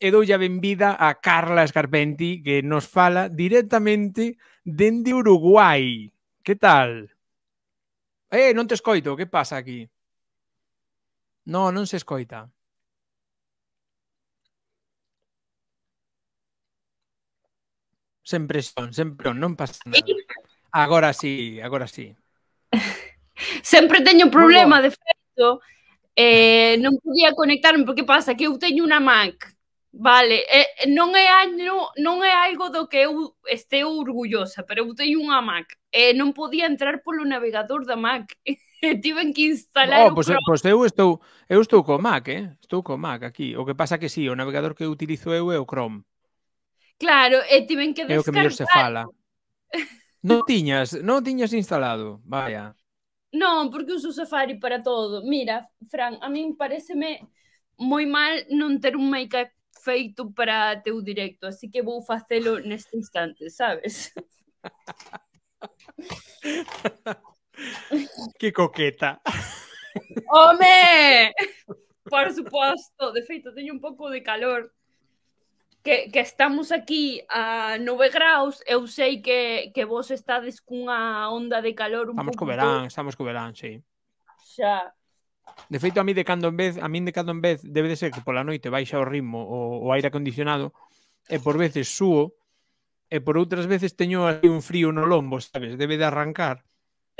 e doulle a benvida a Carla Escarpenti que nos fala directamente dende Uruguai. Que tal? Eh, non te escoito, que pasa aquí? No, non se escoita. Sen presión, sen presión, non pasa nada. Agora sí, agora sí. Sempre teño problema, de feito. Eh, non podía conectarme, porque pasa que eu teño unha Mac Vale, eh, eh, non é año, non é algo do que eu este orgullosa, pero eu teño unha Mac eh, non podía entrar polo navegador da Mac. Tiven que instalar oh, o pues, pois pues pois eu estou eu estou co Mac, eh? Estou co Mac aquí. O que pasa que si sí, o navegador que eu utilizo eu é o Chrome. Claro, e tiven que descargar. É o que mellor se fala. non tiñas, non tiñas instalado. Vaya. Non, porque uso Safari para todo. Mira, Fran, a min pareceme moi mal non ter un Mac feito para teu directo, así que vou facelo neste instante, sabes? que coqueta. Home! Por suposto, de feito, teño un pouco de calor. Que, que estamos aquí a 9 graus, eu sei que, que vos estades cunha onda de calor un pouco. Estamos co verán, estamos co verán, sí. Xa, De feito, a mí de cando en vez, a min de cando en vez debe de ser que pola noite baixa o ritmo o, o aire acondicionado e por veces suo e por outras veces teño así un frío no lombo, sabes? Debe de arrancar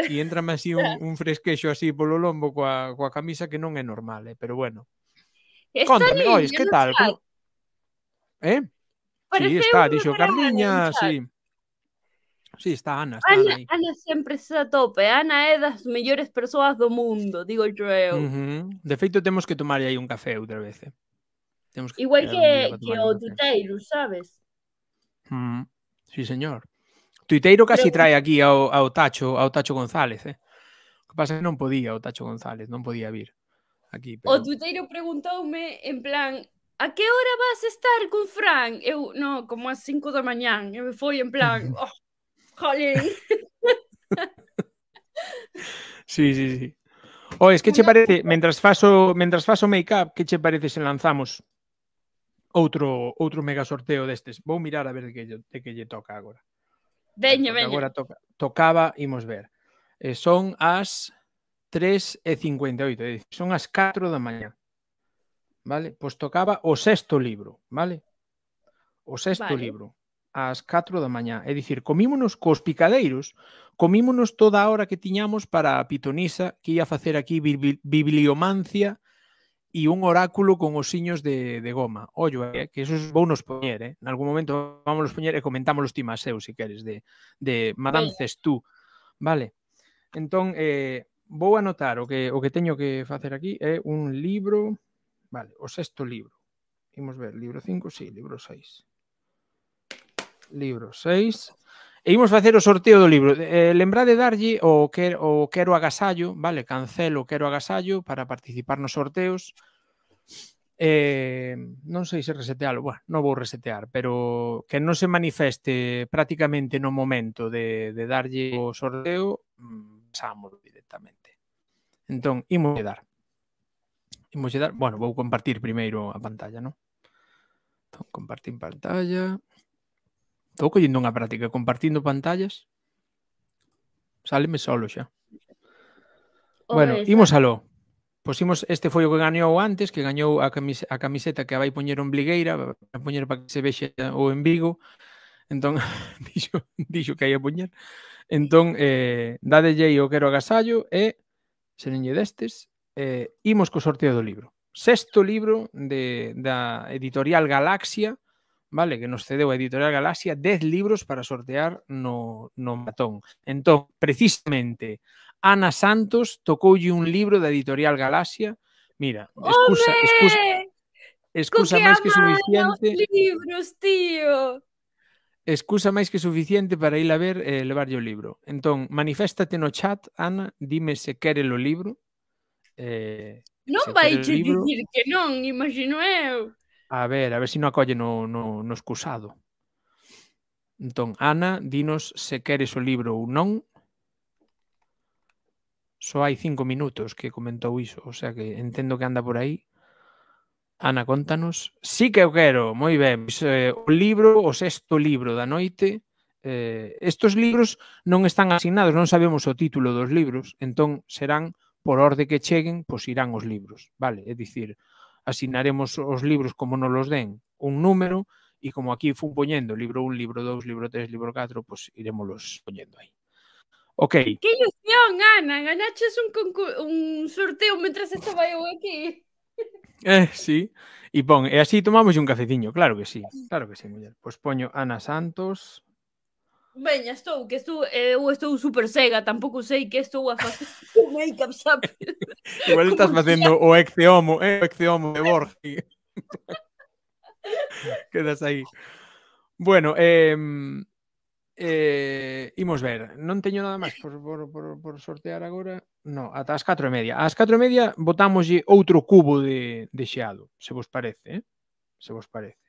e entra así un, un fresquexo así polo lombo coa, coa camisa que non é normal, eh? pero bueno. Está Contame, oi, que tal? Como... Eh? Parece sí, está, dixo Carmiña, sí. Sí, está Ana. Está Ana, Ana, Ana, sempre está a tope. Ana é das mellores persoas do mundo, digo yo eu. Uh -huh. De feito, temos que tomar aí un café outra vez. Eh? Temos que Igual que, que o Titeiro, sabes? Mm, sí, señor. Tuiteiro casi Pero... trae aquí ao, ao Tacho, ao Tacho González, eh? O que pasa que non podía o Tacho González, non podía vir aquí. Pero... O tuteiro preguntoume en plan, a que hora vas estar con Fran? Eu, no, como as 5 da mañán, e me foi en plan, oh, Jolín. sí, sí, sí. es que che parece, mentras faso, mentras faso make-up, que che parece se lanzamos outro outro mega sorteo destes? Vou mirar a ver de lle, de que lle toca agora. Veño, veño. Agora toca, tocaba, imos ver. Eh, son as 3 e 58, son as 4 da mañá. Vale? Pois tocaba o sexto libro, vale? O sexto vale. libro ás 4 da mañá. É dicir, comímonos cos picadeiros, comímonos toda a hora que tiñamos para a pitonisa que ia facer aquí bibliomancia e un oráculo con osiños de, de goma. Ollo, eh, que esos vou nos poñer, eh? En algún momento vamos poñer e comentamos os timas eh, se queres, de, de Madame Cestú. Vale. Entón, eh, vou anotar o que, o que teño que facer aquí é un libro, vale, o sexto libro. Imos ver, libro 5, sí, libro 6 libros, seis. E imos facer o sorteo do libro. Eh, lembrade darlle o, que, o quero agasallo, vale? Cancelo quero agasallo para participar nos sorteos. Eh, non sei se resetealo, bueno, non vou resetear, pero que non se manifeste prácticamente no momento de, de darlle o sorteo, pasámoslo mm, directamente. Entón, imos dar. Imos dar, bueno, vou compartir primeiro a pantalla, non? Entón, compartir pantalla. Estou collendo unha práctica compartindo pantallas. Sáleme solo xa. O pois bueno, esa. imos aló. Pois imos, este foi o que gañou antes, que gañou a, camis, a camiseta que vai poñer ombligueira, a poñer para que se vexe o en Vigo. Entón, dixo, dixo que hai a poñer. Entón, eh, llei o quero agasallo e, se non lle destes, eh, imos co sorteo do libro. Sexto libro de, da editorial Galaxia, vale, que nos cedeu a Editorial Galaxia 10 libros para sortear no, no matón. Entón, precisamente, Ana Santos tocoulle un libro da Editorial Galaxia. Mira, excusa, ¡Home! excusa, excusa máis que suficiente. libros, tío. Excusa máis que suficiente para ir a ver e eh, levarlle o libro. Entón, maniféstate no chat, Ana, dime se quere o libro. Eh, non vai che dicir que non, imagino eu. A ver, a ver se si non acolle no, no, no excusado. Entón, Ana, dinos se queres o libro ou non. Só hai cinco minutos que comentou iso, o sea que entendo que anda por aí. Ana, contanos. Sí que eu quero, moi ben. Pois, eh, o libro, o sexto libro da noite. Eh, estos libros non están asignados, non sabemos o título dos libros, entón serán por orde que cheguen, pois irán os libros, vale? É dicir, asignaremos os libros como nos los den un número e como aquí fun poñendo libro 1, libro 2, libro 3, libro 4, pois pues, iremoslos poñendo aí. Ok. Que ilusión, Ana, ganaches un, un sorteo mentras estaba eu aquí. Eh, sí. E pon, e así tomamos un cafeciño, claro que sí, claro que sí, muller. Pois pues poño Ana Santos, Veña, estou, que estou, eu eh, estou super cega, tampouco sei que estou a facer o make-up, sabe? Igual estás facendo o exeomo, eh, o exeomo de Borgi. Quedas aí. Bueno, eh, eh, imos ver, non teño nada máis por, por, por, por sortear agora. No, ata as 4 e media. As 4 e media botámoslle outro cubo de, de xeado, se vos parece, eh? se vos parece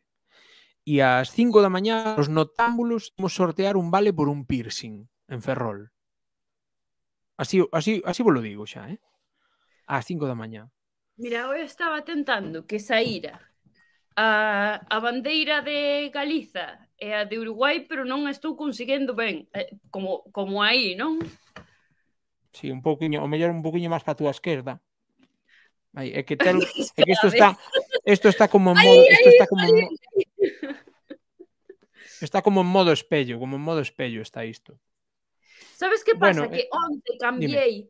e ás 5 da mañá os notámbulos imos sortear un vale por un piercing en Ferrol. Así, así, así vos lo digo xa, eh? Ás 5 da mañá. Mira, eu estaba tentando que saíra a, a bandeira de Galiza e a de Uruguai, pero non estou conseguindo ben, eh, como, como aí, non? Sí, un poquinho, o mellor un poquinho máis para a túa esquerda. Aí, é que ten, é que isto está isto está como en modo, isto está como en, Está como en modo espello, como en modo espello está isto. Sabes que pasa? Bueno, que eh, onte cambiei dime.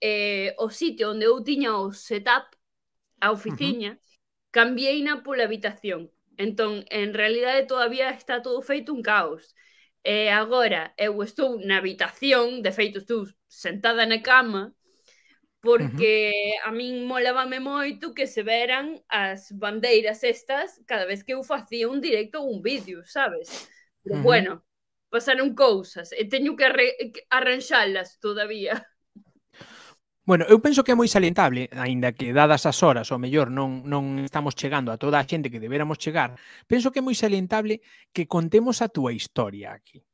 eh, o sitio onde eu tiña o setup, a oficiña, uh -huh. cambiei na pola habitación. Entón, en realidade, todavía está todo feito un caos. E eh, agora, eu estou na habitación, de feito, estou sentada na cama, porque uh -huh. a min molábame moito que se veran as bandeiras estas cada vez que eu facía un directo ou un vídeo, sabes? Pero uh -huh. bueno, pasaron cousas e teño que arranxalas todavía. Bueno, eu penso que é moi salientable, aínda que dadas as horas, ou mellor non, non estamos chegando a toda a xente que deberamos chegar, penso que é moi salientable que contemos a túa historia aquí.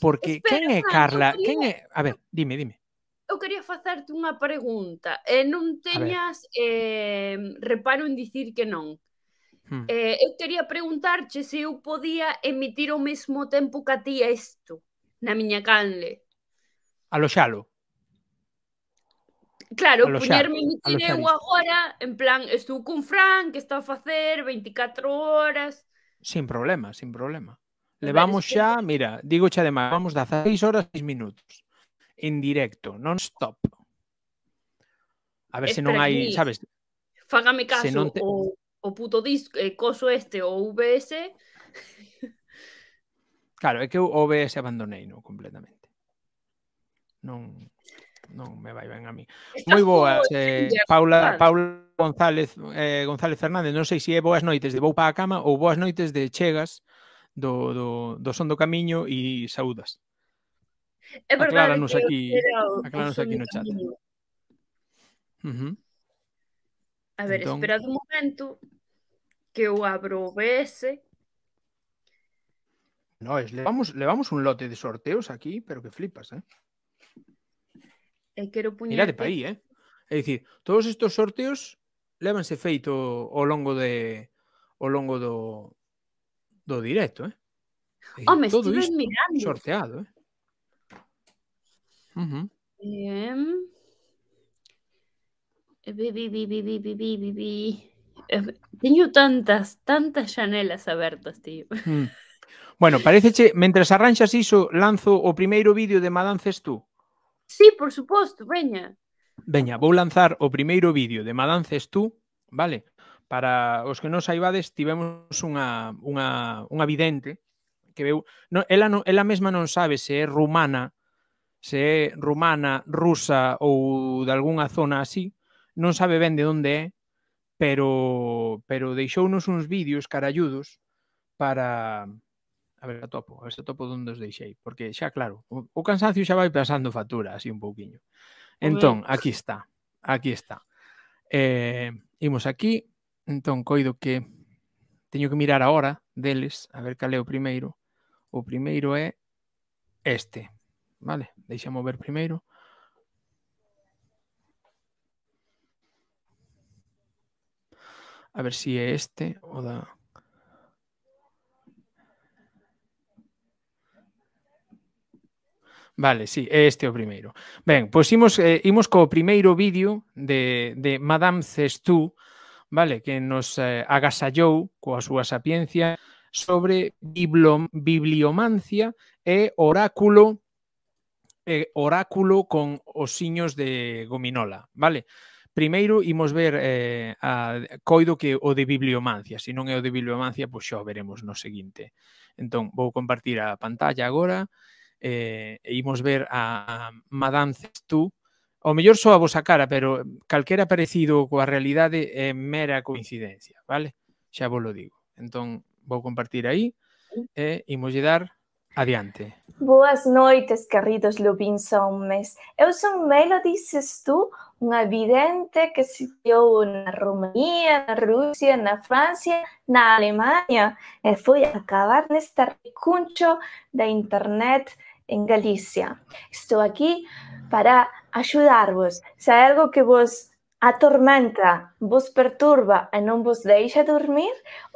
Porque Espera, quen é Carla? Quen é... A ver, dime, dime eu quería facerte unha pregunta e non teñas eh, reparo en dicir que non. Hmm. Eh, eu quería preguntarche se eu podía emitir ao mesmo tempo que a ti isto na miña canle. Aloxalo. Claro, puñerme emitir eu agora, en plan, estou con Fran, que está a facer 24 horas. Sin problema, sin problema. Levamos xa, mira, digo xa máis, vamos 16 horas 6 minutos en directo, non stop. A ver Espera, se non hai, sabes? Fágame caso, non te... o, o puto disco, eh, coso este, o VS... Claro, é que o VS abandonei no completamente. Non non me vai ben a mí. Moi boas, eh, Paula Paula González eh, González Fernández, non sei se é boas noites de vou para a cama ou boas noites de chegas do, do, do son do camiño e saúdas. É verdade acláranos aquí, o, acláranos aquí no chat. Uh -huh. A ver, entón... esperad un momento que eu abro o BS. vamos, levamos, levamos un lote de sorteos aquí, pero que flipas, eh? E eh, quero puñar... Mira de paí, eh? É dicir, todos estos sorteos levanse feito ao longo de ao longo do do directo, eh? Home, oh, estive mirando. Sorteado, eh? Eh, bi, bi. Eh, Teño tantas, tantas xanelas abertas, tío. Mm. Bueno, che, mentre arranxas iso, lanzo o primeiro vídeo de Madances tú. Sí, por suposto, veña. Veña, vou lanzar o primeiro vídeo de Madances tú, vale? Para os que non saibades, tivemos unha, unha, unha vidente que veu... No, ela, no, ela mesma non sabe se é rumana se é rumana, rusa ou de algunha zona así, non sabe ben de onde é, pero pero deixounos uns vídeos carayudos para a ver, a topo, a ver se topo donde os deixei, porque xa claro, o, o cansancio xa vai pasando factura así un pouquiño. Entón, aquí está, aquí está. Eh, imos aquí, entón coido que teño que mirar a hora deles, a ver cal é o primeiro. O primeiro é este. Vale, deixamos ver primero A ver si este o da... Vale, sí, este o pues eh, primeiro. Ben, pois imos, eh, vídeo de, de Madame Cestú, vale, que nos agasalló eh, agasallou coa súa sapiencia sobre bibliomancia e oráculo eh, oráculo con os siños de gominola, vale? Primeiro imos ver eh, a, coido que o de bibliomancia, se non é o de bibliomancia, pois xa o veremos no seguinte. Entón, vou compartir a pantalla agora eh, e imos ver a Madame Cestu, O mellor soa a vosa cara, pero calquera parecido coa realidade é mera coincidencia, vale? Xa vos lo digo. Entón, vou compartir aí e eh, imos lle dar Adiante. Boas noites, queridos Homes. Eu son Melo, dices tú, un vidente que se deu na Rumanía, na Rusia, na Francia, na Alemanha e a acabar neste recuncho de internet en Galicia. Estoy aquí para ayudarlos Se hai algo que vos tormenta vos perturba y no vos deixa dormir,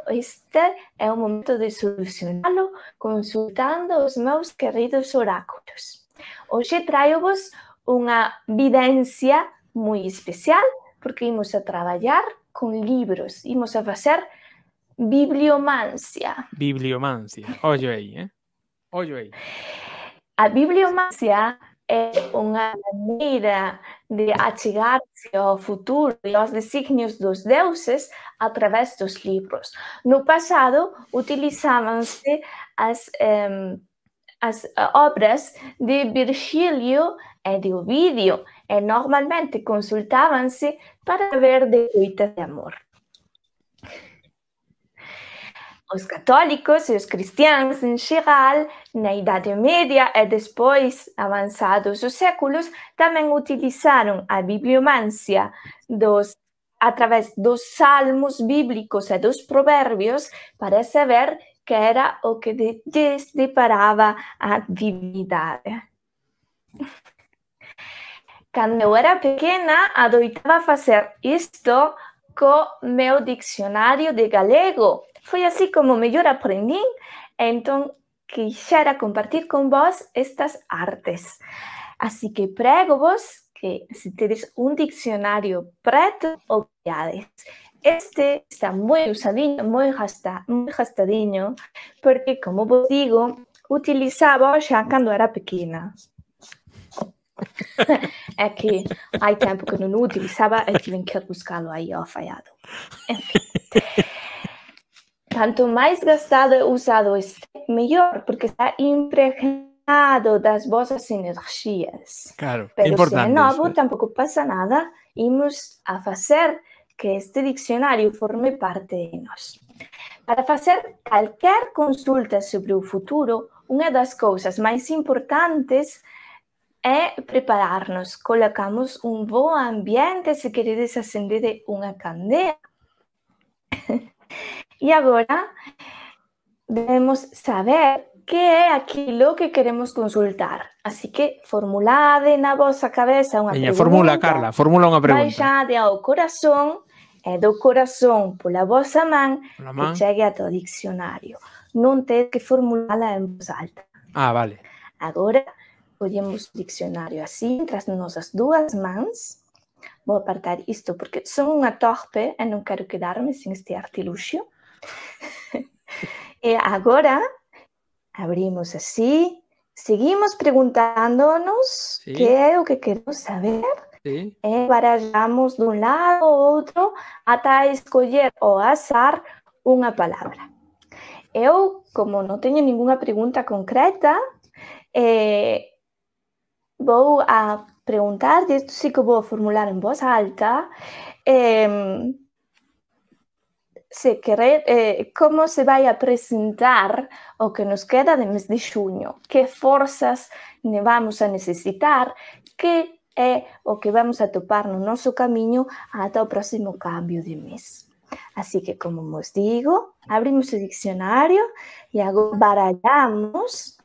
este es un momento de solucionarlo consultando os meus queridos oráculos. Hoy traigo vos una videncia muy especial porque vamos a trabajar con libros, Vamos a hacer bibliomancia. Bibliomancia, oye ahí, ¿eh? oye ahí. La A bibliomancia es una maneira de achegar o futuro y los designios dos deuses através dos livros. No pasado, utilizavam as, em, eh, obras de Virgilio e de Ovidio y normalmente consultavam para ver de de amor. Os católicos e os cristãos, em geral, na Idade Média e depois, avançados os séculos, também utilizaram a bibliomância dos, através dos salmos bíblicos e dos provérbios para saber que era o que lhes deparava a divindade. Quando eu era pequena, adoitava fazer isto com meu dicionário de galego Fue así como mejor aprendí, entonces quisiera compartir con vos estas artes. Así que prego vos que si tenés un diccionario preto o este está muy usadinho, muy, gasta, muy porque como vos digo, utilizaba ya cuando era pequeña. es que hay tiempo que no lo utilizaba y tienen que buscarlo ahí, ha oh, fallado en fin Cuanto más gastado y usado esté, mejor, porque está impregnado das vossas energías. Claro, Pero importante. Si eh. tampoco pasa nada. Vamos a hacer que este diccionario forme parte de nosotros. Para hacer cualquier consulta sobre el futuro, una de las cosas más importantes es prepararnos. Colocamos un buen ambiente si queréis encender una candela. Y ahora debemos saber qué aquí lo que queremos consultar. Así que formulade na la cabeza una pregunta. pregunta. Formula, Carla, formula una pregunta. de al corazón, eh, do corazón por la man, mano. man. que llegue a tu diccionario. No que formularla en voz alta. Ah, vale. Ahora, podemos o diccionario así, entre nuestras dos manos. Voy a apartar esto porque son una torpe e no quiero quedarme sin este artilugio y eh, ahora abrimos así, seguimos preguntándonos qué es lo que queremos saber. Sí. barajamos eh, de un lado a otro hasta escoger o azar una palabra. yo como no tengo ninguna pregunta concreta, eh, voy a preguntar, esto sí que voy a formular en voz alta, em, se eh, cómo se va a presentar o que nos queda de mes de junio, qué fuerzas vamos a necesitar, qué es eh, o que vamos a topar en nuestro camino hasta el próximo cambio de mes. Así que, como os digo, abrimos el diccionario y agora barallamos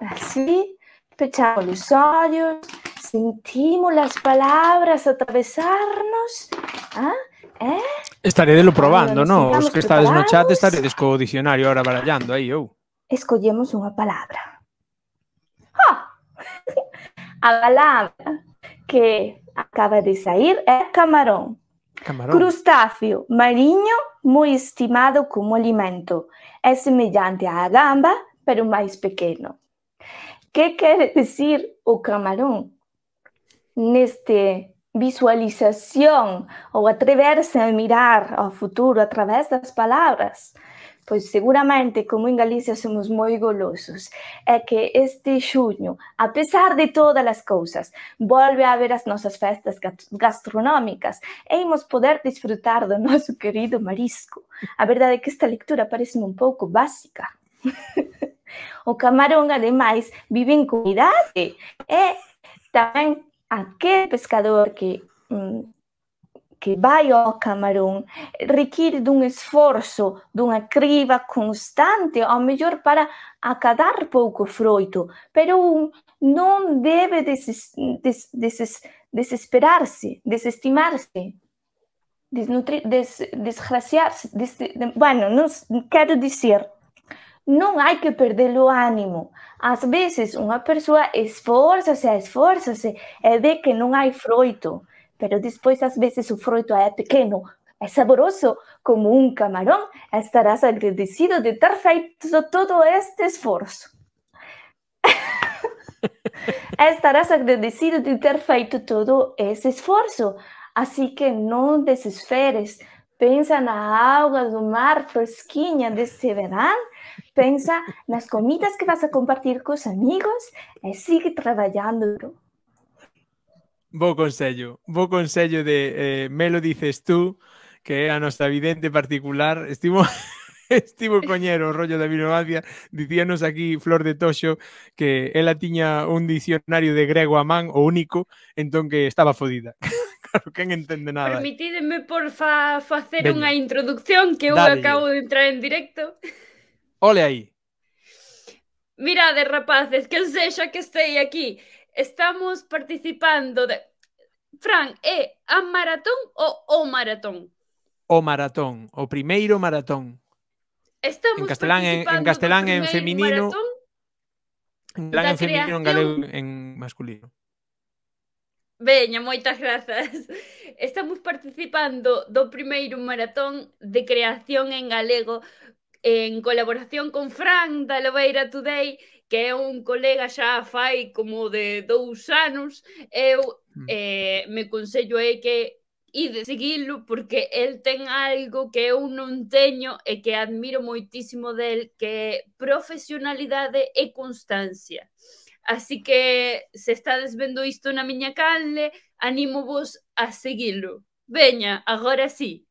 así, pechamos los ojos, sentimos las palabras atravesarnos, ¿ah? ¿Eh? de lo ah, probando, ¿no? Os que estades no chat estaredes co diccionario ahora barallando ahí. ou? Oh. Escollemos unha palabra. ¡Ah! A palabra que acaba de salir es camarón. camarón. Crustáceo marinho moi estimado como alimento. É a á gamba, pero máis pequeno. Que quiere decir o camarón neste visualización o atreverse a mirar al futuro a través de las palabras. Pues seguramente como en Galicia somos muy golosos. Es que este junio, a pesar de todas las cosas, vuelve a haber las nuestras festas gastronómicas e hemos poder disfrutar de nuestro querido marisco. A verdad es que esta lectura parece un poco básica. o camarón, además, vive en comunidad. E también aquel pescador que, mm, que vai ao requiere requiere de un esfuerzo, de una criba constante, ao melhor para acabar poco fruto, pero no debe desesperarse, desestimarse, desgraciarse, bueno, quiero quero dizer no hay que perder o ánimo. Às veces una persona esforça-se, esfuerza se ve que no hay fruto. Pero después a veces su fruto es pequeño, es saboroso como un camarón. Estarás agradecido de ter feito todo este esfuerzo. Estarás agradecido de ter feito todo este esfuerzo. Así que no desesperes, pensa na água do mar fresquinha desse verão, pensa nas comidas que vas a compartir cos amigos e sigue traballando. Bo consello, bo consello de eh, lo dices tú, que é a nosa vidente particular, estimo estivo coñero o rollo da bibliografía, dicíanos aquí Flor de Toxo que ela tiña un dicionario de grego a man, o único, entón que estaba fodida. claro, quen entende nada. Permitideme, porfa, facer unha introducción que eu acabo de entrar en directo. Ole aí. Mirade, rapaces, que sexa que estei aquí. Estamos participando de... Fran, é a maratón ou o maratón? O maratón, o primeiro maratón. Estamos en castelán, en, en castelán en feminino. Maratón, en castelán en feminino, en galego en masculino. Veña, moitas grazas. Estamos participando do primeiro maratón de creación en galego en colaboración con Fran da Lobeira Today, que é un colega xa fai como de dous anos. Eu mm. eh, me consello é que ide seguilo porque el ten algo que eu non teño e que admiro moitísimo del, que é profesionalidade e constancia. Así que se estades vendo isto na miña canle, animo vos a seguilo. Veña, agora sí.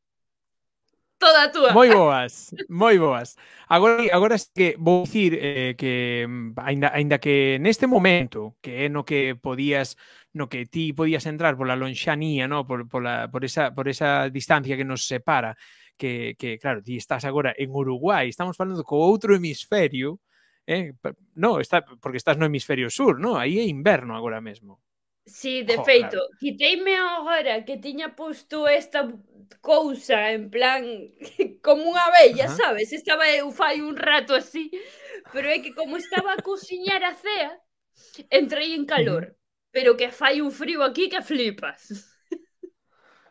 Toda túa. Moi boas, moi boas. Agora agora que vou dicir eh, que mm, aínda aínda que neste momento, que é no que podías no que ti podías entrar pola lonxanía, no, por pola por esa por esa distancia que nos separa, que que claro, ti estás agora en Uruguai, estamos falando co outro hemisferio, Eh, no, está, porque estás no hemisferio sur, ¿no? Aí é inverno agora mesmo. Sí, de oh, feito, claro. quiteime agora que tiña posto esta cousa en plan como unha abella, -huh. sabes? Estaba eu fai un rato así, pero é que como estaba a cociñar a cea, entrei en calor, pero que fai un frío aquí que flipas.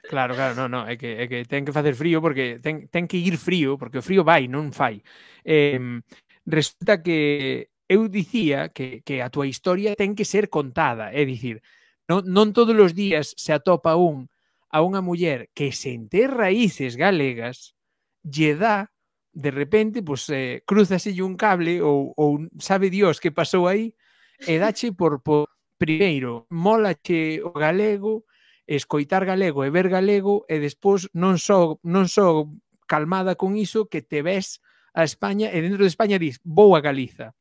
Claro, claro, no, no, é que, é que ten que facer frío porque ten, ten que ir frío, porque o frío vai, non fai. Eh, resulta que eu dicía que, que a túa historia ten que ser contada, é dicir, non, non todos os días se atopa un a unha muller que sen ter raíces galegas lle dá de repente, pois, eh, cruzase un cable ou, ou sabe Dios que pasou aí e dache por, por primeiro, molache o galego, escoitar galego e ver galego e despois non só, non só calmada con iso que te ves a España e dentro de España dis, vou a Galiza.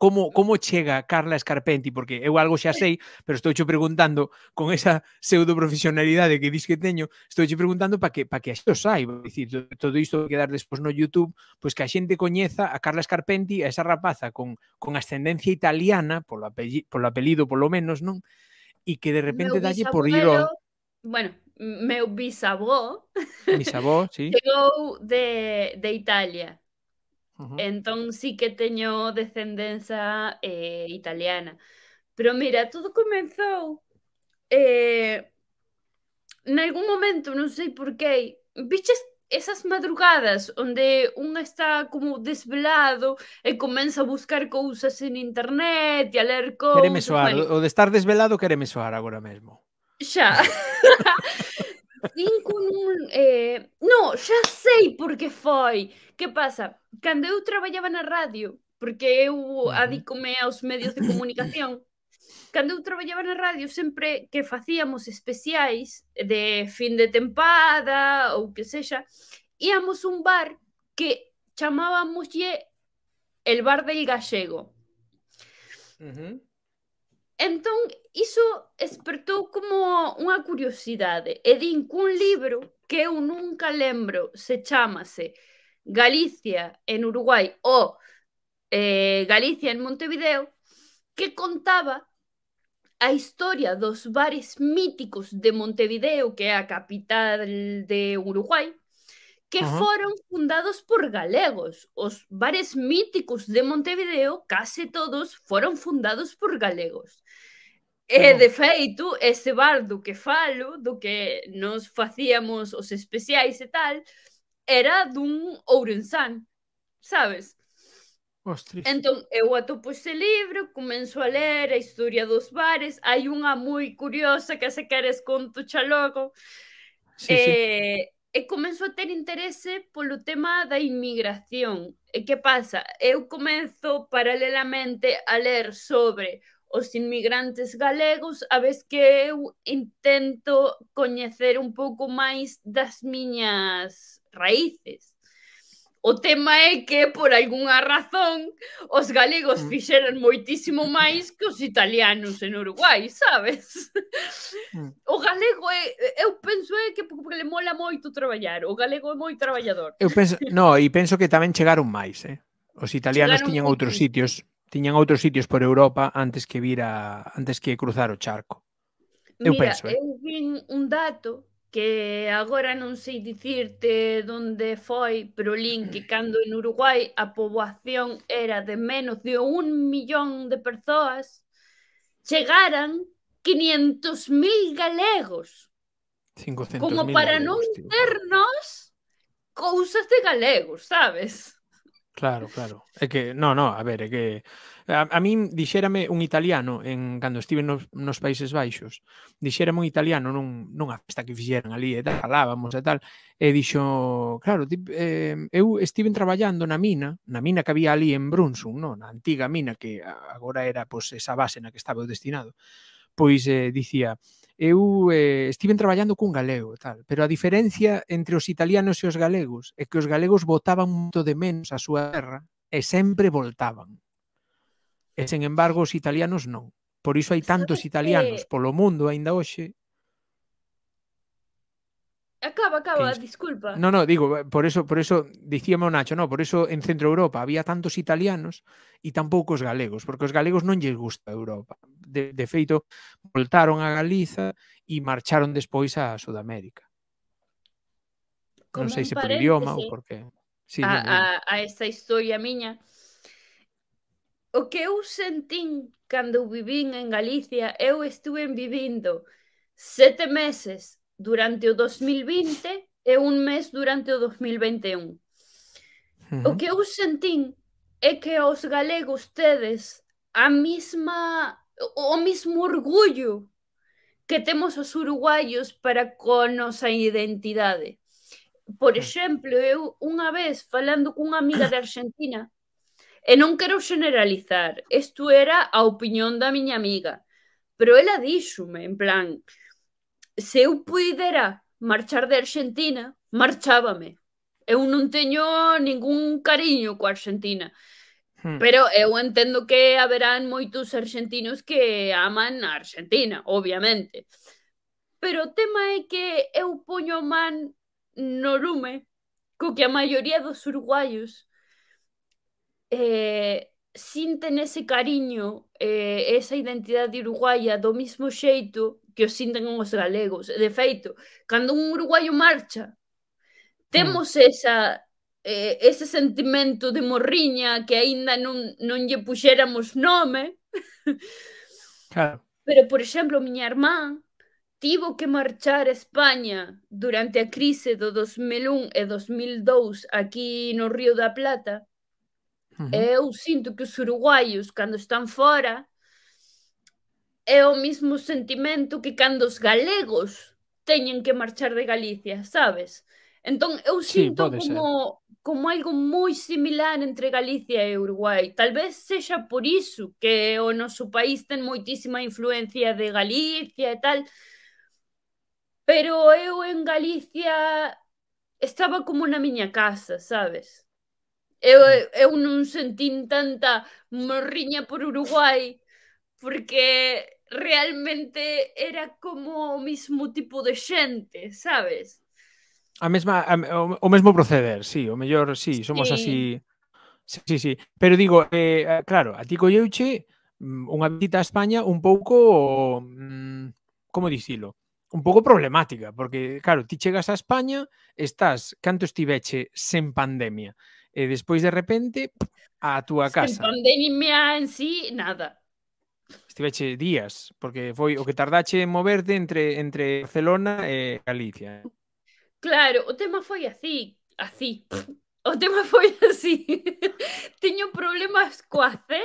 Como, como chega Carla Escarpenti? Porque eu algo xa sei, pero estou xo preguntando con esa pseudo profesionalidade que dis que teño, estou xo preguntando para que, pa que a xo saiba. Dicir, todo isto que dar despois no YouTube, pois que a xente coñeza a Carla Escarpenti, a esa rapaza con, con ascendencia italiana, polo, apellido, polo apelido polo menos, non? E que de repente dalle por ir ao... Bueno, meu bisavó bisavó, sí. chegou de, de Italia entón sí que teño descendenza eh, italiana pero mira, todo comenzou eh, algún momento, non sei por qué, viches esas madrugadas onde un está como desvelado e comeza a buscar cousas en internet e a ler cousas. Quereme soar, bueno. o de estar desvelado quereme soar agora mesmo. Ya. Cinco un, eh, no, ¿Qué sei qué Que pasa? Cando trabajaba en la radio, porque eu adicome los medios de comunicación, cando trabajaba en la radio, Siempre que hacíamos especiales de fin de temporada qué sé que Íbamos a un bar que ye el bar del gallego. Entón, iso despertou como unha curiosidade. E din cun libro que eu nunca lembro se chamase Galicia en Uruguai ou eh, Galicia en Montevideo que contaba a historia dos bares míticos de Montevideo, que é a capital de Uruguai, que -huh. foron fundados por galegos. Os bares míticos de Montevideo, case todos, foron fundados por galegos. E, de feito, ese bar do que falo, do que nos facíamos os especiais e tal, era dun ourensán, sabes? Ostris. Entón, eu atopo ese libro, comenzo a ler a historia dos bares, hai unha moi curiosa que se queres conto xa logo. Sí, eh, sí e eh, comezo a ter interese polo tema da inmigración. E eh, que pasa? Eu comezo paralelamente a ler sobre os inmigrantes galegos, a vez que eu intento coñecer un pouco máis das miñas raíces. O tema é que, por algunha razón, os galegos mm. fixeron moitísimo máis que os italianos en Uruguai, sabes? Mm. O galego é, eu penso é que porque le mola moito traballar, o galego é moi traballador. Eu penso, no, e penso que tamén chegaron máis, eh? Os italianos chegaron tiñan outros máis. sitios, tiñan outros sitios por Europa antes que vir a, antes que cruzar o charco. Eu Mira, penso, eh? eu vin un dato que agora non sei dicirte onde foi, pero lin que cando en Uruguai a poboación era de menos de un millón de persoas, chegaran 500.000 galegos. 500 como para galegos, non tío. ternos cousas de galegos, sabes? Claro, claro. É que, no, no, a ver, é que Eh, a, a min dixérame un italiano en cando estive nos, nos Países Baixos, dixérame un italiano nun, nunha festa que fixeran ali e tal, falábamos e tal, e dixo, claro, tip, eh, eu estive traballando na mina, na mina que había ali en Brunsum, no? na antiga mina que agora era pois, esa base na que estaba eu destinado, pois eh, dicía, eu eh, estiven traballando cun galego, tal, pero a diferencia entre os italianos e os galegos é que os galegos votaban moito de menos a súa terra e sempre voltaban. E, sen embargo, os italianos non. Por iso hai tantos italianos polo mundo aínda hoxe Acaba, acaba, que... disculpa. No, no, digo, por eso, por eso dicíame o Nacho, no, por eso en Centro Europa había tantos italianos e tan poucos galegos, porque os galegos non lles gusta Europa. De, de feito, voltaron a Galiza e marcharon despois a Sudamérica. Como non sei se por idioma sí. ou por que. Sí, a, a, a esa historia miña, o que eu sentín cando vivín en Galicia, eu estuve vivindo sete meses durante o 2020 e un mes durante o 2021. Uh -huh. O que eu sentín é que os galegos tedes a mesma o mesmo orgullo que temos os uruguaios para con nosa identidade. Por exemplo, eu unha vez falando cunha amiga de Argentina, E non quero generalizar, isto era a opinión da miña amiga, pero ela díxome, en plan, se eu pudera marchar de Argentina, marchábame. Eu non teño ningún cariño coa Argentina. Hmm. Pero eu entendo que haberán moitos argentinos que aman a Argentina, obviamente. Pero o tema é que eu poño man no lume co que a maioría dos uruguaios eh, sinten ese cariño, eh, esa identidade uruguaia do mismo xeito que o sinten os galegos. De feito, cando un uruguaio marcha, temos mm. esa eh, ese sentimento de morriña que aínda non, non lle puxéramos nome. Claro. Pero, por exemplo, miña irmá tivo que marchar a España durante a crise do 2001 e 2002 aquí no Río da Plata -huh. Eu sinto que os uruguaios, cando están fora, é o mismo sentimento que cando os galegos teñen que marchar de Galicia, sabes? Entón, eu sinto sí, como, como algo moi similar entre Galicia e Uruguai. Tal vez sexa por iso que o noso país ten moitísima influencia de Galicia e tal, pero eu en Galicia estaba como na miña casa, sabes? Eu, eu non sentín tanta morriña por Uruguai porque realmente era como o mismo tipo de xente, sabes? A mesma a, o, o mesmo proceder, sí, o mellor sí, somos sí. así. Sí, sí, sí. Pero digo, eh, claro, a ti colleuche mm, unha visita a España un pouco mm, como dicilo? un pouco problemática, porque, claro, ti chegas a España, estás, canto estiveche sen pandemia, e eh, despois de repente a túa casa. Sen pandemia en sí, nada. Estiveche días, porque foi o que tardache en moverte entre entre Barcelona e eh, Galicia. Claro, o tema foi así, así. O tema foi así. Teño problemas coa C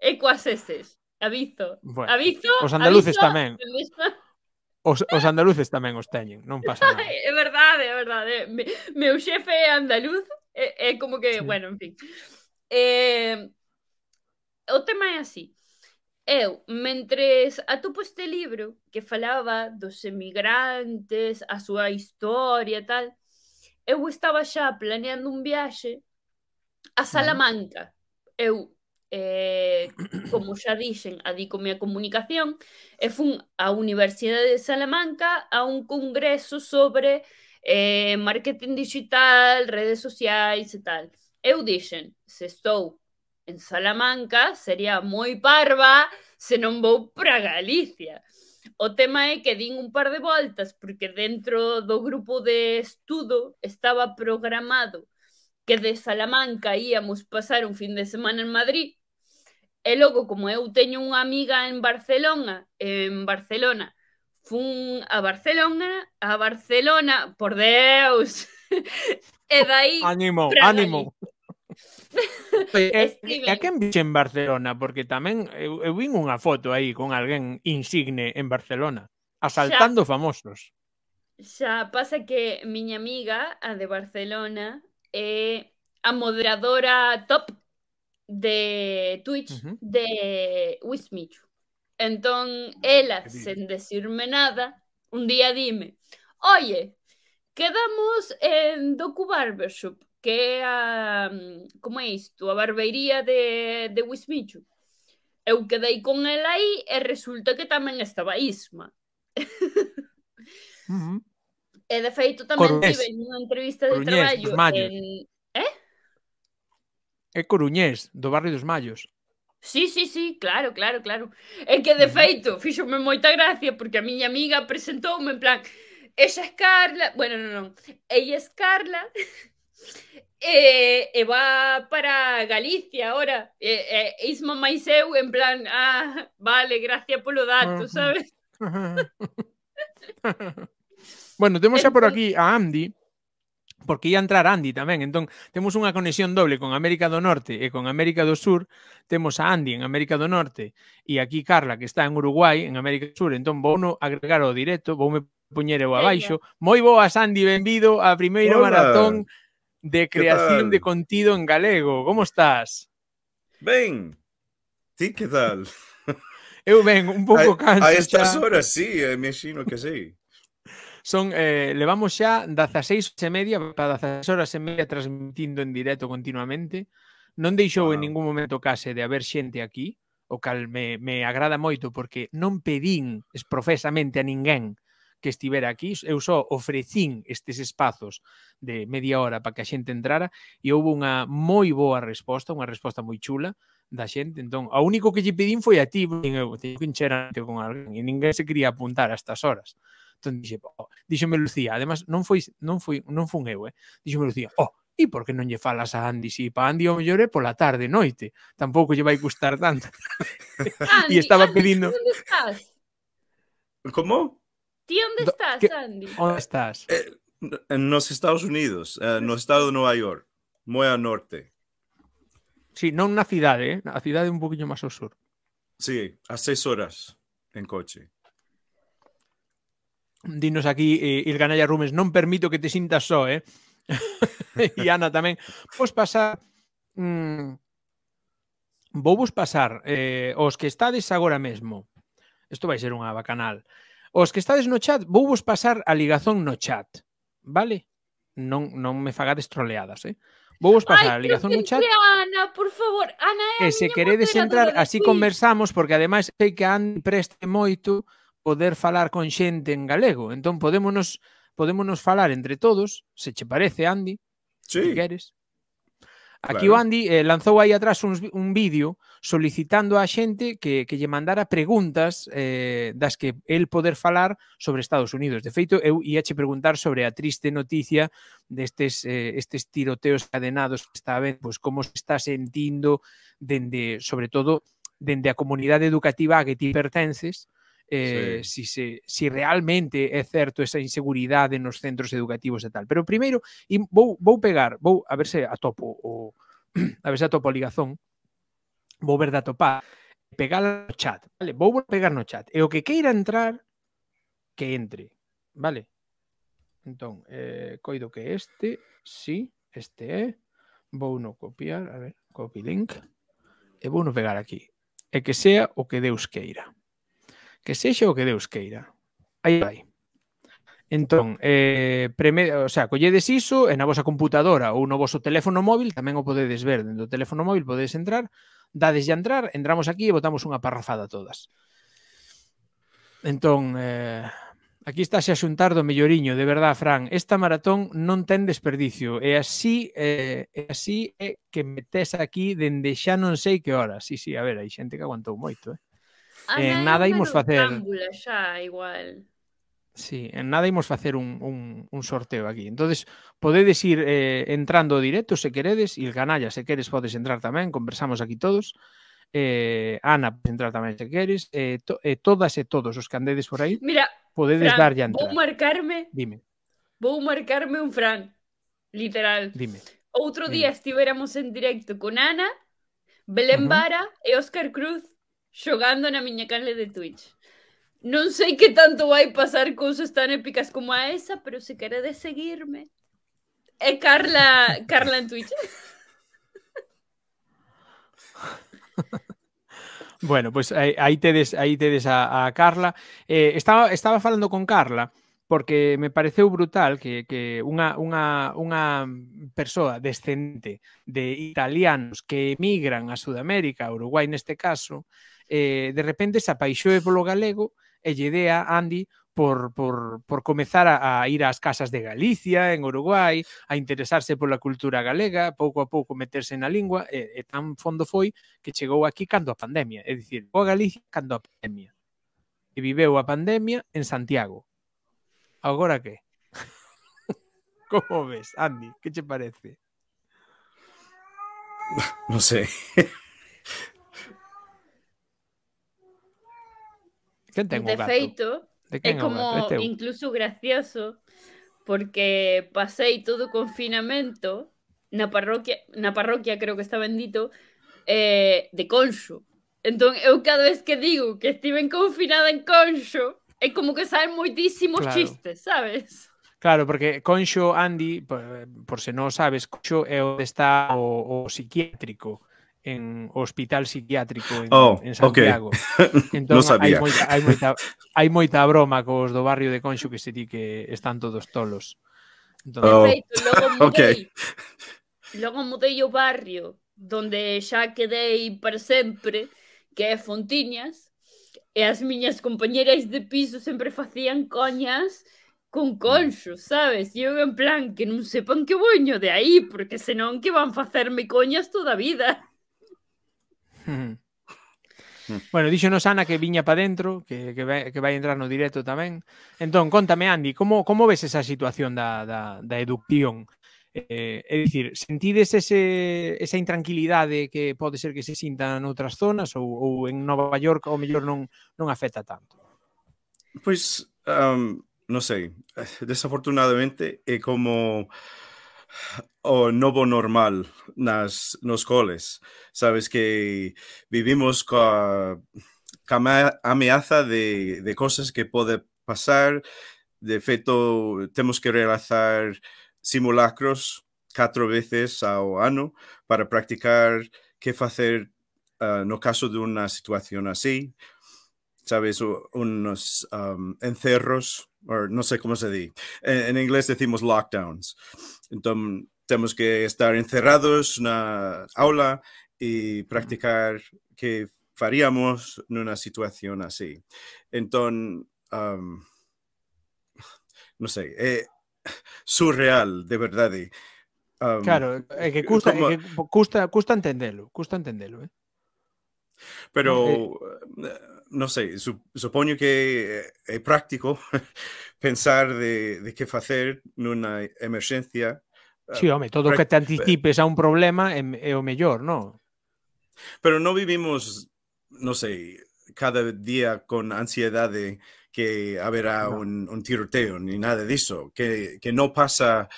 e coa S. Aviso. Bueno, aviso. Os andaluces aviso, tamén. Os, os andaluces tamén os teñen, non pasa nada. é verdade, é verdade. Me, meu xefe é andaluz es, eh, eh, como que, bueno, en fin. Eh, tema es así. Eu, a atopo este libro que falaba dos emigrantes, a su historia e tal, eu estaba ya planeando un viaje a Salamanca. Eu, eh, como ya dicen adico mi comunicación e fun a Universidade de Salamanca a un congreso sobre eh, marketing digital, redes sociais e tal. Eu dixen, se estou en Salamanca, sería moi parva se non vou para Galicia. O tema é que din un par de voltas porque dentro do grupo de estudo estaba programado que de Salamanca íamos pasar un fin de semana en Madrid, E logo, como eu teño unha amiga en Barcelona, en Barcelona, fun a Barcelona, a Barcelona, por Deus. e dai Ánimo, ánimo. Estive... Eh, e a quen vixe en Barcelona? Porque tamén eu, eh, eu eh, vin unha foto aí con alguén insigne en Barcelona, asaltando xa, famosos. Xa pasa que miña amiga, a de Barcelona, é a moderadora top de Twitch uh -huh. de Wismichu. Entón, ah, ela, sen decirme nada, un día dime, oye, quedamos en Docu Barbershop, que é a, como é isto, a barbeiría de, de Wismichu. Eu quedei con ela aí e resulta que tamén estaba Isma. uh E de feito tamén Coruñés. tive unha entrevista de Coruñés, traballo en... Eh? É coruñés, do barrio dos Mallos. Sí, sí, sí, claro, claro, claro. Es que de feito, me moita gracia porque a mi amiga presentoume en plan, ella es Carla, bueno, no, no, ella es Carla e, e va para Galicia ahora E, e Isma en plan, ah, vale, por polo dato, sabes? bueno, tenemos ya por aquí a Andy, porque ia entrar Andy tamén. Entón, temos unha conexión doble con América do Norte e con América do Sur. Temos a Andy en América do Norte e aquí Carla, que está en Uruguai, en América do Sur. Entón, vou no agregar ao directo, voume poñer eu abaixo. Moi boa, Andy, benvido a primeiro Hola. maratón de creación de contido en galego. Como estás? Ben. Ti que tal? Eu ben, un pouco canso. A, a estas horas, sí, eh, me xino que sí. Son, eh, levamos xa 16 e media para 16 horas e media transmitindo en directo continuamente. Non deixou wow. en ningún momento case de haber xente aquí, o cal me, me agrada moito porque non pedín esprofesamente a ninguén que estivera aquí, eu só ofrecín estes espazos de media hora para que a xente entrara e houve unha moi boa resposta, unha resposta moi chula da xente. Entón, o único que lle pedín foi a ti, eu te con alguén e ninguén se quería apuntar a estas horas entón dixe, oh, díxome Lucía, además non foi non foi non fun eu, eh. Díxome Lucía, "Oh, e por que non lle falas a Andy? Si pa Andy o mellore pola tarde, noite, tampouco lle vai gustar tanto." Andy, e estaba Andy, pedindo estás? Como? Ti onde estás, que... Andy? Onde estás? Eh, nos Estados Unidos, eh, no estado de Nova York, moi ao norte. Sí, non na cidade, eh? a cidade un poquinho máis ao sur. Sí, a seis horas en coche dinos aquí, eh, Il Ganalla Rumes, non permito que te sintas só, eh? e Ana tamén. Vos pasar... Mm, vou vos pasar eh, os que estades agora mesmo. Isto vai ser unha bacanal. Os que estades no chat, vou vos pasar a ligazón no chat. Vale? Non, non me fagades troleadas, eh? Vou vos pasar Ay, a ligazón no chat. Que, Ana, por favor, Ana, é e se queredes entrar, así conversamos, porque ademais sei que han preste moito, poder falar con xente en galego. Entón, podémonos, podémonos falar entre todos, se che parece, Andy, sí. se queres. Aquí claro. o Andy eh, lanzou aí atrás un, un vídeo solicitando á xente que, que lle mandara preguntas eh, das que el poder falar sobre Estados Unidos. De feito, eu che preguntar sobre a triste noticia destes eh, estes tiroteos cadenados que está ben, pois como se está sentindo dende, sobre todo, dende a comunidade educativa a que ti pertences, eh, sí. si, se, si realmente é certo esa inseguridade nos centros educativos e tal. Pero primeiro, vou, vou pegar, vou a ver se atopo o, a ver se atopo a ligazón, vou ver da atopar, pegar no chat, vale? Vou pegar no chat. E o que queira entrar, que entre, vale? Entón, eh, coido que este, sí, este é, vou no copiar, a ver, copy link, e vou no pegar aquí, e que sea o que Deus queira que sexa o que Deus queira. Aí vai. Entón, eh, preme, o sea, colledes iso en na vosa computadora ou no voso teléfono móvil, tamén o podedes ver dentro do teléfono móvil, podedes entrar, dades de entrar, entramos aquí e botamos unha parrafada todas. Entón, eh, aquí estáse a xuntar do melloriño, de verdad, Fran, esta maratón non ten desperdicio, e así eh, e así é que metes aquí dende xa non sei que hora. Sí, sí, a ver, hai xente que aguantou moito, eh. Ah, en nada íbamos a hacer Sí, en nada un, un, sorteo aquí. Entonces, podéis ir eh, entrando directo Si se y el Canalla, si queres Podéis entrar también, conversamos aquí todos. Eh, Ana, podes entrar también se queres, eh, todas y e todos os que andedes por ahí, Mira, podedes dar ya Voy a marcarme. Dime. a marcarme un Fran, literal. Dime. Otro día estuviéramos en directo con Ana, Belén Vara e Oscar Cruz jogando na miña canle de Twitch. No sé qué tanto va a pasar cosas tan épicas como esa, pero si queredes seguirme, eh, Carla, Carla en Twitch. Bueno, pues ahí te des a, a Carla. Eh, estaba, estaba falando con Carla porque me pareció brutal que, una persona unha, descendente de italianos que emigran a Sudamérica, a en este caso, eh, de repente se apaixoe polo galego e lle dé a Andy por, por, por comezar a, a ir ás casas de Galicia, en Uruguai, a interesarse pola cultura galega, pouco a pouco meterse na lingua, e, e tan fondo foi que chegou aquí cando a pandemia, é dicir, o Galicia cando a pandemia. E viveu a pandemia en Santiago. Agora que? Como ves, Andy? Que che parece? non sei. ¿Quién tengo de gato? feito, de é como é incluso gracioso porque pasei todo o confinamento na parroquia, na parroquia creo que está bendito, eh, de Conxo. Entón, eu cada vez que digo que en confinada en Conxo, é como que saen moitísimos claro. chistes, sabes? Claro, porque Conxo, Andy, por, por se non sabes, Conxo é onde está o, o psiquiátrico en o hospital psiquiátrico en, oh, en Santiago. Okay. Entón, no sabía. hai, moita, hai, moita, hai moita broma cos do barrio de Conxo que se di que están todos tolos. Entón, oh. logo mudei, okay. logo mudei o barrio donde xa quedei para sempre, que é Fontiñas, e as miñas compañeras de piso sempre facían coñas con conxo, sabes? E eu en plan que non sepan que boño de aí, porque senón que van facerme coñas toda a vida. Bueno, Mm. Bueno, díxonos Ana que viña para dentro, que, que, vai, que vai entrar no directo tamén. Entón, contame, Andy, como, como ves esa situación da, da, da educción? Eh, é dicir, sentides ese, esa intranquilidade que pode ser que se sinta noutras zonas ou, ou en Nova York ou mellor non, non afecta tanto? Pois, um, non sei, eh, desafortunadamente é como o novo normal nas nos coles. Sabes que vivimos coa, coa ameaza de, de cosas que pode pasar. De feito, temos que realizar simulacros catro veces ao ano para practicar que facer uh, no caso de unha situación así. Sabes, unos um, encerros o no sé cómo se dice. En, inglés decimos lockdowns. Entonces, tenemos que estar encerrados en una aula y practicar qué haríamos en una situación así. Entonces, no sé, eh, surreal, de verdad. claro, es eh, que gusta entenderlo, custa entenderlo. ¿eh? Pero... Eh, eh, no sé, su, supongo que é, práctico pensar de, de que facer nunha emerxencia. Ah, sí, home, todo o que te anticipes a un problema é, é o mellor, non? Pero non vivimos, non sé, cada día con ansiedade que haberá no. un, un tiroteo ni nada eso, que, que non pasa...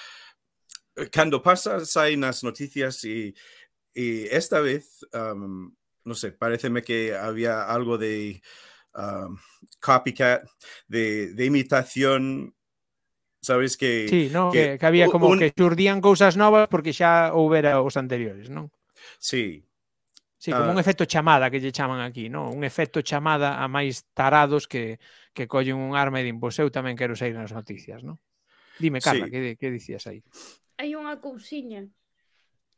Cando pasa, hay nas noticias e, e esta vez um, no sé, pareceme que había algo de um, copycat, de, de, imitación, sabes que... Sí, no, que, que había como un, que surdían cousas novas porque ya houbera os anteriores, non? Sí. Sí, como uh, un ah. efecto chamada que lle chaman aquí, non? Un efecto chamada a máis tarados que, que collen un arma e din, pois eu tamén quero sair nas noticias, non? Dime, Carla, sí. que, que dicías aí? Hai unha cousiña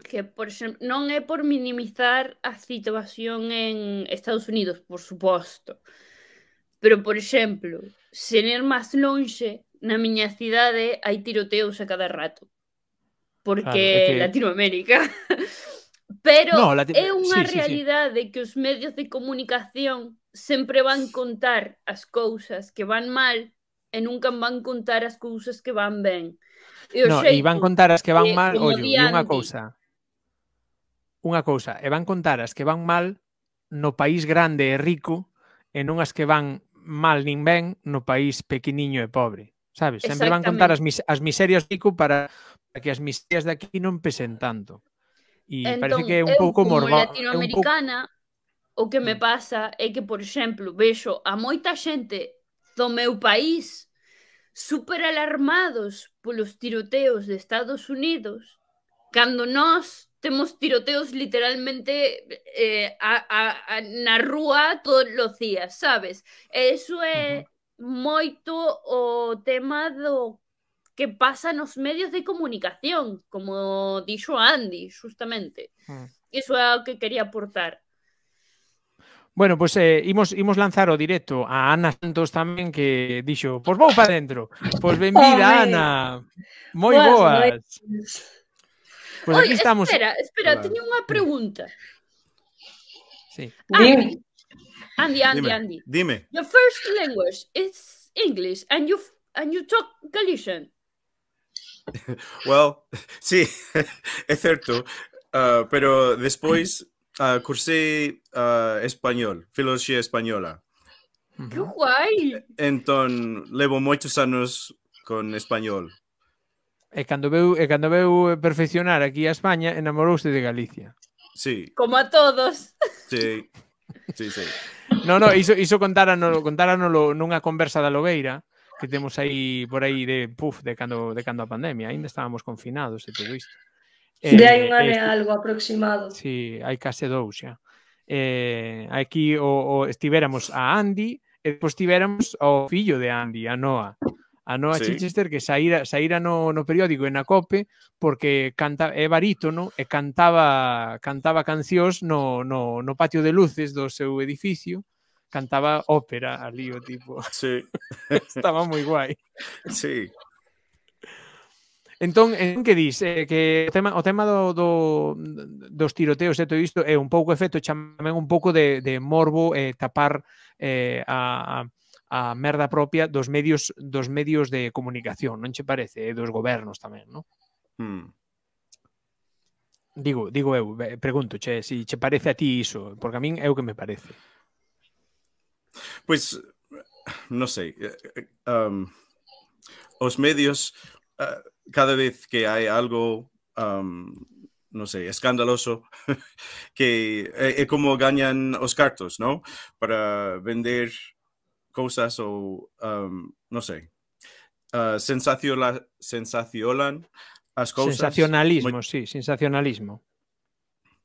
que, por exemplo, non é por minimizar a situación en Estados Unidos, por suposto. Pero, por exemplo, sen ir máis lonxe, na miña cidade hai tiroteos a cada rato. Porque claro, é que... Latinoamérica. Pero no, lati... é unha sí, realidade sí, sí. que os medios de comunicación sempre van contar as cousas que van mal e nunca van contar as cousas que van ben. E o no, xeito, e van contar as que van mal, ollo, e unha cousa unha cousa, e van contar as que van mal no país grande e rico e non as que van mal nin ben no país pequeniño e pobre. Sabes? Sempre van contar as, mis as miserias rico para, para que as miserias de aquí non pesen tanto. E entón, parece que é un pouco morbo. latinoamericana, pouco... o que me mm. pasa é que, por exemplo, vexo a moita xente do meu país super alarmados polos tiroteos de Estados Unidos cando nós temos tiroteos literalmente eh, a, a, a, na rúa todos os días, sabes? E iso é moito o tema do que pasa nos medios de comunicación, como dixo Andy, justamente. Hmm. Iso é o que quería aportar. Bueno, pois pues, eh, imos, imos lanzar o directo a Ana Santos tamén que dixo, pois vou para dentro. Pois benvida, Ana. Moi boas. boas. Pues Oye, Espera, espera, tenía una pregunta. Sí. Andy, Andy, Andy, Dime. Andy. Your first language is English and you and you talk Galician. well, sí, es cierto. Ah, pero después ah, cursé ah, español, filosofía española. ¡Qué guay! Entonces, llevo muchos años con español. E cando veu, e cando veu perfeccionar aquí a España, enamorouse de Galicia. Sí. Como a todos. Sí. Sí, sí. No, no, iso, iso contáranolo, contáranolo nunha conversa da Lobeira que temos aí por aí de puf, de cando, de cando a pandemia, aínda estábamos confinados e todo isto. Eh, de aí un eh, ano algo aproximado. Si, sí, hai case dous xa. Eh, aquí o, o estivéramos a Andy e depois tivéramos ao fillo de Andy, a Noah a Noa sí. Chichester que saíra, saíra no, no periódico e na COPE porque canta, é barítono e cantaba cantaba cancións no, no, no patio de luces do seu edificio cantaba ópera ali o tipo. Sí. Estaba moi guai. Sí. Entón, en eh, que dis? Eh, que o tema, o tema do, do, dos tiroteos eto todo isto é un pouco efecto, chamén un pouco de, de morbo eh, tapar eh, a, a a merda propia dos medios dos medios de comunicación, non che parece, e eh, dos gobernos tamén, non? Hmm. Digo, digo eu, pregunto, che, se si che parece a ti iso, porque a min é o que me parece. Pois, pues, non sei, eh, eh, um, os medios, uh, cada vez que hai algo um, no sé, escandaloso, que es eh, como ganan los cartos, ¿no? Para vender cosas o, um, no sei, uh, sensaciola, sensaciolan as cousas. Sensacionalismo, moi... sí, sensacionalismo.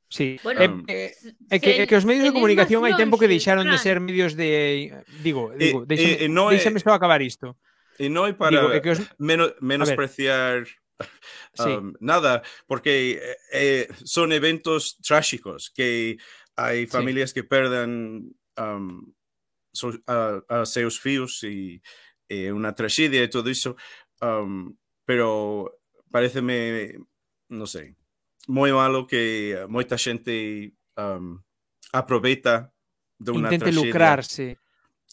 Sí, bueno, é, eh, um, eh, eh, que, é eh, que os medios de comunicación hai tempo que deixaron de ser medios de... Digo, digo, deixame, eh, eh, no deixame só acabar isto. E non é para digo, eh, que os... menos, menospreciar um, sí. nada, porque eh, son eventos tráxicos que hai familias sí. que perdan um, so, a, a seus fíos e, e unha traxedia e todo iso, um, pero pareceme, non sei, moi malo que moita xente um, aproveita de Intente traxedia. lucrarse.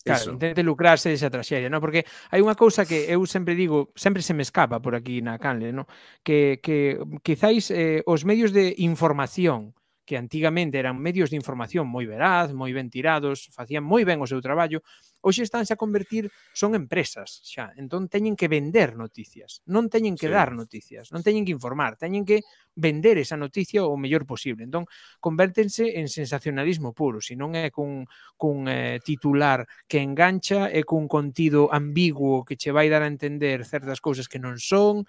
Claro, intente lucrarse desa traxeria, no? porque hai unha cousa que eu sempre digo, sempre se me escapa por aquí na canle, no? que, que quizáis eh, os medios de información que antigamente eran medios de información moi veraz, moi ben tirados, facían moi ben o seu traballo, hoxe xa a convertir, son empresas xa, entón teñen que vender noticias, non teñen que sí. dar noticias, non teñen que informar, teñen que vender esa noticia o mellor posible. Entón, convértense en sensacionalismo puro, se non é cun, cun eh, titular que engancha, é cun contido ambiguo que che vai dar a entender certas cousas que non son,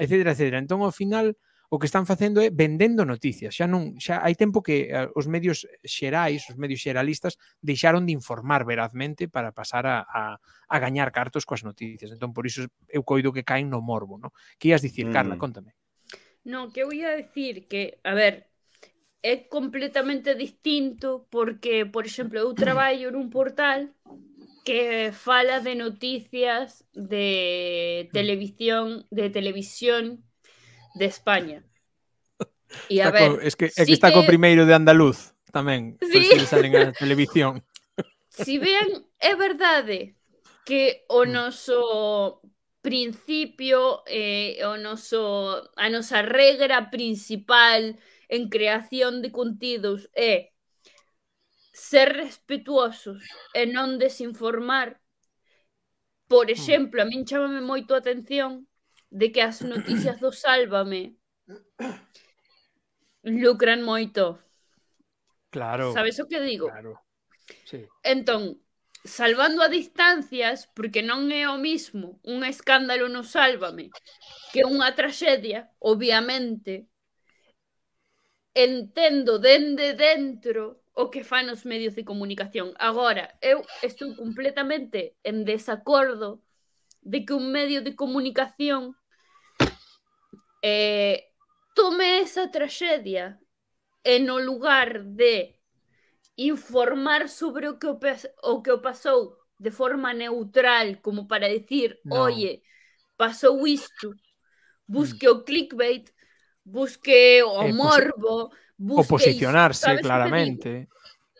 etcétera, etcétera. Entón, ao final, o que están facendo é vendendo noticias. Xa non xa hai tempo que eh, os medios xerais, os medios xeralistas deixaron de informar verazmente para pasar a, a, a gañar cartos coas noticias. Entón, por iso eu coido que caen no morbo, no? Que ias dicir, mm. Carla, contame. Non, que eu ia dicir que, a ver, é completamente distinto porque, por exemplo, eu traballo nun portal que fala de noticias de televisión, de televisión de España. E a ver, es que, sí es que está que... co primeiro de andaluz tamén, sí. por si salen a televisión. Si ben é verdade que o noso principio eh, o noso a nosa regra principal en creación de contidos é ser respetuosos e non desinformar. Por hmm. exemplo, a min chamame moito a atención de que as noticias do Sálvame lucran moito. Claro. Sabes o que digo? Claro. Sí. Entón, salvando a distancias, porque non é o mismo un escándalo no Sálvame que unha traxedia, obviamente, entendo dende dentro o que fan os medios de comunicación. Agora, eu estou completamente en desacordo de que un medio de comunicación eh, tome esa tragedia en o lugar de informar sobre o que o, o que o pasou de forma neutral, como para decir, no. oye, pasou isto, mm. busque mm. o clickbait, busque o eh, morbo, busque posicionarse, isto, claramente.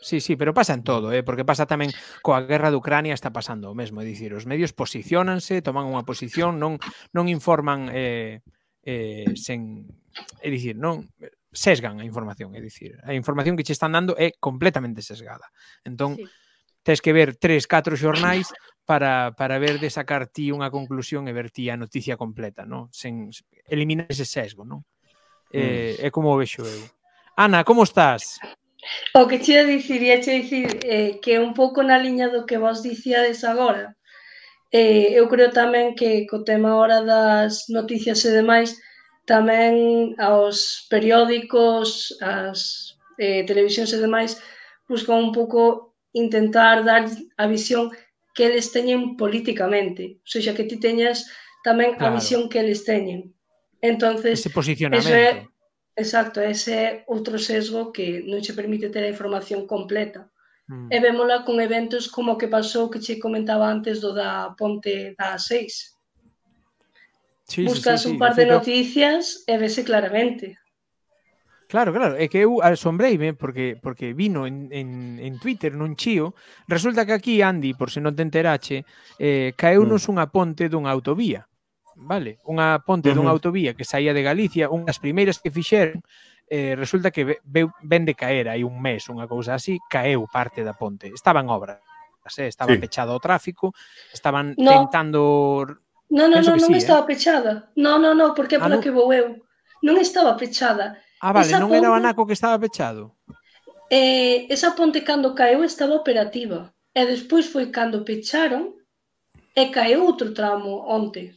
Sí, sí, pero pasa en mm. todo, eh? porque pasa tamén coa guerra de Ucrania está pasando o mesmo, é dicir, os medios posicionanse, toman unha posición, non non informan eh, eh, sen, é dicir, non sesgan a información, é dicir, a información que che están dando é completamente sesgada. Entón, sí. tes que ver tres, catro xornais para, para ver de sacar ti unha conclusión e ver ti a noticia completa, non? Sen eliminar ese sesgo, non? Eh, mm. é como o vexo eu. Ana, como estás? O que che dicir, e che dicir eh, que un pouco na liña do que vos dicíades agora, Eh, eu creo tamén que co tema ahora das noticias e demais, tamén aos periódicos, as eh, televisións e demais, buscan un pouco intentar dar a visión que eles teñen políticamente. Ou seja, que ti teñas tamén claro. a visión que eles teñen. Entonces, ese posicionamento. Ese, exacto, ese outro sesgo que non se permite ter a información completa. Mm. E vémola con eventos como o que pasou que che comentaba antes do da Ponte da 6. Sí, Buscas sí, sí, un par de feito... noticias e vese claramente. Claro, claro, é que eu asombreime porque porque vino en, en, en Twitter nun chío, resulta que aquí Andy, por se non te enterache, eh, caeu nos mm. unha ponte dunha autovía. Vale, unha ponte uh -huh. dunha autovía que saía de Galicia, unhas primeiras que fixeron eh, resulta que ve, ven de caer hai un mes, unha cousa así, caeu parte da ponte. Estaba en obra, eh, estaba sí. pechado o tráfico, estaban no. tentando... No, no, no, non sí, estaba eh? pechada. No, no, no, porque é ah, pola no? que vou eu. Non estaba pechada. Ah, vale, esa non ponte... era o anaco que estaba pechado. Eh, esa ponte cando caeu estaba operativa. E despois foi cando pecharon e caeu outro tramo onte.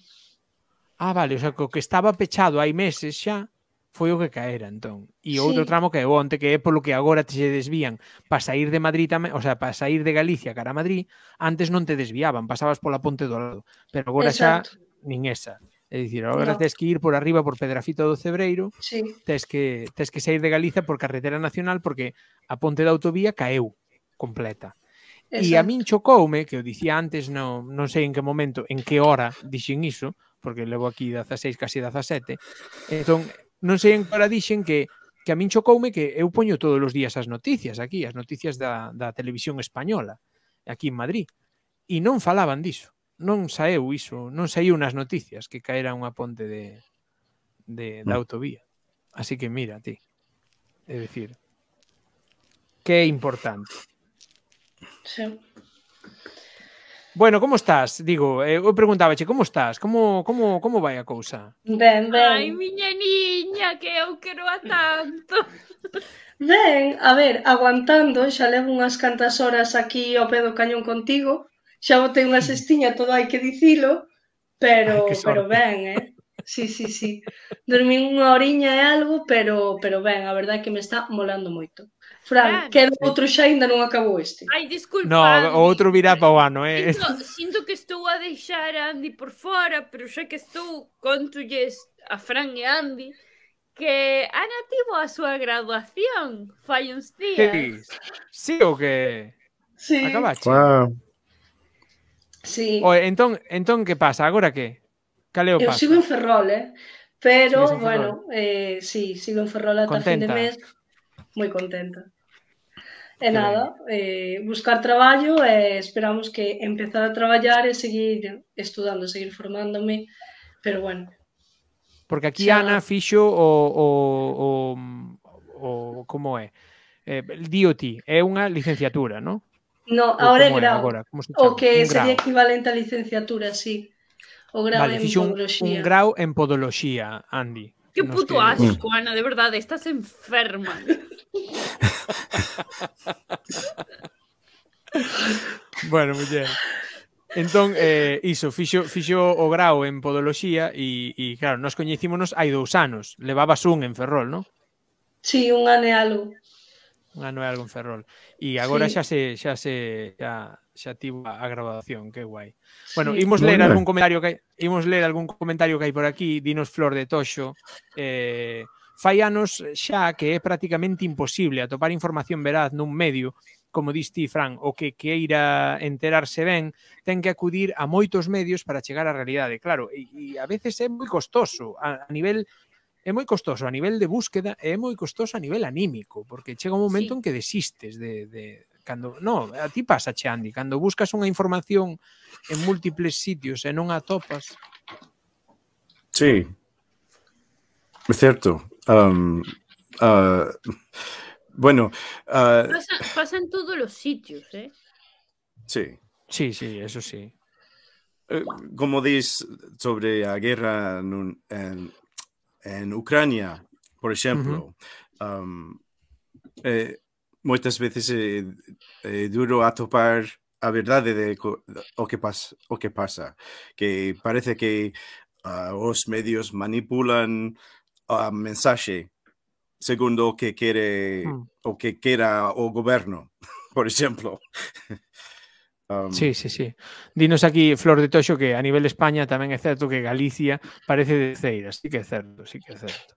Ah, vale, o sea, que estaba pechado hai meses xa, foi o que caera entón. E outro sí. tramo que é onte que é polo que agora te se desvían para sair de Madrid tamén, o sea, para sair de Galicia cara a Madrid, antes non te desviaban, pasabas pola Ponte do Lado, pero agora Exacto. xa nin esa. É dicir, agora no. tens que ir por arriba por Pedrafito do Cebreiro, sí. tens que tens que sair de Galicia por carretera nacional porque a ponte da autovía caeu completa. Exacto. E a min chocoume, que eu dicía antes, no, non sei en que momento, en que hora dixen iso, porque levo aquí 16, casi 17, entón non sei en que dixen que que a min chocoume que eu poño todos os días as noticias aquí, as noticias da, da televisión española, aquí en Madrid. E non falaban diso. Non saeu iso, non saiu nas noticias que caera unha ponte de, de, da mm. autovía. Así que mira, ti. É dicir, que é importante. Sí. Bueno, como estás? Digo, eh, eu che, como estás? Como como como vai a cousa? Ben, ben. Ai, miña niña, que eu quero a tanto. Ben, a ver, aguantando, xa levo unhas cantas horas aquí ao pé do cañón contigo. Xa botei unha cestiña, todo hai que dicilo, pero Ai, pero ben, eh. Sí, sí, sí. Dormí unha horiña e algo, pero pero ben, a verdade é que me está molando moito. Fran, que quero otro ya ainda non acabou este. Ai, desculpa. No, otro outro virá para o eh. Sinto, que estou a deixar a Andy por fuera, pero xa que estou, contulles a Fran y e Andy que han tivo a súa graduación fai uns días. Sí, sí o que? Sí. Acabaste. Wow. Sí. O, entón, que pasa? ¿Ahora qué? Caleo Eu sigo en Ferrol, eh? Pero, bueno, eh, sí, sigo en Ferrol ata fin de mes. Moi contenta. E nada, eh, buscar traballo e eh, esperamos que empezar a traballar e seguir estudando, seguir formándome, pero bueno. Porque aquí xa... Ana fixo o, o, o, o como é? Eh, dio ti, é unha licenciatura, non? No, agora é grau. Agora, como se chama? o que un sería grau. equivalente a licenciatura, sí. O grau vale, en fixo un, un grau en podoloxía, Andy. Qué puto queremos. asco, mm. Ana, de verdade, estás enferma. bueno, muller. Entón, eh, iso, fixo, fixo o grau en podoloxía e, e claro, nos coñecímonos hai dous anos. Levabas un en Ferrol, non? Sí, un ano e algo a en Ferrol. E agora sí. xa se xa se xa, xa tivo a grabación, que guai. Bueno, sí. imos ler bueno. algún comentario que hai, imos ler algún comentario que hai por aquí, dinos Flor de Toxo, eh Fai anos xa que é prácticamente imposible atopar información veraz nun medio como diste Fran, o que queira enterarse ben, ten que acudir a moitos medios para chegar á realidade, claro, e, e a veces é moi costoso a, a nivel é moi costoso a nivel de búsqueda e é moi costoso a nivel anímico, porque chega un momento sí. en que desistes de, de cando no, a ti pasa, Andy, cando buscas unha información en múltiples sitios e non atopas. Sí. É certo. Um, uh, bueno, uh, pasa, pasa en todos os sitios, eh? Sí. Sí, sí, eso sí. Eh, como dis sobre a guerra nun, en, en Ucrania, por exemplo, uh -huh. um, eh, moitas veces é, eh, eh, duro atopar a verdade de o que pasa, o que pasa, que parece que uh, os medios manipulan a mensaxe segundo hmm. o que quere uh -huh. o que quera o goberno, por exemplo. Um... Sí, sí, sí. Dinos aquí, Flor de Toxo, que a nivel de España tamén é certo que Galicia parece de Ceira, sí que é certo, sí que é certo.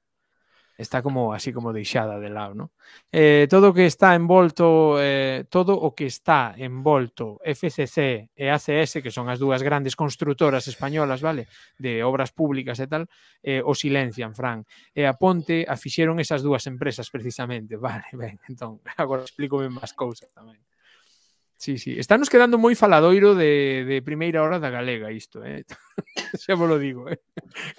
Está como así como deixada de lado, ¿no? Eh, todo o que está envolto, eh, todo o que está envolto FCC e ACS, que son as dúas grandes constructoras españolas, vale? De obras públicas e tal, eh, o silencian, Fran. E a Ponte afixeron esas dúas empresas precisamente, vale? Ben, entón, agora explícome máis cousas tamén. Sí, sí, estános quedando moi faladoiro de, de primeira hora da galega isto, eh? Xa vos lo digo, eh?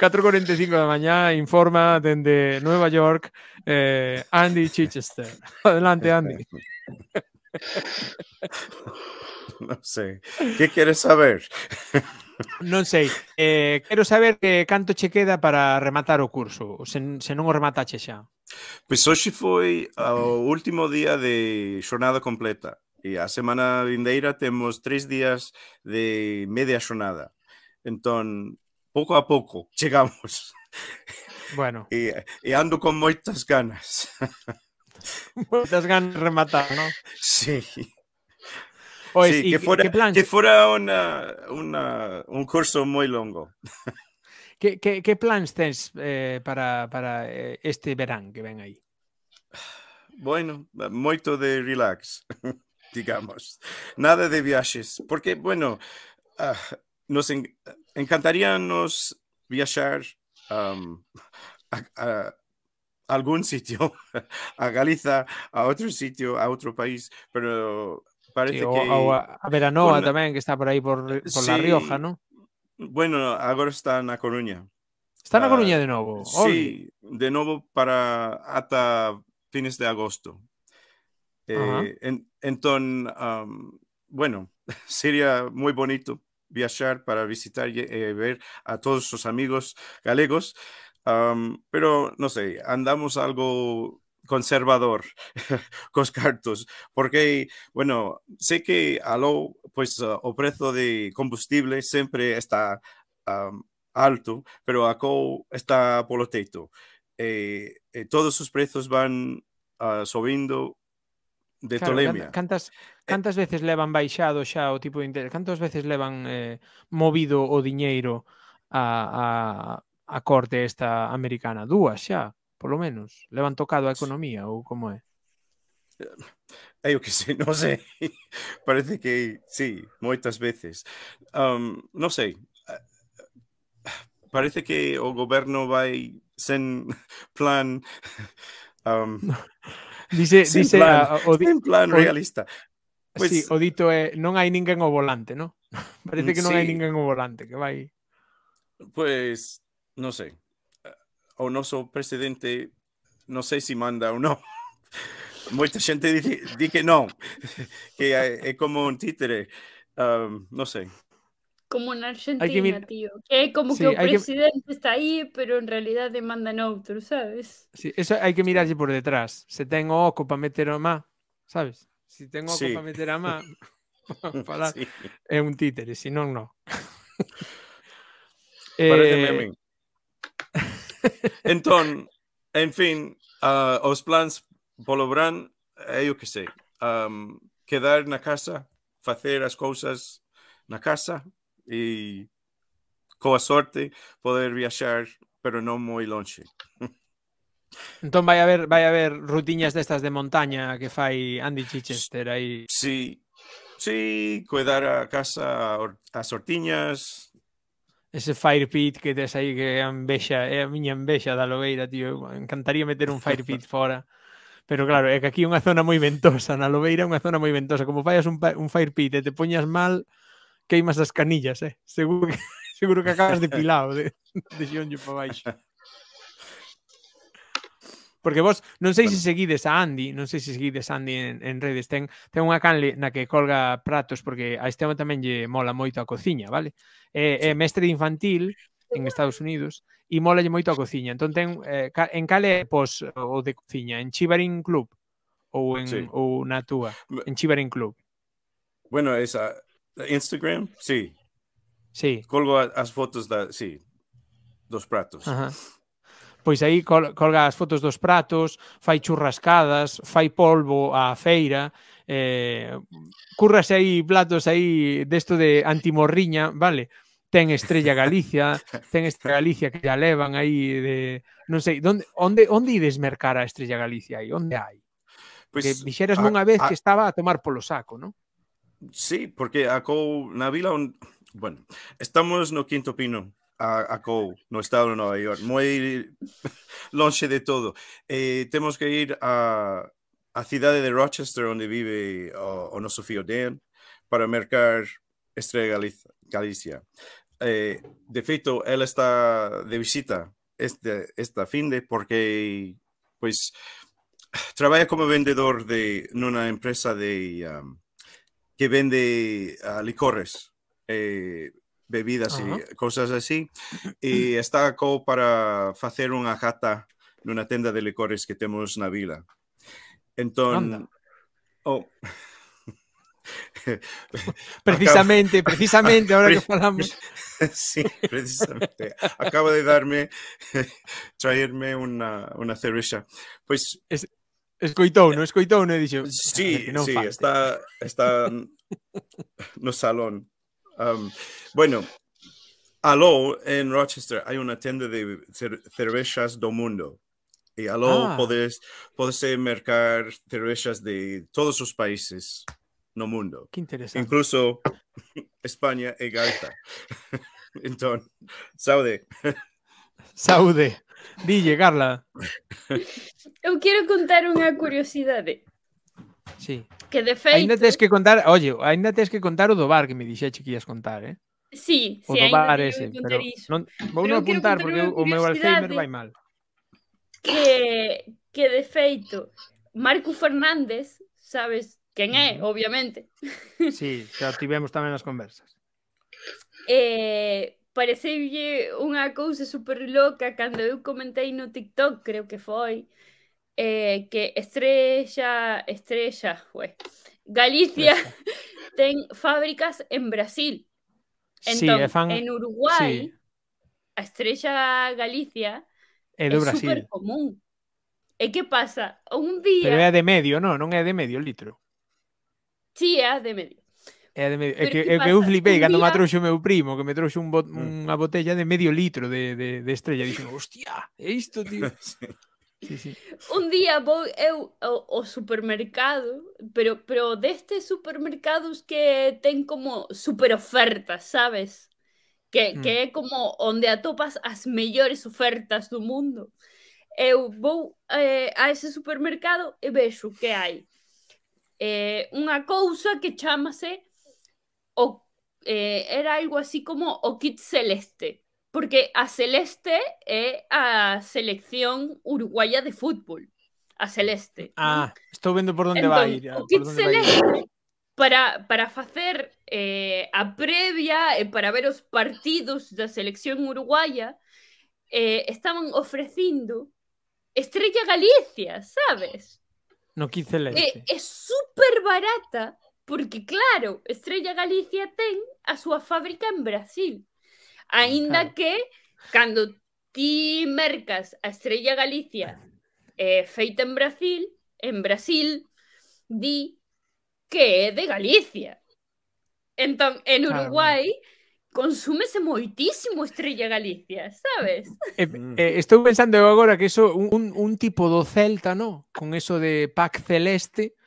4.45 da mañá, informa dende Nueva York, eh, Andy Chichester. Adelante, Andy. non sei. Que queres saber? non sei. Eh, quero saber que eh, canto che queda para rematar o curso, se, se non o rematache xa. Pois hoxe foi o último día de xornada completa. E eh, a semana vindeira temos tres días de media xonada. Entón, pouco a pouco, chegamos. Bueno. E, e ando con moitas ganas. moitas ganas de rematar, non? Sí. Pois, sí, que fora, que, plan... que fora una, una, un curso moi longo. Que, que, que plans tens eh, para, para eh, este verán que ven aí? Bueno, moito de relax. digamos. Nada de viajes, porque bueno, ah, nos encantaría nos viajar a, algún sitio, a Galiza, a otro sitio, a otro país, pero parece que... a, Veranoa también, que está por ahí, por, eh, La Rioja, ¿no? Bueno, ahora está en La Coruña. Está en La ah, Coruña de nuevo. Sí, de nuevo para hasta fines de agosto. Eh, en, entonces, bueno, sería muy bonito viajar para visitar y eh, ver a todos sus amigos galegos, pero no sé, andamos algo conservador con cartos, porque, bueno, sé que aló, pues, el precio de combustible siempre está alto, pero acá está por lo teto. Eh, todos sus precios van ah, subiendo de claro, tolemia. Cantas, eh, cantas veces levan baixado xa o tipo de interés? Cantas veces levan eh, movido o diñeiro a, a, a corte esta americana? Dúas xa, polo menos. Levan tocado a economía ou como é? É eh, o que sei, non sei. Parece que sí, moitas veces. Um, non sei. Parece que o goberno vai sen plan um, Dice, sin dice plan, plan realista. Pues, sí, o dito eh, volante, ¿no? Parece que no hay ningún volante, que va ahí Pues, no sé. O soy presidente, no sé si manda o no mucha gente dice que no que eh, es como un títere. Ah, no sé como en Argentina, tío. Que como que el presidente está ahí, pero en realidad demandan otro sabes? Sí, eso hay que mirarse por detrás. Se tengo ojo para meter a más, sabes? si tengo ojo para meter a más, un títere, si no no, Parece eh, a en fin, los ah, os plans polo Bran eh, que sei. Um, quedar na casa, facer las cosas na casa, y coa sorte poder viajar, pero non moi lonxe. Entón vai haber vai haber rutiñas destas de montaña que fai Andy Chichester aí. Sí. Sí, cuidar a casa a sortiñas. Ese fire pit que tes aí que é envexa, é a miña envexa da Lobeira, tío. Encantaría meter un fire pit fora. Pero claro, é que aquí é unha zona moi ventosa, na Lobeira é unha zona moi ventosa. Como fallas un, un fire pit e te poñas mal, queimas as canillas, eh? Seguro que, seguro que acabas depilado de, de xonllo para baixo. Porque vos, non sei se seguides a Andy, non sei se seguides a Andy en, en redes, ten, ten unha canle na que colga pratos, porque a este tema tamén lle mola moito a cociña, vale? É, é mestre infantil en Estados Unidos e mola lle moito a cociña. Entón ten, eh, en cale pos o de cociña, en Chivarin Club ou en sí. ou na túa, en Chivarin Club. Bueno, esa Instagram, sí. Sí. Colgo as fotos da, sí, dos pratos. Ajá. Pois aí col, colga as fotos dos pratos, fai churrascadas, fai polvo á feira, eh, currase aí platos aí desto de antimorriña, vale? Ten Estrella Galicia, ten Estrella Galicia que ya levan aí de... Non sei, onde, onde, onde ides mercar a Estrella Galicia aí? Onde hai? Pois, que dixeras nunha vez a, que estaba a tomar polo saco, non? Sí, porque a Navila, bueno, estamos en el quinto pino, a, a no estado de Nueva York, muy longe de todo. Eh, tenemos que ir a, la ciudad de Rochester, donde vive o, no Sofía Dan, para mercar Estrella Galicia. Eh, de hecho, él está de visita este, fin de porque pues, trabaja como vendedor de una empresa de um, que vende uh, licores, eh, bebidas uh -huh. y cosas así. E está co para facer unha jata una tenda de licores que temos na vila. Entón... Oh. precisamente, Acab... precisamente, ahora que falamos. Sí, precisamente. Acaba de darme, traerme una, una cerveza. Pois, es, Escoitón, no no e dixo... Sí, sí, está, está no salón. Um, bueno, aló en Rochester hay una tienda de cervezas do mundo. Y aló ah. podes, mercar cervezas de todos los países no mundo. ¡Qué interesante. Incluso España e Garza. Entonces, saúde. Saúde. Dille, Carla. Eu quero contar unha curiosidade. Sí. Que de feito... Ainda tens que contar, oye, ainda tens que contar o do bar que me dixeche que ias contar, eh? Sí, o sí, do bar ese, pero iso. non, vou pero non apuntar porque o meu Alzheimer vai mal. Que, que de feito, Marco Fernández, sabes quen é, obviamente. Sí, xa tivemos tamén as conversas. Eh, Parece una cosa super loca cuando comenté comentei no TikTok, creo que fue eh, que Estrella, Estrella, Galicia ten fábricas en Brasil. en Uruguay, Estrella Galicia es do Brasil. super común. ¿Y que pasa? Un día... Pero es de medio, ¿no? No es de medio litro. Sí, es de medio. É, eh, de medio, é que, que eh, eu, eu flipei cando día... me trouxe o meu primo que me trouxe un mm. unha botella de medio litro de, de, de estrella e dixen, hostia, é isto, tío sí, sí. Un día vou eu ao, ao supermercado, pero pero destes supermercados que ten como super ofertas, sabes? Que, mm. que é como onde atopas as mellores ofertas do mundo. Eu vou eh, a ese supermercado e vexo que hai eh, unha cousa que chamase o, eh, era algo así como O Kit Celeste, porque a Celeste es a selección uruguaya de fútbol, a Celeste. Ah, estoy viendo por va va O Kit Celeste Para, para hacer eh, a previa eh, para ver los partidos De selección uruguaya estaban ofreciendo Estrella Galicia, sabes? No kit Celeste. Eh, barata Porque, claro, Estrella Galicia ten a súa fábrica en Brasil. Aínda claro. que, cando ti mercas a Estrella Galicia eh, feita en Brasil, en Brasil, di que é de Galicia. Entón, en Uruguai, claro. consúmese moitísimo Estrella Galicia, sabes? Eh, mm. eh, estou pensando agora que iso un, un tipo do Celta, no? Con eso de Pac Celeste,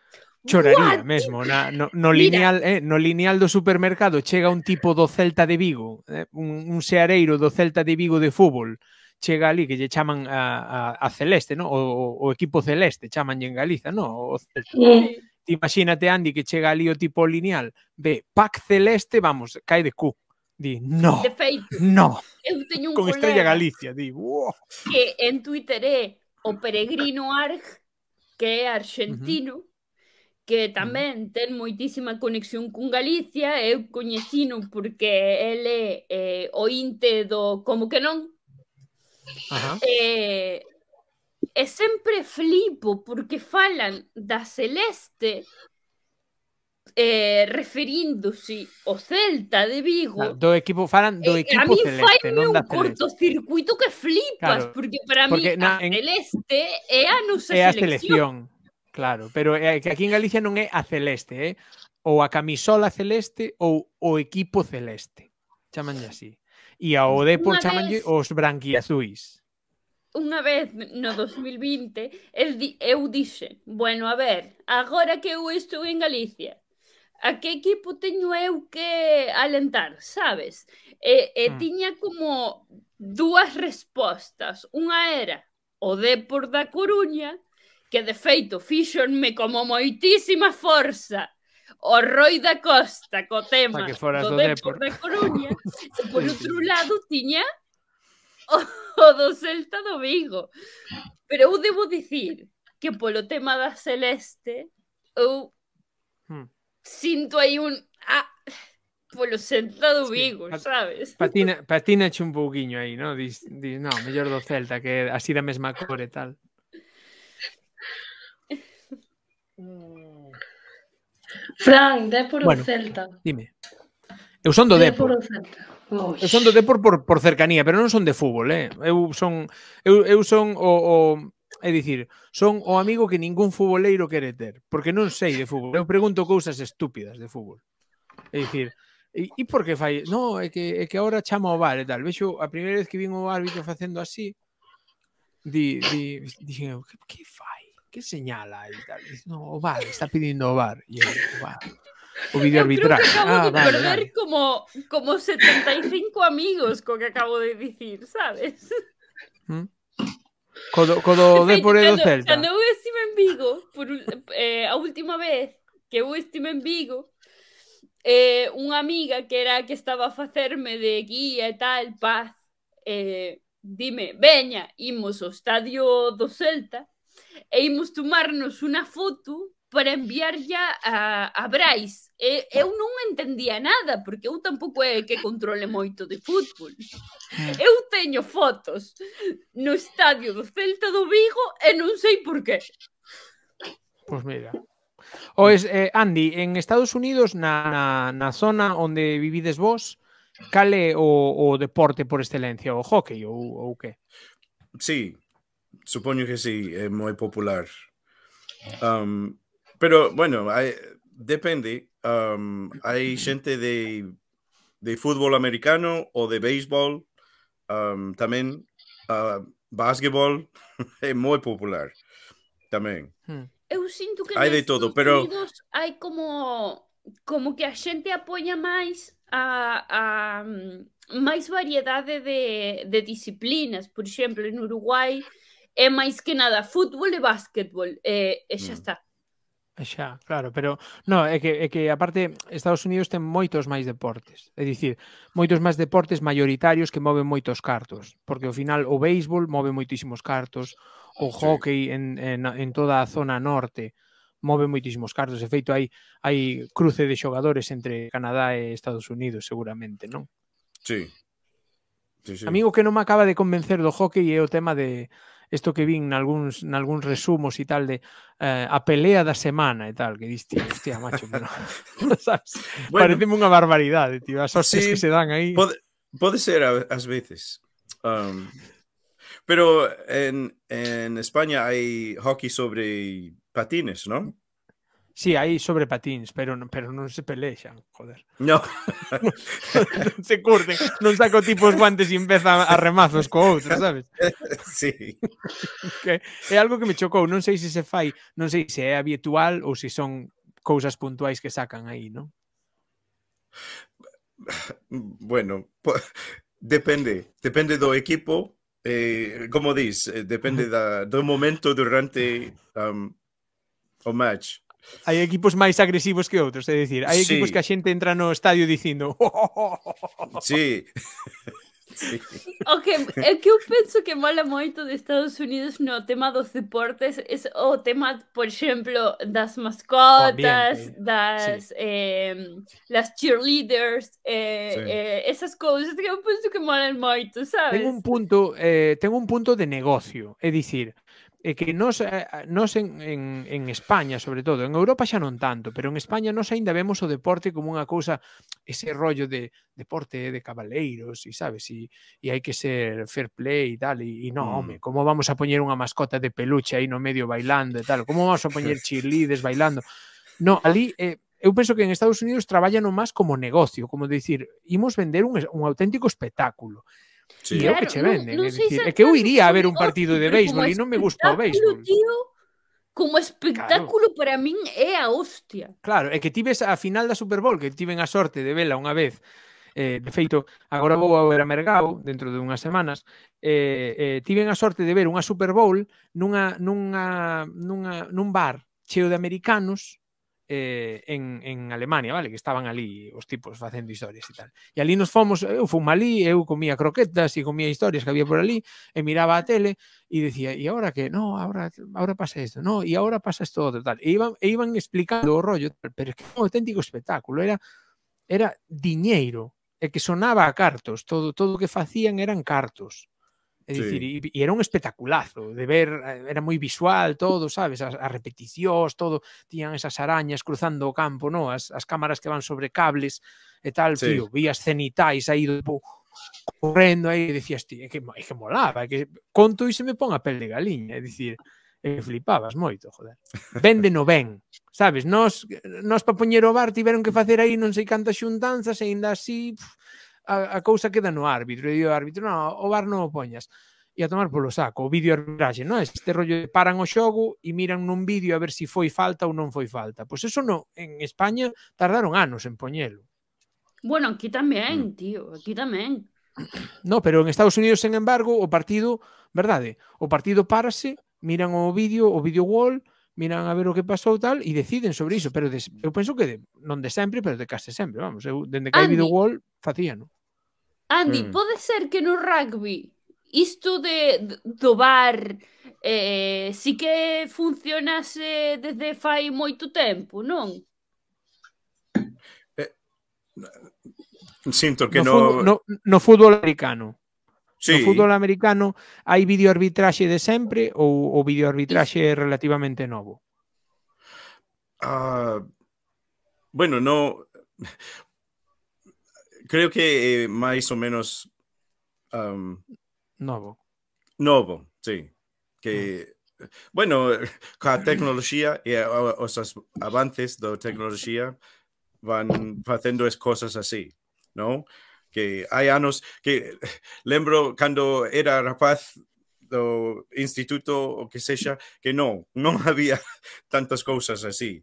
choraría What? mesmo na, no, no lineal eh, no lineal do supermercado chega un tipo do Celta de Vigo eh, un, un seareiro do Celta de Vigo de fútbol chega ali que lle chaman a, a, a Celeste no? o, o equipo Celeste chamanlle en Galiza no? o Celta. Sí. Te imagínate Andy que chega ali o tipo lineal de Pac Celeste vamos cae de cu Di, no, de feito, no. Eu teño un Con Estrella Galicia, di, wow. que en Twitter é o peregrino Arg, que é argentino, uh -huh que tamén ten moitísima conexión con Galicia, eu coñecino porque él é eh, Como que no Ajá. Eh, e siempre flipo porque falan da Celeste eh, referíndose o Celta de Vigo. Do equipo falan do eh, a mí celeste, un cortocircuito que flipas porque para mí Celeste é a nosa selección. Claro, pero é eh, que aquí en Galicia non é a celeste, é eh? ou a camisola celeste ou o equipo celeste. Chamanlle así. E ao Depor vez... chamanlle os branquiazuis. Unha vez no 2020 el di, eu dixe, bueno, a ver, agora que eu estou en Galicia, a que equipo teño eu que alentar, sabes? E, e mm. tiña como dúas respostas. Unha era o Depor da Coruña que de feito fixonme como moitísima forza o Roi da Costa co tema que foras do, do Depor da Coruña e por outro lado tiña o, o do Celta do Vigo pero eu debo dicir que polo tema da Celeste eu hmm. sinto aí un ah, polo Celta do Vigo, sí. sabes? Patina, patina un pouquiño aí, no? Dis, dis, no, mellor do Celta, que así da mesma cor e tal. Fran, Depor bueno, ou Celta? Dime. Eu son do Depor. Depor Celta. Uy. Eu son do Depor por, por cercanía, pero non son de fútbol, eh? Eu son eu, eu son o, o É dicir, son o amigo que ningún futboleiro quere ter, porque non sei de fútbol. Eu pregunto cousas estúpidas de fútbol. É dicir, e, e por que fai? No, é que, é que agora chama o VAR e tal. Vexo, a primeira vez que vin o árbitro facendo así, di, di, dixen, que, que fai? ¿qué señala ahí? Tal? No, o VAR, está pidiendo VAR. Y el, VAR. O vídeo arbitral. acabo ah, de vale, perder vale. Como, como 75 amigos con que acabo de decir, ¿sabes? ¿Mm? Codo, codo de por el Celta. Cando eu estive en Vigo, por, eh, a última vez que eu estive en Vigo, eh, unha amiga que era que estaba a facerme de guía e tal, paz, eh, dime, veña, imos ao estadio do Celta, e imos tomarnos unha foto para enviarlla a, a Brais. E, eu non entendía nada, porque eu tampouco é que controle moito de fútbol. Eh. Eu teño fotos no estadio do Celta do Vigo e non sei por qué. Pois pues mira, O es, eh, Andy, en Estados Unidos, na, na, na zona onde vivides vos, cale o, o deporte por excelencia? O hockey ou, ou que? Sí, Supongo que sí, es muy popular. Um, pero bueno, depende. Um, hay gente de, fútbol americano o de béisbol, um, también uh, básquetbol, es muy popular. También. Hmm. hay de todo, pero hay como como que la gente apoya más a, mm, más variedad de disciplinas. Por ejemplo, en Uruguay é eh, máis que nada fútbol e basquetbol e, eh, e eh, xa mm. está. E xa, claro, pero no, é que, é que aparte Estados Unidos ten moitos máis deportes, é dicir, moitos máis deportes maioritarios que moven moitos cartos, porque ao final o béisbol move moitísimos cartos, o hockey en, en, en toda a zona norte, move moitísimos cartos. De feito, hai, hai cruce de xogadores entre Canadá e Estados Unidos, seguramente, non? Sí. sí, sí. Amigo que non me acaba de convencer do hockey é o tema de, esto que vi en algunos resumos y tal de eh, a pelea da semana y tal, que diste, hostia, macho, pero, no, sabes? Bueno, Pareceme unha tío, as sí, que se dan ahí puede ser a, veces. Um, pero en, en España hay hockey sobre patines, ¿no? Sí, hai sobre patíns, pero pero non se pelexan, joder. No. non, se curten, non saco tipos guantes e empeza a remazos co outro, sabes? Sí. que é algo que me chocou, non sei se se fai, non sei se é habitual ou se son cousas puntuais que sacan aí, non? Bueno, depende, depende do equipo, eh, como dis, eh, depende da, do momento durante um, o match. Hai equipos máis agresivos que outros, é dicir, hai sí. equipos que a xente entra no estadio dicindo oh, oh, oh, Sí. sí. O que, é que eu penso que mola moito de Estados Unidos no tema dos deportes é o tema, por exemplo, das mascotas, das sí. eh, las cheerleaders, eh, sí. eh, esas cousas que eu penso que molan moito, sabes? Ten un punto, eh, ten un punto de negocio, é dicir, é que nos, eh, nos en, en, en España, sobre todo, en Europa xa non tanto, pero en España nos aínda vemos o deporte como unha cousa, ese rollo de deporte de cabaleiros, e sabes, e, e hai que ser fair play e tal, e, e non, mm. home, como vamos a poñer unha mascota de peluche aí no medio bailando e tal, como vamos a poñer cheerleaders bailando? No, ali... Eh, eu penso que en Estados Unidos traballan o máis como negocio, como dicir, imos vender un, un auténtico espectáculo. Sí. Claro, que che venden, no, no é, dicir, é que eu iría a ver un partido de béisbol e non me gusta o béisbol. Tío, como espectáculo claro. para min é a hostia. Claro, é que tives a final da Super Bowl, que tiven a sorte de vela unha vez, Eh, de feito, agora vou a ver a Mergao dentro de unhas semanas. Eh, eh, tiven a sorte de ver unha Super Bowl nunha, nunha, nunha, nun bar cheo de americanos eh, en, en Alemania, vale? Que estaban ali os tipos facendo historias e tal. E ali nos fomos, eu fui ali, eu comía croquetas e comía historias que había por ali, e miraba a tele e dicía, e agora que? No, agora, agora pasa isto, no, e agora pasa isto outro, tal. E iban, e iban explicando o rollo, tal, pero é que un auténtico espectáculo, era era diñeiro, e que sonaba a cartos, todo todo o que facían eran cartos. É dicir, e, e era un espectaculazo de ver, eh, era moi visual todo, sabes, as, as repeticións, todo, tiñan esas arañas cruzando o campo, no, as, as cámaras que van sobre cables e tal, sí. tío, vías cenitais aí do correndo aí e dicías, ti, é que, é que molaba, é que conto e se me pon a pel de galiña, é dicir, e flipabas moito, joder. Vende no ben, sabes? Nos, nos pa poñer o bar tiveron que facer aí non sei cantas xuntanzas, e ainda así... Pff, a, a cousa queda no árbitro. E o árbitro, non, o bar non o poñas. E a tomar polo saco, o vídeo arbitraxe, non? Este rollo de paran o xogo e miran nun vídeo a ver se si foi falta ou non foi falta. Pois eso no, en España tardaron anos en poñelo. Bueno, aquí tamén, mm. tío, aquí tamén. No, pero en Estados Unidos, sen embargo, o partido, verdade, o partido párase, miran o vídeo, o vídeo wall, miran a ver o que pasou tal e deciden sobre iso, pero de, eu penso que de, non de sempre, pero de case sempre, vamos, eu dende que hai facía, non? Andy, mm. pode ser que no rugby isto de do bar eh, si que funcionase desde fai moito tempo, non? Eh, sinto que no, no... Fútbol, no, no fútbol americano Sí. No fútbol americano hai videoarbitraxe de sempre ou o videoarbitraxe é relativamente novo? Uh, bueno, no creo que é eh, máis ou menos um, novo. Novo, sí. Que mm. bueno, coa tecnoloxía e os avances da tecnoloxía van facendo as cosas así, non? que hai anos que lembro cando era rapaz do instituto o que sexa, que non, non había tantas cousas así.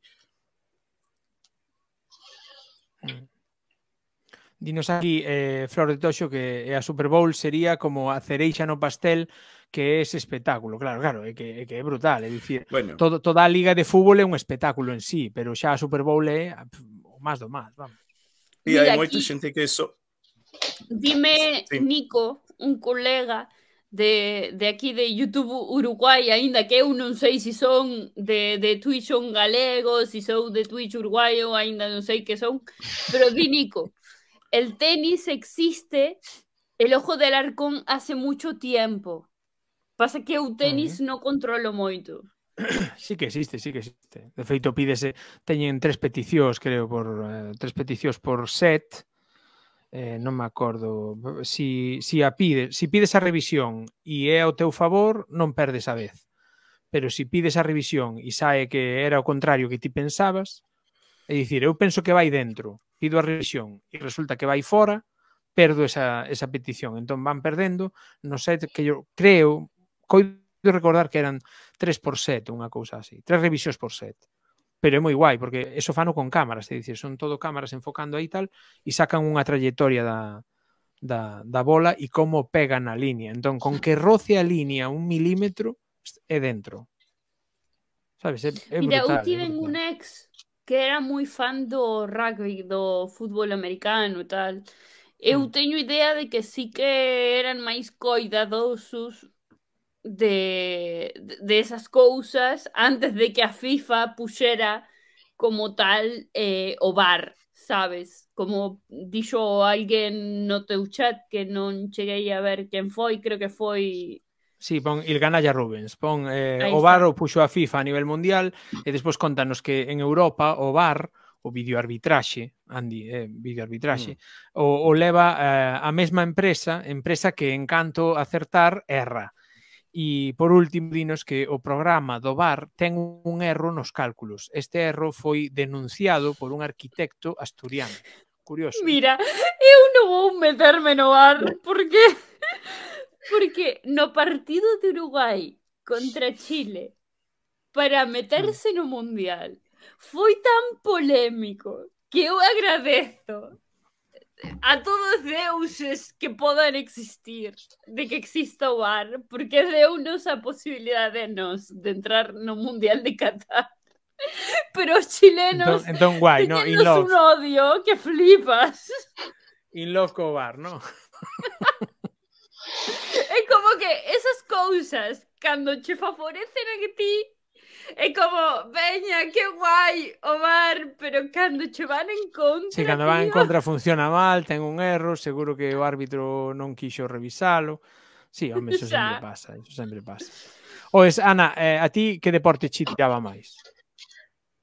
Dinos aquí, eh, Flor de Toxo, que eh, a Super Bowl sería como a cereixa no pastel que é ese espectáculo, claro, claro, é que, é que é brutal, é dicir, bueno. todo, toda a liga de fútbol é un espectáculo en sí, pero xa a Super Bowl é o máis do máis, vamos. E hai moita xente que so, Dime, sí. Nico, un colega de, de aquí de YouTube Uruguai, aínda que eu non sei se si son de, de Twitch son galegos, se si son de Twitch uruguayo, aínda non sei que son, pero di Nico, el tenis existe, el ojo del arcón hace mucho tiempo. Pasa que eu tenis uh -huh. non controlo moito. Sí que existe, sí que existe. De feito, pídese, teñen tres peticións, creo, por eh, tres peticións por set, eh, non me acordo, si, si a pide, si pides a revisión e é ao teu favor, non perdes a vez. Pero se si pides a revisión e sae que era o contrario que ti pensabas, é dicir, eu penso que vai dentro, pido a revisión e resulta que vai fora, perdo esa, esa petición. Entón van perdendo, non sei que eu creo, coido recordar que eran 3 por set, unha cousa así, tres revisións por set pero é moi guai, porque eso fano con cámaras, é dicir, son todo cámaras enfocando aí tal, e sacan unha trayectoria da, da, da bola e como pega na línea. Entón, con que roce a línea un milímetro, é dentro. Sabes, é, é brutal. Mira, eu tiven un ex que era moi fan do rugby, do fútbol americano e tal. Eu mm. teño idea de que sí que eran máis coidadosos de, de esas cousas antes de que a FIFA puxera como tal eh, o bar, sabes? Como dixo alguén no teu chat que non cheguei a ver quen foi, creo que foi Sí, pon Ilganaya Rubens, pon eh, o bar o puxo a FIFA a nivel mundial e despois contanos que en Europa o bar o videoarbitraxe, Andy, eh, videoarbitraxe, mm. o, o leva eh, a mesma empresa, empresa que en canto acertar erra. E, por último, dinos que o programa do VAR ten un erro nos cálculos. Este erro foi denunciado por un arquitecto asturiano. Curioso. Mira, eu non vou meterme no VAR porque porque no partido de Uruguai contra Chile para meterse mm. no Mundial foi tan polémico que eu agradezo a todos deuses que puedan existir, de que exista o porque de unos a posibilidad de nos de entrar no Mundial de Qatar. Pero chilenos entonces no? un odio que flipas. Y loco Ovar, no? Es como que esas cosas cuando te favorecen a ti É como, veña, que guai o bar, pero cando che van en contra... Si, sí, cando van en contra funciona mal, ten un erro, seguro que o árbitro non quixo revisalo. Si, sí, home, eso sempre pasa, eso sempre pasa. Ois, Ana, eh, a ti que deporte che tiraba máis?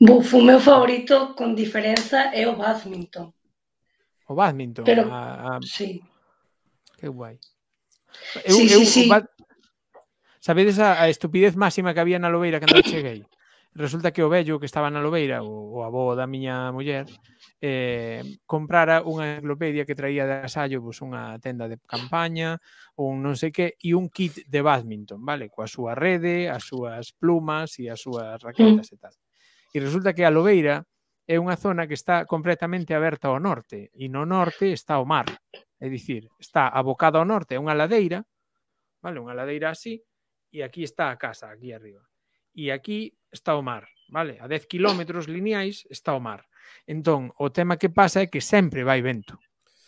Buf, o meu favorito con diferenza é o badminton. O badminton? Pero, a, ah, a... Ah. Sí. Que guai. Eu, sí, eu, sí, sí. Sabedes a, a estupidez máxima que había na Lobeira cando cheguei? Resulta que o vello que estaba na Lobeira, o, o avó da miña muller, eh, comprara unha enciclopedia que traía de asallo pues, unha tenda de campaña ou non sei que, e un kit de badminton, vale? Coa súa rede, as súas plumas e as súas raquetas e tal. E resulta que a Lobeira é unha zona que está completamente aberta ao norte, e no norte está o mar. É dicir, está abocada ao norte, é unha ladeira, vale, unha ladeira así, e aquí está a casa, aquí arriba. E aquí está o mar, vale? A 10 kilómetros lineais está o mar. Entón, o tema que pasa é que sempre vai vento.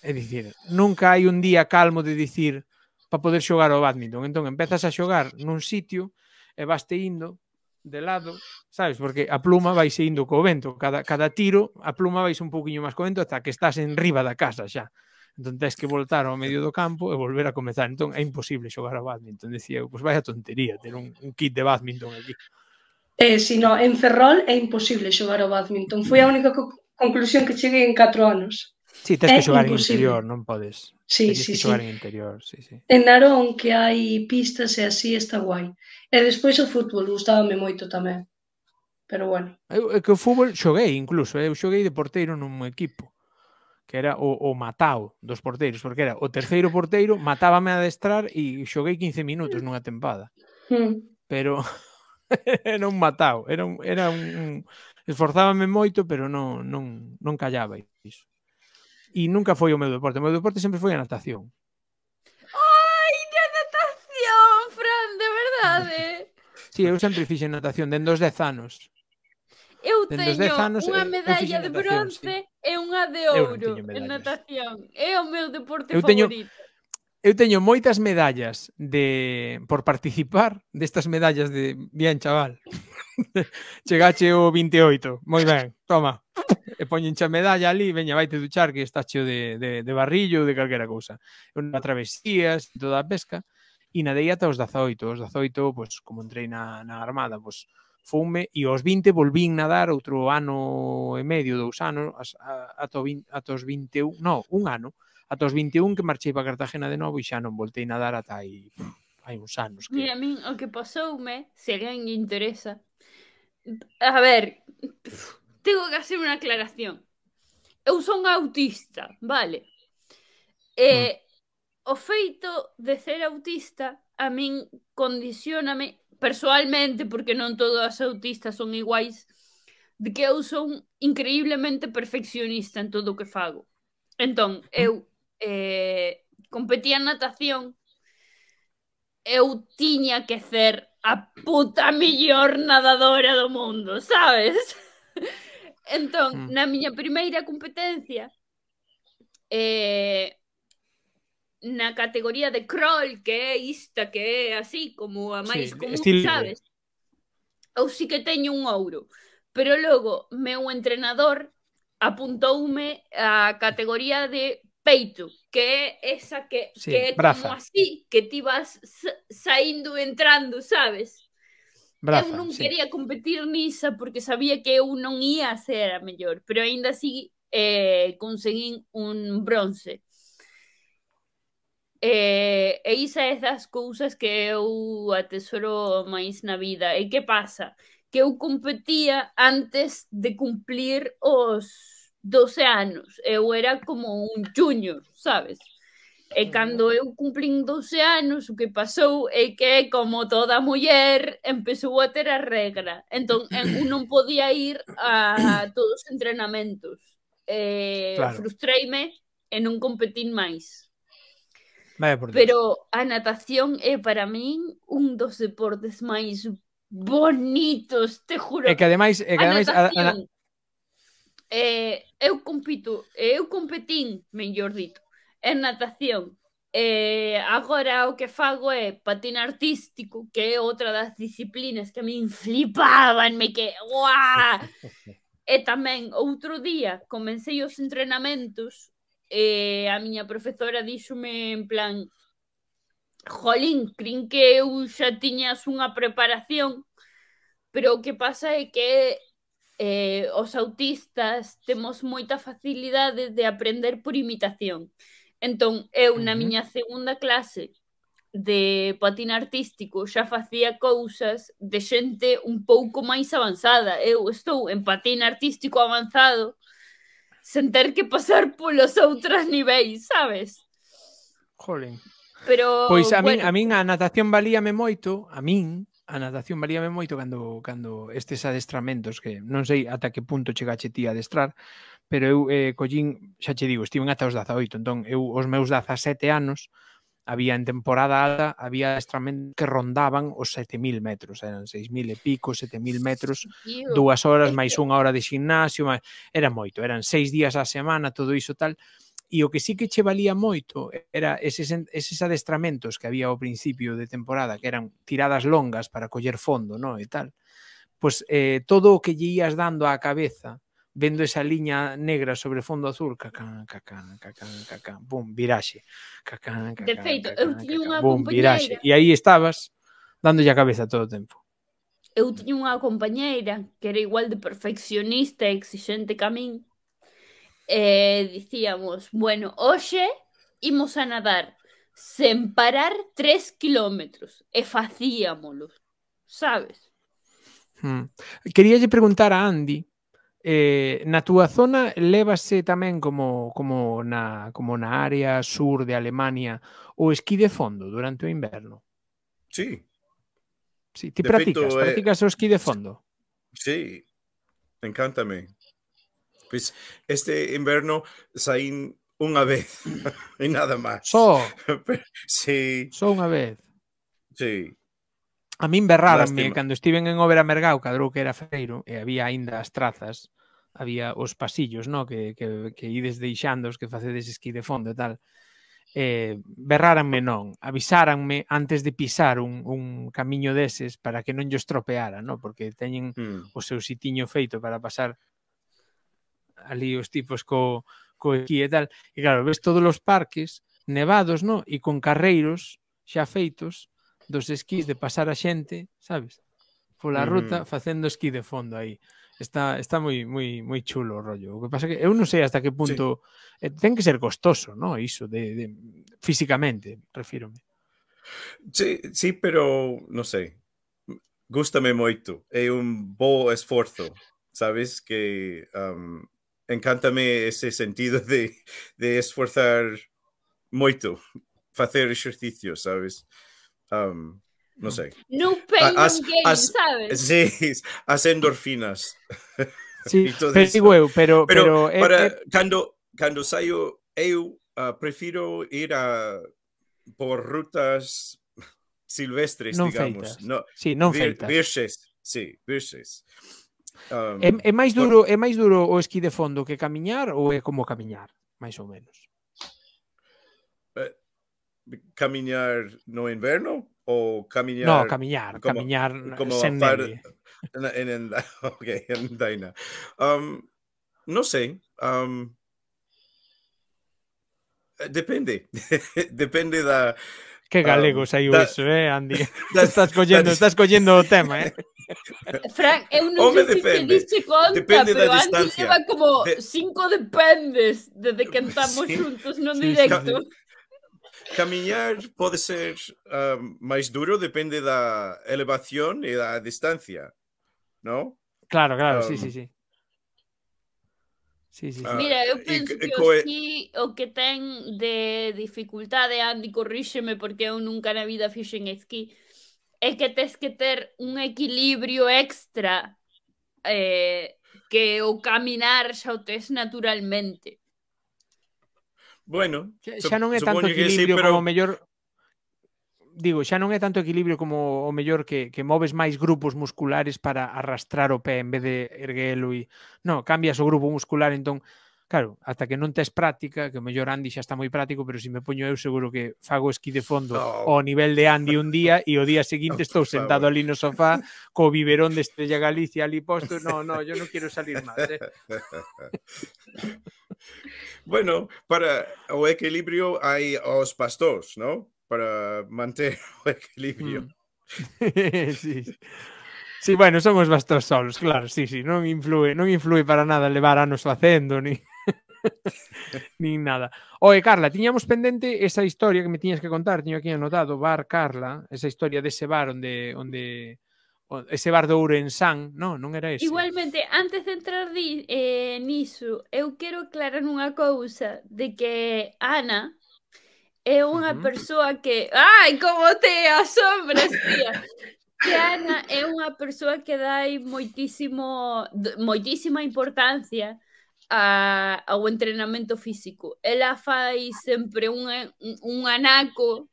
É dicir, nunca hai un día calmo de dicir para poder xogar ao badminton. Entón, empezas a xogar nun sitio e vas te indo de lado, sabes? Porque a pluma vai indo co vento, cada, cada tiro a pluma vais un poquinho máis co vento ata que estás en riba da casa xa entón tens que voltar ao medio do campo e volver a comezar, entón é imposible xogar a badminton, dicía eu, pois vai a tontería ter un, un kit de badminton aquí. Eh, si no, en Ferrol é imposible xogar o badminton, foi a única co conclusión que cheguei en 4 anos. Sí, tens que xogar en interior, non podes. Sí, si, sí, xogar sí. en interior, sí, sí. En Narón que hai pistas e así está guai. E despois o fútbol gustábame moito tamén. Pero bueno. Eu, que o fútbol xoguei incluso, eh. eu xoguei de porteiro nun equipo que era o, o matao dos porteiros, porque era o terceiro porteiro, matábame a destrar e xoguei 15 minutos nunha tempada. Pero era un matao, era un, era un, esforzábame moito, pero non, non, non callaba iso. E nunca foi o meu deporte, o meu deporte sempre foi a natación. Ai, de natación, Fran, de verdade. Sí, eu sempre fixe natación dende os 10 anos. Eu teño anos, unha eh, medalla de bronce sí. e unha de ouro en natación. É o meu deporte eu favorito. teño, favorito. Eu teño moitas medallas de por participar destas medallas de bien, chaval. Chegache o 28. Moi ben, toma. E poñenche a medalla ali, veña, vaite duchar que está cheo de, de, de barrillo ou de calquera cousa. Unha travesía, toda a pesca. E nadei ata os 18. Os 18, pois, como entrei na, na armada, pois, fume e aos 20 volvín nadar outro ano e medio, dous anos, ata, ata os 21, no, un ano, ata os 21 que marchei para Cartagena de novo e xa non voltei nadar ata aí hai uns anos. Que... Mira, a min o que pasoume, se alguén interesa, a ver, tengo que hacer unha aclaración. Eu son autista, vale? E mm. o feito de ser autista a min condicioname persoalmente, porque non todos os autistas son iguais, de que eu son increíblemente perfeccionista en todo o que fago. Entón, eu eh, competía en natación, eu tiña que ser a puta mellor nadadora do mundo, sabes? Entón, na miña primeira competencia, eh, na categoría de crawl que es que é así como a máis sí, sabes? Eu sí que tengo un oro... pero luego meu entrenador apuntoume a categoría de peito, que é esa que, es como así, que te vas saindo entrando, sabes? Yo no quería competir nisa porque sabía que eu iba a ser a mejor... pero aínda así eh, conseguí un bronce. Eh, e isa é das cousas que eu atesoro máis na vida. E que pasa? Que eu competía antes de cumplir os 12 anos. Eu era como un junior, sabes? E mm. cando eu cumplín 12 anos, o que pasou é que, como toda muller, empezou a ter a regra. Entón, eu non podía ir a todos os entrenamentos. Eh, claro. Frustreime e non competín máis. Vaya por Dios. Pero a natación é para min un dos deportes máis bonitos, te juro. E que ademais, e que a ademais natación, a, a... Eh, eu compito, eh, eu competín, mellor dito, en natación. Eh, agora o que fago é patín artístico, que é outra das disciplinas que a min flipabanme que, uá! e tamén outro día comecei os entrenamentos e eh, a miña profesora díxome en plan Jolín, crin que eu xa tiñas unha preparación, pero o que pasa é que eh, os autistas temos moita facilidade de aprender por imitación. Entón, eu na uh -huh. miña segunda clase de patín artístico xa facía cousas de xente un pouco máis avanzada. Eu estou en patín artístico avanzado sen ter que pasar polos outros niveis, sabes? Jolín. Pero, pois a bueno. min, a min a natación valíame moito, a min, a natación valíame moito cando cando estes adestramentos que non sei ata que punto chegache ti a adestrar, pero eu eh, collín, xa che digo, estiven ata os 18, entón eu os meus 17 anos había en temporada alta, había adestramentos que rondaban os 7.000 metros, eran 6.000 e pico, 7.000 metros, dúas horas, máis unha hora de gimnasio, máis... era moito, eran seis días á semana, todo iso tal, e o que sí que che valía moito era eses, eses adestramentos que había ao principio de temporada, que eran tiradas longas para coller fondo, no? e tal, pois eh, todo o que lle ías dando á cabeza, vendo esa liña negra sobre fondo azul, cacán, cacán, cacán, cacán, bum, viraxe. Cacán, cacán, de feito, cacán, eu tiña unha bum, viraxe. E aí estabas dándolle a cabeza todo o tempo. Eu tiña unha compañeira que era igual de perfeccionista e exigente que a min. E dicíamos, bueno, hoxe imos a nadar sen parar 3 kilómetros e facíamolos, sabes? Hmm. lle preguntar a Andy Eh, na túa zona lévase tamén como, como, na, como na área sur de Alemania o esquí de fondo durante o inverno? Sí. sí ti de practicas, feito, eh, practicas eh, o esquí de fondo? Sí, encántame. Pois pues este inverno saín unha vez e nada máis. Só? sí. Só unha vez? Sí. A min berráronme cando estiven en Obera Mergau, cadrou que era feiro e había aínda as trazas había os pasillos, no? que, que, que ides deixando os que facedes esquí de fondo e tal, eh, berráranme non, avisáranme antes de pisar un, un camiño deses para que non yo estropeara, no? porque teñen mm. o seu sitiño feito para pasar ali os tipos co, co esquí e tal. E claro, ves todos os parques nevados, no? E con carreiros xa feitos dos esquís de pasar a xente, sabes? Pola mm. ruta facendo esquí de fondo aí. Está está moi moi moi chulo o rollo. O que pasa que eu non sei hasta que punto sí. eh, ten que ser costoso, ¿no? Iso de, de físicamente, refírome. Sí, sí, pero non sei. Gústame moito. É un bo esforzo. Sabes que um, encántame ese sentido de, de esforzar moito, facer exercicio, sabes? Um, non sei. No pain, as, no as, sabes? Sí, as endorfinas. Sí, pero digo eu, pero... pero, pero eh, para, eh, cando, cando saio, eu uh, ah, prefiro ir a por rutas silvestres, non digamos. No, sí, non vir, feitas. Virxes, sí, virxes. Um, é, é máis duro por... é máis duro o esquí de fondo que camiñar ou é como camiñar, máis ou menos? Uh, camiñar no inverno? ou camiñar... No, camiñar, como, camiñar como sen far... neve. En, en, ok, en Daina. Um, non sei. Um, eh, depende. depende da... Que galego um, saiu da, iso, eh, Andy? Da, estás collendo, da, estás collendo o tema, eh? Frank, eu non Home, sei depende. se te diste conta, depende pero Andy lleva como de... cinco dependes desde que andamos sí, juntos non sí, directo. Sí, Camiñar pode ser uh, máis duro, depende da elevación e da distancia, no? Claro, claro, um, sí, sí, sí. Sí, sí, sí. Ah, Mira, eu penso e, que coe... aquí o que ten de dificultade, Andy, corríxeme porque eu nunca na vida fixen esquí, é que tes que ter un equilibrio extra eh, que o caminar xa o tes naturalmente. Bueno, xa non é tanto equilibrio sí, pero... como mellor digo, xa non é tanto equilibrio como o mellor que, que moves máis grupos musculares para arrastrar o pé en vez de erguelo e... No, cambias o grupo muscular, entón Claro, hasta que non tes práctica, que o mellor Andy xa está moi práctico, pero se si me poño eu seguro que fago esquí de fondo no. ao nivel de Andy un día e o día seguinte no, estou sentado ali no sofá co biberón de Estrella Galicia ali posto. No, no, yo non quero salir máis. Eh. bueno, para o equilibrio hai os pastores, ¿no? Para manter o equilibrio. Mm. sí. Sí, bueno, son os bastos solos, claro, sí, sí, non influe, non influe para nada levar anos facendo, ni... Nin nada. Oe, Carla, tiñamos pendente esa historia que me tiñas que contar, tiño aquí anotado, Bar Carla, esa historia dese bar onde onde ese bar do Ourensán, non, non era ese. Igualmente, antes de entrar di, eh, niso, eu quero aclarar unha cousa de que Ana é unha uh -huh. persoa que... Ai, como te asombras, tía! que Ana é unha persoa que dai moitísimo moitísima importancia a, ao entrenamento físico. Ela fai sempre un, un anaco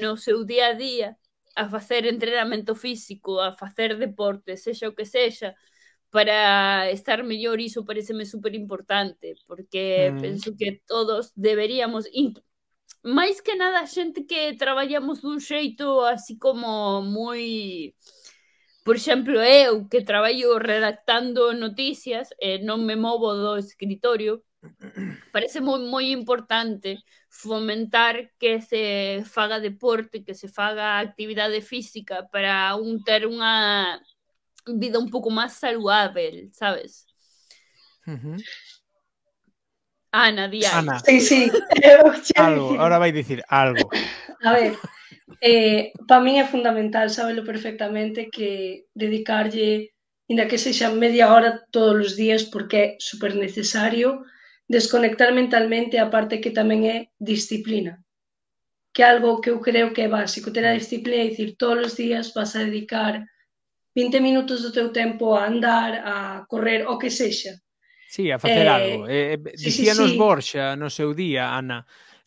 no seu día a día a facer entrenamento físico, a facer deporte, sexa o que sexa, para estar mellor, iso pareceme super importante, porque mm. penso que todos deberíamos, máis que nada a xente que traballamos dun xeito así como moi... Muy Por exemplo, eu que traballo redactando noticias e eh, non me movo do escritorio, parece moi, moi importante fomentar que se faga deporte, que se faga actividade física para un ter unha vida un pouco máis saludável, sabes? Uh -huh. Ana, di algo. Ana. Sí, sí. algo, ahora vai dicir algo. A ver eh, para min é fundamental, sábelo perfectamente, que dedicarlle, inda que sexa media hora todos os días, porque é super necesario, desconectar mentalmente a parte que tamén é disciplina, que é algo que eu creo que é básico, ter a mm. disciplina e dicir todos os días vas a dedicar 20 minutos do teu tempo a andar, a correr, o que sexa, Sí, a facer eh, algo. Eh, eh dicíanos sí, sí. Borxa no seu día, Ana,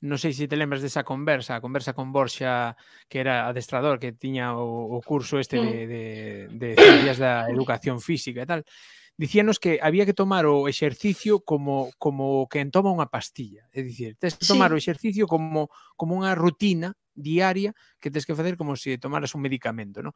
non sei se te lembras desa conversa, a conversa con Borxa, que era adestrador, que tiña o, o curso este de, mm. de, de ciencias da educación física e tal, dicíanos que había que tomar o exercicio como como que entoma unha pastilla, é dicir, tes que tomar sí. o exercicio como como unha rutina diaria que tes que facer como se tomaras un medicamento, non?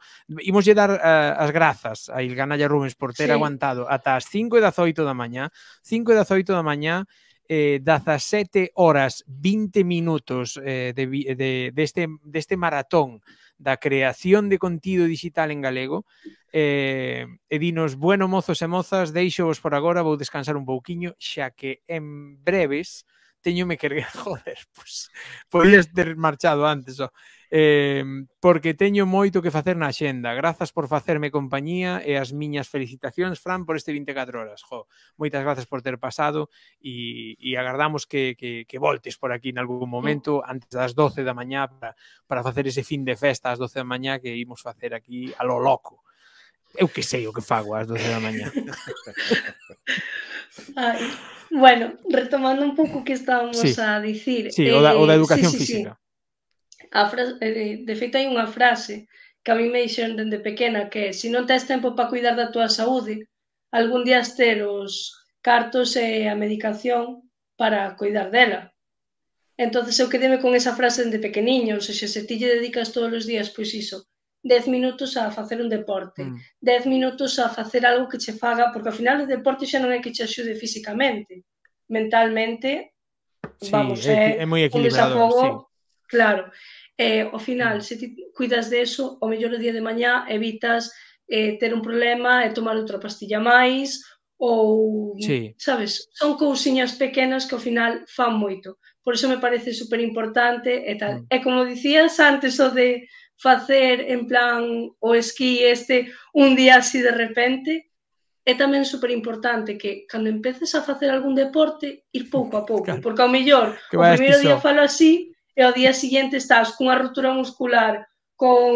Imos lle dar uh, as grazas a Ilganaya Rubens por ter sí. aguantado ata as 5 e das 8 da mañá, 5 e das 8 da mañá eh, 17 horas 20 minutos eh, de, de, deste, deste maratón da creación de contido digital en galego eh, e dinos, bueno mozos e mozas deixovos por agora, vou descansar un pouquiño xa que en breves teño me que joder, pois pues, podías ter marchado antes, ó. Oh eh, porque teño moito que facer na axenda. Grazas por facerme compañía e as miñas felicitacións, Fran, por este 24 horas. Jo, moitas grazas por ter pasado e, e agardamos que, que, que voltes por aquí en algún momento antes das 12 da mañá para, para facer ese fin de festa ás 12 da mañá que imos facer aquí a lo loco. Eu que sei o que fago ás 12 da mañá. Ai, bueno, retomando un pouco o que estábamos sí. a dicir. Sí, eh, o da, o da eh, educación sí, sí, física. Sí a frase, eh, eh, de feito hai unha frase que a mí me dixeron dende pequena que é, se non tens tempo para cuidar da túa saúde, algún día ter os cartos e a medicación para cuidar dela. Entonces eu quedeme con esa frase dende pequeniño, ou seja, se ti lle dedicas todos os días, pois iso, 10 minutos a facer un deporte, mm. 10 minutos a facer algo que che faga, porque ao final o deporte xa non é que che axude físicamente, mentalmente, sí, vamos, é, é, eh, é moi equilibrado, desafogo, sí. claro, eh, ao final, mm. se ti cuidas eso, ao mellor o día de mañá evitas eh, ter un problema e tomar outra pastilla máis, ou, sí. sabes, son cousiñas pequenas que ao final fan moito. Por iso me parece super importante e tal. Mm. E como dicías antes o de facer en plan o esquí este un día así de repente, é tamén super importante que cando empeces a facer algún deporte, ir pouco a pouco, claro. porque ao mellor que o primeiro día falo así, e ao día siguiente estás cunha rotura muscular, con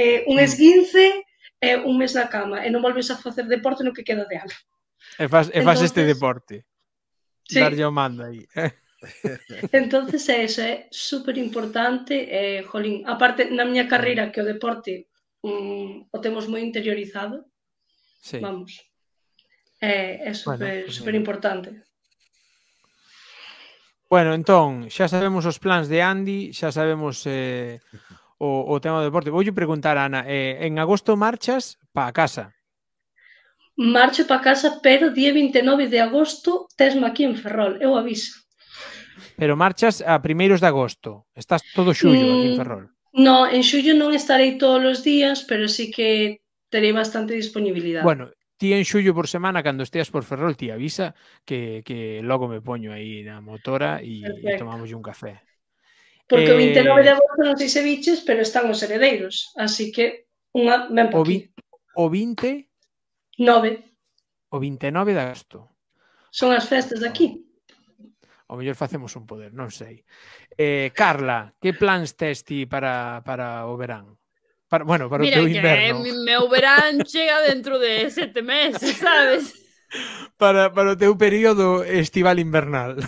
eh, un esguince e eh, un mes na cama e non volves a facer deporte no que queda de ano. E faz, e faz Entonces, este deporte. Sí. Darlle o mando aí. Entonces é eso, é super importante, eh, jolín, aparte na miña carreira que o deporte um, o temos moi interiorizado, sí. vamos, eh, é super, bueno, pues, super importante. Bueno, entón, xa sabemos os plans de Andy, xa sabemos eh, o, o tema do deporte. Voulle preguntar, Ana, eh, en agosto marchas pa casa? Marcho pa casa, pero día 29 de agosto tesmo aquí en Ferrol, eu aviso. Pero marchas a primeiros de agosto, estás todo xullo mm, aquí en mm, Ferrol. No, en xullo non estarei todos os días, pero sí que terei bastante disponibilidade. Bueno, ti en xullo por semana cando esteas por Ferrol ti avisa que, que logo me poño aí na motora e, e tomamos un café. Porque eh, o 29 de agosto non sei se biches, pero están os heredeiros, así que unha ben o, vi, o 20 9 o 29 de agosto. Son as festas daqui. O mellor facemos un poder, non sei. Eh, Carla, que plans tes ti para, para o verán? Para, bueno, para Mira o teu eh, inverno. Mira que meu verán chega dentro de sete meses, sabes? Para, para o teu período estival invernal.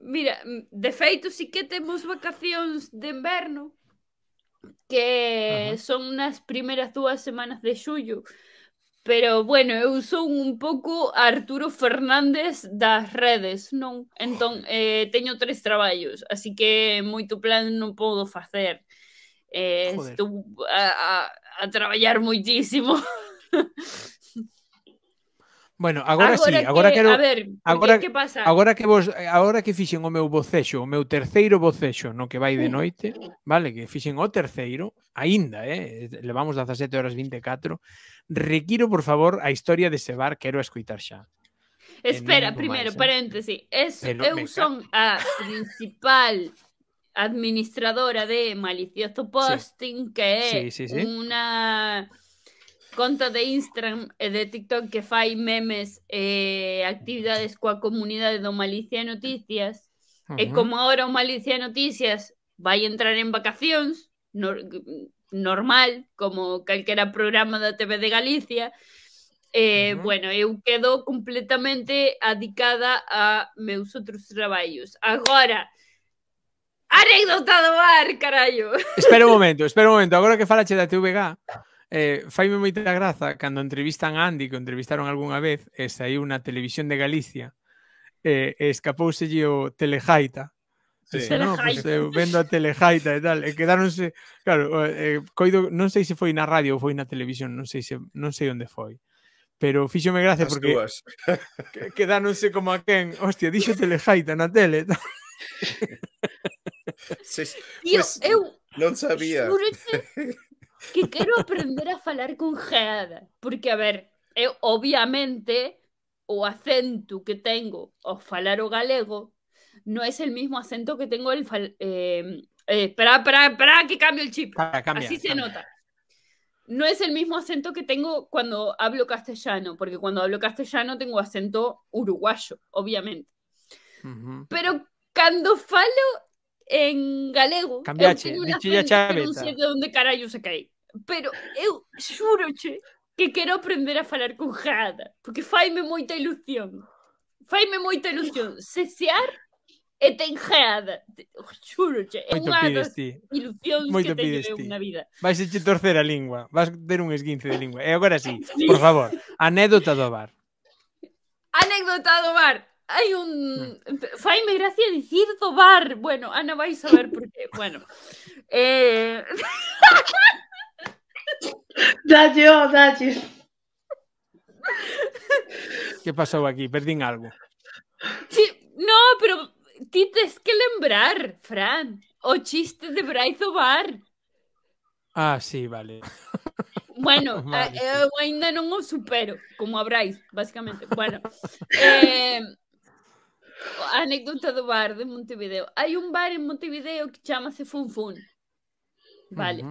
Mira, mm, de feito, si que temos vacacións de inverno que Ajá. son nas primeiras dúas semanas de xullo. Pero, bueno, eu son un pouco Arturo Fernández das redes, non? Entón, eh, teño tres traballos, así que moito plan non podo facer eh, estou a, a, a traballar moitísimo. Bueno, agora, agora sí, agora que, quero a ver, agora que pasa? Agora que vos agora que fixen o meu bocexo, o meu terceiro bocexo no que vai de noite, vale, que fixen o terceiro, aínda, eh, levamos 17 horas 24, requiro por favor a historia de Sebar, quero escoitar xa. Espera, primeiro, eh. paréntesis. paréntese, es, eu son a principal administradora de Malicioso Posting, que es una cuenta de Instagram, eh, de TikTok que fai memes, eh, actividades con comunidades do Malicia Noticias. como ahora Malicia Noticias ...va a entrar en vacaciones... normal, como cualquier programa de TV de Galicia, eh, Bueno, eu quedo completamente adicada a meus otros trabajos... ...ahora... Anécdota do bar, carallo. Espera un momento, espera un momento. Agora que falache da TVG, eh, faime moita graza cando entrevistan a Andy, que entrevistaron algunha vez, e saiu na televisión de Galicia, eh, escapouse o Telejaita. Sí. Dice, no, pues, eh, vendo a Telejaita e tal, e quedáronse, claro, eh, coido, non sei se foi na radio ou foi na televisión, non sei se non sei onde foi. Pero fíxome gracia As porque dúas. quedáronse como a quen, hostia, dixo Telejaita na tele. Pues, no sabía que quiero aprender a falar con Head, porque, a ver, obviamente o acento que tengo o falar o galego no es el mismo acento que tengo el... Em, eh, espera, para, que cambie el chip. Así se nota. No es el mismo acento que tengo cuando hablo castellano, porque cuando hablo castellano tengo acento uruguayo, obviamente. Pero cuando falo en galego. Cambiache, dichilla Chávez. Non sei de onde carallo saquei. Pero eu xuroche que quero aprender a falar con Jada, porque faime moita ilusión. Faime moita ilusión. Sesear e ten Jada. Xuroche, é unha das ilusións Moito que teño eu unha vida. Vais eche torcer a lingua, vas ter un esguince de lingua. E agora si, sí. por favor, anécdota do bar. Anécdota do bar. hay un. Faime mm. Gracia decir bar. Bueno, Ana vais a ver por qué. Bueno. Eh... yo qué qué aquí? perdí algo. Sí, no, pero tienes que lembrar, Fran, o chiste de Braizo Bar. Ah, sí, vale. Bueno, vale. eu eh, eh, ainda supero, como a básicamente Bueno, eh, anécdota do bar de Montevideo. Hay un bar en Montevideo que llama se Fun Vale.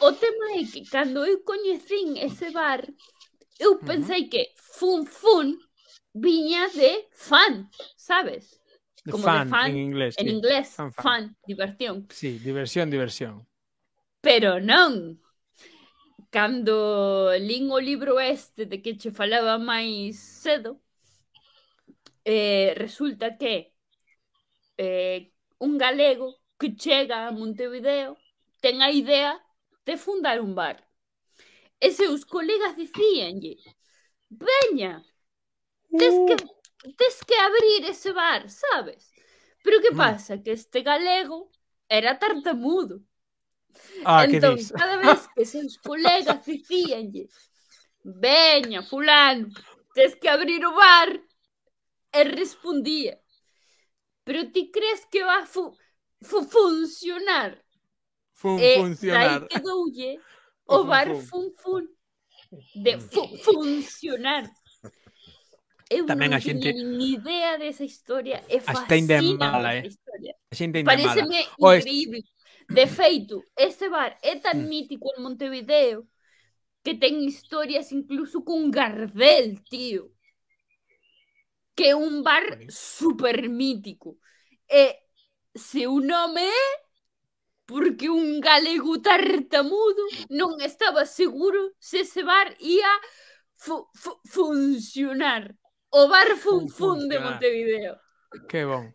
O tema é que cando yo coñecín ese bar, eu pensei que Fun Fun viña de fan, sabes? Como en inglés. En inglés, fan, diversión. Sí, diversión, diversión. Pero non. cuando leí o libro este de que che falaba más cedo, eh, resulta que eh, un galego que chega a Montevideo ten a idea de fundar un bar. E seus colegas dicíanlle, veña, tes que, uh. tes que abrir ese bar, sabes? Pero que mm. pasa? Que este galego era tartamudo. Ah, entón, cada vez que seus colegas dicíanlle, veña, fulano, tes que abrir o bar, él respondía Pero tú crees que va a funcionar? Fun eh, funcionar. Que o bar fun fun de funcionar. También hay gente. a gente ni idea de esa historia es mala, eh? A xente Parece increíble. De feito, ese bar es tan mm. mítico en Montevideo que ten historias incluso con Gardel, tío. que é un bar super mítico. E se o nome é porque un galego tartamudo non estaba seguro se ese bar ia fu fu funcionar. O bar Fun Fun de Montevideo. Que bon.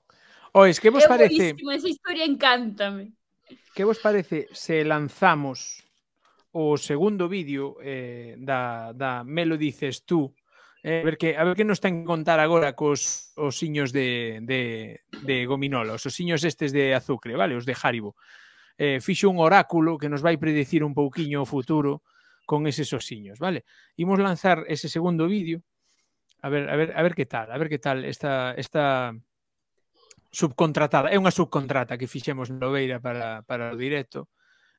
Ois, que vos é parece? Esa historia encántame. Que vos parece se lanzamos o segundo vídeo eh, da, da Me lo dices tú Eh, a ver que a ver que nos ten que contar agora cos osiños de, de, de gominola, os osiños estes de azucre, vale, os de Haribo. Eh, fixo un oráculo que nos vai predecir un pouquiño o futuro con eses osiños, vale? Imos lanzar ese segundo vídeo. A ver, a ver, a ver que tal, a ver que tal esta esta subcontratada, é unha subcontrata que fixemos no Beira para, para o directo.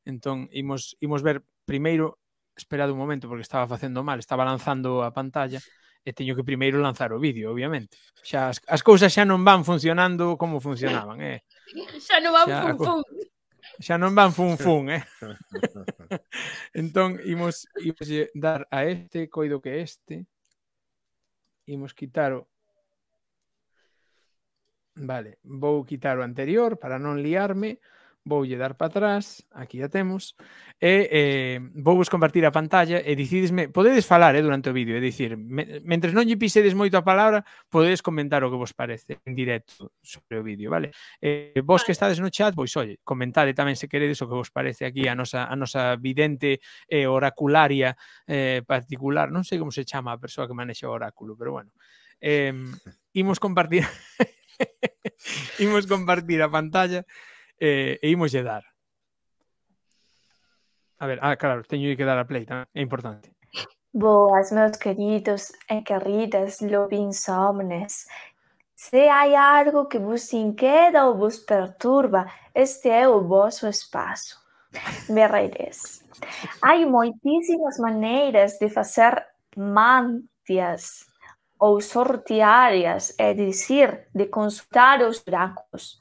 Entón, imos, imos ver primeiro, esperado un momento porque estaba facendo mal, estaba lanzando a pantalla e teño que primeiro lanzar o vídeo, obviamente. Xa as, as cousas xa non van funcionando como funcionaban, eh. Xa non van xa, fun fun. Xa non van fun fun, eh. entón imos imos dar a este, coido que este. Imos quitar o Vale, vou quitar o anterior para non liarme voulle dar para atrás, aquí a temos, e eh, vou vos compartir a pantalla e dicidesme, podedes falar eh, durante o vídeo, é dicir, me, mentres non lle pisedes moito a palabra, podedes comentar o que vos parece en directo sobre o vídeo, vale? Eh, vos que estades no chat, pois olle, comentade tamén se queredes o que vos parece aquí a nosa, a nosa vidente eh, oracularia eh, particular, non sei como se chama a persoa que manexa o oráculo, pero bueno. Eh, imos compartir imos compartir a pantalla eh, e ímoslle dar. A ver, ah, claro, teño que dar a play, é importante. Boas, meus queridos e queridas lobinsomnes. Se hai algo que vos inqueda ou vos perturba, este é o vosso espaço. reires. Hai moitísimas maneiras de facer mantias ou sorteárias, é dicir, de consultar os buracos.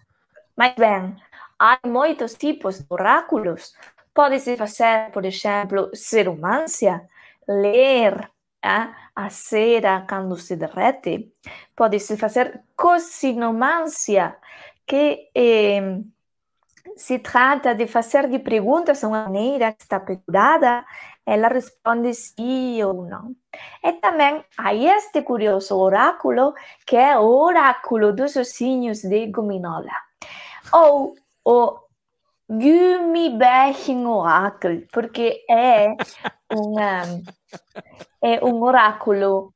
Mas ben, há muitos tipos de oráculos. Pode-se fazer, por exemplo, cerumância, ler é? a cera quando se derrete. Pode-se fazer cosinomancia, que se trata de fazer de perguntas a uma maneira que está pendurada, ela responde sim ou não. E também há este curioso oráculo, que é o oráculo dos ossinhos de gominola. Ou o Gumibechin Oracle, porque é, uma, é um oráculo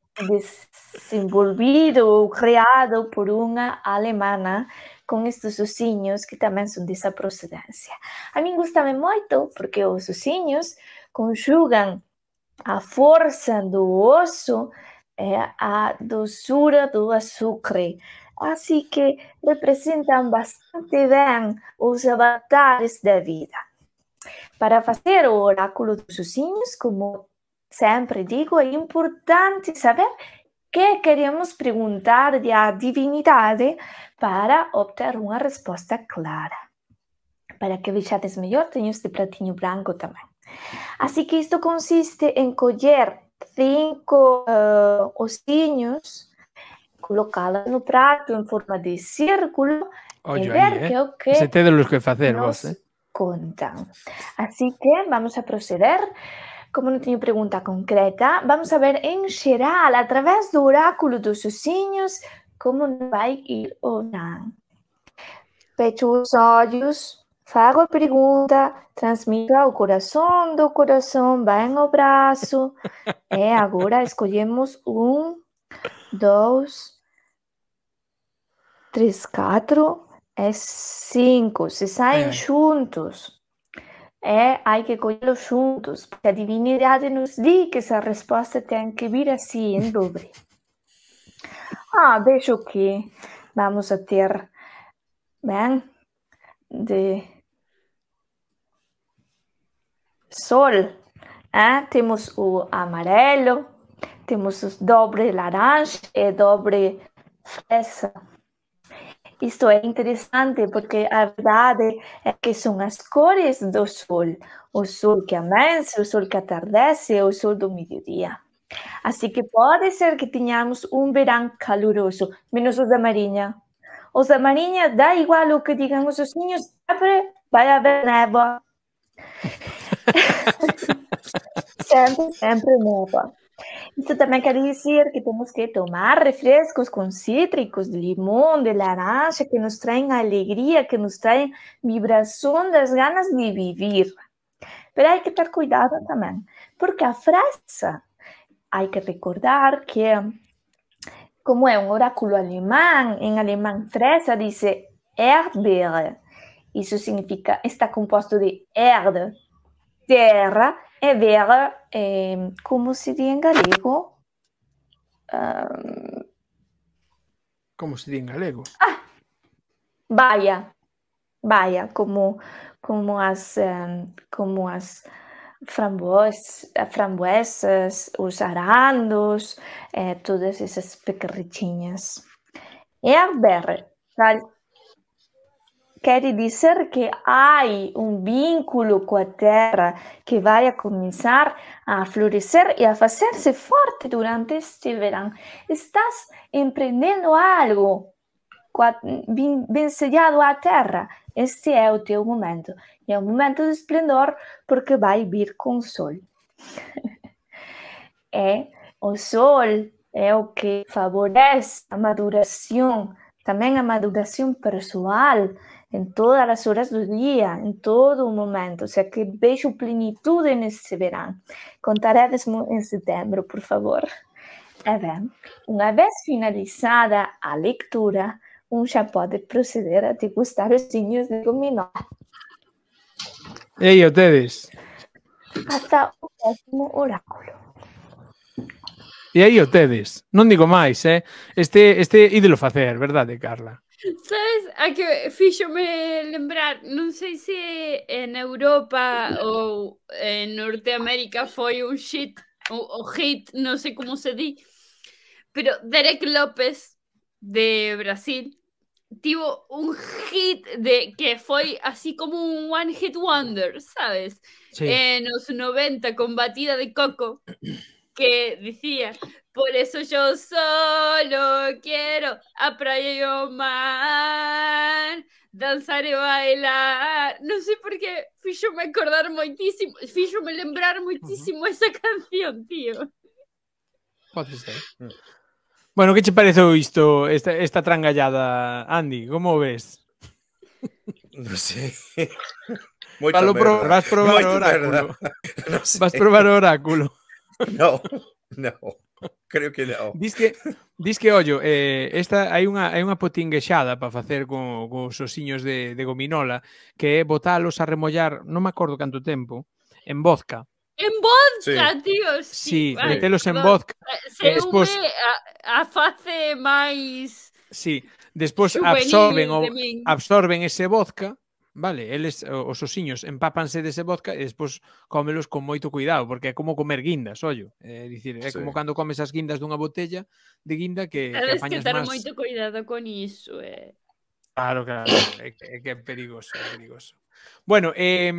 desenvolvido, criado por uma alemana com estes ossinhos que também são dessa procedência. A mim gostava muito porque os ossinhos conjugam a força do osso é, a doçura do açúcar. así que representan bastante ben os avatares da vida. Para hacer o oráculo dos signos, como sempre digo, é importante saber que queremos de la divinidad para obter una resposta clara. Para que veáis mejor, tengo este pratinho branco también. Así que isto consiste en coger cinco uh, eh, ossinhos colocá en no prato en forma de círculo y ver que o pues que que nos ¿eh? que vamos a proceder. Como no tengo pregunta concreta, vamos a ver em geral, através do oráculo dos sucinhos, como vai ir o ir Pecho os olhos, fago a pregunta, transmito ao coração, do coração vai o braço. É, ahora escogemos un dos, 3, 4 é 5. Se saem é. juntos, é, há que colhê-los juntos. Porque a divinidade nos diz que essa resposta tem que vir assim, em dobre. Ah, vejo que vamos a ter, bem, de sol. Hein? Temos o amarelo, temos o dobre laranja e dobre fresa. Isto é interessante porque a verdade é que são as cores do sol, o sol que amanhece, o sol que atardece, o sol do meio-dia. Assim que pode ser que tenhamos um verão caloroso, menos o da Marinha. O da Marinha dá igual o que digamos os ninhos, sempre vai haver névoa. sempre, sempre névoa. Esto también quiere decir que tenemos que tomar refrescos con cítricos, de limón, de naranja, que nos traen alegría, que nos traen vibración, las ganas de vivir. Pero hay que tener cuidado también, porque a frase hay que recordar que, como es un oráculo alemán, en alemán fresa dice Erdbeere. Eso significa, está compuesto de Erd, tierra, y Beere, eh, em, ¿cómo se dice en galego? ¿Cómo se dice en galego? Ah, vaya, vaya, como, como as, em, como as eh, frambuesas, los arandos, eh, todas esas pequerritinhas. E a quer dizer que há um vínculo com a terra que vai começar a florescer e a fazer-se forte durante este verão. Estás empreendendo algo vencedado à terra. Este é o teu momento. E é um momento de esplendor porque vai vir com o sol. é o sol é o que favorece a maduração, também a maduração pessoal, en todas las horas del día, en todo momento. O sea que vejo plenitud en este verano. Contaré en septiembre, por favor. una vez finalizada la lectura, uno ya puede proceder a degustar los signos de Y ahí ustedes. Hasta el próximo oráculo. Y aí ustedes. No digo más, eh? Este, este ídelo facer, de Carla? Sabes a que fíxome lembrar, no sé si en Europa o en Norteamérica fue un shit o hit, no sé cómo se di, pero Derek López de Brasil tuvo un hit de que fue así como un one hit wonder, sabes? En los 90 con batida de coco que decía... Por eso yo solo quiero a Praia Mar, danzar y bailar. No sé por qué me acordar muchísimo, me lembrar muchísimo esa canción, tío. Pues mm. Bueno, ¿qué te parece isto, esta, esta trangallada, Andy? ¿Cómo ves? No sé. probar oráculo. No sé. Vas probar oráculo. No, no. Creo que non. Oh. Diz que, diz que ollo, eh, esta hai unha, hai unha potinguexada para facer co, os osiños de, de gominola, que é botalos a remollar, non me acordo canto tempo, en vodka. En vodka, sí. tío. Sí, sí vale. metelos en vodka. Eh, se eh, despois... a, a face máis... Sí, despois absorben, o, absorben ese vodka Vale, eles, os osiños empápanse dese vodka e despois cómelos con moito cuidado, porque é como comer guindas, ollo. É dicir, é sí. como cando comes as guindas dunha botella de guinda que, Sabes que apañas que ter máis... moito cuidado con iso, eh. Claro, claro, é que é, que é perigoso, é perigoso. Bueno, eh,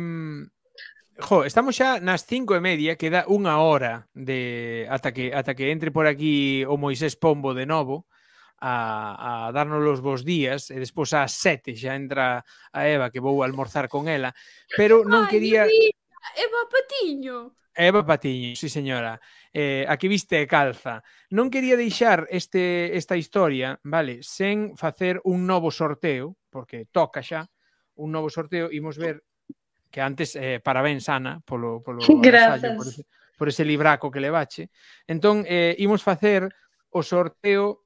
jo, estamos xa nas cinco e media, queda unha hora de ata que ata que entre por aquí o Moisés Pombo de novo a, a darnos os bons días e despois a sete xa entra a Eva que vou almorzar con ela pero non quería Eva Patiño Eva Patiño, sí señora eh, a que viste calza non quería deixar este, esta historia vale, sen facer un novo sorteo porque toca xa un novo sorteo, imos ver que antes, eh, parabéns Ana polo, polo Asallo, por, ese, por ese libraco que le bache entón, eh, imos facer o sorteo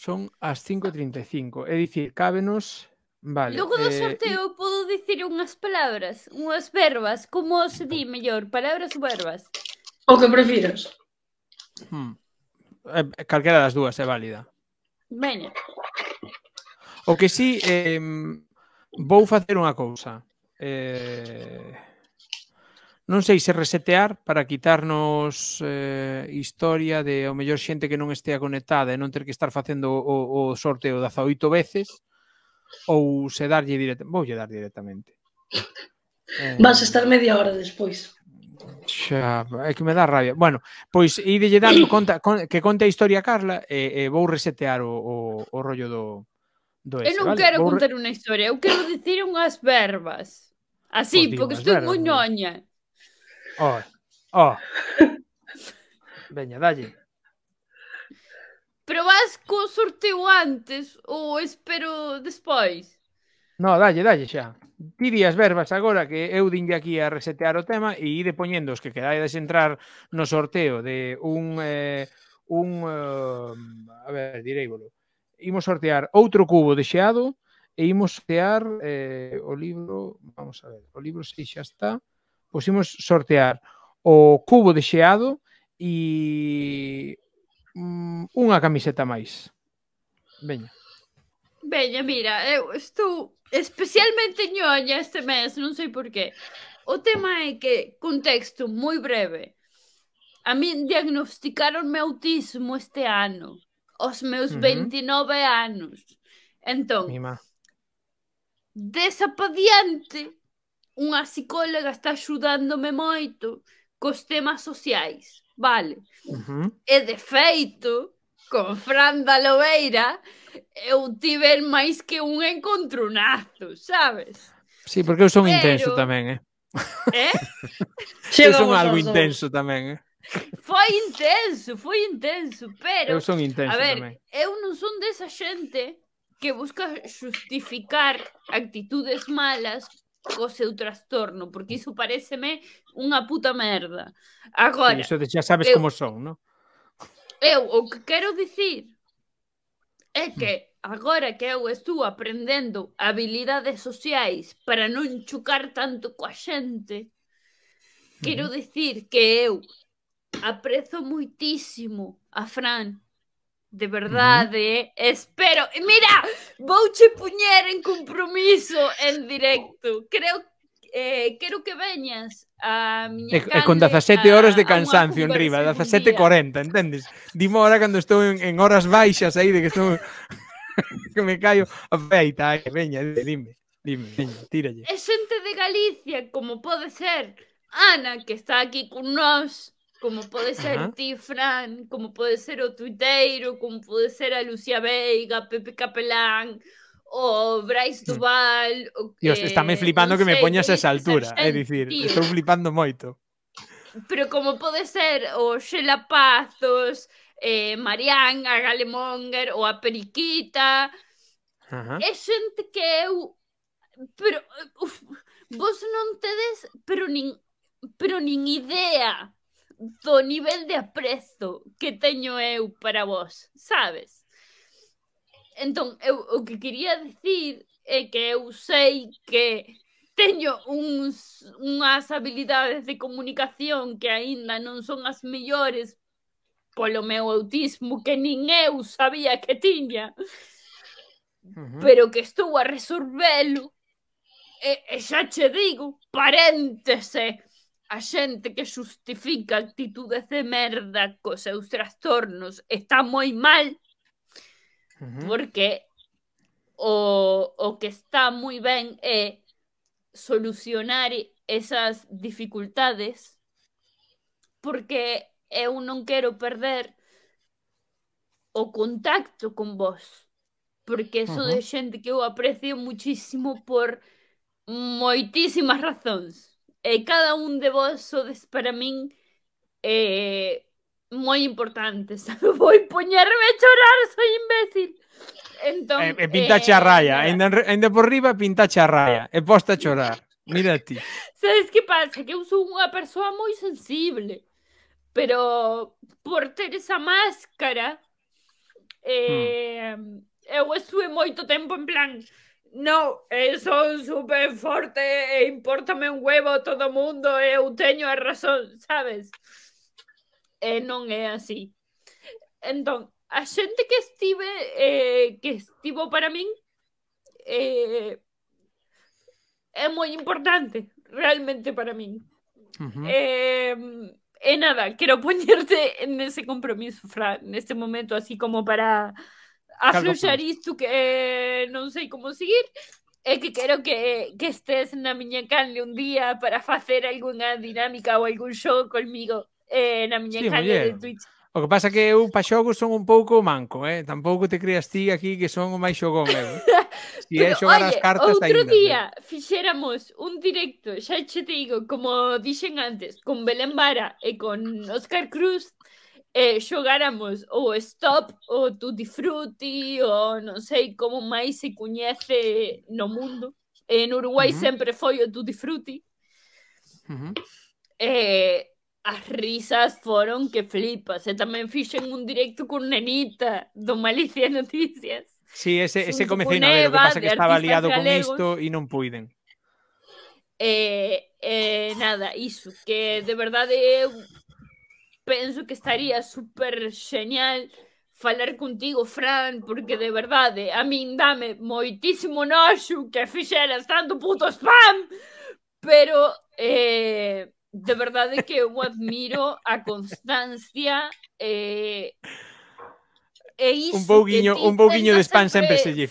son as 5.35, é dicir, cábenos... Vale, Logo do eh, sorteo y... podo dicir unhas palabras, unhas verbas, como se di mellor, palabras ou verbas? O que prefiras. Hmm. Eh, eh calquera das dúas é válida. Veña. O que sí, eh, vou facer unha cousa. Eh, Non sei se resetear para quitarnos eh, historia de o mellor xente que non estea conectada e non ter que estar facendo o, o sorteo 18 veces ou se darlle directamente. Voulle dar directamente. Eh, Vas a estar media hora despois. Xa, é que me dá rabia. Bueno, pois idelle dando conta con, que conte a historia Carla e, e vou resetear o, o, o rollo do do ese, Eu non vale? quero vou... contar unha historia, eu quero dicir unhas verbas. Así, pues porque estou moi noña. Ó, ó. Veña, dalle. Pero vas co sorteo antes ou espero despois? No, dalle, dalle xa. Ti as verbas agora que eu dinde aquí a resetear o tema e ide poñendo os que quedades entrar no sorteo de un... Eh, un eh, a ver, direi bolo. Imos sortear outro cubo de xeado e imos sortear eh, o libro, vamos a ver, o libro si xa está, pusimos sortear o cubo de xeado e mm, unha camiseta máis. Veña. Veña, mira, eu estou especialmente ñoña este mes, non sei por qué. O tema é que, contexto moi breve, a mí diagnosticaron meu autismo este ano, aos meus uh -huh. 29 anos. Entón, Mima unha psicóloga está ajudándome moito cos temas sociais, vale? Uh -huh. E de feito, con Fran da Lobeira, eu tive máis que un encontronazo, sabes? Sí, porque eu son Pero... intenso tamén, eh? Eh? eu son algo intenso tamén, eh? Foi intenso, foi intenso, pero... Eu son intenso A ver, tamén. eu non son desa xente que busca xustificar actitudes malas co seu trastorno, porque iso pareceme unha puta merda. Agora... Iso de xa sabes eu, como son, non? Eu, o que quero dicir é que agora que eu estou aprendendo habilidades sociais para non chocar tanto coa xente, quero dicir que eu aprezo moitísimo a Fran De verdade, mm. espero. Mira, vouche puñer en compromiso en directo. Creo eh, quero que veñas a miña e, e con 17 horas de cansancio en riba, 17:40, entendes? Dime ahora cando estou en, en horas baixas aí de que estou que me caio a feita, aí, eh, veña, dime, dime, veña, tíralle. É xente de Galicia, como pode ser Ana, que está aquí con nós, como pode ser -huh. ti, Fran, como pode ser o Tuiteiro, como pode ser a Lucía Veiga, Pepe Capelán, o Bryce mm. Duval... O que, Dios, me flipando que sei, me poñas a esa altura, é dicir, estou flipando moito. Pero como pode ser o Xela Pazos, eh, Marián, a Galemonger, ou a Periquita... -huh. É xente que eu... Pero... Uf, vos non tedes, pero nin, pero nin idea do nivel de aprezo que teño eu para vos, sabes? Entón, eu o que quería dicir é que eu sei que teño uns, unhas habilidades de comunicación que aínda non son as mellores polo meu autismo que nin eu sabía que tiña uh -huh. pero que estou a resolvelo e, e xa che digo paréntese a xente que justifica actitudes de merda cos seus trastornos está moi mal porque o, o que está moi ben é solucionar esas dificultades porque eu non quero perder o contacto con vos porque sou uh -huh. de xente que eu aprecio muchísimo por moitísimas razóns e eh, cada un de vos sodes para min eh, moi importante, sabe? Vou poñerme a chorar, soy imbécil. Entón, eh, eh, pintache eh, a raya, ainda, ainda por riba pintache a raya, e posta a chorar. Mira ti. Sabes que pasa? Que eu sou unha persoa moi sensible, pero por ter esa máscara, hmm. eh, hmm. eu estuve moito tempo en plan, No, eh, son súper fuertes, e eh, importame un huevo todo mundo, e eh, eu teño razón, sabes? E non es así. Entonces, a gente que estive, eh, que estivo para mí eh, muy importante, realmente para mí. Em, nada, quiero ponerte en ese compromiso, Fran, este momento, así como para a tú que eh, no sé cómo seguir es que quiero que, que estés na miña canle un día para facer alguna dinámica o algún show conmigo eh, en la miña de Twitch. O que pasa que eu pa son un poco manco, eh? te creas ti aquí que son o máis xogón, Si cartas día hiciéramos un directo, xa te digo, como dixen antes, con Belén Vara y e con Oscar Cruz, eh, xogáramos o stop, o tutti frutti, o non sei como máis se coñece no mundo. En Uruguai uh -huh. sempre foi o tutti frutti. Uh -huh. eh, as risas foron que flipas. E eh, tamén fixen un directo con Nenita do Malicia Noticias. Sí, ese, ese comecei no ver, o que pasa que estaba liado galegos. con isto e non puiden. Eh, eh, nada, iso, que de verdade eu penso que estaría super genial falar contigo, Fran, porque de verdad, eh, a mí dame moitísimo noxo que fixeras tanto puto spam, pero eh, de verdade que eu admiro a constancia eh, e un pouguinho, un de spam sempre se lle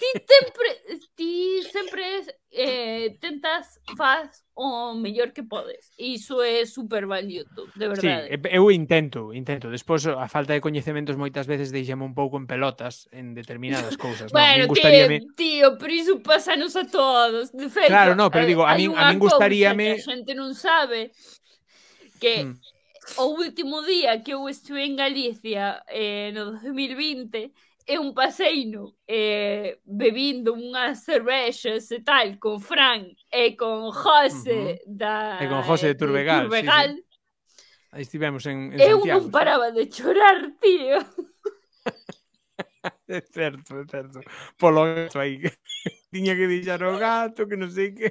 ti sempre ti sempre eh, tentas faz o mellor que podes. E iso é super valioso, de verdade. Sí, eh, eu intento, intento. Despois a falta de coñecementos moitas veces deixame un pouco en pelotas en determinadas cousas. bueno, no, gustaría me... tío, pero iso pasanos a todos. De feito, claro, no, pero eh, digo, a min, a min gustaríame... Que a xente non sabe que hmm. o último día que eu estuve en Galicia eh, no 2020 e un paseino eh, bebindo unhas cervexas e tal con Fran e con José uh -huh. da... E con José de Turbegal, eh, de Turbegal. Sí, sí. Aí estivemos en, en Eu Santiago. Eu non paraba de chorar, tío. é certo, é certo. Polo gato aí. Tiña que deixar o gato, que non sei que...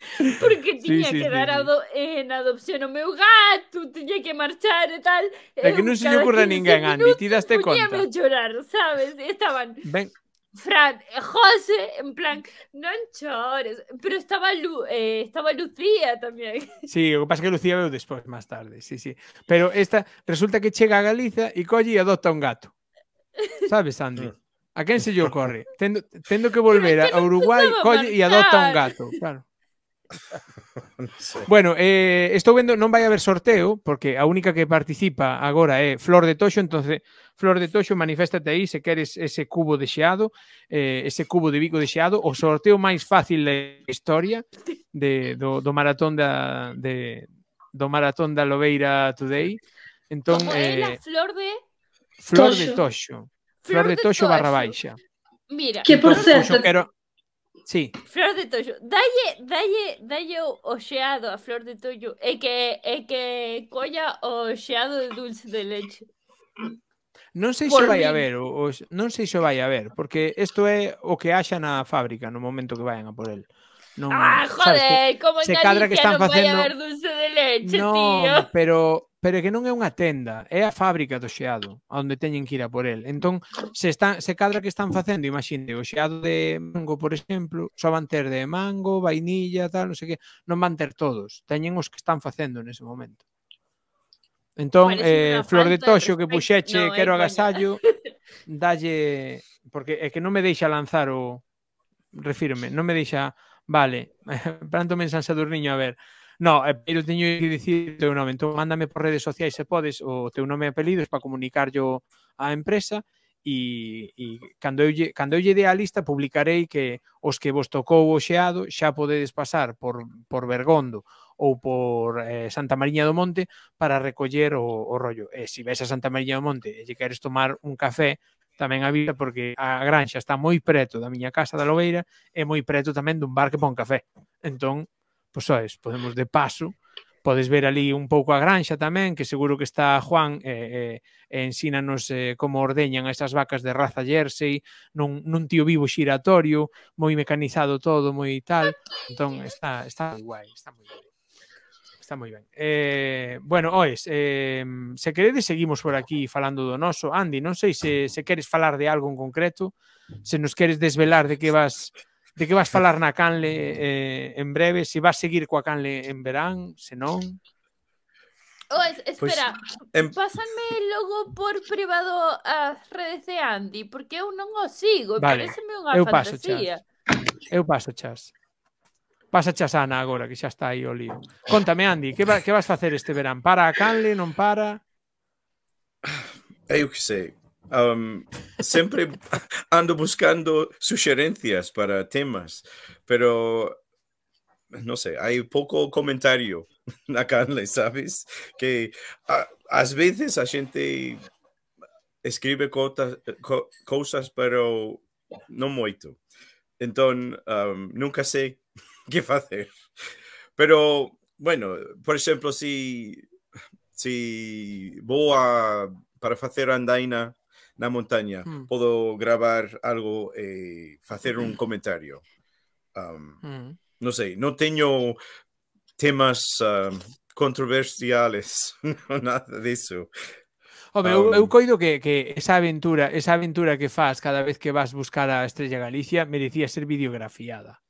Porque tenía que dar en adopción o meu gato, tenía que marchar e tal. É que no eh, se me ocurre a ninguén, Andy, ti daste conta. Poñíame llorar, sabes? Estaban... Ben, Fran, eh, José, en plan, non chores, pero estaba Lu, eh, estaba Lucía también, Sí, lo que pasa que Lucía veu después más tarde, sí, sí. Pero esta, resulta que llega a Galicia y colle e adopta un gato. Sabes, Andy? Mm. A quen se lle ocorre? tengo que volver a Uruguay colle e adopta un gato, claro. Bueno, eh, estou vendo, non vai haber sorteo, porque a única que participa agora é Flor de Toxo, entonces Flor de Toxo, maniféstate aí se queres ese cubo de xeado, eh, ese cubo de bico de xeado, o sorteo máis fácil da historia de, do, do maratón da, de, do maratón da Lobeira Today. Entón, Como eh, é a Flor de... Flor toxo. de Toxo. Flor, Flor de Toxo, toxo. barra baixa. Mira, que por certo, Sí. Flor de Toyo. Dalle, dalle, dalle ocheado a Flor de Toyo. e que, e que colla ocheado de dulce de leche. No sé si se vai a ver, No sé si sei se vai a ver, porque esto es o que haxa na fábrica en no momento que vayan a por él. Non, ah, joder, ¡Cómo en se Galicia cadra que facendo... dulce de leche, no, tío. pero pero é que non é unha tenda, é a fábrica do xeado, onde teñen que ir a por el. Entón, se, están, se cadra que están facendo, imagínate, o xeado de mango, por exemplo, só van ter de mango, vainilla, tal, non sei que, non van ter todos, teñen os que están facendo nese momento. Entón, eh, Flor de Toxo que puxeche no, Quero agasallo, dalle... Porque é que non me deixa lanzar o... Refírome, non me deixa... Vale, Pranto en San Sadurniño, a ver... No, eh, pero teño que dicir o teu nome. Entón, mándame por redes sociais se podes o teu nome e apelidos para yo á empresa e, e cando, eu cando eu lle dé a lista publicarei que os que vos tocou o xeado xa podedes pasar por, por Bergondo ou por eh, Santa Mariña do Monte para recoller o, o rollo. E se ves a Santa Mariña do Monte e lle queres tomar un café, tamén a vida porque a granxa está moi preto da miña casa da Lobeira e moi preto tamén dun bar que pon café. Entón, pois sois, podemos de paso, podes ver ali un pouco a granxa tamén, que seguro que está Juan e, eh, eh, ensínanos eh, como ordeñan esas vacas de raza Jersey, nun, nun tío vivo xiratorio, moi mecanizado todo, moi tal. Entón, está, está moi guai, está moi guai. Está moi ben. Eh, bueno, ois, eh, se queredes seguimos por aquí falando do noso. Andy, non sei se, se queres falar de algo en concreto, se nos queres desvelar de que vas de que vas falar na Canle eh, en breve, se si vas seguir coa Canle en verán, se non... Oh, es, espera, pues, em... pásame logo por privado as redes de Andy, porque eu non o sigo, vale. pareceme unha eu paso, fantasía. Chas. Eu paso, chas. Pasa chas a Ana agora, que xa está aí o lío. Contame, Andy, que, va, que vas facer este verán? Para a Canle, non para? Eu que sei. Um, siempre ando buscando sugerencias para temas, pero no sé, hay poco comentario acá, ¿sabes? Que a, a veces a gente escribe cosas, co, cosas pero no mucho. Entonces, um, nunca sé qué hacer. Pero, bueno, por exemplo, se si, si vou a para facer andaina na montaña, mm. podo gravar algo e eh, facer un comentario. Um, mm. Non sei, non teño temas uh, controversiales, nada disso. Home, um, eu, eu coido que, que esa aventura, esa aventura que faz cada vez que vas buscar a Estrella Galicia merecía ser videografiada.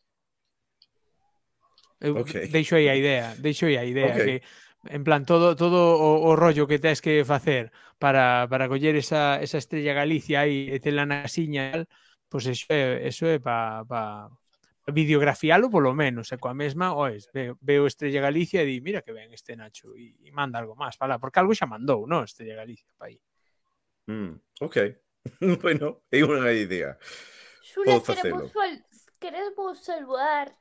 Eu okay. deixo aí a idea, deixo aí a idea okay. que en plan todo todo o, o rollo que tes que facer para, para coller esa, esa estrella Galicia aí e tela na casiña, pois pues eso é, eso é para pa, pa videografiálo polo menos, e eh, coa mesma, oes, veo, veo Estrella Galicia e di, mira que ben este Nacho, e, e manda algo máis, para porque algo xa mandou, non, Estrella Galicia, pa aí. Mm, ok, bueno, é unha idea. Xula, queremos, queremos saludar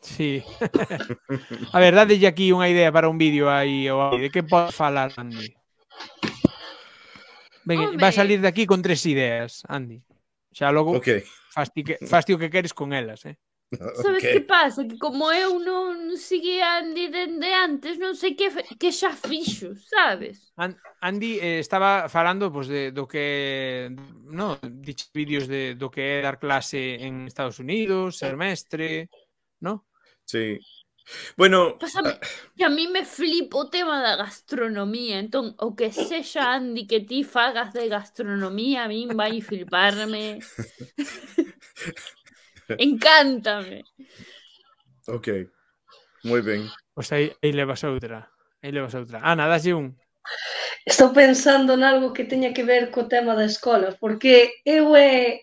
Sí. a ver, dadelle aquí unha idea para un vídeo aí, ou de que pode falar, Andy? Venga, va a salir de aquí con tres ideas, Andy. Xa logo okay. fastique, que, que queres con elas, eh? Okay. Sabes que pasa? Que como eu non seguía Andy dende antes, non sei que, que xa fixo, sabes? And, Andy eh, estaba falando pues, de, do que no, dichos vídeos de, do que é dar clase en Estados Unidos, ser mestre, no? Sí, Bueno, Pásame, ah. que a mí me flipa o tema da gastronomía, entón o que sexa Andy que ti fagas de gastronomía a mí vai fliparme. Encántame. Ok. Moi ben. Pois pues aí, aí levas outra. Aí levas outra. Ana, dáslle un. Estou pensando en algo que teña que ver co tema da escola, porque eu é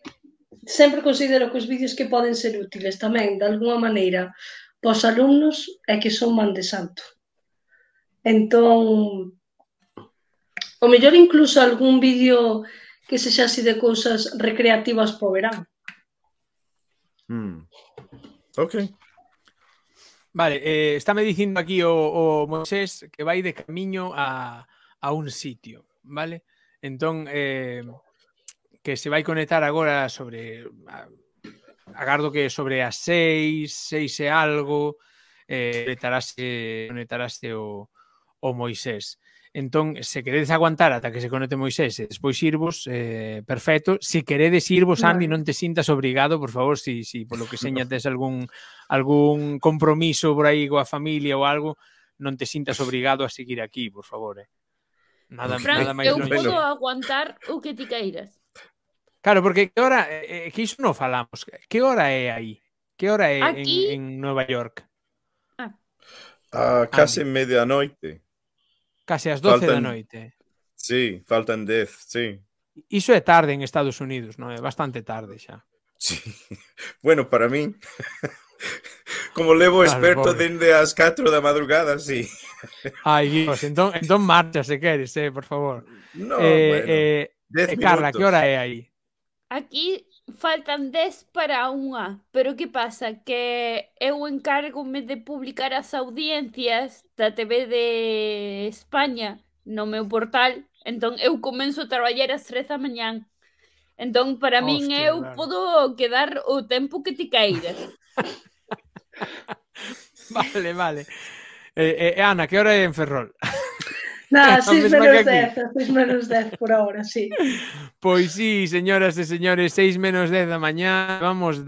sempre considero que os vídeos que poden ser útiles tamén, de alguma maneira, pos alumnos é que son man de santo. Entón, o mellor incluso algún vídeo que se xa así de cousas recreativas po verán. Mm. Ok. Vale, eh, está me dicindo aquí o, o Moisés que vai de camiño a, a un sitio, vale? Entón, eh, que se vai conectar agora sobre A, agardo que sobre as seis, seis e algo, eh, conectarase, conectarase o, o Moisés. Entón, se queredes aguantar ata que se conecte Moisés e despois irvos, eh, perfecto. Se queredes irvos, Andy, non te sintas obrigado, por favor, si, si polo que seña tes algún, algún compromiso por aí coa familia ou algo, non te sintas obrigado a seguir aquí, por favor. Eh. Nada, Frank, nada máis eu podo aguantar o que ti queiras. Claro, porque que hora, eh, eh, que iso non falamos. Que hora é aí? Que hora é Aquí? en, en Nova York? Ah. Ah, case ah. noite. Case as 12 faltan... da noite. Sí, faltan 10, sí. Iso é tarde en Estados Unidos, non? É bastante tarde xa. Sí. Bueno, para min. Como levo experto pobre. dende as 4 da madrugada, sí. Ai, Dios, entón, entón marcha se queres, eh, por favor. No, eh, bueno. eh, eh Carla, que hora é aí? Aquí faltan 10 para unha, pero que pasa? Que eu encárgome de publicar as audiencias da TV de España no meu portal, entón eu comenzo a traballar ás 3 da mañán. Entón, para Hostia, min, eu claro. podo quedar o tempo que te queiras. vale, vale. Eh, eh, Ana, que hora é en Ferrol? No, 6 menos 10, 6 menos 10 por ahora, sí. Pues sí, señoras y señores, 6 menos 10 de mañana, vamos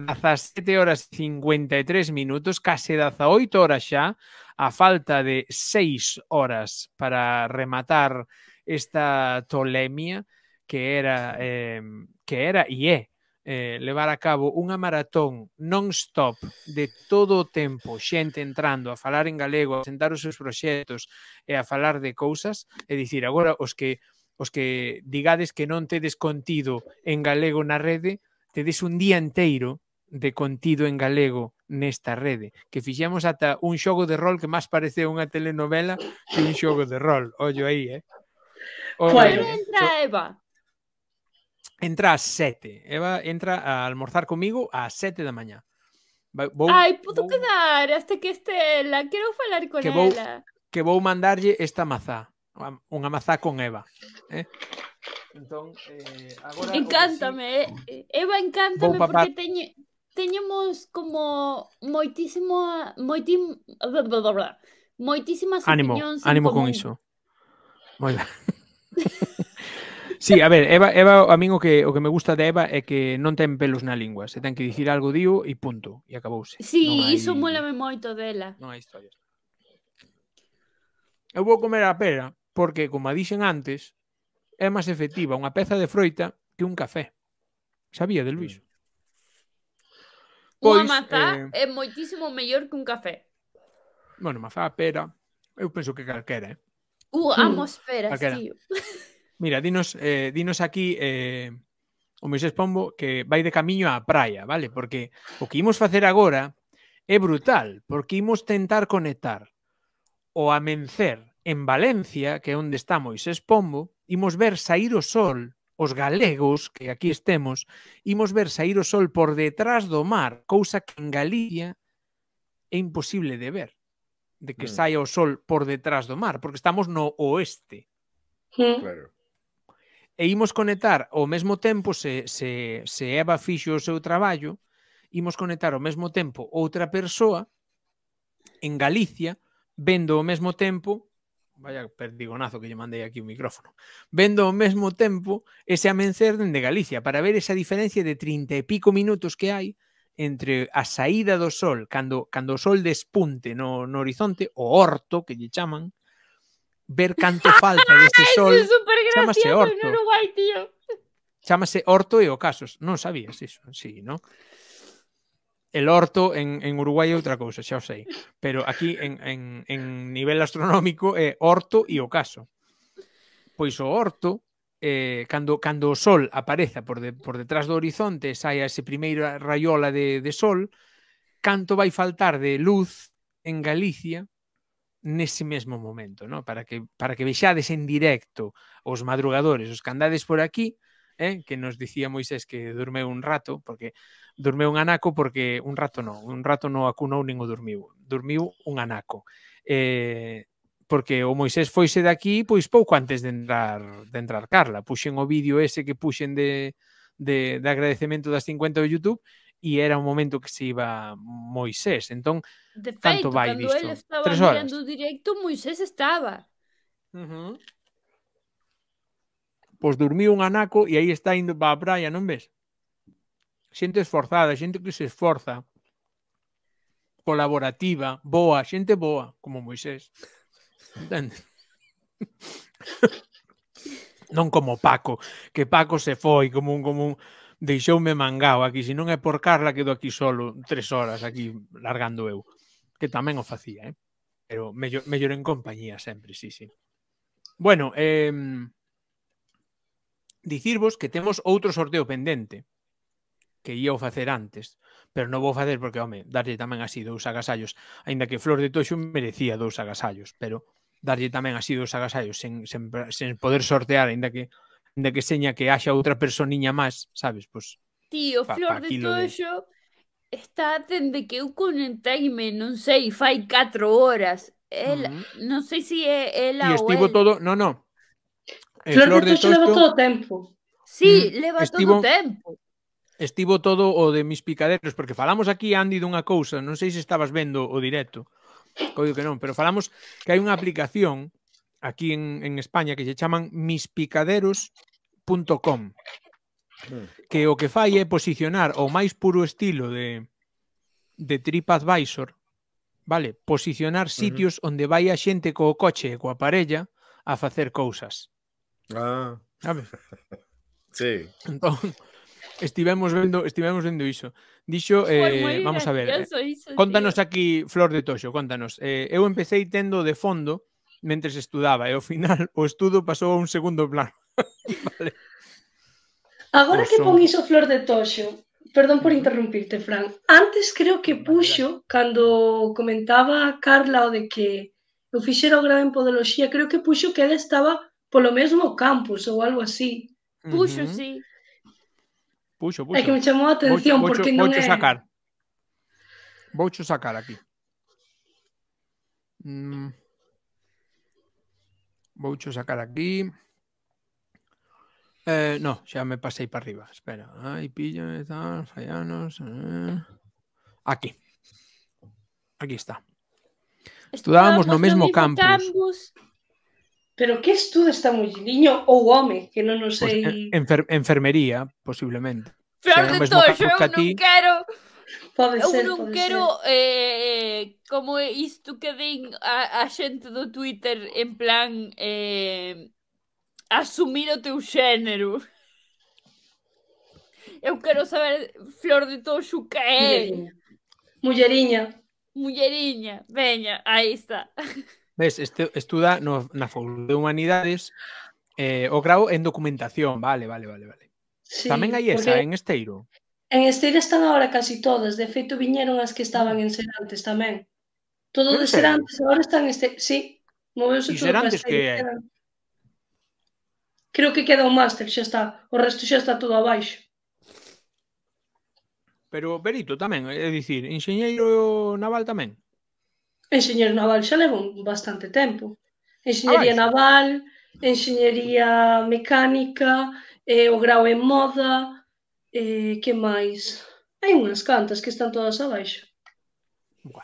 7 horas 53 minutos, case 8 horas ya, a falta de 6 horas para rematar esta tolemia que era eh, que era e eh, levar a cabo unha maratón non-stop de todo o tempo, xente entrando a falar en galego, a sentar os seus proxectos e a falar de cousas, é dicir, agora os que os que digades que non tedes contido en galego na rede, tedes un día inteiro de contido en galego nesta rede, que fixemos ata un xogo de rol que máis parece unha telenovela que un xogo de rol, ollo aí, eh? Ollo, bueno, pois eh? entra Eva. entra a 7. Eva entra a almorzar conmigo a 7 de la mañana. Ay, puedo quedar hasta que este, La quiero hablar con que voy a Que vou esta maza unha mazá con Eva, eh? eh encántame, eh, Eva encántame porque tenemos como moitísimo moitim moitísimas ánimo, ánimo con eso. Moi Sí, a ver, Eva, Eva a min o que, o que me gusta de Eva é que non ten pelos na lingua. Se ten que dicir algo diu e punto. E acabouse. Sí, hai... iso molame moito dela. Non hai historias. Eu vou comer a pera porque, como a dixen antes, é máis efectiva unha peza de froita que un café. Sabía de Luis? Mm. Pois, unha mazá eh... é moitísimo mellor que un café. Bueno, mazá, pera, eu penso que calquera, eh? Uh, mm. amo peras, tío. Mira, dinos, eh, dinos aquí eh, o Moisés Pombo que vai de camiño á praia, vale? Porque o que imos facer agora é brutal, porque imos tentar conectar o amencer en Valencia, que é onde está Moisés Pombo, imos ver sair o sol, os galegos que aquí estemos, imos ver sair o sol por detrás do mar, cousa que en Galicia é imposible de ver, de que mm. saia o sol por detrás do mar, porque estamos no oeste. Sí. Hmm. Claro e imos conectar ao mesmo tempo se, se, se Eva fixo o seu traballo, imos conectar ao mesmo tempo outra persoa en Galicia vendo ao mesmo tempo vaya perdigonazo que lle mandei aquí o micrófono, vendo ao mesmo tempo ese amencer de Galicia para ver esa diferencia de 30 e pico minutos que hai entre a saída do sol, cando, cando o sol despunte no, no horizonte, o orto que lle chaman, ver canto falta deste sol. Eso é Chámase Horto. No tío. Horto e Ocasos. Non sabías iso, sí, non? El orto en, en Uruguai é outra cousa, xa o sei. Pero aquí en, en, en nivel astronómico é orto e ocaso. Pois o orto eh, cando, cando o sol apareza por, de, por detrás do horizonte sai a ese primeira raiola de, de sol canto vai faltar de luz en Galicia nese mesmo momento, no? para, que, para que vexades en directo os madrugadores, os candades por aquí, eh? que nos dicía Moisés que dormeu un rato, porque dormeu un anaco porque un rato non, un rato non acunou nin o dormiu, dormiu un anaco. Eh, porque o Moisés foise daqui pois pouco antes de entrar de entrar Carla. Puxen o vídeo ese que puxen de, de, de agradecemento das 50 do YouTube e era un momento que se iba Moisés, entón De feito, tanto vai disto? estaba Tres horas. mirando o directo, Moisés estaba. Uh -huh. Pois dormiu un anaco e aí está indo para a praia, non ves? Xente esforzada, xente que se esforza, colaborativa, boa, xente boa, como Moisés. Entende? non como Paco, que Paco se foi como un como un deixoume mangao aquí, se non é por Carla quedo aquí solo tres horas aquí largando eu, que tamén o facía, eh? pero mellor, mellor en compañía sempre, sí, sí. Bueno, eh, dicirvos que temos outro sorteo pendente que ia o facer antes, pero non vou facer porque, home, darlle tamén así dous agasallos, aínda que Flor de Toxo merecía dous agasallos, pero darlle tamén así dous agasallos sen, sen, sen poder sortear, aínda que de que seña que haxa outra personiña máis, sabes? Pois, Tío, pa, Flor pa de Toxo de... está dende que eu conecteime, non sei, fai 4 horas. El, uh -huh. Non sei se si é ela e ou estivo todo, no, no. Eh, Flor, Flor de Toxo leva todo o tempo. Sí, mm, leva estivo... todo o tempo. Estivo todo o de mis picaderos, porque falamos aquí, Andy, dunha cousa, non sei se estabas vendo o directo, coido que non, pero falamos que hai unha aplicación aquí en, en España que se chaman mispicaderos.com hmm. que o que fai é posicionar o máis puro estilo de, de TripAdvisor vale? posicionar sitios uh -huh. onde vai a xente co coche e coa parella a facer cousas ah. sabe? sí. entón Estivemos vendo, estivemos vendo iso. Dixo, eh, vamos a ver. Eh, contanos aquí Flor de Toxo, contanos. Eh, eu empecé tendo de fondo mentres estudaba e eh, ao final o estudo pasou a un segundo plano. vale. Agora pois que pon iso flor de toxo, perdón por interrumpirte, Fran. Antes creo que puxo, cando comentaba a Carla o de que eu fixera o grado en Podoloxía, creo que puxo que ela estaba polo mesmo campus ou algo así. Puxo, sí. Puxo, puxo. É que me chamou a atención voucho, porque voucho, non voucho é... sacar. Vou sacar aquí. Mm. a sacar aquí. Eh, no, ya me pasé ahí para arriba. Espera. Ahí pillo, fallanos. Aquí. Aquí está. Estudábamos lo mismo campus. Pero qué estudia estamos, niño o hombre Que no nos pues sé? enfermería, posiblemente. de todo, Pode eu ser, non quero ser. eh, eh como isto que den a, a xente do Twitter en plan eh, asumir o teu xénero. Eu quero saber Flor de xo que é. Mulleriña. Mulleriña. Veña, aí está. Ves, este, estuda no, na Facultade de Humanidades eh, o grau en documentación. Vale, vale, vale, vale. Sí, Tamén hai esa porque... en Esteiro. En Esteira están agora casi todas, de feito viñeron as que estaban mm. en Serantes tamén. Todo de Serantes agora están este, sí, moveuse todo Serantes que quedan... Creo que queda o máster, xa está. O resto xa está todo abaixo. Pero Berito tamén, é dicir, enxeñeiro naval tamén. Enxeñeiro naval xa leva bastante tempo. Enxeñería ah, naval, enxeñería mecánica, eh, o grau en moda, Eh, que máis? Hai unhas cantas que están todas abaixo. Buah.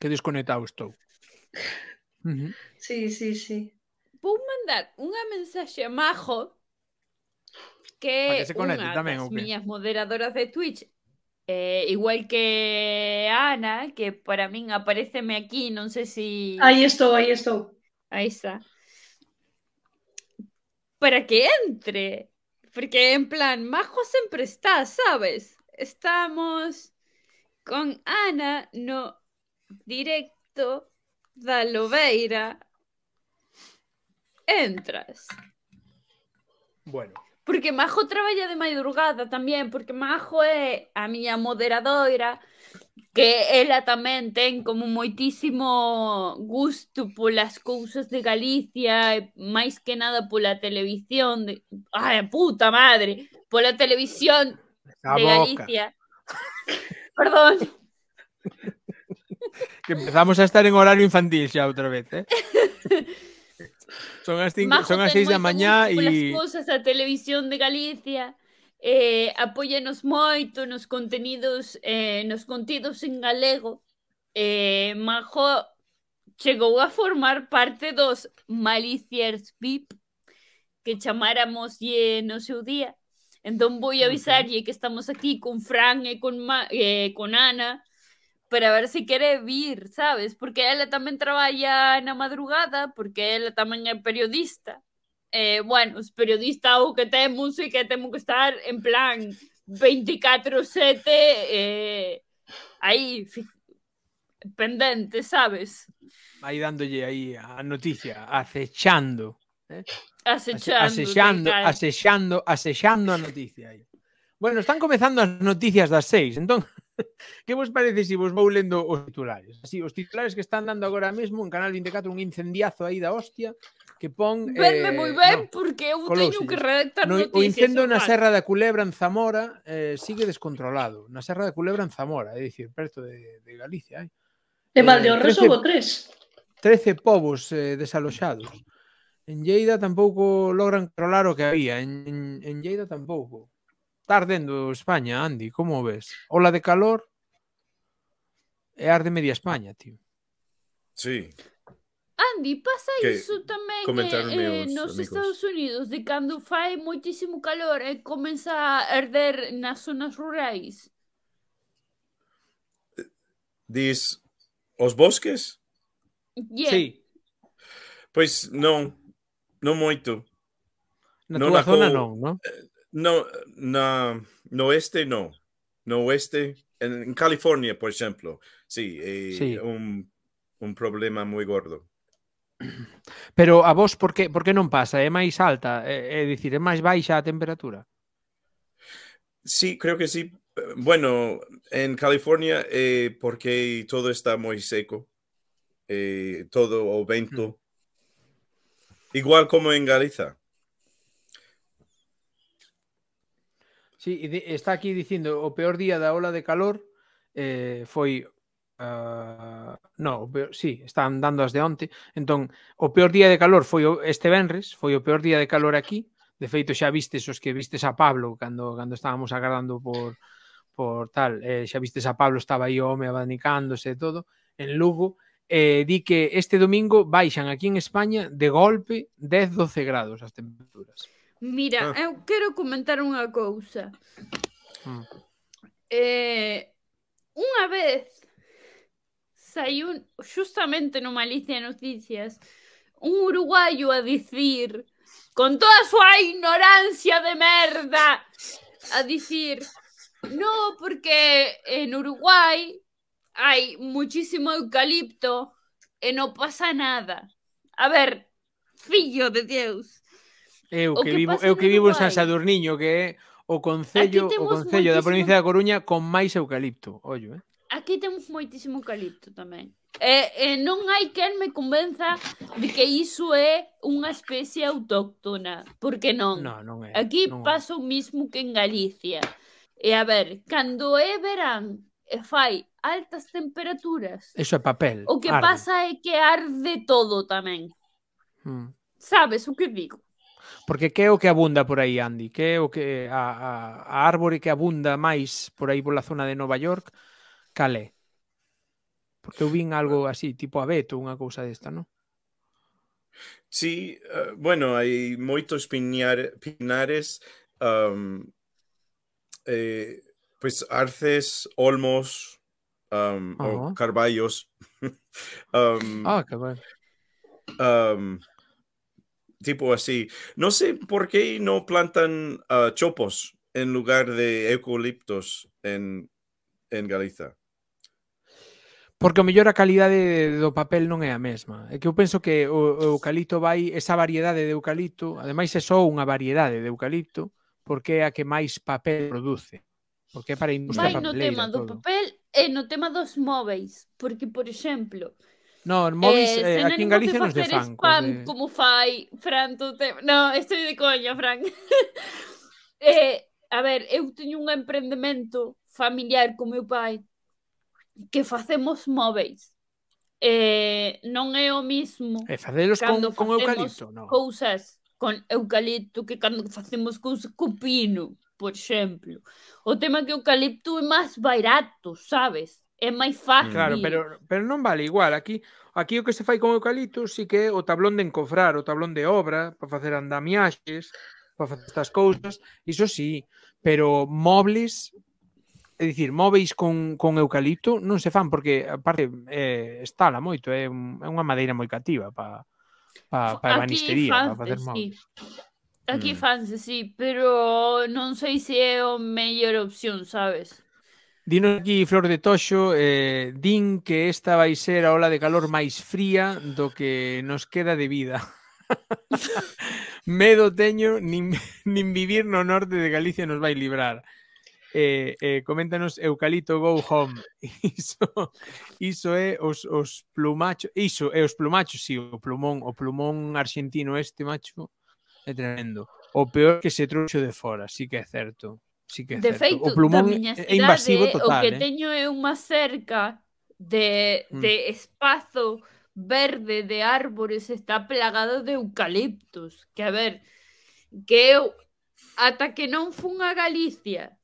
Que desconectado estou. Uh -huh. Sí, sí, sí. Vou mandar unha mensaxe a Majo que, que unha tamén, das miñas moderadoras de Twitch eh, igual que Ana, que para min apareceme aquí, non sei se... Si... Aí estou, aí estou. Aí está. Para que entre Porque en plan, Majo siempre está, ¿sabes? Estamos con Ana, no directo da Lobeira. Entras. Bueno. Porque Majo trabaja de madrugada también, porque Majo es a mia moderadora que ela tamén ten como moitísimo gusto polas cousas de Galicia, máis que nada pola televisión, de... ai, puta madre, pola televisión Esa de boca. Galicia. Perdón. que empezamos a estar en horario infantil xa outra vez, eh? son as 5, son as 6 da mañá e y... polas cousas da televisión de Galicia. eh, mucho en los contenidos eh, nos contidos en galego eh, Majo llegó a formar parte dos Maliciers VIP que chamáramos y no seu Entonces voy a avisarle que estamos aquí con Fran y eh, con, eh, con Ana para ver si quiere vir, sabes? Porque ella también trabaja en la madrugada, porque ella también es periodista eh, bueno, os periodistas o que temos e que temos que estar en plan 24-7 eh, aí pendente, sabes? Aí dándolle aí a noticia, acechando. Eh? Acechando, acechando, acechando, acechando a noticia aí. Bueno, están comezando as noticias das seis, entón que vos parece se si vos vou lendo os titulares? Así, os titulares que están dando agora mesmo en Canal 24 un incendiazo aí da hostia que pon... Venme eh, moi ben, no, porque eu teño que redactar no, noticias. O incendio na Serra da Culebra en Zamora eh, sigue descontrolado. Na Serra da Culebra en Zamora, é dicir, perto de, de Galicia. Eh. De Valdeorres eh, houve tres. 13 povos eh, desaloxados. En Lleida tampouco logran controlar o que había. En, en, en Lleida tampouco. Está ardendo España, Andy, como ves? Ola de calor e arde media España, tío. Sí. Andy, pasa eso también en eh, Estados Unidos, de cuando faz muchísimo calor comienza eh, comienza a arder las zonas rurales. Eh, Diz los bosques? Sí. Pues no, no mucho. En la zona no, ¿no? Eh, no, no oeste No oeste, En California, por ejemplo, sim, sí. un problema muy gordo. Pero a vos por que, por que non pasa? É máis alta, é, é dicir, é máis baixa a temperatura? Sí, creo que sí. Bueno, en California eh, porque todo está moi seco. Eh, todo o vento. Mm. Igual como en Galiza. Sí, está aquí dicindo o peor día da ola de calor eh, foi Uh, no, peor, sí, están dando as de onte. Entón, o peor día de calor foi este venres, foi o peor día de calor aquí. De feito, xa vistes os que vistes a Pablo cando cando estábamos agardando por por tal, eh, xa vistes a Pablo estaba aí o home abanicándose e todo en Lugo. Eh, di que este domingo baixan aquí en España de golpe 10-12 grados as temperaturas. Mira, ah. eu quero comentar unha cousa. Ah. Eh, unha vez saiu no numa Alicia Noticias un uruguayo a dicir con toda a súa ignorancia de merda a dicir no, porque en Uruguai hai muchísimo eucalipto e non pasa nada. A ver, fillo de Deus. Eu que, que vivo, eu que vivo en San Sadurniño, que é o concello, o concello da provincia da Coruña con máis eucalipto, ollo, eh aquí temos moitísimo eucalipto tamén. E, e non hai quen me convenza de que iso é unha especie autóctona, porque non. No, non é, Aquí non pasa o mismo que en Galicia. E a ver, cando é verán e fai altas temperaturas... Eso é papel. O que arde. pasa é que arde todo tamén. Hmm. Sabes o que digo? Porque que é o que abunda por aí, Andy? Que é o que a, a, a árbore que abunda máis por aí pola zona de Nova York? Porque algo así, tipo abeto, cosa de esta no Sí, eh, bueno, hay moitos pinares pues arces, olmos carballos ah, tipo así no sé por qué no plantan eh, chopos en lugar de eucaliptos en, en Galiza Porque o mellor a calidade do papel non é a mesma. É que eu penso que o, eucalipto vai, esa variedade de eucalipto, ademais é só unha variedade de eucalipto, porque é a que máis papel produce. Porque é para industria vai no tema do papel e no tema dos móveis. Porque, por exemplo, No, móveis eh, eh, aquí en Galicia non de fan. Spam, de... Como fai Fran, tú te... No, estoy de coña, Fran. eh, a ver, eu teño un emprendemento familiar con meu pai que facemos móveis eh, non é o mismo e eh, facelos con, con eucalipto no. cousas con eucalipto que cando facemos cousas co pino por exemplo o tema que o eucalipto é máis barato sabes é máis mm. fácil claro, pero, pero non vale igual aquí aquí o que se fai con eucalipto si sí que é o tablón de encofrar o tablón de obra para facer andamiaxes para facer estas cousas iso sí pero mobles é dicir, móveis con, con eucalipto non se fan porque aparte eh, estala moito, é, eh, un, é unha madeira moi cativa para pa, pa ebanistería, para facer móveis. Sí. Aquí mm. fanse, sí, pero non sei se é a mellor opción, sabes? Dino aquí Flor de Toxo, eh, din que esta vai ser a ola de calor máis fría do que nos queda de vida. Medo teño, nin, nin vivir no norte de Galicia nos vai librar eh, eh, coméntanos Eucalito Go Home. Iso, iso é os, os plumachos, iso é os plumachos, si, sí, o plumón, o plumón argentino este macho é tremendo. O peor que se trouxe de fora, sí que é certo. Sí que é de certo. feito, o plumón cidade, é invasivo total, o que eh? teño é unha cerca de, mm. de mm. espazo verde de árbores está plagado de eucaliptos, que a ver, que eu ata que non fun a Galicia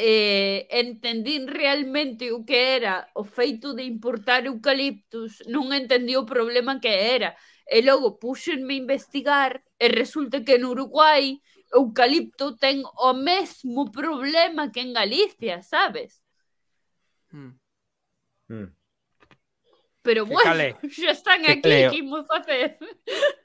eh, entendín realmente o que era o feito de importar eucaliptus, non entendí o problema que era. E logo puxenme a investigar e resulta que en Uruguai eucalipto ten o mesmo problema que en Galicia, sabes? Hmm. Hmm. Pero que bueno, cale. xa están que aquí, que imos facer?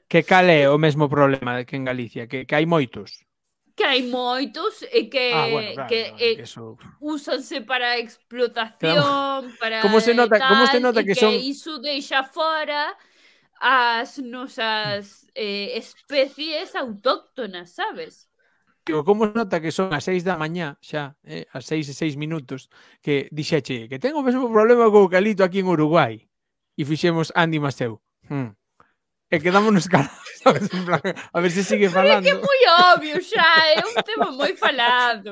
Que cale o mesmo problema que en Galicia, que, que hai moitos que hai moitos e eh, que, ah, bueno, claro, que claro, eh, eso... úsanse para explotación, claro. para como se nota, tal, como se nota que, que son iso deixa fora as nosas eh, especies autóctonas, sabes? Digo, como se nota que son as 6 da mañá, xa, eh, as 6 e 6 minutos, que dixeche que tengo o mesmo problema co calito aquí en Uruguai. E fixemos Andy Maseu. Hmm e quedámonos calados, sabes, en plan, a ver se si sigue falando. Pero é que é moi obvio xa, é un tema moi falado.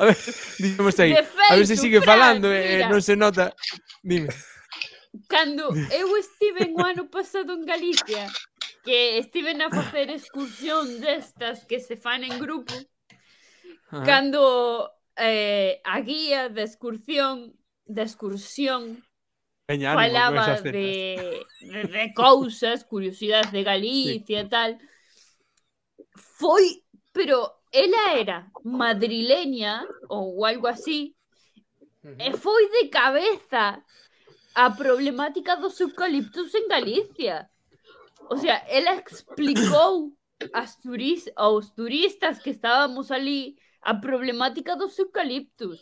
A ver, digamos aí, a ver se si sigue Frank, falando e eh, non se nota. Dime. Cando eu estive o ano pasado en Galicia, que estive a facer excursión destas que se fan en grupo, Ajá. cando eh, a guía de excursión de excursión palabras de, de curiosidades de Galicia, y tal. fue pero ella era madrileña o algo así, uh de cabeza a problemática dos eucaliptos en Galicia. O sea, él explicó a turis, turistas que estábamos allí a problemática dos eucaliptos.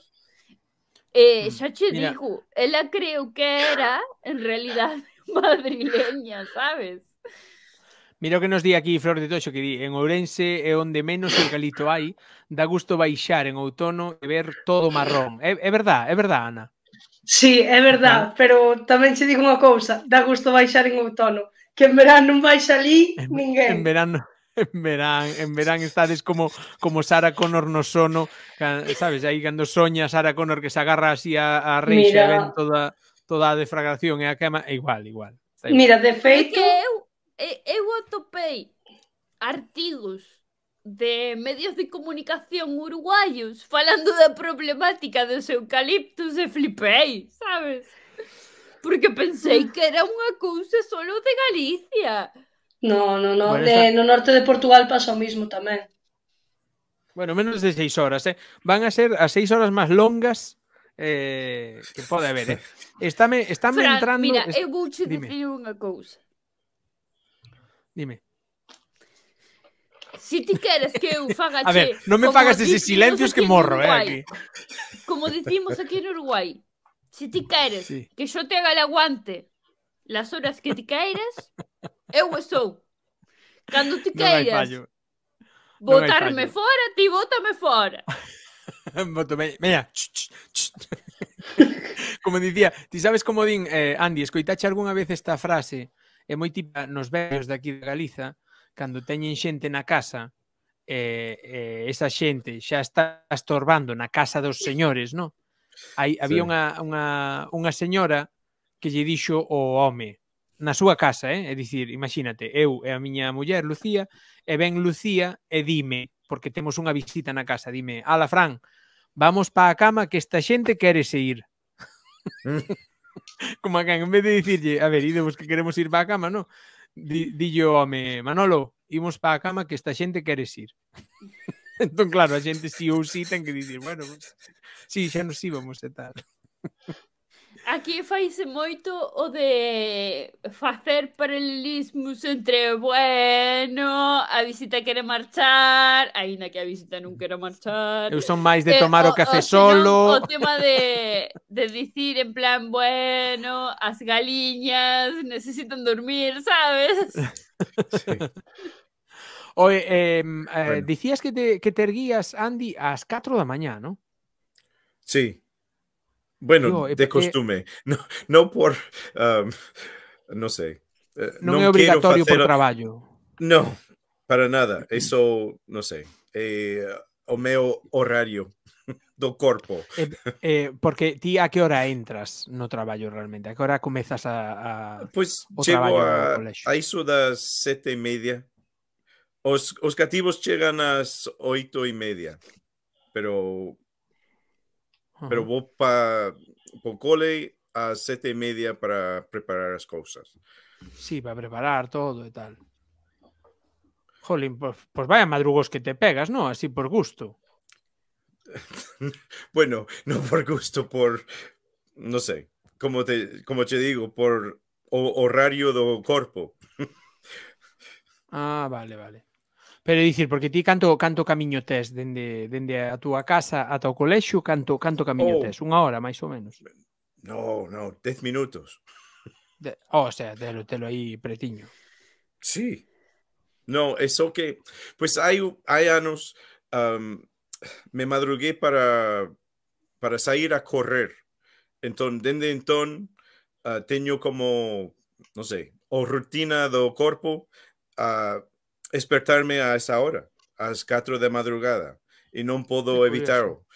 Eh, xa mm, che Mira. digo, ela eh, creu que era en realidad madrileña, sabes? Mira o que nos di aquí Flor de Toxo que di en Ourense é onde menos eucalipto hai, dá gusto baixar en outono e ver todo marrón. É, é verdad, é verdad, Ana. Sí, é verdad, ah. pero tamén che digo unha cousa, dá gusto baixar en outono, que en verano non baixa ali ninguén. En verano en verán, en verán estades como como Sara Connor no sono, sabes, aí cando soña Sara Connor que se agarra así a, a reixa e ven toda toda a defragración e a quema, é igual, igual. Mira, de feito... que eu, eu atopei artigos de medios de comunicación uruguaios falando da problemática dos eucaliptus e flipei, sabes? Porque pensei que era unha cousa solo de Galicia. No, no, no. Bueno, de, esta... No norte de Portugal pasa o mismo tamén. Bueno, menos de seis horas, eh. Van a ser as seis horas máis longas eh, que pode haber, eh. Estame, estame Fran, entrando... mira, eu vou che dicir unha cousa. Dime. Si ti queres que eu faga A ver, non me fagas ese silencios que morro, eh, aquí. Como dicimos aquí en Uruguai, si ti queres sí. que xo te haga el aguante las horas que ti queres, eu o sou. Cando ti queiras botarme fora, ti bótame fora. Botame, mira, como dicía, ti sabes como din, eh, Andy, escoitache algunha vez esta frase, é moi típica nos vellos de aquí de Galiza, cando teñen xente na casa, eh, eh, esa xente xa está estorbando na casa dos señores, non? Hai, había sí. unha, unha, unha señora que lle dixo o home, na súa casa, eh? é dicir, imagínate, eu e a miña muller Lucía, e ven Lucía e dime, porque temos unha visita na casa, dime, ala Fran, vamos pa a cama que esta xente se ir. Como que en vez de dicirlle, a ver, idemos que queremos ir pa a cama, no? Di, dillo, home, Manolo, imos pa a cama que esta xente se ir. entón, claro, a xente si ou si ten que dicir, bueno, si, pues, sí, xa nos íbamos e tal. Aquí faise moito o de facer paralelismos entre, bueno, a visita quere marchar, aínda que a visita non quere marchar. Eu son máis de eh, tomar eh, o, o café o, solo. Senón, o tema de, de dicir en plan, bueno, as galiñas necesitan dormir, sabes? Sí. O, eh, eh, bueno. dicías que te, que te erguías, Andy, ás 4 da mañá, non? Sí, Bueno, no, eh, de costume, no, no por, um, no sé. Eh, no, non é obrigatorio facer... por traballo. No, para nada. Mm, mm. Eso, non sei, eh, o meu horario do corpo. Eh, eh, porque ti a que hora entras no traballo realmente? A que hora comezas a, a pues, o chego a, a iso das sete e media. Os, os cativos chegan ás oito e media. Pero Pero voy para el cole a sete y media para preparar as cousas. Sí, para preparar todo e tal. Jolín, pois, pues, pues vaya madrugos que te pegas, ¿no? Así por gusto. bueno, no por gusto, por... No sé, como te, como te digo, por o, horario do corpo. ah, vale, vale. Pero dicir, porque ti canto canto camiño tes dende, dende a túa casa ata o colexio, canto canto camiño oh. tes? Unha hora, máis ou menos? No, no, 10 minutos. De, oh, o sea, telo, telo aí pretiño. Sí. No, só que, pois pues hai, hai anos, um, me madrugué para, para sair a correr. Entón, dende entón, uh, teño como, non sei, o rutina do corpo, uh, despertarme a esa hora, ás 4 de madrugada, e non podo evitalo.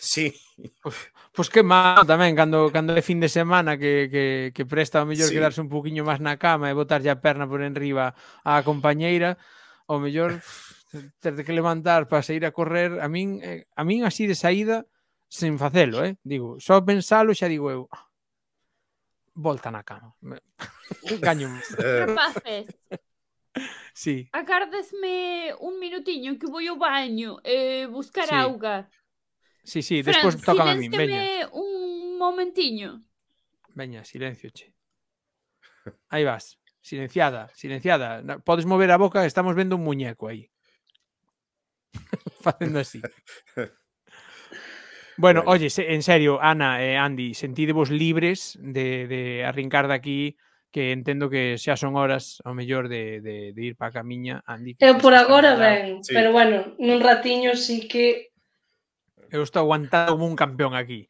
Sí. Pois, pues que mal tamén cando cando é fin de semana que, que, que presta o mellor sí. quedarse un más máis na cama e botar ya perna por enriba á compañeira, o mellor ter que levantar para seguir a correr, a min eh, a min así de saída sen facelo, eh? Digo, só pensalo xa digo eu. Ah, Volta na cama. Gaño. Que faces? Sí. Agárdesme un minutiño que vou ao baño eh, buscar sí. auga. Sí, sí, despois toca a min, veña. un momentiño. Veña, silencio, che. Aí vas. Silenciada, silenciada. Podes mover a boca, estamos vendo un muñeco aí. Facendo así. Bueno, bueno, oye, en serio, Ana e eh, Andy, sentídevos libres de, de arrincar de aquí que entendo que xa son horas ao mellor de, de, de ir para a camiña Andy, que Eu por agora ben, sí. pero bueno nun ratiño sí que Eu estou aguantado como un campeón aquí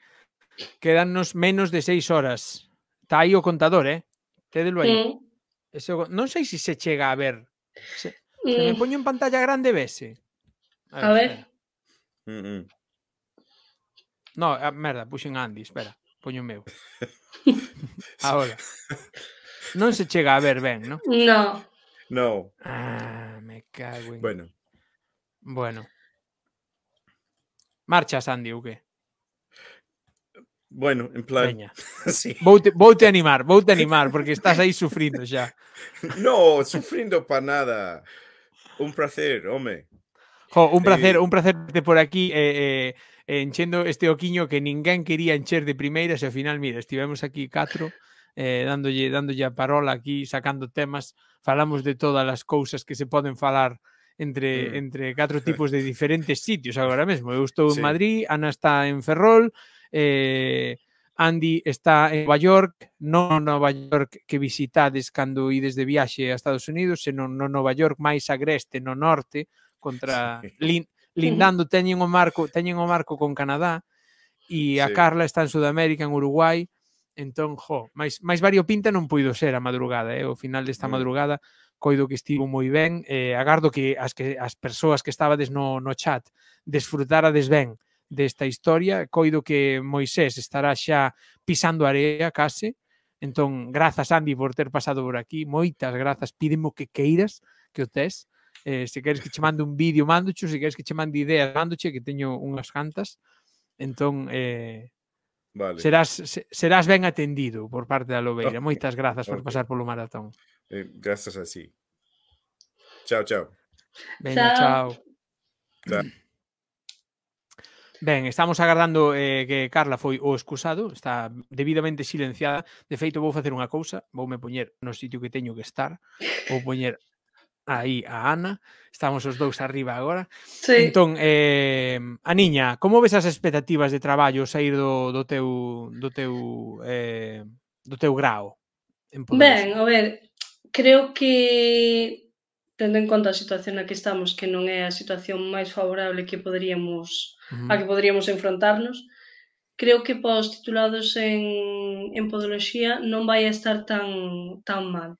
Quedannos menos de seis horas Está aí o contador, eh? Tédelo aí mm. Ese, non sei se se chega a ver se, mm. se me mm. poño en pantalla grande vese A ver, a ver. Mm -mm. No, a merda, puxen Andy, espera Poño o meu Ahora No se llega a ver ben, ¿no? No. No. Ah, me cago en... Bueno. Bueno. Marcha, Sandy, ¿Qué? Bueno, en plan... sí. animar, voute animar, porque estás ahí sufriendo ya. no, sufriendo para nada. Un placer, hombre. un placer, eh, un placer de por aquí eh, eh, enchendo este oquiño que ninguém quería encher de primera, si al final, mira, estivemos aquí cuatro... eh, dándolle, dándolle a parola aquí, sacando temas, falamos de todas as cousas que se poden falar entre, mm. entre catro tipos de diferentes sitios agora mesmo. Eu estou sí. en Madrid, Ana está en Ferrol, eh, Andy está en Nova York, non Nova York que visitades cando ides de viaxe a Estados Unidos, senón no Nova York máis agreste, no norte, contra sí. lin, lindando teñen o marco, teñen o marco con Canadá e a sí. Carla está en Sudamérica, en Uruguai, Entón, jo, máis, máis variopinta non puido ser a madrugada, eh? o final desta mm. madrugada coido que estivo moi ben, eh, agardo que as que as persoas que estabades no, no chat desfrutarades ben desta historia, coido que Moisés estará xa pisando area case, entón, grazas Andy por ter pasado por aquí, moitas grazas, pídemo que queiras que o tes, eh, se queres que che mande un vídeo, mándocho, se queres que che mande ideas, mándoche, que teño unhas cantas, entón, eh, Vale. Serás, serás ben atendido por parte da Lobeira. Okay. Moitas grazas por pasar polo maratón. Eh, grazas a si. Chao, chao. Venga, chao. chao. Ben, estamos agardando eh, que Carla foi o excusado, está debidamente silenciada. De feito, vou facer unha cousa, voume poñer no sitio que teño que estar, vou poñer aí a Ana, estamos os dous arriba agora. Sí. Entón, eh, a niña, como ves as expectativas de traballo sair do, do teu do teu eh, do teu grao? En ben, a ver, creo que tendo en conta a situación na que estamos, que non é a situación máis favorable que poderíamos uh -huh. a que poderíamos enfrontarnos, creo que para os titulados en, en podoloxía non vai estar tan tan mal.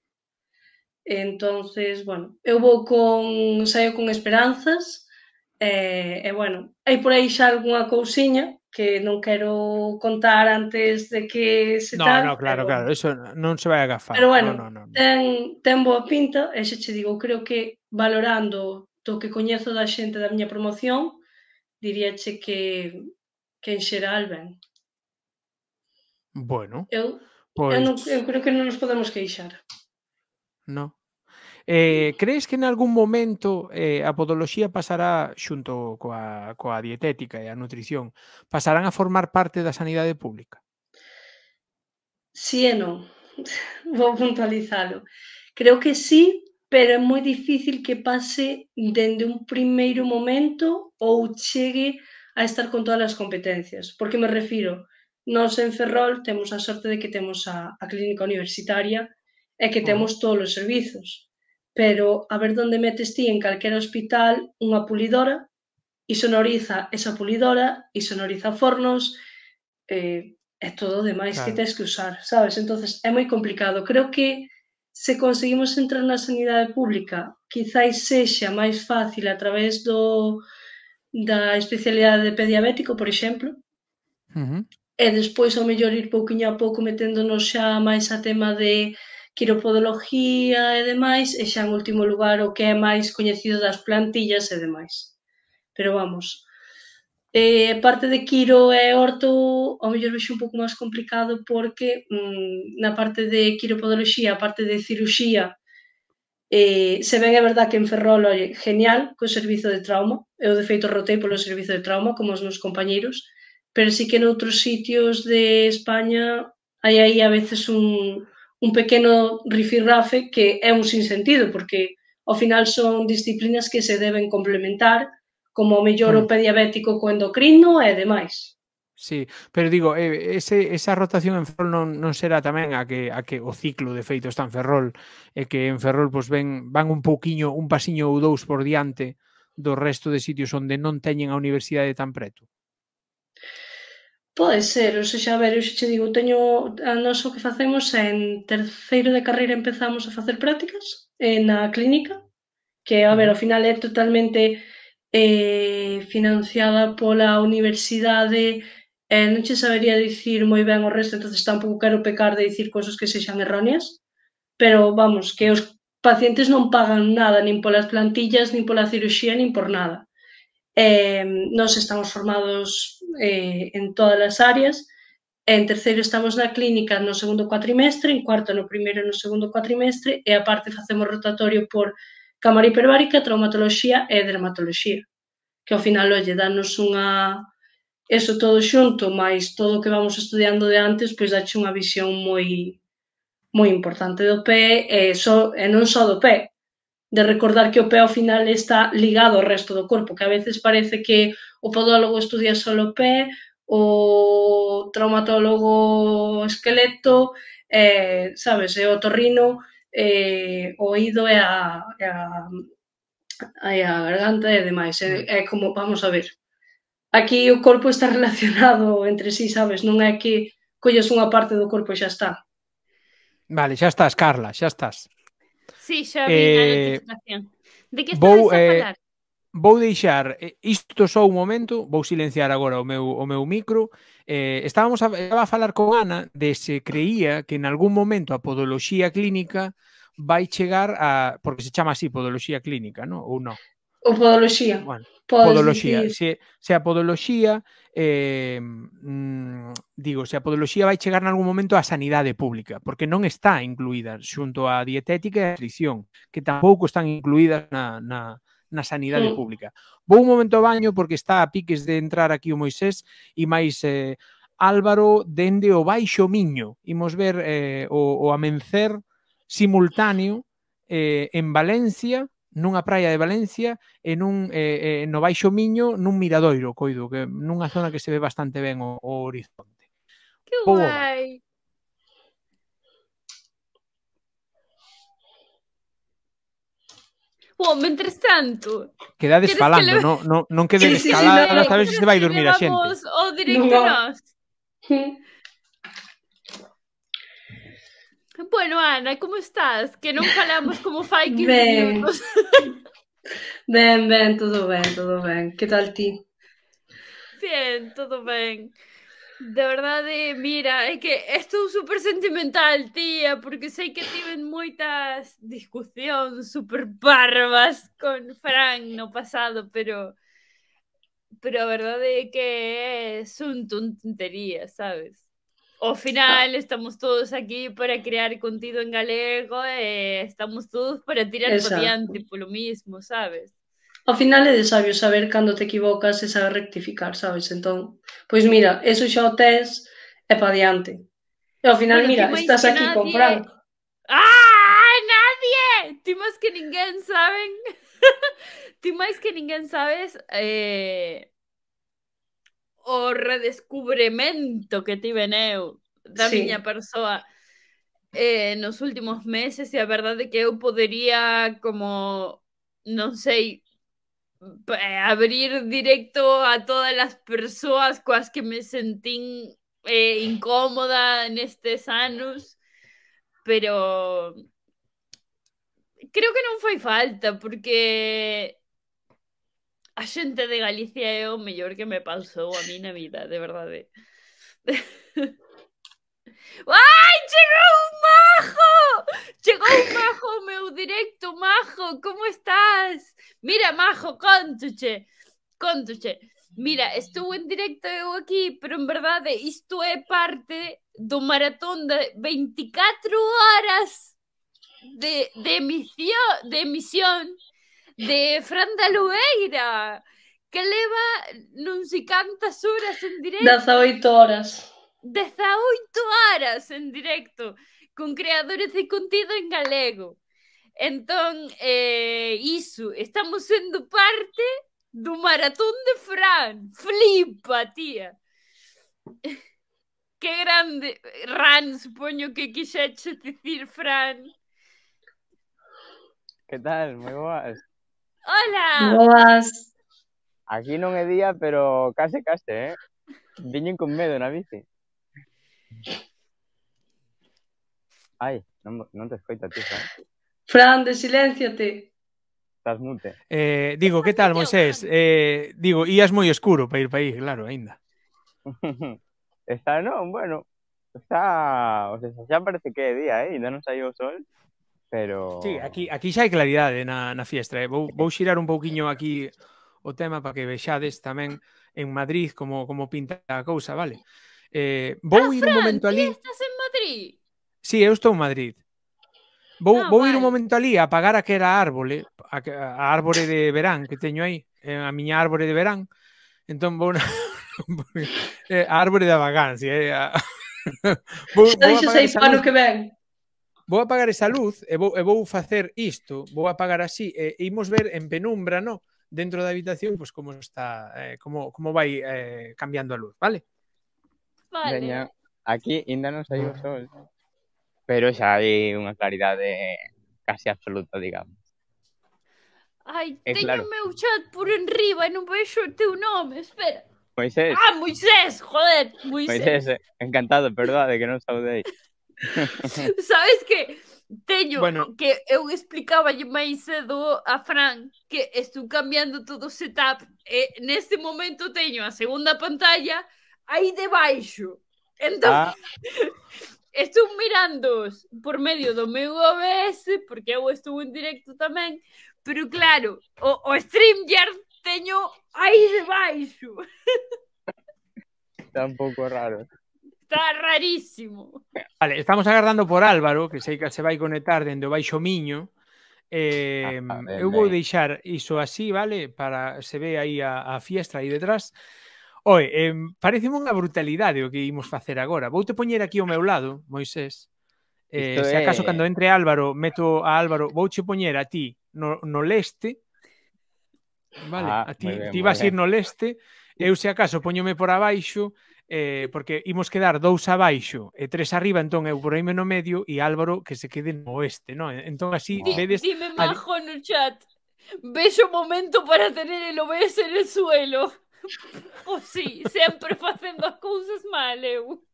Entonces, bueno, eu vou con saio con esperanzas e, e bueno, hai por aí xa algunha cousiña que non quero contar antes de que se no, tal. No, claro, pero, claro, eso non se vai agafar. Pero bueno, no, no, no. Ten, ten boa pinta e xa che digo, creo que valorando do que coñezo da xente da miña promoción, diríache que, que en xeral ben. Bueno. Eu, pois... eu, non, eu creo que non nos podemos queixar. No. Eh, crees que en algún momento eh, a podoloxía pasará xunto coa, coa dietética e a nutrición, pasarán a formar parte da sanidade pública? Sí e non. Vou puntualizalo. Creo que sí, pero é moi difícil que pase dende un primeiro momento ou chegue a estar con todas as competencias. Porque me refiro, nós en Ferrol temos a sorte de que temos a, a clínica universitaria e que mm. temos todos os servizos pero a ver onde metes ti en calquera hospital unha pulidora e sonoriza esa pulidora e sonoriza fornos eh, e todo demais claro. que tens que usar, sabes? entonces é moi complicado. Creo que se conseguimos entrar na sanidade pública, quizáis sexa máis fácil a través do da especialidade de pediabético, por exemplo, uh -huh. e despois ao mellor ir pouquinho a pouco meténdonos xa máis a tema de quiropodología e demais, e xa en último lugar o que é máis coñecido das plantillas e demais. Pero vamos, eh, parte de quiro e orto ao mellor vexo un pouco máis complicado porque mm, na parte de quiropodología, a parte de ciruxía, eh, se ven é verdad que en Ferrol, é genial, co servizo de trauma, eu de feito rotei polo servizo de trauma, como os meus compañeiros, pero sí que noutros sitios de España hai aí a veces un, un pequeno rifirrafe que é un sinsentido, porque ao final son disciplinas que se deben complementar, como o mellor o hmm. pediabético co endocrino e demais. Sí, pero digo, eh, ese, esa rotación en Ferrol non, non será tamén a que, a que o ciclo de feito está en Ferrol e que en Ferrol pues, ven, van un poquinho un pasiño ou dous por diante do resto de sitios onde non teñen a universidade tan preto. Pode ser, ou seja, a ver, eu xa te digo, teño, a noso o que facemos en terceiro de carreira empezamos a facer prácticas eh, na clínica, que, a ver, ao final é totalmente eh, financiada pola universidade, eh, non che sabería dicir moi ben o resto, entonces tampouco quero pecar de dicir cosas que sexan erróneas, pero vamos, que os pacientes non pagan nada, nin polas plantillas, nin pola cirurxía, nin por nada. Eh, nos estamos formados eh, en todas as áreas. En terceiro estamos na clínica no segundo cuatrimestre, en cuarto no primeiro e no segundo cuatrimestre, e aparte facemos rotatorio por cámara hiperbárica, traumatoloxía e dermatoloxía, que ao final, olle, danos unha... Eso todo xunto, máis todo o que vamos estudiando de antes, pois dache unha visión moi moi importante do pé, e, so, e non só do pé, de recordar que o pé ao final está ligado ao resto do corpo, que a veces parece que o podólogo estudia só o pé, o traumatólogo esqueleto, eh, sabes, e o torrino, eh, o oído e a, é a, é a garganta e demais. É, é como, vamos a ver, aquí o corpo está relacionado entre sí, sabes, non é que colles unha parte do corpo e xa está. Vale, xa estás, Carla, xa estás. Sí, xa vi eh, a notificación. De que vou, a falar? Eh, vou deixar eh, isto só un momento, vou silenciar agora o meu o meu micro. Eh, estábamos a, estaba a falar con Ana de se creía que en algún momento a podoloxía clínica vai chegar a porque se chama así podoloxía clínica, non? Ou non? O podoloxía. Bueno, podoloxía. Se, se a podoloxía, eh, digo, se a podoloxía vai chegar en algún momento á sanidade pública, porque non está incluída xunto á dietética e a nutrición, que tampouco están incluídas na, na, na sanidade sí. Mm. pública. Vou un momento ao baño porque está a piques de entrar aquí o Moisés e máis eh, Álvaro dende o Baixo Miño. Imos ver eh, o, o amencer simultáneo eh, en Valencia nunha praia de Valencia e nun, eh, eh, no Baixo Miño nun miradoiro, coido, que nunha zona que se ve bastante ben o, o horizonte. Que Pou, guai! Bom, mentres tanto... Quedades falando, que le... non, no, non quedes sí, sí, escalada, sí, sí, sí, sabes se vai dormir a xente. O directo no. nós. Sí. Bueno, Ana, ¿cómo estás? Que no jalamos como fai Bien, bien, minutos. ben, todo todo ben, tal ti? Bien, todo bien. De verdad, eh, mira, es que todo super sentimental, tía, porque sé que tienen muchas discusiones super barbas con Fran no pasado, pero pero verdad de que es un tontería, sabes? Al final estamos todos aquí para crear contenido en galego eh, estamos todos para tirar adiante por lo mismo, sabes? Al final es de sabio saber cuándo te equivocas es saber rectificar, sabes? Entonces, pues mira, eso ya o es e pa diante. Al final, mira, estás aquí comprando. con Franco. ¡Ah! ¡Nadie! Tú más que ningún saben? Tú más que ningún sabes eh, o redescubrimiento que tive eu da sí. mi persoa eh, ...en los últimos meses ...y la verdad verdade que yo podría... como, ...no sé... abrir directo a todas las personas coas que me sentí... Eh, ...incómoda en estos años... pero creo que no fue falta, porque a gente de Galicia é o que me pasó a mi Navidad, de verdad. Eh. ¡Ay, chegou un majo! Llegó un majo meo directo, majo, ¿Cómo estás? Mira, majo, contuche, contuche. Mira, estuve en directo eu aquí, pero en verdad isto eh, é parte do maratón de 24 horas de, de de emisión de Fran da Lueira que leva non se cantas horas en directo 18 horas 18 horas en directo con creadores de contido en galego entón eh, iso, estamos sendo parte do maratón de Fran flipa tía que grande Ran, supoño que quixeche dicir Fran Que tal? Moi boas Hola! Boas. Aquí non é día, pero case, case, eh? Viñen con medo na bici. Ai, non, non te escoita ti, sabes? Fran, desilénciate. Estás mute. Eh, digo, que tal, Moisés? Eh, digo, ías moi escuro para ir para aí, claro, aínda. está, non, bueno, está, o sea, xa parece que é día, eh? Ainda non saiu o sol. Pero... Sí, aquí, aquí xa hai claridade na, na fiestra. Eh? Vou, vou xirar un pouquiño aquí o tema para que vexades tamén en Madrid como, como pinta a cousa, vale? Eh, vou ah, ir Fran, un momento ali... estás en Madrid? Sí, eu estou en Madrid. Vou, ah, vou vale. ir un momento ali a apagar aquela árbole, a, a árbore de verán que teño aí, eh, a miña árbore de verán, entón vou na... a eh, árbore da vacancia, eh? A... vou, vou apagar que ven vou apagar esa luz e vou, e vou facer isto, vou apagar así, e, imos ver en penumbra, no? dentro da habitación, pois pues, como está, eh, como, como vai eh, cambiando a luz, vale? Vale. Veña, aquí ainda non saiu o ah. sol, pero xa hai unha claridade casi absoluta, digamos. Ai, é eh, teño claro. o meu chat por enriba e non vexo o teu nome, espera. Moisés. Ah, Moisés, joder, Moisés. Moisés, encantado, de que non saudei. Sabes que teño bueno. que eu explicaba máis cedo a Fran que estou cambiando todo o setup e eh, neste momento teño a segunda pantalla aí debaixo. Entón, ah. estou mirando por medio do meu OBS, porque eu estou en directo tamén, pero claro, o, o StreamYard teño aí debaixo. Tampouco raro. Está rarísimo. Vale, estamos agardando por Álvaro, que sei que se vai conectar dende o Baixo Miño. Eh, ah, ben, eu vou deixar iso así, vale? Para se ve aí a, a fiestra aí detrás. Oi, eh, parece unha brutalidade o que imos facer agora. Vou te poñer aquí ao meu lado, Moisés. Eh, se acaso é... cando entre Álvaro, meto a Álvaro, vouche poñer a ti no, no leste. Vale, ah, a ti, bien, ti vas ir no leste. Eu se acaso poñome por abaixo eh, porque imos quedar dous abaixo e tres arriba, entón eu por aí no medio e Álvaro que se quede no oeste, non? Entón así wow. vedes... Dime Majo no chat, bello momento para tener el OBS en el suelo. O oh, sí, sempre facendo as cousas mal eu.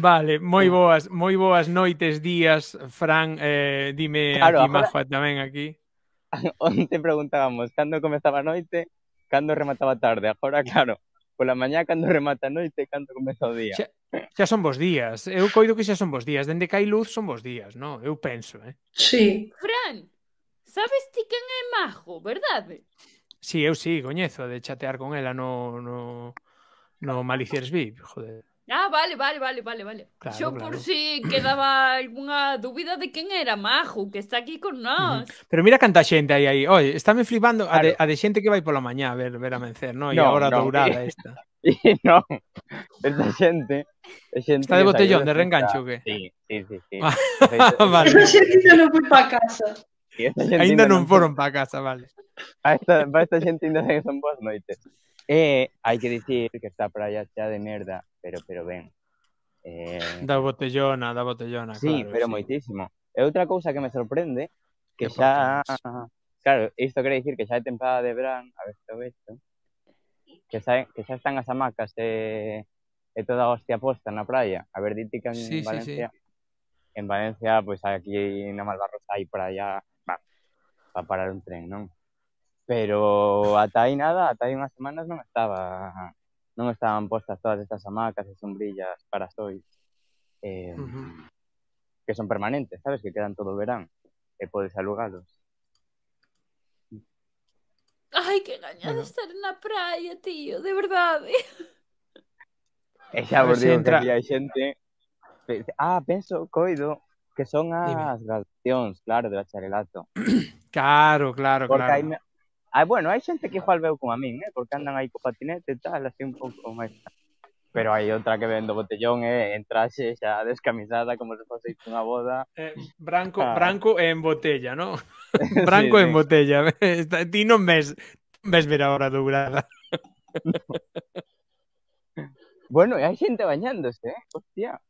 Vale, moi boas, moi boas noites, días, Fran, eh, dime claro, aquí, agora... tamén aquí. Onde preguntábamos, cando comezaba a noite, cando remataba tarde, agora claro, pola mañá cando remata a noite e cando comeza o día. Xa, xa son vos días. Eu coido que xa son vos días. Dende que hai luz son vos días, no? Eu penso, eh? Sí. Fran, sabes ti quen é Majo, verdade? Sí, eu sí, coñezo de chatear con ela no, no, no malicias VIP, joder. Ah, vale, vale, vale, vale, vale. Claro, Yo claro. por si quedaba alguna dúbida de quen era Majo, que está aquí con -huh. Pero mira canta xente aí aí. Oye, estáme flipando claro. a, de, a de xente que vai pola mañá a ver ver a vencer, no? E no, agora no, dourada y... esta. E no, esta xente, xente Está de botellón, de reengancho qué? Sí, sí, sí, sí. Ah, vale. Esta ya no fue para casa. Ainda non foron para casa, vale. A esta, para esta xente ainda son boas noites. Eh, hay que decir que esta playa está de mierda, pero, pero ven. Eh... Da botellona, da botellona. Sí, pero sí. moitísimo. otra cosa que me sorprende, que ya... Claro, esto quiere decir que ya hay temporada de verano, a ver se lo que ya que están las hamacas de toda hostia hostia posta la playa. A ver, dite que en Valencia... En Valencia, pues, aquí la Malvarrosa hai praia va. para parar un tren, ¿no? Pero hasta ahí nada, hasta ahí unas semanas no estaba non estaban puestas todas estas hamacas y sombrillas para sois em, que son permanentes, sabes? Que quedan todo o verán e podes ¡Ay, qué que gaña de estar na praia, tío, de verdad! E xa vos digo que Ah, penso, coido, que son as graduacións, claro, do bacharelato. Claro, claro, claro. Ah, bueno, hai xente que igual veu como a min, eh? porque andan aí co patinete e tal, así un pouco máis pero hai outra que vendo botellón eh, en traxe xa descamisada como se fose unha boda. Eh, branco, ah. branco en botella, ¿no? branco sí, en sí. botella. ti non ves ves ver a hora dourada. bueno, e hai xente bañándose, eh? Hostia.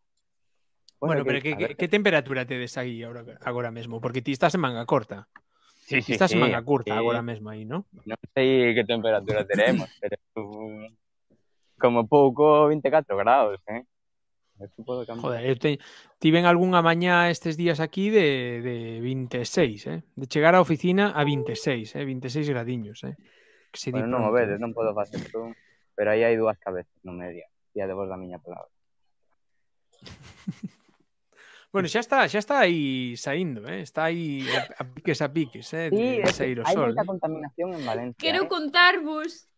Bueno, bueno que, pero que, que, que temperatura des aí agora, agora mesmo? Porque ti estás en manga corta. Sí, sí, Estás sí, manga curta ahora mismo ahí, ¿no? No sé qué temperatura tenemos, pero como poco, 24 grados, eh? Joder, eu te... tiven algunha mañá estes días aquí de, de 26, e eh? De chegar a oficina a 26, e eh? 26 e gradiños, eh? Que se bueno, no, o vedes, non podo facer pero aí hai dos cabezas no media. Ya a de vos da miña palabra. Bueno, xa está, xa está aí saindo, eh? está aí a, a piques a piques, eh? Sí, de, sair o sol. Hai moita eh? contaminación en Valencia. Quero eh? contarvos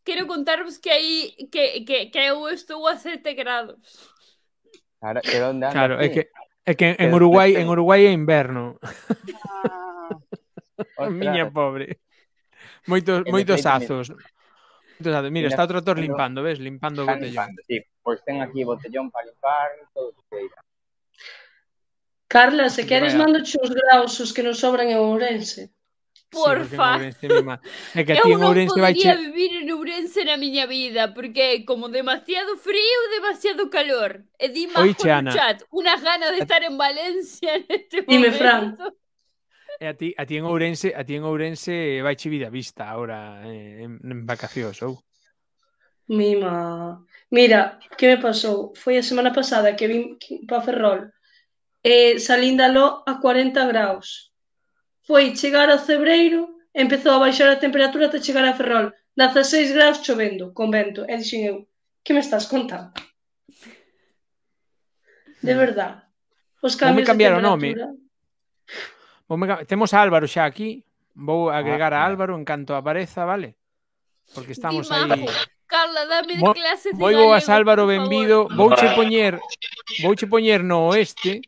Quero contarvos que aí que, que, que eu estou a 7 grados. Claro, que onde anda? Claro, é que é que en Uruguai, en Uruguai é inverno. Ah, Miña pobre. Moitos moitos azos. Moitos azos. Mira, está o trator limpando, ves, limpando o botellón. Limpando, sí. Pois ten aquí botellón para limpar, todo o que queira. Carla, se queres mando os graus que nos sobran en Ourense. Porfa. Sí, no que eu vivir en Ourense na miña vida, porque como demasiado frío, demasiado calor. E di chat, gana de estar en Valencia este momento. Dime, Fran. E a ti, a ti en Ourense, a ti en Ourense vai vida vista ahora eh, en, en vacacións, ou? Mira, ¿qué me pasó? Fue la semana pasada que vim para Ferrol e eh, salíndalo a 40 graus. Foi chegar ao Cebreiro, empezou a baixar a temperatura até chegar a Ferrol, 16 graus chovendo, con vento, e dixen eu, que me estás contando? De hmm. verdad. Os cambios Vou me cambiar o nome. temos a Álvaro xa aquí. Vou agregar a ah, ah. Álvaro en canto apareza, vale? Porque estamos aí. Carla, dame de clase de Moi boas Álvaro, benvido. Vouche poñer, vouche poñer no oeste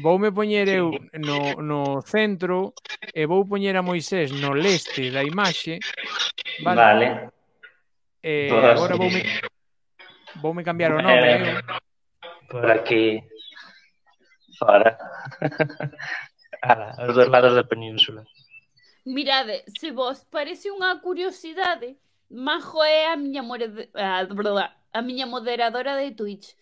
vou me poñer eu no, no centro e vou poñer a Moisés no leste da imaxe. Vale. vale. agora Todas agora vou me cambiar o nome. Eh, por aquí. Fora. Ala, os dos lados da península. Mirade, se vos parece unha curiosidade, Majo é a miña, more... a miña moderadora de Twitch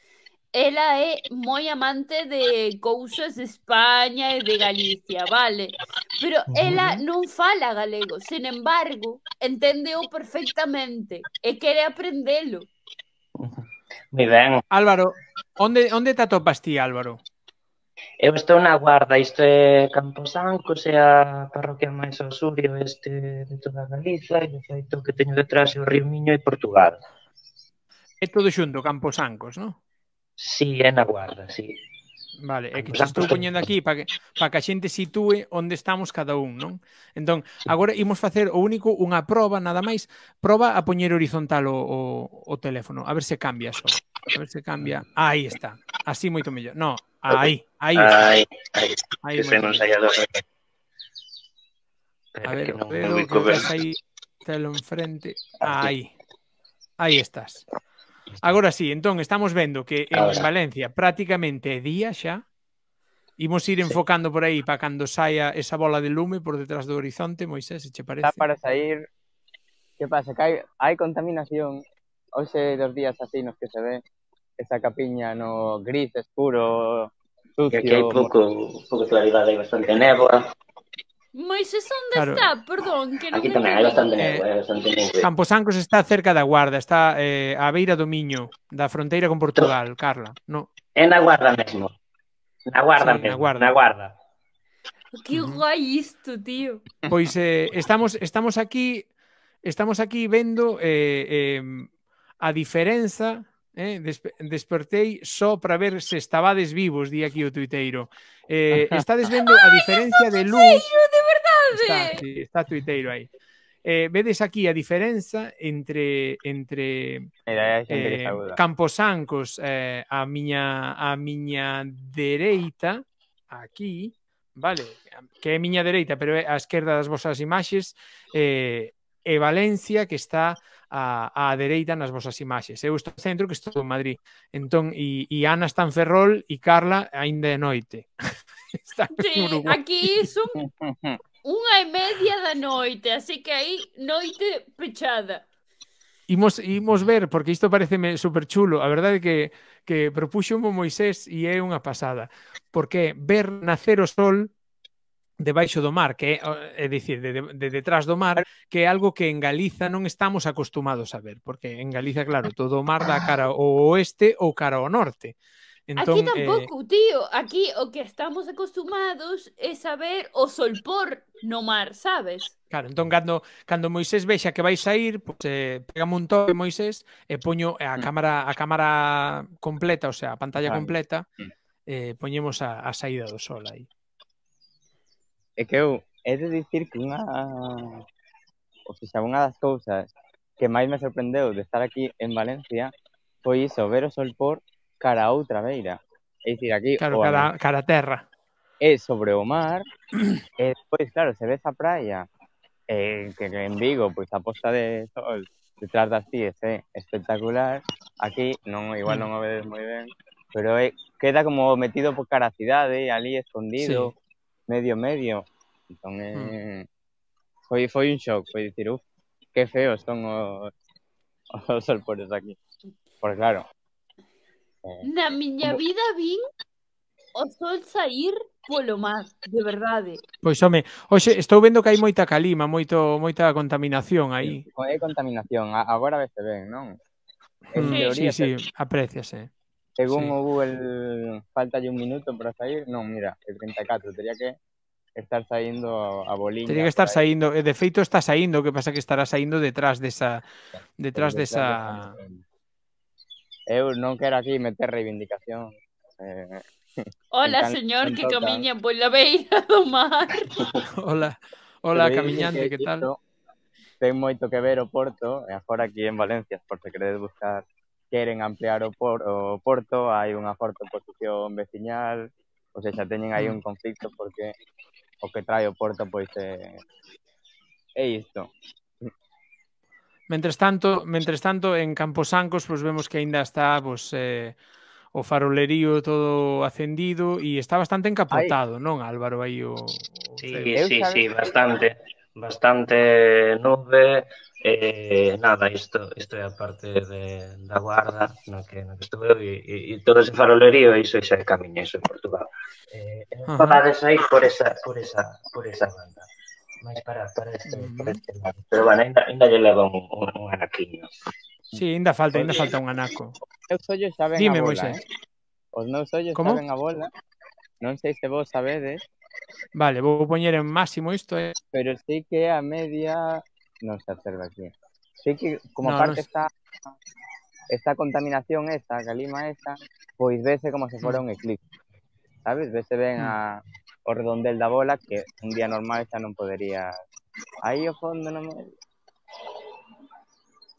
ela é moi amante de cousas de España e de Galicia, vale? Pero ela non fala galego, sen embargo, enténdeo perfectamente e quere aprendelo. Muy ben. Álvaro, onde, onde te atopas ti, Álvaro? Eu estou na guarda, isto é Camposancos, é a parroquia máis ao sur e oeste de toda a Galiza, e o feito que teño detrás é o Río Miño e Portugal. É todo xunto, Camposancos, non? Si, sí, é na guarda, si. Sí. Vale, é que te estou poñendo aquí para que, para que a xente sitúe onde estamos cada un, non? Entón, agora imos facer o único unha proba, nada máis, proba a poñer horizontal o, o, o teléfono, a ver se cambia só. A ver se cambia. Aí está. Así moito mellor. No, aí, aí. Está. Aí, aí. aí que se non saia do A ver, que non, veo que ves aí telo enfrente. Aí. Aí estás. Agora sí, entón estamos vendo que en Ahora. Valencia prácticamente é día xa. Imos ir enfocando sí. por aí para cando saia esa bola de lume por detrás do horizonte, Moisés, se che parece? Está para sair. Que pasa? Que hai, hai contaminación. Hoxe dos días así nos que se ve esa capiña no gris escuro, sucio. Que, hai pouco, pouco claridade, hai bastante néboa. Moisés onde claro. está? Perdón, que non Aquí tamén, aí están eh, eh, Camposancos está cerca da Guarda, está eh, a beira do Miño, da fronteira con Portugal, no. Carla. No. É na Guarda mesmo. Na Guarda sí, mesmo, na Guarda. Na guarda. Que guai isto, tío. Pois eh, estamos estamos aquí estamos aquí vendo eh, eh, a diferenza eh, despertei só para ver se estabades vivos, di aquí o tuiteiro. Eh, estades vendo a diferencia de luz... está, sí, está tuiteiro aí. Eh, vedes aquí a diferenza entre entre Mira, eh, Camposancos eh, a miña a miña dereita aquí, vale, que é miña dereita, pero é a esquerda das vosas imaxes, eh, e Valencia que está a, a dereita nas vosas imaxes. Eu estou no centro que estou en Madrid. Entón, e, e Ana está en Ferrol e Carla aínda de noite. sí, aquí son unha e media da noite, así que aí noite pechada. Imos, imos ver, porque isto parece super chulo. A verdade é que, que propuxo un Moisés e é unha pasada. Porque ver nacer o sol debaixo do mar, que é, é dicir, de, de, de detrás do mar, que é algo que en Galiza non estamos acostumados a ver, porque en Galiza, claro, todo o mar dá cara ao oeste ou cara ao norte. Entón, aquí tampouco, eh... tío. Aquí o que estamos acostumados é saber o solpor no mar, sabes? Claro, entón cando, cando Moisés vexa que vai a ir, pues, eh, pegame un toque Moisés e poño eh, a mm. cámara a cámara completa, o sea, a pantalla claro. completa, mm. eh, poñemos a, a saída do sol aí. É que eu é de dicir que unha o sea, unha das cousas que máis me sorprendeu de estar aquí en Valencia foi iso, ver o sol por cara a outra beira. É dicir, aquí... Claro, cara, cara a terra. É sobre o mar, e eh, despois, claro, se ves a praia, eh, que, en Vigo, pois a posta de sol detrás das tíes é eh, espectacular, aquí non igual mm. non o vedes moi ben, pero é, eh, queda como metido por cara a cidade, ali escondido, sí. medio medio. Entón, eh, mm. foi, foi un shock, foi dicir, uff, que feos son os, os solpores aquí. Porque claro, Na miña como... vida vin o sol sair polo mar, de verdade. Pois home, hoxe estou vendo que hai moita calima, moito moita contaminación aí. É contaminación, agora vese ben, non? En sí, mm, teoría, sí, sí, apréciase. Según sí. o Google, falta un minuto para sair. Non, mira, é 34, teria que estar saindo a boliña. Teria que estar saindo, e de feito está saindo, que pasa que estará saindo detrás desa detrás desa de eu non quero aquí meter reivindicación. Eh, Hola, tan, señor, que camiña camiña pola beira do mar. Hola, hola, Pero camiñante, que, que tal? Ten moito que ver o Porto, e agora aquí en Valencia, por se queredes buscar, queren ampliar o, por, o Porto, hai unha forte oposición veciñal, ou seja, teñen aí un conflicto porque o que trae o Porto pois é, é isto. Mentres tanto, mentres tanto en Camposancos pues, vemos que aínda está pues, eh o farolerío todo acendido e está bastante encapotado, non, Álvaro, aí o Sí, o... sí, sí, bastante, bastante nube, eh, nada, isto, isto é a parte de, da guarda na que, na que estuve e, e todo ese farolerío iso xa é camiño, iso é Portugal. Eh, Ajá. falades aí por esa, por esa, por esa banda máis para, para este, mm -hmm. este lado. Pero bueno, ainda, ainda lle leva un, un, un anaquiño. Sí, ainda falta, ainda falta un anaco. Os ollos xa ven Dime, a bola. Moisés. Eh? Os meus ollos Como? xa ven a bola. Non sei se vos sabedes. ¿eh? Vale, vou poñer en máximo isto, eh. Pero sí que a media non se observa aquí. Sí que como no, parte no... está esta contaminación esta, a calima esta, pois vese como se fora un eclipse. Sabes? Vese ben mm. a o redondel da bola que un día normal esta no podría... Ahí, o fondo non me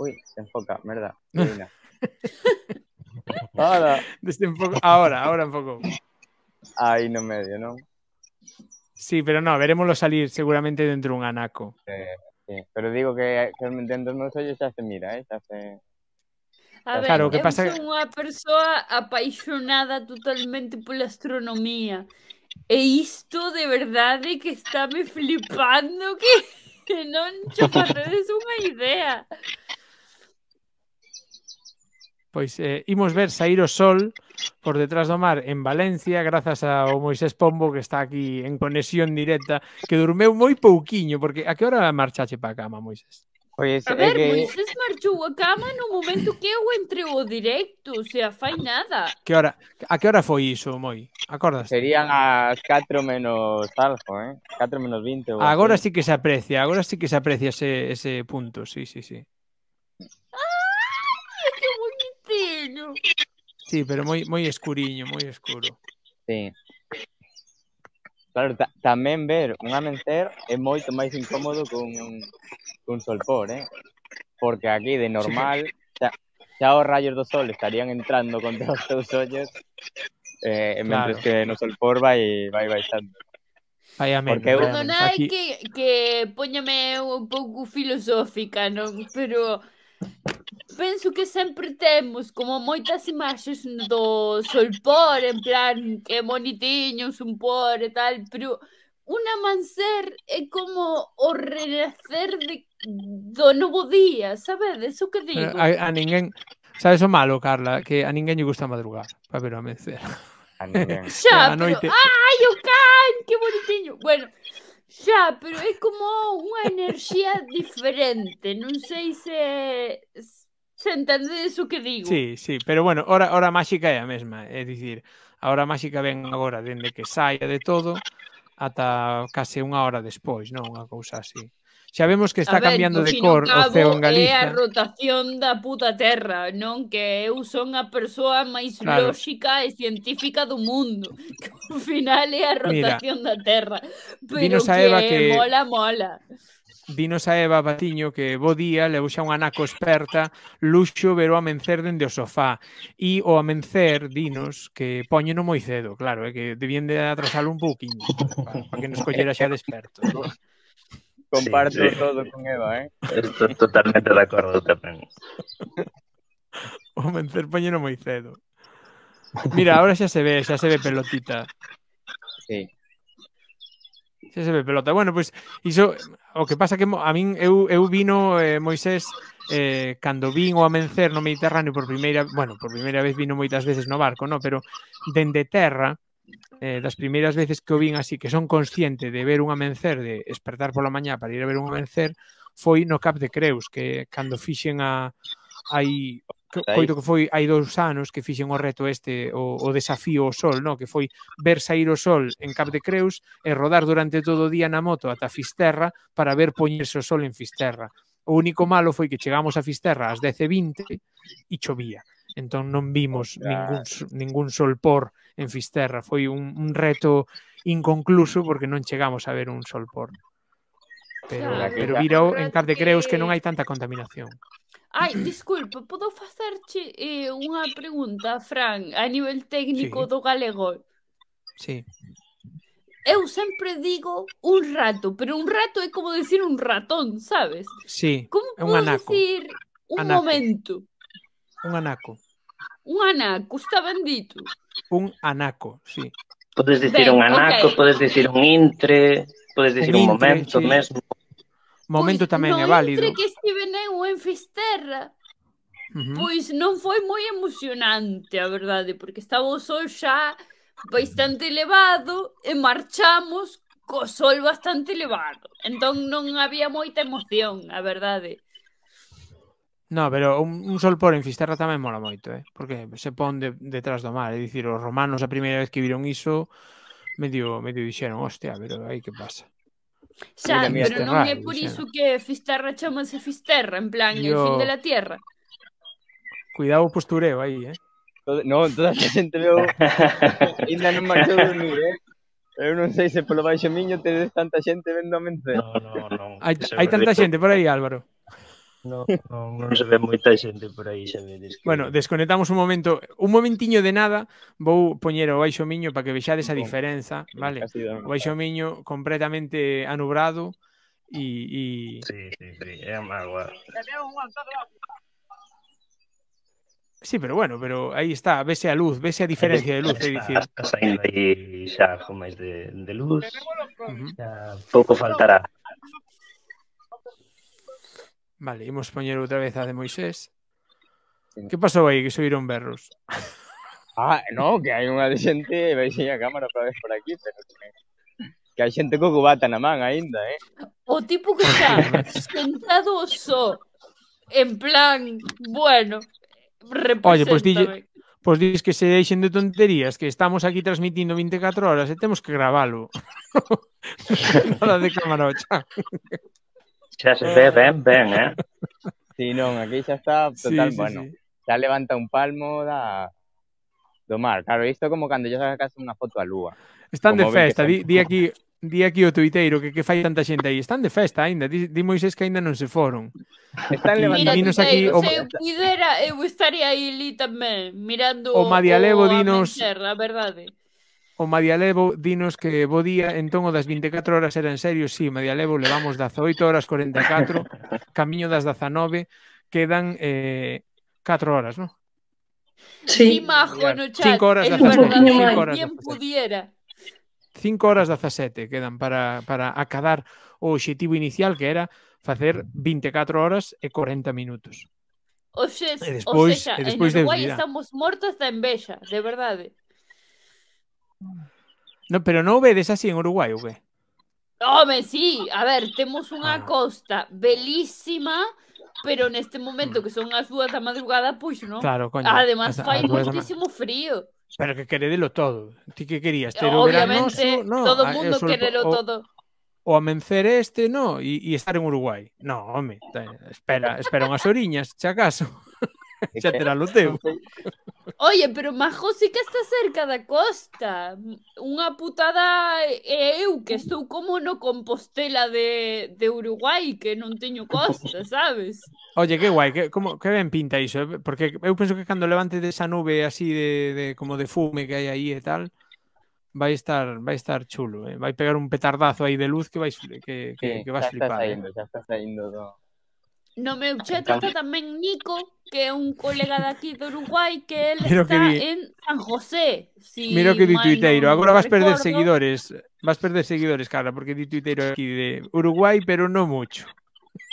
Uy, se enfoca, merda. Ahora. Ahora, ahora enfoco. Ahí no medio, ¿no? Sí, pero no, veremoslo salir seguramente dentro de un anaco. Sí, Pero digo que, que dentro dos meu se mira, eh? se... A ver, claro, que pasa... persona apasionada unha persoa apaixonada totalmente la astronomía E isto de verdade que está me flipando que que non cho facedes unha idea. Pois eh, imos ver sair o sol por detrás do mar en Valencia grazas ao Moisés Pombo que está aquí en conexión directa que durmeu moi pouquiño porque a que hora marchache para cama, Moisés? Oye, a ver, que... Moisés cama no momento que eu entre o directo, o sea, fai nada. Que hora, a que hora foi iso, Moi? Acordas? Serían as 4 menos algo, eh? 4 menos 20. Agora sí que se aprecia, agora sí que se aprecia ese, ese punto, sí, sí, sí. ¡Ay, que bonitinho! Sí, pero moi, moi escuriño, moi escuro. Sí. Claro, también tamén ver un amencer é moito máis incómodo que un, solpor, eh? Porque aquí, de normal, xa, xa os rayos do sol estarían entrando contra os teus ollos eh, e claro. mentres que no solpor vai, vai baixando. Vai Ay, Porque eu... Perdonai aquí... que, que poñame un pouco filosófica, non? Pero penso que sempre temos como moitas imaxes do solpor, en plan, que bonitinho, un por e tal, pero un amancer é como o renacer de, do novo día, sabedes o que digo? A, a ninguén, sabes o malo, Carla, que a ninguén lle gusta madrugar para ver o amancer. A Xa, a pero, noite... ai, o can, que bonitinho. Bueno, xa, pero é como unha enerxía diferente, non sei se Se entendes o que digo. Sí, sí, pero bueno, ora, ora máxica é a mesma, é dicir, a hora máxica ven agora dende que saia de todo ata case unha hora despois, non? Unha cousa así. Xa vemos que está ver, cambiando de cor o ceo en Galicia. É a rotación da puta terra, non? Que eu son a persoa máis claro. lóxica e científica do mundo. Que ao final é a rotación Mira, da terra. Pero que, que mola, mola. Dinos a Eva Patiño que bo día levou xa un anaco experta, Luxo ver o amencer dende o sofá. E o amencer, dinos, que poñeno moi cedo, claro, é eh, que debían de atrasalo un pouquinho, para, para que nos collera xa desperto. ¿no? Comparto sí, sí. todo con Eva, eh? Estou totalmente de acordo tamén. O amencer poñeno moi cedo. Mira, ahora xa se ve, xa se ve pelotita. Sí. Xa se ve pelota. Bueno, pois pues, iso o que pasa que a min eu, eu vino eh, Moisés eh, cando vin o amencer no Mediterráneo por primeira, bueno, por primeira vez vino moitas veces no barco, no, pero dende terra eh, das primeiras veces que o vin así que son consciente de ver un amencer, de despertar pola mañá para ir a ver un amencer, foi no Cap de Creus, que cando fixen a hai coito que foi hai dous anos que fixen o reto este, o, o desafío o sol, no? que foi ver sair o sol en Cap de Creus e rodar durante todo o día na moto ata Fisterra para ver poñerse o sol en Fisterra. O único malo foi que chegamos a Fisterra ás 10:20 e, chovía. Entón non vimos ningún, ningún sol por en Fisterra. Foi un, un reto inconcluso porque non chegamos a ver un sol por. Pero, pero virou en Cap de Creus que non hai tanta contaminación. Ay, disculpe, ¿puedo hacerte eh, una pregunta, Fran, a nivel técnico do galego? Sí. Eu siempre digo un rato, pero un rato es como decir un ratón, sabes? Sí, como un anaco. decir un momento? Un anaco. Un anaco, está bendito. Un anaco, sí. Puedes decir un anaco, puedes decir un intre, puedes decir un, momento momento pois tamén é válido. Entre que estive en en Fisterra, uh -huh. pois non foi moi emocionante, a verdade, porque estaba o sol xa bastante elevado e eh, marchamos co sol bastante elevado. Entón non había moita emoción, a verdade. No, pero un, un sol por en Fisterra tamén mola moito, eh? porque se pon de, detrás do mar, é dicir, os romanos a primeira vez que viron iso medio medio dixeron, hostia, pero aí que pasa. Xa, pero non é por iso que Fisterra chamase Fisterra, en plan, Yo... el fin de la tierra. Cuidado o postureo aí, eh? non, toda a xente veo... Ainda non marchou dormir, eh? Eu non sei se polo baixo miño tedes tanta xente vendo a mencer. No, no, no. hai tanta xente por aí, Álvaro non, non, non se ve moita xente por aí, xa vedes. Que... Bueno, desconectamos un momento, un momentiño de nada, vou poñer o baixo miño para que vexades a diferenza, vale? O baixo miño completamente anubrado e... E... Sí, sí, sí, é mágoa. Sí, pero bueno, pero aí está, vese a luz, vese a diferencia de luz, é dicir. Está saindo aí xa máis de, de luz, uh -huh. xa pouco faltará. Vale, imos poñer outra vez a de Moisés. Sí. Que pasou aí que subiron berros? Ah, no, que hai unha de xente, vai a cámara para ver por aquí, pero que hai xente co cubata na man aínda, eh? O tipo que está sentado só, en plan, bueno, Oye, pois pues, dille, pois dis que se deixen de tonterías, que estamos aquí transmitindo 24 horas e temos que gravalo. Nada de camarocha xa se eh. ve, ben, ben, eh. Sí, non, aquí xa está total, sí, sí, bueno. Sí. Xa levanta un palmo da do mar. Claro, isto como cando yo sacas unha foto a lúa. Están como de festa, di, di aquí di aquí o tuiteiro que, que fai tanta xente aí. Están de festa aínda, di, di Moisés que aínda non se foron. Están levantando Mira, aquí o... se eu pudera, eu estaría aí li tamén, mirando o, o Madialevo dinos... a verdade. O Madialevo dinos que bo día, entón o das 24 horas era en serio, si, sí, Madialevo levamos 18 horas 44, camiño das 19, quedan eh, 4 horas, non? Sí. majo no chat. 5 horas das 17. 5 pudiera. 5 horas das 17 quedan para, para acadar o objetivo inicial que era facer 24 horas e 40 minutos. O, xe, e despois, o sexa, e despois en Uruguai de estamos mortos da envexa, de verdade. No, pero no o vedes así en Uruguai, o que? Home, sí, a ver, temos unha ah. costa belísima, pero neste momento mm. que son as dúas da madrugada, pois non. Claro, coño. Además, as, fai moitísimo frío. Pero que queredelo todo. Ti que querías? Ter o verano, no, todo o ah, mundo querelo o, todo. O amencer este, no, e, e estar en Uruguai. No, home, espera, espera unhas oriñas, se acaso. xa terá lo teu. Oye, pero Majo sí que está cerca da costa. Unha putada é eu que estou como no Compostela de, de Uruguai, que non teño costa, sabes? Oye, que guai, que, como, que ben pinta iso, eh? porque eu penso que cando levante desa nube así de, de como de fume que hai aí e tal, vai estar vai estar chulo, eh? vai pegar un petardazo aí de luz que vais que que, sí, que vais flipar. Está saindo, eh? Ya está eh? saindo do No meu cheto está tamén Nico, que é un colega daqui do Uruguai, que él Miro está que di... en San José. Si Miro que di tuiteiro, agora vas recordo. perder seguidores, vas perder seguidores, cara, porque di tuiteiro aquí de Uruguai, pero non mucho.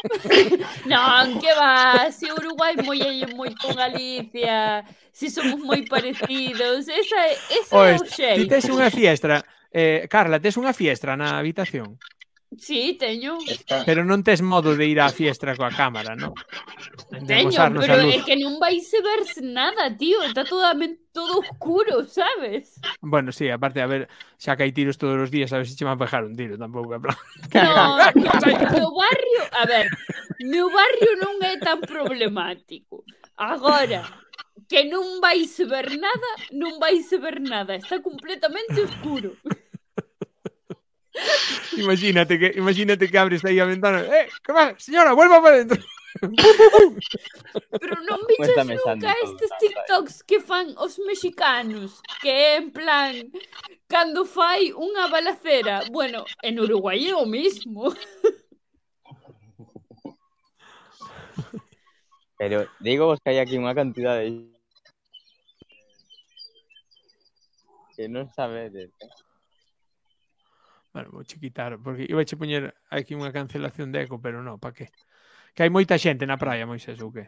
non, que va, si Uruguai moi é moi con Galicia, si somos moi parecidos, esa, esa Oeste, é o xeito. Ti tes unha fiestra, eh, Carla, tes unha fiestra na habitación? Sí, teño. Pero non tes modo de ir á fiestra coa cámara, non? Teño, pero é que non vais a ver nada, tío. Está todo, todo oscuro, sabes? Bueno, sí, aparte, a ver, xa que hai tiros todos os días, a ver se si che me a pejar un tiro, tampouco. plan... No, no, meu barrio, a ver, meu barrio non é tan problemático. Agora, que non vais ver nada, non vais ver nada. Está completamente oscuro. Imagínate que, imagínate que abres ahí la ventana. ¡Eh! ¿Qué va, Señora, vuelva para adentro. Pero no viches echas nunca estos TikToks que fan os mexicanos Que en plan Cuando fai una balacera Bueno, en Uruguay é mismo Pero digo vos que hay aquí una cantidad de... Que no sabedes eh. Bueno, vou che quitar, porque iba che poñer aquí unha cancelación de eco, pero non, pa que? Que hai moita xente na praia, Moisés, ou que?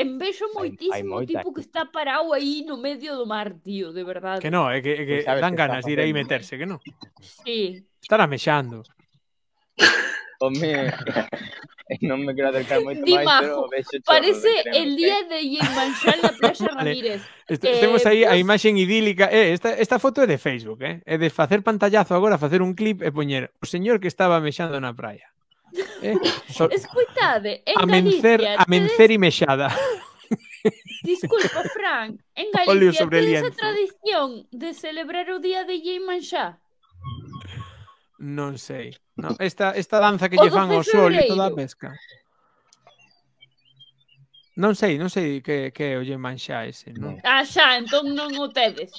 En vexo moitísimo hai, hai tipo aquí. que está parado aí no medio do mar, tío, de verdade. Que non, é que, é que dan que ganas de ir aí meterse, que non? Sí. Estará mexando. Home, non me quiero acercar moito máis, pero vexo Parece el día de Yemanxán na Plaza Ramírez. Vale. Esto, eh, Tenemos aí pues... a imaxen idílica. Eh, esta, esta foto é de Facebook, eh? É de facer pantallazo agora, facer un clip e poñer o señor que estaba mexando na praia. Eh? So... Escuitade, en amencer, Galicia... Amencer tedes... mexada. Disculpa, Frank, en Galicia sobre tedes a tradición de celebrar o día de Yemanxá? Non sei. No, esta, esta danza que lle fan ao sol e toda a pesca. Non sei, non sei que, que olle manxa ese, non? Ah, xa, entón non o tedes.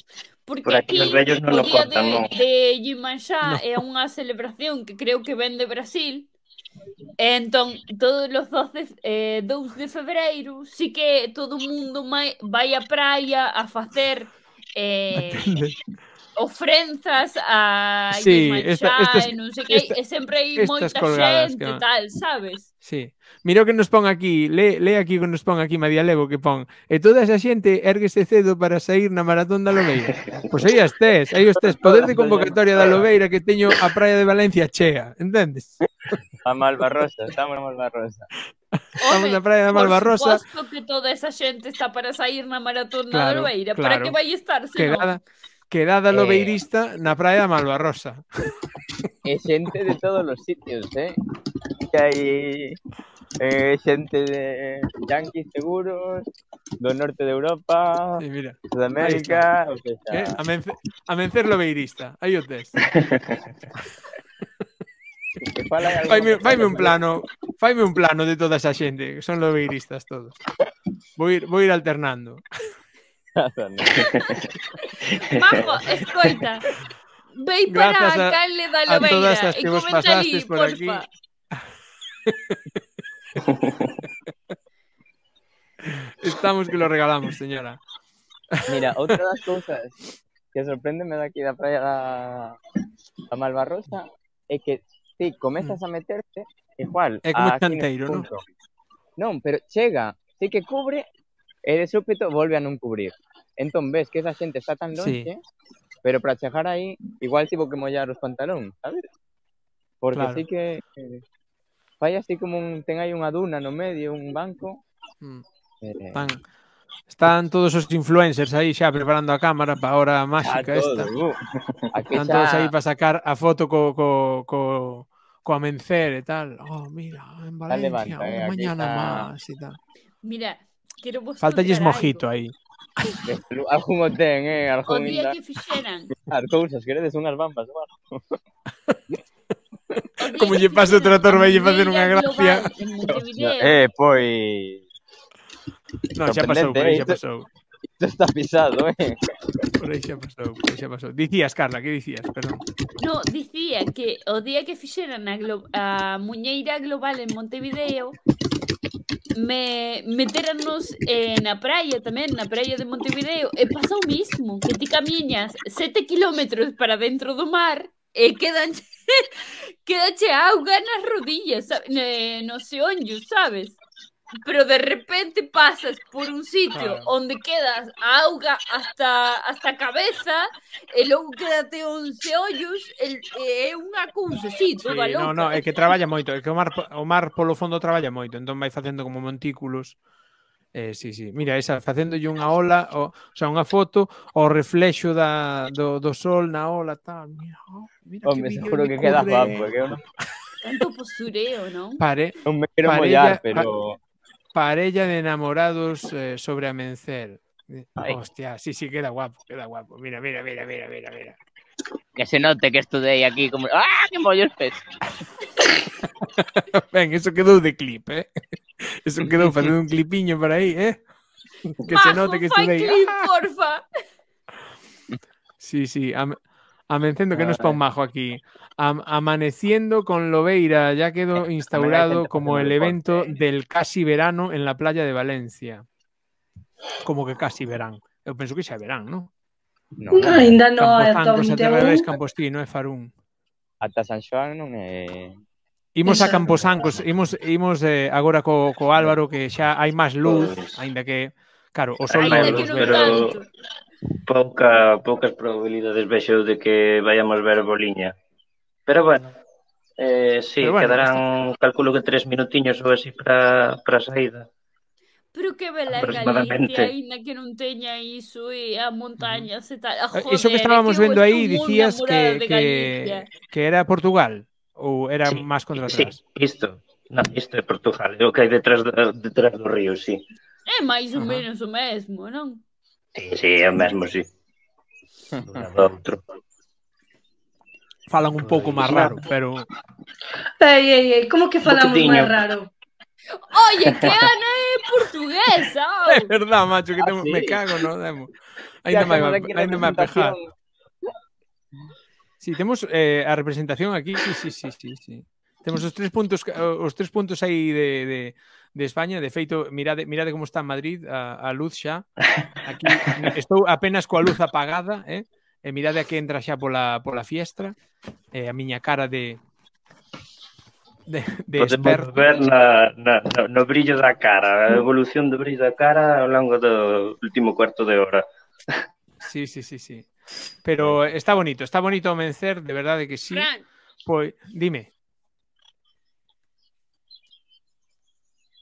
Porque Por aquí, aquí os non o día cortan, de, no. de Gimanxá no. é unha celebración que creo que vende de Brasil. E entón, todos os 12, eh, 2 de febreiro, sí que todo o mundo vai á praia a facer eh, ofrenzas a sí, esta, estas, non sei que, esta, e sempre hai moita xente que... tal, sabes? Sí. Mira o que nos pon aquí, le, le aquí o que nos pon aquí María Lego que pon. E toda esa xente erguese cedo para sair na maratón da Lobeira. Pois aí as tes, aí os tes, poder de convocatoria da Lobeira que teño a praia de Valencia chea, entendes? A Malvarrosa, estamos na Malvarrosa. Estamos na praia da Malvarrosa. Por suposto que toda esa xente está para sair na maratón da claro, Lobeira, claro. para que vai estar, senón? Quedada... quedada lobeirista eh... na praia da Malvarrosa. E xente de todos los sitios, eh? eh gente de yanquis seguros, do norte de Europa, Sudamérica... A, mencer, a mencer lobeirista, aí o un plano, un plano de toda esa gente son lobeiristas todos. voy ir, ir alternando. Majo, escolta. Ve para a, le da a todas las que vos por aquí. Estamos que lo regalamos, señora. Mira, de las cosas que sorprende me da playa playa a Malvarrosa es que si comienzas a mm. meterte igual Es como a canteiro, non? pero chega, sí que cubre e de súpeto volve a non cubrir. Entón ves que esa xente está tan longe, sí. pero para chegar aí igual tivo que mollar os pantalón, sabes? Porque claro. así que fai así como un ten aí unha duna no medio, un banco. Mm. Eh, Están todos os influencers aí xa preparando a cámara para a hora máxica a esta. Uh. Aquí Están xa... todos aí para sacar a foto co, co, co, co mencer e tal. Oh, mira, en Valencia, levanta, eh, mañana está... máis e tal. Mira, Quero vos Faltalles mojito algo. aí. Algún o ten, eh? Algún o día inda... que fixeran. As cousas, queredes unhas bambas, bueno. Como lle paso o trator vai lle facer unha gracia. eh, pois... Non, xa pasou, por aí xa ¿eh? pasou. Isto está pisado, eh? Por aí xa pasou, por aí xa pasou. Dicías, Carla, que dicías? Perdón. No, dicía que o día que fixeran a, glo a muñeira global en Montevideo me meternos eh, na praia tamén, na praia de Montevideo, e pasa o mismo, que ti camiñas sete kilómetros para dentro do mar e eh, quedan quedache auga nas rodillas, sabe? nos xeonllos, sabes? pero de repente pasas por un sitio ah. onde quedas a auga hasta, hasta cabeza e logo quedate 11 ollos el é eh, unha cousa, sí, toda sí, loca. No, no, é que traballa moito, é que o mar, o mar polo fondo traballa moito, entón vai facendo como montículos. Eh, sí, sí. Mira, esa facéndolle unha ola, o, o sea, unha foto o reflexo da, do, do sol na ola, tal. Mira, oh, mira Hombre, que seguro que, que quedas guapo, que non. Tanto postureo, non? Pare, non me quero mollar, pero... Parella de enamorados eh, sobre Amencer. Eh, hostia, sí, sí, queda guapo, queda guapo. Mira, mira, mira, mira, mira, mira. Que se note que ahí aquí como. ¡Ah! ¡Qué mollo pez! Este! Ven, eso quedó de clip, ¿eh? Eso quedó haciendo un clipiño por ahí, ¿eh? Que se note que estuve ahí. clip, porfa! Sí, sí. Amaneciendo, que no es pa' un majo aquí. amaneciendo con Lobeira ya quedó instaurado como el evento del casi verano en la playa de Valencia. Como que casi verán. Yo pienso que xa verán, No, no, ainda no, é Campos, no, es Campostí, no Farún. Hasta San Xoán non Imos a Camposancos, imos, ahora eh, Álvaro que ya hay más luz, aínda que Claro, o sol Ainda non, pero pouca, poucas probabilidades vexo de que vayamos ver boliña. Pero bueno, eh, sí, pero bueno, quedarán, está... calculo que tres minutiños ou así para a saída. Pero que bela Galicia, aínda que non teña iso e a montaña e tal. Eh, joder, eso que estábamos que vendo aí, dicías que, que, que era Portugal ou era sí, máis contra atrás? Sí, isto. No, isto é Portugal, é o que hai detrás, do, detrás do río, sí. É máis ou menos o mesmo, non? Sí, sí, é o mesmo, sí. Falan un pouco máis raro, pero... Ei, ei, ei, como que falamos máis raro? Oye, que Ana é portuguesa. Oh. É verdad, macho, que temos, ah, sí. me cago, non demo. Ainda máis, ainda máis pejar. Si, sí, temos eh, a representación aquí, sí, sí, sí, sí, sí. Temos os tres puntos os tres puntos aí de, de, de España, de feito, mirade, mirade como está Madrid a, a luz xa. Aquí estou apenas coa luz apagada, eh? E mirade a que entra xa pola, pola fiestra. Eh, a miña cara de de, de Podemos experto. ver na, na, no, brillo da cara, a evolución do brillo da cara ao longo do último cuarto de hora. Sí, sí, sí, sí. Pero está bonito, está bonito o vencer, de verdade que sí. Fran. Pois, dime.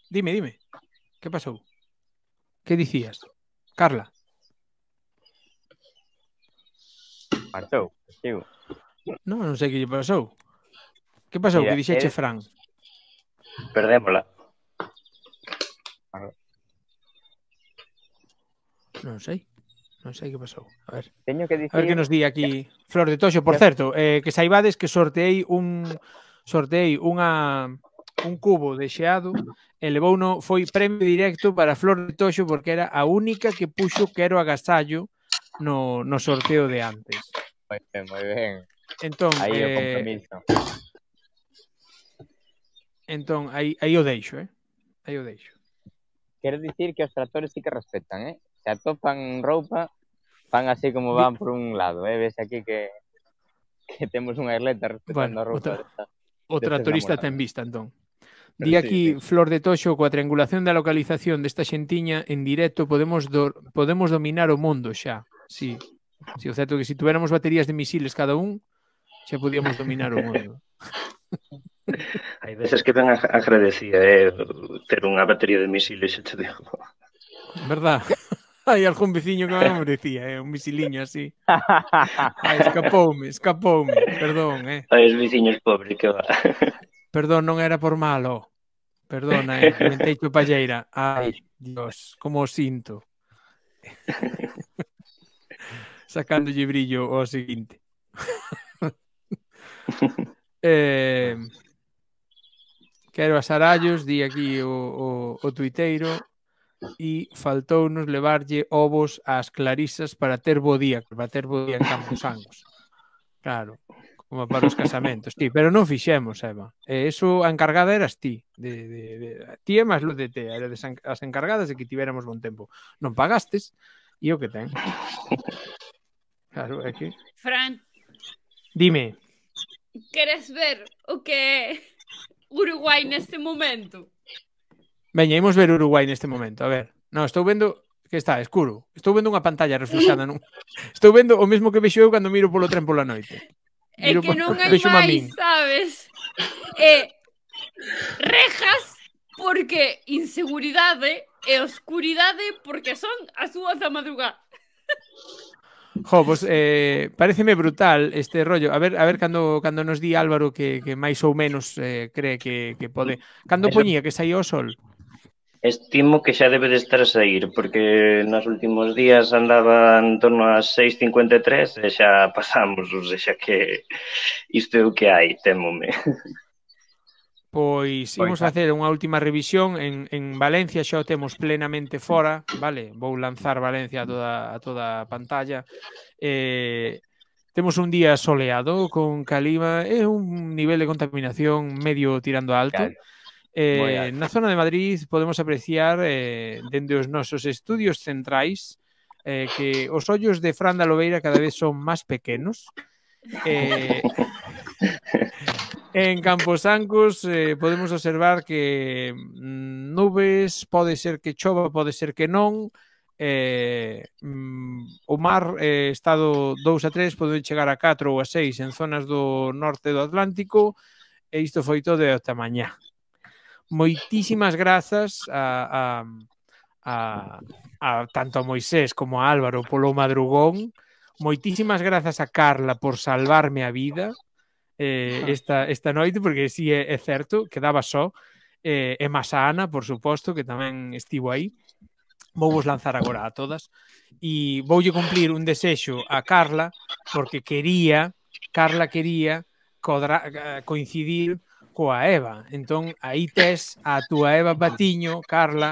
Dime, dime. ¿Qué pasó? ¿Qué decías? Carla. Pasó, sigo. No, sé qué que ¿Qué pasó? Que pasou Mira, que dixeche No Fran? Perdémola. Non sei. que A ver. A ver nos di aquí Flor de Toxo, por cierto, eh, que saibades que sorteei un sorteei una... un cubo de xeado e no, foi premio directo para Flor de Toxo porque era a única que puxo quero agasallo no, no sorteo de antes. Moi ben, moi ben. Entón, aí eh... o compromiso. Entón, aí, aí o deixo, eh? Aí o deixo. Quero dicir que os tractores sí que respetan, eh? Se atopan roupa, van así como van por un lado, eh? Ves aquí que, que temos unha atleta respetando bueno, a roupa. O, tra o tractorista ten vista, entón. Di aquí sí, sí. Flor de Toxo coa triangulación da localización desta xentiña en directo podemos do, podemos dominar o mundo xa. Si. Sí. Si o certo que se si tuviéramos baterías de misiles cada un, xa podíamos dominar o mundo. Hai veces que ben agradecía eh, ter unha batería de misiles, xa te digo. Verdad? Hai algún veciño que me merecía, eh, un misiliño así. Ah, escapoume, escapoume, perdón, eh. Ai, os veciños pobres que va. Perdón, non era por malo. Perdona, eh, comentei tu palleira. Ai, Dios, como o sinto. Sacándolle brillo ao seguinte. eh, quero a Sarallos, di aquí o, o, o tuiteiro, e faltounos levarlle ovos ás clarisas para ter bo día, para ter bo día en Angos. Claro como para os casamentos, ti, pero non fixemos, Eva. E eso a encargada eras ti, de, de, de ti e máis luz de te, era de as encargadas de que tivéramos bon tempo. Non pagastes e o que ten. Claro, é que... Fran. Dime. Queres ver o que é Uruguai neste momento? Veña, imos ver Uruguai neste momento, a ver. Non, estou vendo que está escuro. Estou vendo unha pantalla reflexada nun... Estou vendo o mesmo que vexo eu cando miro polo tren pola noite. É que non hai máis, sabes? Eh, rejas porque inseguridade e oscuridade porque son as dúas da madrugada. Jo, pues, eh, pareceme brutal este rollo. A ver, a ver cando, cando nos di Álvaro que, que máis ou menos eh, cree que, que pode. Cando poñía que saía o sol? Estimo que xa debe de estar a sair, porque nos últimos días andaba en torno a 6.53 e xa pasamos, ou seja que isto é o que hai, temome. Pois, pois imos facer unha última revisión en, en Valencia xa o temos plenamente fora, vale? Vou lanzar Valencia a toda a toda a pantalla. Eh, temos un día soleado con calima e un nivel de contaminación medio tirando alto. Claro Eh, na zona de Madrid podemos apreciar eh, dende os nosos estudios centrais eh, que os ollos de Fran da Lobeira cada vez son máis pequenos. Eh, en Camposancos eh, podemos observar que mm, nubes, pode ser que chova, pode ser que non, eh, mm, o mar eh, estado 2 a 3, pode chegar a 4 ou a 6 en zonas do norte do Atlántico, e isto foi todo de esta mañá moitísimas grazas a, a, a, a tanto a Moisés como a Álvaro polo madrugón, moitísimas grazas a Carla por salvarme a vida eh, esta, esta noite, porque si sí, é, é certo, quedaba só, eh, e máis a Ana, por suposto, que tamén estivo aí. Vou vos lanzar agora a todas e voulle cumplir un desexo a Carla porque quería Carla quería eh, coincidir coa Eva. Entón, aí tes a túa Eva Patiño, Carla,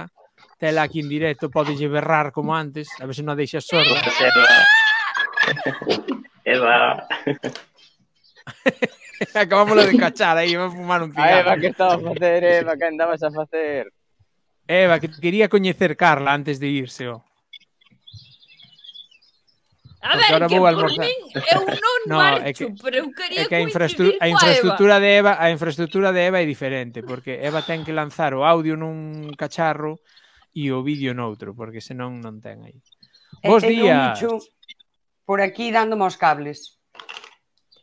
tela aquí en directo, podes berrar como antes, a ver se non a deixas sorda. Eva. Acabámoslo de cachar aí, vamos fumar un cigarro. A Eva, que estaba a facer, Eva, que andabas a facer? Eva, que quería coñecer Carla antes de irse, Oh. A ver, que vou almorzar. Min, eu non no, marcho, é que, pero eu quería é que a, infraestrutura a infraestructura Eva. de Eva, a infraestructura de Eva é diferente, porque Eva ten que lanzar o audio nun cacharro e o vídeo noutro, porque senón non ten aí. Bos días. Mucho por aquí dándome os cables.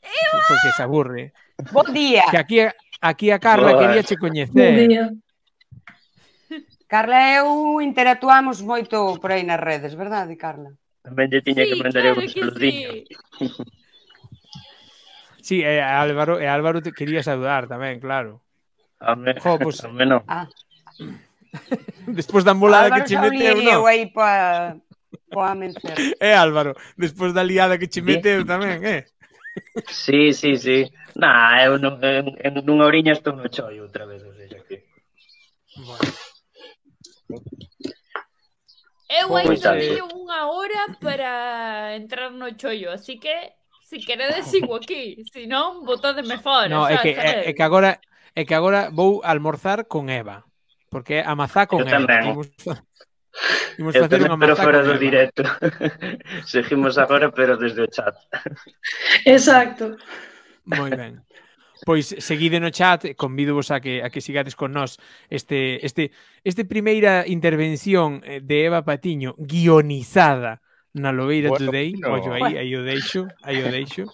Eva! Porque se aburre. Bo día. Que aquí aquí a Carla Boa. quería che coñecer. Bo día. Carla e eu interactuamos moito por aí nas redes, verdade, Carla? Tamén lle tiña sí, que prender claro uns peludiños. Sí, sí e eh, Álvaro, e eh, Álvaro te quería saludar tamén, claro. A me, jo, pues... a me no. Ah. Despois da embolada que che meteu, non? aí pa, pa amencer. Eh, Álvaro, despois da liada que che meteu tamén, eh? Sí, sí, sí. Nah, eu non, en, en unha oriña estou no choio outra vez, o sea que... Bueno. Eu ainda teño unha hora para entrar no chollo, así que se si queredes sigo aquí, se si non botádeme fora. No, sea, é que é, que agora é que agora vou almorzar con Eva, porque a mazá con Eu Eva. Tamén. Imos, Eu facer tamén, pero fora do directo. Seguimos agora, pero desde o chat. Exacto. Moi ben. Pois seguide no chat, convidovos a que a que sigades con nós este este este primeira intervención eh, de Eva Patiño guionizada na Lobeira bueno, Today, no. ollo aí, aí o deixo, aí o deixo.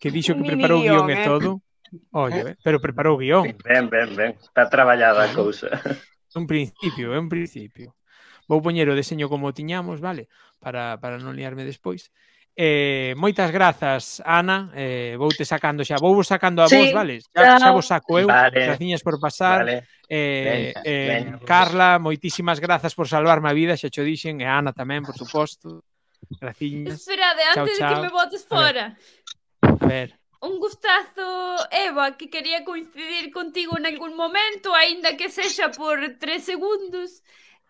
Que dixo que preparou o guión eh? e todo. Ollo, eh? pero preparou o guión. Ben, ben, ben. Está traballada a cousa. Un principio, é eh, un principio. Vou poñer o deseño como tiñamos, vale? Para, para non liarme despois. Eh, moitas grazas, Ana. Eh, vou te sacando xa, vou vos sacando a sí, vos, vale? Xa, xa vos saco eu, vale. por pasar. Vale. Eh, venga, eh, venga, Carla, moitísimas grazas por salvarme a vida, xa cho dixen, e Ana tamén, por suposto. Graciñas. Esperade, antes chao, chao. de que me botes fora. A ver. Un gustazo, Eva, que quería coincidir contigo en algún momento, aínda que sexa por tres segundos.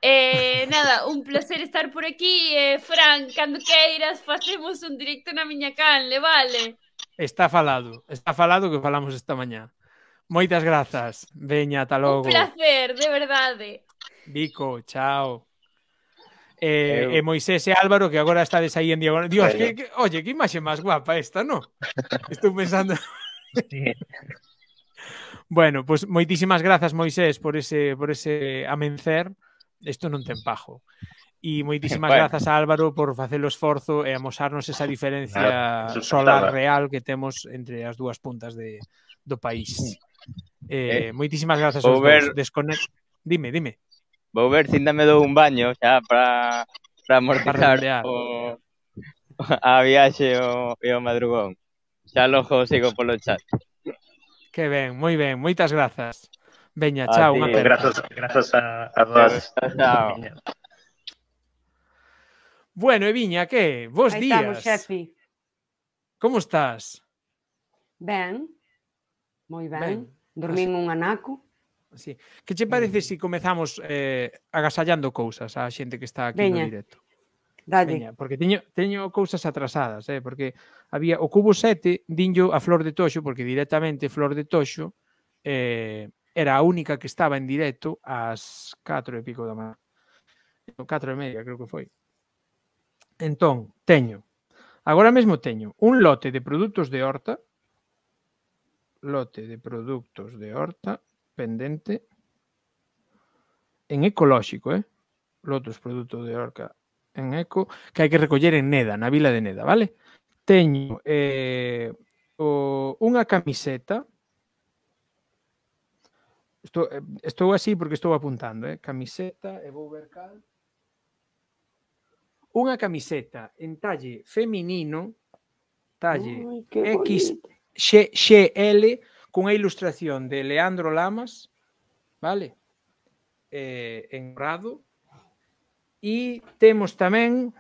Eh, nada, un placer estar por aquí. Eh, Fran, cando queiras, facemos un directo na miña canle, vale? Está falado, está falado que falamos esta mañá. Moitas grazas. Veña, ata logo. Un placer, de verdade. Vico, chao. Eh, Eu... e Moisés e Álvaro que agora estades aí en diagonal. Dios, que, que, oye, que imaxe máis guapa esta, no? Estou pensando. bueno, pois pues, moitísimas grazas Moisés por ese por ese amencer isto non ten pajo. E moitísimas bueno. grazas a Álvaro por facer o esforzo e amosarnos esa diferencia claro, solar real que temos entre as dúas puntas de, do país. Eh, eh, moitísimas grazas aos ver... Desconect... Dime, dime. Vou ver se dame dou un baño xa para para amortizar para o, a viaxe o, e o madrugón. Xa logo sigo polo chat. Que ben, moi ben, moitas grazas. Veña, chao, unha pena. Grazas, grazas a, a vos. Chao. Bueno, viña, que? Vos Aí días. Estamos, xefi. Como estás? Ben, moi ben. ben. Dormín Así. un anaco. Así. Que che parece se mm. si comezamos eh, agasallando cousas a xente que está aquí Veña. no directo? Dalle. Veña, porque teño, teño cousas atrasadas, eh, porque había o cubo 7, dinllo a Flor de Toxo, porque directamente Flor de Toxo eh, era la única que estaba en directo las 4 y pico de mañá. 4 y media, creo que fue. Entonces, teño, Ahora mismo teño un lote de productos de horta, lote de productos de horta pendente en ecológico, eh? Lotos productos de horta en eco que hay que recoger en Neda, na vila de Neda, vale? Teño eh, una camiseta estoy eh, así porque estoy apuntando, eh? camiseta e camiseta en talle femenino talle XL con ilustración de Leandro Lamas, vale? Eh, en grado. y tenemos también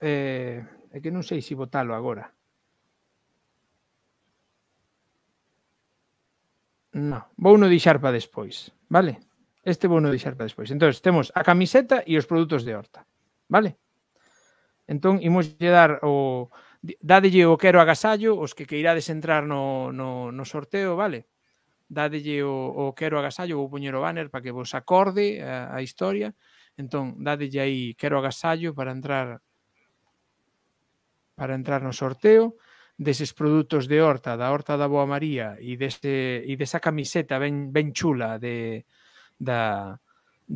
eh, que no sé si votarlo ahora No, vou no deixar para despois, vale? Este vou no deixar para despois. Entón, temos a camiseta e os produtos de horta, vale? Entón, imos lle dar o... Dadelle o quero agasallo, os que queirades entrar no, no, no sorteo, vale? Dadelle o, o quero agasallo, vou poñer o banner para que vos acorde a, a historia. Entón, dadelle aí quero agasallo para entrar para entrar no sorteo deses produtos de horta, da horta da Boa María e dese e desa camiseta ben ben chula de da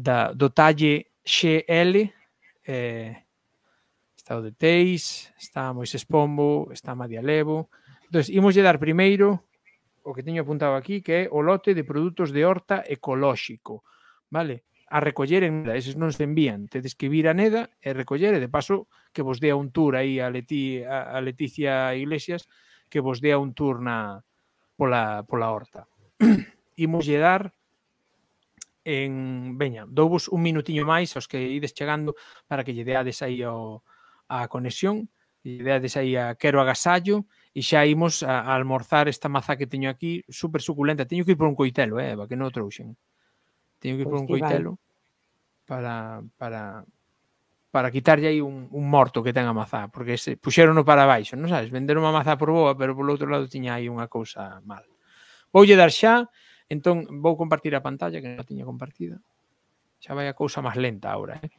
da do talle XL eh está o de Teis, está Moisés Pombo, está Madia Levo. Entonces, imos dar primeiro o que teño apuntado aquí, que é o lote de produtos de horta ecolóxico, vale? a recoller en Neda, eses non se envían, tedes que vir a Neda e recoller, e de paso que vos dea un tour aí a, Leti, a, Leticia Iglesias, que vos dea un tour na, pola, pola horta. Imos lle dar en... Veña, douvos un minutiño máis aos que ides chegando para que lle deades aí ao, a conexión, lle deades aí a quero agasallo e xa imos a, a almorzar esta maza que teño aquí, super suculenta. Teño que ir por un coitelo, eh, Eva, que non o trouxen. Tengo que ir por un coitelo para, para, para un, un morto que tenga más porque se puxerono para baixo, no sabes? vender una mazá por boa, pero por otro lado tiña aí una cosa mal. a dar entonces voy a compartir a pantalla que no tenía compartida. ya vaya cosa más máis lenta ahora eh?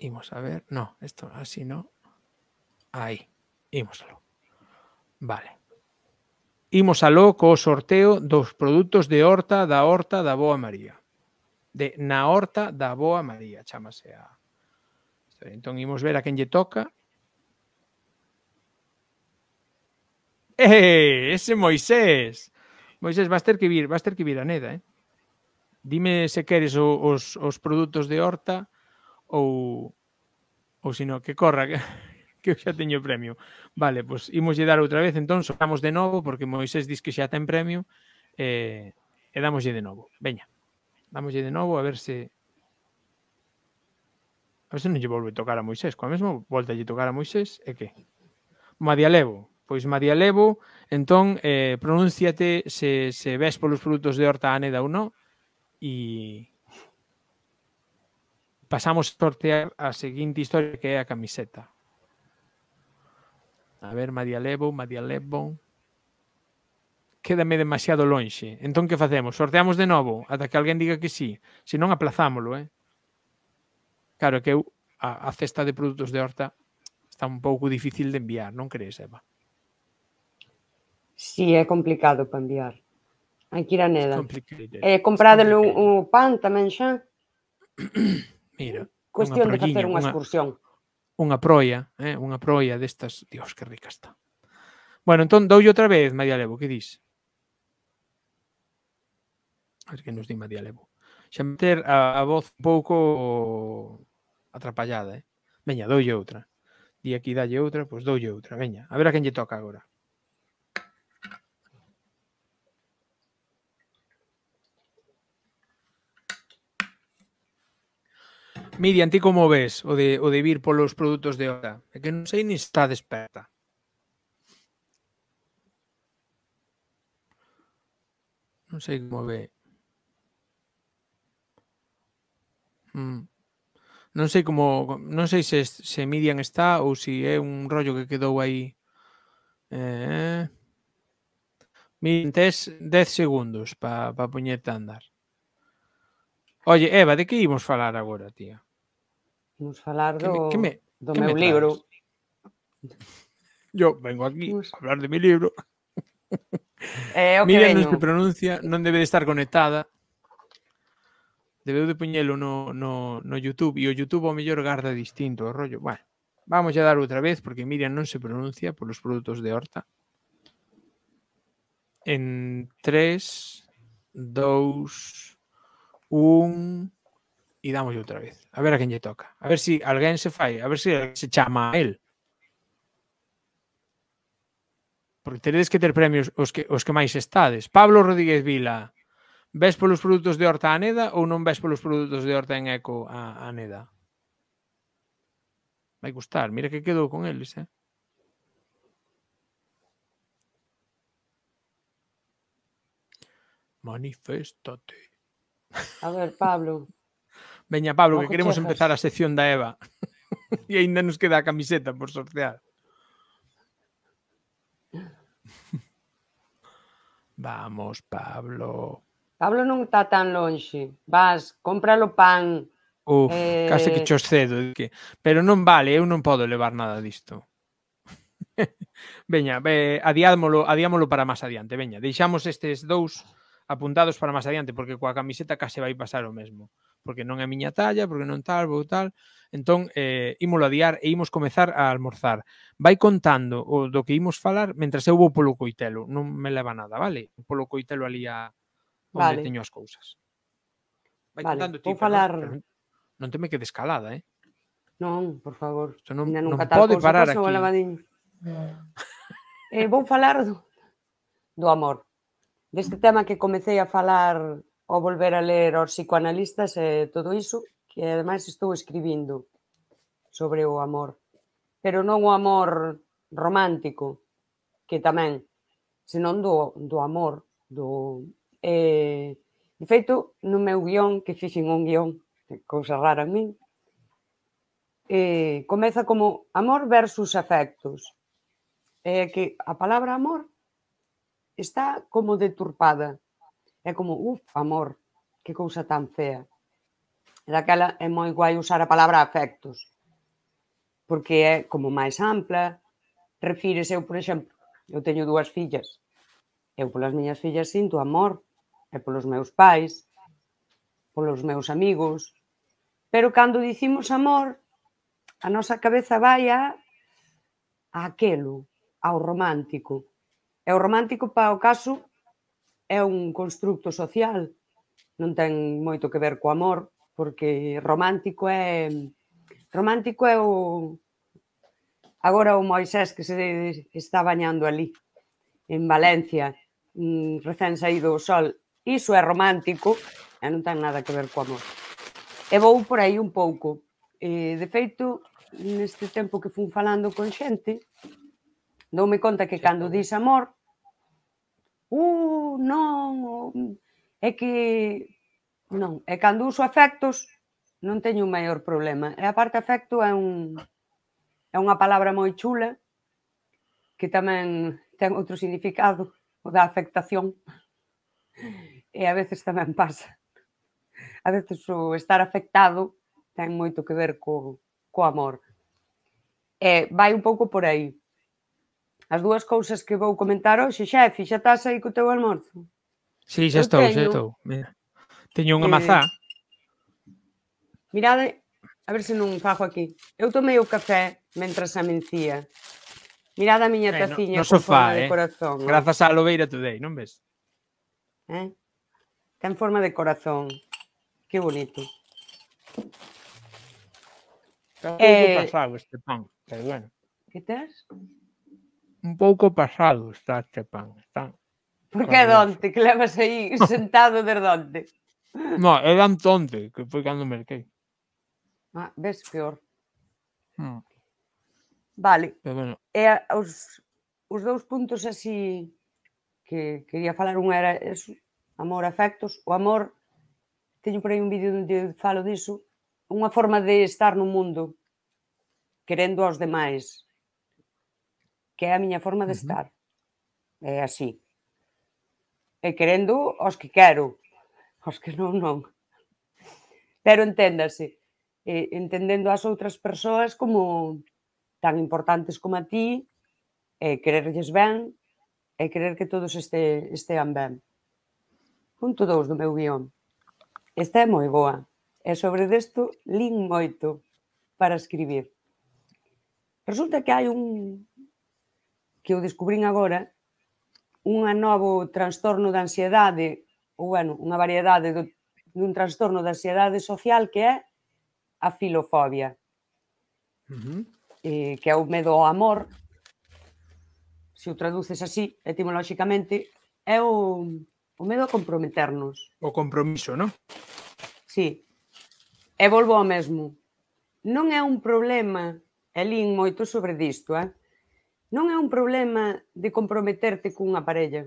Imos a ver, no, esto así no. ahí ímoslo. Vale. Imos aló co sorteo dos produtos de Horta da Horta da Boa María. De Na Horta da Boa María, chamase a... Entón imos ver a quen lle toca. Eh, eh, eh, ese Moisés. Moisés, vas ter que vir, vas ter que vir a Neda, eh? Dime se queres os, os, os produtos de Horta ou, ou sino que corra, que que xa teño premio. Vale, pois lle dar outra vez, entón sonamos de novo porque Moisés diz que xa ten premio eh, e damos de novo. Veña, damos de novo a ver se... A ver se non lle volve tocar a Moisés. Coa mesma volta lle tocar a Moisés e que? Madialevo. Pois Madialevo, entón, eh, pronúnciate se, se ves polos produtos de horta aneda ou non e pasamos a sortear a seguinte historia que é a camiseta. A ver, María Levo, María Levo. Quédame demasiado lonxe. Entón que facemos? Sorteamos de novo ata que alguén diga que sí. Se non aplazámolo, eh? Claro que eu a, a cesta de produtos de horta está un pouco difícil de enviar, non crees, Eva? Si, sí, é complicado para enviar. Hai que ir a nela. Eh, comprádele un, un pan tamén xa. Mira, cuestión de facer unha excursión. Una una proia, eh, proya de estas, dios, que rica está. Bueno, entonces doy otra vez, María Levo, que dis? A ver que nos di María Levo. Xa meter a, voz un pouco atrapallada, eh? Veña, otra outra. Di aquí dalle otra, pues doy otra veña. A ver a quién lle toca ahora Miriam, ti como ves o de, o por los productos de hora. Es que no sé ni está desperta. No sé cómo ve. Mm. No sé cómo... No sé si se Miriam está o si es un rollo que quedó ahí. Eh. Miriam, 10 segundos para pa andar. Oye, Eva, de qué íbamos a hablar ahora, tía? Vamos falar me, libro. Yo vengo aquí pues a hablar de mi libro. Eh, oh, Miriam no se pronuncia, no debe de estar conectada. Debe de puñelo no, no, no YouTube Y o YouTube o mellor garda distinto rollo. Bueno, vamos a dar otra vez porque Miriam no se pronuncia por los productos de Horta. En 3, 2, 1... e damos outra vez. A ver a quen lle toca. A ver se si alguén se fai, a ver se si se chama a él. Porque teredes que ter premios os que, os que máis estades. Pablo Rodríguez Vila, ves polos produtos de Horta Aneda ou non ves polos produtos de Horta en Eco a Aneda? Vai gustar, mira que quedou con eles, eh? Manifestate. A ver, Pablo, Veña, Pablo, que queremos chejas. empezar a sección da Eva. e aínda nos queda a camiseta por sortear. Vamos, Pablo. Pablo non está tan lonxe. Vas, cómpralo pan. Uf, eh... case que chos cedo. Que... Pero non vale, eu non podo levar nada disto. veña, eh, adiámolo, adiámolo para máis adiante. Veña, deixamos estes dous apuntados para máis adiante, porque coa camiseta case vai pasar o mesmo porque non é a miña talla, porque non tal, vou tal. Entón, eh, ímolo adiar e imos comezar a almorzar. Vai contando o do que imos falar mentras eu vou polo coitelo. Non me leva nada, vale? Polo coitelo ali a onde vale. teño as cousas. Vai vale. contando ti. Vou falar... Non, non te me quedes calada, eh? Non, por favor. Isto non, nunca non tal pode parar aquí. eh, vou falar do, do amor. Deste tema que comecei a falar ao volver a ler aos psicoanalistas e todo iso, que ademais estou escribindo sobre o amor. Pero non o amor romántico, que tamén, senón do, do amor, do... Eh, de feito, no meu guión, que fixen un guión, cousa rara a min, eh, comeza como amor versus afectos. É eh, que a palabra amor está como deturpada é como, uf, amor, que cousa tan fea. E daquela é moi guai usar a palabra afectos, porque é como máis ampla, refírese eu, por exemplo, eu teño dúas fillas, eu polas miñas fillas sinto amor, e polos meus pais, polos meus amigos, pero cando dicimos amor, a nosa cabeza vai a, a aquelo, ao romántico. E o romántico, para o caso, é un constructo social, non ten moito que ver co amor, porque romántico é romántico é o agora o Moisés que se está bañando ali en Valencia, mm, recén saído o sol. Iso é romántico e non ten nada que ver co amor. E vou por aí un pouco. E, de feito, neste tempo que fun falando con xente, doume conta que cando dis amor, uh, non, ou... é que non, é cando uso afectos non teño un maior problema. E a parte afecto é un é unha palabra moi chula que tamén ten outro significado, o da afectación. E a veces tamén pasa. A veces o estar afectado ten moito que ver co, co amor. E vai un pouco por aí. As dúas cousas que vou comentar hoxe, xefe, xa estás aí co teu almorzo? Sí, xa estou, xa estou. Mira. Teño unha eh, mazá. Mirade, a ver se non fajo aquí. Eu tomei o café mentras a mencía. Mirade a miña eh, taciña no, no sofá, eh. de corazón. Eh. Grazas a Lobeira Today, non ves? Eh? Ten forma de corazón. Que bonito. Está eh, pasado este pan, pero bueno. Que tes? un pouco pasado está este pan. Está... Porque é donte, que levas aí sentado desde onte. No, era antonte, que foi cando merquei. Ah, ves peor. Hmm. Vale. Pero bueno. E os, os dous puntos así que quería falar un era eso, amor, afectos, o amor teño por aí un vídeo onde falo diso, unha forma de estar no mundo querendo aos demais, que é a miña forma de estar. É así. E querendo os que quero, os que non, non. Pero enténdase, eh, entendendo as outras persoas como tan importantes como a ti, e quererlles ben, e querer que todos este, estean ben. Punto 2 do meu guión. Esta é moi boa, e sobre desto lin moito para escribir. Resulta que hai un, que eu descubrín agora, un novo trastorno de ansiedade, ou, bueno, unha variedade do, dun trastorno de ansiedade social que é a filofobia, uh -huh. eh, que é o medo ao amor, se o traduces así, etimolóxicamente, é o, o medo a comprometernos. O compromiso, non? Sí. E volvo ao mesmo. Non é un problema, Elín, lín moito sobre disto, eh? non é un problema de comprometerte cunha parella.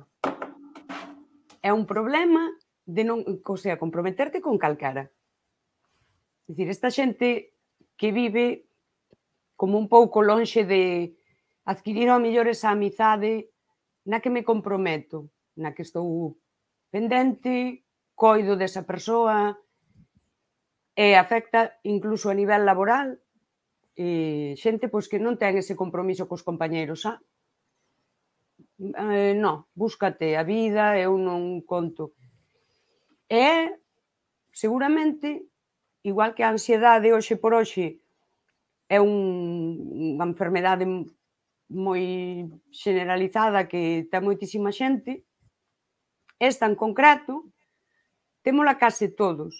É un problema de non, o sea, comprometerte con calcara. É dicir, esta xente que vive como un pouco lonxe de adquirir a mellor esa amizade na que me comprometo, na que estou pendente, coido desa persoa, e afecta incluso a nivel laboral, eh, xente pois, que non ten ese compromiso cos compañeiros, xa. Ah? Eh, non, búscate a vida, eu non conto. É, seguramente, igual que a ansiedade hoxe por hoxe é un, unha enfermedade moi generalizada que ten moitísima xente, é tan concreto, témola case todos,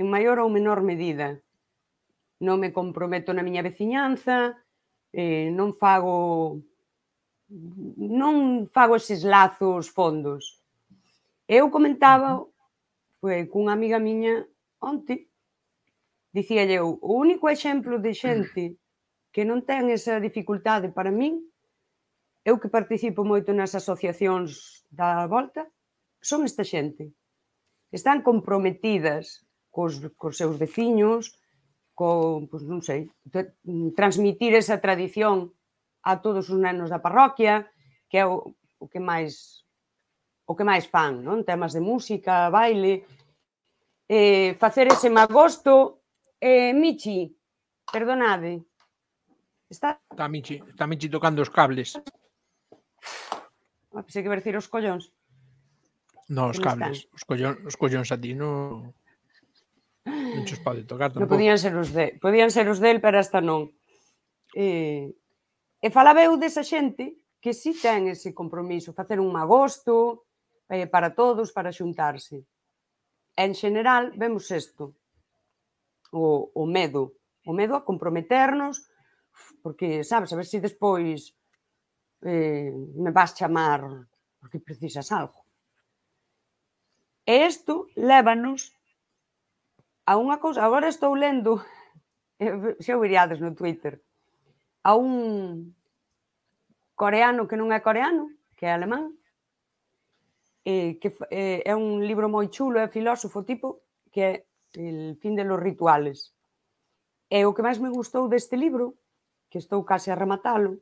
en maior ou menor medida non me comprometo na miña veciñanza, eh, non fago non fago eses lazos fondos. Eu comentaba foi, cunha amiga miña onte, dicía eu, o único exemplo de xente que non ten esa dificultade para min, eu que participo moito nas asociacións da volta, son esta xente. Están comprometidas cos, cos seus veciños, co, pues, non sei, transmitir esa tradición a todos os nenos da parroquia, que é o, o que máis o que máis fan, non? Temas de música, baile, eh, facer ese magosto. Eh, Michi, perdonade. Está? Está Michi, está Michi tocando os cables. Ah, pensei que ver os collóns. No, os cables. Os collóns, os collóns a ti non non xos pode tocar tampouco. No podían ser os del, podían ser os del, pero esta non. E, e falaba eu desa xente que si sí ten ese compromiso, facer un agosto eh, para todos, para xuntarse. En general, vemos isto, o, o medo, o medo a comprometernos, porque, sabes, a ver se si despois eh, me vas chamar porque precisas algo. E isto lévanos a unha cousa, agora estou lendo, se eh, o iriades no Twitter, a un coreano que non é coreano, que é alemán, e que é un libro moi chulo, é filósofo tipo, que é El fin de los rituales. E o que máis me gustou deste libro, que estou case a rematalo,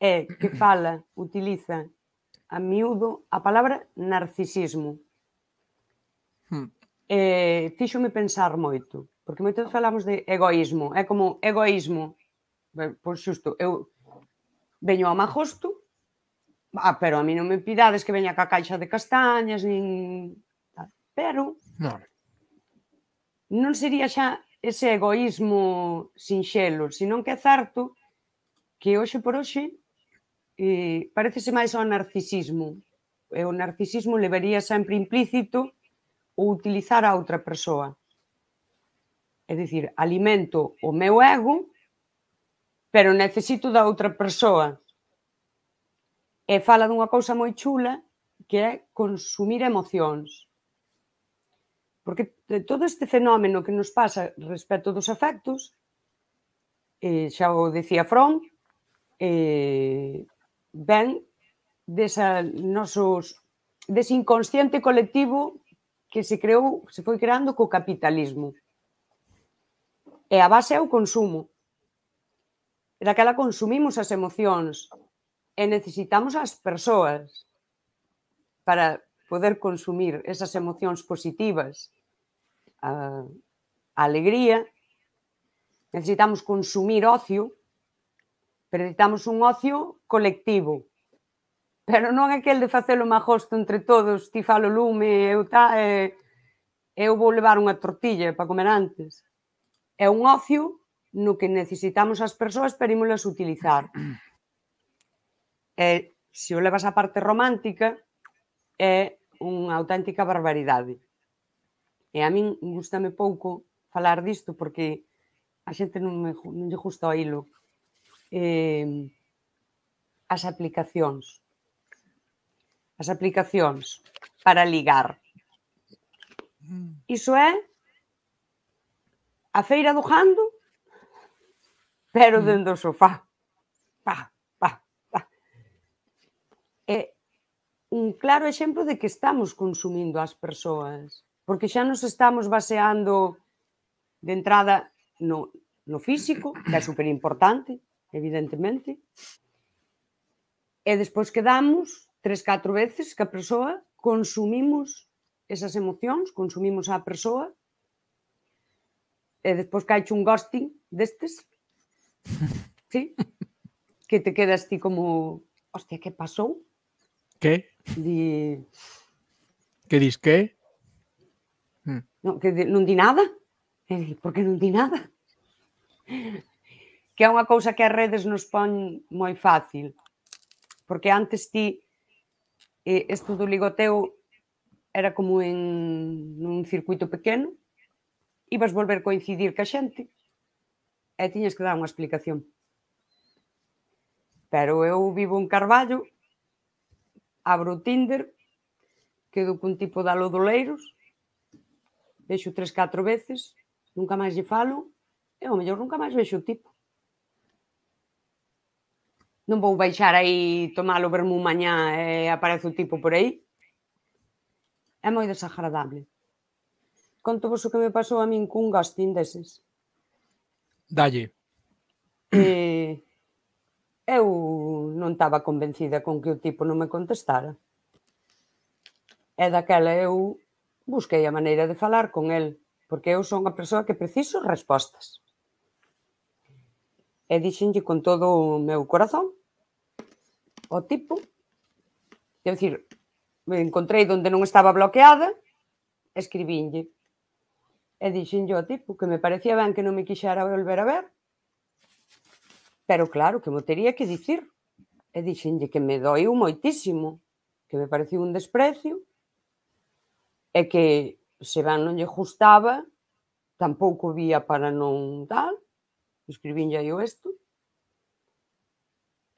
é que fala, utiliza a miúdo a palabra narcisismo. Hmm eh, fíxome pensar moito, porque moito falamos de egoísmo, é como egoísmo, ben, por xusto, eu veño a Majosto, ah, pero a mí non me pidades que veña ca caixa de castañas, nin... Pero... Non. Non sería xa ese egoísmo sinxelo, senón que é certo que hoxe por hoxe eh, parece máis ao narcisismo. E o narcisismo levaría sempre implícito ou utilizar a outra persoa. É dicir, alimento o meu ego, pero necesito da outra persoa. E fala dunha cousa moi chula que é consumir emocións. Porque de todo este fenómeno que nos pasa respecto dos afectos, eh, xa o decía Fromm, eh, ben desa nosos, desinconsciente colectivo que se creou, se foi creando co capitalismo. E a base é o consumo. E daquela consumimos as emocións e necesitamos as persoas para poder consumir esas emocións positivas, a, a alegría, necesitamos consumir ocio, pero necesitamos un ocio colectivo, pero non aquel de facelo hosto entre todos, ti falo lume, eu ta, eh, eu vou levar unha tortilla para comer antes. É un ocio no que necesitamos as persoas para imolas utilizar. E se o levas a parte romántica, é unha auténtica barbaridade. E a min gustame pouco falar disto porque a xente non, me, non lle gusta a hilo. Eh, as aplicacións as aplicacións para ligar. Mm. Iso é a feira do jando, pero mm. dentro do sofá. Pa, pa, pa. É un claro exemplo de que estamos consumindo as persoas, porque xa nos estamos baseando de entrada no, no físico, que é super importante, evidentemente, e despois quedamos tres, catro veces que a persoa consumimos esas emocións, consumimos a persoa e despois que un ghosting destes. Sí? Que te quedas ti como, hostia, que pasou? Mm. Que? Di... Que dis que? No, que de, non di nada. E di, por que non di nada? Que é unha cousa que as redes nos pon moi fácil. Porque antes ti E isto do ligoteu era como en un circuito pequeno, ibas volver coincidir ca xente e tiñas que dar unha explicación. Pero eu vivo en Carballo, abro o Tinder, quedo cun tipo da Lodoleiros, vexo tres, catro veces, nunca máis lle falo, e ao mellor nunca máis vexo o tipo non vou baixar aí tomalo vermú mañá e aparece o tipo por aí. É moi desagradable. Conto vos o que me pasou a min cun gastín deses. Dalle. Eh, eu non estaba convencida con que o tipo non me contestara. E daquela eu busquei a maneira de falar con el, porque eu son a persoa que preciso respostas. E dixenlle con todo o meu corazón o tipo. Quer dicir, me encontrei onde non estaba bloqueada, escribínlle. E dixenlle ao tipo que me parecía ben que non me quixera volver a ver, pero claro, que mo tería que dicir. E dixenlle que me doiu moitísimo, que me pareceu un desprecio, e que se ben non lle gustaba, tampouco vía para non tal, escribínlle o isto,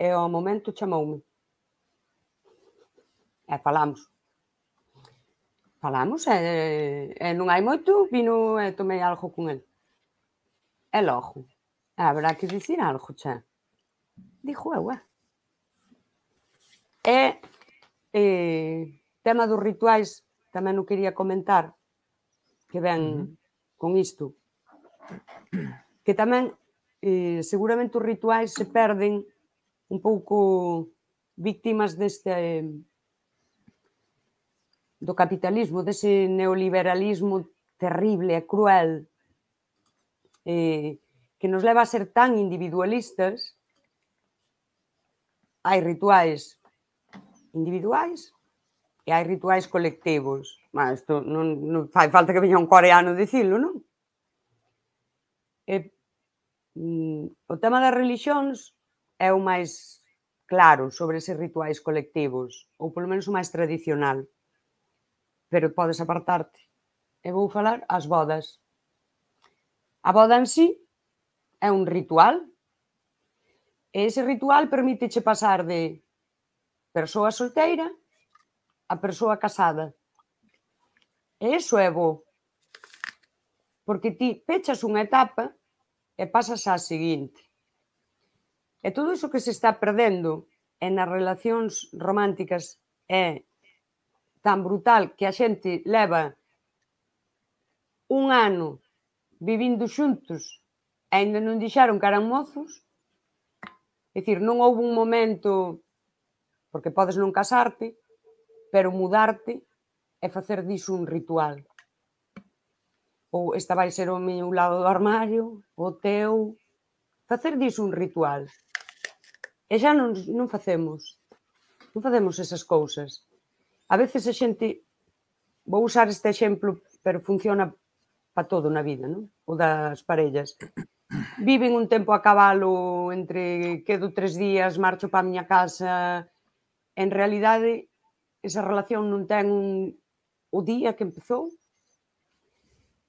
e ao momento chamoume. E falamos. Falamos e, e non hai moito, vino e tomei algo con el. E logo, habrá que dicir algo, xa. Dixo eu, eh? E, e tema dos rituais, tamén o quería comentar, que ven uh -huh. con isto. Que tamén, eh, seguramente os rituais se perden un pouco víctimas deste do capitalismo, dese neoliberalismo terrible e cruel eh, que nos leva a ser tan individualistas hai rituais individuais e hai rituais colectivos. Ma, isto non, non fai falta que veña un coreano dicilo, non? E, mm, o tema das religións é o máis claro sobre eses rituais colectivos, ou polo menos o máis tradicional. Pero podes apartarte. E vou falar as bodas. A boda en sí é un ritual. E ese ritual permíteche pasar de persoa solteira a persoa casada. E iso é bo. Porque ti pechas unha etapa e pasas á seguinte. E todo iso que se está perdendo en as relacións románticas é tan brutal que a xente leva un ano vivindo xuntos e ainda non dixeron que eran mozos. É dicir, non houve un momento porque podes non casarte, pero mudarte e facer diso un ritual. Ou esta vai ser o meu lado do armario, o teu, facer diso un ritual. E xa non, non facemos. Non facemos esas cousas. A veces a xente, vou usar este exemplo, pero funciona para todo na vida, non? O das parellas. Viven un tempo a cabalo entre quedo tres días, marcho para a miña casa. En realidade, esa relación non ten un, o día que empezou.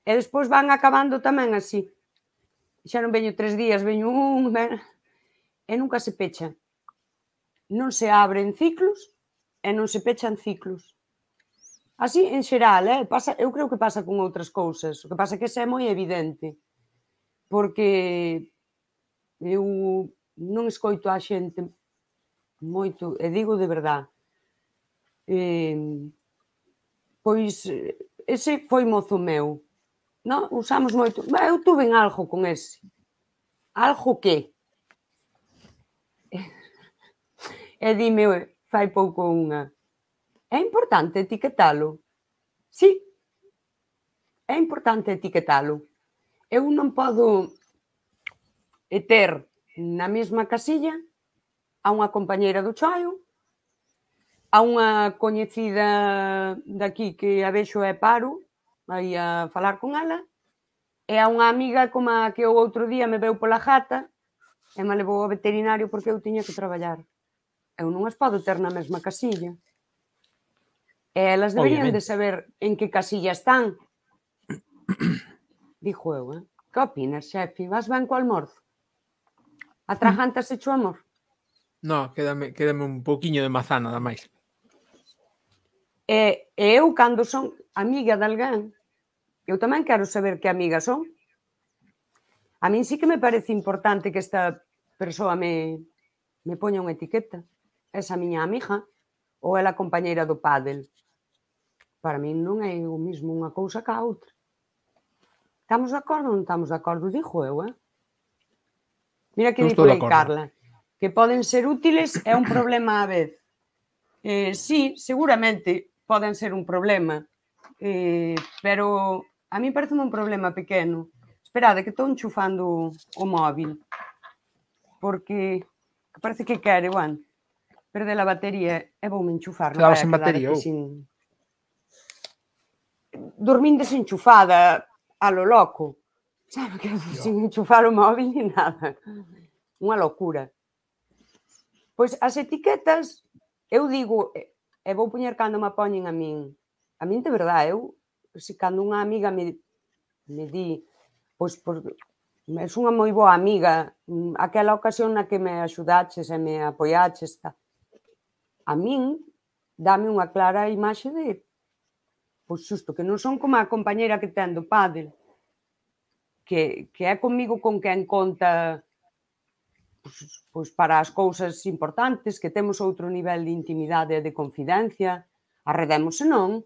E despois van acabando tamén así. Xa non veño tres días, veño un, ben, e nunca se pechan. Non se abren ciclos e non se pechan ciclos. Así en xeral, eh? pasa, eu creo que pasa con outras cousas. O que pasa é que ese é moi evidente. Porque eu non escoito a xente moito, e digo de verdad, eh, pois eh, ese foi mozo meu. No? Usamos moito. Eu tuve algo con ese. Algo que? e dime fai pouco unha é importante etiquetalo? Sí, é importante etiquetalo. Eu non podo ter na mesma casilla a unha compañeira do Chaio, a unha coñecida daqui que a vexo é paro, aí a falar con ela, e a unha amiga como a que o outro día me veu pola jata e me levou ao veterinario porque eu tiña que traballar eu non as podo ter na mesma casilla. E elas deberían Obviamente. de saber en que casilla están. Dijo eu, eh? Que opinas, xefi? Vas ben co almorzo? Atrajantas e amor? No, quédame, quédame un poquinho de mazá nada máis. E, e eu, cando son amiga de alguén, eu tamén quero saber que amiga son. A min sí que me parece importante que esta persoa me, me poña unha etiqueta esa miña amiga ou ela compañeira do pádel. Para min non é o mismo unha cousa que a outra. Estamos de acordo ou non estamos de acordo? Dixo eu, eh? Mira que dixo aí, Carla. Que poden ser útiles é un problema á vez. Eh, sí, seguramente poden ser un problema, eh, pero a mí parece un problema pequeno. Esperade que estou enchufando o móvil, porque parece que quere, bueno perder a batería e eh, vou me enchufar. Quedabas sen batería ou? Uh. Sin... Dormín desenchufada a lo loco. Sabe que Yo. sin enchufar o móvil ni nada. Unha locura. Pois as etiquetas, eu digo, e eh, eh, vou poñer cando me poñen a min. A min de verdade, eu, se cando unha amiga me, me di, pois, por, pois, é unha moi boa amiga, mm, aquela ocasión na que me axudaches e me apoiaches, tal a min dame unha clara imaxe de pois xusto, que non son como a compañeira que ten do pádel, que, que é comigo con quen conta pois, pois para as cousas importantes, que temos outro nivel de intimidade e de confidencia, arredemos se non.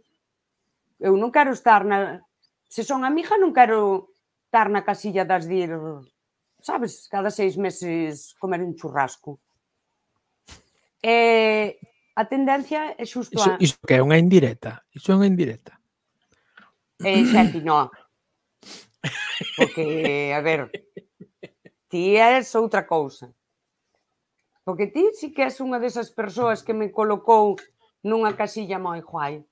Eu non quero estar na... Se son amiga, non quero estar na casilla das dir, sabes, cada seis meses comer un churrasco. E, a tendencia é xusto iso, a... Iso que é unha indireta, iso é unha indireta. Eh, xa ti non. Porque, a ver, ti és outra cousa. Porque ti si que és unha desas persoas que me colocou nunha casilla moi guai.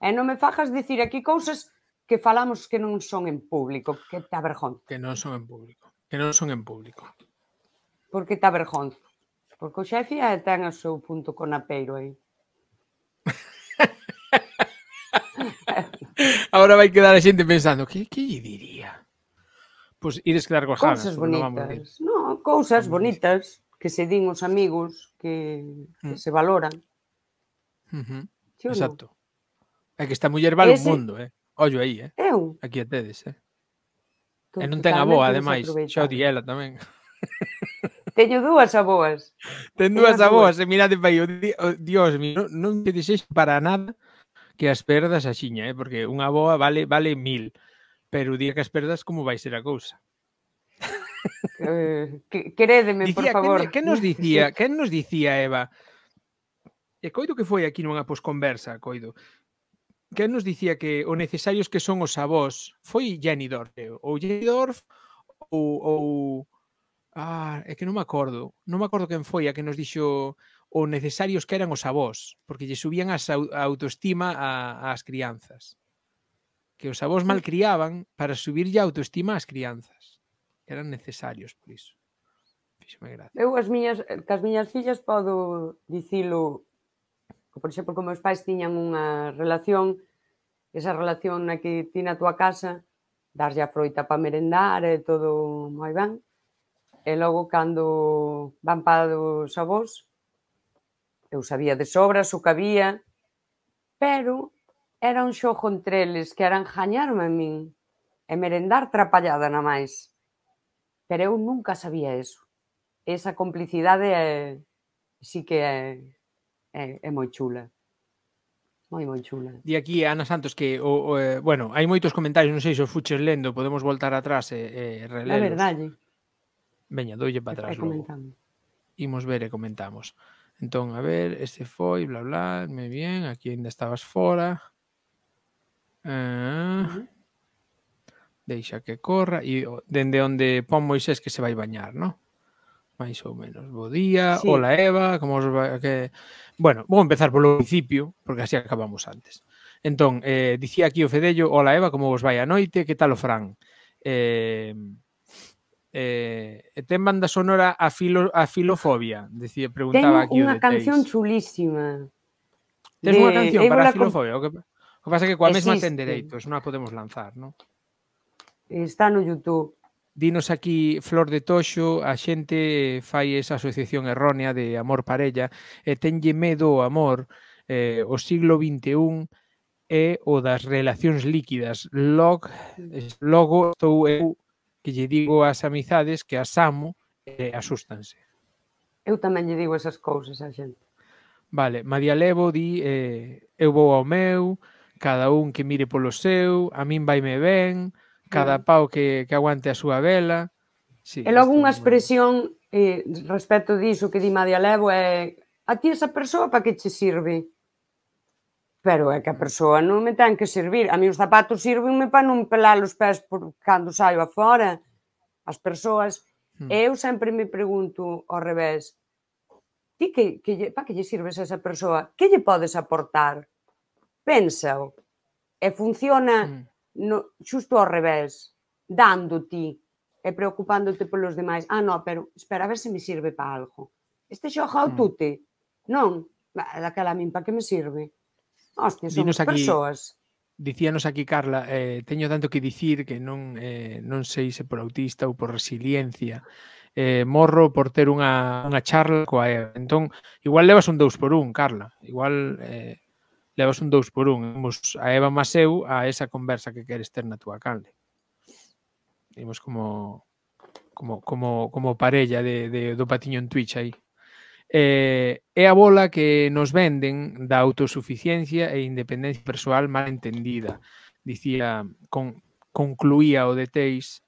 E non me fajas dicir aquí cousas que falamos que non son en público, que te avergonzo. Que non son en público, que non son en público. Porque te avergonzo. Porque o é, ten o seu punto con apeiro aí. Ahora vai quedar a xente pensando, que, que lle diría? Pois pues, ides quedar coas ganas. Cousas No, cousas bonitas que se din os amigos que, que mm. se valoran. Uh -huh. ¿Sí Exacto. No? É que esta muller vale Ese... un mundo, eh? Ollo aí, eh? Eu? Aquí a tedes, eh? Tú, e non ten a boa, ademais. Xa o di ela tamén. Teño dúas aboas. Ten dúas aboas, e mirade para aí, oh, Dios mío, non te desexo para nada que as perdas a xiña, eh? porque unha aboa vale vale mil, pero o día que as perdas como vai ser a cousa? Eh, querédeme, por favor. Que, que nos dicía, que nos dicía Eva? E coido que foi aquí nunha posconversa, coido. Que nos dicía que o necesarios que son os avós foi Jenny Dorf, ou Jenny Dorf ou, ou Ah, é que non me acordo. Non me acordo quen foi a que nos dixo o necesarios que eran os avós, porque lle subían a autoestima a, ás crianzas. Que os avós malcriaban para subirlle a autoestima ás crianzas. Eran necesarios, por iso. Fíxeme gracia. Eu as miñas, cas miñas fillas podo dicilo, por exemplo, como os pais tiñan unha relación, esa relación na que ti na tua casa, darlle a froita para merendar e todo moi ben, E logo, cando van para a avós, eu sabía de sobras o que había, pero era un xogo entre eles que eran jañarme a min e merendar trapallada na máis. Pero eu nunca sabía eso. Esa complicidade é, sí que é, é, é moi chula. Moi, moi chula. E aquí, Ana Santos, que, o, o, eh, bueno, hai moitos comentarios, non sei se os fuches lendo, podemos voltar atrás e, e relelos. É verdade. Veña, doulle para atrás logo. Imos ver e comentamos. Entón, a ver, este foi, bla, bla, me bien, aquí ainda estabas fora. Eh, ah. uh -huh. Deixa que corra. E dende onde pon Moisés que se vai bañar, non? Mais ou menos. Bo día, sí. hola Eva, como os va... que Bueno, vou empezar polo principio, porque así acabamos antes. Entón, eh, dicía aquí o Fedello, hola Eva, como vos vai a noite, que tal o Fran? Eh, Eh, eh, ten banda sonora a, filo, a filofobia, decía, preguntaba Tengo aquí unha canción Teis. chulísima. Tens unha canción para a filofobia, o que, o que pasa é que coa eh, mesma ten dereitos, non a podemos lanzar, non? Está no YouTube. Dinos aquí Flor de Toxo, a xente fai esa asociación errónea de amor parella e tenlle medo ao amor eh, o siglo XXI é o das relacións líquidas. Log, logo estou eu que lle digo ás amizades que as amo e asústanse. Eu tamén lle digo esas cousas á xente. Vale, María Levo di eh, eu vou ao meu, cada un que mire polo seu, a min vai me ben, cada mm. pau que, que aguante a súa vela. Sí, e logo unha expresión eh, respecto diso que di María Levo é a ti esa persoa para que che sirve? Pero é que a persoa non me ten que servir. A mí os zapatos sirvenme para non pelar os pés por cando saio afora. As persoas... Hmm. Eu sempre me pregunto ao revés, ti que, que, para que lle sirves a esa persoa? Que lle podes aportar? -o. E funciona hmm. no, xusto ao revés, Dándote e preocupándote polos demais. Ah, no, pero espera a ver se me sirve para algo. Este xoja o hmm. tute. Non, daquela a min, para que me sirve? Hostia, son Dinos aquí, persoas. Dicíanos aquí, Carla, eh, teño tanto que dicir que non, eh, non sei se por autista ou por resiliencia eh, morro por ter unha, unha charla coa Eva. Entón, igual levas un 2 por 1, Carla. Igual eh, levas un 2 por 1. Imos a Eva Maseu a esa conversa que queres ter na túa calde. Imos como como como como parella de, de do patiño en Twitch aí eh, é a bola que nos venden da autosuficiencia e independencia persoal mal entendida. Dicía, con, concluía o de Teis,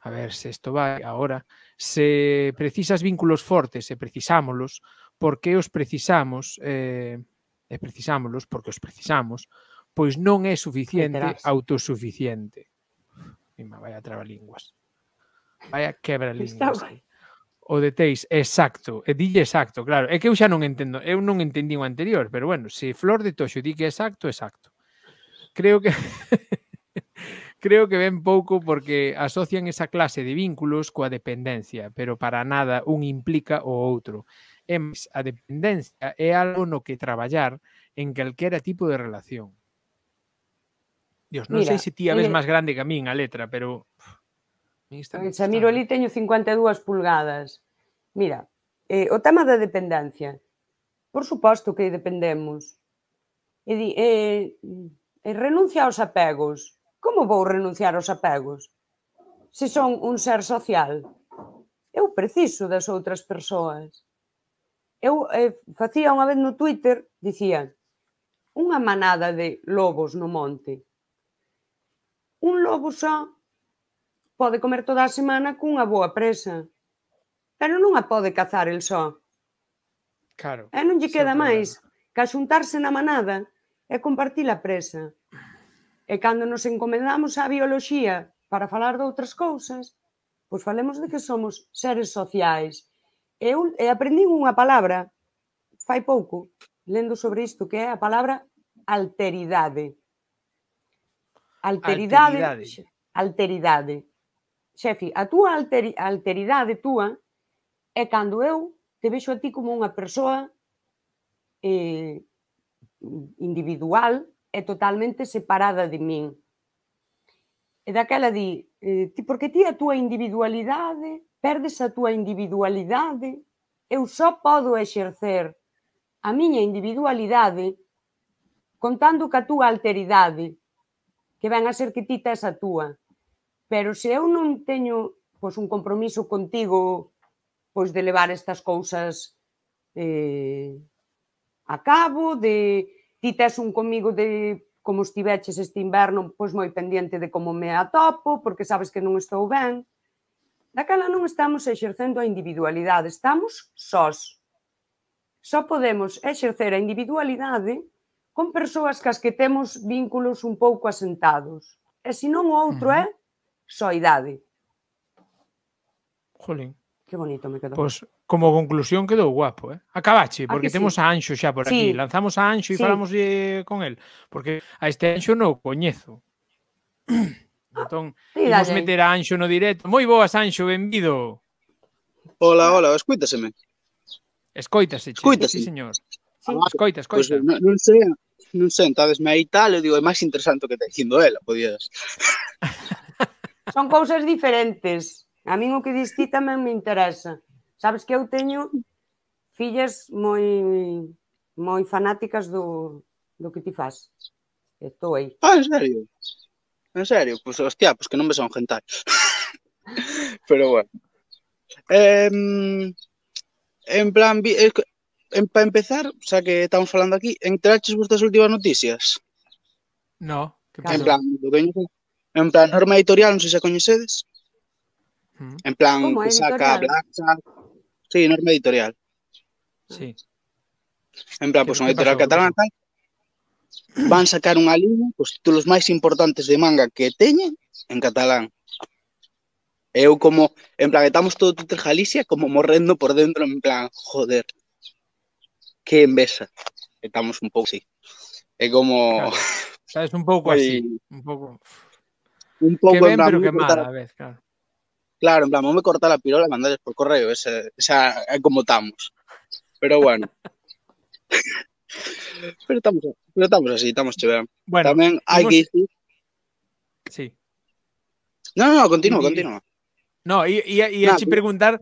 a ver se isto vai agora, se precisas vínculos fortes, se precisámolos, porque os precisamos, eh, e precisámolos porque os precisamos, pois non é suficiente Literal. autosuficiente. Vaya vai a trabalinguas. Vaya quebralinguas. quebra linguas. Está, O de Teis, exacto, e dille exacto, claro. É que eu xa non entendo, eu non entendi o anterior, pero bueno, se Flor de Toxo di que é exacto, exacto. Creo que creo que ven pouco porque asocian esa clase de vínculos coa dependencia, pero para nada un implica o outro. É máis, a dependencia é algo no que traballar en calquera tipo de relación. Dios, non Mira, sei se ti a ves máis grande que a min a letra, pero... Se miro ali teño 52 pulgadas. Mira, eh, o tema da dependencia. Por suposto que dependemos. E di, eh, eh, renuncia aos apegos. Como vou renunciar aos apegos? Se son un ser social. Eu preciso das outras persoas. Eu eh, facía unha vez no Twitter, dicía, unha manada de lobos no monte. Un lobo só pode comer toda a semana cunha boa presa. Pero non a pode cazar el só. Claro. E non lle queda máis que axuntarse na manada e compartir a presa. E cando nos encomendamos á bioloxía para falar de outras cousas, pois falemos de que somos seres sociais. E, un, e aprendín unha palabra fai pouco, lendo sobre isto, que é a palabra alteridade. Alteridade. Alteridade. alteridade xefi, a túa alter, alteridade túa é cando eu te vexo a ti como unha persoa eh, individual e totalmente separada de min. E daquela di, eh, ti, porque ti a túa individualidade, perdes a túa individualidade, eu só podo exercer a miña individualidade contando que a túa alteridade, que ven a ser que ti tes a túa. Pero se eu non teño pois, un compromiso contigo pois, de levar estas cousas eh, a cabo, de ti tes un comigo de como estiveches este inverno pois moi pendiente de como me atopo, porque sabes que non estou ben. Daquela non estamos exercendo a individualidade, estamos sós. Só podemos exercer a individualidade con persoas cas que temos vínculos un pouco asentados. E se non o outro uh eh, -huh. é soidade. Jolín. Que bonito me quedou. Pois, como conclusión quedou guapo, eh? Acabache, ah, porque temos sí? a Anxo xa por aquí. Sí. Lanzamos a Anxo e sí. falamos de, eh, con el, porque a este Anxo non o coñezo. entón, sí, imos meter a Anxo no directo. Moi boas, Anxo, benvido. Hola, hola, escuítaseme. Escoítase, che. Escoítase. Sí, señor. Sí. Escoita, ah, escoita. Pues, non, non sei, non sei, me aí tal, eu digo, é máis interesante o que está dicindo ela, podías. son cousas diferentes. A min o que dis ti tamén me interesa. Sabes que eu teño fillas moi moi fanáticas do, do que ti faz. Estou aí. Ah, en serio? En serio? Pois, pues, hostia, pois pues que non me son gental. Pero bueno. Eh, en plan, en, para empezar, xa que estamos falando aquí, entraches vos das últimas noticias? No. Que en plan, do dueño, En plan, norma editorial, non sei se a coñecedes. Hmm. En plan, Como, que saca Black Sí, norma editorial. Sí. En plan, pois pues, unha editorial catalana tal. Van sacar unha liña cos pues, títulos máis importantes de manga que teñen en catalán. Eu como, en plan, estamos todo Twitter Galicia como morrendo por dentro, en plan, joder, que envesa. Estamos un pouco así. É como... Claro. Sabes, un pouco así, un pouco... un poco que ven, en plan, vez, claro. Claro, en plan, vamos a cortar la pirola, mandarles por correo, ese, o sea, eh, como estamos. Pero bueno. pero, estamos, estamos así, estamos chévere. Bueno, También hay que Sí. No, no, no, continúa, No, y, y, he hecho preguntar...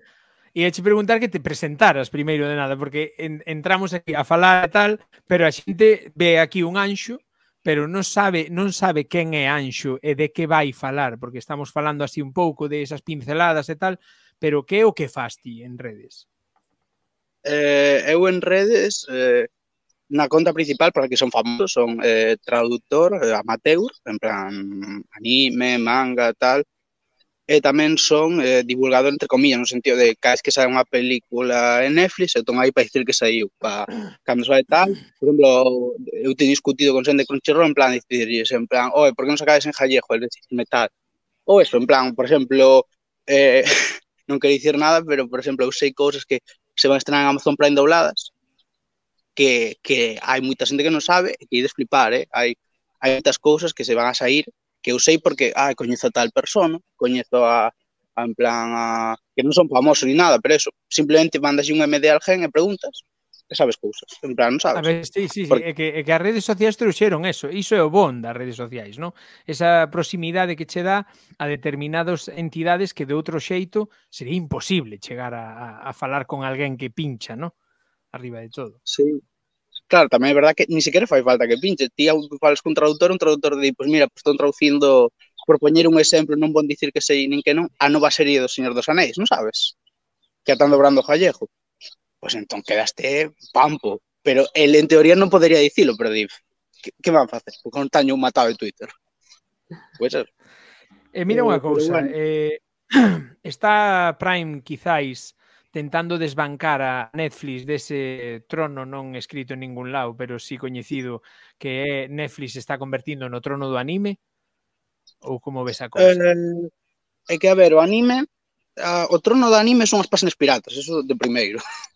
E preguntar que te presentaras primero de nada, porque entramos aquí a falar e tal, pero a xente ve aquí un ancho. pero non sabe, non sabe quen é Anxo e de que vai falar, porque estamos falando así un pouco de esas pinceladas e tal, pero que é o que faz ti en redes? Eh, eu en redes eh, na conta principal para que son famosos son eh, traductor eh, amateur, en plan anime, manga, tal, e tamén son eh, divulgado entre comillas, no sentido de cada vez que sai unha película en Netflix, eu tomo aí para dicir que saiu, para cando sai tal, por exemplo, eu te discutido con xente con Chirro en plan dicirlles en plan, oi, por que non sacades en Jallejo?" el decir tal, Ou eso, en plan, por exemplo, eh, non quero dicir nada, pero por exemplo, eu sei cousas que se van a estrenar en Amazon Prime dobladas, que, que hai moita xente que non sabe e que ides flipar, eh? hai, hai moitas cousas que se van a sair que eu sei porque, ah, coñezo a tal persona, coñezo a, a en plan, a, que non son famosos ni nada, pero eso, simplemente mandas un MD al gen e preguntas, e sabes cousas, en plan, non sabes. A ver, sí, sí, porque... é, que, é que as redes sociais trouxeron eso, iso é o bon das redes sociais, non? Esa proximidade que che dá a determinadas entidades que de outro xeito sería imposible chegar a, a, a falar con alguén que pincha, non? Arriba de todo. Sí, Claro, tamén é verdad que ni sequera fai falta que pinche. Ti falas cun traductor, un traductor de, pois pues mira, pues, estou traducindo, por poñer un exemplo, non vou dicir que sei nin que non, a nova serie do Señor dos Anéis, non sabes? Que atando Brando Gallego. Pois pues entón quedaste pampo. Pero el en teoría non podería dicilo, pero di, que, que van facer? Porque non taño un matado de Twitter. Pois pues, eh, mira eh, unha cousa, bueno. eh, está Prime quizáis tentando desbancar a Netflix dese trono non escrito en ningún lado, pero sí coñecido que é Netflix está convertindo no trono do anime? Ou como ves a eh, cousa? Eh, que, a ver, o anime, uh, o trono do anime son as páxinas piratas, eso de primeiro.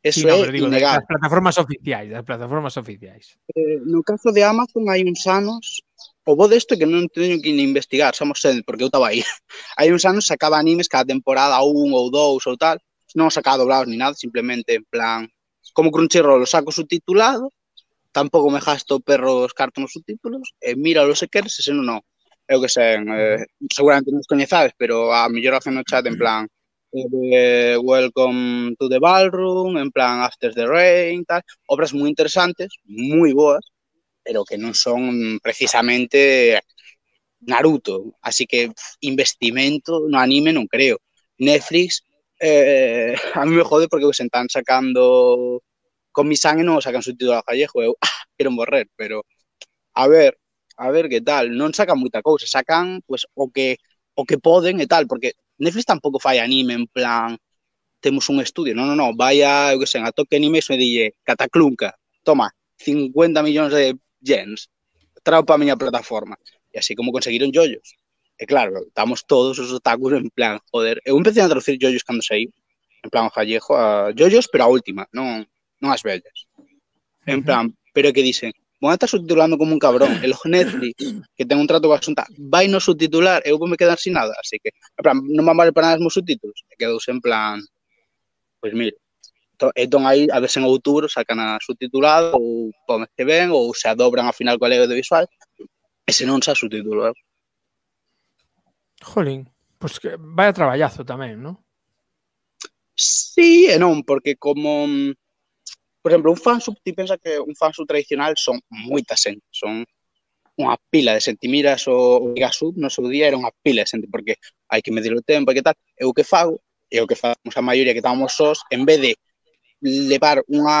Eso sí, no, é digo, innegable. Das plataformas oficiais, das plataformas oficiais. Eh, no caso de Amazon hai uns anos, o bo desto é que non teño que investigar, somos sede, porque eu estaba aí. hai uns anos sacaba animes cada temporada un ou dous ou tal, no sacado doblados ni nada, simplemente en plan, como Crunchyroll lo saco subtitulado, ...tampoco me gasto perros cartón cartones subtítulos, eh, sé míralo se es si no no. Yo que sé eh, seguramente no os conozcáis... pero a lo hacen no chat en plan eh, Welcome to the Ballroom, en plan After the Rain, tal, obras muy interesantes, ...muy buenas... pero que no son precisamente Naruto, así que investimento no anime no creo. Netflix eh, a mí me jode porque se están sacando con mi sangre no sacan su título a Callejo, quiero ah, pero a ver, a ver qué tal, no sacan mucha cosa sacan pues, o que o que pueden tal, porque Netflix tampoco falla anime en plan tenemos un estudio, no, no, no vaya a, que sei, a Toque Anime me dille Cataclunca, toma, 50 millones de yens, trao para mi plataforma. y así como conseguiron yoyos. E claro, estamos todos os otakus en plan, joder, eu empecé a traducir yoyos cando saí, en plan o a yoyos, pero a última, non, non as bellas. En plan, pero que dicen, van estar subtitulando como un cabrón. El Netflix, que ten un trato con a xunta, vai no subtitular, eu vou me quedar sin nada, así que, en plan, non me vale para nada os meus subtítulos. E quedou en plan, pois pues, mira, entón aí, a veces en outubro, sacan a subtitulado, ou pones que ven, ou se adobran a final co lei audiovisual, e se non xa Jolín, pois que vai a traballazo tamén, non? Sí e non, porque como mm, por exemplo, un fansub, ti pensa que un fansub tradicional son moita xente, son unha pila de xente. Miras o Gasub no seu día era unha pila de xente, porque hai que medir o tempo e que tal. Eu que fago, e o que facemos a maioría que estábamos sós, en vez de levar unha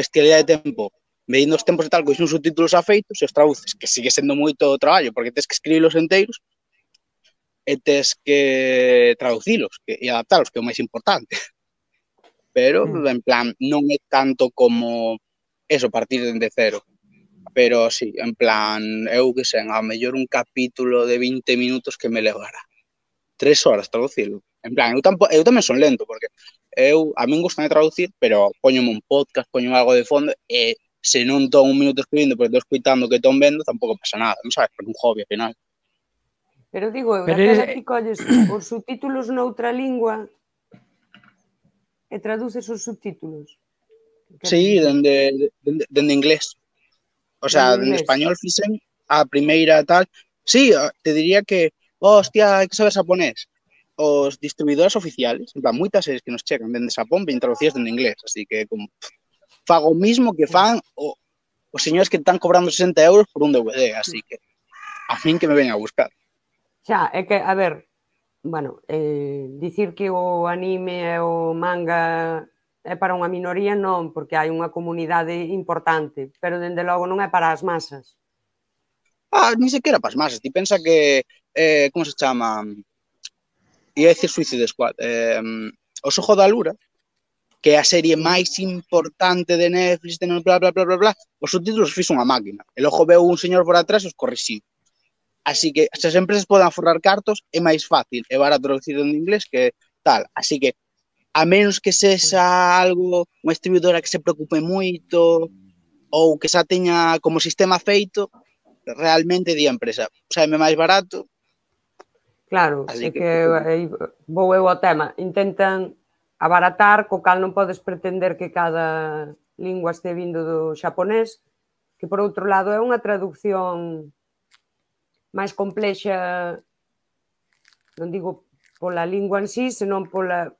bestialidade de tempo medindo os tempos e tal, cois uns subtítulos afeitos e os traduces, que sigue sendo moito o traballo, porque tens que escribir os enteiros, e tes que traducilos que, e adaptalos, que é o máis importante. Pero, mm. en plan, non é tanto como eso, partir de cero. Pero sí, en plan, eu que sen, a mellor un capítulo de 20 minutos que me levará. Tres horas traducilo. En plan, eu, tampo, eu tamén son lento, porque eu, a min gusta de traducir, pero poñome un podcast, poño algo de fondo, e se non ton un minuto escribindo, porque pois estou escuitando que ton vendo, tampouco pasa nada, non sabes, por un hobby, apenas. final. Pero digo, eu, Pero daquela ti colles os subtítulos noutra lingua e traduces os subtítulos. Sí, dende, dende, dende inglés. O sea, dende español fixen a primeira tal. Sí, te diría que, oh, hostia, hai que saber japonés. Os distribuidores oficiales, en plan, moitas series que nos checan dende Japón, ben traducidas dende inglés. Así que, como, fago mismo que fan o, os señores que están cobrando 60 euros por un DVD. Así que, a fin que me ven a buscar. Xa, é que, a ver, bueno, eh, dicir que o anime e o manga é para unha minoría non, porque hai unha comunidade importante, pero dende logo non é para as masas. Ah, ni sequera para as masas. Ti pensa que, eh, como se chama? Ia dicir Suicide Squad. Eh, o Ojo da Lura, que é a serie máis importante de Netflix, de bla, bla, bla, bla, bla, os subtítulos fixo unha máquina. El ojo veu un señor por atrás os corrixiu. Así que se as empresas podan forrar cartos é máis fácil e barato traducir en inglés que tal. Así que a menos que sexa algo unha distribuidora que se preocupe moito ou que xa teña como sistema feito, realmente di a empresa, é máis barato. Claro, Así é que, que vou eu ao tema. Intentan abaratar, co cal non podes pretender que cada lingua este vindo do xaponés, que por outro lado é unha traducción máis complexa, non digo pola lingua en sí, senón pola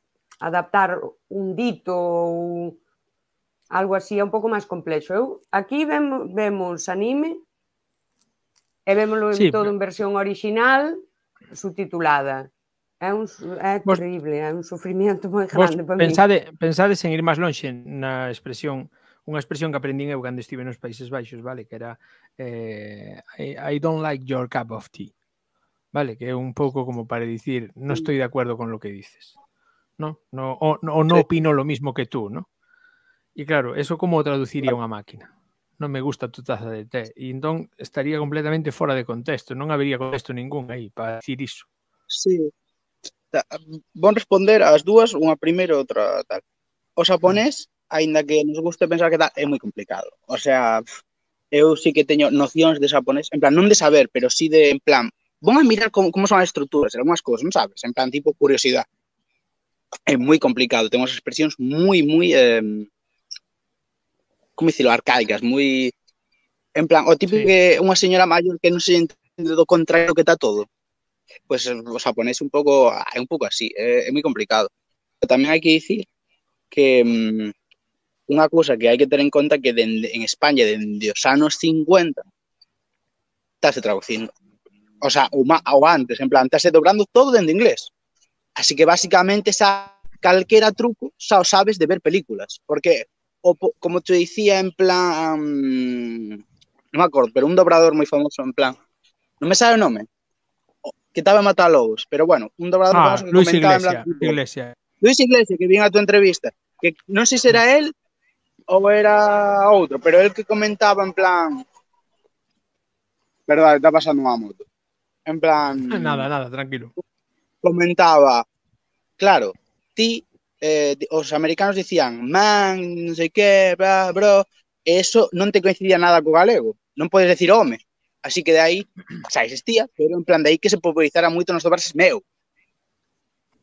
adaptar un dito ou algo así, é un pouco máis complexo. Eu, aquí vemos, vemos anime e vémolo sí, todo todo en versión original subtitulada. É un é vos, terrible, é un sufrimiento moi grande para mí. pensade, mí. Pensades en ir máis lonxe na expresión unha expresión que aprendín eu cando estive nos Países Baixos, vale, que era eh, I, I don't like your cup of tea. Vale, que é un pouco como para dicir, non estou de acordo con lo que dices. No, no, o, no, o no opino lo mismo que tú, ¿no? E claro, eso como traduciría unha máquina? Non me gusta tu taza de té. E entón estaría completamente fora de contexto. Non habería contexto ningún aí para dicir iso. Sí. vou mm, responder ás dúas, unha primeira e outra tal. O xaponés Ainda que nos guste pensar que tal, é moi complicado. O sea, yo sí que tengo nociones de xaponés, en plan, no de saber, pero sí de, en plan, vamos a mirar cómo son son as estruturas, algunhas cosas, ¿no sabes? En plan, tipo, curiosidad. Es muy complicado, ten expresiones expresións muy, moi, eh, como arcaicas, Muy... En plan, o típico que una señora mayor que no se entende do contrario que está todo. pues, o xaponés un pouco, un poco así, Es muy complicado. Pero tamén hai que decir que mm, una cosa que hay que tener en cuenta que en España, desde los años 50, estáse traduciendo. O sea, o, o antes, en plan, estáse doblando todo desde inglés. Así que básicamente esa calquera truco sabes de ver películas, porque o, como te decía en plan no me acuerdo pero un dobrador muy famoso en plan, no me sabe el nombre Que estaba a pero bueno, un doblador ah, famoso Luis Iglesias Iglesia. Luis Iglesias que viene a tu entrevista, que no sé si será él o era outro, pero el que comentaba en plan Verdade, está pasando unha moto. En plan ah, Nada, nada, tranquilo. Comentaba, claro, ti eh, os americanos dicían man, non sei que, bla, bro, eso non te coincidía nada co galego. Non podes decir home. Así que de aí, xa existía, pero en plan de aí que se popularizara moito nos dobras meu.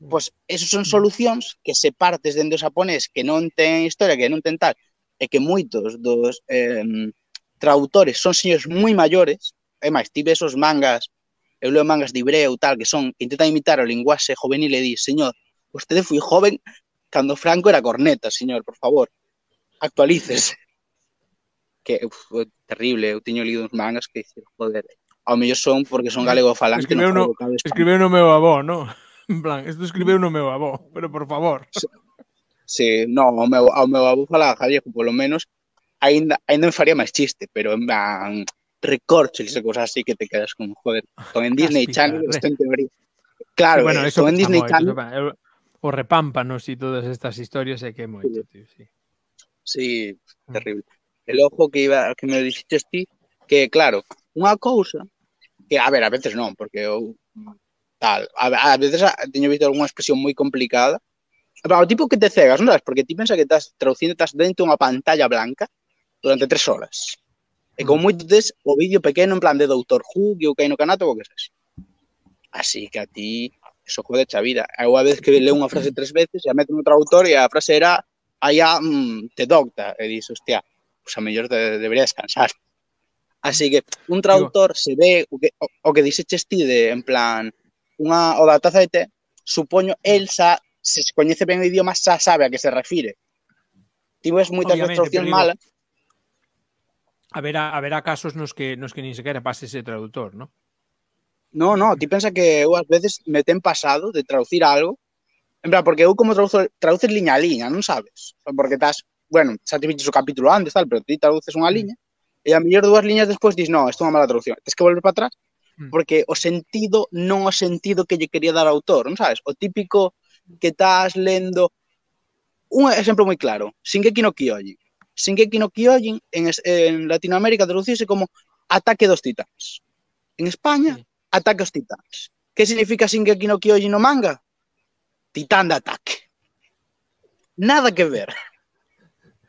Pois, esos son solucións que se partes dende o xaponés que non ten historia, que non ten tal, é que moitos dos eh, traductores son señores moi maiores, é máis, ti ves os mangas, eu leo mangas de Ibreu tal, que son, que intentan imitar o linguaxe juvenil e di, señor, vostede foi joven cando Franco era corneta, señor, por favor, actualícese. Que uf, terrible, eu teño lido uns mangas que dixen, joder, ao mellor son porque son galego falante. Escribeu, no, escribe no meu avó, non? En plan, isto escribeu no meu avó, pero por favor se, non, ao meu, ao meu avó falaba gallego, polo menos, ainda, ainda me faría máis chiste, pero en plan, recorches e cosas así que te quedas con, joder, con en Disney Channel, esto en teoría. Claro, sí, bueno, eh, con en Disney moi, Channel... Eso, o repámpanos e todas estas historias é que é moito, tío, sí. Sí, mm. terrible. El ojo que iba que me dixiste ti, que claro, unha cousa que a ver, a veces non, porque eu tal, a, a veces teño visto algunha expresión moi complicada o tipo que te cegas, non? Porque ti pensa que estás traducindo, estás dentro unha pantalla blanca durante tres horas. E con mm. moito des o vídeo pequeno en plan de Doctor Who, que o caino canato, o que sabes. Así que a ti eso jode a vida. Eu a vez que leo unha frase tres veces, e a meto no traductor e a frase era allá mm, te docta. E dis, hostia, pues a mellor te, debería descansar. Así que un traductor se ve o que, o, o que dice ti de, en plan, unha, o da taza de té, supoño, mm. Elsa se coñece ben o idioma xa sabe a que se refire. Tives moitas traduccións malas. A ver, a, haberá casos nos que nos que nin sequera pase ese traductor, ¿no? No, no, ti pensa que eu ás veces me ten pasado de traducir algo En plan, porque eu como traduzo, traduces liña a liña, non sabes? Porque estás, bueno, xa te viches o capítulo antes, tal, pero ti traduces unha mm. liña e a mellor dúas liñas despois dis, no, isto é unha mala traducción. Tens que volver para atrás mm. porque o sentido non o sentido que lle quería dar ao autor, non sabes? O típico que estás lendo un exemplo moi claro, Shingeki no Kyojin. Shingeki no Kyojin en, en Latinoamérica traducirse como Ataque dos Titanes. En España, sí. Ataque aos Titanes. Que significa Shingeki no Kyojin no manga? Titán de ataque. Nada que ver.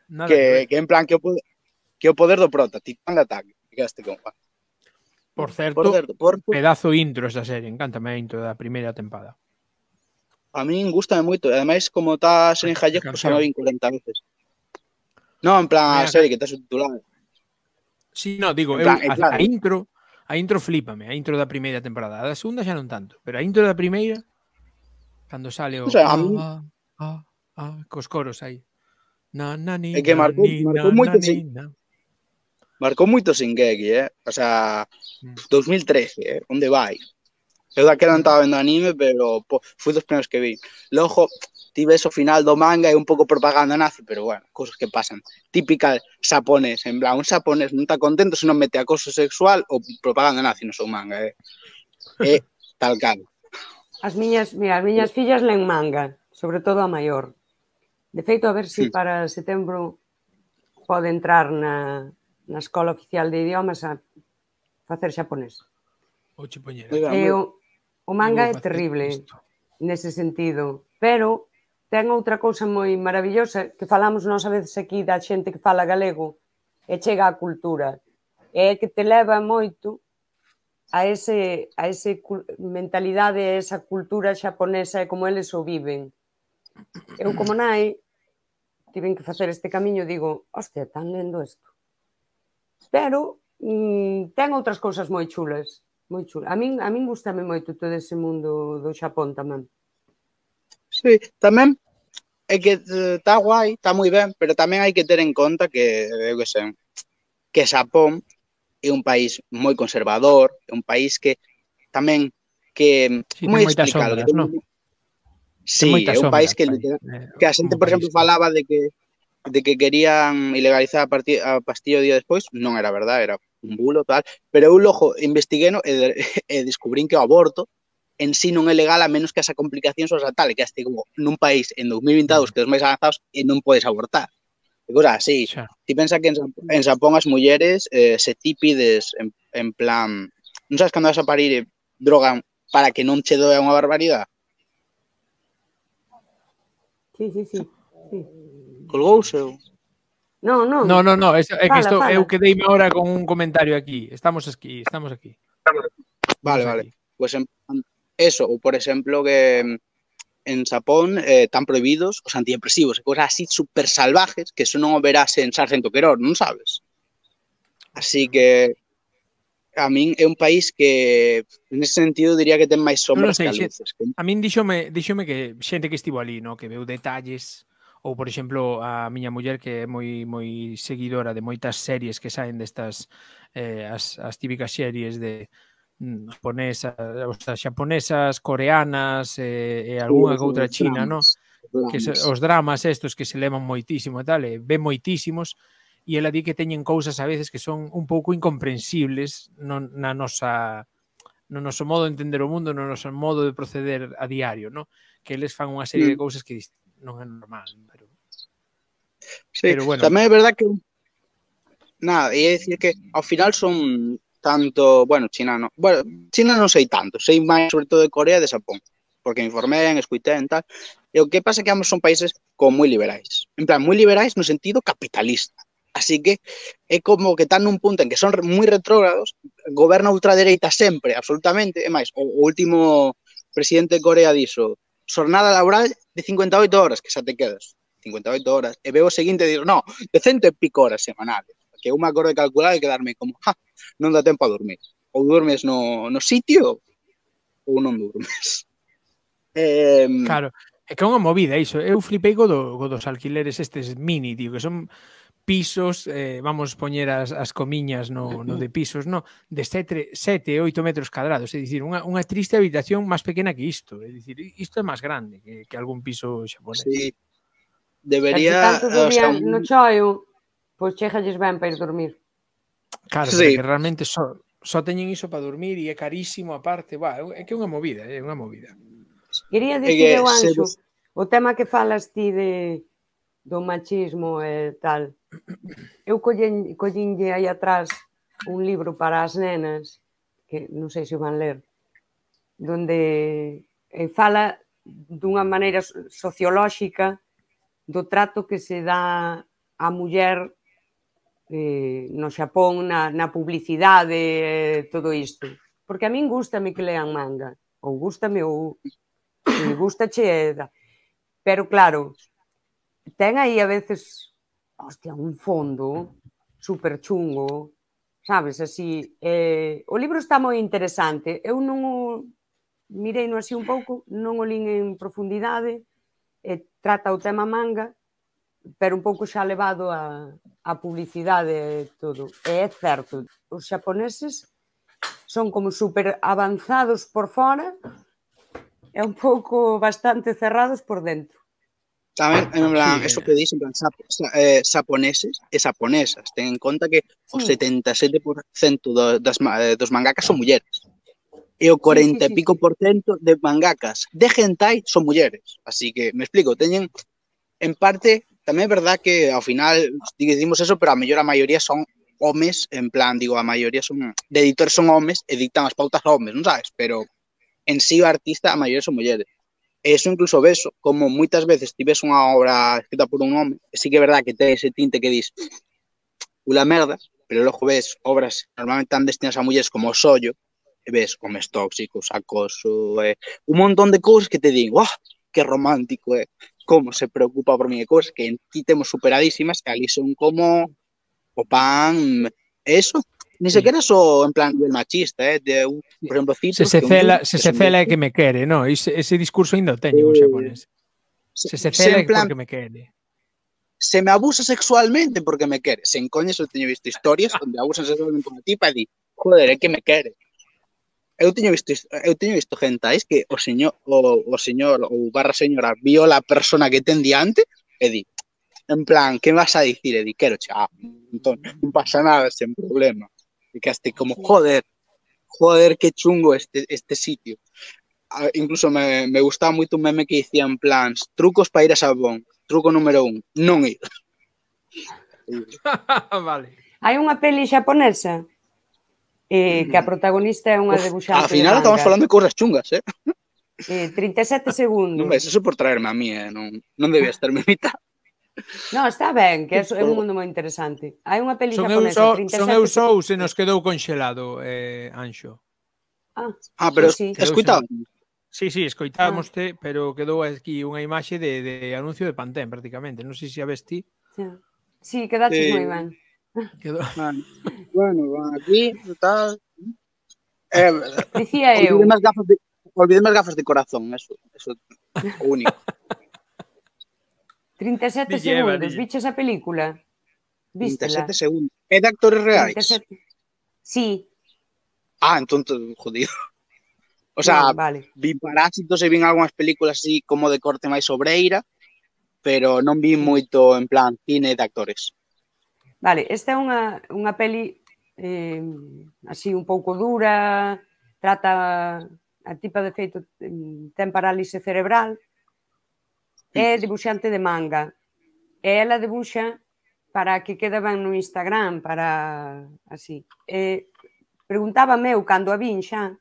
Nada que, que, ver. que en plan que o poder, que o poder do prota, Titán de ataque. Ficaste con Por certo, por certo por... pedazo intro esa serie, encántame a intro da primeira tempada. A min gustame moito, e ademais como está a ser en Hayek, pues, me vin 40 veces. No, en plan, a serie que está subtitulada. Sí, no, digo, plan, eu, é claro. a, a intro, a intro flipame, a intro da primeira temporada, a da segunda xa non tanto, pero a intro da primeira cando sale o, o sea, a mí... ah, ah, ah, ah, ah cos coros aí. Na, na, ni, é que marcou, ni, marcou na, moito na, sin, na. marcou moito sin que eh? O sea, 2013, mm. eh? onde vai? Eu daquela non estaba vendo anime, pero po, fui dos primeiros que vi. Logo, tive eso final do manga e un pouco propaganda nazi, pero bueno, cosas que pasan. Típica xaponés, en plan, un xaponés non está contento se non mete acoso sexual ou propaganda nazi no seu manga, eh. É eh, tal cal. As miñas, mira, as miñas fillas len manga, sobre todo a maior. De feito, a ver se si sí. para setembro pode entrar na, na Escola Oficial de Idiomas a facer xaponés. Oche poñera. Eu, O manga é terrible isto. nese sentido, pero ten outra cousa moi maravillosa que falamos nós a veces aquí da xente que fala galego e chega á cultura. É que te leva moito a ese a ese mentalidade, a esa cultura xaponesa e como eles o viven. Eu como nai tiven que facer este camiño, digo, hostia, tan lendo isto. Pero mm, ten outras cousas moi chulas moi chulo. A min, a min gustame moito todo ese mundo do Xapón tamén. Sí, tamén é que está eh, guai, está moi ben, pero tamén hai que ter en conta que, eu que sei, que Xapón é un país moi conservador, é un país que tamén que sí, moi explicado, sombras, que non? Sí, é un país que, eh, que a xente, por exemplo, falaba de que de que querían ilegalizar a, partir, a pastilla o día despois, non era verdade, era un bulo, tal, pero eu logo investigueno e, e descubrín que o aborto en sí non é legal a menos que esa complicación tal, que este como nun país en 2022 que os máis avanzados e eh, non podes abortar. E cosa así. Xa. Ti pensa que en, en Xapón as mulleres eh, se ti pides en, en plan... Non sabes cando vas a parir e eh, drogan para que non che doe unha barbaridade? Sí, sí, sí. sí. Colgouse ou? Non, non. Non, non, non, é, é que isto fala. eu quedeime agora con un comentario aquí. Estamos aquí, estamos aquí. Vale, vale. Pues pues, eso, ou por exemplo que mm, en Xapón eh, tan prohibidos os antidepresivos e cosas así super salvajes que eso non o verás en Sargento Queror, non sabes? Así que a min é un país que en ese sentido diría que ten máis sombras no, no sei, que luces. A min díxome, díxome que xente que estivo ali, no, que veu detalles ou por exemplo a miña muller que é moi moi seguidora de moitas series que saen destas eh, as, as típicas series de mm, japonesas, os xaponesas, coreanas eh, e, e algunha que outra china, non? Que se, os dramas estos que se levan moitísimo e tal, e ve moitísimos e ela di que teñen cousas a veces que son un pouco incomprensibles non, na nosa no noso modo de entender o mundo, no noso modo de proceder a diario, no? que eles fan unha serie de mm. cousas que dis, non é normal, pero Sí, pero bueno. tamén é verdad que nada, e é dicir que ao final son tanto, bueno, China non, bueno, China non sei tanto, sei máis sobre todo de Corea e de Xapón, porque me informé, escuité e tal, e o que pasa é que ambos son países como moi liberais, en plan, moi liberais no sentido capitalista, Así que é como que están nun punto en que son moi retrógrados, goberna ultradereita sempre, absolutamente, e máis, o, último presidente de Corea dixo, xornada laboral de 58 horas, que xa te quedas, 58 horas, e veo o seguinte e digo, no, de cento e pico horas semanales, que eu me acordo de calcular e quedarme como, ja, non dá tempo a dormir. Ou dormes no, no sitio ou non durmes. Eh, claro, é que é unha movida iso. Eu flipei co, do, co dos alquileres estes mini, tío, que son pisos, eh, vamos poñer as, as comiñas no, no de pisos, no, de 7, 7 8 metros cadrados, é dicir, unha, unha triste habitación máis pequena que isto, é dicir, isto é máis grande que, que algún piso xaponés. Sí. Debería... o sea, un... no choio, pois pues chegalles ben para ir dormir. Claro, sí. que realmente só, só teñen iso para dormir e é carísimo aparte, va, é que é unha movida, é unha movida. Quería dicir, Anxo, o tema que falas ti de do machismo e tal, Eu collen, collinlle aí atrás un libro para as nenas, que non sei se o van ler, donde eh, fala dunha maneira sociolóxica do trato que se dá á muller eh, no Xapón, na, na publicidade, eh, todo isto. Porque a min gustame que lean manga, ou gustame ou me gusta cheda. pero claro, ten aí a veces hostia, un fondo super chungo, sabes, así. Eh, o libro está moi interesante. Eu non o mirei no así un pouco, non o lín en profundidade, eh, trata o tema manga, pero un pouco xa levado a, a publicidade e todo. E é certo, os xaponeses son como super avanzados por fora é un pouco bastante cerrados por dentro. Saben? Ah, en plan, sí. eso que dicen, en plan, sap, eh, saponeses e eh, saponesas. Ten en conta que sí. o 77% do, das, eh, dos mangakas son mulleres. E o 40 sí, sí, sí, e pico por cento de mangakas de hentai son mulleres. Así que, me explico, teñen, en parte, tamén é verdad que ao final dicimos eso, pero a mellor a maioría son homes, en plan, digo, a maioría son, de editores son homes editan as pautas homes, non sabes? Pero en sí o artista a maioría son mulleres. Eso incluso ves, como muchas veces si ves una obra escrita por un hombre, sí que es verdad que te ese tinte que dices, una merda, pero luego ves obras normalmente tan destinadas a mujeres como yo ves hombres tóxicos, acoso, eh, un montón de cosas que te digo, ah, ¡Qué romántico! Eh, ¡Cómo se preocupa por mí! cosas que en ti tenemos superadísimas, que allí son como, o pan, eso, ni siquiera eso en plan del machista, ¿eh? de un, por ejemplo, se se cela, se se cela que me quiere, ¿no? Ese, discurso indoteño se eh, pone. Se se cela porque me quiere se me abusa sexualmente porque me quiere. Se coño he he visto historias donde abusan sexualmente una tipa y di, joder, es que me quiere. he teño visto, gente, teño visto que o señor, o, señor o barra señora vio la persona que tendía antes y di, en plan, qué vas a decir? Y di, quero, chao. No pasa nada, sin problema. Y como, joder, joder, qué chungo este, este sitio. Ah, incluso me, me gustaba mucho un meme que dicían plans, trucos para ir a Sabón, truco número uno no ir. vale. Hai peli japonesa eh, que a mm. protagonista una de dibujante. Al final estamos hablando de cosas chungas, eh? 37 eh, e segundos. No eso por traerme a mí, eh? debía estar mitad. No, está ben, que é un mundo moi interesante. Hai unha peli son japonesa, eu so, Son eu sou se nos quedou conxelado, eh, Anxo. Ah, ah pero sí, sí. escoitado. Sí, sí, escoitámoste, ah. pero quedou aquí unha imaxe de, de anuncio de Pantén, prácticamente. Non sei se a ves ti. Sí, sí quedaste eh, moi ben. Quedou... Vale. Ah, bueno, aquí, tal... Eh, Dicía eu... Olvideme as gafas de, olvidemos gafas de corazón, eso, eso único. 37 Dille, segundos, viches a película? Vístela. 37 segundos. É de actores reais? 37... Sí. Ah, entón, jodido. O sea, no, vale. vi Parásitos e vin algunhas películas así como de corte máis obreira, pero non vi moito en plan cine de actores. Vale, esta é unha, unha peli eh, así un pouco dura, trata a tipa de feito mm, ten parálise cerebral, é dibuixante de manga. E ela debuxa para que quedaban no Instagram, para así. E preguntábame eu cando a vin xa,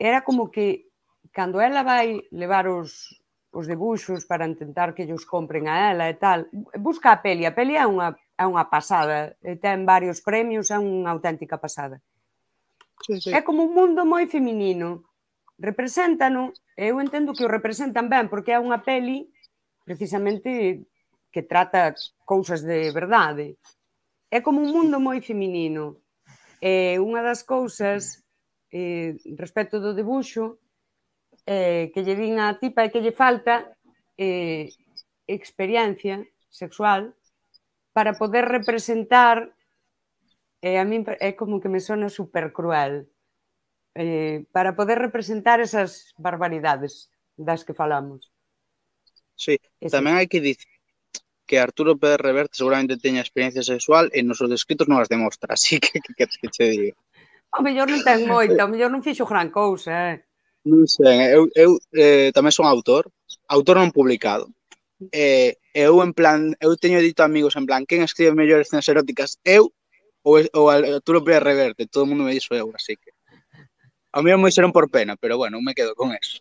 era como que cando ela vai levar os, os debuxos para intentar que os compren a ela e tal, busca a peli. A peli é unha, é unha pasada, e ten varios premios, é unha auténtica pasada. Sí, sí. É como un mundo moi feminino. Represéntano eu entendo que o representan ben, porque é unha peli precisamente que trata cousas de verdade. É como un mundo moi feminino. É unha das cousas eh, respecto do debuxo eh, que lle din a tipa é que lle falta eh, experiencia sexual para poder representar eh, a min é como que me sona super cruel eh, para poder representar esas barbaridades das que falamos. Sí, Ese. tamén hai que dicir que Arturo Pérez Reverte seguramente teña experiencia sexual e nos escritos non as demostra, así que que que, que che digo. O mellor non ten moito, o mellor non fixo gran cousa, eh? Non sei, eu, eu eh, tamén son autor, autor non publicado. Mm. Eh, eu en plan, eu teño dito amigos en plan, quen escribe mellores escenas eróticas, eu ou, ou Arturo Pérez Reverte, todo o mundo me dixo eu, así que A mí me hicieron por pena, pero bueno, me quedo con eso.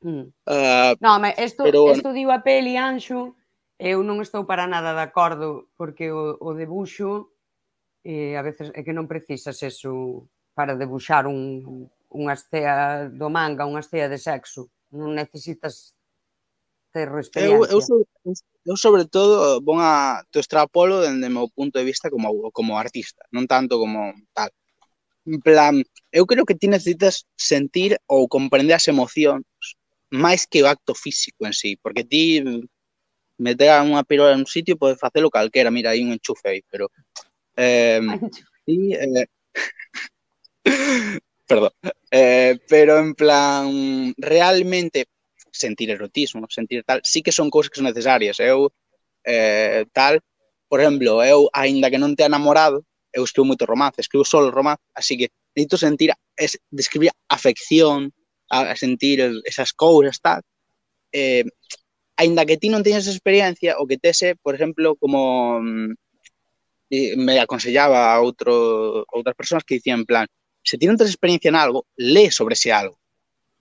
Mm. Uh, ah, non, mas esto, pero, esto digo a peli, Anxo, eu non estou para nada de acordo, porque o, o debuxo eh, a veces é que non precisas eso para debuxar un, unha estea do manga, unha estea de sexo. Non necesitas ter experiencia. Eu, eu, eu sobre todo, bon a, te extrapolo dende o meu punto de vista como, como artista, non tanto como tal. En plan, eu creo que ti necesitas sentir ou comprender as emocións máis que o acto físico en sí, porque ti meter unha pirola en un sitio pode facelo calquera, mira, hai un enchufe aí, pero eh, ti, eh, perdón, eh, pero en plan, realmente sentir erotismo, sentir tal, sí que son cousas que son necesarias. Eu, eh, tal, por exemplo, eu, aínda que non te enamorado, eu escribo mucho romance, escribo solo romance, así que necesito sentir, es, describir afección, a sentir esas cosas, tal. Eh, ainda que ti non teñas experiencia, o que te tese, por ejemplo, como mm, eh, me aconsellaba a otras personas que decían, en plan, si tienes non experiencia en algo, lee sobre ese algo.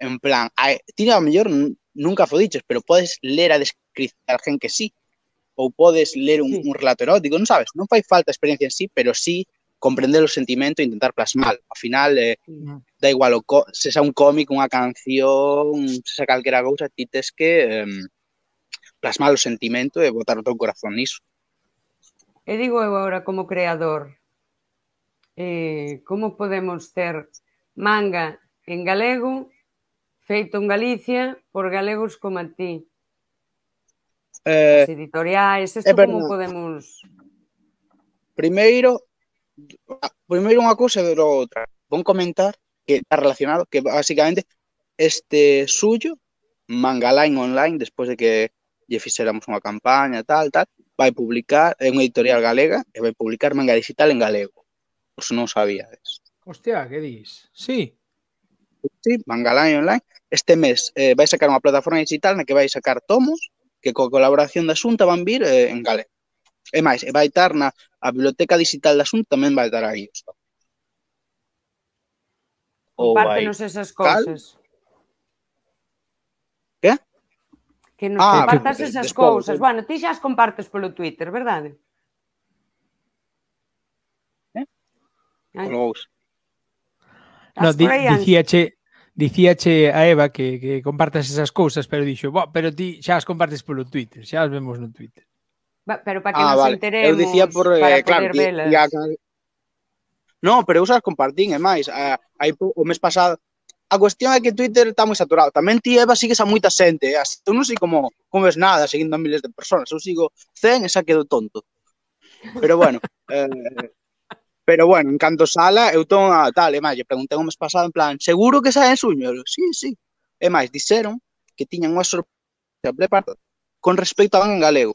En plan, a, ti a mellor nunca fue dicho, pero puedes leer a describir a alguén que sí, ou podes ler un, un relato erótico, non sabes, non fai falta experiencia en sí, pero sí comprender o sentimento e intentar plasmal. Ao final, eh, da igual, o se xa un cómic, unha canción, se xa calquera cousa, ti tes que eh, plasmar o sentimento e botar o teu corazón niso. E digo eu agora como creador, eh, como podemos ter manga en galego feito en Galicia por galegos como a ti? Eh, editoriais, isto como podemos... Primeiro, ah, primeiro unha cousa e logo outra. Vou comentar que está relacionado, que basicamente este suyo, Mangaline Online, despois de que lle fixéramos unha campaña, tal, tal, vai publicar, é unha editorial galega, e vai publicar manga digital en galego. Os non sabíades. Hostia, que dis? Sí. Sí, Mangaline Online. Este mes eh, vai sacar unha plataforma digital na que vai sacar tomos que coa colaboración da Xunta van vir eh, en galego. E máis, e vai estar na a biblioteca digital da Xunta tamén vai estar aí. Está. Compártenos esas cousas. Que? Que nos ah, compartas que, esas despois, cousas. Eh. Bueno, ti xa as compartes polo Twitter, verdade? Eh? Ai. No, dicíache, dicíache a Eva que, que compartas esas cousas, pero dixo, Bo, pero ti xa as compartes polo Twitter, xa as vemos no Twitter. Va, pero para que ah, nos vale. enteremos, Eu dicía por, eh, claro, poder di, velas. Ya, No, pero eu xa as compartín, e máis, a, aí, o mes pasado, a cuestión é que Twitter está moi saturado. Tamén ti, Eva, sigues a moita xente. Eh? Eu non sei como, como ves nada seguindo a miles de persoas. Eu sigo 100 e xa quedo tonto. Pero bueno, eh, Pero bueno, en canto sala, eu ton a ah, tal, e máis, lle preguntei o mes pasado en plan, seguro que saen suño? Eu, sí, sí. E máis, dixeron que tiñan unha sorpresa preparada con respecto a en galego.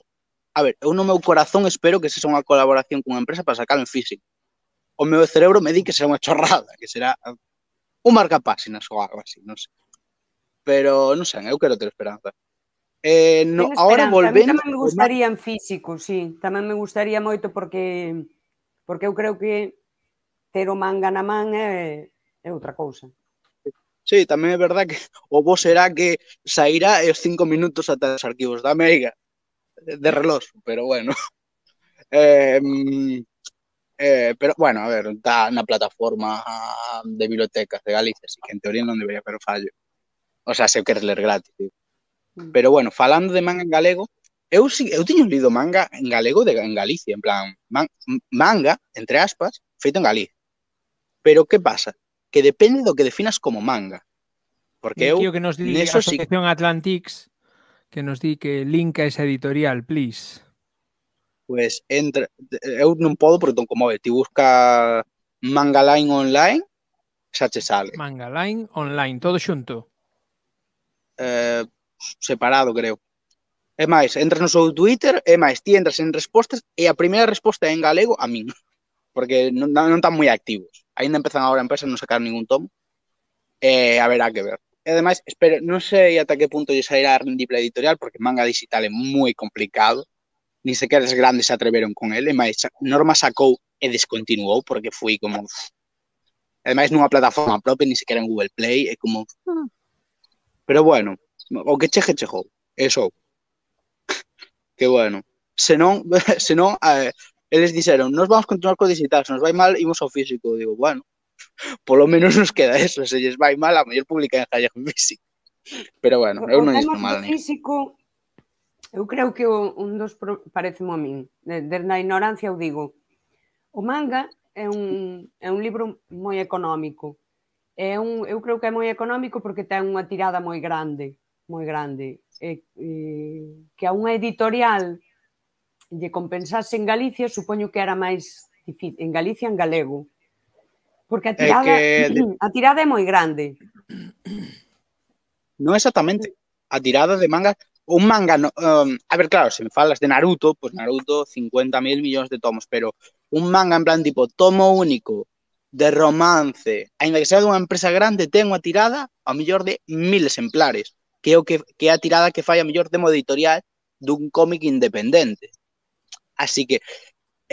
A ver, eu no meu corazón espero que sexa unha colaboración cunha empresa para sacar en físico. O meu cerebro me di que será unha chorrada, que será un marca marcapáxinas ou algo así, non sei. Pero, non sei, eu quero ter esperanza. Eh, no, esperanza. ahora volvendo... A mí tamén me gustaría en físico, sí. Tamén me gustaría moito porque porque eu creo que ter o manga na man é, é outra cousa. Sí, tamén é verdad que o vos será que sairá os cinco minutos ata os arquivos da Meiga de reloj, pero bueno. Eh, eh, pero bueno, a ver, está na plataforma de bibliotecas de Galicia, así que en teoría non debería pero fallo. O sea, se o queres ler gratis. Tío. Mm. Pero bueno, falando de manga en galego, eu, si, eu tiño lido manga en galego de, en Galicia, en plan, man, manga, entre aspas, feito en Galicia. Pero que pasa? Que depende do que definas como manga. Porque eu... que nos di a Asociación sí... Atlantics que nos di que linka esa editorial, please. Pois, pues, entre, eu non podo porque ton como ve, ti busca manga line online, xa che sale. Manga line online, todo xunto. Eh, separado, creo. É máis, entras no seu Twitter, é máis, ti entras en respostas e a primeira resposta é en galego a min. Porque non, non están moi activos. Ainda empezan agora a empresa non sacar ningún tomo. E ver, a que ver. E ademais, espero, non sei ata que punto lle sairá rendible editorial, porque manga digital é moi complicado. Ni sequeres grandes se atreveron con ele, máis, Norma sacou e descontinuou porque foi como... Ademais, nunha plataforma propia, ni sequer en Google Play, é como... Ah. Pero bueno, o que cheje chegou, eso que bueno, senón, senón eh, eles dixeron, nos vamos continuar co digital, se nos vai mal, imos ao físico. Digo, bueno, polo menos nos queda eso, se lles vai mal, a mellor publica en Gallego físico. Pero bueno, eu non isto mal. O físico, eu creo que un dos, mo a min, desde a ignorancia eu digo, o manga é un, é un libro moi económico. É un, eu creo que é moi económico porque ten unha tirada moi grande, moi grande eh, eh, que a unha editorial lle compensase en Galicia, supoño que era máis difícil, en Galicia en galego. Porque a tirada, é que... a tirada é moi grande. Non exactamente. A tirada de manga, un manga, no, um, a ver, claro, se me falas de Naruto, pues Naruto 50.000 millóns de tomos, pero un manga en plan tipo tomo único, de romance, ainda que sea dunha empresa grande, ten unha tirada ao mellor de mil exemplares que é, o que, que é a tirada que fai a mellor demo editorial dun cómic independente. Así que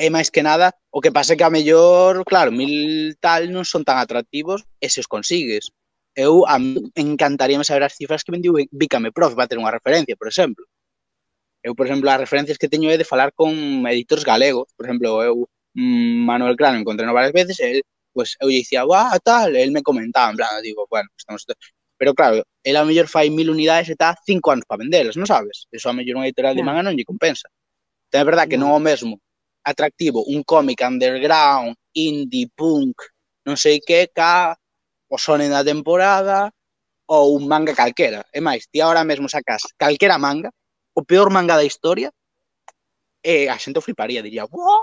é máis que nada, o que pase que a mellor, claro, mil tal non son tan atractivos e se os consigues. Eu a mí encantaríame saber as cifras que vendiu Bícame Prof, va ter unha referencia, por exemplo. Eu, por exemplo, as referencias que teño é de falar con editores galegos. Por exemplo, eu, mm, Manuel Crano, encontrei no varias veces, el, pues, eu lle dicía, "Ah, tal, e el me comentaba, en plan, digo, bueno, estamos... Pero claro, ela a mellor fai mil unidades e está cinco anos para vendelas, non sabes? Eso a mellor unha editorial de manga non lle compensa. Ten entón, é verdade que non é o mesmo atractivo un cómic underground, indie, punk, non sei que, ca o sonen da temporada ou un manga calquera. É máis, ti agora mesmo sacas calquera manga, o peor manga da historia, e a xente fliparía, diría, wow!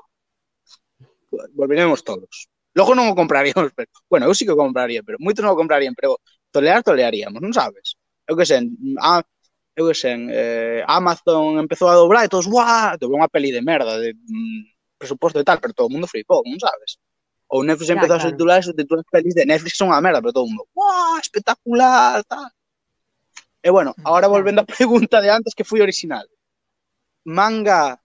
volveremos todos. Logo non o compraríamos, pero, bueno, eu sí que o compraría, pero moitos non o comprarían, pero tolerar tolearíamos, non sabes? Eu que sen, a, eu que sen, eh, Amazon empezou a dobrar e todos, guau, dobrou unha peli de merda, de mm, presuposto e tal, pero todo o mundo flipou, non sabes? Ou Netflix claro, empezou claro. a subtitular e subtitular pelis de Netflix son a merda, pero todo o mundo, guau, espectacular, tal. E bueno, mm, agora volvendo á pregunta de antes que foi original. Manga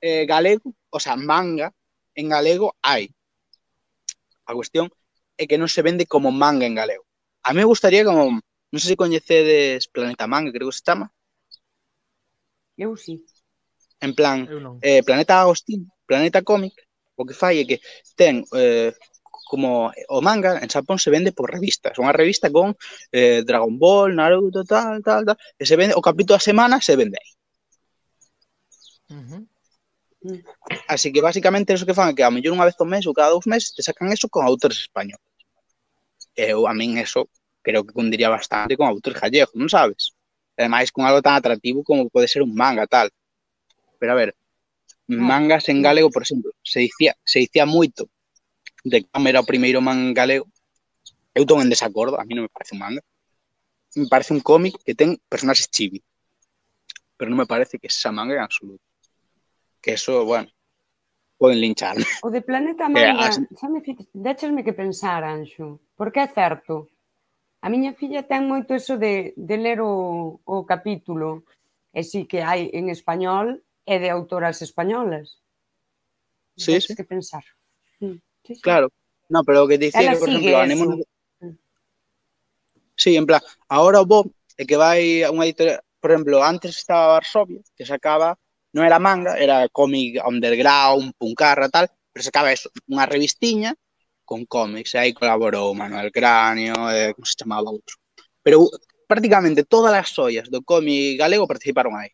eh, galego, o sea, manga en galego hai. A cuestión é que non se vende como manga en galego. A mí me gustaría como, non sei se coñecedes Planeta Manga, creo que se chama. Eu sí. En plan, eh, Planeta Agostín, Planeta Cómic, o que fai é que ten eh, como o manga en Xapón se vende por revistas, unha revista con eh, Dragon Ball, Naruto, tal, tal, tal, e se vende, o capítulo a semana se vende aí. Uh -huh. Mm. Así que basicamente eso que fan é que a mellor unha vez ao mes ou cada dous meses te sacan eso con autores españoles. eu a min eso creo que cundiría bastante con Autor gallegos, no sabes? además con algo tan atractivo como puede ser un manga, tal. Pero a ver, ah. mangas en galego, por ejemplo se decía, se dicía moito de que era o primeiro manga en galego. Eu tengo en desacordo, a mí no me parece un manga. Me parece un cómic que ten personaxes chibi. Pero no me parece que sea manga en absoluto. Que eso, bueno, poden linchar. O de Planeta Maia, eh, as... xa me fixe, déchesme que pensar, Anxo, porque é certo. A miña filla ten moito eso de, de ler o, o capítulo, e si sí que hai en español e de autoras españolas. Sí, sí. que pensar. Mm, sí, sí. Claro. No, pero o que dicir, por exemplo, anémonos... Mm. Sí, en plan, agora o bo é que vai a unha editorial, por exemplo, antes estaba Varsovia, que sacaba non era manga, era cómic underground, puncarra, tal, pero sacaba eso, unha revistiña con cómics, e aí colaborou Manuel Cráneo, eh, como se chamaba outro. Pero prácticamente todas as ollas do cómic galego participaron aí.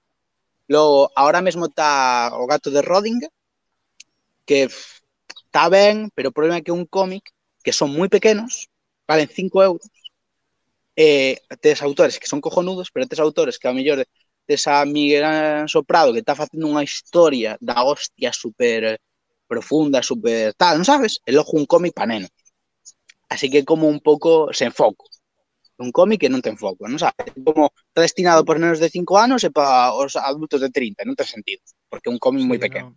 Logo, ahora mesmo está o gato de Roding, que está ben, pero o problema é que un cómic que son moi pequenos, valen 5 euros, eh, tes autores que son cojonudos, pero tes autores que a mellor desa Miguel Anso Prado que está facendo unha historia da hostia super profunda, super tal, non sabes? El logo un cómic pa neno. Así que como un pouco sen foco. Un cómic que non ten foco, non sabes? Como está destinado por nenos de 5 anos e para os adultos de 30, non ten sentido, porque é un cómic sí, moi pequeno. No.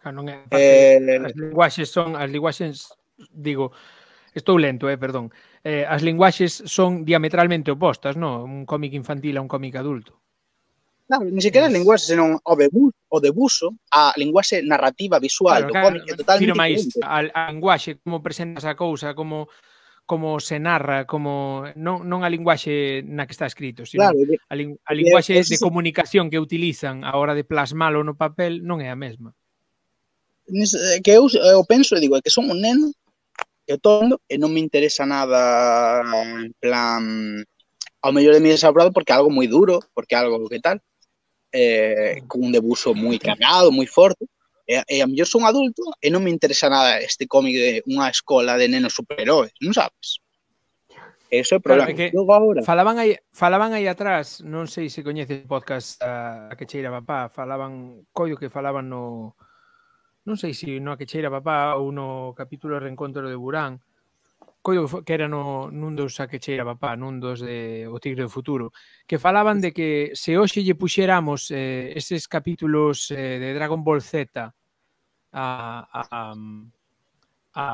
Claro, non é, eh, as linguaxes son, as linguaxes, digo, estou lento, eh, perdón. Eh, as linguaxes son diametralmente opostas, non? Un cómic infantil a un cómic adulto. Claro, ni siquiera é linguaxe, senón o de, o de buso, a linguaxe narrativa visual claro, do cómic claro, é totalmente diferente. máis a, a linguaxe, como presentas a cousa, como como se narra, como non, non a linguaxe na que está escrito, sino claro, a, ling, a linguaxe de, de comunicación que utilizan a hora de plasmalo no papel non é a mesma. Eh, que eu, eu penso e digo é que son un neno que tondo e non me interesa nada en plan ao mellor de mi desabrado porque é algo moi duro, porque é algo que tal, eh, mm. cun debuso moi cargado, moi forte, e, e a mellor son adulto e non me interesa nada este cómic de unha escola de nenos superhéroes, non sabes? Eso é problema. Claro, que ahora... Falaban aí, falaban aí atrás, non sei se coñeces o podcast a, a que cheira papá, falaban coido que falaban no non sei se no a que cheira papá ou no capítulo reencontro de Burán, coido que era no, nun dos a que cheira papá, nun dos de O Tigre do Futuro, que falaban de que se hoxe lle puxéramos eh, eses capítulos eh, de Dragon Ball Z a, a, a,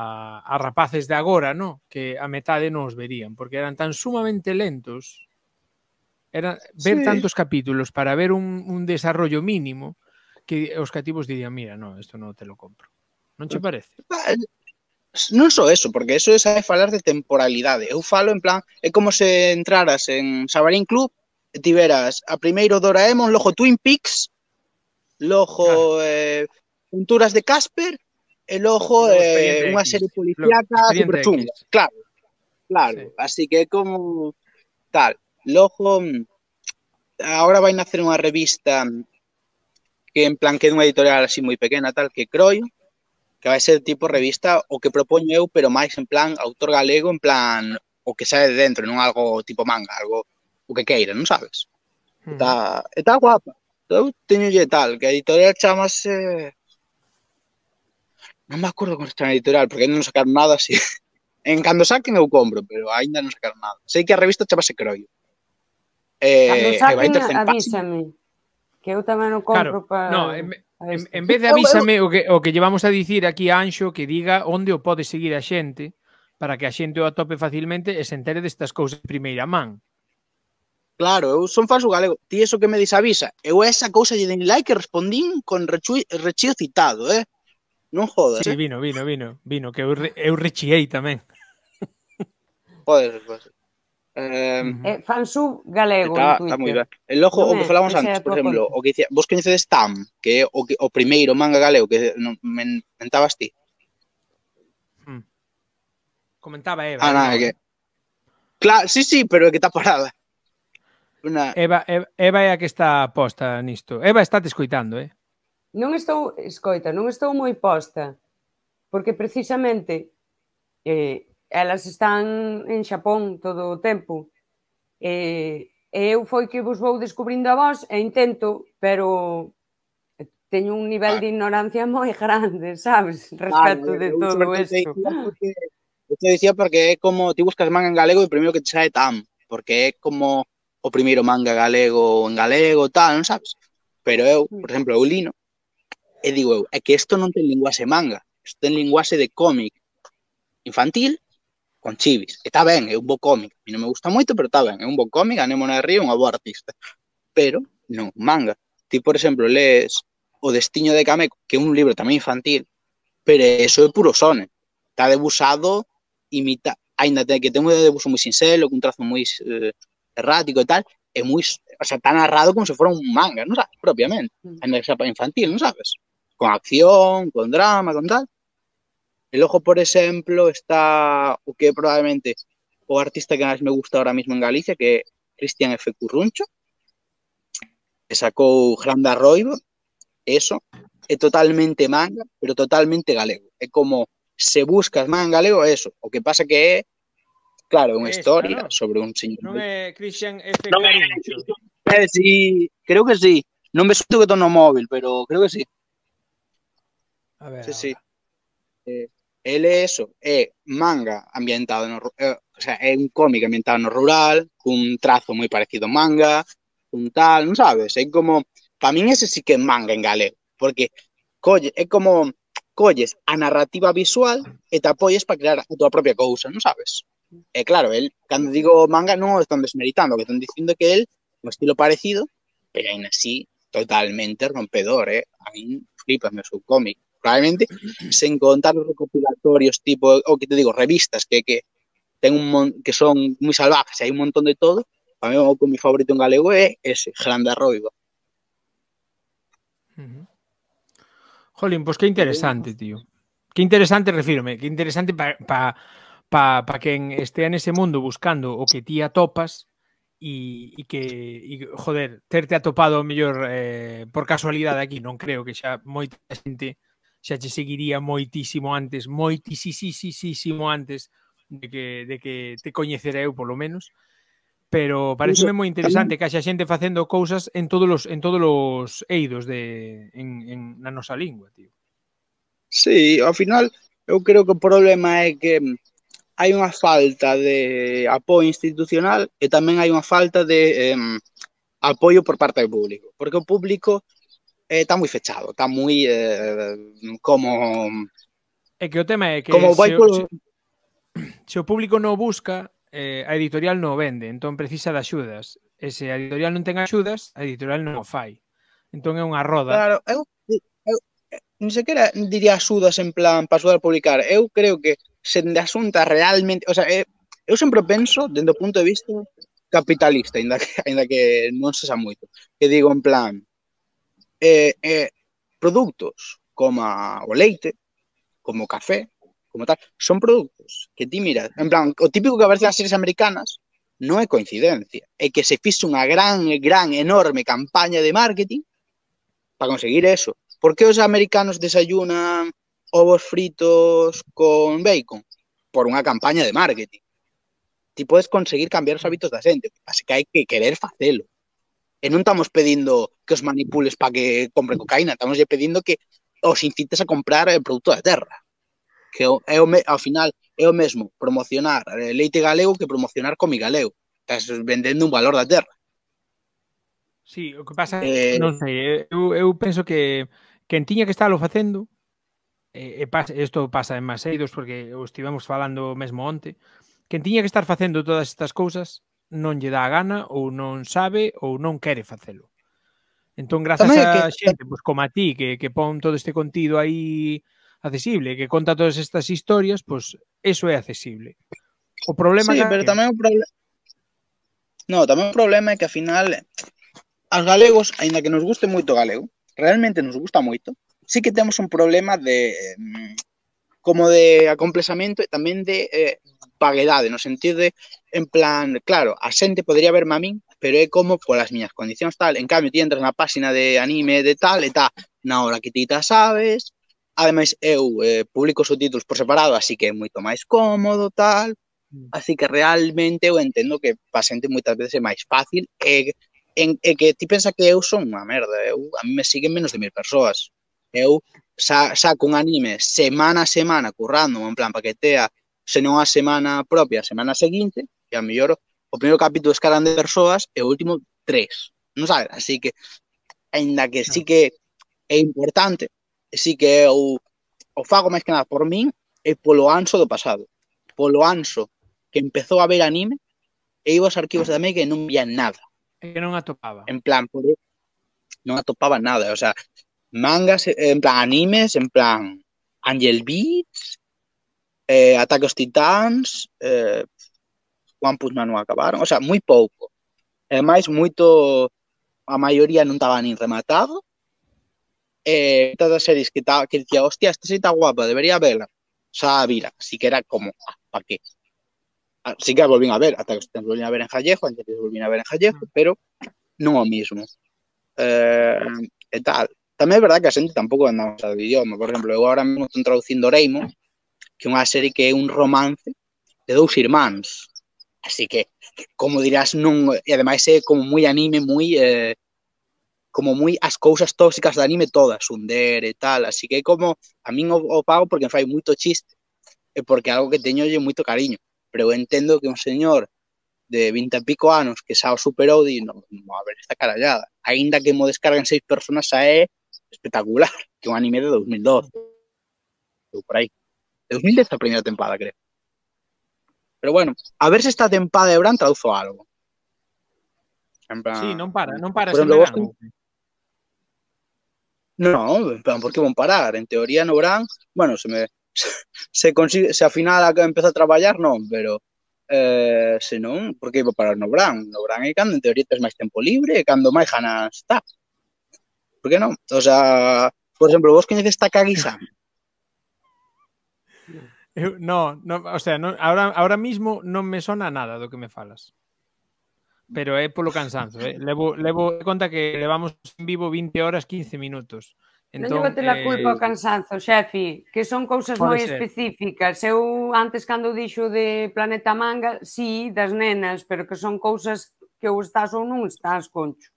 a rapaces de agora, no? que a metade non os verían, porque eran tan sumamente lentos, era ver sí. tantos capítulos para ver un, un desarrollo mínimo, que os cativos dirían, mira, no, isto non te lo compro. Non che parece? no solo eso, porque eso es hablar de temporalidad. Eu falo en plan, es como se entraras en Sabarín Club tiveras a primero Doraemon, luego Twin Peaks, luego eh, Punturas de Casper el ojo una serie policíaca Claro, claro. Así que como tal. ahora van a hacer una revista que en plan que es una editorial así muy pequeña tal, que Croy. que vai ser tipo revista o que propoño eu, pero máis en plan autor galego, en plan o que sae de dentro, non algo tipo manga, algo o que queira, non sabes? Hmm. Está, está guapa. Eu teño lle tal, que a editorial chamase... Non me acordo con esta editorial, porque ainda non sacaron nada así. en cando saquen eu compro, pero aínda non sacaron nada. Sei que a revista chamase Croio. Eh, cando saquen, avísame. Que eu tamén o compro claro, para... No, eh, En, en vez de oh, avísame o que, o que llevamos a dicir aquí a Anxo que diga onde o pode seguir a xente para que a xente o atope facilmente e se entere destas cousas de primeira man. Claro, eu son falso galego. Ti eso que me dis avisa. Eu esa cousa lle den like e respondín con rechío citado, eh? Non jodas, Sí, eh? vino, vino, vino. Vino, que eu, re, eu rechiei tamén. Joder, pues, Eh, eh, sub galego está, en Twitter. Está moi ben. logo, o que falamos antes, por exemplo, o que dicía, vos coñecedes Tam, que é o, que, o primeiro manga galego que non, mentabas ti? Hmm. Comentaba Eva. Ah, non, é que... Claro, sí, sí, pero é que está parada. Una... Eva, Eva, Eva é a que está posta nisto. Eva está te escoitando, eh? Non estou, escoita, non estou moi posta, porque precisamente eh, elas están en Xapón todo o tempo. E, e eu foi que vos vou descubrindo a vos e intento, pero teño un nivel ah. de ignorancia moi grande, sabes, respecto vale, de todo isto. Eu te dicía porque é como ti buscas manga en galego e o primeiro que te sae tam, porque é como o primeiro manga galego en galego, tal, non sabes? Pero eu, por mm. exemplo, eu lino, e digo eu, é que isto non ten linguaxe manga, isto ten linguaxe de cómic infantil con Chivis. Está bien, es un bo cómic. A mí me gusta mucho, pero está bien, es un bo cómic, anémona de río, un boa artista. Pero no manga. Ti, por ejemplo, lees O Destino de Kameko, que es un libro también infantil, pero eso es puro sonido, Está debusado, imita, ainda que tengo un debuso muy sincero, con un trazo muy eh, errático y e tal, es muy o sea, está narrado como si fuera un manga, no sabes, propiamente, mm. ainda que sea infantil, no sabes? Con acción, con drama, con tal, el ojo, por ejemplo, está, o que probablemente, o artista que más me gusta ahora mismo en Galicia, que es Cristian F. Curruncho, que sacó Granda eso, es totalmente manga, pero totalmente galego. Es como se buscas manga en galego, eso. O que pasa que es claro, una historia sobre un señor. ¿No es Cristian F. Curruncho. Eh, sí, creo que sí. No me suelto que tono móvil, pero creo que sí. A ver, sí, sí. Eh, él es eso, es eh, manga ambientado en eh, o sea, un cómic ambientado no rural, un trazo muy parecido manga, un tal, ¿no sabes? como, para mí ese sí que es manga en galego, porque es como coyes a narrativa visual y te apoyes para crear tu propia cosa, ¿no sabes? Eh, claro, el, cuando digo manga no están desmeritando, que están diciendo que el un estilo parecido, pero en así totalmente rompedor, eh? A mí flipa de cómic. probablemente, sen contar os recopilatorios tipo, o que te digo, revistas que, que ten un mon, que son moi salvajes, hai un montón de todo, a mí o que mi favorito en galego é ese, Grande Arroiba. Uh -huh. Jolín, pois pues que interesante, tío. Que interesante, refírome, que interesante para pa, pa, pa quen estea nese mundo buscando o que ti atopas e, e que, e, joder, terte atopado o mellor eh, por casualidade aquí, non creo que xa moita xente xa che seguiría moitísimo antes, moitísimo antes de que, de que te coñecera eu polo menos pero pareceme moi interesante que haxa xente facendo cousas en todos os en todos os eidos de en, en na nosa lingua, tío. Sí, ao final eu creo que o problema é que hai unha falta de apoio institucional e tamén hai unha falta de eh, apoio por parte do público, porque o público eh, está moi fechado, está moi eh, como É que o tema é que como se, polo... se, se o público non busca, eh, a editorial non vende, entón precisa de axudas. E se a editorial non ten axudas, a editorial non o fai. Entón é unha roda. Claro, eu, eu non sequera diría axudas en plan para axudar a publicar. Eu creo que se de asunta realmente, o sea, eu, eh, eu sempre penso dende o punto de vista capitalista, ainda que, ainda que non se xa moito. Que digo en plan, Eh, eh, productos como leite, como café, como tal, son productos que ti miras, en plan, lo típico que de las series americanas, no es coincidencia, Es que se fixe una gran, gran, enorme campaña de marketing para conseguir eso. Por qué los americanos desayunan ovos fritos con bacon? Por una campaña de marketing. Tú puedes conseguir cambiar los hábitos de la gente, así que hay que querer hacerlo. E non estamos pedindo que os manipules para que compre cocaína, estamos lle pedindo que os incites a comprar o eh, produto da terra. Que é o, ao final é o mesmo promocionar eh, leite galego que promocionar comi galego. Estás vendendo un valor da terra. Sí, o que pasa é, eh... non sei, eh, eu, eu penso que quen tiña que estarlo facendo e, pasa, isto pasa en Maseidos porque o estivemos falando mesmo onte, quen tiña que estar facendo todas estas cousas non lle dá a gana ou non sabe ou non quere facelo. Entón, grazas a xente, pois, como a ti, que, que pon todo este contido aí accesible, que conta todas estas historias, pois, eso é accesible. O problema sí, que... pero tamén o problema... No, tamén o problema é que, ao final, aos galegos, aínda que nos guste moito galego, realmente nos gusta moito, sí que temos un problema de como de acomplexamento e tamén de eh, vaguedade, no sentido de, en plan, claro, a xente podría verme a min, pero é como polas miñas condicións tal, en cambio ti entras na páxina de anime de tal, e tal, na hora que ti ta sabes, ademais eu eh, publico subtítulos por separado, así que é moito máis cómodo, tal, mm. así que realmente eu entendo que pa xente moitas veces é máis fácil, e, en, e que ti pensa que eu son unha merda, eu, a mí me siguen menos de mil persoas, eu sa, saco un anime semana a semana currando, en plan paquetea senón a semana propia, a semana seguinte, e a mellor o primeiro capítulo escalan de persoas e o último tres, non sabe? Así que, ainda que sí que é importante, sí que eu o fago máis que nada por min e polo anso do pasado. Polo anso que empezou a ver anime e iba aos arquivos da MEI que non vía nada. E que non atopaba. En plan, por... non atopaba nada. O sea, mangas, en plan animes, en plan Angel Beats, eh, Titans, eh, One Punch Man no acabaron, o sea, muy poco. Además, la mayoría a estaba ni rematado. Eh, todas las series que, ta, que decía hostia, esta serie está guapa, debería verla. O a vira, así que era como, ah, qué qué? Ah, así que volví a ver, ata que Titans a ver en Jallejo, antes volví a ver en Jallejo, mm. pero no lo mismo. Eh, e tal. verdad que a tampoco tampoco andamos al idioma. Por ejemplo, eu ahora mismo estoy traduciendo Reimo, que unha serie que é un romance de dous irmáns. Así que, como dirás, non, e ademais é como moi anime, moi eh, como moi as cousas tóxicas do anime todas, un der e tal, así que como a min o, o pago porque me fai moito chiste e porque é algo que teño lle moito cariño, pero eu entendo que un señor de 20 e pico anos que xa o superou di, non, no a ver esta carallada. Aínda que mo descarguen seis personas xa é espectacular, que un anime de 2012. Eu por aí. 2010 esta primera temporada, creo. Pero bueno, a ver si esta tempada de Bran tradujo algo. Sí, no para, No, para. Por No, pero plan, por que parar? En teoría no Bran, bueno, se me se consigue, se al final empeza a trabajar, no. pero eh, si no, non, por qué iba parar no Bran? No Bran cando en teoría tes más tempo libre, cuando cando ganas está. Por qué no? O sea, por ejemplo, vos coñeces esta san Eu, no, no, o sea, no, ahora, ahora mismo non me sona nada do que me falas. Pero é polo cansanzo, eh? Levo, levo conta que levamos en vivo 20 horas 15 minutos. Entón, non llevate la a culpa ao eh, cansanzo, xefi, que son cousas moi específicas. Eu antes cando dixo de Planeta Manga, sí, das nenas, pero que son cousas que ou estás ou non estás, Concho.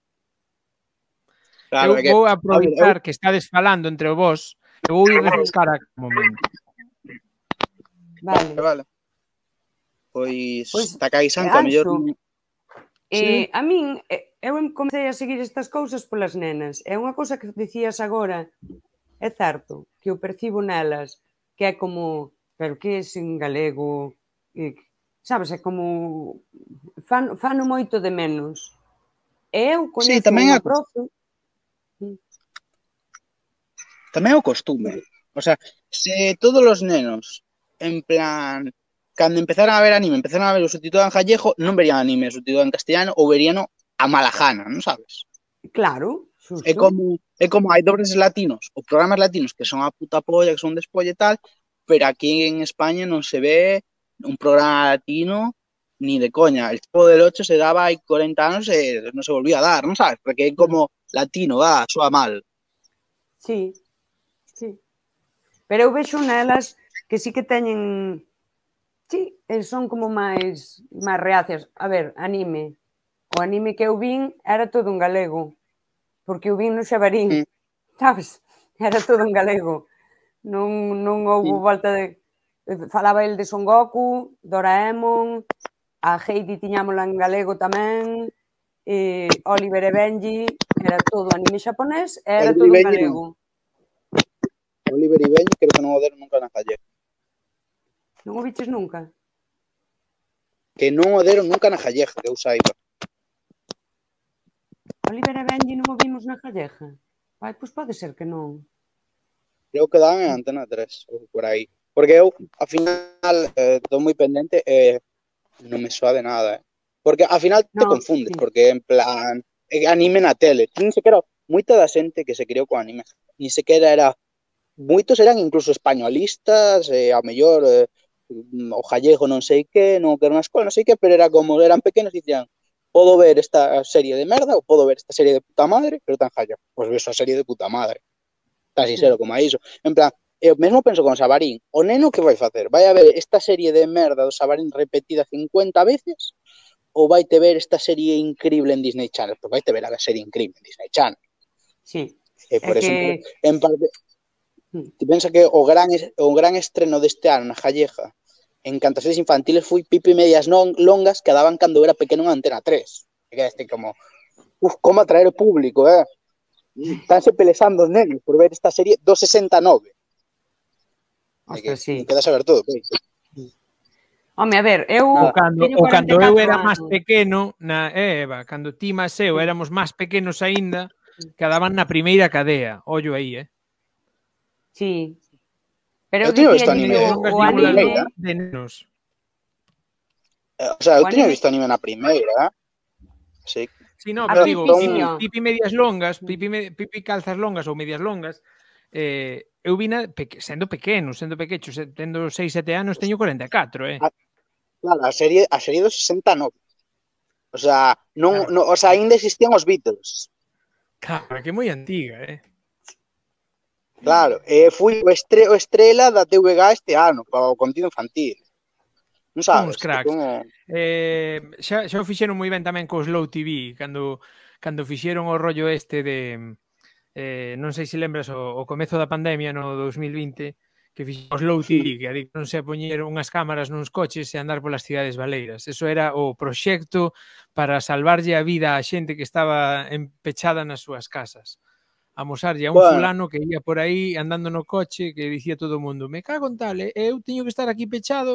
Claro, eu vou aproveitar que estades falando entre vos, eu vou ir refrescar a momento. Vale. vale. Pois, pois está san que a mellor... Eh, sí. A min, eh, eu comecei a seguir estas cousas polas nenas. É unha cousa que dicías agora, é certo, que eu percibo nelas, que é como, pero que é sin galego, e, sabes, é como, fan, fano moito de menos. E eu conheço sí, tamén unha a... profe... Tamén é o costume. O sea, se todos os nenos en plan, cuando empezaron a ver anime, empezaron a ver los subtitulado en gallego no verían anime subtitulado en castellano o verían a Malajana, ¿no sabes? Claro. Es como, como hay dobles latinos o programas latinos que son a puta polla, que son despolle y tal, pero aquí en España no se ve un programa latino ni de coña. El tipo del 8 se daba y 40 años no se volvió a dar, ¿no sabes? Porque es como latino, da, suena mal. Sí, sí. Pero hubo una de las que sí que teñen Sí, eh, son como máis máis reacias. A ver, anime. O anime que eu vin era todo un galego, porque eu vin no Xabarín, sí. sabes? Era todo un galego. Non, non houve sí. volta de... Eh, falaba el de Son Goku, Doraemon, a Heidi tiñámola en galego tamén, e eh, Oliver e Benji, era todo anime xaponés, era Benji todo en galego. Oliver e Benji creo que non o deron nunca na taller. ¿No o viches nunca? Que no o nunca na calleja, que eu saiba. Oliver e Benji non o vimos na calleja. Vai, pois ser que no. Creo que dan en Antena 3, o por ahí. Porque eu, a final, estou eh, muy pendiente... E no me soa de nada. Eh. Porque al final te confundes, porque en plan, e anime la tele. Ni sequera, moita da xente que se crió con anime, ni siquiera era moitos eran incluso españolistas, e, a mellor eh, Mm, o Jallejo no sé qué, no que era una no sé sé pero era como eran pequeños y e decían ¿puedo ver esta serie de merda o puedo ver esta serie de puta madre, pero tan Jallejo, pues ves esa serie de puta madre. Tan sincero como ahí En plan, eu mismo pienso con Sabarín, o neno ¿qué que a hacer? Vai a ver esta serie de merda de Sabarín repetida 50 veces ¿o vais a ver esta serie increíble en Disney Channel? pues vais a ver la serie increíble en Disney Channel. Sí. E por eso, en parte, mm. que o gran o gran estreno deste ano na en canto infantiles fui pipi medias non longas que daban cando era pequeno na Antena 3. E este como, uf, como atraer o público, eh? Estánse pelesando os nenos por ver esta serie do 69. Ostras, que, sí. Quedas a ver todo, pois. Home, a ver, eu... O cando, o cando eu era máis pequeno, na eh, Eva, cando ti máis eu éramos máis pequenos aínda, quedaban na primeira cadea, ollo aí, eh? Sí, Pero eu tiña ¿eh? eh, visto anime, o anime de nenos. O sea, eu tiña visto anime na primeira, Sí. Si sí, no, ah, pero digo, pipi, pipi medias longas, pipi, me, pipi calzas longas ou medias longas, eh, eu vina peque, sendo pequeno, sendo pequecho, tendo 6, 7 anos, teño 44, eh. A, ah, claro, a serie, a serie dos 60 non. O sea, non, claro. no, o sea, ainda existían os Beatles. Claro, que moi antiga, eh. Claro, e fui o, estre, o estrela da TVG este ano para o contido infantil. Non sabes? Uns cracks. Como... Eh, xa, xa o fixeron moi ben tamén co Slow TV, cando, cando fixeron o rollo este de... Eh, non sei se lembras o, o comezo da pandemia no 2020, que os Low TV, que non a poñer unhas cámaras nuns coches e andar polas cidades baleiras. Eso era o proxecto para salvarlle a vida á xente que estaba empechada nas súas casas a mosarlle a un bueno. fulano que ia por aí andando no coche que dicía todo o mundo, me cago en tal, eh? eu eh, teño que estar aquí pechado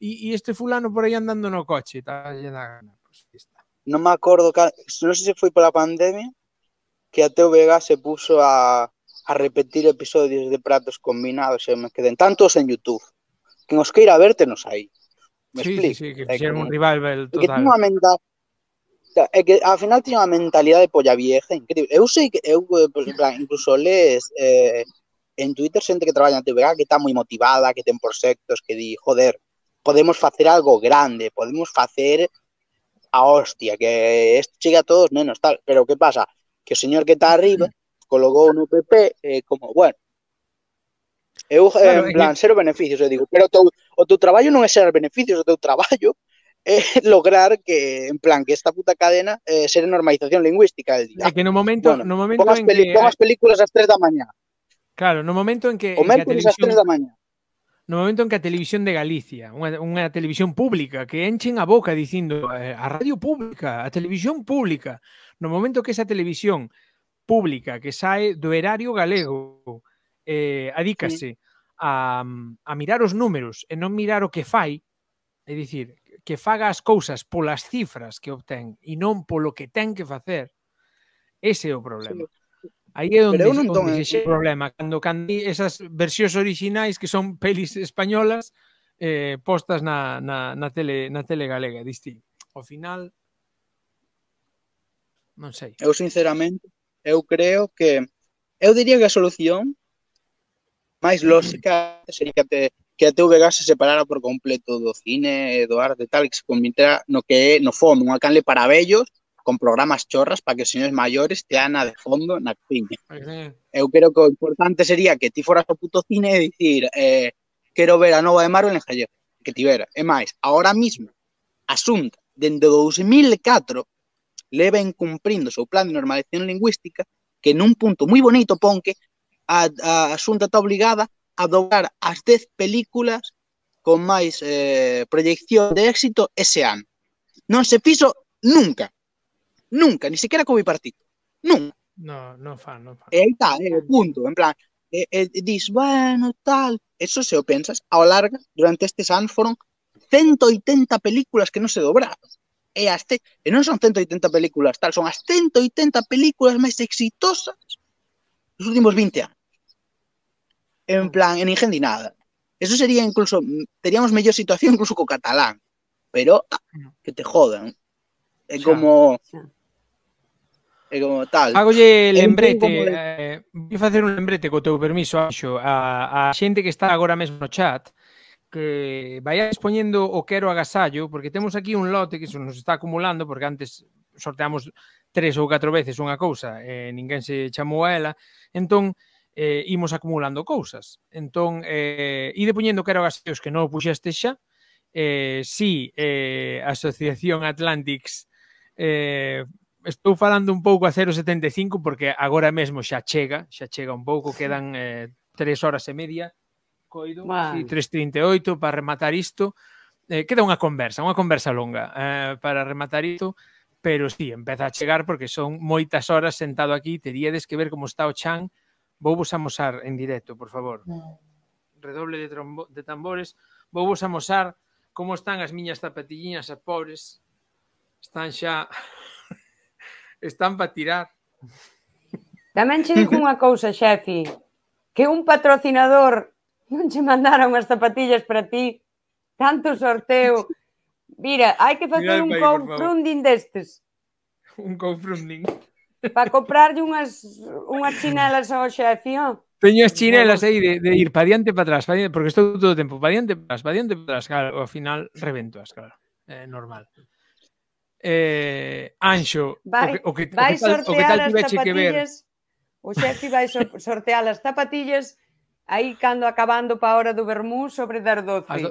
e, e este fulano por aí andando no coche, tal, na gana. Pues, está. Non me acordo, cal... non sei se foi pola pandemia que a TVG se puso a, a repetir episodios de pratos combinados e me queden tantos en YouTube. Que nos queira vértenos aí. Me sí, explico. Sí, sí, que fixeron un rival total. Que unha, menta, É que ao final tiña unha mentalidade de polla vieja increíble. Eu sei que eu eh, pues, incluso lees eh, en Twitter xente que traballa na TVG que está moi motivada, que ten sectos, que di, joder, podemos facer algo grande, podemos facer a hostia, que isto chega a todos nenos, tal. Pero que pasa? Que o señor que está arriba colocou no PP eh, como, bueno, Eu, eh, claro, en plan, que... ser beneficios, eu digo, pero o teu, o teu traballo non é ser beneficios, o teu traballo eh, lograr que, en plan, que esta puta cadena eh, ser normalización lingüística del día. É que no momento, bueno, no momento pongas, en que... pongas películas ás 3 da mañá. Claro, no momento en que... O en que a televisión... 3 da mañá. No momento en que a televisión de Galicia, unha, unha televisión pública, que enchen a boca dicindo eh, a radio pública, a televisión pública, no momento que esa televisión pública que sae do erario galego eh, adícase sí. a, a mirar os números e non mirar o que fai, É dicir, que faga as cousas polas cifras que obtén e non polo que ten que facer, ese é o problema. Sí. Aí é onde, non onde se xe eh, eh. problema. Cando, cando esas versións orixinais que son pelis españolas eh, postas na, na, na, tele, na tele galega, diste, ao final non sei. Eu sinceramente, eu creo que eu diría que a solución máis lógica sería que que a TVG se separara por completo do cine, do arte e tal, que se convintera no que é, no fondo, unha canle para vellos con programas chorras para que os señores maiores te ana de fondo na cine. Sí. Eu creo que o importante sería que ti foras o puto cine e dicir eh, quero ver a nova de Marvel en Gallego, que tivera. E máis, ahora mismo, Xunta, dende 2004, leven cumprindo o seu plan de normalización lingüística que nun punto moi bonito pon que a, a Xunta está obligada a dobrar as 10 películas con máis eh, proyección de éxito ese ano. Non se fixo nunca. Nunca, ni sequera co bipartito. Nunca. No, non fan, non fan. E aí está, é eh, o punto, en plan, e, e, e dis, bueno, tal, eso se o pensas, ao larga, durante estes anos foron 180 películas que non se dobraron. E, as te, e non son 180 películas tal, son as 180 películas máis exitosas dos últimos 20 anos en plan, en nada. Eso sería incluso, teríamos mellor situación incluso co catalán, pero que te jodan. É como... É como tal. Hagolle lembrete, como... eh, vou facer un lembrete co teu permiso, Axo, a, a xente que está agora mesmo no chat, que vai poñendo o quero agasallo, porque temos aquí un lote que se nos está acumulando, porque antes sorteamos tres ou catro veces unha cousa e eh, ninguén se chamou a ela. Entón, eh, imos acumulando cousas. Entón, eh, ide poñendo que era gaseos que non o puxaste xa, eh, si eh, Asociación Atlantics eh, estou falando un pouco a 0,75 porque agora mesmo xa chega, xa chega un pouco, quedan eh, 3 horas e media, coido, si, sí, 3.38 para rematar isto. Eh, queda unha conversa, unha conversa longa eh, para rematar isto, pero sí, empeza a chegar porque son moitas horas sentado aquí, teríades que ver como está o chan, Vou vos amosar en directo, por favor. Mm. Redoble de, trombo, de tambores. Vou vos amosar como están as miñas zapatilliñas a pobres. Están xa... están para tirar. Tamén che dixo unha cousa, xefi, que un patrocinador non che mandara unhas zapatillas para ti. Tanto sorteo. Mira, hai que facer un confrunding destes. Un confrunding. Para comprarlle unhas, unhas chinelas ao xefe, ó. Teño as chinelas aí de, de ir para diante para atrás, pa diante, porque estou todo o tempo para diante para atrás, para diante para atrás, claro, ao final as, claro. É eh, normal. Eh, Anxo, vai, o que, o que, vai o que tal, o que tal tiveche que ver? O xefe vai sortear as zapatillas aí cando acabando pa hora do vermú sobre das 12. As do...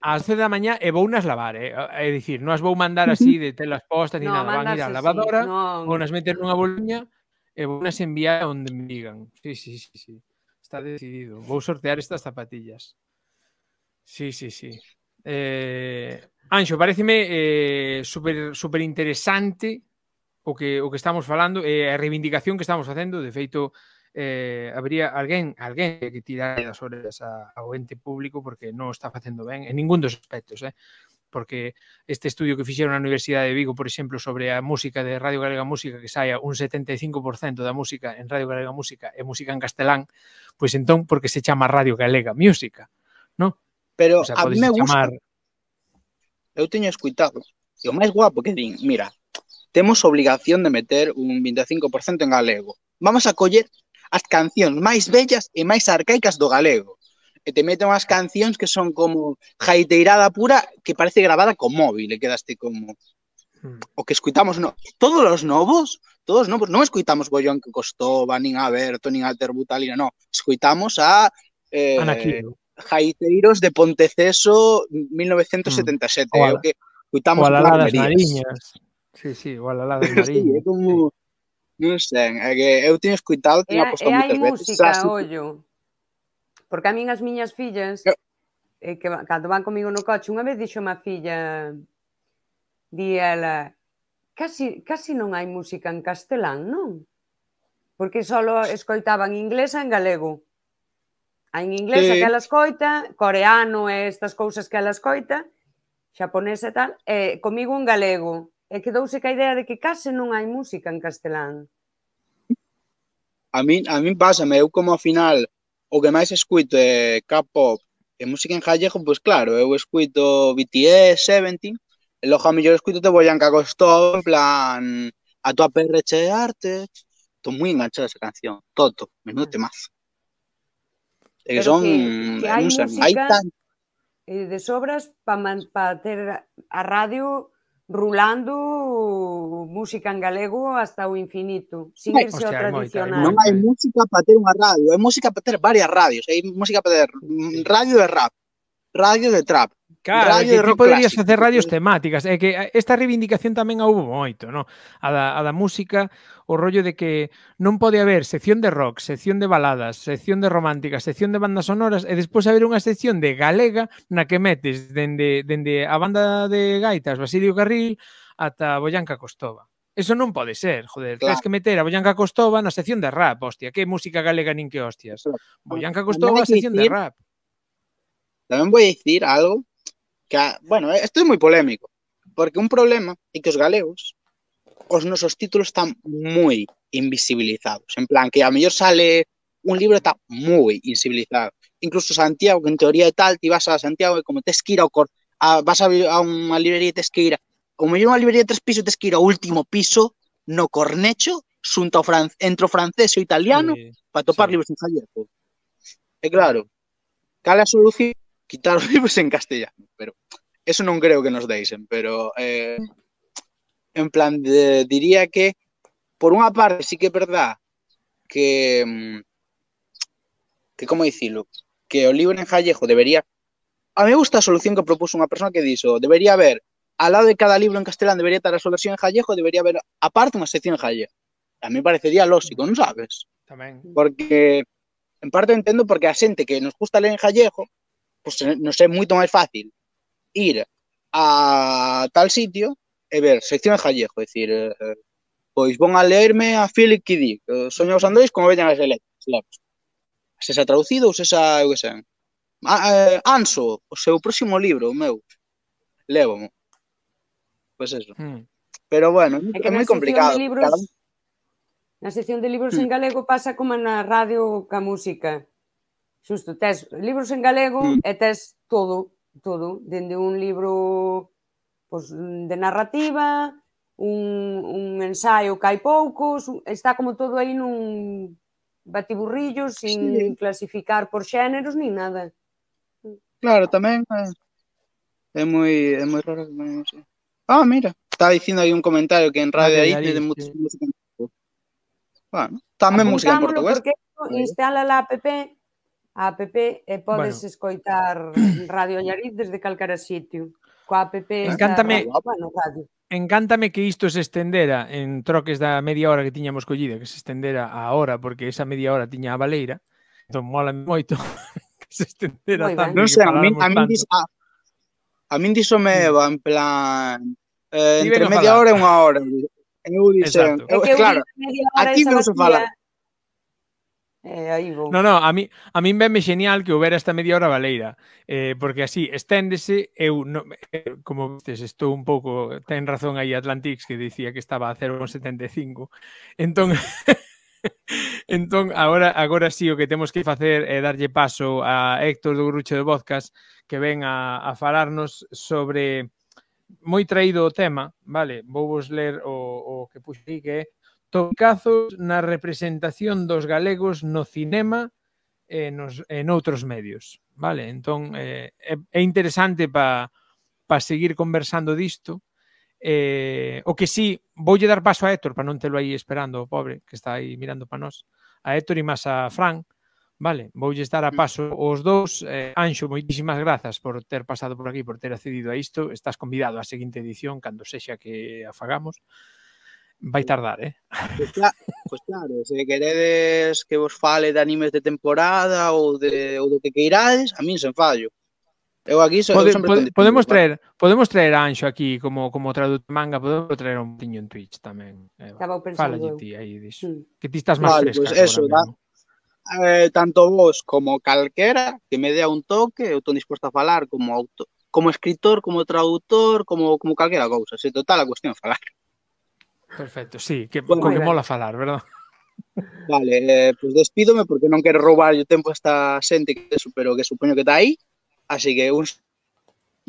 Ás 10 da mañá e vou nas lavar, eh? Ah, é dicir, non as vou mandar así de telas postas ni no, nada, van ir á lavadora, sí, no. vou nas meter nunha boliña e vou nas enviar onde me digan. Sí, sí, sí, sí. Está decidido. Vou sortear estas zapatillas. Sí, sí, sí. Eh, Anxo, pareceme eh, super, super interesante o que, o que estamos falando e eh, a reivindicación que estamos facendo, de feito, eh, habría alguén, alguén que tirar das orellas ao ente público porque non está facendo ben en ningún dos aspectos, eh? porque este estudio que fixeron na Universidade de Vigo, por exemplo, sobre a música de Radio Galega Música, que saia un 75% da música en Radio Galega Música e música en castelán, pois entón porque se chama Radio Galega Música, non? Pero o sea, a mí me gusta. Chamar... Eu teño escuitado. E o máis guapo que din, mira, temos obligación de meter un 25% en galego. Vamos a coller as cancións máis bellas e máis arcaicas do galego. E te meten unhas cancións que son como jaiteirada pura que parece grabada con móvil e quedaste como... Hmm. O que escuitamos no... todos os novos, todos os novos, non escuitamos Bollón que Costoba, nin a Berto, nin a Terbutalina, non. Escuitamos a eh, Jaiteiros de Ponteceso 1977, mm. o, o que escuitamos o a das Mariñas. Sí, sí, o Alalá das Mariñas. sí, é como Non sei, é que eu teño escuitado, teño apostado moitas veces. É hai música, xa, ollo. Porque a min as miñas fillas, eu... eh, que cando van comigo no coche, unha vez dixo má filla, di ela, casi, casi non hai música en castelán, non? Porque só escoitaban inglesa en galego. En inglesa sí. que ela escoita, coreano e estas cousas que ela escoita, xaponesa e tal, e comigo en galego e quedouse ca idea de que case non hai música en castelán. A min, a min pásame, eu como ao final o que máis escuito é K-pop e música en gallego, pois claro, eu escuito BTS, Seventeen, e logo a mellor escuito te Boyanca cagostó, en plan, a tua perreche de arte, estou moi enganchado a esa canción, Toto, menudo ah. temazo. E que son, que, que hai, música... hai tan... Eh, de sobras para pa ter a radio rulando música en galego hasta o infinito, sin irse ao tradicional. No hai música para tener una radio, es música para tener varias radios, Hay música para tener radio de rap, radio de trap, Claro, radio que ti poderías clásico. facer radios temáticas. É que esta reivindicación tamén a houve moito, no? A da, a da música, o rollo de que non pode haber sección de rock, sección de baladas, sección de románticas, sección de bandas sonoras e despois haber unha sección de galega na que metes dende, dende a banda de gaitas Basilio Carril ata Boyanca Costova. Eso non pode ser, joder. Claro. Tens que meter a Boyanca Costova na sección de rap, hostia. Que música galega nin que hostias. Boyanca Costova, sección de rap. Tamén vou dicir algo bueno, esto es muy polémico, porque un problema es que los galeos os nosos títulos están muy invisibilizados, en plan que a mejor sale un libro está muy invisibilizado. Incluso Santiago, que en teoría tal, te vas a Santiago y e como te esquira o vas a, una librería e tes que ir librería de tres pisos te esquira último piso no Cornecho entro francés e o italiano para topar libros en galego. E claro, es la solución? quitar os libros en castellano, pero eso non creo que nos deixen, pero eh, en plan, de, diría que por unha parte sí que é verdad que mm, que como dicilo, que o libro en Jallejo debería A mí me gusta a solución que propuso unha persona que dixo, oh, debería haber al lado de cada libro en castelán debería estar a súa versión en Jallejo, debería haber aparte unha sección en Jallejo. A mí parecería lógico, non sabes? Tamén. Porque en parte entendo porque a xente que nos gusta ler en Jallejo pues, non sei, moito máis fácil ir a tal sitio e ver sección en gallego, é dicir, eh, pois von a leerme a Philip que Dick, Soña os andrés como veñan as letras. Se xa traducido ou se xa, eu que sei. Anso, o seu próximo libro, o meu, levo Pois pues eso. Mm. Pero bueno, é, é moi complicado. Libros, cada... Na sección de libros mm. en galego pasa como na radio ca música xusto, tes libros en galego mm. e tes todo, todo, dende un libro pois, de narrativa, un, un ensaio que hai poucos, está como todo aí nun batiburrillo sin sí. clasificar por xéneros ni nada. Claro, tamén é, eh, é moi é moi raro que non sei. Ah, mira, está dicindo aí un comentario que en Radio ah, aí de música. Bueno, tamén música en portugués. Porque instala la app a app e eh, podes bueno. escoitar Radio Llariz desde calcara sitio. Coa app Encántame, está... bueno, radio. Encántame que isto se estendera en troques da media hora que tiñamos collida, que se estendera a hora, porque esa media hora tiña a Valeira. Entón, mola moito que se estendera Muy tanto. Non sei, a min, a min, dis, a, a min diso me mm. va en plan... Eh, entre media hora e unha hora. Eu dixen, claro, aquí non se fala. Eh, aí vou. No, no, a mí, a mí venme xenial que houbera esta media hora baleira, eh, porque así esténdese, eu, no, eh, como veces, estou un pouco, ten razón aí Atlantics que dicía que estaba a 0,75, entón... entón, agora, agora sí o que temos que facer é darlle paso a Héctor do Grucho de Vozcas que ven a, a falarnos sobre moi traído o tema, vale, vou vos ler o, o que aquí que é tocazos na representación dos galegos no cinema e nos, en outros medios. Vale, entón eh, é interesante para pa seguir conversando disto. Eh, o que sí, voulle dar paso a Héctor para non telo aí esperando o pobre que está aí mirando para nós. A Héctor e máis a Fran. Vale, voulle dar a mm. paso os dous. Eh, Anxo, moitísimas grazas por ter pasado por aquí, por ter accedido a isto. Estás convidado á seguinte edición cando sexa que a fagamos vai tardar, eh? Pois pues, pues, claro, se queredes que vos fale de animes de temporada ou de ou do que queirades, a min sen fallo. Eu aquí so, pode, eu pode, podemos traer, ¿vale? podemos traer a Anxo aquí como como traductor manga, podemos traer un tiño en Twitch tamén. Eh, Estaba pensando. ti aí dis. Mm. Que ti estás máis vale, Pues eso, da, eh, tanto vos como calquera que me dea un toque, eu estou disposto a falar como auto, como escritor, como traductor, como como calquera cousa, se total a cuestión falar. Perfecto, sí, que, bueno, con que mola falar, verdad? Vale, eh, pues despídome porque non quero roubar o tempo a esta xente que supero que supoño que está aí. Así que un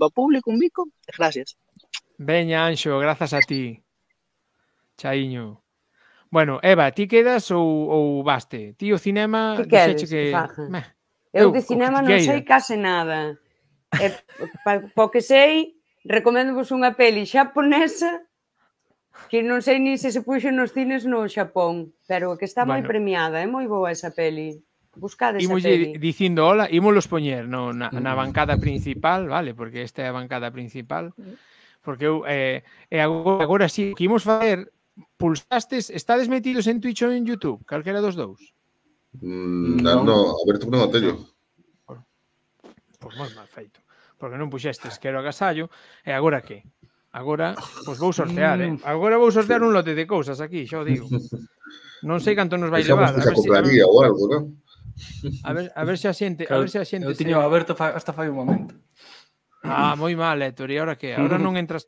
va público, un bico, gracias. Veña, Anxo, grazas a ti. Chaiño. Bueno, Eva, ti quedas ou, ou baste? Ti o cinema... Que queres, que... Meh. Eu, eu de cinema non sei case nada. E, eh, po que sei, recomendo vos unha peli xaponesa que non sei nin se se puxo nos cines no Xapón, pero que está bueno. moi premiada, é moi boa esa peli. Buscade esa Imos peli. dicindo hola, ímolos poñer no, na, na mm. bancada principal, vale, porque esta é a bancada principal, mm. porque eu, eh, e agora, agora sí, que imos facer, pulsastes, estades metidos en Twitch ou en YouTube, calquera dos dous? Mm, non, no, tú non atello. Pois moi mal feito, porque non puxestes, quero agasallo, e agora que? Agora, pois vou sortear, eh? Mm. Agora vou sortear un lote de cousas aquí, xa o digo. Non sei canto nos vai levar. A ver se si, ou algo, non? A ver, a ver se a xente, claro, a ver se a xente Eu tiño aberto fa, hasta fai un momento. Ah, moi mal, Héctor, eh, e agora que? Agora non entras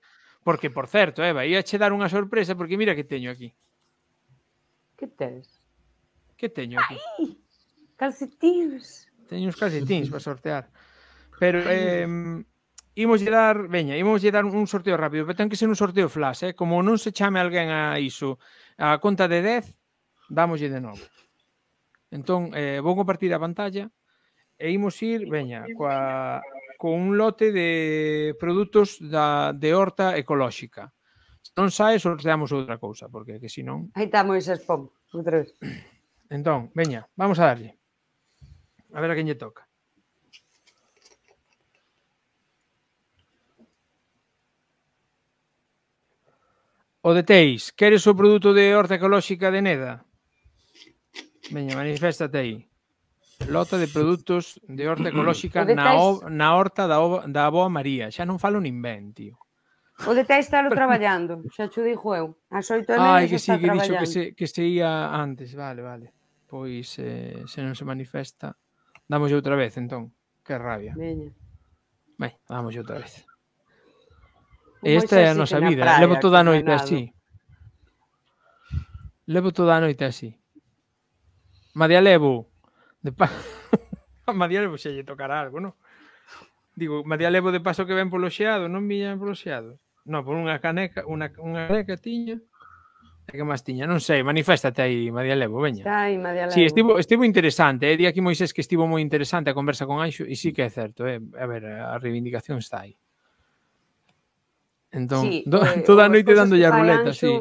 porque por certo, Eva, eh, ia che dar unha sorpresa porque mira que teño aquí. Que tes? Que teño aquí? Ai, calcetins. Teño uns calcetins para sortear. Pero eh, Imos lle dar, veña, imos lle dar un sorteo rápido, pero ten que ser un sorteo flash, eh? Como non se chame alguén a iso a conta de 10, dámoslle de novo. Entón, eh, vou compartir a pantalla e imos ir, veña, coa, con un lote de produtos da, de horta ecolóxica. Se non sae, sorteamos outra cousa, porque que se non... Aí estamos esas pom, Entón, veña, vamos a darlle. A ver a quen lle toca. O de Teis, queres o produto de horta ecolóxica de Neda? Veña, maniféstate aí. Lota de produtos de horta ecolóxica na, o, na horta da, o, da Boa María. Xa non falo nin ben, tío. O de Teis está traballando, xa xo dixo eu. As xoito e que sí, que dixo que se, que se ia antes, vale, vale. Pois eh, se non se manifesta, damos outra vez, entón. Que rabia. Veña. Ben, damos outra vez. E esta é a nosa vida. Eh. Praia, Levo toda a noite nada. así. Levo toda a noite así. Madia levo de pa... Madia levo se lle tocará algo, non? Digo, Madia levo de paso que ven polo xeado, non viña polo xeado. Non, por unha caneca, unha, unha caneca tiña. E que máis tiña? Non sei, maniféstate aí, Madia Levo, veña. Está aí, Madia Levo. Sí, estivo, estivo interesante, eh? di aquí Moisés que estivo moi interesante a conversa con Anxo, e sí que é certo, eh? a ver, a reivindicación está aí. Entón, sí, do, eh, toda a noite dando a ruleta, sí.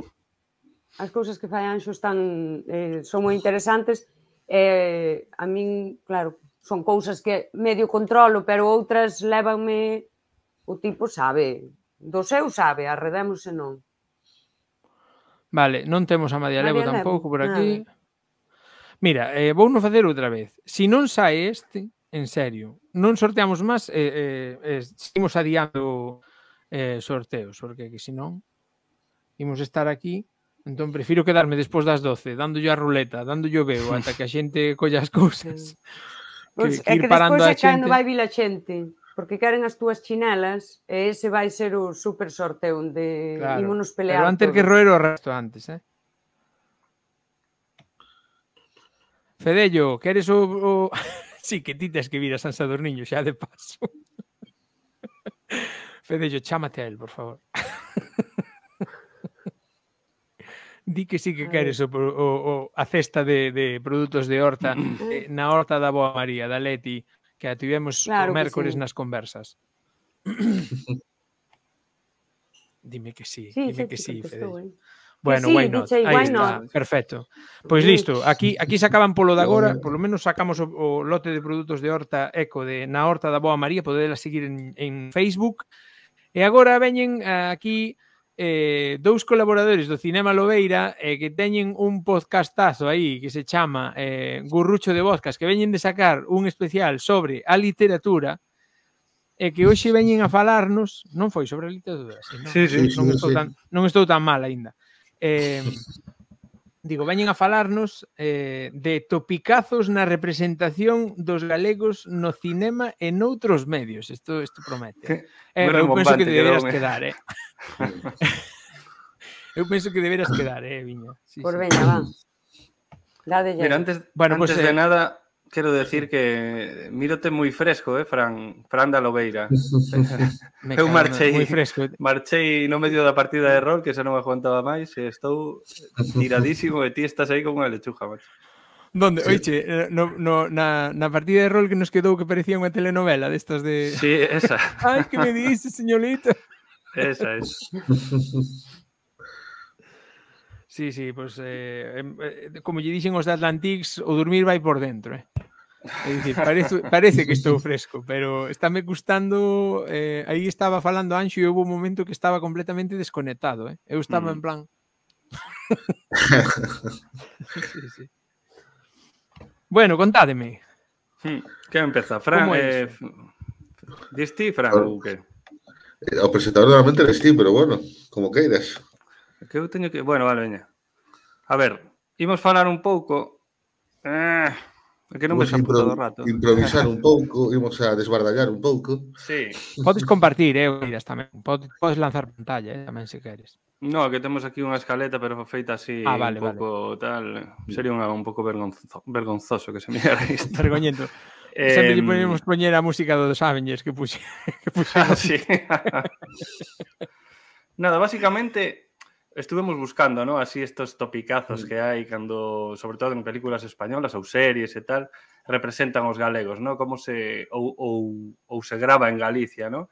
As cousas que fai Anxo están, eh, son moi interesantes. Eh, a min, claro, son cousas que medio controlo, pero outras levanme o tipo sabe, do seu sabe, arredémose non. Vale, non temos a Madia Levo tampouco por aquí. Nada. Mira, eh, vou non facer outra vez. Si non sae este, en serio, non sorteamos máis, eh, eh, eh, seguimos adiando eh, sorteos, porque que se non imos estar aquí Entón prefiro quedarme despois das 12, dándolle a ruleta, dándolle o veo, ata que a xente colla as cousas. Pois, que, que ir é que parando despois a xente. vai vir a xente, porque queren as túas chinelas, e ese vai ser o super sorteo onde claro, ímonos pelear. Pero antes todo. que roer o resto antes, eh? Fedello, queres o... o... sí, que ti tens que vir a San Sadorniño, xa de paso. yo chámate a él, por favor. Di que sí que queres o, o, o a cesta de, de produtos de horta eh, na horta da Boa María, da Leti, que a tivemos claro o mércores sí. nas conversas. Dime que sí, sí dime sí, que sí, Fede. Fedello. Bueno, sí, why not? Aí why está, not. perfecto. Pois listo, aquí aquí se acaban polo de agora, polo menos sacamos o, o lote de produtos de horta eco de na horta da Boa María, podedela seguir en, en Facebook, E agora veñen eh, aquí eh, dous colaboradores do Cinema Lobeira eh, que teñen un podcastazo aí que se chama eh, Gurrucho de Vozcas que veñen de sacar un especial sobre a literatura e que hoxe veñen a falarnos non foi sobre a literatura sino, sí, sí, non, sí, estou sí. tan, non estou tan mal aínda eh, digo, veñen a falarnos eh, de topicazos na representación dos galegos no cinema e noutros medios. Isto isto promete. Que, eh, eu penso que deberías quedar, eh. eu penso que deberías quedar, eh, Viña. Sí, Por sí. veña, va. Dádelle. Mira, antes, bueno, antes pues, eh, de eh, nada, Quero decir que mírote moi fresco, eh, Fran, Fran da Lobeira. Me eu marchei, fresco. marchei no medio da partida de rol, que xa non aguantaba máis, e estou tiradísimo e ti estás aí con unha lechuja, macho. Donde, sí. oiche, no, no, na, na partida de rol que nos quedou que parecía unha telenovela destas de... Sí, esa. Ai, que me dices, señorita? Esa esa. Sí, sí, pues, eh, eh, como lle dixen os de Atlantics, o dormir vai por dentro, eh. É dicir, parece, parece que estou fresco, pero estáme gustando, eh, aí estaba falando Anxo e houve un momento que estaba completamente desconectado, eh. Eu estaba mm. en plan sí, sí. Bueno, contádeme. Hmm, que empeza? Fran, eh, dis ti, Fran, ou que? Eh, o presentador normalmente eres ti, pero bueno, como queiras. Que eu teño que... Bueno, vale, veña. A ver, imos falar un pouco... Eh, que non me impro todo o rato. Improvisar un pouco, imos a desbardallar un pouco. Sí. Podes compartir, eh, oiras tamén. Podes, lanzar pantalla, eh, tamén, se queres. No, que temos aquí unha escaleta, pero feita así ah, vale, un pouco vale. tal. Sería unha, un pouco vergonzo, vergonzoso que se mirara isto. Vergoñento. Eh, Sempre lle podemos poñer a música dos Avengers que puxe. Que puxe ah, sí. Nada, basicamente estuvemos buscando, ¿no? Así estos topicazos sí. Mm. que hai cando, sobre todo en películas españolas ou series e tal, representan os galegos, ¿no? Como se ou, ou, ou se grava en Galicia, ¿no?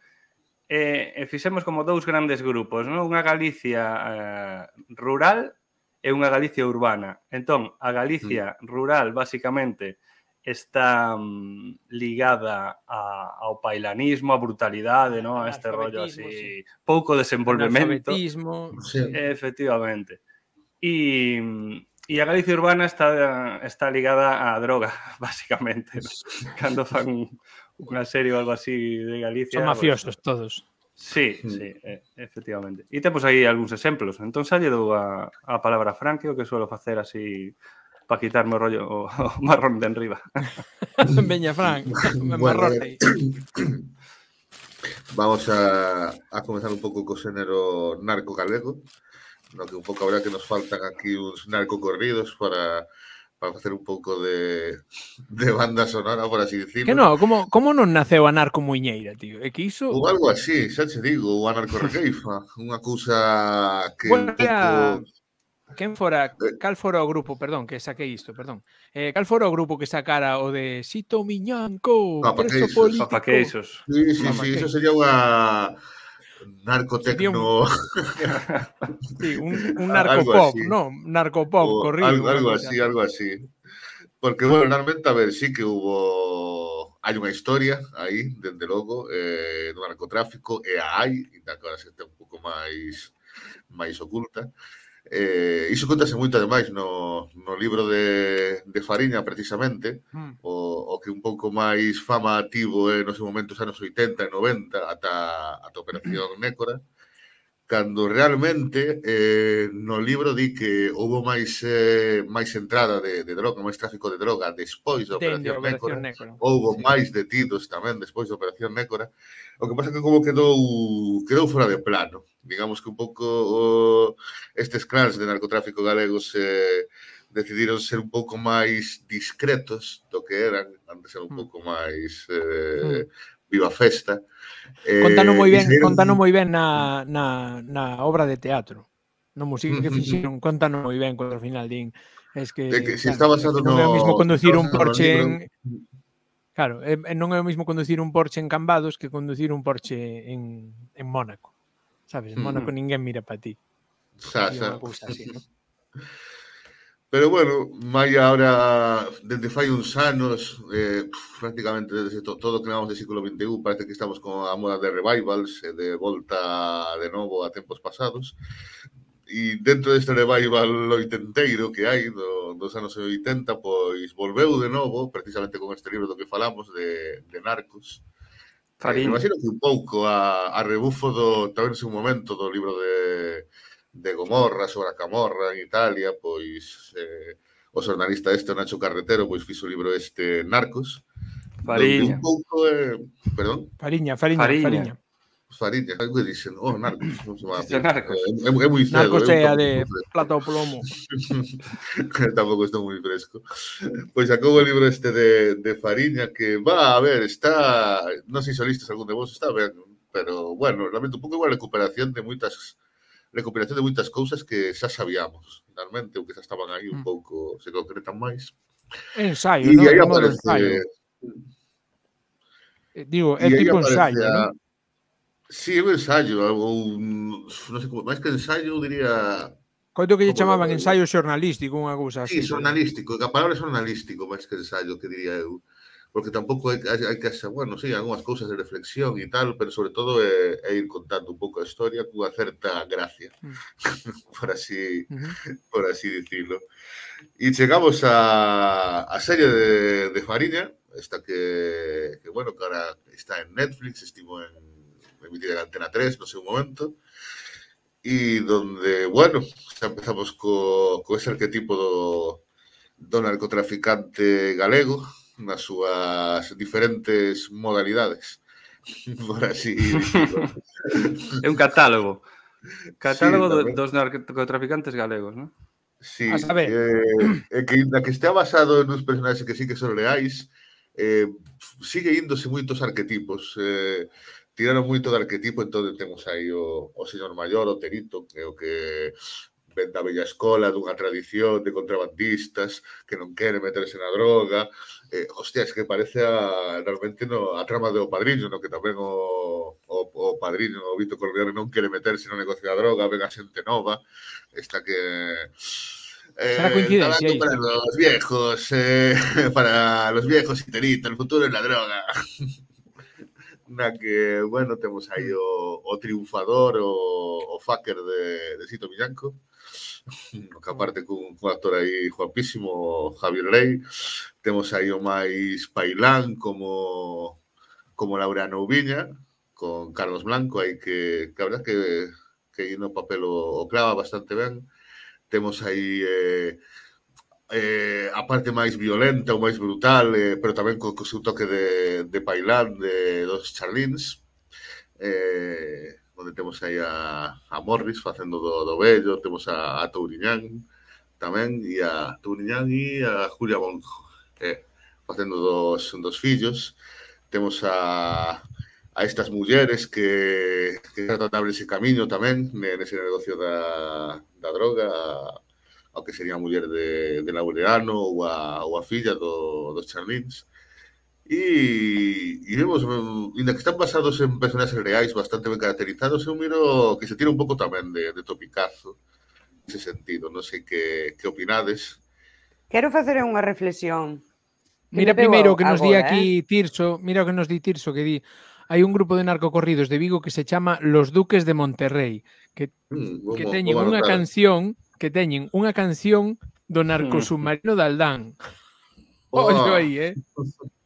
E, e fixemos como dous grandes grupos, ¿no? Unha Galicia eh, rural e unha Galicia urbana. Entón, a Galicia sí. Mm. rural basicamente está um, ligada a, ao pailanismo, a brutalidade, no? A este rollo así, sí. pouco desenvolvemento. Sí. Efectivamente. E, e a Galicia urbana está, está ligada á droga, basicamente. ¿no? Cando fan unha serie ou algo así de Galicia... Son mafiosos pues, todos. Sí, sí, eh, efectivamente. E temos aí algúns exemplos. Entón, xa lle dou a, a palabra a Franque, o que suelo facer así pa quitarme o rollo o, o marrón de enriba. Veña, Frank, bueno, eh, Vamos a, a comenzar un pouco co xénero narco galego, no que un pouco habrá que nos faltan aquí uns narco corridos para para facer un pouco de, de banda sonora, por así decirlo. Que no, como, como non naceu a Narco Muiñeira, tío? É que iso... Ou algo así, xa che digo, o anarco Narco unha cousa que bueno, un pouco... Quen fora, eh. cal fora o grupo, perdón, que saquei isto, perdón. Eh, cal fora o grupo que sacara o de Sito Miñanco, Papaqueixos, preso político. Sí, sí, sí, iso sería unha narcotecno. sí, un, un ah, narcopop, no, narcopop corrido. Algo, algo así, algo así. Porque, bueno, realmente, a ver, sí que hubo... Hai unha historia aí, dende logo, eh, do narcotráfico, e a hai, ainda que agora se está un pouco máis máis oculta, Eh, iso contase moito ademais no, no libro de, de Fariña precisamente mm. o, o que un pouco máis fama tivo eh, nos momentos anos 80 e 90 ata, ata a Operación Nécora cando realmente eh, no libro di que houve máis eh, máis entrada de, de droga, máis tráfico de droga despois da Operación, de Operación Nécora. Nécora. Houve sí. máis detidos tamén despois da Operación Nécora. O que pasa que como quedou quedou fora de plano. Digamos que un pouco oh, estes clans de narcotráfico galegos eh, decidiron ser un pouco máis discretos do que eran, antes eran un mm. pouco máis eh, mm Viva Festa. Eh, contanos moi ben, fixeron... contanos moi ben na, na, na obra de teatro. No musical que fixeron, contanos moi ben contra o final din. Es que, que se claro, está basado non no, é o mismo conducir un Porsche en... Claro, non é o mismo conducir un Porsche en Cambados que conducir un Porsche en, en Mónaco. Sabes, en mm. Mónaco mm -hmm. ninguén mira para ti. Xa, xa. así, ¿no? Pero bueno, Maya ahora, desde fai uns anos, eh, prácticamente desde to, todo que hablamos del siglo XXI, parece que estamos con a moda de revivals, eh, de volta de novo a tempos pasados. Y dentro de este revival oitenteiro que hai do, dos anos 80, pois volveu de novo, precisamente con este libro do que falamos, de, de Narcos. Eh, me imagino que un pouco a, a rebufo do, tamén un momento, do libro de de Gomorra, sobre a Camorra en Italia, pois eh, o xornalista este Nacho Carretero pois fixo o libro este Narcos. Fariña. Un pouco, eh, perdón? Fariña, Fariña, Fariña. Fariña. Fariña, algo que dicen, oh, Narcos, non se vai É, eh, é, é moi cedo. Narcos é a de plata ou plomo. tampouco estou moi fresco. Pois acabo o libro este de, de Fariña que va, a ver, está, non sei se listes algún de vos, está ben, pero bueno, lamento un pouco igual a recuperación de moitas recuperación de moitas cousas que xa sabíamos, realmente, o que xa estaban aí un mm. pouco, se concretan máis. Ensaio, e non? aí aparece... Ensaio. Eh, digo, é tipo ensaio, a... non? Sí, é un ensaio, ou non sei como, máis que ensaio, diría Coito que lle chamaban ensaio xornalístico, unha cousa así. Sí, xornalístico, a palabra é xornalístico máis que ensaio, que diría eu porque tampouco hai, hai, hai que hacer, bueno, sí, algunhas cousas de reflexión e tal, pero sobre todo é, eh, é ir contando un pouco a historia cunha certa gracia, mm. por así uh -huh. por así dicirlo. E chegamos a, a serie de, de Fariña, esta que, que, bueno, que ahora está en Netflix, estivo en emitida en Antena 3, no sei un momento, e donde, bueno, xa empezamos co, co ese arquetipo do, do narcotraficante galego, nas súas diferentes modalidades, por así É un catálogo. Catálogo sí, do, dos narcotraficantes galegos, non? Sí, a saber. Eh, eh, que, na que está basado uns personaxes que sí que son leais, eh, sigue índose moitos arquetipos. Eh, tiraron moito de arquetipo, entón temos aí o, o señor maior, o Terito, que é o que ven da bella escola, dunha tradición de contrabandistas que non quere meterse na droga. Eh, hostia, es que parece a, realmente no, a trama do padrino, no que tamén o, o, o padrino, o Vito Corleone, non quere meterse no negocio da droga, ven a xente nova, esta que... Eh, coincidencia para los viejos, eh, para los viejos y terita, el futuro es la droga. na que, bueno, temos aí o, o triunfador, o, o fucker de, de Sito Millanco, aparte cun, cun actor aí guapísimo, Javier Rey, Temos aí o máis Pailán como como Laura Nouviña, con Carlos Blanco, aí que, que a verdad que, que no papel o, o clava bastante ben. Temos aí eh, eh, a parte máis violenta ou máis brutal, eh, pero tamén co, co seu toque de, de Pailán, de dos Charlins. Eh, onde temos aí a, a Morris facendo do, do bello, temos a, a Touriñán tamén, e a Touriñán e a Julia Bonco eh, facendo dos, dos fillos. Temos a, a estas mulleres que, que tratan de abrir ese camiño tamén nese negocio da, da droga, ao que sería a muller de, de Laureano ou a, ou a filla do, dos Charlins. Y, y, vemos, mm, y que están basados en personajes reais bastante ben caracterizados, eu miro que se tira un pouco tamén de, de topicazo ese sentido, non sei que, que opinades. Quero facer unha reflexión. Que mira primeiro que nos agora, di aquí eh? Tirso, mira o que nos di Tirso que di hai un grupo de narcocorridos de Vigo que se chama Los Duques de Monterrey, que, mm, que teñen unha canción que teñen unha canción do narcosubmarino mm. de Aldán. Oh. Ollo aí, eh?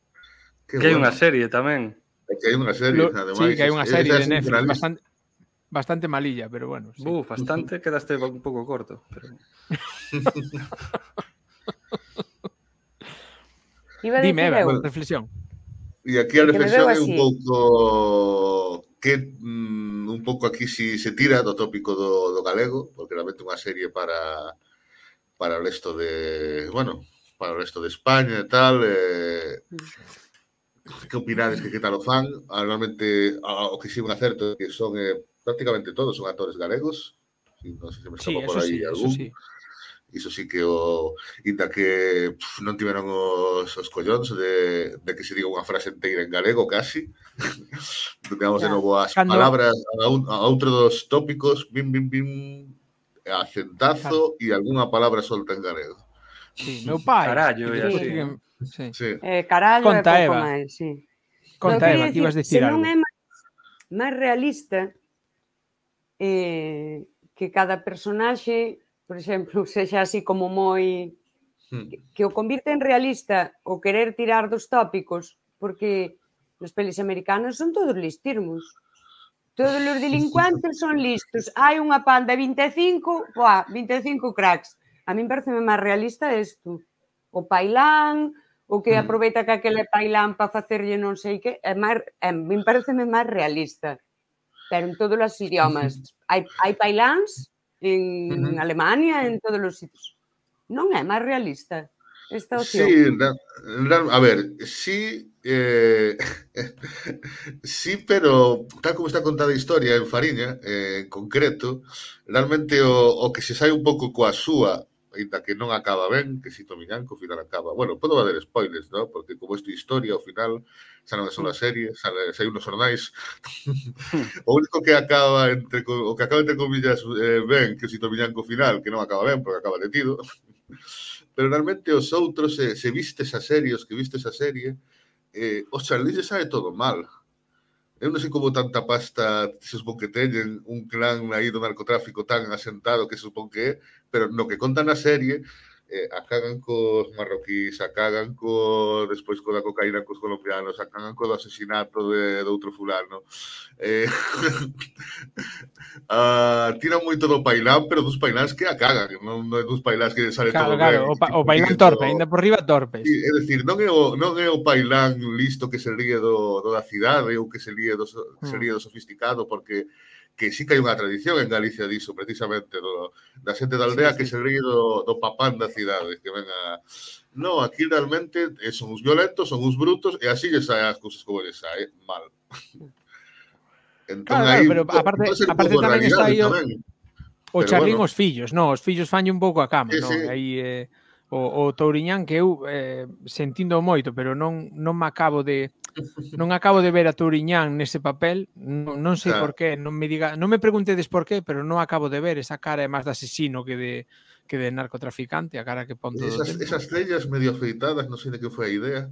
que bueno. hai unha serie tamén. Que hai unha serie, no, ademais. Sí, que hai unha serie de Netflix bastante, bastante malilla, pero bueno. Sí. Buf, bastante quedaste un pouco corto. Pero... Iba Dime, Eva, bueno, reflexión. E aquí a reflexión é un pouco que mm, un pouco aquí si se tira do tópico do, do galego, porque realmente unha serie para para o resto de, bueno, para o resto de España e tal, eh, mm que opinades que que tal o fan? Normalmente, o que si un acerto que son eh, prácticamente todos son actores galegos. Non sei se me escapa sí, por aí sí, algún. Eso sí. Iso sí que o... Inda que pff, non tiveron os, os collóns de, de que se diga unha frase enteira en galego, casi. Tocamos de novo as Cando... palabras a, un, a outro dos tópicos, bim, bim, bim, acentazo e algunha palabra solta en galego. Sí, meu pai. Carallo, así. Sí. sí. Eh, carallo Conta é pouco máis, sí. Conta Eva, que ibas dicir se non é máis, máis realista eh, que cada personaxe, por exemplo, sexa así como moi hmm. que, que o convirte en realista o querer tirar dos tópicos, porque nos pelis americanos son todos listirmos. Todos os delincuentes son listos. Hai unha panda 25, buah, 25 cracks. A min parece máis realista isto. O Pailán, o que mm. aproveita que aquele pailán para facerlle non sei que, é máis, é, min pareceme máis realista. Pero en todos os idiomas. Hai, hai pailáns en, en Alemania, en todos os sitios. Non é máis realista esta opción. Sí, na, na, a ver, sí, eh, sí, pero tal como está contada a historia en Fariña, eh, en concreto, realmente o, o que se sai un pouco coa súa ainda que non acaba ben, que si Tomingán que final acaba. Bueno, podo dar spoilers, ¿no? porque como esta historia, ao final, xa non é só mm. a serie, xa hai unos jornais. Mm. o único que acaba entre, o que acaba entre comillas eh, ben, que si Tomingán ao final, que non acaba ben, porque acaba detido. Pero realmente os outros, se, se vistes a serie, os que vistes a serie, eh, os charlilles sabe todo mal. Eu non sei como tanta pasta se supón que teñen un clan aí do narcotráfico tan asentado que se supón que é, pero no que contan na serie eh, a cagan cos marroquís, a cagan co, despois co da cocaína cos colombianos, a cagan co do asesinato de, de outro fulano. Eh, a, ah, tira moito do pailán, pero dos pailáns que a cagan, non, non é dos pailáns que sale claro, todo claro, bien, O, pa, o pailán torpe, ainda por riba torpe. Sí, é dicir, non é, o, non é o pailán listo que se ríe do, do da cidade ou que se ríe do, se mm. ríe do sofisticado, porque que sí que hai unha tradición en Galicia diso, precisamente, do, da xente da aldea sí, sí. que se ríe do, do papán da cidade, que ven a... No, aquí realmente eh, son uns violentos, son uns brutos, e así xa as cousas como xa, saen eh, mal. Entón, claro, aí, claro, pero aparte, aparte tamén está aí o, o charlín bueno. os fillos, no, os fillos fanlle un pouco a cama, sí, no? sí. aí... Eh, o, o Touriñán que eu eh, sentindo moito, pero non non me acabo de non acabo de ver a Touriñán nese papel, non, non sei claro. por qué, non me diga, non me preguntedes por qué, pero non acabo de ver esa cara é máis de asesino que de que de narcotraficante, a cara que pon todo. Esas, esas estrellas medio afeitadas, non sei de que foi a idea.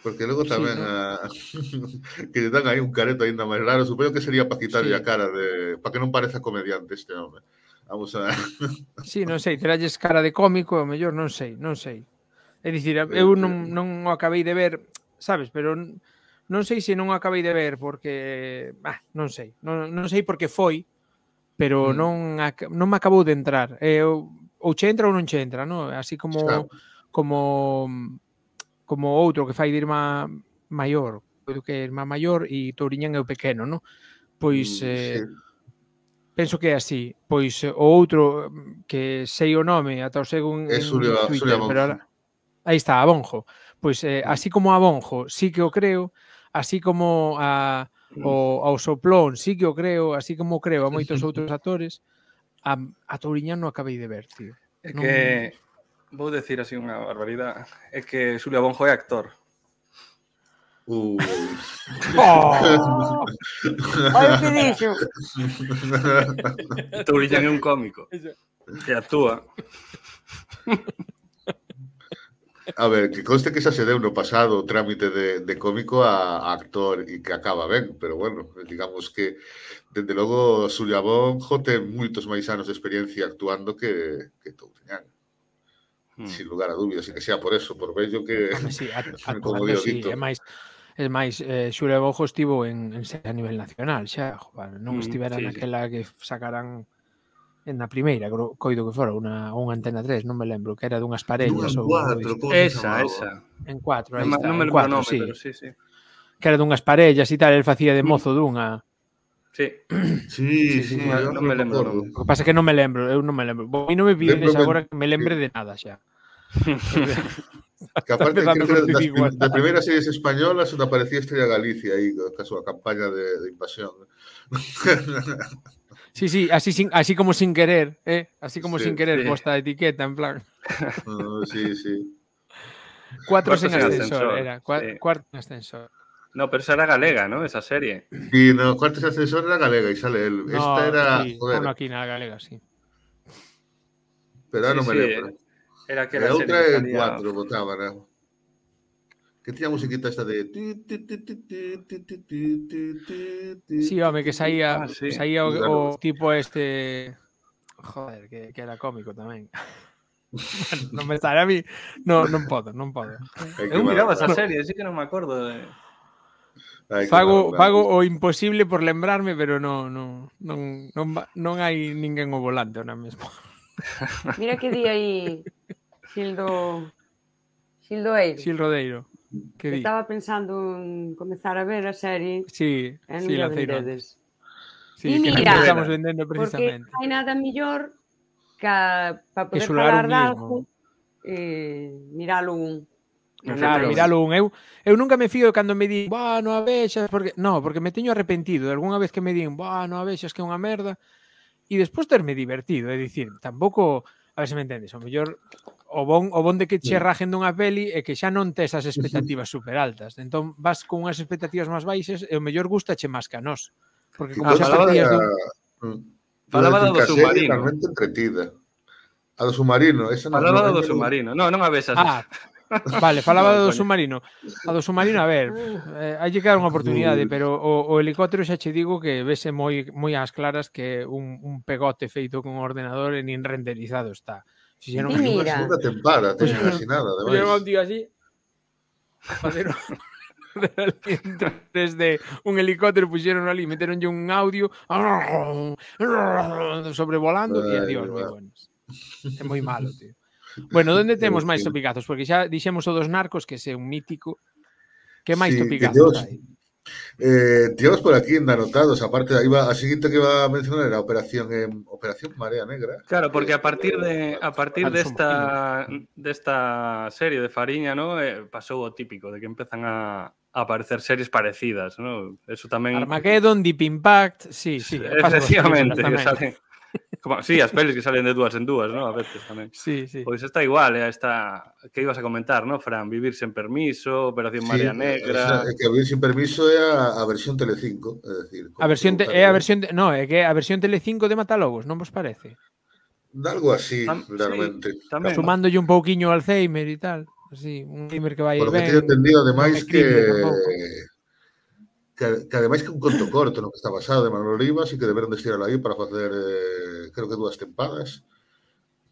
Porque logo tamén sí, ¿no? a... que lle dan aí un careto aínda máis raro, supoño que sería para quitarlle sí. a cara de para que non pareza comediante este home. Vamos a Sí, non sei, teralles cara de cómico, o mellor non sei, non sei. É dicir, eu eh, non, eh. non o acabei de ver sabes, pero non sei se non acabei de ver porque, ah, non sei, non, non sei porque foi, pero mm. non non me acabou de entrar. Eh, ou, che entra ou non che entra, no? Así como claro. como como outro que fai de irmá maior, creo pois que é irmá maior e Touriñán é o pequeno, no? Pois mm, eh, sí. penso que é así. Pois eh, o outro mm, que sei o nome ata o segundo en, en Twitter, pero aí está, Abonjo. Bonjo pois eh, así como a Bonjo sí que o creo, así como a, o, mm. ao Soplón sí que o creo, así como creo a moitos outros actores, a, a Touriñán non acabei de ver, tío. É non... que vou decir así unha barbaridade, é que Xulio Bonjo é actor. Uh. oh! Olha que dixo. Touriñán é un cómico que actúa. A ver, que conste que xa se deu no pasado o trámite de, de cómico a, a actor e que acaba ben, pero bueno, digamos que, dende logo, Xulia Bonjo ten moitos máis anos de experiencia actuando que, que Touriñán. Hmm. Sin lugar a dúbidas, e que sea por eso, por bello que... Home, sí, a, a, como digo, sí, é máis... É máis, eh, Xulia Bonjo estivo en, en ser a nivel nacional, xa, joder, non mm, estivera sí, naquela sí. que sacaran na primeira, coido que fora, unha, unha antena 3, non me lembro, que era dunhas parellas. ou, esa, esa. En 4, aí está, non me lembro o nome, sí. Pero sí, sí. Que era dunhas parellas e tal, el facía de mm. mozo dunha... Sí. Sí, sí, sí, sí non, non me lembro. O que pasa é que non me lembro, eu non me lembro. Bo, non me pidedes agora que me lembre de nada xa. que aparte creo que das, igual. das primeiras series españolas onde aparecía Estrella Galicia aí, ca súa campaña de, de invasión. Sí, sí, así, así como sin querer, ¿eh? Así como sin querer, puesta posta de etiqueta, en plan. Mm, sí, sí. Cuatro sin ascensor, era. en Cuarto ascensor. No, pero esa era galega, ¿no? Esa serie. Sí, no, cuarto en ascensor era galega y sale él. No, Esta era. Sí, galega, sí. Pero ahora no me lembro. Era que la, la otra era cuatro, botaba, ¿no? Que tiña a musiquita esta de... Sí, home, que saía, ah, sí. saía o, claro. o tipo este... Joder, que, que era cómico tamén. non me sale a mí. No, non podo, non podo. Eu miraba esa serie, así que non me acordo de... fago, fago o imposible por lembrarme, pero no, no, non, non, non hai ninguén o volante ahora mesmo. Mira que di aí Eiro. Xildo Eiro. Que di? Estaba pensando en comezar a ver a serie. Sí, e sí, la vendedes. Sí, e que mira, estamos vendendo precisamente. Porque hai nada mellor que para poder que falar de algo eh, miralo un. Claro, miralo un. Eu, eu nunca me fío cando me di, bah, non a vexas, porque... No, porque me teño arrepentido. De algunha vez que me din, bah, non a vexas, que é unha merda. E despois terme divertido, é dicir, tampouco... A ver se me entendes, o mellor o bon, o bon de que che rajen dunha peli é que xa non tes as expectativas super altas. Entón vas con unhas expectativas máis baixas e o mellor gusta che máis que a nós. Porque como xa partías dun... Mm, falaba do submarino. Realmente entretida. A do submarino. Esa non falaba do submarino. Non, non a ves Ah, Vale, falaba do submarino. A do submarino, a ver, eh, hai que dar unha oportunidade, pero o, o helicóptero xa che digo que vese moi moi as claras que un, un pegote feito con un ordenador e nin renderizado está. Uh Si ya non sí, unha segunda tempada, teño imaginada, ademais. Pero un tío así, facer desde un helicóptero puxeron ali, meteronlle un audio sobrevolando e adiós, moi buenos. É moi malo, tío. Bueno, onde temos máis topicazos? Porque xa dixemos o dos narcos, que é un mítico. Que máis sí, topicazos hai? Eh, por aquí en anotados, aparte, ahí va, a siguiente que iba a mencionar era Operación, eh, Operación Marea Negra. Claro, porque a partir de, a partir de esta de serie de Fariña, ¿no? Eh, pasó lo típico, de que empiezan a, aparecer series parecidas, ¿no? Eso también. Armageddon, Deep Impact, sí, sí. Efectivamente, Como, sí, as pelis que salen de dúas en dúas, ¿no? A veces tamén. Sí, sí. Pois está igual, eh, esta que ibas a comentar, ¿no, Fran? Vivir sen permiso, Operación sí, María Negra. Sí, es que Vivir sen permiso é a, a versión Telecinco, é decir, a versión te, é a versión de, no, é que a versión Telecinco de Matalobos, non vos parece? Algo así, Tam, realmente. Sí, tamén. Sumándolle un pouquiño Alzheimer e tal. Así, un Alzheimer que vai ben. Por que teño entendido, ademais, que... Crime, que, que ademais que un conto corto no que está basado de Manuel Rivas e que deberon de estirarlo aí para facer eh, creo que dúas tempadas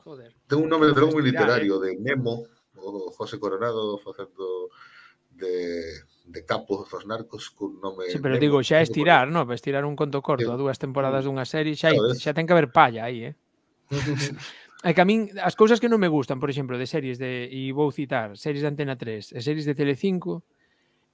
Joder. ten un nome de moi literario eh? de Nemo o José Coronado facendo de, de capo dos narcos cun nome Sí, pero Nemo, digo, xa estirar, no? estirar un conto corto sí. a dúas temporadas dunha serie, xa, claro, xa ten que haber palla aí, eh? É que a min as cousas que non me gustan, por exemplo, de series de e vou citar, series de Antena 3 e series de Telecinco 5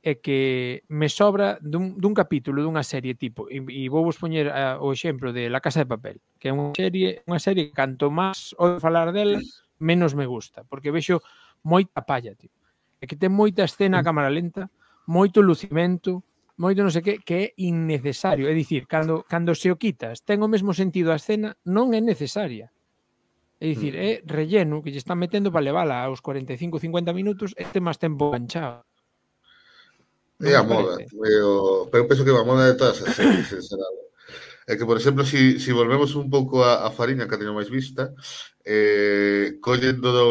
é que me sobra dun, dun capítulo dunha serie tipo, e, e vou vos poñer uh, o exemplo de La Casa de Papel, que é unha serie, unha serie que canto máis ou falar dela, menos me gusta, porque vexo moita palla, tío. É que ten moita escena a cámara lenta, moito lucimento, moito non sei que, que é innecesario. É dicir, cando, cando se o quitas, ten o mesmo sentido a escena, non é necesaria. É dicir, mm. é relleno que lle están metendo para levala aos 45-50 minutos este máis tempo enganchado é a moda, pero, pero penso que a moda de todas as series, eh, en xeral. É que, por exemplo, si, si volvemos un pouco a, a Fariña, que teño máis vista, eh, collendo do,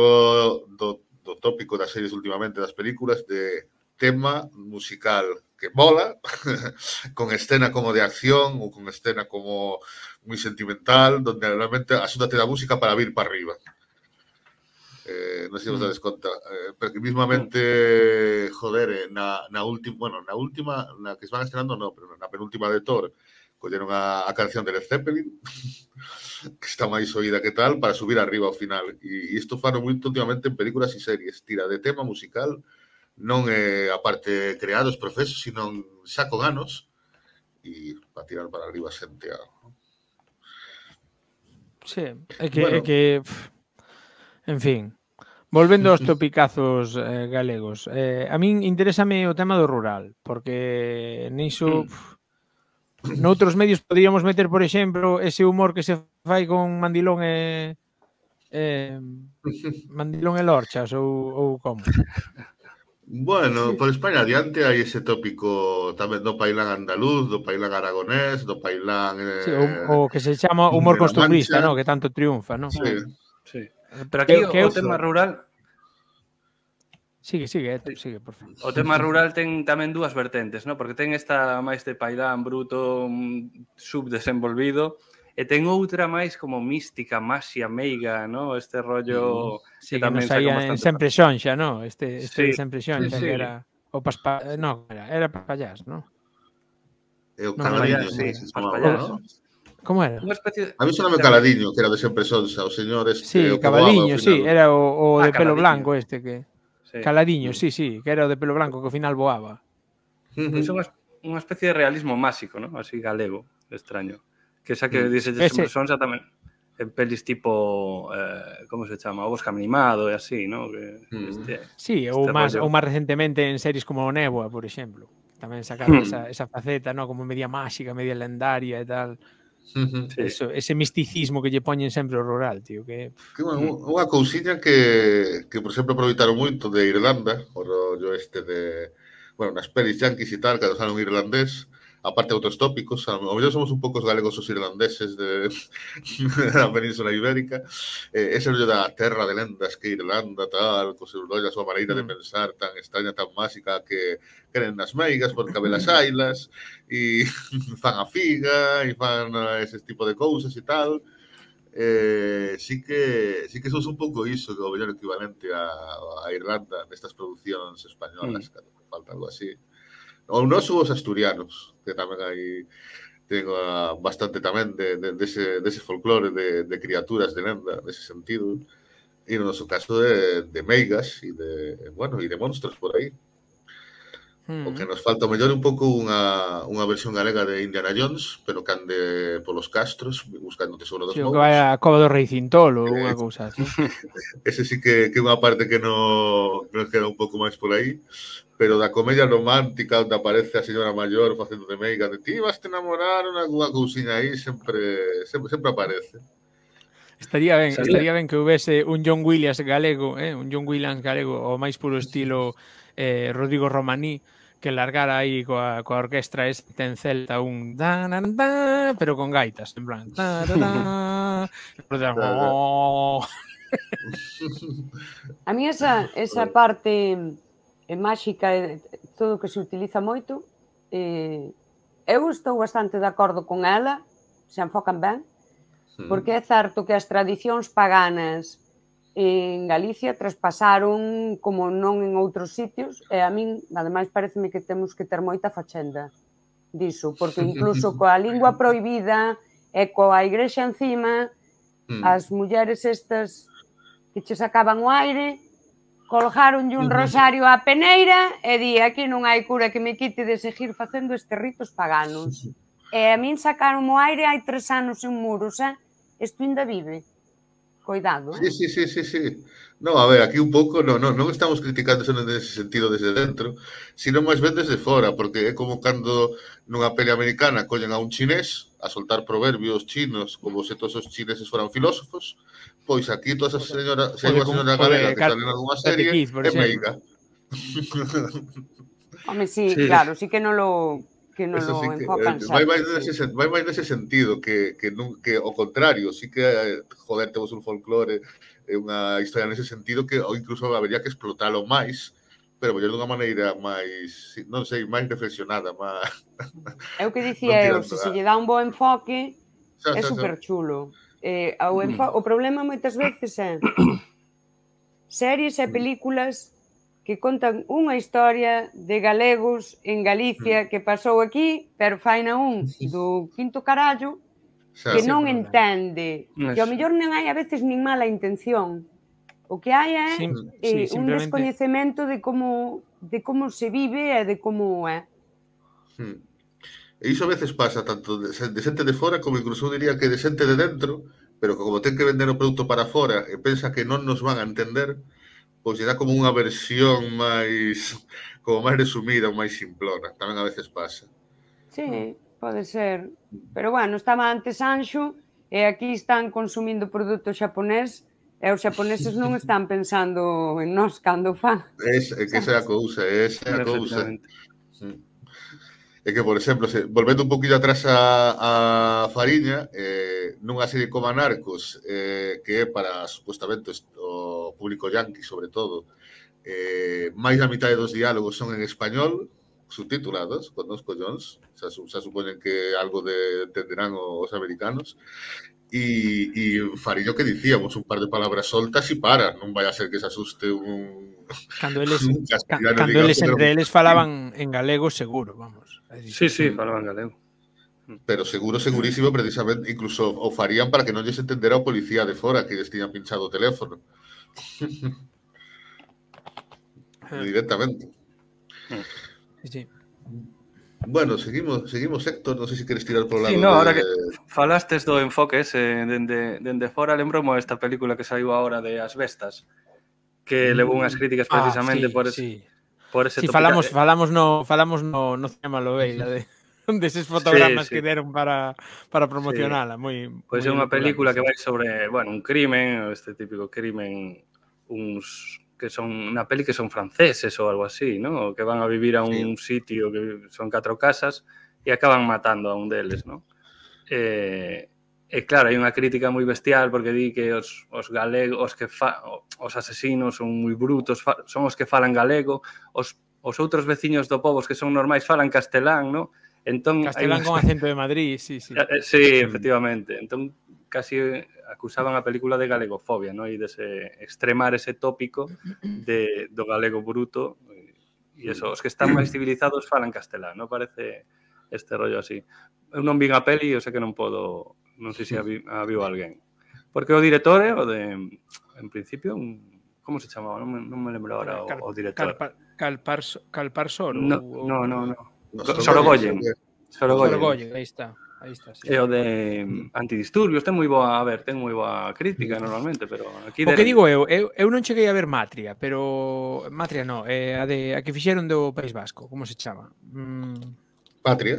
do, do tópico das series últimamente, das películas, de tema musical que mola, con escena como de acción ou con escena como moi sentimental, donde realmente asúntate da música para vir para arriba. Eh, non sei se vos mm. dades conta, eh, porque mismamente, joder, eh, na, na última, bueno, na última, na que se van estrenando, no, pero na penúltima de Thor, colleron a, a canción de Led Zeppelin, que está máis oída que tal, para subir arriba ao final. E, isto fano moito últimamente en películas e series, tira de tema musical, non é a parte creada os procesos, sino xa con anos, e para tirar para arriba xente a... Sí, é que, bueno, é que pff En fin, volvendo aos topicazos eh, galegos. Eh, a min interésame o tema do rural, porque niso... mm. noutros medios podíamos meter, por exemplo, ese humor que se fai con Mandilón e... Eh, Mandilón e Lorchas ou, ou como? Bueno, por España adiante hai ese tópico tamén do pailán andaluz, do pailán aragonés, do pailán... Eh, sí, o, o que se chama humor costumbrista, no? que tanto triunfa, non? Sí, sí. Pero aquí que, o, o tema rural Sigue, sigue, eh, sigue, por favor. O tema rural ten tamén dúas vertentes, no? porque ten esta máis de pailán bruto, subdesenvolvido, e ten outra máis como mística, maxia, meiga, no? este rollo mm, sí, que, que tamén nos saía en sempre xonxa, no? este, este sí, sempre xonxa, sí, sí. que era o paspa... Eh, no, era, era paspallás, no? Eu, no, paspallás, sí, paspallás, no? Como era? Unha especie de... A mí soname Caladiño, que era de sempre sonsa, o señor este... Sí, o Cabaliño, sí, era o, o ah, de pelo Caladiño. blanco este que... Sí. Caladiño, sí, sí, que era o de pelo blanco que ao final voaba. Uh -huh. unha, especie de realismo máxico, ¿no? Así galego, extraño. Que esa que mm. dices de sempre sonsa tamén en pelis tipo eh, como se chama, o Bosque Animado e así, ¿no? Que, mm. este, sí, este ou máis ou máis recentemente en series como Neboa, por exemplo. Tamén sacaron mm. esa, esa faceta, ¿no? Como media máxica, media lendaria e tal. Mm Sí. Eso, ese misticismo que lle poñen sempre o rural, tío, que... que unha, unha cousiña que, que, por exemplo, aproveitaron moito de Irlanda, o rollo este de... Bueno, nas pelis yanquis e tal, que adosaron irlandés, aparte de outros tópicos, ao mellor somos un poucos galegos os irlandeses de, da Península Ibérica, eh, ese rollo da terra de lendas que Irlanda tal, co seu rollo, a súa maneira de mm. pensar tan extraña, tan mágica, que creen nas meigas por cabelas ailas e fan a figa e fan ese tipo de cousas e tal, eh, sí que sí que sos un pouco iso que o mellor equivalente a, a Irlanda nestas producións españolas, mm. cando falta algo así. Ou non somos asturianos, que tamén hai ten ah, bastante tamén de, de, dese, de dese folclore de, de criaturas de lenda, nese sentido. E no noso caso de, de meigas e de, bueno, e de monstros por aí. Hmm. O que hmm. nos falta mellor un pouco unha, unha versión galega de Indiana Jones, pero ande polos castros, buscando tesouro dos sí, que vai a Cova do Rei Cintol ou eh, unha cousa así. Ese sí que, que unha parte que no, que queda un pouco máis por aí, pero da comedia romántica onde aparece a señora maior facendo de meiga de ti vas te enamorar unha, cousa cousina aí sempre, sempre, sempre aparece Estaría ben, estaría ben que houvese un John Williams galego, eh? un John Williams galego o máis puro estilo eh, Rodrigo Romaní, que largara aí coa, coa orquestra este en celta un da, na, da, pero con gaitas, en plan da, da, da, da, da. Oh". A mí esa, esa parte é máxica, é todo o que se utiliza moito. E eu estou bastante de acordo con ela, se enfocan ben, sí. porque é certo que as tradicións paganas en Galicia traspasaron como non en outros sitios e a min, ademais, pareceme que temos que ter moita fachenda diso, porque incluso coa lingua proibida e coa igrexa encima, mm. as mulleres estas que che sacaban o aire, colgaronlle un rosario a peneira e di aquí non hai cura que me quite de seguir facendo estes ritos paganos. Sí, sí. E a min sacaron o aire hai tres anos en muros, eh? Isto ainda vive. Cuidado. Eh? Sí, sí, sí, sí, sí. No, a ver, aquí un pouco no, no, non estamos criticando ese sentido desde dentro, sino máis ben desde fora, porque é como cando nunha pele americana collen a un chinés a soltar proverbios chinos como se todos os chineses foran filósofos, Pois aquí toda esa señora, se unha señora galega que está en algunha serie é médica. Home, sí, sí, claro, sí que non lo que non lo sí que, eh, enfocan. Eh, vai máis nese, sí. vai máis nese sentido que, que, non, que o contrario, sí que eh, joder, temos un folclore, é eh, unha historia nese sentido que ou incluso habería que explotalo máis, pero mellor dunha maneira máis, non sei, máis reflexionada, máis... É o que dicía eu, se se lle dá un bo enfoque, xa, xa, é super chulo eh, ao enfa... Mm. o problema moitas veces é series e mm. películas que contan unha historia de galegos en Galicia mm. que pasou aquí, pero faina un do quinto carallo que non entende. Que ao mellor non hai a veces nin mala intención. O que hai é Sim, eh, sí, un descoñecemento de como de como se vive e de como é. Eh. E iso a veces pasa tanto de, de xente de fora como incluso diría que de xente de dentro, pero que como ten que vender o produto para fora e pensa que non nos van a entender, pois lle dá como unha versión máis como máis resumida ou máis simplona. Tamén a veces pasa. Sí, pode ser. Pero bueno, estaba antes Anxo e aquí están consumindo produto xaponés E os xaponeses non están pensando en nós cando fan. Es, é que esa é a cousa, esa é a cousa. Sí é que, por exemplo, se, volvendo un poquinho atrás a, a Fariña, eh, nunha serie como Narcos, eh, que é para, supostamente, o público yanqui, sobre todo, eh, máis da mitad dos diálogos son en español, subtitulados, con dos collóns, xa, xa supoñen que algo de, entenderán os americanos, e, e Fariño que dicíamos, un par de palabras soltas e para, non vai a ser que se asuste un... Cando eles, un cando eles entre eles falaban en galego seguro, vamos. Sí, sí, falaban galego. Mm. Pero seguro, segurísimo, precisamente, incluso o farían para que non lles entendera o policía de fora que lles tiñan pinchado o teléfono. Directamente. Sí, sí. Bueno, seguimos, seguimos Héctor, non sei sé si se queres tirar polo lado. Sí, no, de... que falastes do enfoque ese eh, dende, dende fora, lembrome esta película que saiu agora de Asbestas, que levou unhas críticas ah, precisamente ah, sí, por ese... Sí. Si falamos, eh. falamos no, falamos no, no se llama lo veis, de esos fotogramas que dieron para, para Puede muy. pues es película que va sobre, bueno, un crimen, este típico crimen, unos que son una peli que son franceses o algo así, ¿no? que van a vivir a un sitio que son cuatro casas y acaban matando a un ellos, ¿no? Eh, E eh, claro, hai unha crítica moi bestial porque di que os, os galegos, os que fa, os asesinos son moi brutos, fa, son os que falan galego, os, os outros veciños do povo que son normais falan castelán, no? Entón, castelán hai... con acento de Madrid, sí, sí. Eh, eh, sí, efectivamente. Entón, casi acusaban a película de galegofobia, no? E dese extremar ese tópico de, do galego bruto e eso, os que están máis civilizados falan castelán, no? parece este rollo así. Eu non vin a peli, eu sei que non podo non sei se a, vi, a viu alguén. Porque o director é o de, en principio, un, como se chamaba? Non me, non me lembro agora o, o director. calpar, calpar Sol? No, no, no. no. Sorogoyen. Sorogoyen. Sorogoyen, aí está. Aí está, sí. É eh, o de mm, antidisturbios, ten moi boa, a ver, ten moi boa crítica normalmente, pero aquí de... O que digo eu, eu, eu non cheguei a ver Matria, pero Matria non, é eh, a de a que fixeron do País Vasco, como se chama? Mm... Patria.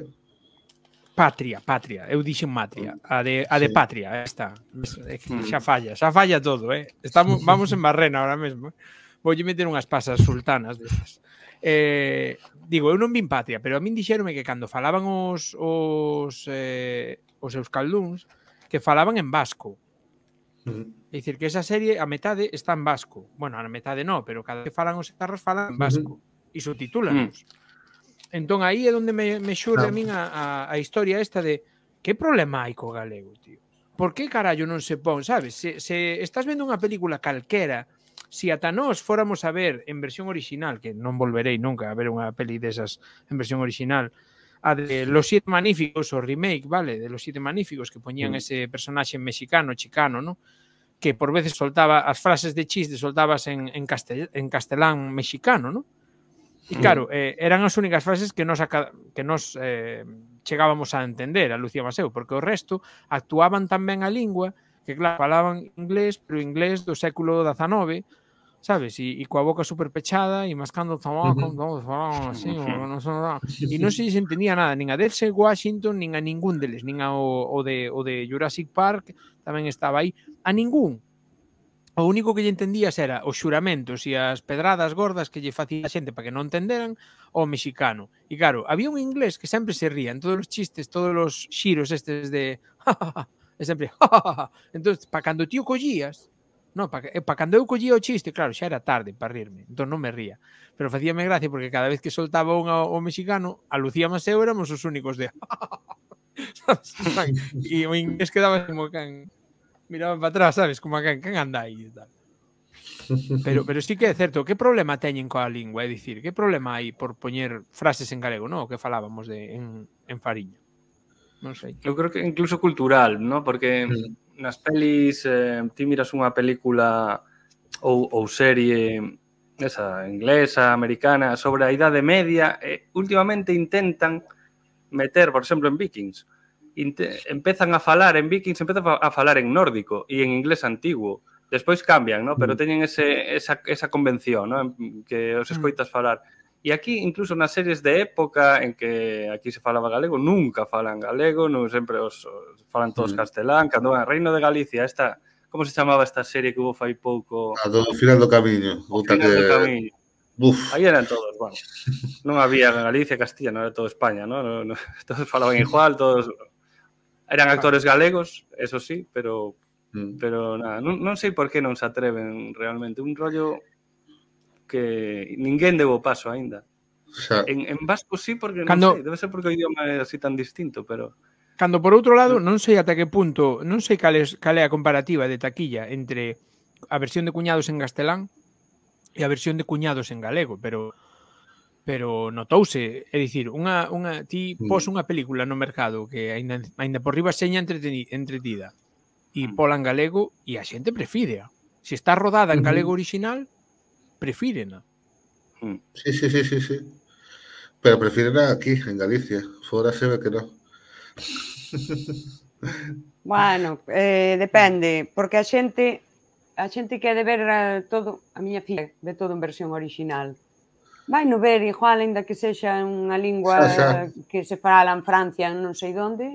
Patria, Patria, eu dixen Matria, mm. a de, a de sí. Patria, esta, mm. xa falla, xa falla todo, eh? Estamos, vamos en barrena ahora mesmo, eh? Voulle meter unhas pasas sultanas destas. Eh, digo, eu non vin Patria, pero a min dixerome que cando falaban os, os, eh, os euskalduns, que falaban en vasco. Mm. É dicir, que esa serie a metade está en vasco. Bueno, a metade non, pero cada que falan os etarras falan en mm-hmm. vasco. E subtitúlanos. Mm. Entón aí é onde me, me xurde no. a min a, a, a historia esta de que problema hai co galego, tío? Por que carallo non se pon, sabes? Se, se estás vendo unha película calquera, si ata nós fóramos a ver en versión original, que non volverei nunca a ver unha peli desas en versión original, a de Los Siete Magníficos, o remake, vale, de Los Siete Magníficos, que poñían ese personaxe mexicano, chicano, ¿no? que por veces soltaba as frases de chiste soltabas en, en, castel, en castelán mexicano, ¿no? E claro, mm. eh, eran as únicas frases que nos, que nos eh, chegábamos a entender a Lucía Maseu, porque o resto actuaban tamén a lingua, que claro, falaban inglés, pero inglés do século XIX, sabes? E, e coa boca super pechada e mascando o tabaco, uh -huh. así, non son nada. E non se entendía nada, nin a Delce Washington, nin a ningún deles, nin ao, o, de, o de Jurassic Park, tamén estaba aí, a ningún. O único que lle entendías era os xuramentos e as pedradas gordas que lle facía a xente para que non entenderan ao mexicano. E claro, había un inglés que sempre se ría en todos os chistes, todos os xiros estes de ja, e sempre Entón, para cando tío collías, no, para pa cando eu collía o chiste, claro, xa era tarde para rirme, entón non me ría. Pero facíame gracia porque cada vez que soltaba un ao, mexicano, a Lucía eu éramos os únicos de... e o inglés quedaba como can, miraban para atrás, sabes, como que quen, anda aí e tal. Pero, pero sí que é certo, que problema teñen coa lingua? É dicir, que problema hai por poñer frases en galego, non? O que falábamos de, en, en Fariño. Non sei. Eu creo que incluso cultural, non? Porque sí. Mm. nas pelis, eh, ti miras unha película ou, ou serie esa inglesa, americana, sobre a Idade Media, e últimamente intentan meter, por exemplo, en Vikings, empezan a falar en vikings, empezan a falar en nórdico e en inglés antiguo. Despois cambian, ¿no? pero mm. teñen ese, esa, esa convención ¿no? que os mm. escoitas falar. E aquí, incluso nas series de época en que aquí se falaba galego, nunca falan galego, non sempre os, os falan todos mm. castelán, cando van Reino de Galicia, esta, como se chamaba esta serie que hubo fai pouco? A do Final do Camiño. O final que... do Camiño. Uf. Aí eran todos, bueno, non había Galicia, Castilla, non era todo España, non? No, no, todos falaban igual, todos Eran actores galegos, eso sí, pero mm. pero nada, non, non sei por que non se atreven realmente un rollo que ninguén deu o paso aínda. O sea, En, en vasco sí, porque Cando... non sei, debe ser porque o idioma é así tan distinto, pero... Cando por outro lado, mm. non sei ata que punto, non sei cal, es, cal é a comparativa de taquilla entre a versión de Cuñados en castelán e a versión de Cuñados en galego, pero pero notouse, é dicir, unha, unha, ti pos unha película no mercado que aínda, aínda por riba seña entretida e mm. pola en galego e a xente prefírea. Se está rodada en galego original, prefírena. Mm. Sí, sí, sí, sí, sí. Pero prefírena aquí, en Galicia. Fora se ve que non. bueno, eh, depende, porque a xente a xente que é de ver eh, todo, a miña filla ve todo en versión original Vai no ver, igual, ainda que sexa unha lingua xa, xa. que se fala en Francia, non sei onde,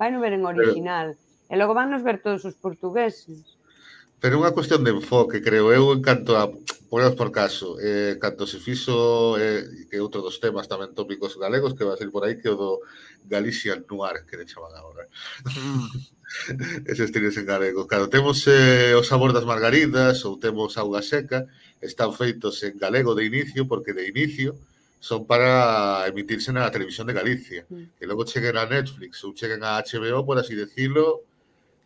vai no ver en original. Pero, e logo van nos ver todos os portugueses. Pero unha cuestión de enfoque, creo eu, en canto a, ponemos por caso, eh, canto se fixo, eh, que outro dos temas tamén tópicos galegos que va a ser por aí, que o do Galicia Noir, que le chaman agora. Mm. Eses tires en galego. Claro, temos eh, o sabor das margaridas, ou temos auga seca, están feitos en galego de inicio, porque de inicio son para emitirse en la televisión de Galicia, mm. que luego cheguen a Netflix o cheguen a HBO, por así decirlo,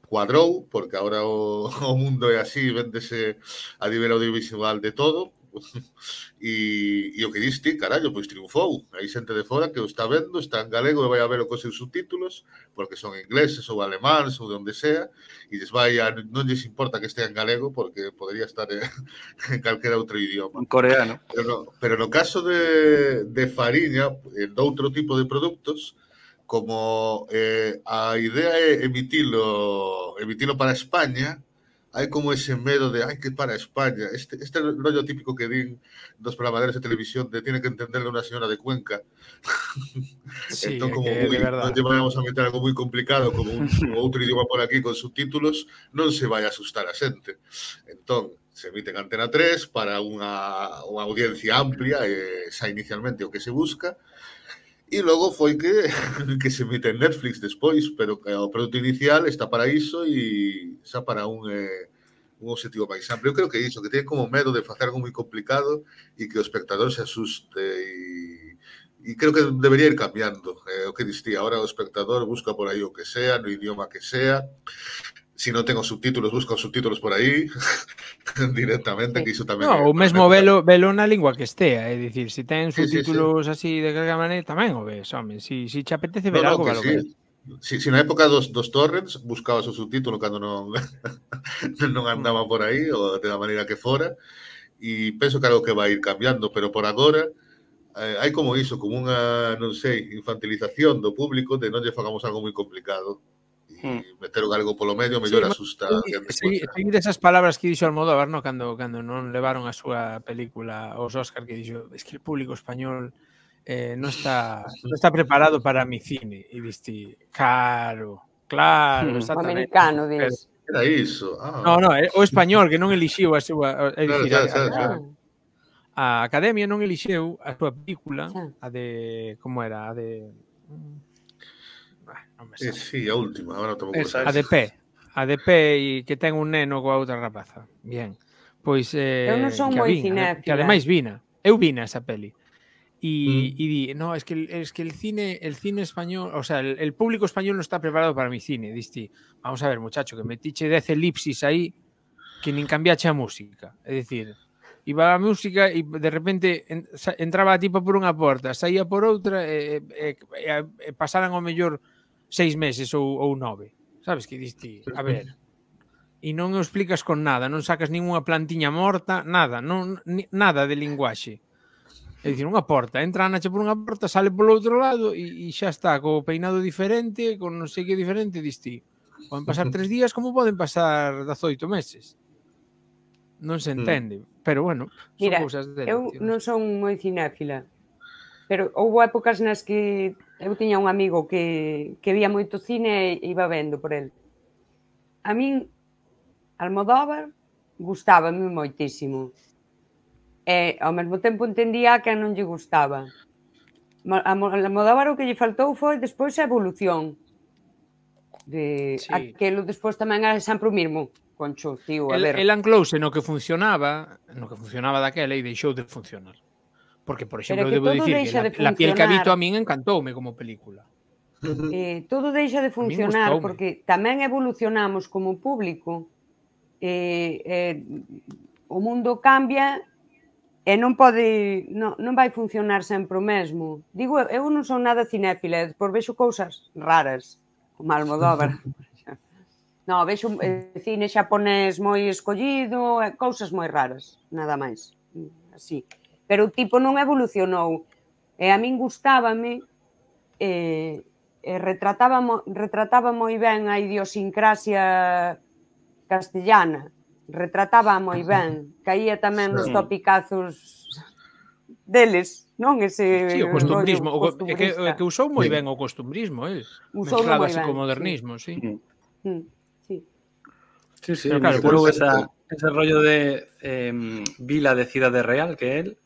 cuadro porque ahora o, mundo es así, vendese a nivel audiovisual de todo, e, e o que diste, carallo, pois triunfou. Hai xente de fora que o está vendo, está en galego e vai a verlo cos seus subtítulos, porque son ingleses ou alemáns ou de onde sea, e des vai a, non lles importa que estea en galego porque podría estar en, en calquera outro idioma. En coreano. Pero no, pero no caso de, de fariña, en outro tipo de produtos, como eh, a idea é emitilo, emitilo para España, hay como ese miedo de, ay, que para España, este, este rollo típico que din los programadores de televisión, de tiene que entenderle una señora de Cuenca. Sí, Entonces, como muy, a meter algo muy complicado, como, un, otro idioma por aquí con subtítulos, no se vaya a asustar a gente. Entonces, se emite en Antena 3 para una audiencia amplia, eh, esa inicialmente o que se busca, E logo foi que, que se emite en Netflix despois, pero que o produto inicial está para iso e xa para un, eh, un objetivo máis amplio. Eu creo que iso, que ten como medo de facer algo moi complicado e que o espectador se asuste e, e creo que debería ir cambiando eh, o que distía. Ahora o espectador busca por aí o que sea, no idioma que sea si non tengo subtítulos, busco subtítulos por aí directamente, que iso tamén... No, o mesmo velo, velo na lingua que estea, é dicir, se si ten subtítulos sí, sí, sí. así de calquera maneira, tamén o ves, home, si, si che apetece ver no, algo, que sí. ves. Si, si na época dos, dos torrents buscabas o subtítulo cando non, non andaba por aí ou da maneira que fora e penso que algo que vai ir cambiando, pero por agora eh, hai como iso, como unha, non sei, infantilización do público de non lle fagamos algo moi complicado mm. meter algo polo medio, mellor sí, asusta. Sí, sí, esas palabras que dixo Almodóvar no, cando, cando non levaron a súa película os Oscar que dixo, es que o público español eh, non está non está preparado para mi cine e diste, caro, claro, mm. exactamente. Americano, dis. Era iso. Ah. No, no, eh, o español que non elixiu a súa, é dicir, claro, claro, claro. a, a Academia non elixeu a súa película, a de como era, a de me eh, sí, a última, agora tomo Esa, A de pé, a de pé e que ten un neno coa outra rapaza. Bien. Pois eh, Eu non son moi cinéfila. Que ademais vina. Eu vina esa peli. Y, mm. y di, no, es que, es que el cine el cine español, o sea, el, el público español no está preparado para mi cine, diste. Vamos a ver, muchacho, que metiche 10 elipsis aí que nin cambiache a música. É dicir, iba a música e de repente entraba a tipo por unha porta, saía por outra e, e, e, e pasaran o mellor seis meses ou, ou nove. Sabes que diste, a ver, e non o explicas con nada, non sacas ninguna plantiña morta, nada, non, ni, nada de linguaxe. É dicir, unha porta, entra a Nacha por unha porta, sale polo outro lado e, e xa está, co peinado diferente, con non sei que diferente, diste. Poden pasar tres días como poden pasar 18 meses. Non se mm. entende, mm. pero bueno, son Mira, cousas de... eu non son moi cinéfila, pero houve épocas nas que Eu tiña un amigo que, que vía moito cine e iba vendo por el. A min, Almodóvar, gustábame moitísimo. E ao mesmo tempo entendía que non lle gustaba. A Almodóvar o que lle faltou foi despois a evolución. De, sí. Aquelo despois tamén era sempre o mesmo. Concho, tío, a el, ver. El anclouse no que funcionaba, no que funcionaba daquela e deixou de funcionar. Porque, por exemplo, debo dicir que la, de la piel que habito a min encantoume como película. Eh, todo deixa de funcionar porque tamén evolucionamos como público. Eh, eh, o mundo cambia e non pode non, non vai funcionar sempre o mesmo. Digo, eu non son nada cinéfila, por vexo cousas raras, como Almodóvar. no, vexo eh, cine xaponés moi escollido, e eh, cousas moi raras, nada máis. Así pero o tipo non evolucionou. E a min gustábame, eh, eh, retrataba, retrataba moi ben a idiosincrasia castellana, retrataba moi ben, caía tamén nos topicazos deles, non ese sí, o costumbrismo, o, é que, é que usou moi ben o costumbrismo, el. Usou moi ben, co modernismo, sí. Sí. Mm. Si, mm, Sí, sí, sí, claro, esa, ese rollo de eh, vila de Cidade Real que él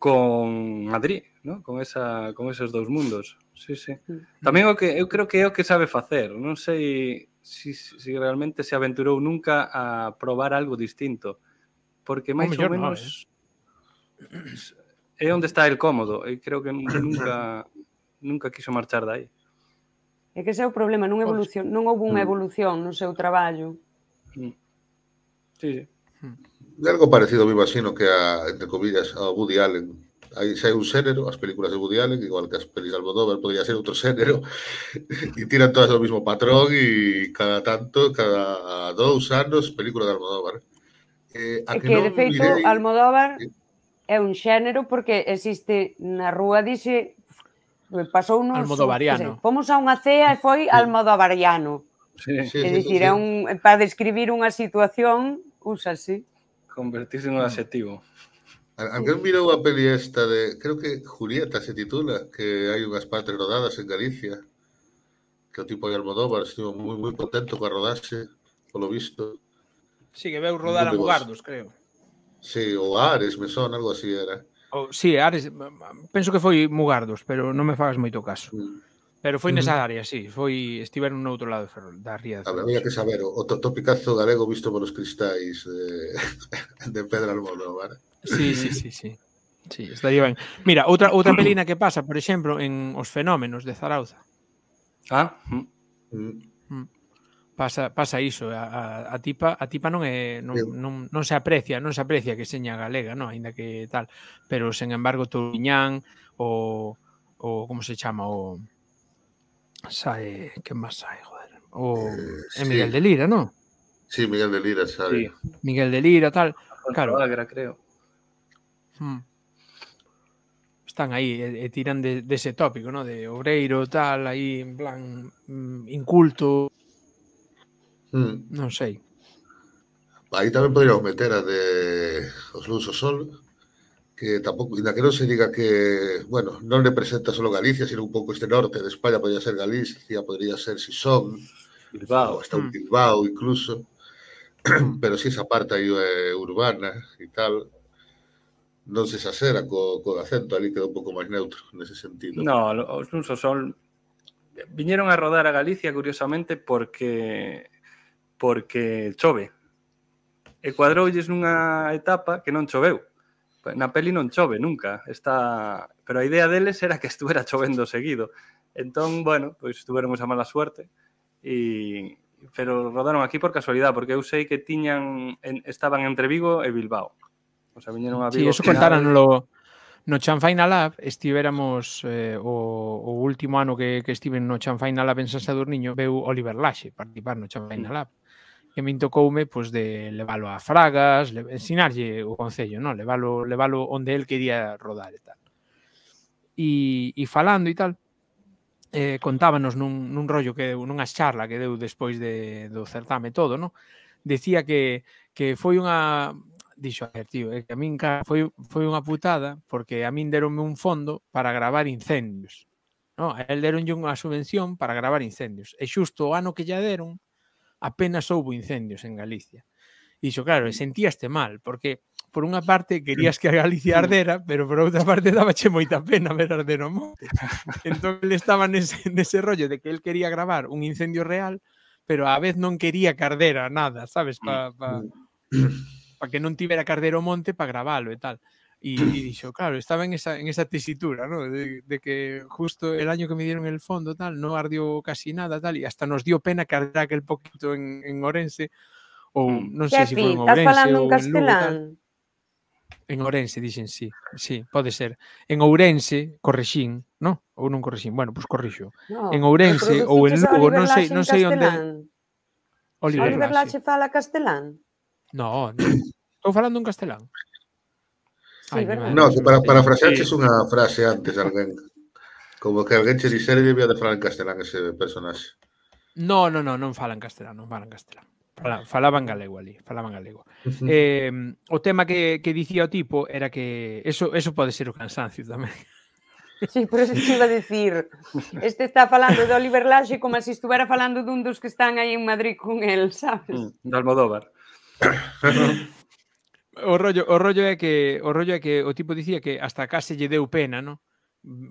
con Madrid, ¿no? con, esa, con esos dous mundos. Sí, sí. Mm. Tamén o que eu creo que é o que sabe facer. Non sei se si, si realmente se aventurou nunca a probar algo distinto. Porque máis ou menos no, eh? é onde está el cómodo. E creo que nunca nunca quiso marchar dai. É que ese é o problema, non pois. evolución, non houve unha mm. evolución no seu traballo. Mm. Sí, sí de algo parecido, me imagino, que a, entre comillas, a Woody Allen. Aí xa é un xénero, as películas de Woody Allen, igual que as películas de Almodóvar, podría ser outro xénero, e tiran todas o mismo patrón e cada tanto, cada dous anos, película de Almodóvar. Eh, a que, que non de feito, mirei... Almodóvar é un xénero porque existe na rúa, dixe, pasou nos... Almodovariano. Sei, fomos a unha cea e foi almodovariano. Sí, sí, é dicir, sí, é un, para describir unha situación, úsase. Convertirse en un mm. adjetivo. Aunque sí. miro a peli esta de, creo que Julieta se titula, que hay unas partes rodadas en Galicia, que o tipo de Almodóvar estuvo muy, muy contento con rodarse, rodaxe, polo visto. Sí, que veu rodar a Mugardos, creo. Sí, o Ares, me son, algo así era. Oh, sí, Ares, penso que foi Mugardos, pero non me fagas moito caso. Sí. Mm. Pero foi nesa área, sí, foi en no outro lado de Ferrol, da ría de Ferrol. Había que saber, o topicazo galego visto polos cristais de, de Pedro Almodóvar. Sí, sí, sí, sí. Sí, estaría ben. Mira, outra outra pelina que pasa, por exemplo, en Os fenómenos de Zarauza. Ah. Mm. Mm. mm. Pasa pasa iso, a, a, a tipa a tipa non é non, non, non se aprecia, non se aprecia que seña galega, non, aínda que tal, pero sen embargo Touriñán o o como se chama o Sae, que máis sae, joder? O eh, é Miguel sí. de Lira, non? Sí, Miguel de Lira sae. Sí. Miguel de Lira, tal. Claro. Agra, creo. Hmm. Están aí e, eh, e eh, tiran de, dese de tópico, non? De obreiro, tal, aí en plan mm, inculto. Hmm. Non sei. Aí tamén poderíamos meter a de Os Luz o Sol que tampouco, ainda que non se diga que, bueno, non representa só Galicia, sino un pouco este norte de España, podría ser Galicia, podría ser Sison, Bilbao. hasta un Bilbao incluso, pero si esa parte aí é urbana e tal, non se exagera co, co acento, ali queda un pouco máis neutro nese sentido. No, os lusos son viñeron a rodar a Galicia curiosamente porque porque chove. E cuadroulles nunha etapa que non choveu na peli non chove nunca, está... pero a idea deles era que estuvera chovendo seguido. Entón, bueno, pois tuveron esa mala suerte e pero rodaron aquí por casualidade, porque eu sei que tiñan en, estaban entre Vigo e Bilbao. O sea, viñeron a Vigo. Sí, eso contaron lo no Final Lab estivéramos eh, o, o último ano que, que estive no Final Lab en San Sadurniño veu Oliver Laxe participar no Final Lab. Mm e me tocoume pois, de leválo a Fragas, le, ensinarlle o Concello, non? Leválo, leválo onde el quería rodar e tal. E, e falando e tal, eh, contábanos nun, nun rollo que deu, nunha charla que deu despois de, do certame todo, non? Decía que, que foi unha dixo, a ver, tío, é que a min foi, foi unha putada porque a min deronme un fondo para gravar incendios. No, a él deronlle unha subvención para gravar incendios. E xusto o ano que lle deron, apenas houbo incendios en Galicia. Dixo, claro, e sentíaste mal, porque por unha parte querías que a Galicia ardera, pero por outra parte dabache moita pena ver arder o monte. Entón, ele estaba nese, nese rollo de que el quería gravar un incendio real, pero á vez non quería que ardera nada, sabes, para pa, mm. pa que non tivera que arder o monte para gravalo e tal. Y, y dixo, claro, estaba en esa, en esa tesitura, ¿no? De, de que justo el año que me dieron el fondo, tal, no ardió casi nada, tal, y hasta nos dio pena que ardiera aquel poquito en, en Orense, ou mm. non sei se si foi en Ourense falando en castelán? Lugo, tal. En Ourense, dixen, sí, sí, pode ser. En Ourense, correxín, no? Ou non correxín, bueno, pois pues corrixo. No, en Ourense ou en Lugo, non sei, non sei onde... Oliver, Oliver Lache fala castelán? No, no. estou falando en castelán no, que para parafrasearche sí. unha frase antes alguén. Como que alguén che que debía de falar en castelán ese personaxe. No, no, no, non falan en castelán, non falan en castelán. falaban galego ali, falaban galego. Uh -huh. eh, o tema que, que dicía o tipo era que eso, eso pode ser o cansancio tamén. Sí, por eso te iba a decir. Este está falando de Oliver Laxe como se si estuviera falando dun dos que están aí en Madrid con el, sabes? Mm, de Almodóvar. o rollo, o rollo é que o rollo é que o tipo dicía que hasta case lle deu pena, no?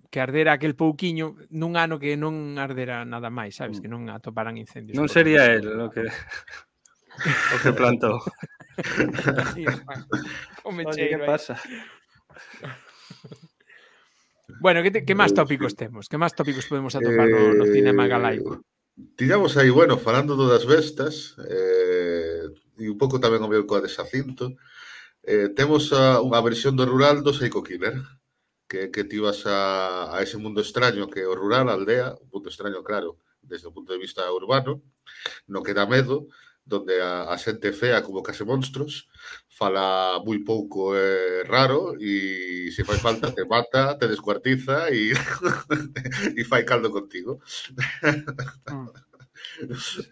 que ardera aquel pouquiño nun ano que non ardera nada máis, sabes, mm. que non atoparan incendios. Non sería el o que o que plantou. o mecheiro. Oye, que pasa? Bueno, que, te, que máis tópicos temos? Que máis tópicos podemos atopar eh, no, no eh, cinema galaico? Tiramos aí, bueno, falando das vestas, eh, e un pouco tamén o meu coa de Xacinto, eh, Eh, temos a, unha versión do rural do Psycho Killer, que, que ti vas a, a ese mundo extraño que é o rural, a aldea, un mundo extraño, claro, desde o punto de vista urbano, no que dá medo, donde a, a xente fea como case monstruos, fala moi pouco e eh, raro e se fai falta te mata, te descuartiza e, e fai caldo contigo. Mm.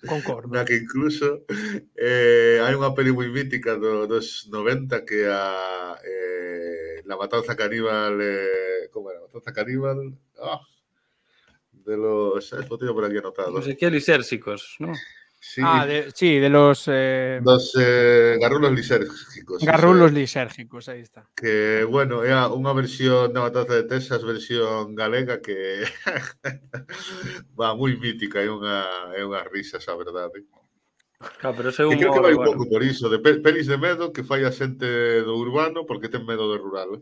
Concordo. Na que incluso eh, hai unha peli moi mítica do, dos 90 que a eh, La Matanza Caníbal eh, como era? Matanza Caníbal ah, de los... Eh, lo tengo por aquí anotado. Los Ezequiel y Sérsicos, ¿no? Sí. Ah, de, sí, de los... Eh... Dos eh, garrulos lisérgicos. Garrulos ese, lisérgicos, ahí está. Que, bueno, era unha versión da Matanza de Texas, versión galega que va moi mítica, é unha, é unha risas, a verdade. Ah, pero ese humor, creo que vai un pouco por iso, de pelis de medo que fai a xente do urbano porque ten medo de rural. Eh?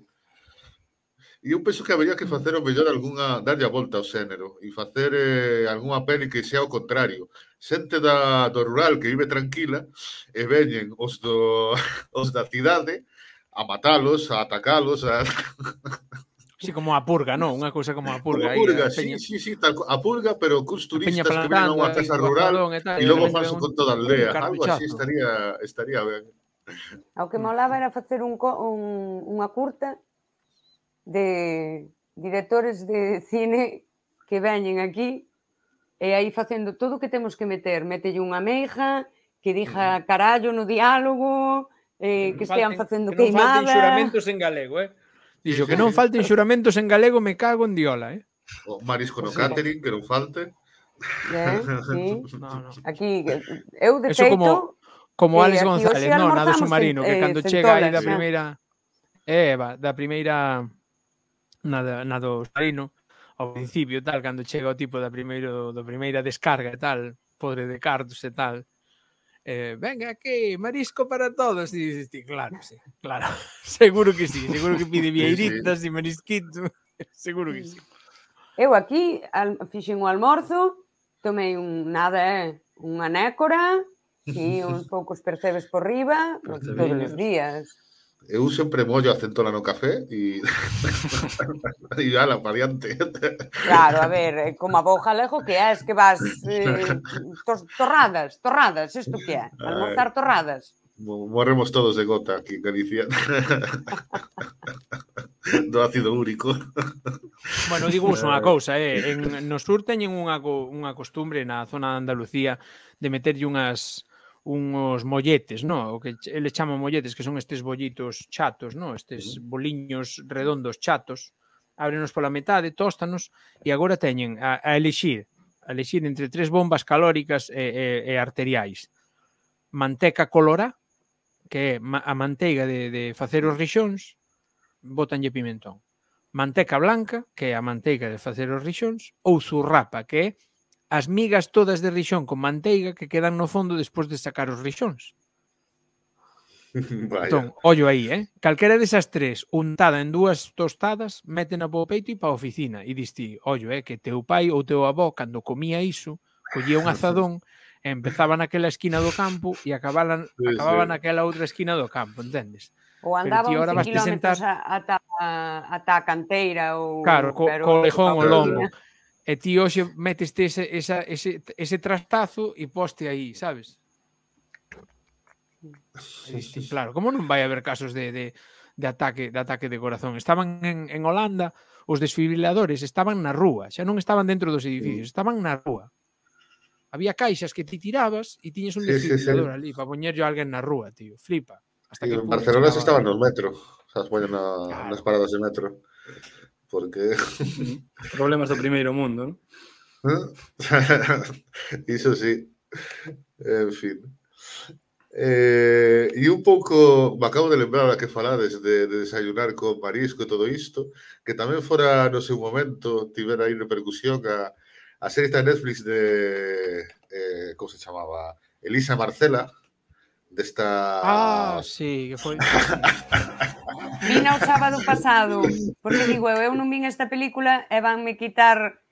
E eu penso que habería que facer o mellor alguna darlle a volta ao xénero e facer eh, algunha peli que sea o contrario. Xente da, do rural que vive tranquila e veñen os, do, os da cidade a matalos, a atacalos, a... Sí, como a purga, non? Unha cousa como a purga. Como a purga, sí, peña... sí, sí, tal, a purga, pero cus turistas que vienen a unha casa rural e, logo fan con toda a aldea. Algo así estaría, estaría ben. Ao que molaba era facer un, un, unha curta de directores de cine que veñen aquí e aí facendo todo o que temos que meter. Metelle unha meija, que dixa carallo no diálogo, eh, que, que estean facendo que queimada... Que non falten xuramentos en galego, eh? Dixo, que non falten xuramentos en galego, me cago en diola, eh? O marisco no catering, que non falte. Eh, sí. no, no. Aquí, eh, eu de feito, como, como eh, Alex González, non, nada submarino, que eh, cando chega aí da primeira... Eh, Eva, da primeira na, na do Sarino ao principio tal, cando chega o tipo da primeiro do primeira descarga e tal, podre de cartos e tal. Eh, venga que marisco para todos. E dices ti, claro, sí, claro. seguro que sí, seguro que pide vieiritas e marisquito. seguro que sí. Eu aquí al, fixen un almorzo, tomei un nada, eh, unha nécora, e uns poucos percebes por riba, todos os días. Eu sempre mollo a centola no café e... e a la variante. Claro, a ver, eh, como a boja lejo que é, es que vas eh, torradas, torradas, isto que é? Almorzar torradas. Morremos todos de gota aquí en Galicia. do ácido úrico. Bueno, digo unha eh. cousa, eh, en, no sur teñen unha, unha costumbre na zona de Andalucía de meterlle unhas unos molletes, no? o que eles chama molletes, que son estes bollitos chatos, no? estes boliños redondos chatos, ábrenos pola metade, tóstanos, e agora teñen a, a elixir, a elixir entre tres bombas calóricas e, e, e arteriais. Manteca colora, que é a manteiga de, de facer os rixóns, botanlle pimentón. Manteca blanca, que é a manteiga de facer os rixóns, ou zurrapa, que é as migas todas de rixón con manteiga que quedan no fondo despois de sacar os rixóns. Vaya. Entón, ollo aí, eh? Calquera desas tres, untada en dúas tostadas, a po peito e pa oficina. E diste, ollo, eh, que teu pai ou teu avó, cando comía iso, collía un azadón, empezaba naquela esquina do campo e acababan, sí, acababan sí. naquela outra esquina do campo, entendes? Ou andaban pero, tío, kilómetros sentar... ata, ata a canteira ou... Claro, co, pero... colejón o lombo e ti hoxe meteste ese, esa, ese, ese trastazo e poste aí, sabes? Sí, sí, sí. Claro, como non vai haber casos de, de, de ataque de ataque de corazón? Estaban en, en Holanda, os desfibriladores estaban na rúa, xa non estaban dentro dos edificios, sí. estaban na rúa. Había caixas que ti tirabas e tiñes un sí, desfibrilador sí, sí. ali para poñerlle a alguén na rúa, tío. Flipa. Hasta sí, que en Barcelona se estaban nos metro, xa se ponen na, claro. nas paradas de metro. porque... Problemas de primer mundo, Y eso sí. En fin. Eh, y un poco me acabo de lembrar a que falades de, de desayunar con marisco y todo esto que también fuera, no un momento, tivera aí repercusión a, hacer esta Netflix de, eh, ¿Cómo se llamaba? Elisa Marcela, de esta... Ah, sí, que foi... Vina o sábado pasado, porque digo, eu non vin esta película e vanme quitar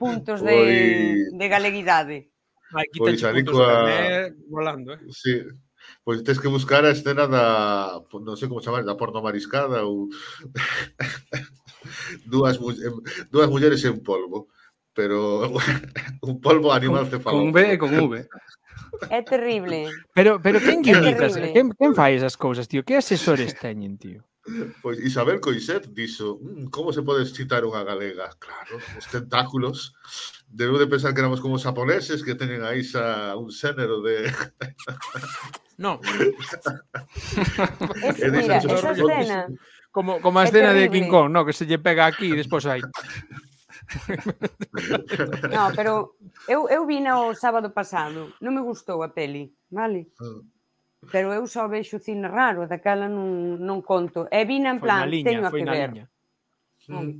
puntos de, Oi... Pois- de galeguidade. Vai, quitar pois, puntos a... de eh, volando, eh? Sí, pois tens que buscar a escena da, non sei como chamar, da porno mariscada ou dúas, dúas mulleres en polvo, pero un polvo animal cefalo. Con B e con V. É terrible. Pero, pero quen guionitas? Quen, quen fai esas cousas, tío? Que asesores teñen, tío? Pois Isabel Coixet dixo mm, como se pode citar unha galega? Claro, os tentáculos. Debeu de pensar que éramos como os japoneses que teñen aí xa un xénero de... No. es, mira, esa escena... Como, como a escena de King Kong, no? que se lle pega aquí e despois hai... non, pero eu, eu vi no sábado pasado, non me gustou a peli, vale? Mm. Pero eu só vexo cine raro, daquela non, non conto. E vina en plan, liña, teño a que ver. Liña. Mm.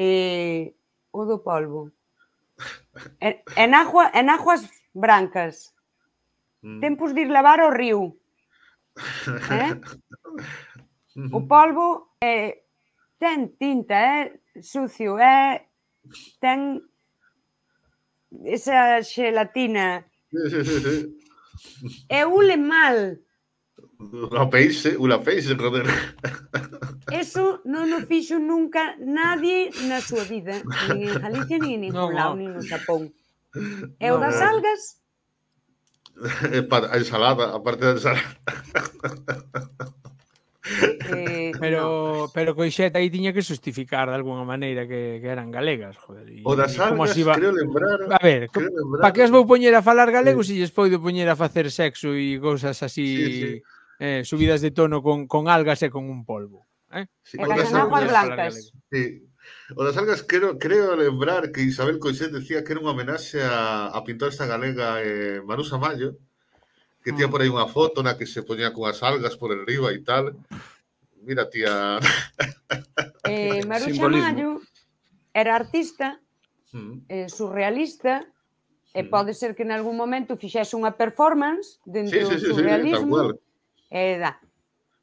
E, o do polvo. En, en, agua, en aguas brancas. Mm. Tempos de ir lavar o río. Eh? Mm. O polvo é, ten tinta, é sucio, é tan esa gelatina. Sí, sí, E mal. La face eh, una Eso no lo fixo nunca nadie en su vida, ni en Galicia, ni en ningún no, ni no Xapón. E das algas? A ensalada, a parte da ensalada. Eh, pero no. pero Coixet aí tiña que justificar de alguna maneira que, que eran galegas, joder. E, o das algas, iba... creo lembrar... A ver, para que as vou poñer a falar galego se sí. Si lles poido poñer a facer sexo e cousas así... Sí, sí. Eh, subidas de tono con, con algas e con un polvo. Eh? Sí, O, das algas blancas. Sí. O das algas creo, creo lembrar que Isabel Coixet decía que era unha homenaxe a, a pintora esta galega eh, Marusa Mayo, que tía por aí mm. unha foto na que se poñía cunhas algas por el riba e tal. Mira, tía... Eh, Maruxa Mallo era artista, mm. eh, surrealista, e mm. pode ser que en algún momento fixese unha performance dentro sí, sí, sí, do surrealismo. Sí, sí, e da.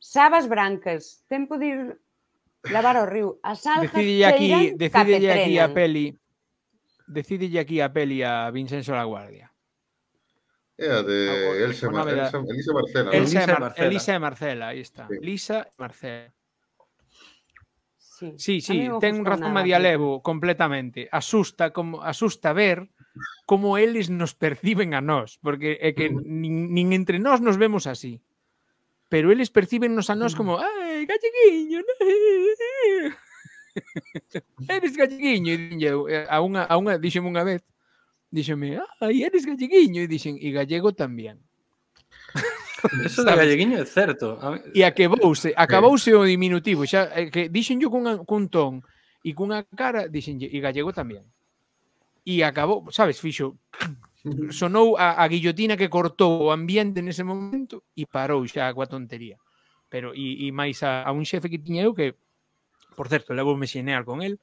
Sabas brancas, tempo de ir lavar o río. As algas decide aquí, decide aquí a peli. Decide aquí a peli a Vincenzo La Guardia. É eh, a de Elsa, Mar Elsa, Elisa Marcela. Elsa, Elisa, Marcela. Elisa e Marcela, aí está. Sí. Lisa e Marcela. Sí, sí, sí ten razón María Levo completamente. Asusta como asusta ver como eles nos perciben a nós, porque é que nin, nin entre nós nos vemos así. Pero eles percibennos a nós como, ai, galleguiño, eres galleguiño, e eh, a unha, a unha, dixeme unha vez, díxome, ah, aí eres galleguiño, e dixen, e gallego tamén. Eso de galleguiño é certo. E acabouse, acabouse o diminutivo, xa eh, que dixenlle cun cun ton e cunha cara, dixenlle e gallego tamén. E acabou, sabes, fixo sonou a, a guillotina que cortou o ambiente nese momento e parou xa coa tontería. Pero e, e máis a, a un xefe que tiña eu que por certo, levo me xenear con el,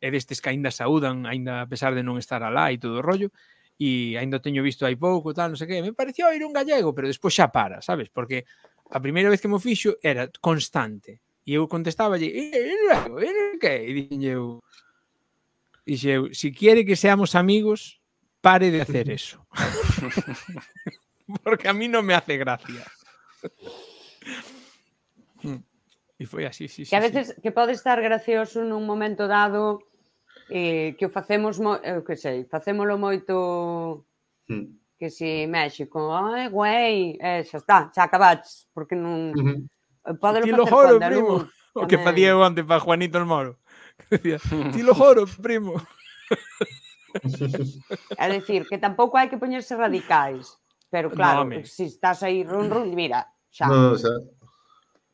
e destes que aínda saúdan, aínda a pesar de non estar alá e todo o rollo, e aínda teño visto hai pouco, tal, non sei que, me pareció oír un gallego, pero despois xa para, sabes? Porque a primeira vez que mo fixo era constante, e eu contestaba e, e e que, e dixen eu, dixen eu, si quere que seamos amigos, pare de hacer eso. Porque a mí non me hace gracia. E foi así, sí, sí. Que a veces sí. que pode estar gracioso nun momento dado eh, que o facemos, mo, eu eh, que sei, facémolo moito mm. que si México, ai, güey, eh, xa está, xa acabaches, porque non... Uh -huh. Eh, Podelo Ti lo joro, primo. O que facía eu antes para Juanito el Moro. Ti lo joro, primo. é dicir, que tampouco hai que poñerse radicais. Pero claro, no, se si estás aí run run, mira, xa. No, o sea,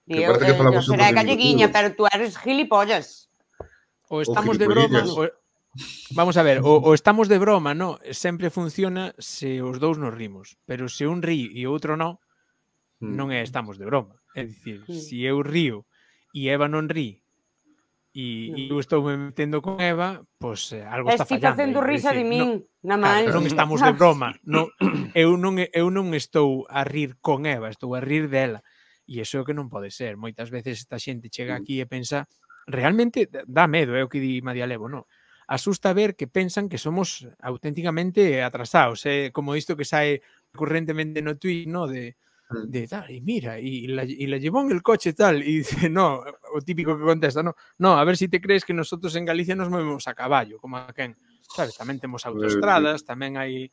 parece que, que eu, eu será pero tú eres gilipollas o estamos o de broma, o, vamos a ver, o, o estamos de broma, no, sempre funciona se os dous nos rimos, pero se un rí e outro non, hmm. non é estamos de broma. É dicir, hmm. se eu río e Eva non rí, e, hmm. eu estou me metendo con Eva, pois pues, eh, algo está fallando. Estou facendo risa de min, no, na máis. Claro, non estamos de broma. Non, eu, non, eu non estou a rir con Eva, estou a rir dela. E iso é que non pode ser. Moitas veces esta xente chega aquí e pensa realmente dá medo, é eh, o que di María Levo, non? Asusta ver que pensan que somos auténticamente atrasados, é eh? como isto que sae recurrentemente no tweet, no de mm. de tal, e mira, e la, y la llevó en el coche tal, e dice, no, o típico que contesta, no, no, a ver si te crees que nosotros en Galicia nos movemos a caballo, como a quen, sabes, tamén temos autoestradas, tamén hai,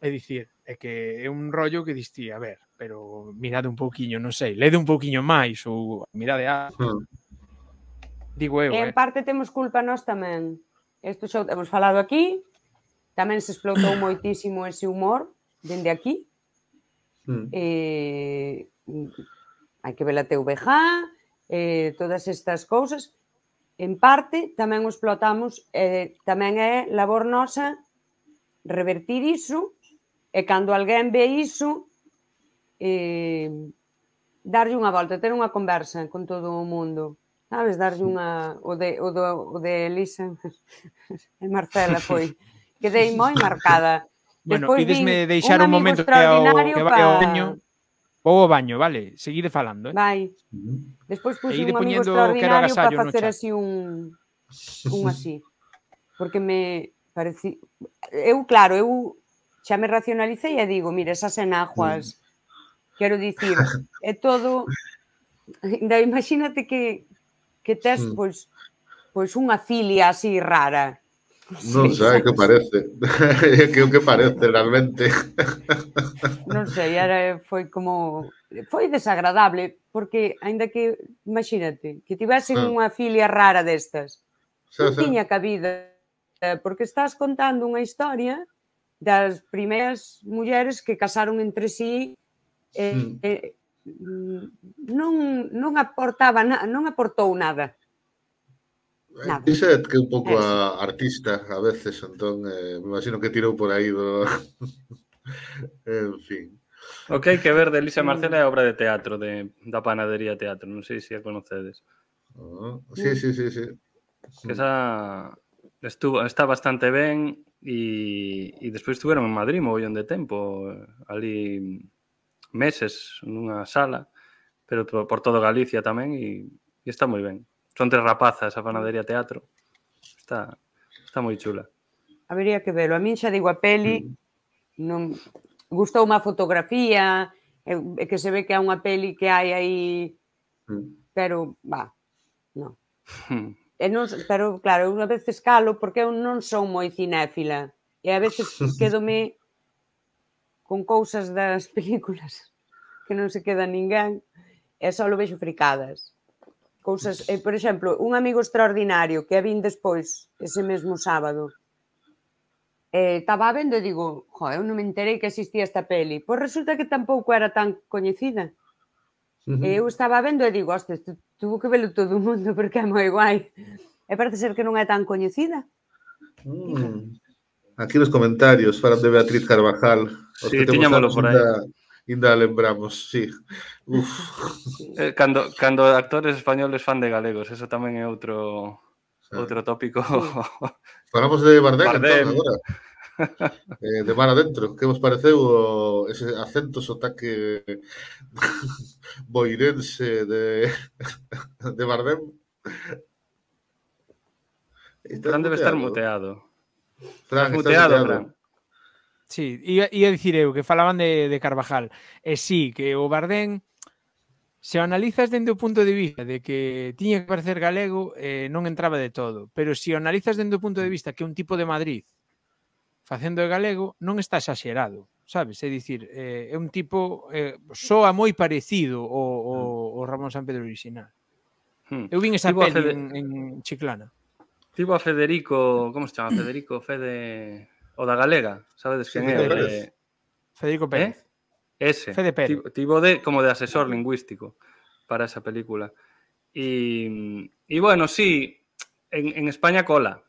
é dicir, é que é un rollo que distí, a ver, pero mirade un pouquiño, non sei, lede un pouquiño máis, ou mirade a... Ah, hmm Digo eu, en eh? parte temos culpa nós tamén. Isto xa hemos falado aquí, tamén se explotou moitísimo ese humor dende aquí. Mm. Eh, hai que ver a TVJ, eh, todas estas cousas. En parte, tamén o explotamos, eh, tamén é labor nosa revertir iso, e cando alguén ve iso, eh, darlle unha volta, ter unha conversa con todo o mundo sabes, darlle unha o de o do o de Elisa e Marcela foi pois, quedei moi marcada. Bueno, pídesme deixar un, un momento que ao que vai ao baño Vou ao baño, vale? Seguide falando, eh. Vai. Despois puxo un amigo extraordinario para facer así un un así. Porque me pareci eu claro, eu xa me racionalicei e digo, mira, esas enaguas, quero dicir, é todo... Da, imagínate que, que tes, sí. pois, pois unha filia así rara. Non sei, que parece. É que o que parece, realmente. Non sei, era, foi como... Foi desagradable, porque, aínda que, imagínate, que tivesen ah. unha filia rara destas, Sí, non xa. tiña cabida, porque estás contando unha historia das primeiras mulleres que casaron entre sí e, sí. Eh, mm. eh Mm, non, non aportaba na, non aportou nada. Eh, nada. Dice que un pouco a artista a veces, entón, eh, me imagino que tirou por aí do... en fin. O que hai que ver de Elisa mm. Marcela é obra de teatro, de, da panadería teatro, non sei se a conocedes. Oh, sí, sí, sí, sí. esa estuvo, está bastante ben e, e despois estuveron en Madrid mogollón de tempo eh, ali meses nunha sala, pero por todo Galicia tamén e, e está moi ben. Son tres rapazas a panadería teatro. Está está moi chula. Habería que velo. A min xa digo a peli mm. non gustou má fotografía, é que se ve que é unha peli que hai aí mm. pero va, non. E non, pero claro, unha vez escalo porque eu non son moi cinéfila e a veces quedome con cousas das películas que non se queda ninguén e só lo vexo fricadas. Cousas, eh, por exemplo, un amigo extraordinario que a vin despois, ese mesmo sábado, estaba vendo e digo, jo, eu non me enterei que existía esta peli. Pois resulta que tampouco era tan coñecida. Uh -huh. Eu estaba vendo e digo, hostes, tu, tuvo que velo todo o mundo porque é moi guai. E parece ser que non é tan coñecida. Mm. Aquí nos comentarios, falan de Beatriz Carvajal. Os sí, tiñámoslo por aí. Inda, lembramos, sí. Uf. Eh, cando, cando actores españoles fan de galegos, eso tamén é outro sí. outro tópico. Falamos de Bardem, Bardem. Entón, agora. eh, de mar adentro. Que vos pareceu o, ese acento sotaque boirense de, de Bardem? Está Bardem debe estar muteado. Fran, muteado, muteado. Fran. Sí, ia, ia dicir eu que falaban de, de Carvajal. E eh, sí, que o Bardén se o analizas dende o punto de vista de que tiña que parecer galego, eh, non entraba de todo. Pero se o analizas dende o punto de vista que un tipo de Madrid facendo de galego, non está exagerado. sabes? É dicir, eh, é un tipo eh, soa moi parecido ao, ao, ao hmm. Ramón San Pedro original. Hmm. Eu vin esa peli de... en, en Chiclana. Tipo a Federico, ¿cómo se llama? Mm. Federico Fede o da Galega, ¿sabes quién es? Federico ¿Eh? Pérez. Ese. Fede Pérez. Tipo de, como de asesor lingüístico para esa película. Y, bueno, sí, en, España cola.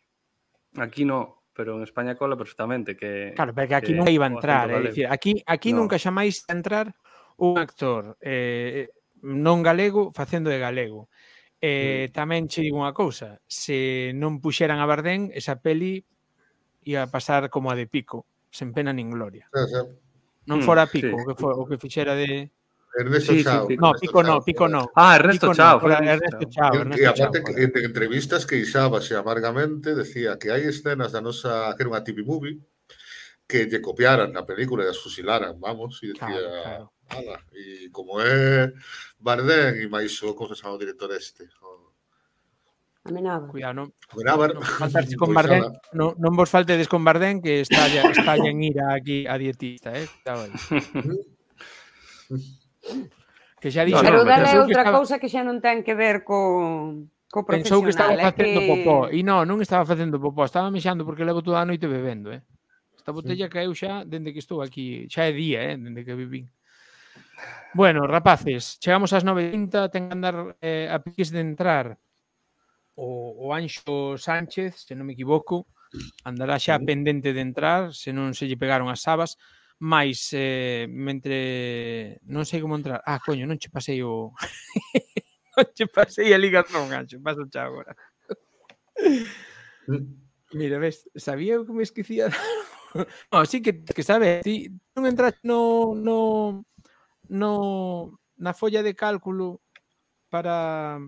Aquí no, pero en España cola perfectamente. Que, claro, porque aquí no iba a entrar. Es decir, aquí, aquí nunca llamáis a entrar un actor eh, eh, non galego facendo de galego. Eh, mm. tamén che digo unha cousa, se non puxeran a Bardén, esa peli ia pasar como a de Pico, sen pena nin gloria. Sí, sí. Non mm, fora Pico, sí. o que for, o que fixera de Ernesto sí, Chao. Sí, sí. No, Pico no, Pico no. Ah, Ernesto Pico Chao. No, Ernesto Chao. Ernesto e aparte, Chao, en entrevistas que ixábase amargamente, decía que hai escenas da nosa, que era unha TV movie, que lle copiaran na película e as fusilaran, vamos, e decía... Claro, claro Ala, e como é Bardem e máis o cousa xa o director este, o Amenábar. Cuidado, non. Bar... Non, faltardes con Bardem, non, non vos faltedes con Bardem que está ya, está ya en ira aquí a dietista, eh? Cuidado aí. que xa dixo. Pero no, no, dale outra estaba... cousa que xa non ten que ver co co Pensou que estaba facendo que... popó. E non, non estaba facendo popó. Estaba mexando porque levo toda a noite bebendo, eh? Esta botella sí. caeu xa dende que estou aquí. Xa é día, eh? Dende que vivín. Bueno, rapaces, chegamos ás 9.30, ten que andar eh, a piques de entrar o, o Anxo Sánchez, se non me equivoco, andará xa pendente de entrar, se non se lle pegaron as sabas, máis eh, mentre non sei como entrar. Ah, coño, non che pasei o non che pasei a Liga ligazón, Anxo, paso xa agora. Mira, ves, sabía que me esquecía. no, así que, que sabe, ti non entras no, no no na folla de cálculo para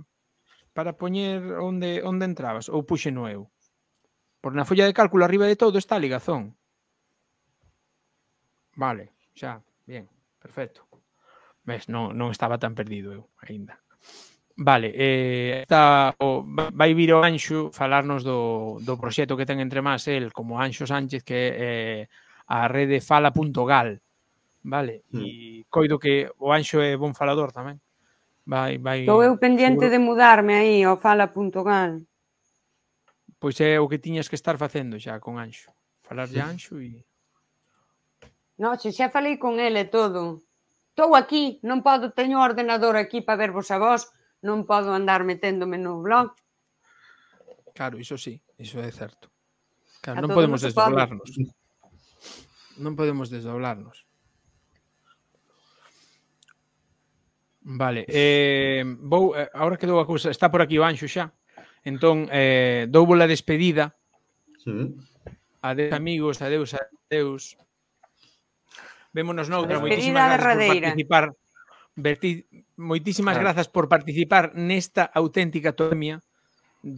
para poñer onde onde entrabas ou puxe no eu. Por na folla de cálculo arriba de todo está a ligazón. Vale, xa, bien, perfecto. Ves, non, non estaba tan perdido eu aínda. Vale, eh, está, o, vai vir o Anxo falarnos do, do proxecto que ten entre más el como Anxo Sánchez que é eh, a rede fala.gal vale? Mm. E coido que o Anxo é bon falador tamén. Vai, vai. Estou eu pendiente seguro. de mudarme aí ao fala.gal. Pois é o que tiñas que estar facendo xa con Anxo. Falar de Anxo e No, se xa falei con ele todo. Estou aquí, non podo, teño o ordenador aquí para verbos a vós, non podo andar meténdome no blog. Claro, iso sí, iso é certo. Claro, a non podemos desdoblarnos. Pode. Non podemos desdoblarnos. Vale, eh, vou, eh, ahora que dou a cousa, está por aquí o Anxo xa, entón, eh, dou la despedida, sí. adeus amigos, adeus, adeus, vémonos noutra, moitísimas grazas por participar, Berti, moitísimas claro. Ah. grazas por participar nesta auténtica tomia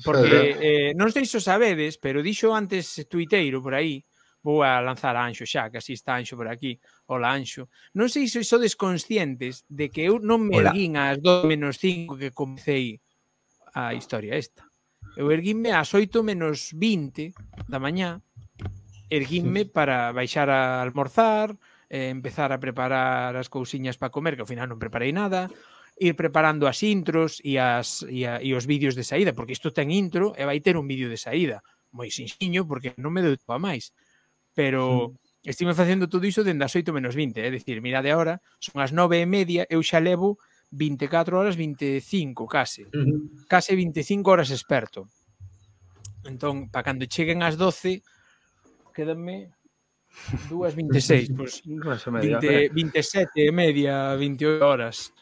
porque eh, non sei se o sabedes, pero dixo antes tuiteiro por aí, vou a lanzar a Anxo xa, que así está Anxo por aquí. Hola Anxo. Non sei se sodes conscientes de que eu non me Hola. erguín ás 2 menos 5 que comecei a historia esta. Eu erguínme ás 8 menos 20 da mañá, erguínme para baixar a almorzar, eh, empezar a preparar as cousiñas para comer, que ao final non preparei nada, ir preparando as intros e, as, e, a, e os vídeos de saída, porque isto ten intro e vai ter un vídeo de saída. Moi sinxiño, porque non me deu a máis pero sí. estive facendo todo iso dende as 8 menos 20, é dicir, mirade agora, son as 9 e media, eu xa levo 24 horas 25 case, uh -huh. case 25 horas experto. Entón, para cando cheguen as 12, quédanme 2.26, pois pues, 20, 27 e media, 28 horas.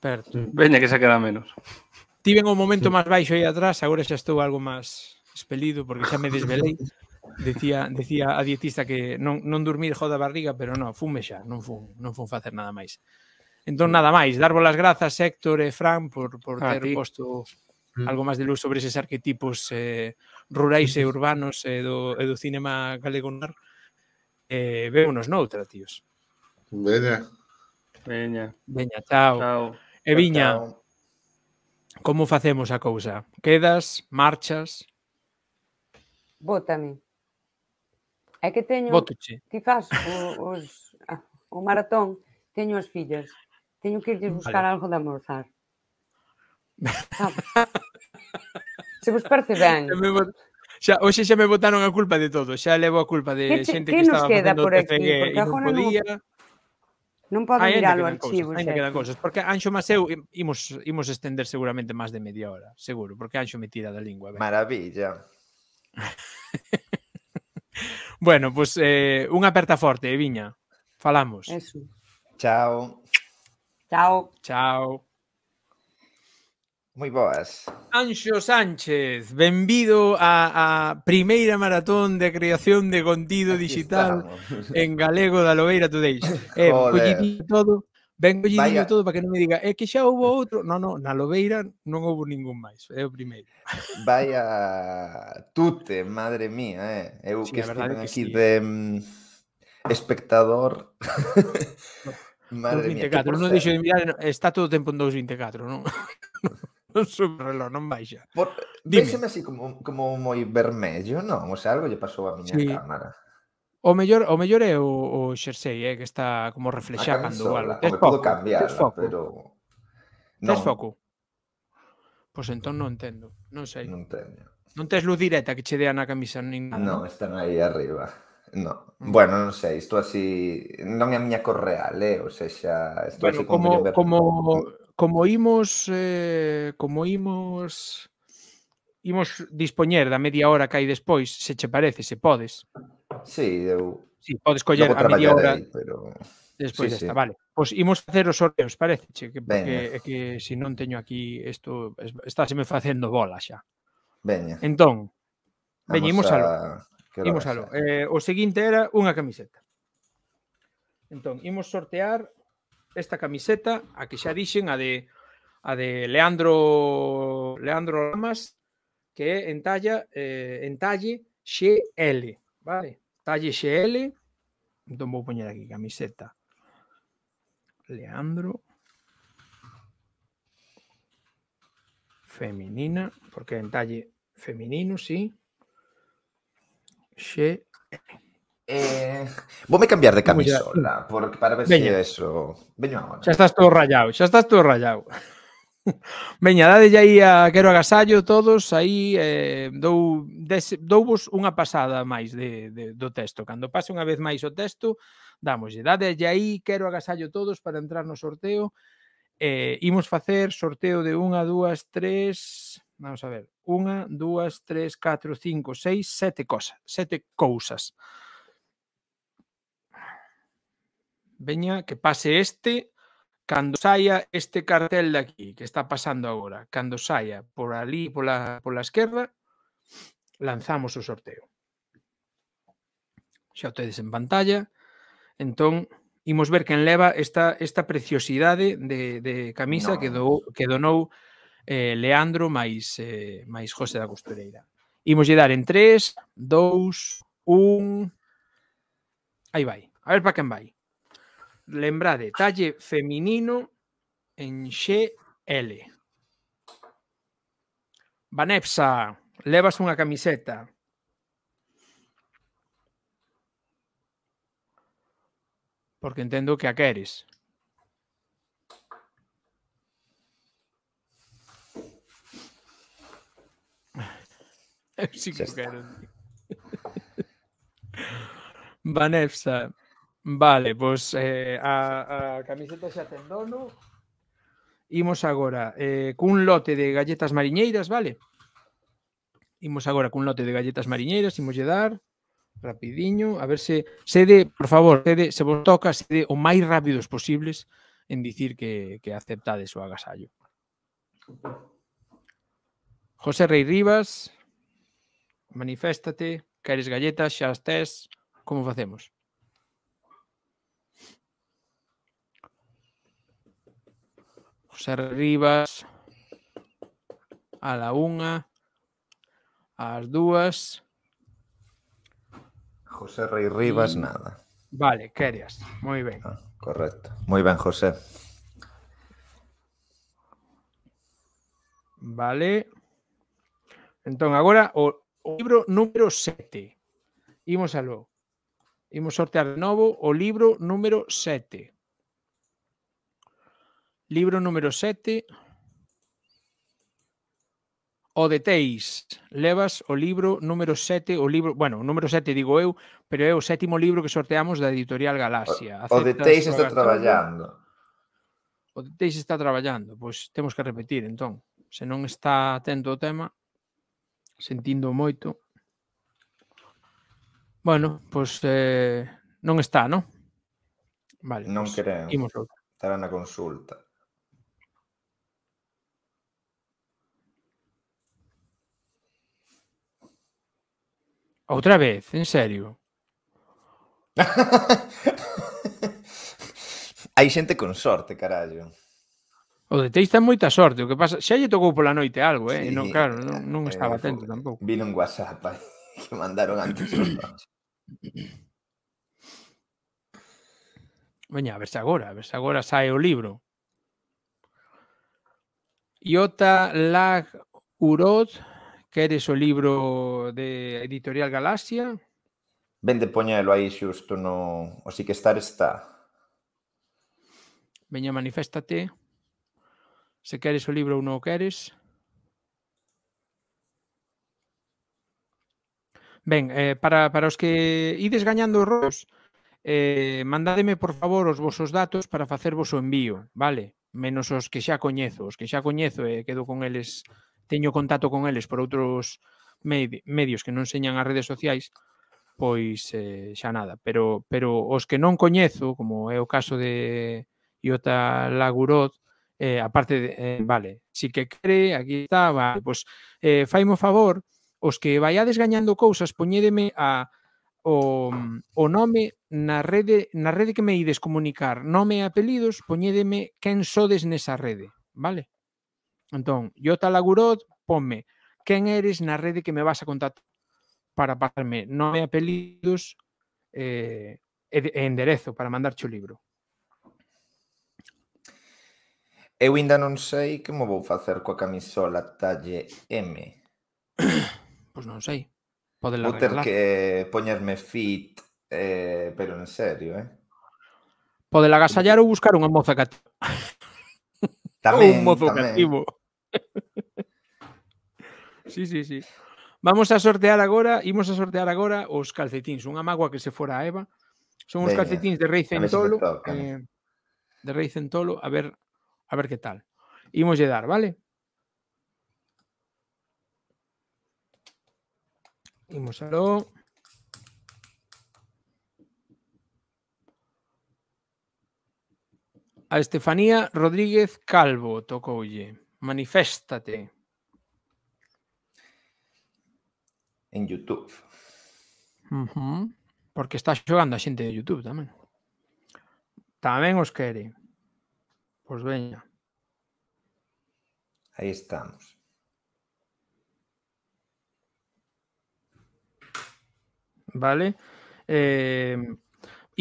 Experto. Veña que se queda menos. Tiven o momento máis baixo aí atrás, agora xa estou algo máis espelido porque xa me desvelei. Decía, decía a dietista que non, non dormir joda a barriga, pero non, fume xa, non fun, non fun facer nada máis. Entón, nada máis, darvos as grazas, Héctor e Fran, por, por ter posto mm. algo máis de luz sobre eses arquetipos eh, rurais e urbanos eh, do, e do cinema galegonar. Eh, vémonos noutra, tíos. Veña. Veña. Veña, chao. Chao. E viña, como facemos a cousa? Quedas? Marchas? Bótame. É que teño... Botuche. Ti faz o, os, o maratón, teño as fillas. Teño que irles buscar vale. algo de almorzar. Se vos parece ben. Xa, hoxe xa me botaron a culpa de todo, xa levo a culpa de que, xente que, que estaba facendo por aquí? e non podía. Non, non podo Ai, mirar o archivo. Ainda quedan cousas, porque Anxo Maseu imos, imos estender seguramente máis de media hora, seguro, porque Anxo me tira da lingua. Ben. Maravilla. Bueno, pues, eh, un apertaforte, Viña. Falamos. Chao. Chao. Chao. Muy boas. Ancho Sánchez, bienvenido a, primera maratón de creación de contido digital en galego de Lobeira Today. Eh, todo, Ven Bellidiño todo para que non me diga é que xa houve outro. Non, non, na Lobeira non houve ningún máis, é o primeiro. Vaya a tute, madre mía, eh. Eu sí, que estive aquí sí. de mm, espectador. madre 24, mía. Non deixo de mirar, está todo o tempo en 2.24, non? non sube o reloj, non baixa. Por... Véxeme así como, como moi vermello, non? O sea, algo lle pasou a miña sí. cámara. O mellor, o mellor é o, o xersei, eh, que está como ah, reflexando algo. Tes foco, cambiar, tes foco. Pero... Non. Tes foco. Pois entón non entendo, non sei. Non teño. Non tes luz directa que che dea na camisa nin Non, están aí arriba. No. Mm. Bueno, non sei, isto así non é a miña cor real, eh? ou sexa, isto bueno, así como como, como como imos eh, como imos imos dispoñer da media hora que hai despois, se che parece, se podes. Sí, eu... Sí, podes coller a media hora pero... despois sí, desta, sí. vale. Pois imos facer os sorteos, parece, che, que, porque é que se si non teño aquí isto, estáse me facendo bola xa. Veña. Entón, veñimos a... a... Imos lo. Eh, o seguinte era unha camiseta. Entón, imos sortear esta camiseta, a que xa dixen, a de a de Leandro Leandro Lamas que é en talla eh, en talle XL. ¿vale? Talle XL. entonces voy a poner aquí camiseta. Leandro. Femenina, porque en talle femenino, sí. Eh, voy a cambiar de camisola para ver si eso. Ya estás todo rayado, ya estás todo rayado. Veña, dadelle aí a quero agasallo todos, aí eh, dou des, dou vos unha pasada máis de, de, do texto. Cando pase unha vez máis o texto, dámoslle, dadelle aí quero agasallo todos para entrar no sorteo. Eh, imos facer sorteo de unha, dúas, tres, vamos a ver, unha, dúas, tres, catro, cinco, seis, sete cosas, sete cousas. Veña, que pase este, cando saia este cartel de aquí que está pasando agora, cando saia por ali, pola, pola esquerda, lanzamos o sorteo. Xa o tedes en pantalla. Entón, imos ver quen leva esta, esta preciosidade de, de camisa no. que, do, que donou eh, Leandro máis, eh, máis José da Costureira. Imos lle dar en 3, 2, 1... Aí vai. A ver para quen vai. lembrade, talle femenino en L. Vanessa, levas una camiseta. Porque entiendo que a queres. Vanessa, Vale, pois eh, a, a camiseta xa ten dono. Imos agora eh, cun lote de galletas mariñeiras, vale? Imos agora cun lote de galletas mariñeiras, imos lle dar rapidiño, a ver se sede, por favor, sede, se vos toca, sede o máis rápidos posibles en dicir que, que aceptades o agasallo. José Rey Rivas, maniféstate, queres galletas, xa as tes, como facemos? José Rivas a la una, a las dos. José Rey Rivas, nada. Vale, querías. muy bien. Ah, correcto. muy bien, José. Vale. entonces ahora o, libro número 7. lo, vamos a sortear de nuevo o libro número 7. Libro número 7. O de Teis. Levas o libro número 7, o libro, bueno, o número 7 digo eu, pero é o sétimo libro que sorteamos da Editorial Galaxia. Aceptas o de Teis está traballando. O de Teis está traballando, pois temos que repetir entón. Se non está atento ao tema, sentindo moito. Bueno, pois eh, non está, non? Vale, non pues, pois, creo. Imos outra. Estará na consulta. Outra vez, en serio. Hai xente con sorte, carallo. O de Teis ten moita sorte, o que pasa, xa lle tocou pola noite algo, eh? Sí, non, claro, non, non eh, estaba atento tampouco. Vino un WhatsApp eh, que mandaron antes. Veña, a ver se agora, a ver se agora sae o libro. Iota Lag Urod Queres o libro de Editorial Galaxia? Vende poñelo aí xusto no... O si que estar está. Veña, manifestate. Se queres o libro ou non o queres. Ben, eh, para, para os que ides gañando os rolos, eh, mandademe, por favor, os vosos datos para facer vos o envío, vale? Menos os que xa coñezo, os que xa coñezo e eh, quedo con eles teño contacto con eles por outros medios que non enseñan as redes sociais, pois eh, xa nada. Pero, pero os que non coñezo, como é o caso de Iota Lagurot, eh, aparte, de, eh, vale, si que cre, aquí está, vale, pois, eh, faimo favor, os que vaiades gañando cousas, poñédeme a o, o nome na rede na rede que me ides comunicar, nome e apelidos, poñédeme quen sodes nesa rede, vale? Entón, tal Lagurot, ponme, quen eres na rede que me vas a contactar para pasarme nome, apelidos eh, e enderezo para mandarche o libro. Eu ainda non sei que me vou facer coa camisola talle M. Pois non sei. Podes vou ter regalar. que eh, poñerme fit, eh, pero en serio, eh? Podela agasallar ou buscar unha moza cativo. Tamén, un mozo tamén. cativo. Sí, sí, sí. Vamos a sortear agora, imos a sortear agora os calcetins, un magua que se fuera a Eva. Son os calcetins de Rey Centolo, eh, de Rey Centolo, a ver, a ver que tal. llegar, dar, vale? Imos aló A Estefanía Rodríguez Calvo oye Maniféstate. En YouTube. Porque estás llegando a gente de YouTube también También os quiere pues venga ahí estamos. Vale. Eh,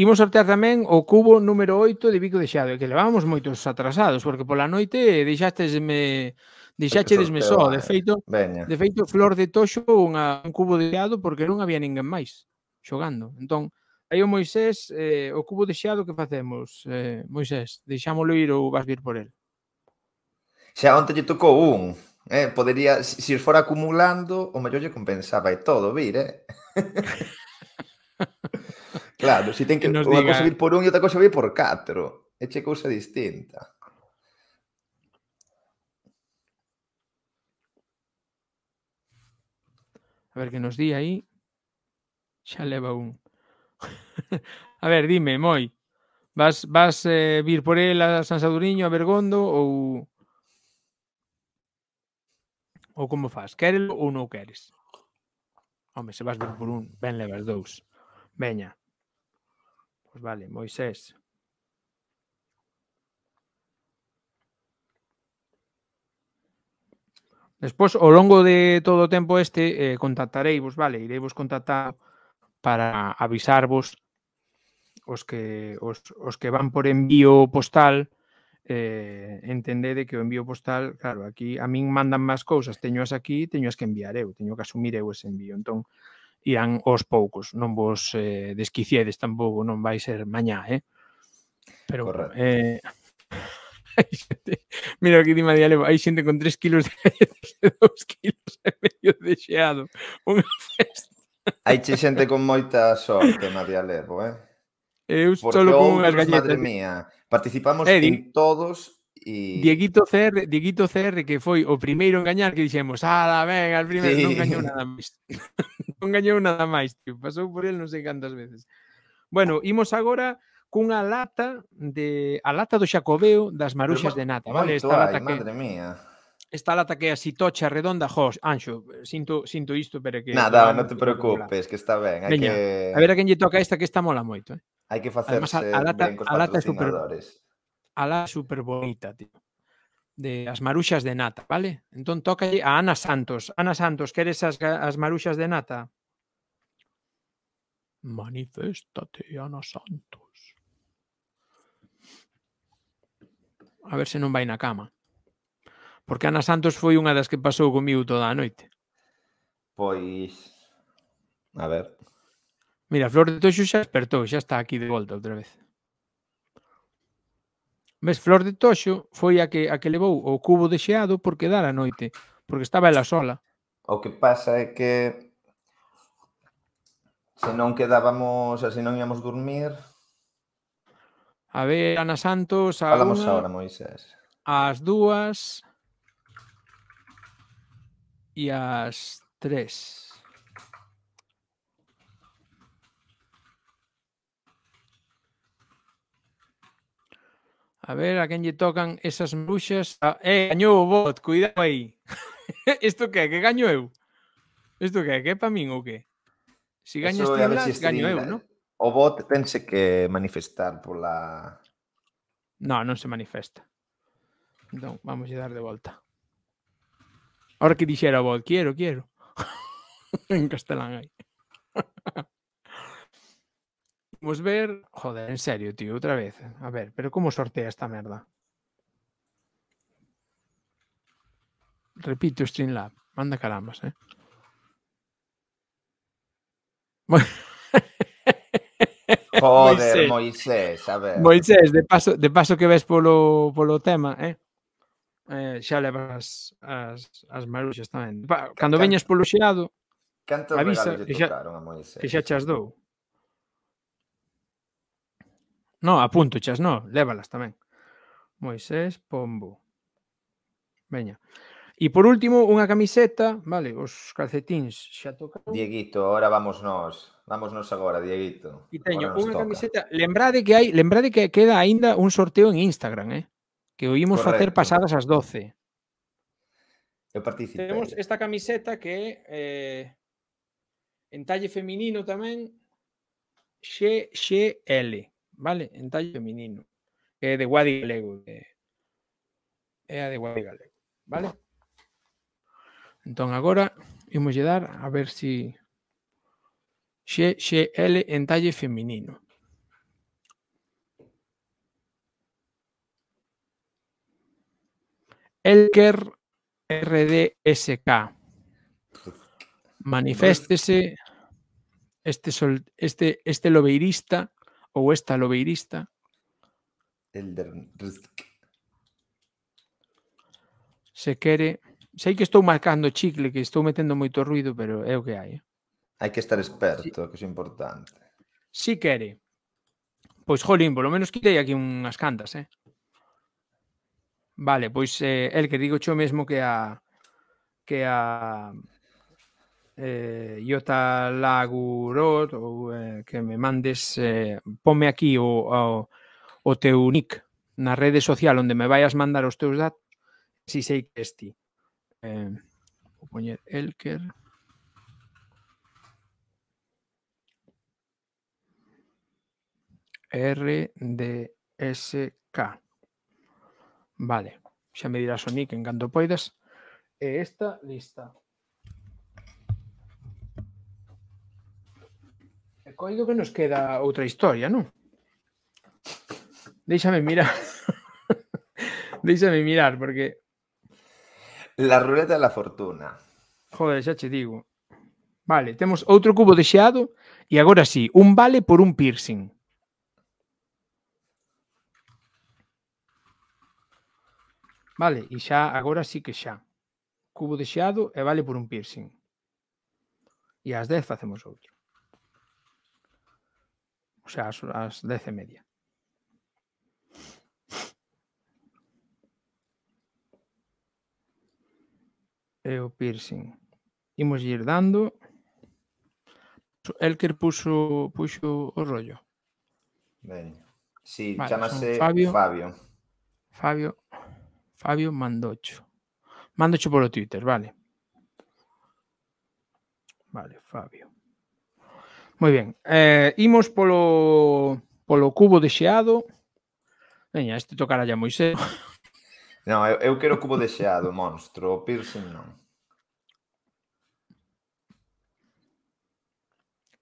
Imos sortear tamén o cubo número 8 de Vico de Xado, que levábamos moitos atrasados, porque pola noite deixastesme Dixache desme só, de feito, Veña. de feito Flor de Toxo unha, un cubo de Xado porque non había ninguén máis xogando. Entón, aí o Moisés, eh, o cubo de Xado que facemos, eh, Moisés, deixámolo ir ou vas vir por el? Xa onte lle tocou un, eh, podería, se si, si acumulando, o mellor lle compensaba e todo, vir, eh? Claro, si ten que, que unha cosa vir por un e outra cosa vir por catro. Eche che cousa distinta. A ver que nos di aí. Xa leva un. a ver, dime, moi. Vas, vas eh, vir por el a San Saduriño, a Bergondo ou ou como faz? Querelo ou non queres? Home, se vas vir por un, ben levas dous. Veña vale, Moisés. Despois, ao longo de todo o tempo este, eh, vos, vale, vos contactar para avisarvos os que, os, os que van por envío postal, eh, entendede que o envío postal, claro, aquí a min mandan máis cousas, teño as aquí, teño as que enviar eu, teño que asumir eu ese envío. Entón, irán os poucos, non vos eh, desquiciedes tampouco, non vai ser mañá, eh? Pero Correcto. eh, xente, mira aquí dima diálogo, hai xente con 3 kilos de 2 kilos e medio de xeado, unha festa. Hai xente con moita sorte, María Levo, eh? Eu solo con unhas galletas. Madre mía, participamos eh, en todos E... Dieguito CR, Dieguito CR que foi o primeiro en gañar que dixemos, "Ala, venga, el primeiro sí. non gañou nada máis." non gañou nada máis, tío. Pasou por el non sei cantas veces. Bueno, imos agora cunha lata de a lata do Xacobeo das maruxas de nata, vale? Esta lata que Madre mía. Esta lata que é así tocha redonda, jos, Anxo, sinto sinto isto, pero que Nada, non te preocupes, que está ben, hai que A ver a quen lle toca esta que está mola moito, eh. Hai que facerse Además, a, a lata, a lata é super A lata super bonita, tío de as maruxas de nata, vale? Entón toca a Ana Santos. Ana Santos, queres as, as maruxas de nata? Maniféstate, Ana Santos. A ver se non vai na cama. Porque Ana Santos foi unha das que pasou comigo toda a noite. Pois... A ver. Mira, Flor de Toxo xa despertou, xa está aquí de volta outra vez. Mes Flor de Toxo foi a que, a que levou o cubo de xeado por quedar a noite, porque estaba ela sola. O que pasa é que se non quedábamos, se non íamos dormir... A ver, Ana Santos, a Falamos una, ahora, Moisés. As dúas e as tres. A ver, ¿a quién le tocan esas bruxas? eh, gañou o bot, cuidado ahí! ¿Esto qué? ¿Qué cañó? ¿Esto qué? gaño eu? ¿Esto que Que para mí? ¿O qué? Si ganas este Blas, gaño eu, ¿no? O bot tense que manifestar por la... No, no se manifiesta. Entonces, vamos a dar de vuelta. Ahora que dijera bot, quiero, quiero. en castellano. aí. Vamos ver... Joder, en serio, tío, outra vez. A ver, pero como sortea esta merda? Repito, Streamlab. Manda carambas, eh? Bueno... Joder, Moisés. Moisés, a ver. Moisés, de paso, de paso que ves polo, polo tema, eh? eh xa levas as, as maruxas tamén. Pa, cando veñas polo xeado, canto avisa, que xa, a Moisés? Que xa chas dou. No, apúntochas, no, lévalas tamén. Moisés Pombo. Veña. E por último, unha camiseta, vale, os calcetins xa toca Dieguito, ahora vamos nós. Vámonos agora, Dieguito. E teño unha toca. camiseta. Lembrade que hai, lembrade que queda aínda un sorteo en Instagram, eh? Que o imos facer pasadas as 12. Eu participo. Temos esta camiseta que eh, en talle feminino tamén, XXL. ¿vale? En talle femenino. Eh, de Wadi Galego. De, eh, de Wadi ¿vale? entonces ahora vamos a dar a ver si L en talle femenino Elker RDSK. Maniféstese este, sol, este, este lobeirista ou esta lobeirista. Elder Se quere... Sei que estou marcando chicle, que estou metendo moito ruido, pero é o que hai. Eh. Hai que estar experto, sí. que é importante. Si quere. Pois, jolín, polo menos quitei aquí unhas cantas, eh? Vale, pois, eh, el que digo cho mesmo que a... que a eh, Iota Lagurot ou eh, que me mandes eh, ponme aquí o, o, o teu nick na rede social onde me a mandar os teus datos si sei que esti eh, vou poñer Elker K vale xa me dirás o nick en canto poidas e esta lista oigo que nos queda otra historia, no déjame mirar. déjame mirar, porque... La ruleta de la fortuna. Joder, ya te digo. Vale, tenemos otro cubo deseado y ahora sí, un vale por un piercing. Vale, y ya ahora sí que ya Cubo deseado e vale por un piercing. Y a 10 hacemos otro o sea, las 10 y media. piercing o piercing. Imos ir dando. Elker puso puso o rollo. Sí, vale, Fabio. Fabio. Fabio. Fabio Mandocho. Mandocho por Twitter, vale. Vale, Fabio. Moi ben, eh, imos polo, polo cubo de xeado. Veña, este tocará ya moi serio. Non, eu, eu quero cubo de xeado, monstro, o piercing non.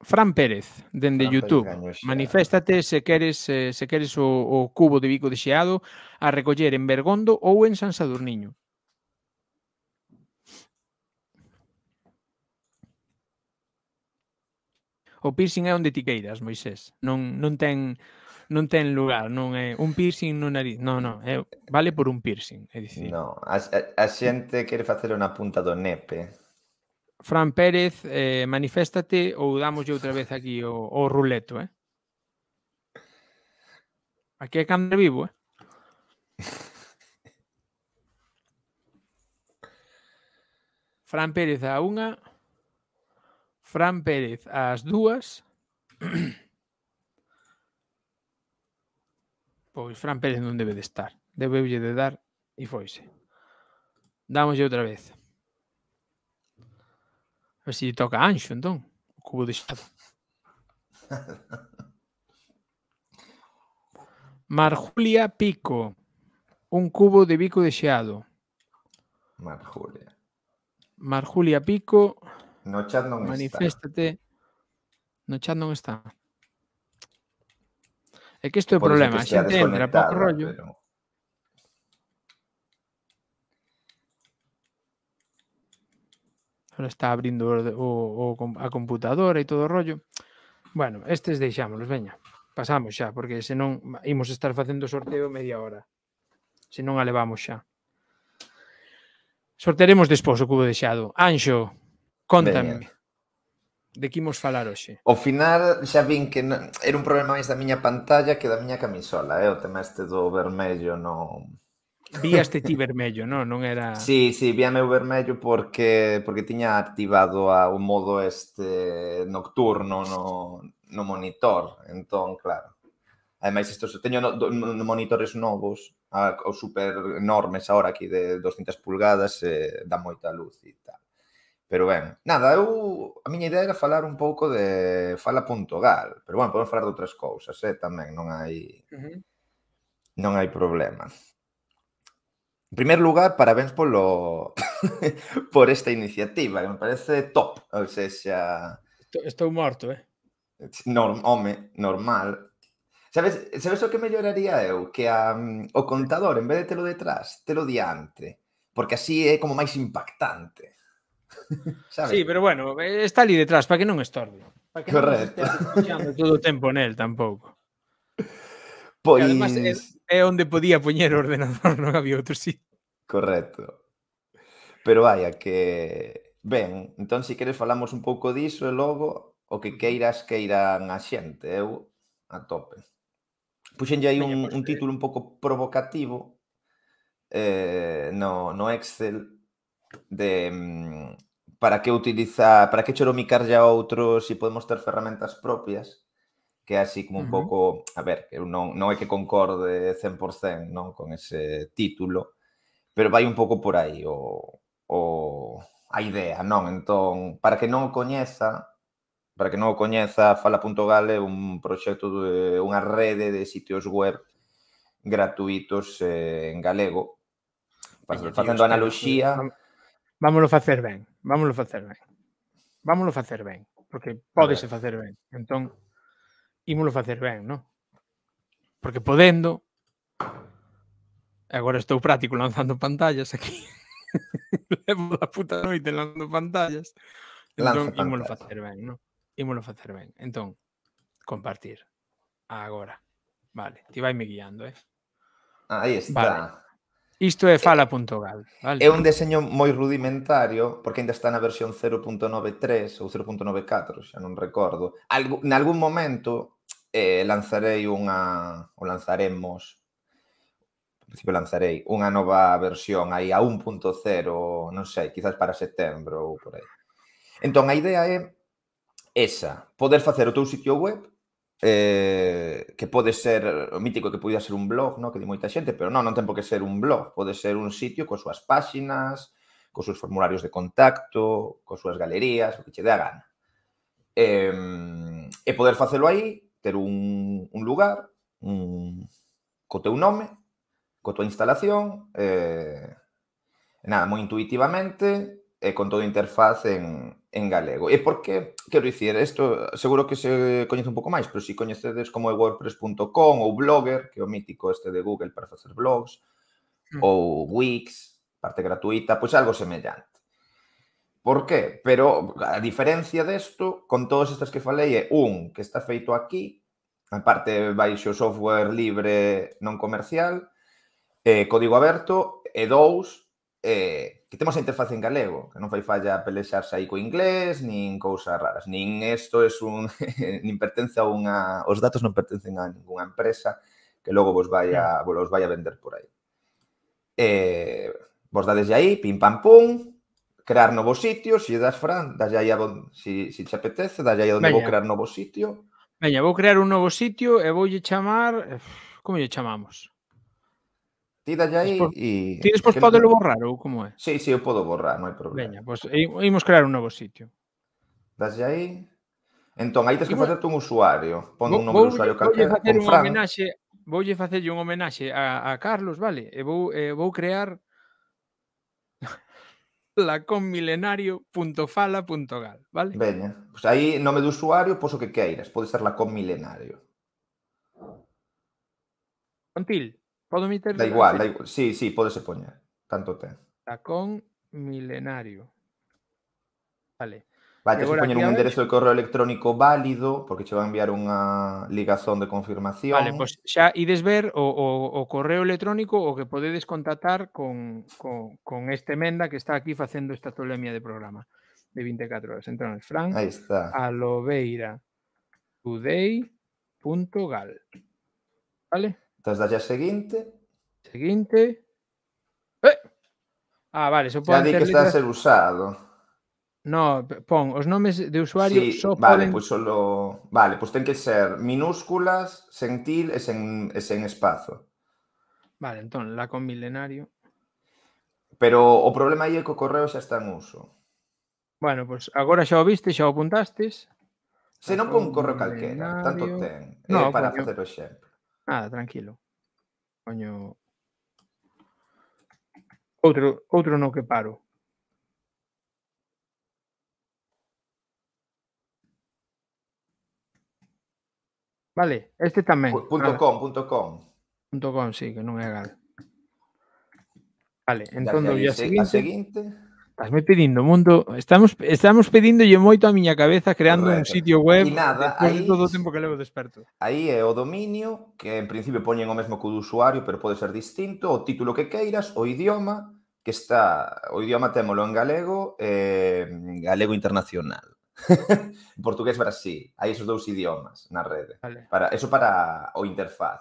Fran Pérez, dende Fran YouTube. Pérez Maniféstate se queres eh, se queres o, o cubo de bico de xeado a recoller en Bergondo ou en San Sadurniño. o piercing é onde ti queiras, Moisés. Non, non ten non ten lugar, non é un piercing no nariz, non, non, é, vale por un piercing, é dicir. No, a, a, a xente quere facer unha punta do nepe. Fran Pérez, eh, maniféstate ou damoslle outra vez aquí o, o ruleto, eh? Aquí é cando vivo, eh? Fran Pérez a unha, Fran Pérez a las dúas. Pues Fran Pérez no debe de estar. Debe de dar y e fuese. Damos ya otra vez. A ver si toca Anxo, entonces. cubo de xado. Marjulia Pico. Un cubo de bico Deseado. Marjulia. Marjulia Pico. No chat non está. Maniféstate. No chat non está. É que isto é o problema. A xente entra pouco rollo. Pero... Ahora está abrindo o, o, a computadora e todo o rollo. Bueno, estes deixámoslos, veña. Pasamos xa, porque senón imos estar facendo sorteo media hora. Senón a levamos xa. Sorteremos despois o cubo deixado. Anxo, Contame. De que imos falar hoxe? O final xa vin que non, era un problema máis da miña pantalla que da miña camisola, eh? o tema este do vermello non... Víaste ti vermello, non? Non era... Sí, sí, víame o vermello porque porque tiña activado a, o modo este nocturno no, no monitor. Entón, claro. Ademais, isto teño no, no, monitores novos, a, o super enormes agora aquí de 200 pulgadas, eh, da moita luz e Pero ben, nada, eu a miña idea era falar un pouco de fala.gal, pero bueno, podemos falar de outras cousas, eh, tamén non hai uh -huh. non hai problema. En primer lugar, parabéns polo por esta iniciativa, que me parece top, ou sea, estou, estou morto, eh. Norm, home, normal. Sabes, sabes o que melloraría eu? Que a, um, o contador, en vez de telo detrás, telo diante. Porque así é como máis impactante. Sabe? Sí, pero bueno, está ali detrás, para que non estorbe. Para que Correcto. Non todo o tempo nel tampouco. Pois... además, é, eh, é onde podía poñer o ordenador, non había outro sitio. Correcto. Pero vaya, que... Ben, entón, se si queres falamos un pouco diso e logo o que queiras queiran a xente, eu a tope. Puxenlle aí un, pois, un eh. título un pouco provocativo eh, no, no Excel de mm, para que utilizar, para que choromicar ya outros se si podemos ter ferramentas propias, que así como un uh -huh. pouco, a ver, eu non, non é que concorde 100% non, con ese título, pero vai un pouco por aí o, o, a idea, non? Entón, para que non o coñeza, para que non o coñeza, Fala.gal é un proxecto, de, unha rede de sitios web gratuitos eh, en galego, facendo analogía... vámonos a hacer ben, vámonos a hacer ben. Vámonos a hacer ben, porque pódese hacer ben. Entón, ímolo hacer ben, ¿no? Porque podendo, ahora estoy práctico lanzando pantallas aquí. Levo la puta noite lanzando pantallas. Entón, ímolo a hacer ben, ¿no? Ímolo hacer ben. Entón, compartir. Agora. Vale, te vai me guiando, eh? Ahí está. Isto é eh, fala.gal. Vale. É un deseño moi rudimentario, porque ainda está na versión 0.93 ou 0.94, xa non recordo. Algo, nalgún momento eh, lanzarei unha, ou lanzaremos, en principio lanzarei, unha nova versión aí a 1.0, non sei, quizás para setembro ou por aí. Entón, a idea é esa, poder facer o teu sitio web eh, que pode ser o mítico que podía ser un blog, no? que di moita xente, pero non, non ten por que ser un blog, pode ser un sitio coas súas páxinas, cos seus formularios de contacto, coas súas galerías, o que che dé a gana. Eh, e poder facelo aí, ter un, un lugar, un, co teu nome, co tua instalación, eh, nada, moi intuitivamente, e con todo interfaz en, en galego. E por que, quero dicir, isto seguro que se coñece un pouco máis, pero se coñecedes como é wordpress.com ou Blogger, que é o mítico este de Google para facer blogs, mm. ou Wix, parte gratuita, pois algo semellante. Por que? Pero a diferencia desto, con todas estas que falei, é un que está feito aquí, a parte baixo software libre non comercial, eh, código aberto, e dous, eh, que temos a interfaz en galego, que non fai falla pelexarse aí co inglés, nin cousas raras, nin isto é es un nin pertence a unha, os datos non pertencen a ningunha empresa que logo vos vai a, vos vai a vender por aí. Eh, vos dades aí, pim pam pum, crear novo sitio, si das Fran, das aí a bon, si, si che apetece, das aí onde vou crear novo sitio. Veña, vou crear un novo sitio e voulle chamar, eh, como lle chamamos? Tídalle aí e... Ti despois lo borrar ou como é? Sí, sí, eu podo borrar, non hai problema. Veña, pois pues, imos eh, crear un novo sitio. Daslle aí... Entón, aí tens que facerte un usuario. Pon un nome de usuario calquera. Voulle facer un homenaxe, voulle facerlle un homenaxe a, a Carlos, vale? E vou, eh, vou crear laconmilenario.fala.gal, vale? Veña, pois pues aí nome do usuario, pois o que queiras, pode ser laconmilenario. Contil. Da igual, da Sí, sí, Puedes poñer. Tanto te... Tacón milenario. Vale. Vai voy que poñer un enderezo de correo electrónico válido, porque che va a enviar una ligazón de confirmación. Vale, pois pues ya ides ver o, correo electrónico o que podedes contactar con, con, este menda que está aquí haciendo esta tolemia de programa de 24 horas. Entón, Fran, Ahí está. aloveira today.gal. Vale? Entonces das ya siguiente? ¡Eh! Ah, vale, só puede que está a ser usado. No, pon, los nombres de usuario sí, vale, pues solo... Vale, pues tienen que ser minúsculas, sentil til e sen, Vale, entonces, la con milenario. Pero o problema ahí é que correo ya está en uso. Bueno, pues ahora ya lo viste, ya lo apuntastes. Se no pon correo calquera, tanto ten. No, eh, para hacer o Nada, tranquilo. Coño. Otro, otro no que paro. Vale, este también. Punto .com, punto .com. Punto .com, sí, que no me haga. Vale, entonces ya siguiente... Estásme pedindo mundo, estamos estamos pedíndolle moito a miña cabeza creando Correcto. un sitio web nada, aí, todo o tempo que levo desperto. Aí é o dominio, que en principio poñen o mesmo que o do usuario, pero pode ser distinto, o título que queiras, o idioma, que está, o idioma témolo en galego e eh, galego internacional. en portugués Brasil, hai esos dous idiomas na rede. Vale. Para, eso para o interfaz.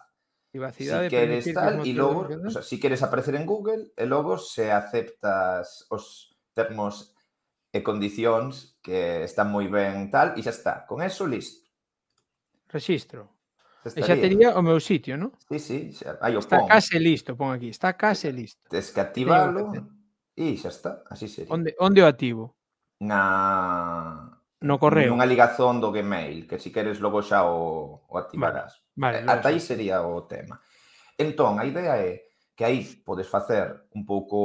Si queres tal, e logo, o sea, si queres aparecer en Google, e logo se aceptas os termos e condicións que están moi ben tal, e xa está. Con eso, listo. Registro. E xa tería o meu sitio, non? Sí, sí, xa, aí o está pon. case listo, pon aquí, está case listo. Tes que activalo e xa está, así sería. Onde, onde o activo? Na... No correo. Unha ligazón do Gmail, que si queres logo xa o, o activarás. Vale, vale, eh, Ata aí sería o tema. Entón, a idea é que aí podes facer un pouco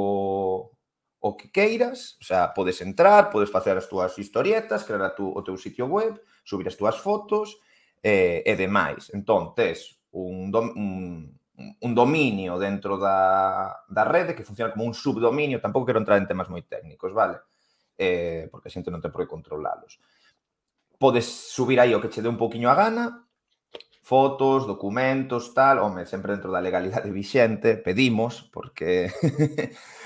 o que queiras, o sea, podes entrar, podes facer as túas historietas, crear a o teu sitio web, subir as túas fotos eh, e demais. Entón, tes un, dom, un, un dominio dentro da, da rede que funciona como un subdominio, tampouco quero entrar en temas moi técnicos, vale? Eh, porque a xente non ten por que controlalos. Podes subir aí o que che dé un poquinho a gana, fotos, documentos, tal, home, sempre dentro da legalidade vixente, pedimos, porque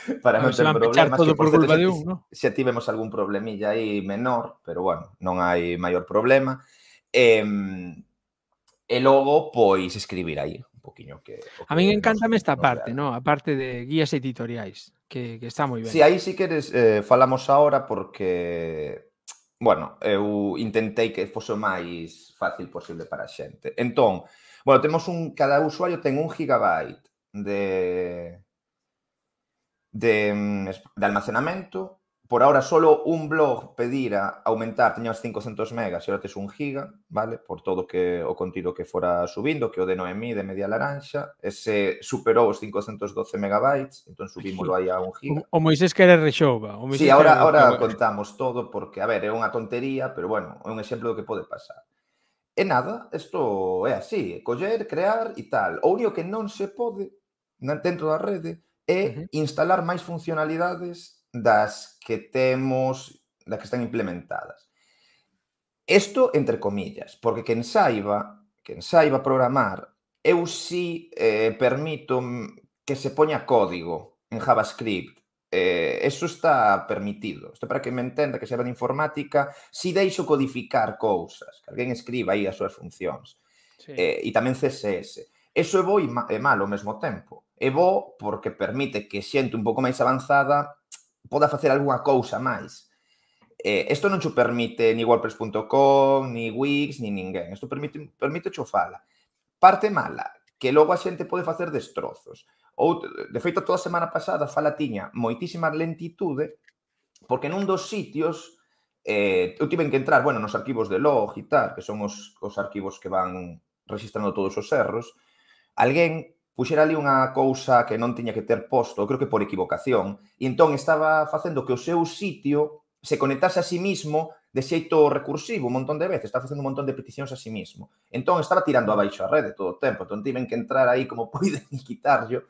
para non ter problemas todo que por culpa de un, ¿no? se tivemos algún problemilla aí menor, pero bueno, non hai maior problema. E, e logo, pois, escribir aí un poquinho que... que a min encántame esta parte, no? a parte de guías editoriais, que, que está moi ben. Si, sí, aí si queres eh, falamos agora porque bueno, eu intentei que fose o máis fácil posible para a xente. Entón, bueno, temos un cada usuario ten un gigabyte de de, mm, de almacenamento. Por ahora solo un blog pedira aumentar, tiñas 500 megas e ahora tes un giga, vale? Por todo que o contido que fora subindo, que o de Noemí de media laranxa, ese superou os 512 megabytes, entón subímolo aí a un giga. O, Moisés que era rexova. O Moisés sí, ahora, era ahora contamos todo porque, a ver, é unha tontería, pero bueno, é un exemplo do que pode pasar. E nada, isto é así, coller, crear e tal. O único que non se pode dentro da rede e uh -huh. instalar máis funcionalidades das que temos, das que están implementadas. Isto entre comillas, porque quen saiba, quen saiba programar, eu si eh, permito que se poña código en JavaScript. Eh, eso está permitido. Isto para que me entenda que se de informática, si deixo codificar cousas, que alguén escriba aí as súas funcións. Sí. Eh, e tamén CSS. Eso é bo e malo ao mesmo tempo é bo porque permite que xente un pouco máis avanzada poda facer algunha cousa máis. Eh, isto non xo permite ni wordpress.com, ni Wix, ni ninguén. Isto permite, permite xo fala. Parte mala, que logo a xente pode facer destrozos. Ou, de feito, toda a semana pasada fala tiña moitísima lentitude porque nun dos sitios eh, eu tiven que entrar, bueno, nos arquivos de log e tal, que son os, os arquivos que van registrando todos os erros, alguén puxera ali unha cousa que non tiña que ter posto, creo que por equivocación, e entón estaba facendo que o seu sitio se conectase a sí mismo de xeito recursivo un montón de veces, está facendo un montón de peticións a sí mismo. Entón estaba tirando abaixo a rede todo o tempo, entón tiven que entrar aí como poiden e quitarlo.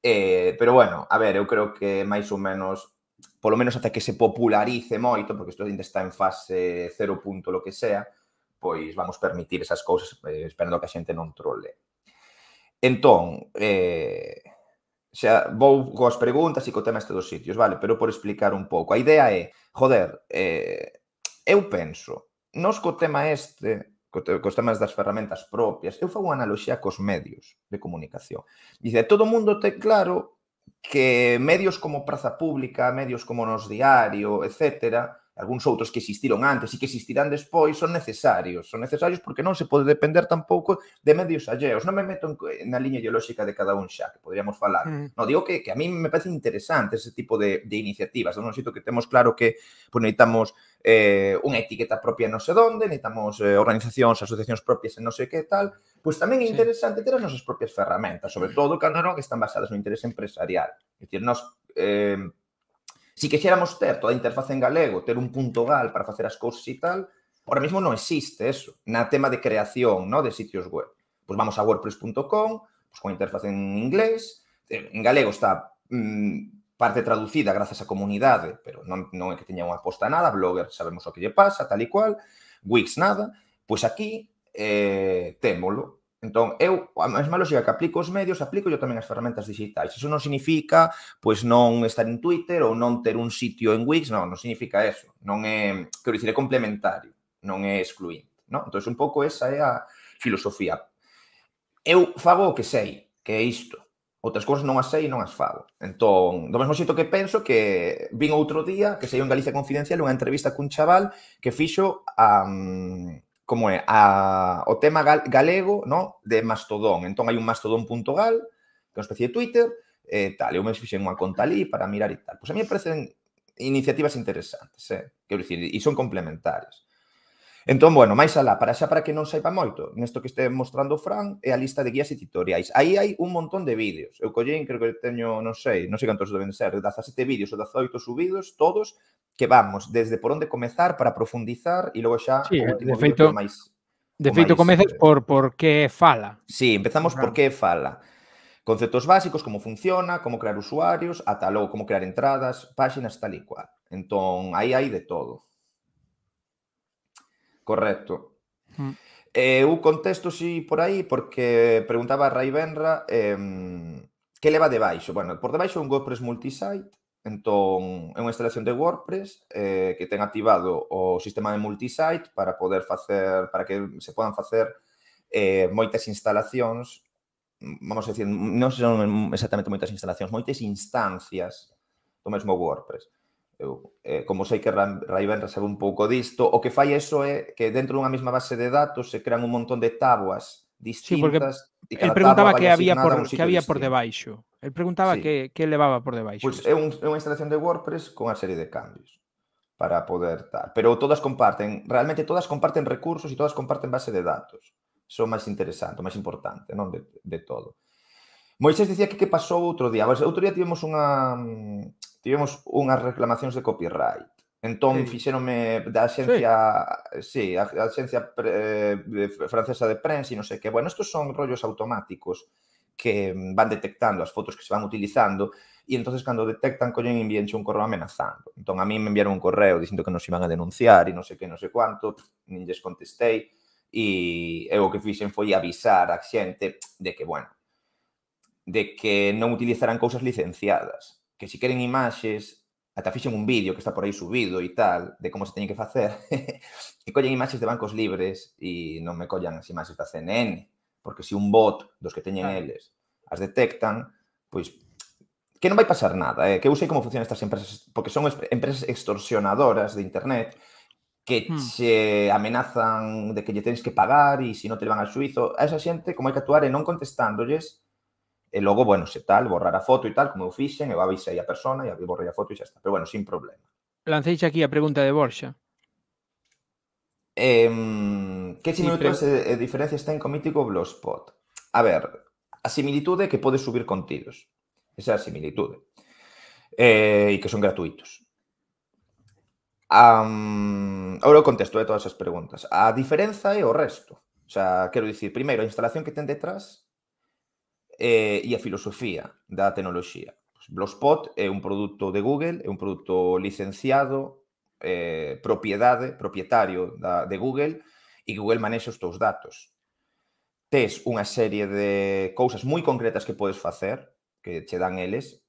Eh, pero bueno, a ver, eu creo que máis ou menos, polo menos ata que se popularice moito, porque isto ainda está en fase 0. lo que sea, pois vamos permitir esas cousas eh, esperando que a xente non trole. Entón, eh, xa vou coas preguntas e co tema este dos sitios, vale? Pero por explicar un pouco. A idea é, joder, eh, eu penso, nos co tema este, co, cos temas das ferramentas propias, eu fago unha analoxía cos medios de comunicación. Dice, todo mundo te claro que medios como Praza Pública, medios como Nos Diario, etcétera, algúns outros que existiron antes e que existirán despois son necesarios. Son necesarios porque non se pode depender tampouco de medios alleos. Non me meto na liña ideolóxica de cada un xa, que podríamos falar. Mm. No, digo que, que a mí me parece interesante ese tipo de, de iniciativas. Non sinto que temos claro que pues, pois, necesitamos eh, unha etiqueta propia non sei donde, necesitamos eh, organizacións, asociacións propias e non sei que tal, pois pues tamén é interesante ter as nosas propias ferramentas, sobre hmm. todo cando non que están basadas no interés empresarial. É dicir, nos... eh, Si quixéramos ter toda a interface en galego, ter un punto gal para facer as cousas e tal, ahora mismo non existe eso na tema de creación no de sitios web. Pois vamos a wordpress.com, pois con interfaz en inglés, eh, en galego está mm, parte traducida grazas á comunidade, pero non, non é que teña unha aposta nada, Blogger sabemos o que lle pasa, tal e cual, Wix nada, pois aquí eh, témolo, Entón, eu, a mesma lógica que aplico os medios, aplico yo tamén as ferramentas digitais. Iso non significa, pois, non estar en Twitter ou non ter un sitio en Wix, non, non significa eso. Non é, quero dicir, é complementario, non é excluinte. Non? Entón, un pouco esa é a filosofía. Eu fago o que sei, que é isto. Outras cousas non as sei e non as fago. Entón, do mesmo xeito que penso que vin outro día que sei en Galicia Confidencial unha entrevista cun chaval que fixo a, um, como é a, o tema gal, galego no? de Mastodón. Entón hai un mastodón.gal, que é unha especie de Twitter, e eh, tal, eu me fixen unha conta ali para mirar e tal. Pois a mí me parecen iniciativas interesantes, eh? quero dicir, e son complementares. Entón, bueno, máis alá, para xa para que non saiba moito, nesto que este mostrando Fran é a lista de guías e tutoriais. Aí hai un montón de vídeos. Eu collín, creo que teño, non sei, non sei cantos deben ser, 17 vídeos ou 18 subidos, todos que vamos desde por onde comezar para profundizar e logo xa sí, o de feito, máis De feito, comezas por por que fala. Sí, empezamos por que fala conceptos básicos, como funciona, como crear usuarios, ata logo como crear entradas, páxinas, tal e cual. Entón, aí hai de todo. Correcto. Mm. Eh, o contexto si por aí porque preguntaba a Rai Benra eh, que leva debaixo. Bueno, por debaixo é un WordPress multisite, entón é unha instalación de WordPress eh, que ten activado o sistema de multisite para poder facer para que se podan facer eh, moitas instalacións vamos a decir, non son exactamente moitas instalacións, moitas instancias do mesmo WordPress. Eu, eh, como sei que Raiven recebe un pouco disto, o que fai eso é que dentro dunha mesma base de datos se crean un montón de tabuas distintas. Sí, porque el preguntaba que había por que había distinto. por debaixo. El preguntaba sí. que, que levaba por debaixo. Pois pues é, un, é unha instalación de WordPress con a serie de cambios para poder tal. Pero todas comparten, realmente todas comparten recursos e todas comparten base de datos. Son máis interesante, máis importante, non de, de todo. Moisés dicía que que pasou outro día. Pois, outro día tivemos unha mm, tivemos unhas reclamacións de copyright. Entón sí. fixéronme da xencia, sí, sí a, a xencia pre, eh, francesa de prensa e non sei que. Bueno, estos son rollos automáticos que mm, van detectando as fotos que se van utilizando e entonces cando detectan collen envíenche un correo amenazando. Entón a mí me enviaron un correo dicindo que nos iban a denunciar e non sei que, non sei cuánto, nin lles contestei e eu o que fixen foi avisar a xente de que, bueno, de que non utilizaran cousas licenciadas que se queren imaxes, ata fixen un vídeo que está por aí subido e tal, de como se teñen que facer, que collen imaxes de bancos libres e non me collan as imaxes da CNN, porque se un bot dos que teñen claro. eles as detectan, pois que non vai pasar nada, eh? que eu sei como funcionan estas empresas, porque son empresas extorsionadoras de internet que hmm. amenazan de que lle tens que pagar e se non te van a suizo. A esa xente como hai que actuar e non contestándolles E eh, logo, bueno, se tal, borrar a foto e tal, como eu fixen, eu avisei a persona e borrei a foto e xa está. Pero bueno, sin problema. Lancéis aquí a pregunta de Borxa. Eh, eh que similitudes sí, pre... e diferencias ten con mítico Blogspot? A ver, a similitude é que podes subir contidos. Esa é a similitude. Eh, e que son gratuitos. Um, ahora o contexto de eh, todas as preguntas. A diferenza é o resto. O sea, quero dicir, primeiro, a instalación que ten detrás eh, e a filosofía da tecnoloxía. Blogspot é un produto de Google, é un produto licenciado, eh, propiedade, propietario da, de Google, e Google manexa os teus datos. Tes unha serie de cousas moi concretas que podes facer, que che dan eles,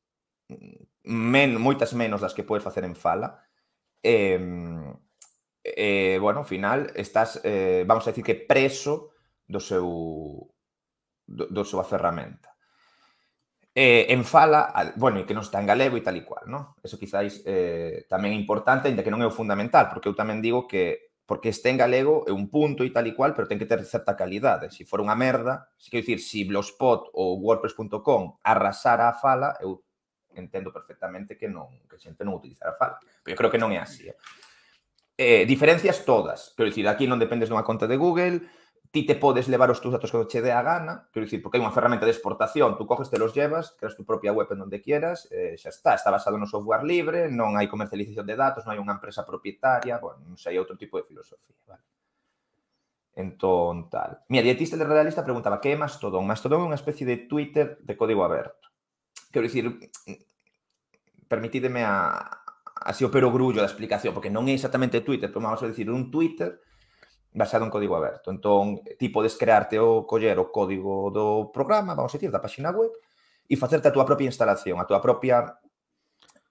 men, moitas menos das que podes facer en Fala, e, eh, eh, bueno, ao final, estás, eh, vamos a decir que preso do seu, do, do súa ferramenta. Eh, en fala, bueno, e que non está en galego e tal e cual, non? Eso quizáis eh, tamén é importante, ainda que non é o fundamental, porque eu tamén digo que porque este en galego é un punto e tal e cual, pero ten que ter certa calidade. Se si for unha merda, se quero dicir, se si Blogspot ou WordPress.com arrasara a fala, eu entendo perfectamente que non que xente non utilizar a fala. Pero eu creo que non é así. Eh, eh diferencias todas. Quero dicir, aquí non dependes dunha conta de Google, ti te podes levar os teus datos que che dé a gana, quero dicir, porque hai unha ferramenta de exportación, tú coges, te los llevas, creas tu propia web en onde quieras, eh, xa está, está basado no software libre, non hai comercialización de datos, non hai unha empresa propietaria, bueno, non sei, hai outro tipo de filosofía, vale. Entón, tal. Mira, dietista de realista preguntaba, que é Mastodon? Mastodon é unha especie de Twitter de código aberto. Quero dicir, permitideme a, así o perogrullo da explicación, porque non é exactamente Twitter, pero vamos a decir un Twitter basado en código aberto. Entón, ti podes crearte o coller o código do programa, vamos a dicir, da páxina web, e facerte a túa propia instalación, a túa propia...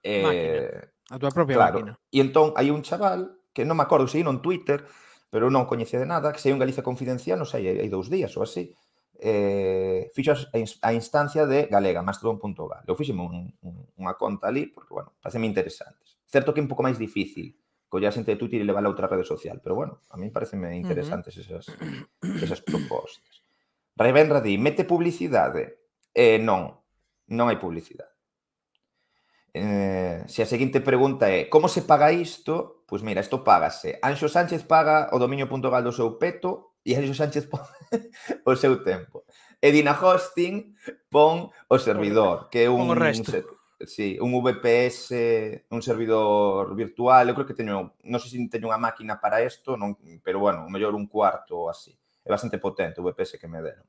Eh, máquina. A túa propia claro. máquina. E entón, hai un chaval, que non me acordo se non Twitter, pero non coñece de nada, que se hai un Galicia Confidencial, non sei, hai dous días ou así, eh, fixo a instancia de galega, mastodon.gal. Eu fixeme un, unha conta ali, porque, bueno, parece-me interesante. Certo que é un pouco máis difícil, que ya gente de Twitter y le a otra red social. Pero bueno, a mí me parecen interesantes uh -huh. esas, esas propostas. Rebenra di, mete publicidade? Eh, non, non hai publicidade. Eh, se a seguinte pregunta é como se paga isto? Pois mira, isto págase. Anxo Sánchez paga o dominio.gal do seu peto e Anxo Sánchez pon o seu tempo. Edina Hosting pon o servidor, que é un... Pon Sí, un VPS, un servidor virtual, eu creo que teño, non sei se teño unha máquina para isto, non, pero bueno, o mellor un cuarto ou así. É bastante potente o VPS que me deron.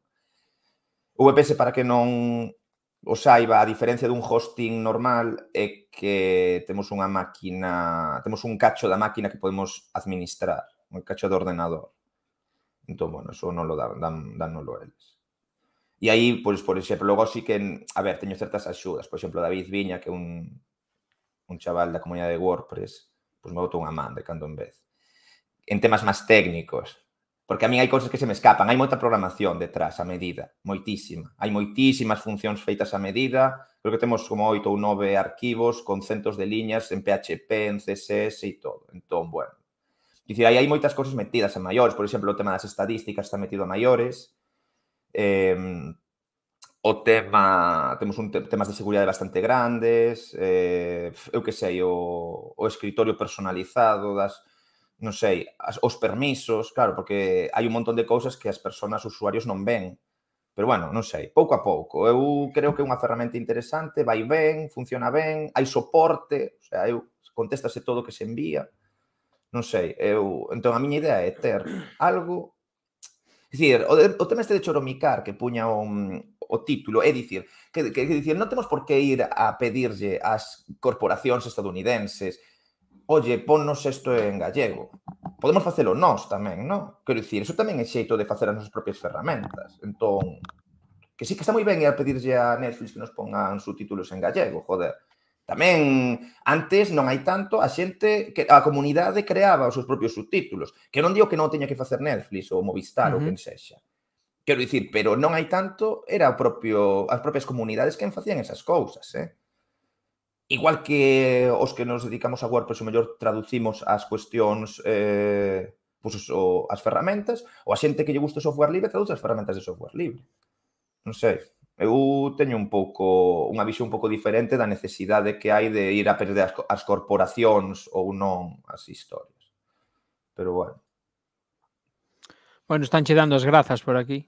O VPS para que non o saiba, a diferencia dun hosting normal é que temos unha máquina, temos un cacho da máquina que podemos administrar, un cacho do ordenador. Entón, bueno, eso non lo dan, dan, dan non lo eles. E aí, pois, por exemplo, logo sí que, a ver, teño certas axudas. Por exemplo, David Viña, que é un, un chaval da comunidade de WordPress, pois me botou unha man de cando en vez. En temas máis técnicos, porque a mí hai cousas que se me escapan. Hai moita programación detrás, a medida, moitísima. Hai moitísimas funcións feitas a medida. Creo que temos como oito ou nove arquivos con centos de liñas en PHP, en CSS e todo. Entón, bueno. Dicir, aí hai moitas cousas metidas a maiores. Por exemplo, o tema das estadísticas está metido a maiores Eh, o tema, temos un temas de seguridade bastante grandes, eh, eu que sei, o, o escritorio personalizado das, non sei, as, os permisos, claro, porque hai un montón de cousas que as persoas usuarios non ven. Pero bueno, non sei, pouco a pouco. Eu creo que é unha ferramenta interesante, vai ben, funciona ben, hai soporte, o sea, eu contéstase todo o que se envía. Non sei, eu, entón a miña idea é ter algo É dicir, o, o tema este de choromicar que puña o, o título, é dicir, que, que, que dicir, non temos por que ir a pedirlle ás corporacións estadounidenses oye, ponnos isto en gallego. Podemos facelo nós tamén, non? Quero dicir, iso tamén é xeito de facer as nosas propias ferramentas. Entón, que sí que está moi ben ir a pedirlle a Netflix que nos pongan subtítulos en gallego, joder. Tamén antes non hai tanto a xente que a comunidade creaba os seus propios subtítulos, que non digo que non teña que facer Netflix ou Movistar uh -huh. ou quen sexa. Quero dicir, pero non hai tanto, era o propio as propias comunidades que facían esas cousas, eh? Igual que os que nos dedicamos a WordPress, o mellor traducimos as cuestións eh, pues, o, as ferramentas, ou a xente que lle gusta o software libre traduce as ferramentas de software libre. Non sei. Eu teño un pouco unha visión un pouco diferente da necesidade que hai de ir a perder as, as corporacións ou non as historias. Pero bueno. Bueno, están che dando as grazas por aquí.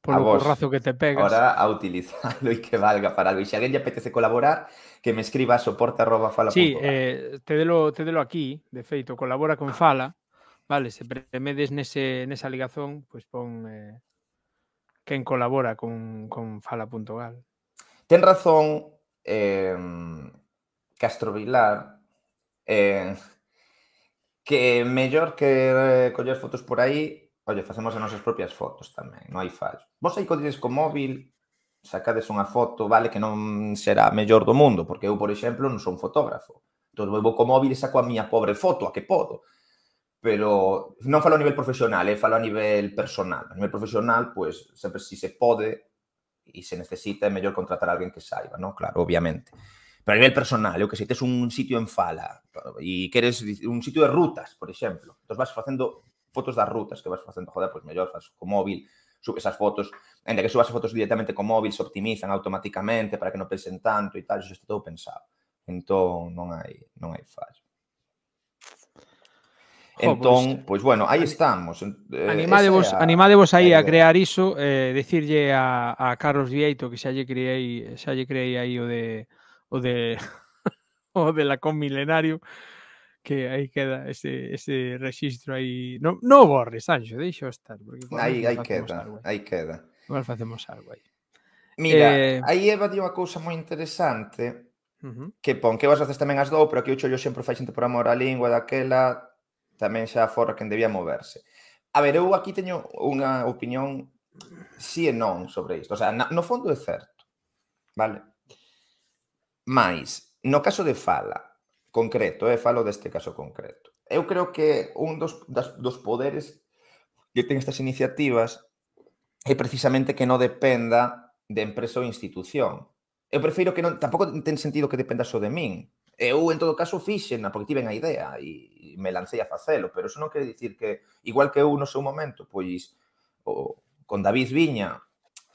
Por o corrazo que te pegas. Ahora a utilizarlo e que valga para algo. E se alguén lle apetece colaborar, que me escriba a soporte arroba fala. Sí, eh, te delo aquí, de feito, colabora con Fala. Vale, se premedes nese, nesa ligazón, pois pues pon... Eh, quen colabora con, con Fala.gal. Ten razón eh, Castro Vilar eh, que mellor que eh, coller fotos por aí olle, facemos as nosas propias fotos tamén, non hai fallo. Vos aí codides co móvil, sacades unha foto, vale, que non será a mellor do mundo, porque eu, por exemplo, non son fotógrafo. Entón, vou co móvil e saco a miña pobre foto, a que podo pero non falo a nivel profesional, eh, falo a nivel personal. A nivel profesional, pois, pues, sempre si se pode e se necesita, é mellor contratar a alguén que saiba, ¿no? Claro, obviamente. Pero a nivel personal, eu que se tes un sitio en fala e queres un sitio de rutas, por exemplo. Entón vas facendo fotos das rutas que vas facendo, joder, pois pues mellor faz co móvil, subes as fotos, ainda que subas as fotos directamente co móvil, se optimizan automáticamente para que non pensen tanto e tal, iso está todo pensado. Entón non hai non hai fallo. Jo, entón, pois pues, bueno, aí estamos. Eh, animadevos, eh, animadevos aí a crear iso, eh, decirlle a, a Carlos Vieito que xa lle creei, xa lle creei aí o de o de o de la con milenario que aí queda ese, ese rexistro aí. No, no borres, Anxo, deixo estar. Porque aí, aí queda, aí queda. Igual facemos algo aí. Mira, eh... aí Eva di unha cousa moi interesante uh -huh. que pon que a haces tamén as dou, pero que o chollo sempre fai xente por amor á lingua daquela tamén xa fora quen debía moverse. A ver, eu aquí teño unha opinión si sí e non sobre isto. O sea, na, no fondo é certo, vale? Mais, no caso de Fala, concreto, eh, falo deste caso concreto, eu creo que un dos, das, dos poderes que ten estas iniciativas é precisamente que non dependa de empresa ou institución. Eu prefiro que non, tampouco ten sentido que dependa só de min, Eu, en todo caso, fíxena, porque tiven a idea e me lancei a facelo, pero eso non quere dicir que, igual que eu no seu momento, pois, o, con David Viña,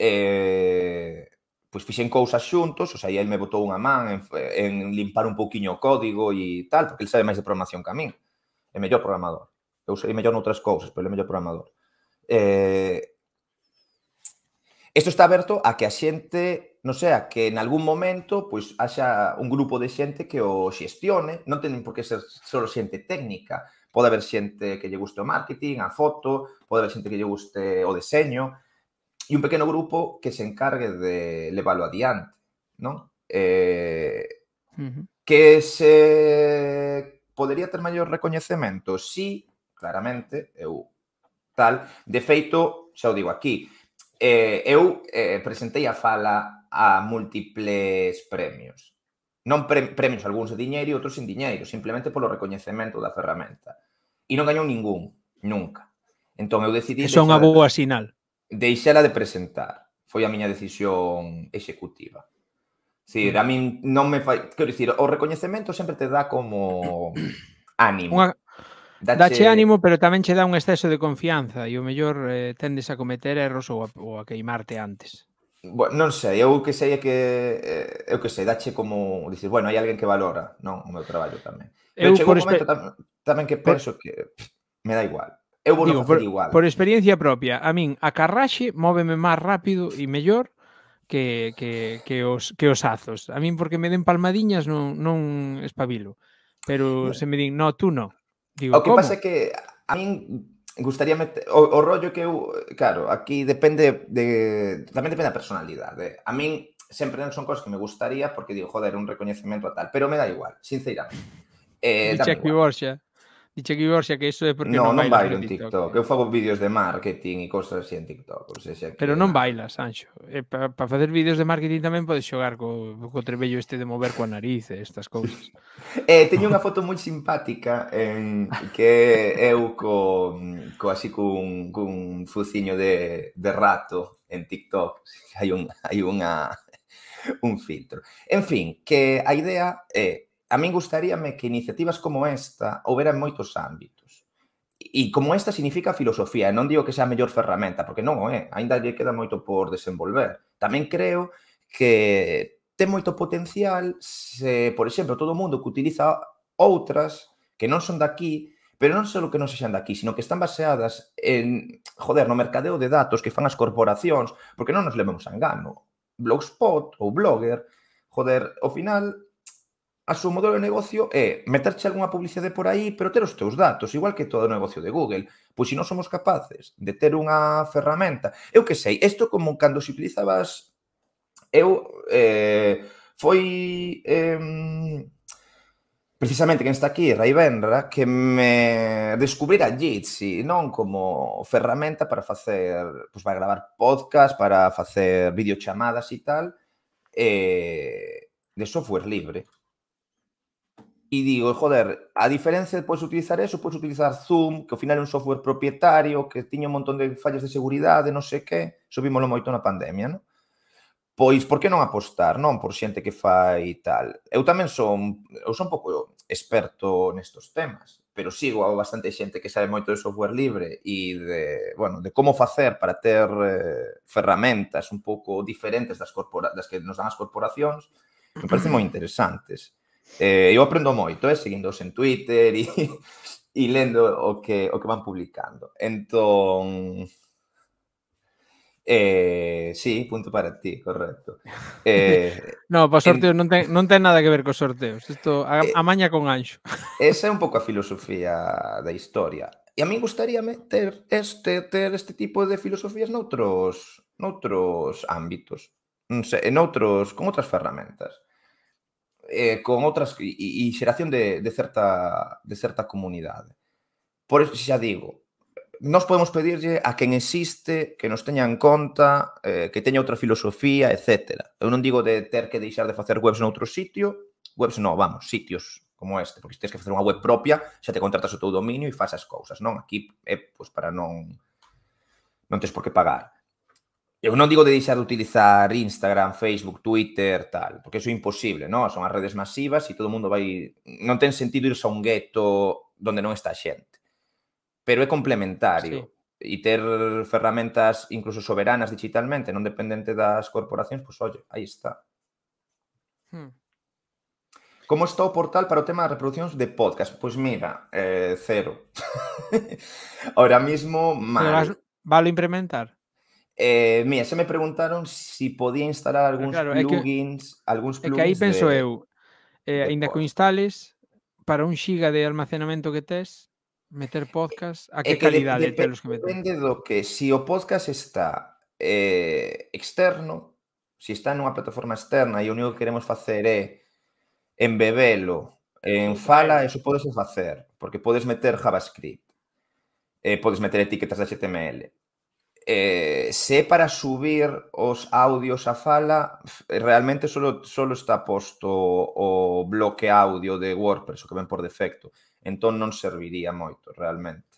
eh, pois fixen cousas xuntos, o sea, aí me botou unha man en, en limpar un poquinho o código e tal, porque ele sabe máis de programación que a min. É mellor programador. Eu sei mellor noutras cousas, pero é mellor programador. Eh, Isto está aberto a que a xente non sea que en algún momento pois haxa un grupo de xente que o xestione, non ten por que ser solo xente técnica, pode haber xente que lle guste o marketing, a foto, pode haber xente que lle guste o deseño, e un pequeno grupo que se encargue de leválo adiante, non? Eh, uh -huh. Que se podería ter maior recoñecemento? Sí, claramente, eu tal. De feito, xa o digo aquí, eh, eu eh, presentei a fala a múltiples premios. Non pre premios algúns de diñeiro e outros sin diñeiro, simplemente polo recoñecemento da ferramenta. E non gañou ningún, nunca. Entón eu decidí... Eso é unha boa sinal. Deixala de presentar. Foi a miña decisión executiva. mm. a min non me fai... Quero dicir, o recoñecemento sempre te dá como ánimo. Unha... Dache... Dache ánimo, pero tamén che dá un exceso de confianza e o mellor eh, tendes a cometer erros ou a, ou a queimarte antes. Bueno, non sei, eu que sei é que eh, eu que sei, dache como dices, bueno, hai alguén que valora, non, o meu traballo tamén. Pero eu chego un momento tam, tamén que penso por... que pff, me dá igual. Eu vou Digo, por, igual. Por experiencia propia, a min a carraxe móveme máis rápido e mellor que, que, que, os, que os azos. A min porque me den palmadiñas non, non espabilo. Pero bueno. se me din, no, tú non. Digo, o que pasa é que a min gustaríame o, o rollo que eu, claro, aquí depende de tamén depende da personalidade. A min sempre non son cosas que me gustaría porque digo, joder, un recoñecemento a tal, pero me da igual, sinceramente. Eh, Check Divorce, borxa. Dice que Borxia que iso é porque no, non, non bailo en TikTok. TikTok. Eh. Eu fago vídeos de marketing e cosas así en TikTok. Ou sea, que... Pero non bailas, Anxo. Eh, para pa facer vídeos de marketing tamén podes xogar co, co trebello este de mover coa nariz e estas cousas. eh, teño unha foto moi simpática en que eu co, co así cun, cun fuciño de, de rato en TikTok. Hai un, hai unha un filtro. En fin, que a idea é a min gustaríame que iniciativas como esta houbera en moitos ámbitos. E como esta significa filosofía, non digo que sea a mellor ferramenta, porque non o é, aínda lle queda moito por desenvolver. Tamén creo que ten moito potencial se, por exemplo, todo o mundo que utiliza outras que non son daqui, pero non só que non sexan daqui, sino que están baseadas en, joder, no mercadeo de datos que fan as corporacións, porque non nos levemos a engano. Blogspot ou Blogger, joder, ao final a súa modelo de negocio é meterche algunha publicidade por aí, pero ter os teus datos, igual que todo o negocio de Google. Pois se non somos capaces de ter unha ferramenta, eu que sei, isto como cando se utilizabas eu eh, foi eh, precisamente quen está aquí, Ray Benra, que me descubrira Jitsi, non como ferramenta para facer, pois para gravar podcast, para facer videochamadas e tal, eh, de software libre y digo, joder, a diferencia de podes utilizar eso, podes utilizar Zoom, que ao final é un software propietario, que tiña un montón de fallos de seguridade, non sei que, subímolo moito na pandemia, non? Pois por que non apostar, non, por xente que fai tal. Eu tamén son, eu son un pouco experto nestos temas, pero sigo a bastante xente que sabe moito de software libre e de, bueno, de como facer para ter eh, ferramentas un pouco diferentes das, corpora das que nos dan as corporacións, me parecen moi interesantes. Eh, eu aprendo moito, eh, seguindoos en Twitter e, e lendo o que, o que van publicando. Entón, Eh, sí, punto para ti, correcto. Eh, no, para sorteo en... non, ten, non ten nada que ver cos sorteos. Isto a, eh, a maña con anxo. Esa é un pouco a filosofía da historia. E a min gustaríame ter este ter este tipo de filosofías noutros noutros ámbitos. Non sei, en outros con outras ferramentas eh, con outras e, e xeración de, de, certa, de certa comunidade. Por eso xa digo, nos podemos pedirlle a quen existe que nos teña en conta, eh, que teña outra filosofía, etc. Eu non digo de ter que deixar de facer webs noutro sitio, webs non, vamos, sitios como este, porque se tens que facer unha web propia, xa te contratas o teu dominio e faz as cousas, non? Aquí é pois, para non non tens por que pagar. Eu non digo de deixar de utilizar Instagram, Facebook, Twitter, tal, porque iso é imposible, non? Son as redes masivas e todo o mundo vai... Non ten sentido irse a un gueto donde non está xente. Pero é complementario. Sí. E ter ferramentas incluso soberanas digitalmente, non dependente das corporacións, pois, pues, oi, aí está. Hmm. Como está o portal para o tema de reproduccións de podcast? Pois mira, eh, cero. Ahora mismo, mal. Vas, valo implementar? Eh, mira, se me preguntaron si podía instalar ah, algúns claro, plugins, que, algúns plugins. É que aí penso de, eu, eh, ainda que instales para un xiga de almacenamento que tes, meter eh, podcast, a eh, que, que calidade de, telos que meter? Depende do que, se si o podcast está eh, externo, se si está nunha plataforma externa e o único que queremos facer é embebelo en Fala, eh. eso podes facer, porque podes meter JavaScript, eh, podes meter etiquetas de HTML, eh, se para subir os audios a fala, eh, realmente solo, solo está posto o bloque audio de WordPress, o que ven por defecto. Entón non serviría moito, realmente.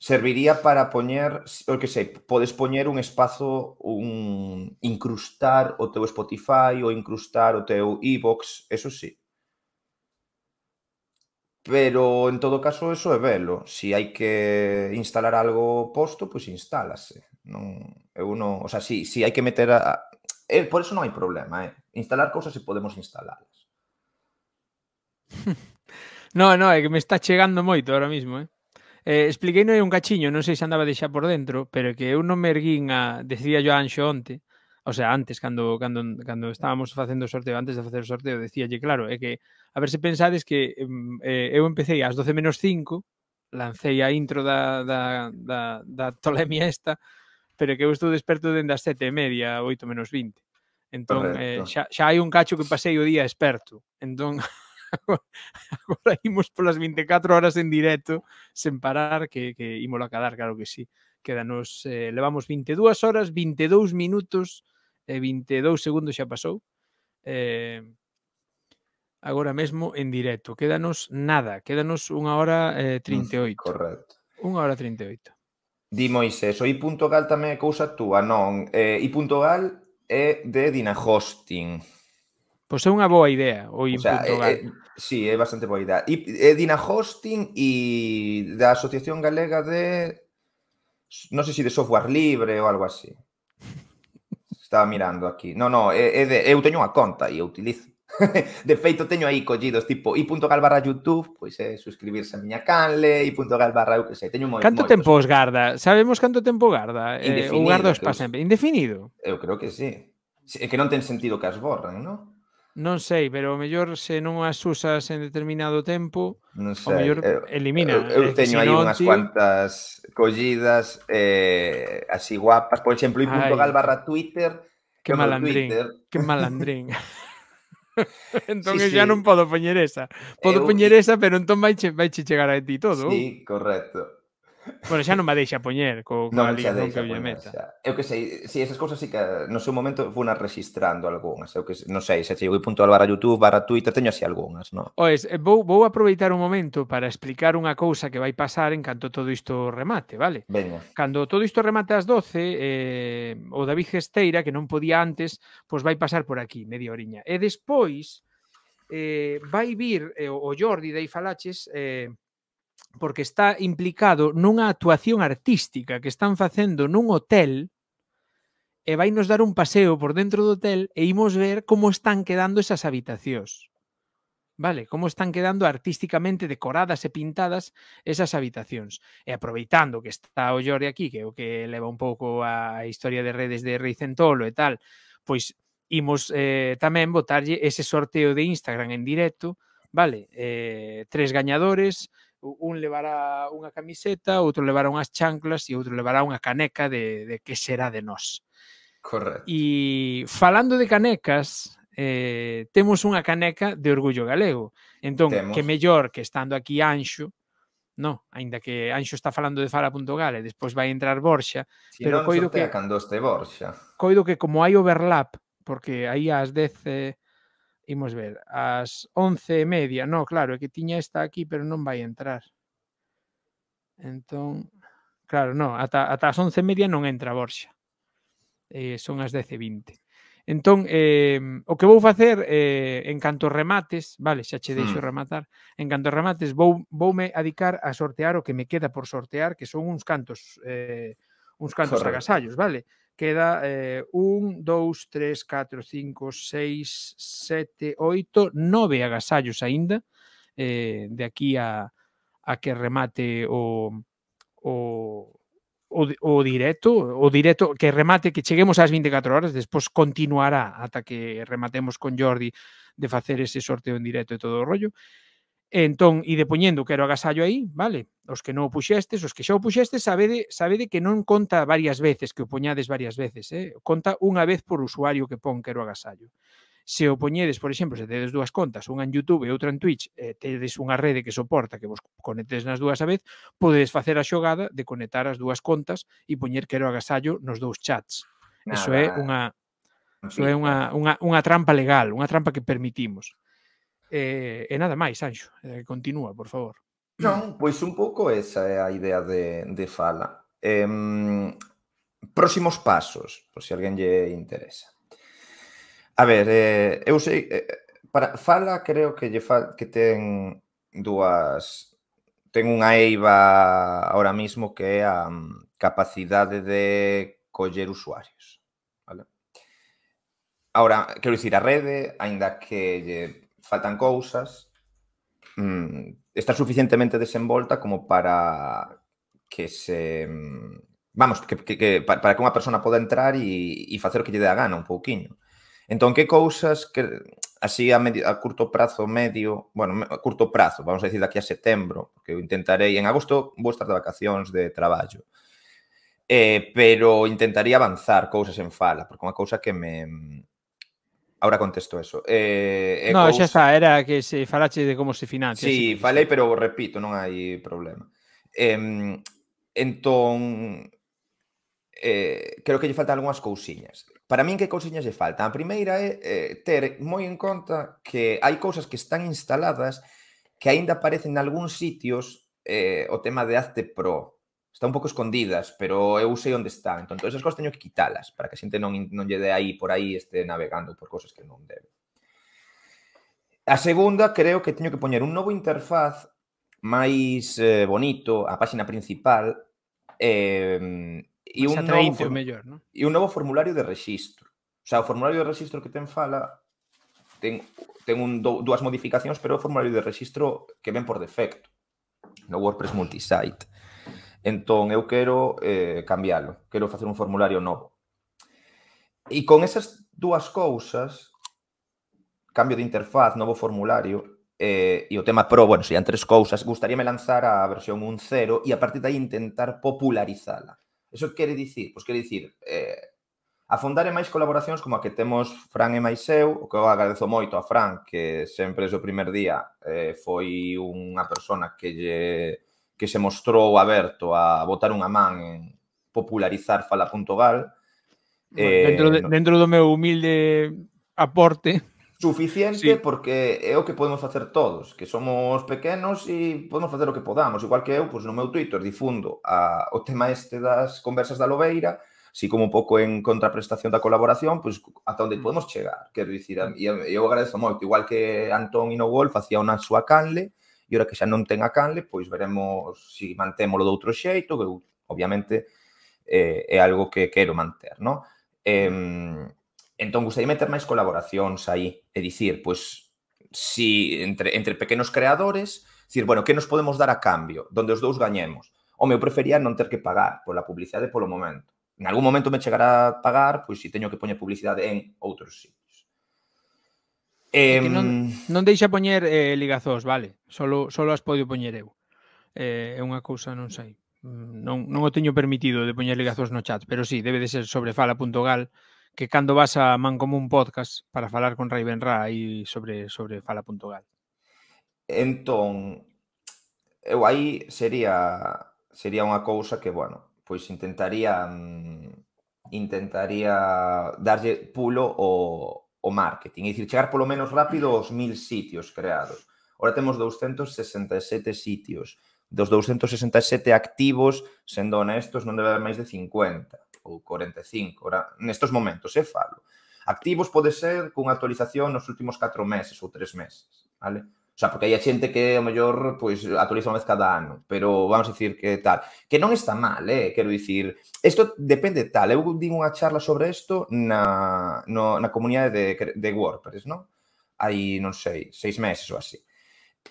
Serviría para poñer, o que sei, podes poñer un espazo, un incrustar o teu Spotify ou incrustar o teu iVox, e eso sí. Pero en todo caso eso é velo. Se si hai que instalar algo posto, pois pues instálase. Non, eu non, o sea, si, si hai que meter a, eh, por eso non hai problema, eh. Instalar cousas se podemos instalalas. no, no, é que me está chegando moito ahora mismo, eh. Eh, expliquei non un cachiño, non sei se andaba de xa por dentro, pero que eu non me erguín a, decía yo a Anxo onte, o sea, antes, cando, cando, cando estábamos facendo o sorteo, antes de facer o sorteo, decíalle, claro, é que, a ver se pensades que eh, eu empecé ás 12 menos 5, lancei a intro da, da, da, da tolemia esta, pero que eu estou desperto dende as 7 e media, 8 menos 20. Entón, eh, xa, xa hai un cacho que pasei o día experto. Entón, agora, imos polas 24 horas en directo, sen parar, que, que imos a cadar, claro que sí quedanos, eh, levamos 22 horas, 22 minutos e 22 segundos xa pasou. Eh, agora mesmo en directo. Quedanos nada, quedanos unha hora eh, mm, e eh, 38. Correcto. Unha hora 38. Di Moisés, o i.gal tamén é cousa túa, non? Eh, i.gal é de Dinahosting. Pois é unha boa idea, o i.gal. O sea, eh, eh, sí, é bastante boa idea. I, é eh, Dinahosting e da Asociación Galega de no sé si de software libre ou algo así. Estaba mirando aquí. No, no, é, eh, é eh, de, eu teño unha conta e eu utilizo. De feito, teño aí collidos tipo i.gal barra YouTube, pois é suscribirse a miña canle, i.gal barra eu que sei, teño moi, Canto moi, tempo os garda? Sabemos canto tempo garda? Eh, o garda os pasa sempre? Indefinido? Eu creo que sí. É que non ten sentido que as borren, non? Non sei, pero o mellor se non as usas en determinado tempo, non sei, o mellor elimina. Eu, eu eh, teño aí unhas tío... cuantas collidas eh, así guapas, por exemplo, i.gal barra Twitter, que malandrín, Twitter. que malandrín. entón sí, sí. non podo poñer esa. Podo eu... poñer esa, pero entón vai che, vai che chegar a ti todo. Sí, correcto. Bueno, xa non me deixa poñer co, co no, liga non que poñer, meta. Xa. Eu que sei, si esas cousas sí que no seu momento funa registrando algunhas, eu que non sei, se cheguei punto punto barra YouTube, barra Twitter, teño así algunhas, non? Pois, eh, vou, vou aproveitar un momento para explicar unha cousa que vai pasar en canto todo isto remate, vale? Venga. Cando todo isto remate ás 12, eh, o David Gesteira, que non podía antes, pois vai pasar por aquí, media oriña. E despois, eh, vai vir eh, o Jordi, de Ifalaches, eh, porque está implicado nunha actuación artística que están facendo nun hotel e vai nos dar un paseo por dentro do hotel e imos ver como están quedando esas habitacións. Vale, como están quedando artísticamente decoradas e pintadas esas habitacións. E aproveitando que está o Llore aquí, que é o que leva un pouco a historia de redes de Centolo e tal, pois imos eh, tamén botarlle ese sorteo de Instagram en directo, vale, eh, tres gañadores, un levará unha camiseta, outro levará unhas chanclas e outro levará unha caneca de, de que será de nós. Correcto. E falando de canecas, eh, temos unha caneca de orgullo galego. Entón, temos. que mellor que estando aquí Anxo, no, aínda que Anxo está falando de fala.gal e despois vai entrar Borxa, si pero coido que cando este Borxa. Coido que como hai overlap, porque aí ás 10 eh, imos ver, as once e media, no, claro, é que tiña esta aquí, pero non vai entrar. Entón, claro, no, ata, ata as once e media non entra Borxa. Eh, son as dez e vinte. Entón, eh, o que vou facer eh, en canto remates, vale, xa che deixo hmm. rematar, en canto remates vou, voume adicar a sortear o que me queda por sortear, que son uns cantos eh, uns cantos Correcto. agasallos, vale? queda eh, un, dous, tres, catro, cinco, seis, sete, oito, nove agasallos aínda eh, de aquí a, a que remate o, o, o, o directo, o directo que remate, que cheguemos ás 24 horas, despois continuará ata que rematemos con Jordi de facer ese sorteo en directo e todo o rollo. E entón, ide poñendo que era o agasallo aí, vale? Os que non o puxestes, os que xa o puxestes, sabede, sabede que non conta varias veces, que o poñades varias veces, eh? conta unha vez por usuario que pon que era o agasallo. Se o poñedes, por exemplo, se tedes dúas contas, unha en YouTube e outra en Twitch, e tedes unha rede que soporta que vos conectes nas dúas a vez, podedes facer a xogada de conectar as dúas contas e poñer que era o agasallo nos dous chats. Nada. Eso é unha, Iso é unha, unha, unha trampa legal, unha trampa que permitimos. E, eh, e nada máis, Anxo, eh, continúa, por favor. Non, pois un pouco esa é a idea de, de Fala. Eh, próximos pasos, por se si alguén lle interesa. A ver, eh, eu sei, eh, para Fala creo que lle fal, que ten dúas ten unha eiva ahora mismo que é a mm, capacidade de coller usuarios. Vale? Ahora, quero dicir, a rede, aínda que lle faltan cousas, mm, está suficientemente desenvolta como para que se... Mm, vamos, que, que, que para que unha persona poda entrar e, e facer o que lle dé a gana un pouquiño. Entón, que cousas que así a, medio, a curto prazo medio, bueno, a curto prazo, vamos a decir daqui a setembro, porque eu intentarei, en agosto vou estar de vacacións de traballo, eh, pero intentaría avanzar cousas en fala, porque é unha cousa que me, mm, Ahora contesto eso. Eh, no, xa está, era que se falache de como se financia. Sí, falei, pero repito, non hai problema. Eh, entón, eh, creo que lle faltan algunhas cousiñas. Para min que cousiñas lle faltan? A primeira é eh, ter moi en conta que hai cousas que están instaladas que aínda aparecen en algúns sitios eh, o tema de Azte Pro, está un pouco escondidas, pero eu sei onde está. Entón, todas esas cosas teño que quitalas para que a xente non, non lle de aí por aí este navegando por cosas que non debe. A segunda, creo que teño que poñer un novo interfaz máis eh, bonito, a páxina principal, eh, e un, novo, mellor, ¿no? e un novo formulario de registro. O sea, o formulario de registro que ten fala ten, ten un, do, dúas modificacións, pero o formulario de registro que ven por defecto no WordPress multisite. Entón, eu quero eh, cambiálo, quero facer un formulario novo. E con esas dúas cousas, cambio de interfaz, novo formulario, eh, e o tema pro, bueno, serían tres cousas, gustaríame lanzar a versión 1.0 e a partir de aí intentar popularizala. Eso quere dicir? Pois quere dicir, eh, afondar en máis colaboracións como a que temos Fran e máis eu, o que eu agradezo moito a Fran, que sempre desde o primer día eh, foi unha persona que lle que se mostrou aberto a botar unha man en popularizar Fala.gal. Eh, dentro, de, eh, no, dentro do meu humilde aporte. Suficiente sí. porque é o que podemos facer todos, que somos pequenos e podemos facer o que podamos. Igual que eu, pois no meu Twitter difundo a, o tema este das conversas da Lobeira, si como un pouco en contraprestación da colaboración, pois pues, ata onde mm. podemos chegar, quero dicir, e eu agradezo moito, igual que Antón Inogol facía unha súa canle, e ora que xa non ten a canle, pois veremos se si mantémolo de outro xeito, que obviamente eh, é algo que quero manter, non? Eh, entón, de meter máis colaboracións aí, e dicir, pois, si entre, entre pequenos creadores, dicir, bueno, que nos podemos dar a cambio, donde os dous gañemos. O meu prefería non ter que pagar pola publicidade polo momento. En algún momento me chegará a pagar, pois, se teño que poñer publicidade en outros sitios. Eh, non, non deixa poñer eh, ligazós, vale. Solo, solo as podo poñer eu. Eh, é unha cousa, non sei. Non, non o teño permitido de poñer ligazós no chat, pero sí, debe de ser sobre fala.gal que cando vas a Mancomún Podcast para falar con Raven Ra aí sobre, sobre fala.gal. Entón, eu aí sería sería unha cousa que, bueno, pois intentaría mm, intentaría darlle pulo o, o marketing, é dicir, chegar polo menos rápido aos mil sitios creados. Ora temos 267 sitios. Dos 267 activos, sendo honestos, non debe haber máis de 50 ou 45. Ora, nestos momentos, é falo. Activos pode ser cunha actualización nos últimos 4 meses ou 3 meses, vale? sea, porque hai xente que ao mellor pois pues, actualiza unha vez cada ano, pero vamos a decir que tal, que non está mal, eh, quero dicir, isto depende tal, eu din unha charla sobre isto na, no, na comunidade de, de WordPress, non? Hai, non sei, seis meses ou así.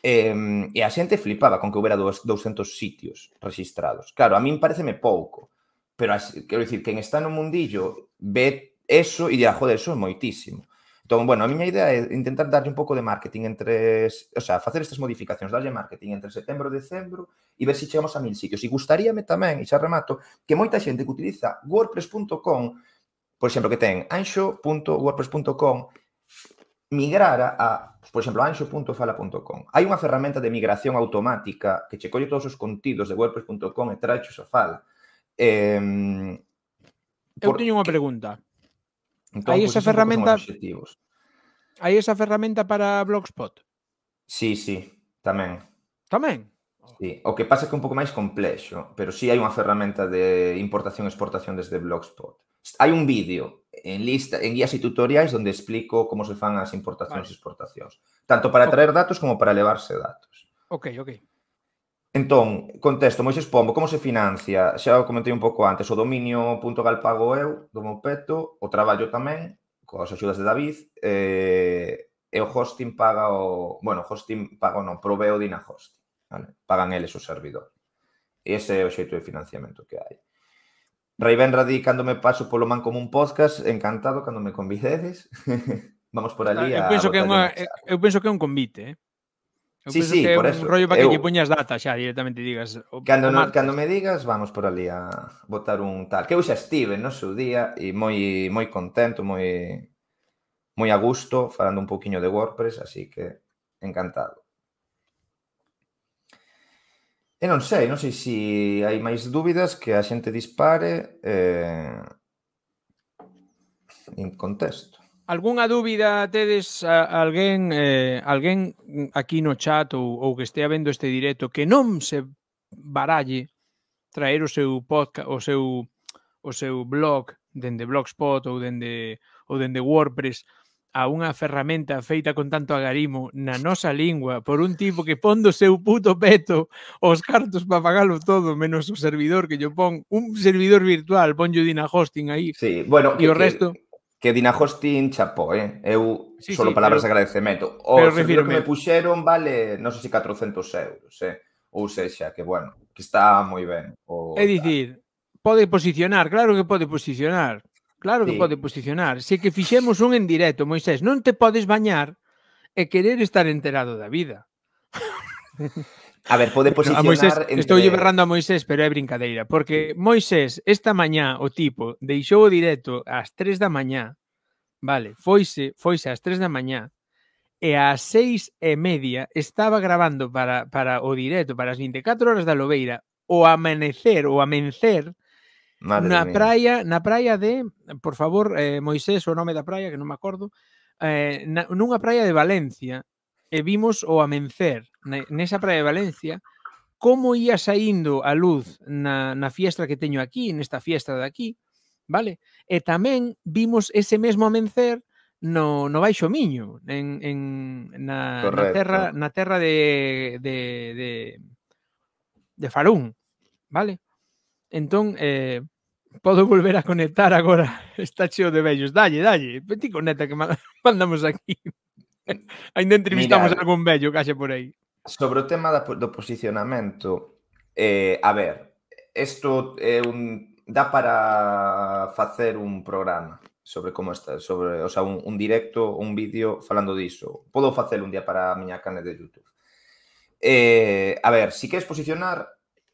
Eh, e a xente flipaba con que houbera 200 sitios registrados. Claro, a min pareceme pouco, pero as, quero dicir, quen está no mundillo ve eso e dirá, joder, eso é moitísimo. Entón, bueno, a miña idea é intentar darlle un pouco de marketing entre, o sea, facer estas modificacións, darlle marketing entre setembro e decembro e ver se chegamos a mil sitios. E gustaríame tamén, e xa remato, que moita xente que utiliza wordpress.com, por exemplo, que ten anxo.wordpress.com, migrara a, por exemplo, anxo.fala.com. Hai unha ferramenta de migración automática que che colle todos os contidos de wordpress.com e traxos a Fala. Eh, Eu teño unha pregunta. Pues ¿Hay, esa herramienta ¿Hay esa ferramenta para Blogspot? Sí, sí, también. ¿También? Sí, o que pasa que es un poco más complejo, pero sí hay una herramienta de importación e exportación desde Blogspot. Hay un vídeo en lista en guías y e tutoriales donde explico cómo se fan las importaciones y e exportaciones, tanto para traer datos como para elevarse datos. Ok, ok. Entón, moi Moisés Pombo, como se financia? Xa o comentei un pouco antes, o dominio.gal pago eu, do meu peto, o traballo tamén, coas axudas de David, eh, e o hosting paga o... Bueno, hosting paga non, proveo o Dinahost. Vale? Pagan eles o servidor. Ese é o xeito de financiamento que hai. Raiben Radí, cando me paso polo man como un podcast, encantado cando me convidedes. Vamos por ali a... Eu penso, que é unha, eu penso que é un convite, eh? Eu sí, sí, que por eso. un rollo para que eu... lle poñas data xa directamente digas. O... Cando, no, cando me digas, vamos por ali a botar un tal. Que eu xa estive no seu día e moi moi contento, moi moi a gusto falando un poquinho de WordPress, así que encantado. E non sei, non sei se hai máis dúbidas que a xente dispare eh, en contexto. Algúnha dúbida tedes a alguén eh, alguén aquí no chat ou, ou que estea vendo este directo que non se baralle traer o seu podcast, o seu o seu blog dende Blogspot ou dende ou dende WordPress a unha ferramenta feita con tanto agarimo na nosa lingua por un tipo que pon do seu puto peto os cartos para pagalo todo menos o servidor que yo pon un servidor virtual pon din hosting aí sí, bueno, e que, o resto que que Dina Hostin chapó, eh? Eu sí, solo sí, palabras pero, de agradecemento. O pero refiro que me puxeron vale, non sei se 400 euros, eh? Ou sexa, que bueno, que está moi ben. O, é dicir, pode posicionar, claro que pode posicionar. Claro que pode posicionar. Se que fixemos un en directo, Moisés, non te podes bañar e querer estar enterado da vida. A ver, pode posicionar... A Moisés, entre... Estou berrando a Moisés, pero é brincadeira, porque Moisés, esta mañá, o tipo, deixou o directo ás 3 da mañá, vale, foise, foise ás 3 da mañá, e ás seis e media estaba grabando para, para o directo, para as 24 horas da Lobeira, o amanecer, o amencer, Madre na mía. praia, na praia de, por favor, eh, Moisés, o nome da praia, que non me acordo, eh, na, nunha praia de Valencia, e vimos o amencer nesa praia de Valencia como ía saindo a luz na, na fiestra que teño aquí, nesta fiesta de aquí, vale? E tamén vimos ese mesmo amencer no, no Baixo Miño, en, en, na, Correcto. na terra, na terra de, de, de, de Farún, vale? Entón, eh, podo volver a conectar agora, está cheo de vellos, dalle, dalle, ti conecta que mandamos aquí. Ainda entrevistamos Mirad, algún vello, case por aí. Sobre o tema da, do posicionamento, eh, a ver, isto é eh, un dá para facer un programa sobre como está, sobre, o sea, un, un directo, un vídeo falando diso. Podo facer un día para a miña canal de YouTube. Eh, a ver, si queres posicionar,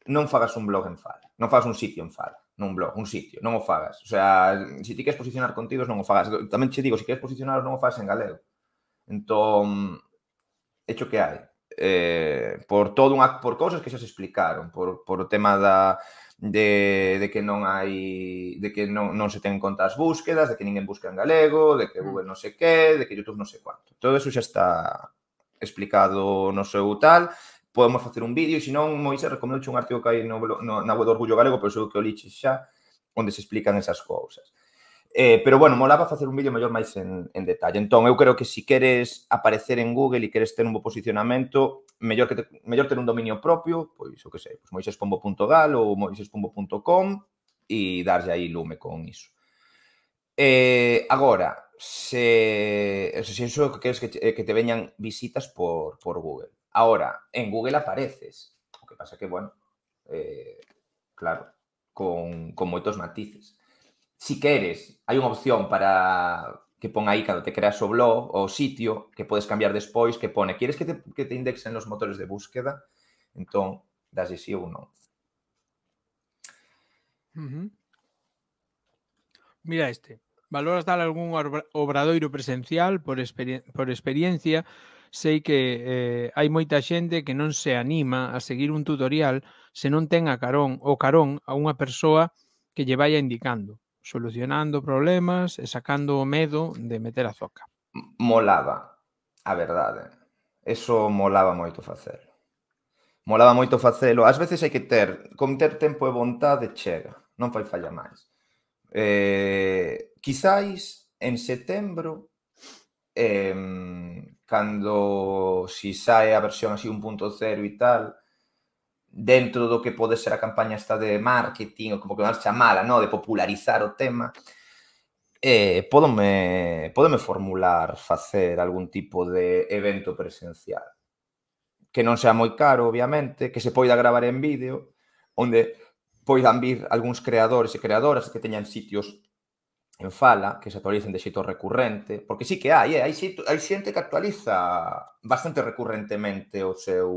non fagas un blog en fal, non fagas un sitio en fal, non un blog, un sitio, non o fagas. O sea, se ti queres posicionar contidos, non o fagas. Tamén che digo, se queres posicionar, non o fagas en galego. Entón, é que hai. Eh, por todo un por cousas que xa se explicaron, por, por o tema da, de, de que non hai de que non, non se ten en conta as búsquedas, de que ninguén busca en galego, de que mm. Google non sei que, de que YouTube non sei cuánto. Todo eso xa está explicado no seu tal. Podemos facer un vídeo, e se non, Moise recomendo un artigo que hai no, no, na web do Orgullo Galego, pero eu que o lixe xa, onde se explican esas cousas. Eh, pero bueno, molaba facer un vídeo mellor máis en, en detalle. Entón, eu creo que se si queres aparecer en Google e queres ter un bo posicionamento, mellor que te, mellor ter un dominio propio, pois o que sei, pois moisespombo.gal ou moisespombo.com e darlle aí lume con iso. Eh, agora, se, se iso que queres que te, eh, que te veñan visitas por, por Google. Ahora, en Google apareces. O que pasa que, bueno, eh, claro, con, con moitos matices si queres, hai unha opción para que pon aí cando te creas o blog o sitio que podes cambiar despois que pone queres que te, que te indexen nos motores de búsqueda entón das sí ou non uh -huh. mira este valoras dar algún obradoiro presencial por, experien por experiencia sei que eh, hai moita xente que non se anima a seguir un tutorial se non ten a carón o carón a unha persoa que lle vaya indicando solucionando problemas e sacando o medo de meter a zoca. Molaba, a verdade. Eso molaba moito facer. Molaba moito facelo. Ás veces hai que ter, con ter tempo e vontade chega, non fai falla máis. Eh, quizáis en setembro eh, cando si sae a versión así 1.0 e tal, dentro do que pode ser a campaña esta de marketing, ou como que vamos chamala, no? de popularizar o tema, eh, podome, podome formular facer algún tipo de evento presencial que non sea moi caro, obviamente, que se poida gravar en vídeo, onde poidan vir algúns creadores e creadoras que teñan sitios en fala, que se actualicen de xeito recurrente, porque sí que hai, eh? hai, xeito, hai xente que actualiza bastante recurrentemente o seu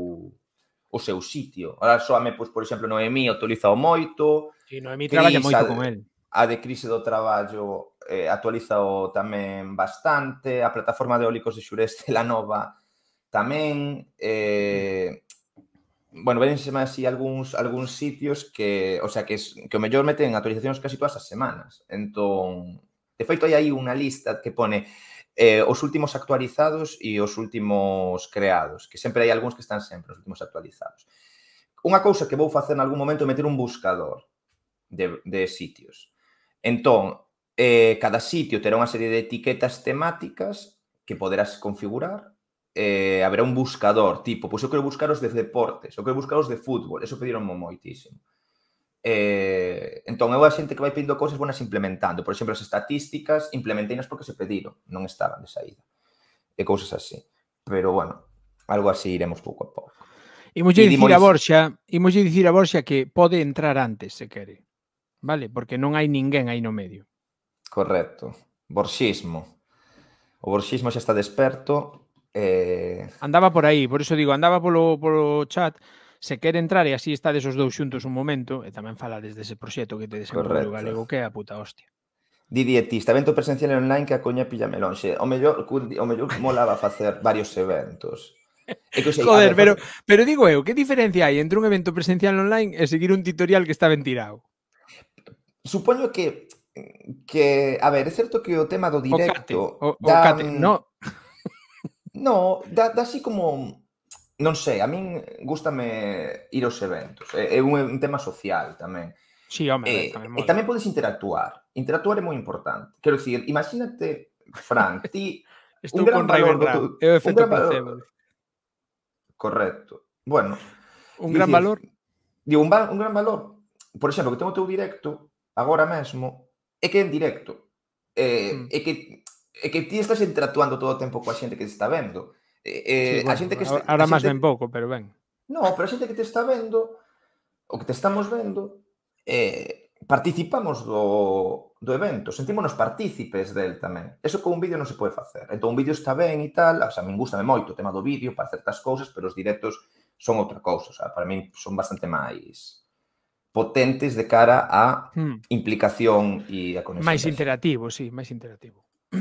o seu sitio. Ahora soame, pois, por exemplo, Noemí actualiza o moito. sí, Noemí Cris, traballa moito con el. A de crise do traballo eh, actualiza o tamén bastante, a plataforma de eólicos de Xureste, la nova, tamén. Eh, bueno, vénse máis así algúns algúns sitios que, o sea, que, que o mellor meten actualizacións casi todas as semanas. Entón, de feito, hai aí unha lista que pone eh, os últimos actualizados e os últimos creados, que sempre hai algúns que están sempre, os últimos actualizados. Unha cousa que vou facer en algún momento é meter un buscador de, de sitios. Entón, eh, cada sitio terá unha serie de etiquetas temáticas que poderás configurar eh, haberá un buscador, tipo, pois eu quero buscar os de deportes, eu quero buscar os de fútbol, eso pediron moitísimo. Eh, entón, eu a xente que vai pedindo cousas buenas implementando. Por exemplo, as estatísticas implementeinas porque se pediron, non estaban de saída. E cousas así. Pero, bueno, algo así iremos pouco a pouco. Imos dicir dimos... a Borxa, imos dicir a Borxa que pode entrar antes, se quere. Vale? Porque non hai ninguén aí no medio. Correcto. Borxismo. O borxismo xa está desperto. Eh... Andaba por aí, por iso digo, andaba polo, polo chat se quere entrar e así estades os dous xuntos un momento, e tamén falades dese proxecto que tedes desenvolve o galego, que é a puta hostia. dietista, evento presencial e online que a coña pilla melonxe. O mellor, o mellor molaba facer varios eventos. É que, sei, Joder, ver, pero, pero digo eu, que diferencia hai entre un evento presencial online e seguir un tutorial que está ben tirado? Supoño que que, a ver, é certo que o tema do directo... O cate, o, o dan, cate, no. No, da, dá así como non sei, a min gustame ir aos eventos. É, é un, un tema social tamén. Sí, home, eh, tamén E tamén podes interactuar. Interactuar é moi importante. Quero dicir, imagínate, Frank, ti... Estou un gran con valor Ray tu, É o efecto placebo. Valor... Correcto. Bueno. Un dicir, gran valor? Digo, un, va, un gran valor. Por exemplo, que tengo o teu directo agora mesmo, é que en directo. É, eh, mm. é que é que ti estás interactuando todo o tempo coa xente que te está vendo. Eh, sí, eh, bueno, a xente que este, ahora máis ben pouco, pero ben. No, pero a xente que te está vendo, o que te estamos vendo, eh, participamos do, do evento, sentímonos partícipes del tamén. Eso con un vídeo non se pode facer. Entón, un vídeo está ben e tal, o sea, min me moito o tema do vídeo para certas cousas, pero os directos son outra cousa, o sea, para min son bastante máis potentes de cara a hmm. implicación e a conexión. Máis interativo, sí, máis interativo.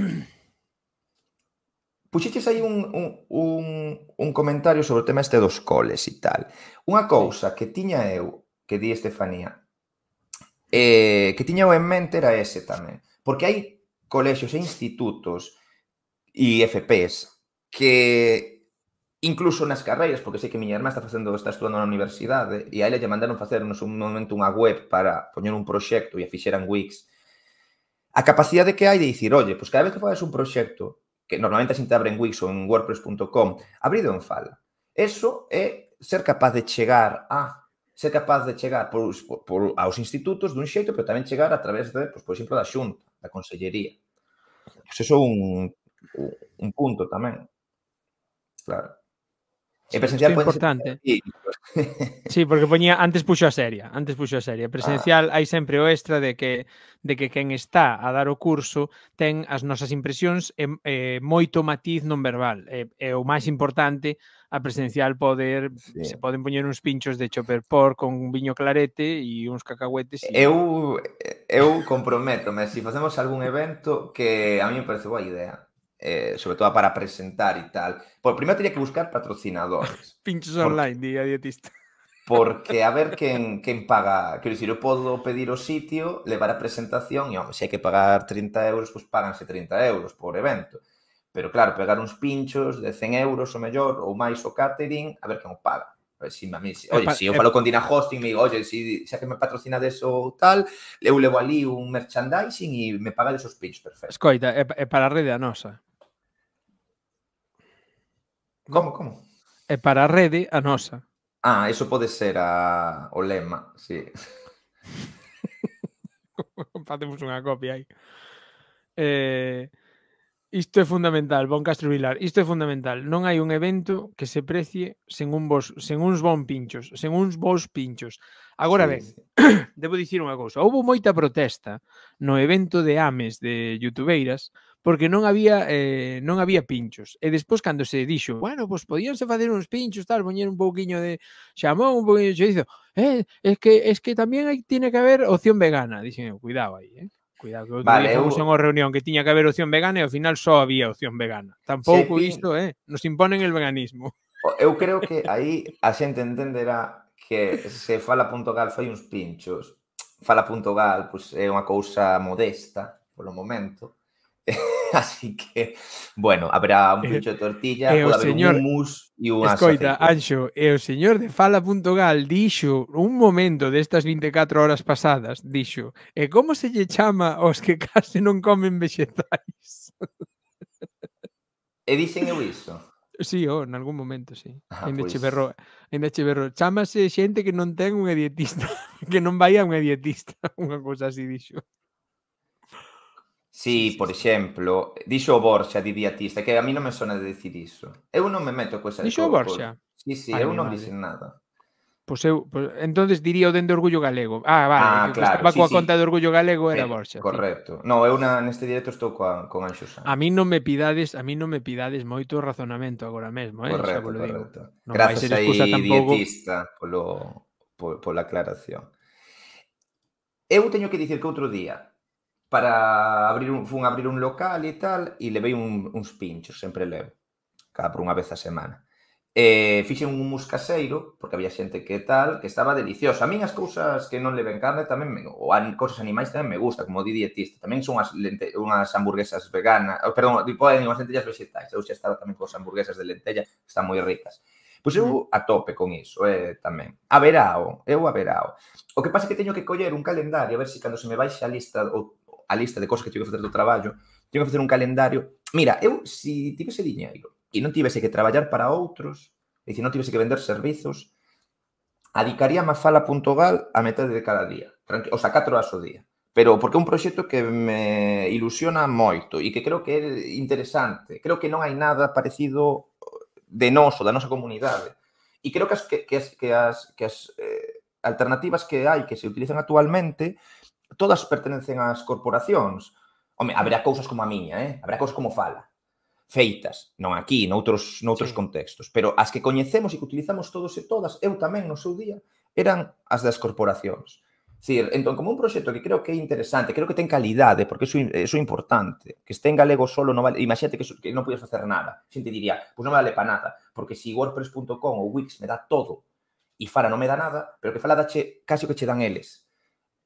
Puxetes aí un, un, un, un comentario sobre o tema este dos coles e tal. Unha cousa que tiña eu, que di Estefanía, eh, que tiña eu en mente era ese tamén. Porque hai colexios e institutos e FPs que incluso nas carreiras, porque sei que miña irmá está facendo está estudando na universidade e a ela lle mandaron facer nos un momento unha web para poñer un proxecto e a fixeran Wix. A capacidade que hai de dicir, oye, pois pues cada vez que fagas un proxecto, que normalmente a xente abre en Wix ou en wordpress.com, abrido en Fala. Eso é ser capaz de chegar a ser capaz de chegar por, por, por aos institutos dun xeito, pero tamén chegar a través de, pues, pois, por exemplo, da Xunta, da Consellería. Pois eso é un, un punto tamén. Claro. E eh, presencial pode importante. Ser... sí, porque poñía antes puxo a seria, antes puxo a seria. Presencial ah. hai sempre o extra de que de que quen está a dar o curso ten as nosas impresións e, e moito matiz non verbal. E, e o máis importante a presencial poder sí. se poden poñer uns pinchos de chopper por con un viño clarete e uns cacahuetes. E... Eu eu comprométome, se si facemos algún evento que a mí me parece boa idea eh, sobre todo para presentar y tal. Bueno, primero tenía que buscar patrocinadores. Pinchos porque, online, día dietista. Porque a ver quen, quen paga. Quero decir, yo podo pedir o sitio, levar a presentación e, home, se hai que pagar 30 euros, pues páganse 30 euros por evento. Pero claro, pegar uns pinchos de 100 euros o mellor, ou máis o catering, a ver quen o paga. A ver, si, a mí, si, oye, se si eu falo con Dina Hosting, me digo, oye, si, xa que me eso o tal, eu levo ali un merchandising e me de esos pinchos, perfecto. Escoita, é, é para a rede a nosa. Como, como? É eh, para a rede, a nosa. Ah, eso pode ser a... o lema, sí. Facemos unha copia aí. Eh, Isto é fundamental, Bon Castro Vilar, isto é fundamental. Non hai un evento que se precie sen un vos, sen uns bons pinchos, sen uns bons pinchos. Agora sí, ben, sí. debo dicir unha cousa. Houve moita protesta no evento de Ames de Youtubeiras porque non había eh, non había pinchos. E despois cando se dixo, bueno, pois podíanse facer uns pinchos, tal, poñer un pouquiño de xamón, un pouquiño de chorizo. Eh, es que es que tamén hai tiene que haber opción vegana, dixen, eh, cuidado aí, eh. Cuidado que vale, eu... unha reunión que tiña que haber opción vegana e ao final só había opción vegana. Tampouco sí, isto, eh, nos imponen el veganismo. Eu creo que aí a xente entenderá que se gal fai uns pinchos, gal, pois, é unha cousa modesta polo momento, Así que, bueno, habrá un eh, pincho de tortilla, e eh, pode haber señor, un hummus e un Escoita, aceite. Anxo, e eh, o señor de Fala.gal dixo un momento destas 24 horas pasadas, dixo, e como se lle chama aos que case non comen vexetais? E dixen eu iso? Sí, oh, en algún momento, sí. ainda ah, pois... berro, ainda che berro. Chámase xente que non ten unha dietista, que non vai a unha dietista, unha cousa así dixo sí. per exemplo, dicevo Borgia di Diatista, che a mí non me sona de decir iso. Eu non me meto questa Dixo Borgia? Sí, sí, Ay, eu non dixen nada. Pois eu, pois, entón diría o dende Orgullo Galego. Ah, vale, ah, que claro, estaba sí, coa sí. conta de Orgullo Galego era sí, Borxa. Correcto. Sí. No, eu na, neste directo estou coa, con Anxo Sánchez. A mí non me pidades, a mí non me pidades moito razonamento agora mesmo, eh? Correcto, correcto. Non Gracias aí, tampoco... dietista, polo, polo, pola aclaración. Eu teño que dicir que outro día para abrir un, fun abrir un local e tal, e levei un, uns pinchos, sempre levo, cada por unha vez a semana. E fixen un muscaseiro, caseiro, porque había xente que tal, que estaba delicioso. A min as cousas que non leven carne tamén, me, ou an, cousas animais tamén me gusta, como di dietista. Tamén son as lente, unhas hamburguesas veganas, perdón, tipo, digo, unhas lentellas vegetais. Eu xa estaba tamén cos hamburguesas de lentella, que están moi ricas. Pois eu a tope con iso, eh, tamén. A verao, eu a verao. O que pasa é que teño que coller un calendario, a ver se cando se me baixa a lista ou a lista de cosas que tengo que hacer do traballo, tengo que facer un calendario. Mira, eu, se si tivese dinero e non tivese que traballar para outros, y si non tivese que vender servizos, adicaría a Mafala.gal a metade de cada día, o sea, 4 horas ao día. Pero porque é un proxecto que me ilusiona moito e que creo que é interesante. Creo que non hai nada parecido de nós ou da nosa comunidade. E creo que as, que, que as, que as, que as eh, alternativas que hai que se utilizan actualmente todas pertenecen ás corporacións. Home, haberá cousas como a miña, eh? haberá cousas como fala, feitas, non aquí, noutros, noutros sí. contextos, pero as que coñecemos e que utilizamos todos e todas, eu tamén no seu día, eran as das corporacións. Dicir, entón, como un proxecto que creo que é interesante, creo que ten calidade, porque iso, iso importante, que este en galego solo non vale, imagínate que, que non podes facer nada, xente diría, pois pues non vale para nada, porque si wordpress.com ou Wix me dá todo e Fara non me dá nada, pero que fala dache casi o que che dan eles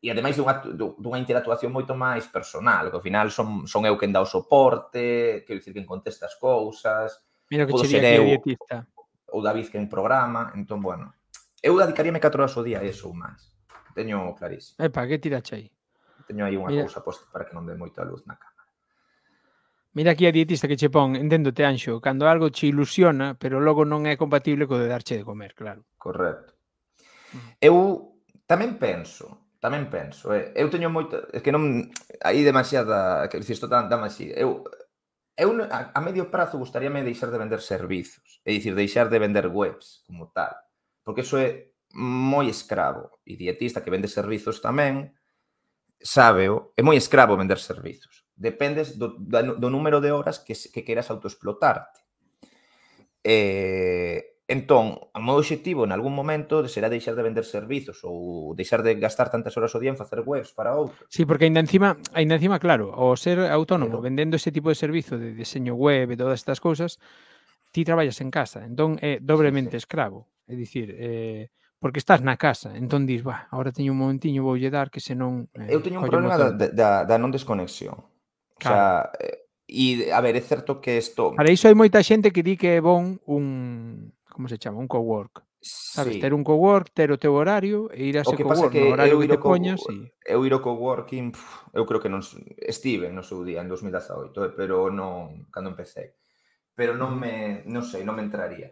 e ademais dunha, dunha interactuación moito máis personal, que ao final son, son eu quen dá o soporte, quero dicir, quen contesta as cousas, Mira que podo ser eu, dietista. ou David quen programa, entón, bueno, eu dedicaríame 4 horas ao día a eso ou máis, teño clarísimo. Epa, que tirache aí? Teño aí unha Mira. cousa posta para que non dé moito a luz na cámara. Mira aquí a dietista que che pon, enténdote, Anxo, cando algo che ilusiona, pero logo non é compatible co de darche de comer, claro. Correcto. Mm. Eu tamén penso tamén penso, eh. eu teño moita, é que non, aí demasiada, que dicir, isto tan, dama así, eu, eu a, a medio prazo gustaríame deixar de vender servizos, é dicir, deixar de vender webs como tal, porque iso é moi escravo, e dietista que vende servizos tamén, sabe, é moi escravo vender servizos, dependes do, do número de horas que, que queras autoexplotarte. Eh, Entón, o meu obxectivo en algún momento será deixar de vender servizos ou deixar de gastar tantas horas o día en facer webs para outros. Sí, porque ainda encima, ainda encima, claro, o ser autónomo Pero... vendendo ese tipo de servizo de diseño web e todas estas cousas, ti traballas en casa, entón é dobremente sí, sí. escravo. É dicir, eh, porque estás na casa, entón dis, bah, agora teño un momentiño, lle dar que senón... Eh, eu teño un problema da, da, da non desconexión. Claro. O sea, eh, e, a ver, é certo que isto... Para iso hai moita xente que di que é bon un como se chama, un cowork. Sí. Sabes, ter un cowork, ter o teu horario e ir a ese cowork, que no horario que te poñas e... Eu ir ao coworking, pf, eu creo que non estive no seu día en 2018, eh, pero non cando empecé. Pero non me, non sei, non me entraría.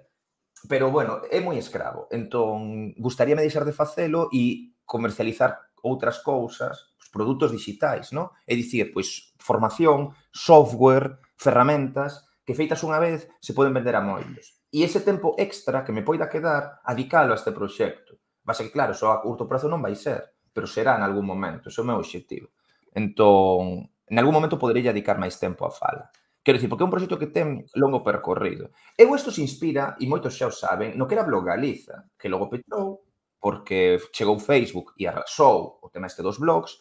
Pero bueno, é moi escravo, entón gustaríame deixar de facelo e comercializar outras cousas, os produtos digitais, non? É dicir, pois formación, software, ferramentas que feitas unha vez se poden vender a moitos E ese tempo extra que me poida quedar, adicalo a este proxecto. Vas que, claro, só a curto prazo non vai ser, pero será en algún momento, ese é o meu objetivo. Entón, en algún momento poderei adicar máis tempo a fala. Quero dicir, porque é un proxecto que ten longo percorrido. E isto se inspira, e moitos xa o saben, no que era Blog Galiza, que logo petrou, porque chegou Facebook e arrasou o tema este dos blogs,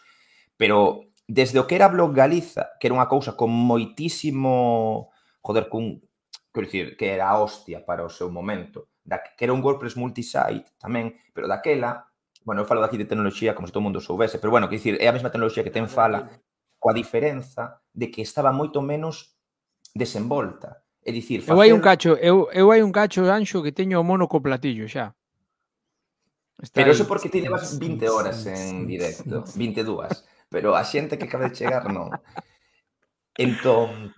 pero desde o que era Blog Galiza, que era unha cousa con moitísimo, joder, cun, quero dicir, que era a hostia para o seu momento, da, que era un WordPress multisite tamén, pero daquela, bueno, eu falo daqui de tecnoloxía como se todo mundo soubese, pero bueno, quero dicir, é a mesma tecnoloxía que ten Fala, coa diferenza de que estaba moito menos desenvolta. É dicir, facer... Eu hai un cacho, eu, eu hai un cacho, Anxo, que teño o mono co platillo xa. Está pero iso eso porque ti levas 20 horas en directo, 22, pero a xente que acaba de chegar non. Entón,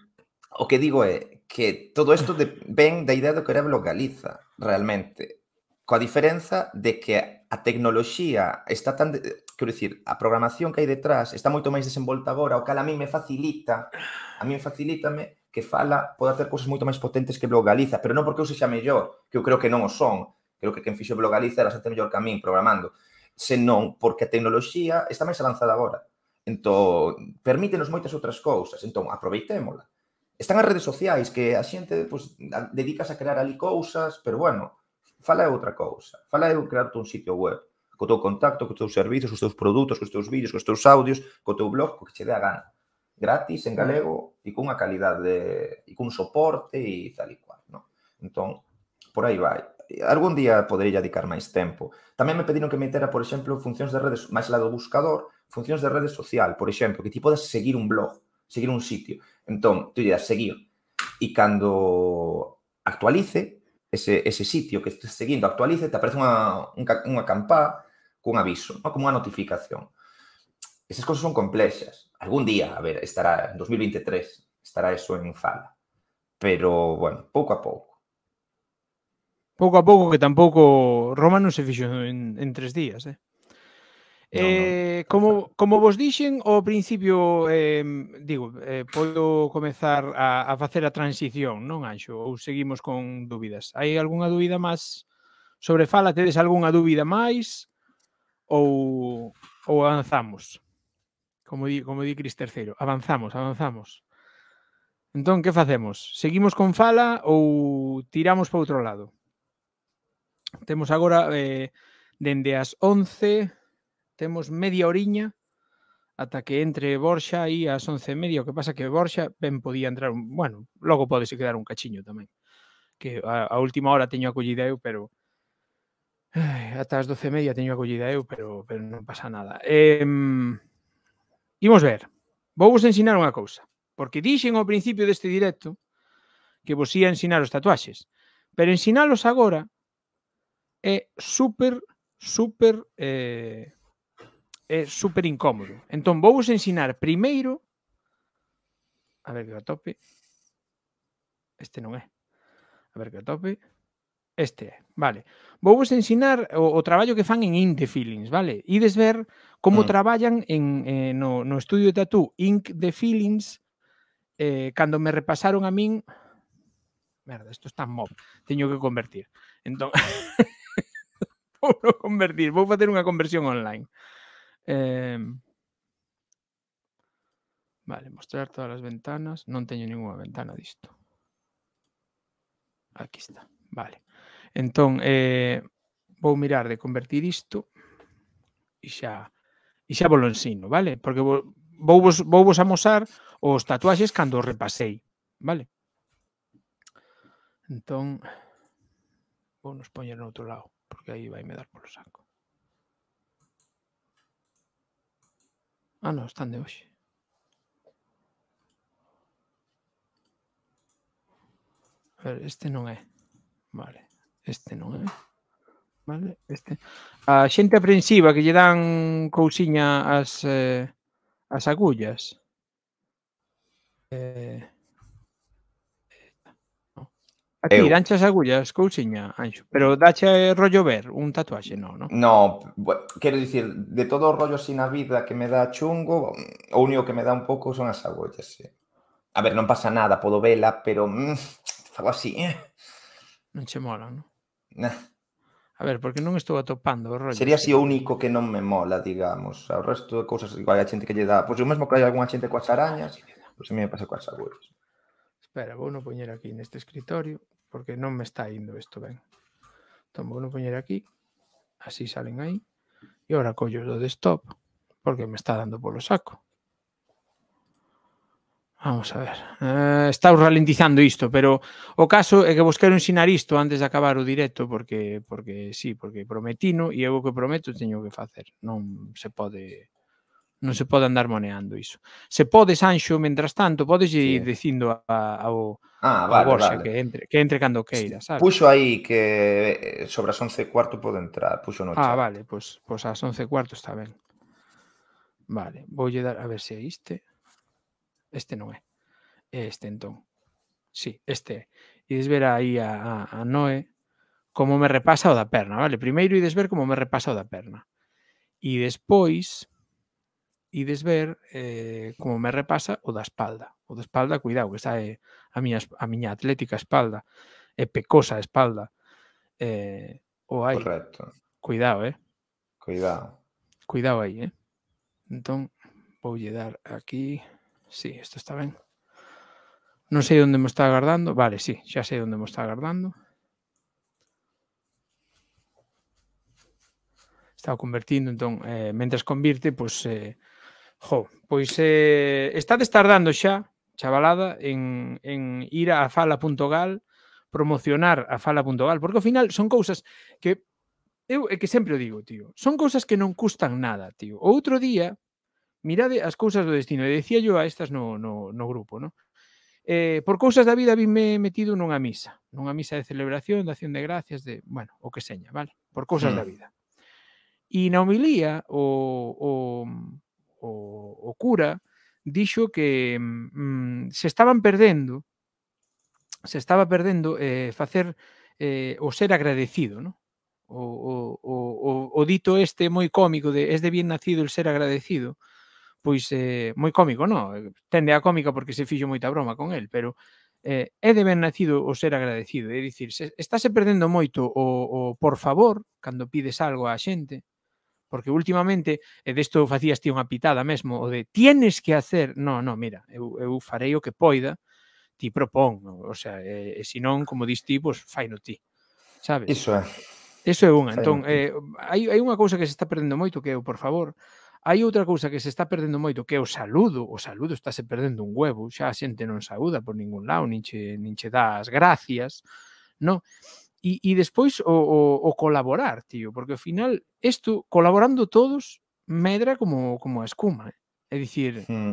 o que digo é, que todo isto de, ven da idea do que era Galiza, realmente. Coa diferenza de que a tecnoloxía está tan... De, quero dicir, a programación que hai detrás está moito máis desenvolta agora, o cal a mí me facilita, a mí me facilítame que fala pode ter cousas moito máis potentes que Blogaliza, pero non porque eu sexa mellor, que eu creo que non o son. Creo que quen fixo Blogaliza era xa mellor que a min programando. Senón porque a tecnoloxía está máis avanzada agora. Entón, permítenos moitas outras cousas. Entón, aproveitémola Están as redes sociais que a xente pois, dedicas a crear ali cousas, pero bueno, fala é outra cousa. Fala é crearte un sitio web co teu contacto, co teus servizos, cos teus produtos, cos teus vídeos, cos teus audios, co teu blog, co que che dé a gana. Gratis, en mm. galego, e cunha calidade, e cun soporte e tal e cual. No? Entón, por aí vai. Algún día poderei dedicar máis tempo. Tamén me pediron que me metera, por exemplo, funcións de redes, máis lado do buscador, funcións de redes social, por exemplo, que ti podes seguir un blog seguir un sitio. Entón, tú lle das seguir e cando actualice ese, ese sitio que estás seguindo, actualice, te aparece unha, unha, unha campá cun aviso, ¿no? como unha notificación. Esas cosas son complexas. Algún día, a ver, estará en 2023, estará eso en fala. Pero, bueno, pouco a pouco. Pouco a pouco que tampouco Roma non se fixo en, en tres días, eh? Eh, no, no. como, como vos dixen ao principio eh, digo, eh, podo comezar a, a facer a transición non Anxo? Ou seguimos con dúbidas hai algunha dúbida máis sobre Fala, tedes algunha dúbida máis ou, ou avanzamos como di, como di Cris Terceiro avanzamos, avanzamos entón que facemos? seguimos con Fala ou tiramos para outro lado? temos agora eh, dende as 11 Temos media horiña ata que entre Borxa aí ás 11 e media, o que pasa que Borxa ben podía entrar, un, bueno, logo podese quedar un cachiño tamén, que a, a última hora teño acollida eu, pero ai, ata as 12 e media teño acollida eu, pero, pero non pasa nada. Eh, imos ver, vou vos ensinar unha cousa, porque dixen ao principio deste directo que vos ia ensinar os tatuaxes, pero ensinalos agora é super, super eh, é super incómodo. Entón, vou vos ensinar primeiro a ver que atope este non é a ver que atope este é, vale vou vos ensinar o, o traballo que fan en Ink the Feelings, vale ides ver como mm. traballan en, eh, no, no estudio de tatú Ink the Feelings eh, cando me repasaron a min merda, isto está mob teño que convertir entón vou convertir, vou facer unha conversión online Eh, vale, mostrar todas as ventanas. Non teño ninguna ventana disto. Aquí está. Vale. Entón, eh, vou mirar de convertir isto e xa e xa volo ensino, vale? Porque vou vos, vou vos amosar os tatuaxes cando os repasei, vale? Entón, vou nos poñer no outro lado, porque aí vai me dar polo saco. Ah, no, están de hoy. A este no es. Vale, este no es. Vale, este. A xente aprensiva que lle dan cousiña as eh, agullas. Eh, Aquí, eu... danche as agullas, cousiña, Anxo. Pero dache rollo ver un tatuaxe, non, No, No, bueno, quero dicir, de todo o rollo así na vida que me dá chungo, o único que me dá un pouco son as agullas, sí. A ver, non pasa nada, podo vela, pero mmm, fago así. eh? Non che mola, non? Nah. A ver, porque non estou atopando o rollo. Sería así o único que non me mola, digamos. O resto de cousas, igual a xente que lle dá... Pois pues, o mesmo que hai algunha xente coas arañas, pois pues, a mí me pasa coas agullas. Espera, vou non poñer aquí neste escritorio porque non me está indo isto ben. Entón, vou non poñer aquí. Así salen aí. E agora collo do desktop porque me está dando polo saco. Vamos a ver. Eh, está ralentizando isto, pero o caso é que vos quero ensinar isto antes de acabar o directo porque porque sí, porque prometino e eu o que prometo teño que facer. Non se pode non se pode andar moneando iso. Se podes, Anxo, mentras tanto, podes sí. ir dicindo a, ao, ah, vale, a Borxa vale. que entre, que entre cando queira, sabe? Puxo aí que eh, sobre as 11 cuarto pode entrar, puxo no ah, chat. Ah, vale, pois, pues, pois pues as 11 cuarto está ben. Vale, voulle dar a ver se é este. Este non é. É este entón. Sí, este é. Ides ver aí a, a, a Noé como me repasa o da perna, vale? Primeiro ides ver como me repasa o da perna. E despois ides ver eh, como me repasa o da espalda. O da espalda, cuidado, que é a miña, a miña atlética espalda, é pecosa espalda. Eh, o hai. Correcto. Cuidado, eh. Cuidado. Cuidado aí, eh. Entón, vou lle dar aquí. Sí, isto está ben. Non sei onde me está agardando. Vale, sí, xa sei onde me está agardando. Está convertindo, entón, eh, mentres convirte, pois... Pues, eh, Jo, pois eh, está destardando xa, chavalada, en, en ir a fala.gal, promocionar a fala.gal, porque ao final son cousas que eu é que sempre o digo, tío, son cousas que non custan nada, tío. O outro día, mirade as cousas do destino, e decía yo a estas no, no, no grupo, no? Eh, por cousas da vida vime metido nunha misa, nunha misa de celebración, de acción de gracias, de, bueno, o que seña, vale? Por cousas mm. da vida. E na homilía, o, o, o, o cura dixo que mm, mm, se estaban perdendo se estaba perdendo eh, facer eh, o ser agradecido, ¿no? O, o, o, o dito este moi cómico de es de bien nacido el ser agradecido, pois eh, moi cómico, no, tende a cómica porque se fixo moita broma con el, pero eh, é de ben nacido o ser agradecido, é dicir, se, estáse perdendo moito o, o por favor, cando pides algo á xente, porque últimamente, eh, e desto facías ti unha pitada mesmo, o de tienes que hacer, no, no, mira, eu, eu farei o que poida, ti propón, no? o sea, e, e non como dis ti, pois pues, faino ti, sabes? Iso é. Iso é unha, entón, eh, hai, hai unha cousa que se está perdendo moito que eu, por favor, Hai outra cousa que se está perdendo moito, que é o saludo. O saludo estáse perdendo un huevo, xa a xente non saúda por ningún lado, nin che, nin che dá as gracias, non? E, e despois o, o, o colaborar, tío, porque ao final isto, colaborando todos, medra como, como a escuma. Eh? É dicir, mm.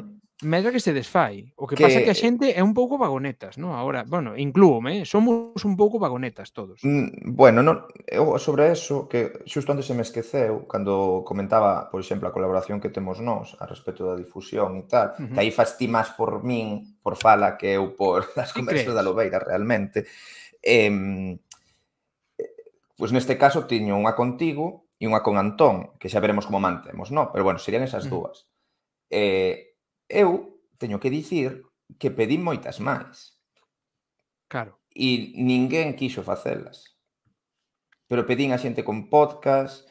medra que se desfai. O que, que pasa que a xente é un pouco vagonetas, non? Agora, bueno, inclúome, eh? somos un pouco vagonetas todos. Mm, bueno, non, eu sobre eso, que xusto antes se me esqueceu, cando comentaba, por exemplo, a colaboración que temos nós a respecto da difusión e tal, uh -huh. que aí fastí máis por min, por fala, que eu por das conversas da Lobeira realmente. Eh, pois neste caso tiño unha contigo e unha con Antón, que xa veremos como mantemos, no? Pero bueno, serían esas mm. dúas. Eh, eu teño que dicir que pedí moitas máis. Claro. E ninguén quixo facelas. Pero pedín a xente con podcast,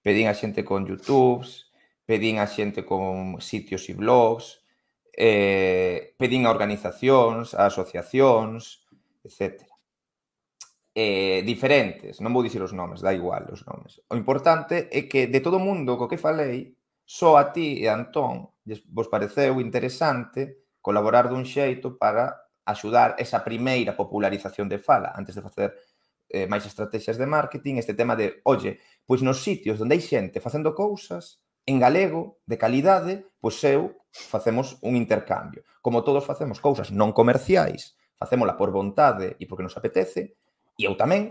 pedín a xente con YouTubes, pedín a xente con sitios e blogs, eh, pedín a organizacións, a asociacións, etcétera eh, diferentes, non vou dicir os nomes, dá igual os nomes. O importante é que de todo o mundo co que falei, só a ti e a Antón vos pareceu interesante colaborar dun xeito para axudar esa primeira popularización de fala antes de facer eh, máis estrategias de marketing, este tema de, oye, pois nos sitios onde hai xente facendo cousas en galego, de calidade, pois eu facemos un intercambio. Como todos facemos cousas non comerciais, facémola por vontade e porque nos apetece, E eu tamén,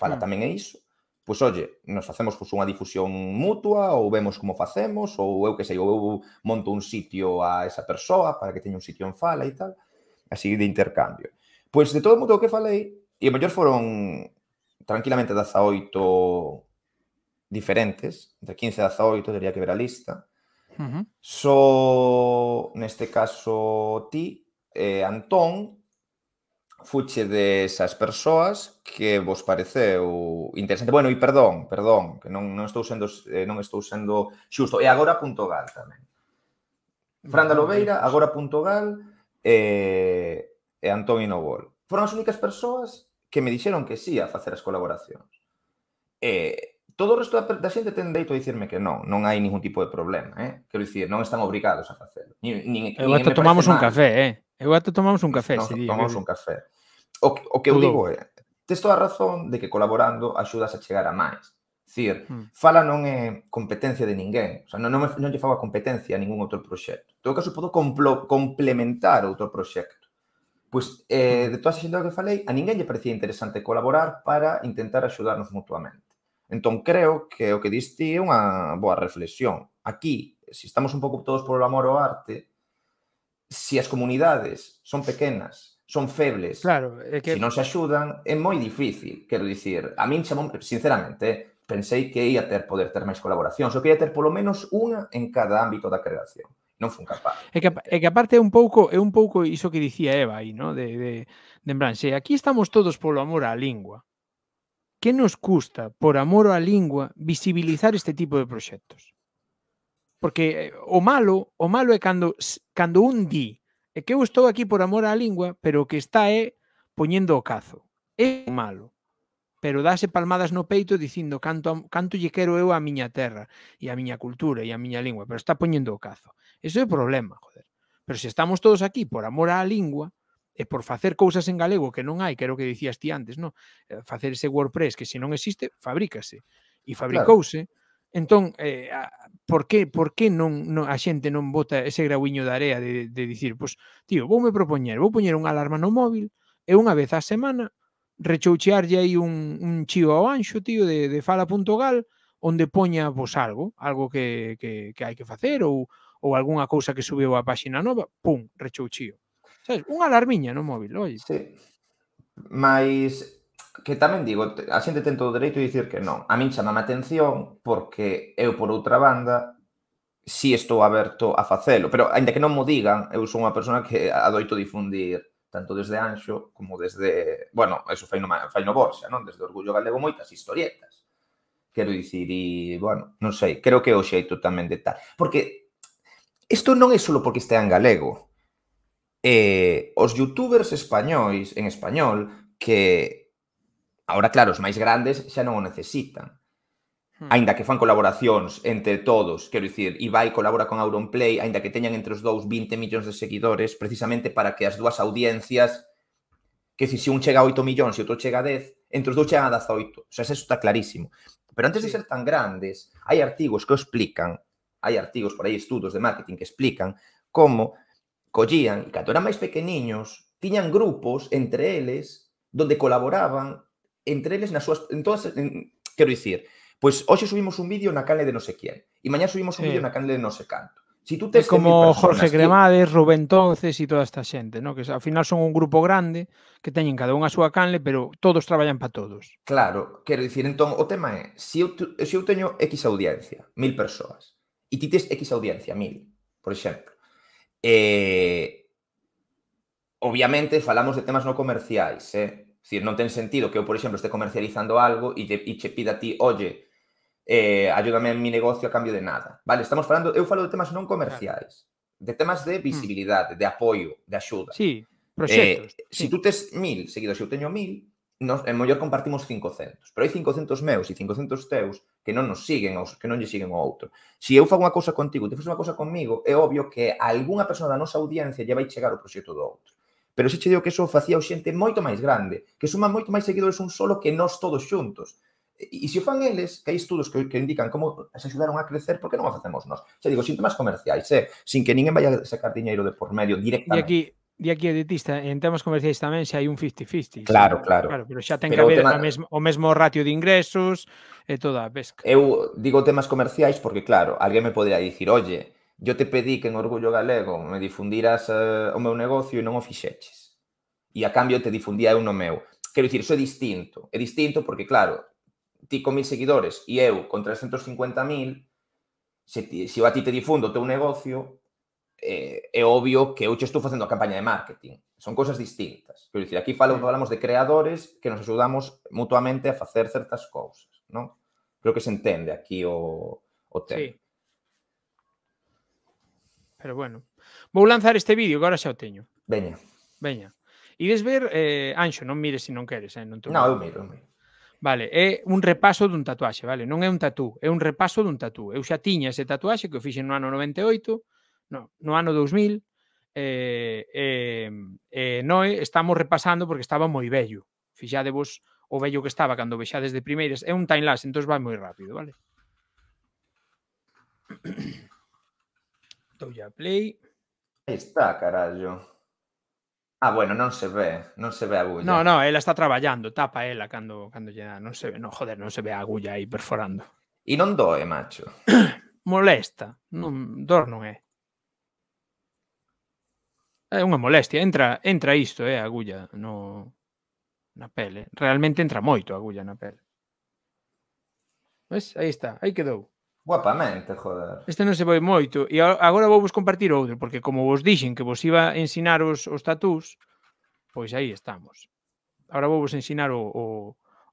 Fala mm. tamén é iso, pois olle, nos facemos pois, unha difusión mutua ou vemos como facemos ou eu que sei, ou eu monto un sitio a esa persoa para que teña un sitio en Fala e tal, así de intercambio. Pois de todo o mundo que falei, e o mellor foron tranquilamente 18 diferentes, de 15 a 18, teria que ver a lista. Uh -huh. So, neste caso, ti, eh, Antón, fuche desas esas persoas que vos pareceu interesante. Bueno, e perdón, perdón, que non, non estou sendo eh, non estou sendo xusto. E agora.gal tamén. Lobeira, agora punto agora.gal eh, e, e Antonio Novol. Foron as únicas persoas que me dixeron que sí a facer as colaboracións. E todo o resto da, da xente ten deito a dicirme que non, non hai ningún tipo de problema, eh? Quero dicir, non están obrigados a facelo. Nin, nin, Eu ni até tomamos un mal. café, eh? Eu até tomamos un café, Nos, si tomamos un café. O, o que eu digo é, tes toda a razón de que colaborando axudas a chegar a máis. Cir, hmm. fala non é competencia de ninguén, o sea, non, non, non lle fago competencia a ningún outro proxecto. En todo caso, podo complo, complementar outro proxecto. Pois, eh, hmm. de toda a xente que falei, a ninguén lle parecía interesante colaborar para intentar axudarnos mutuamente. Entón, creo que o que diste é unha boa reflexión. Aquí, se estamos un pouco todos polo amor ao arte, se as comunidades son pequenas son febles, claro, é que... se non se axudan, é moi difícil, quero dicir. A min chamou, sinceramente, pensei que ia ter poder ter máis colaboracións, só que ia ter polo menos unha en cada ámbito da creación. Non fun capaz. É que, é que aparte é un pouco é un pouco iso que dicía Eva aí, no? de, de, de en branxe, aquí estamos todos polo amor á lingua, que nos custa, por amor á lingua, visibilizar este tipo de proxectos? Porque eh, o malo, o malo é cando cando un di É que eu estou aquí por amor á lingua, pero o que está é poñendo o cazo. É malo. Pero dáse palmadas no peito dicindo canto, canto lle quero eu a miña terra e a miña cultura e a miña lingua, pero está poñendo o cazo. Eso é o problema, joder. Pero se estamos todos aquí por amor á lingua, e por facer cousas en galego que non hai, que era o que dicías ti antes, non? Eh, facer ese WordPress que se non existe, fabrícase. E fabricouse. Claro Entón, eh, por que, por que non, non, a xente non bota ese grauiño de area de, de dicir, pois, tío, voume propoñer, vou poñer unha alarma no móvil e unha vez a semana rechouchearlle aí un, un chío ao anxo, tío, de, de fala.gal, onde poña vos pois, algo, algo que, que, que hai que facer ou, ou algunha cousa que subiu a páxina nova, pum, rechouchío. Sabes, unha alarmiña no móvil, oi? Sí. Mas que tamén digo, a xente ten todo o dereito de dicir que non. A min chama a atención porque eu, por outra banda, si estou aberto a facelo. Pero, aínda que non mo digan, eu sou unha persona que adoito difundir tanto desde Anxo como desde... Bueno, eso fai no, fai no Borxa, non? Desde Orgullo Galego moitas historietas. Quero dicir, e, bueno, non sei, creo que é o xeito tamén de tal. Porque isto non é só porque estea en galego. Eh, os youtubers españois, en español, que Ahora, claro, os máis grandes xa non o necesitan. Hmm. Ainda que fan colaboracións entre todos, quero dicir, Ibai colabora con Auronplay, ainda que teñan entre os dous 20 millóns de seguidores, precisamente para que as dúas audiencias, que si, si un chega a 8 millóns e outro chega a 10, entre os dous chegan a 18. O sea, eso está clarísimo. Pero antes de ser tan grandes, hai artigos que o explican, hai artigos por aí, estudos de marketing que explican como collían, e cando eran máis pequeniños, tiñan grupos entre eles donde colaboraban entre eles nas súas... En todas, en, quero dicir, pois hoxe subimos un vídeo na canle de non sei quién e mañá subimos un sí. vídeo na canle de non sei canto. Si tú tes como personas, Jorge Cremades, Rubén Tonces e toda esta xente, ¿no? que ao final son un grupo grande que teñen cada un a súa canle, pero todos traballan para todos. Claro, quero dicir, entón, o tema é, se si eu, se si eu teño X audiencia, mil persoas, e ti tes X audiencia, mil, por exemplo, eh, obviamente falamos de temas non comerciais, eh? Es decir, non ten sentido que eu, por exemplo, este comercializando algo e, te, e che pida a ti, oye, eh, ayúdame en mi negocio a cambio de nada. Vale, estamos falando, eu falo de temas non comerciais, de temas de mm. visibilidade, de apoio, de axuda. Sí, proxectos. Eh, sí. Si tú tes mil seguidos, eu teño mil, nos, en mellor compartimos 500, pero hai 500 meus e 500 teus que non nos siguen, ou que non lle siguen ao outro. Se si eu fago unha cousa contigo, te fixo unha cousa conmigo, é obvio que a algunha persona da nosa audiencia lle vai chegar o proxecto do outro. Pero se che digo que eso facía o xente moito máis grande, que suman moito máis seguidores un solo que nós todos xuntos. E, e se o fan eles, que hai estudos que, que indican como se axudaron a crecer, por que non o facemos nós? Se digo, sin temas comerciais, eh? sin que ninguén vaya a sacar diñeiro de por medio directamente. E aquí, e aquí editista, en temas comerciais tamén se hai un 50-50. Claro, claro, claro. Pero xa ten pero que haber tema... mes... o mesmo ratio de ingresos e toda a pesca. Eu digo temas comerciais porque, claro, alguén me poderá dicir, oye, Yo te pedí que en Orgullo Galego me difundiras eh, o meu negocio e non o fixeches. E a cambio te difundía eu no meu. Quero dicir, iso é distinto. É distinto porque, claro, ti con mil seguidores e eu con 350.000, se, ti, se a ti te difundo o teu negocio, eh, é obvio que eu che estou facendo a campaña de marketing. Son cousas distintas. Quero dicir, aquí falamos, falamos de creadores que nos ajudamos mutuamente a facer certas cousas, non? Creo que se entende aquí o, o tema. Sí. Pero bueno, vou lanzar este vídeo que agora xa o teño. Veña. Veña. Ides ver, eh, Anxo, non mires se non queres, eh, non te Non, eu miro, eu miro. Vale, é un repaso dun tatuaxe, vale? Non é un tatú, é un repaso dun tatú. Eu xa tiña ese tatuaxe que o fixen no ano 98, no, no ano 2000, eh, eh, eh, noi estamos repasando porque estaba moi bello. Fixadevos o vello que estaba cando vexades de primeiras. É un time lapse, entón vai moi rápido, vale? Doy play. Ahí está, carajo. Ah, bueno, no se ve, no se ve No, no, él está trabajando tapa ela cuando llega. se ve, no, joder, se ve a agulla aí perforando. ¿Y non doe, macho. Molesta, no, dor non é. Una molestia, entra entra isto, eh, agulla no na pele. Eh. Realmente entra moito a agulla na pele. Ves? ahí está, ahí quedó Guapamente, joder. Este non se vai moito. E agora vou vos compartir outro, porque como vos dixen que vos iba a ensinar os, os tatús, pois aí estamos. Agora vou vos ensinar o, o,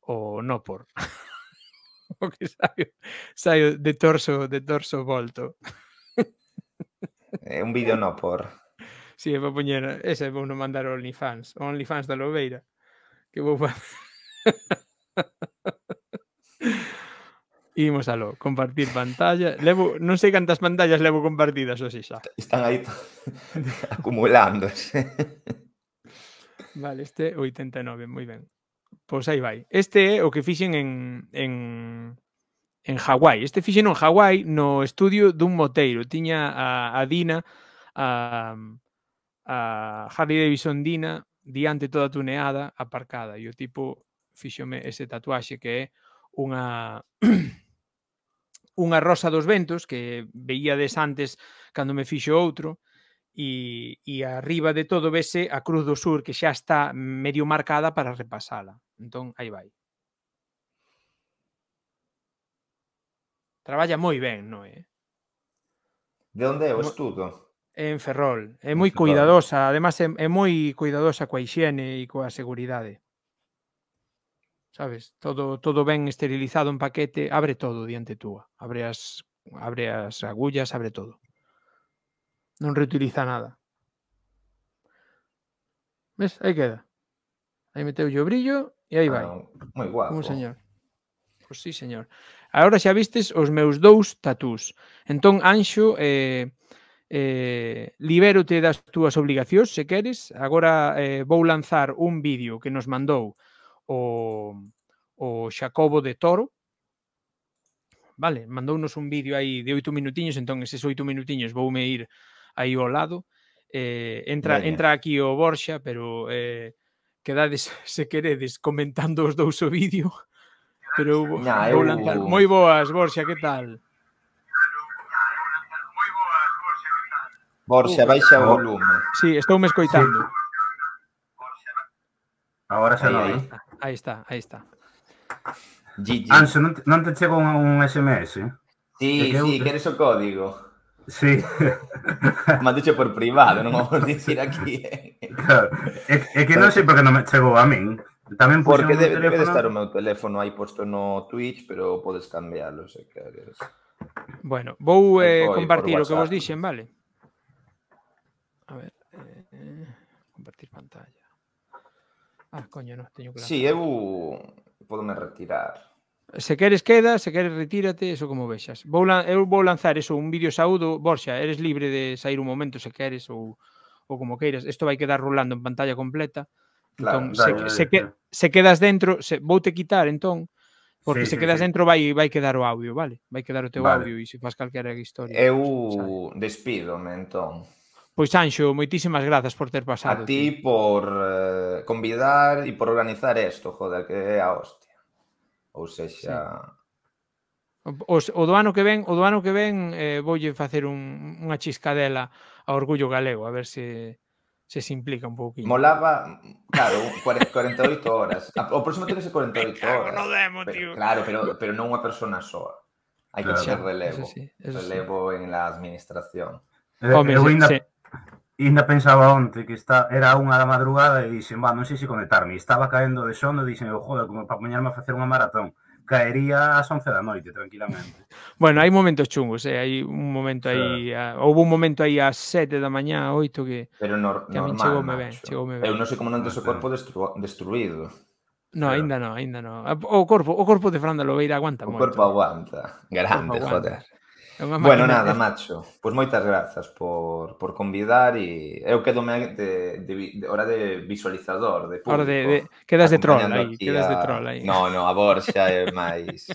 o nopor. o que saio, saio de torso, de torso volto. É un vídeo nopor. Si, sí, vou poñer, ese vou non mandar ao OnlyFans, o OnlyFans da Lobeira, que vou facer. Imos aló, compartir pantalla. Levo, non sei cantas pantallas levo compartidas, o si xa. Están aí acumulándose. Vale, este 89, moi ben. Pois aí vai. Este é o que fixen en, en, en Hawái. Este fixen en Hawái no estudio dun moteiro. Tiña a, a Dina, a, a Harley Davidson Dina, diante toda tuneada, aparcada. E o tipo fixome ese tatuaxe que é unha unha rosa dos ventos que veíades antes cando me fixo outro e, e arriba de todo vese a Cruz do Sur que xa está medio marcada para repasala. Entón, aí vai. Traballa moi ben, non é? Eh? De onde é o estudo? En Ferrol. É moi cuidadosa, además é, é moi cuidadosa coa hixiene e coa seguridade sabes? Todo todo ben esterilizado en paquete, abre todo diante túa, abre as abre as agullas, abre todo. Non reutiliza nada. Ves? Aí queda. Aí meteu o brillo e aí ah, Moi guapo. Un señor. Pois sí, señor. Agora xa vistes os meus dous tatús. Entón, Anxo, eh, eh, libérote das túas obligacións, se queres. Agora eh, vou lanzar un vídeo que nos mandou o, o Xacobo de Toro, vale, mandounos un vídeo aí de oito minutiños, entón eses oito minutiños voume ir aí ao lado, eh, entra, entra aquí o Borxa, pero eh, quedades, se queredes, comentando os dous o vídeo, pero vou, nah, vou lanzar. Eu... Moi boas, Borxa, que tal? Borxa, baixa o volume. Sí, estou me escoitando. Sí. Ahora se ahí, lo Ahí está, ahí está. GG. ¿no ¿no te llegó un, SMS? Sí, sí, ¿quieres el código. Sí. Me has dicho por privado, no me voy aquí. decir aquí. Es que no sé por qué no me llegó a mí. También porque debe, de estar en mi teléfono hay puesto no Twitch, pero puedes cambiarlo Bueno, vou eh, compartir lo que vos dicen, vale? A ver, eh, compartir pantalla. Ah, coño, non teño claro. Si, sí, eu me retirar. Se queres queda, se queres retírate, eso como vexas. Vou lan, eu vou lanzar eso, un vídeo saúdo, Borxa, eres libre de sair un momento se queres ou, ou como queiras. Isto vai quedar rulando en pantalla completa. Claro, entón, claro, se, claro. se, se, quedas dentro, se, vou te quitar entón, porque sí, se quedas sí, dentro vai vai quedar o audio, vale? Vai quedar o teu vale. audio e se faz calquera historia. Eu despídome entón. Pois Anxo, moitísimas grazas por ter pasado. A ti por eh, convidar e por organizar isto, joder, que é a hostia. Ou sexa... Sí. O, o do ano que ven, o do ano que ven eh, voulle facer un, unha chiscadela a orgullo galego, a ver se se se implica un pouquinho. Molaba, claro, 48 horas. O próximo tiene que ser 48 horas. No demo, tío. Pero, claro, pero, pero non unha persona soa. Hai que claro. ser relevo. Eso sí, eso relevo sí. en la administración. Eh, Home, eu, ainda, sí. Ainda pensaba onte que está, era unha da madrugada e dixen, va, non sei se conectarme. Estaba caendo de sono e dixen, oh, joder, como para poñerme a facer unha maratón. Caería ás 11 da noite, tranquilamente. bueno, hai momentos chungos, eh? hai un momento aí, claro. houve un momento aí ás 7 da mañá, 8 que Pero no, que a mí chegoume ben, me ben. Eu non sei como non tes o ah, corpo destru... destruído. No, claro. ainda non, ainda non. O corpo, o corpo de Fran da Lobeira aguanta o moito. O corpo aguanta. Grande, corpo aguanta. joder. Bueno, nada, macho. Pois moitas grazas por, por convidar e eu quedo de, de, de hora de visualizador, de público. Hora de, de quedas de troll aí, quedas de troll aí. No, no, a Borxa é máis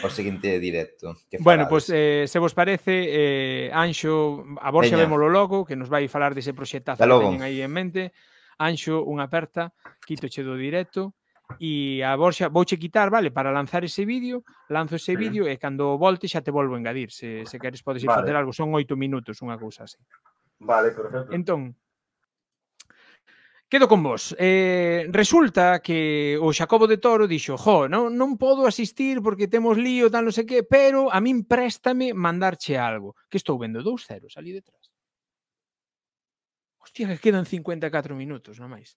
o seguinte directo. Que bueno, pois pues, eh, se vos parece, eh, Anxo, a Borxa Veña. logo, que nos vai falar dese proxectazo que teñen aí en mente. Anxo, unha aperta, quítoche do directo e a Borxa vouche quitar, vale, para lanzar ese vídeo, lanzo ese vídeo e cando volte xa te volvo a engadir, se, se queres podes ir vale. facer algo, son oito minutos, unha cousa así. Vale, perfecto. Entón, Quedo con vos. Eh, resulta que o Xacobo de Toro dixo, jo, non, non podo asistir porque temos lío, tal non sei que, pero a min préstame mandarche algo. Que estou vendo dous ceros ali detrás. Hostia, que quedan 54 minutos, non máis.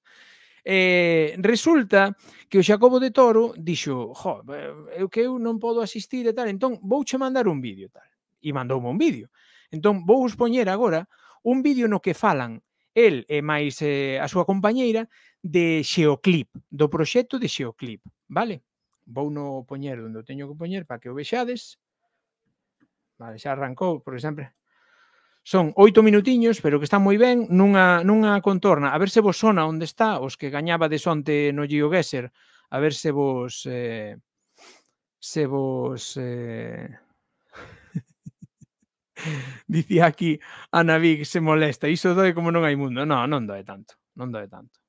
Eh, resulta que o Xacobo de Toro dixo, jo, eh, eu que eu non podo asistir e tal, entón vou che mandar un vídeo tal. E mandoume un vídeo. Entón vou poñer agora un vídeo no que falan el e máis eh, a súa compañeira de Xeoclip, do proxecto de Xeoclip, vale? Vou no poñer onde o teño que poñer para que o vexades. Vale, xa arrancou, por exemplo. Son oito minutiños, pero que están moi ben nunha, nunha contorna. A ver se vos sona onde está, os que gañaba de sonte no Gesser, A ver se vos... Eh, se vos... Eh... Dicía aquí Ana Vic, se molesta. Iso doe como non hai mundo. Non, non doe tanto. Non doe tanto.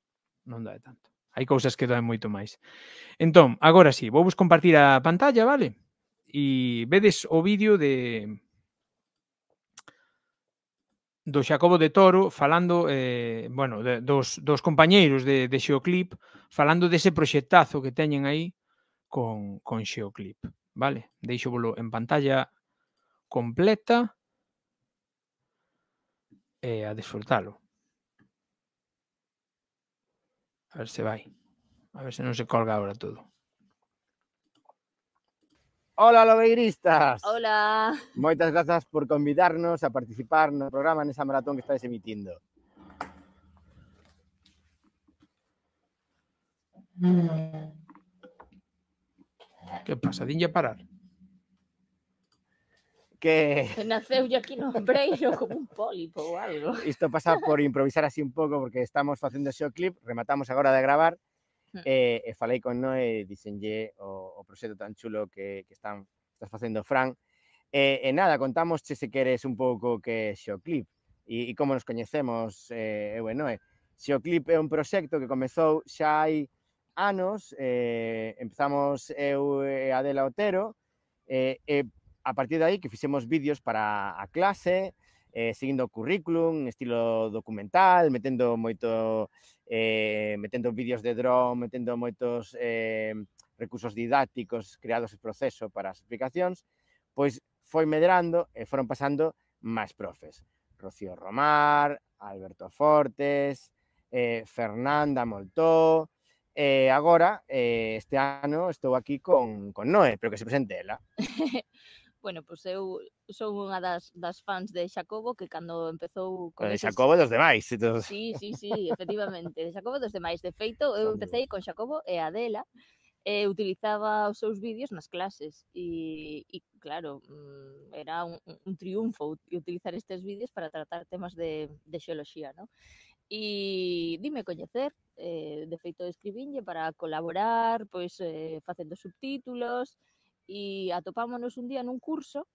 Non doe tanto. Hai cousas que doen moito máis. Entón, agora sí, vou vos compartir a pantalla, vale? E vedes o vídeo de do Jacobo de Toro falando, eh, bueno, de, dos, dos de, de Xeoclip falando ese proyectazo que tenían ahí con, con Xeoclip, vale? Deixo en pantalla completa e a disfrutarlo. A ver se va. A ver si no se colga ahora todo. Hola, lobeiristas. Hola. Muchas gracias por convidarnos a participar en el programa en esa maratón que estáis emitiendo. Mm. ¿Qué pasa? Dinlle parar? Que... Naceu yo aquí no breiro como un pólipo o algo. Esto pasa por improvisar así un poco porque estamos haciendo ese clip, rematamos ahora de grabar. E, hmm. e eh, eh, falei con Noé e eh, dixenlle o, o proxecto tan chulo que, que están estás facendo Fran. E, e nada, contamos se se queres un pouco que é Xoclip e, e como nos coñecemos eh, eu e Noé. Xoclip é un proxecto que comezou xa hai anos, eh, empezamos eu e Adela Otero, eh, e a partir de aí que fixemos vídeos para a clase, eh, seguindo o currículum, estilo documental, metendo moito Eh, metiendo vídeos de drone, metiendo muchos eh, recursos didácticos creados en proceso para as explicacións, pois pues foi medrando eh, fueron pasando más profes. Rocío Romar, Alberto Fortes, Fernanda Moltó, Ahora, agora, este año estuvo aquí con, con Noé, pero que se presente ela. Bueno, pois pues eu sou unha das, das fans de Xacobo que cando empezou... Con de Xacobo Xacobo dos demais. Entonces... Sí, sí, sí, efectivamente. De Xacobo dos demais. De feito, eu empecéi con Xacobo e Adela e utilizaba os seus vídeos nas clases e, e claro, mm, era un, un triunfo utilizar estes vídeos para tratar temas de, de xeoloxía, non? e dime coñecer, eh, de feito escribinlle para colaborar, pois eh, facendo subtítulos, y atopámonos un día en un curso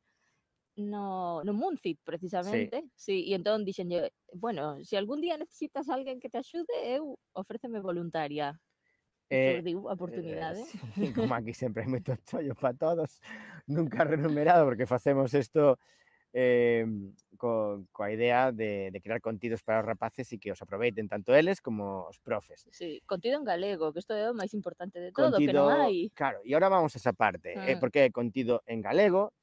no, no Moonfit precisamente, sí. y entonces dicen bueno, si algún día necesitas alguien que te ayude, ofréceme voluntaria. Eh, eh como aquí siempre hai moito chollo para todos, nunca renumerado porque hacemos esto... eh, co, coa idea de, de crear contidos para os rapaces e que os aproveiten tanto eles como os profes. Sí, contido en galego, que isto é o máis importante de todo, contido, que non hai. Claro, e agora vamos a esa parte, eh, ah. eh, porque é contido en galego,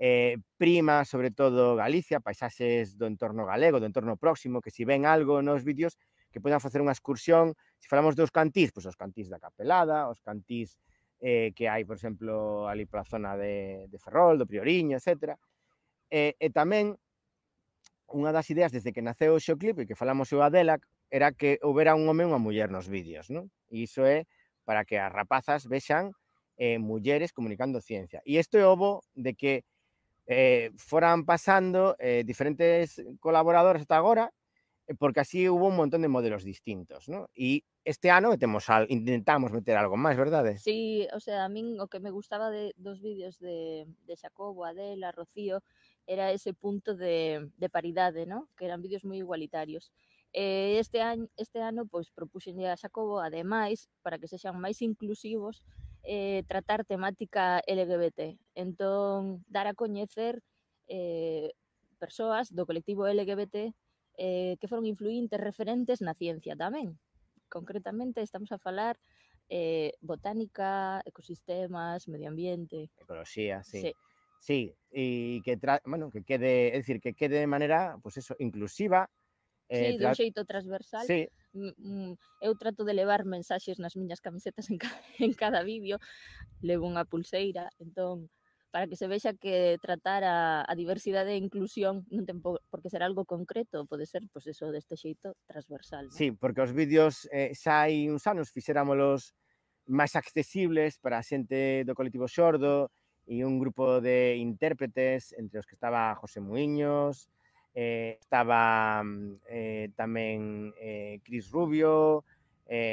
eh, prima sobre todo Galicia, paisaxes do entorno galego, do entorno próximo, que se ven algo nos vídeos, que podan facer unha excursión, se falamos dos cantís, pois os cantís da Capelada, os cantís eh, que hai, por exemplo, ali pola zona de, de Ferrol, do Prioriño, etcétera, E, e tamén, unha das ideas desde que naceu o Xoclip e que falamos eu a Delac, era que houbera un home e unha muller nos vídeos, non? E iso é para que as rapazas vexan eh, mulleres comunicando ciencia. E isto é obo de que eh, foran pasando eh, diferentes colaboradores ata agora, eh, porque así hubo un montón de modelos distintos, ¿no? Y este ano metemos al, intentamos meter algo máis, verdade? Sí, o sea, a min o que me gustaba de, dos vídeos de, de Xacobo, Adela, Rocío, era ese punto de, de paridade, ¿eh? ¿no? que eran vídeos moi igualitarios. Eh, este ano, este ano pois propuxen a Xacobo, ademais, para que sexan máis inclusivos, eh, tratar temática LGBT. Entón, dar a coñecer eh, persoas do colectivo LGBT eh, que foron influintes referentes na ciencia tamén. Concretamente, estamos a falar eh, botánica, ecosistemas, medio ambiente... Ecoloxía, sí. sí. Sí, y que bueno, que quede, es decir, que quede de manera, pues eso, inclusiva. Eh, sí, de un xeito transversal. Sí. Mm, eu trato de levar mensaxes nas miñas camisetas en ca en cada vídeo, levo unha pulseira, entón para que se vexa que tratar a, a diversidade e inclusión non ten por, porque ser algo concreto, pode ser pois pues eso deste xeito transversal. ¿no? Sí, porque os vídeos eh, xa hai uns anos fixéramolos máis accesibles para a xente do colectivo xordo, y un grupo de intérpretes, entre los que estaba José Muñoz, eh, estaba mm, eh, también eh, Cris Rubio,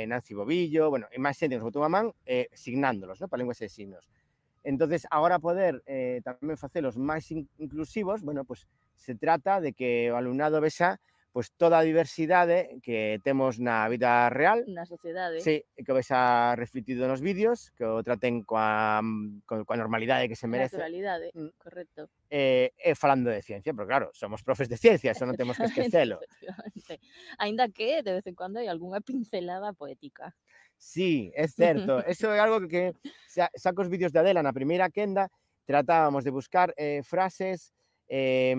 Nancy Bobillo, bueno, y más gente que nos signándolos, ¿no? para lenguas de signos. Entonces, ahora poder también hacerlos más inclusivos, bueno, pues se trata de que el alumnado besa. pois toda a diversidade que temos na vida real. Na sociedade. Sí, que ves a refletido nos vídeos, que o traten coa, coa normalidade que se merece. Naturalidade, mm. correcto. Eh, eh, falando de ciencia, pero claro, somos profes de ciencia, eso non temos que esquecelo. Ainda que de vez en cuando hai algunha pincelada poética. Sí, é certo. Eso é algo que, que saco os vídeos de Adela na primeira quenda, tratábamos de buscar eh, frases eh,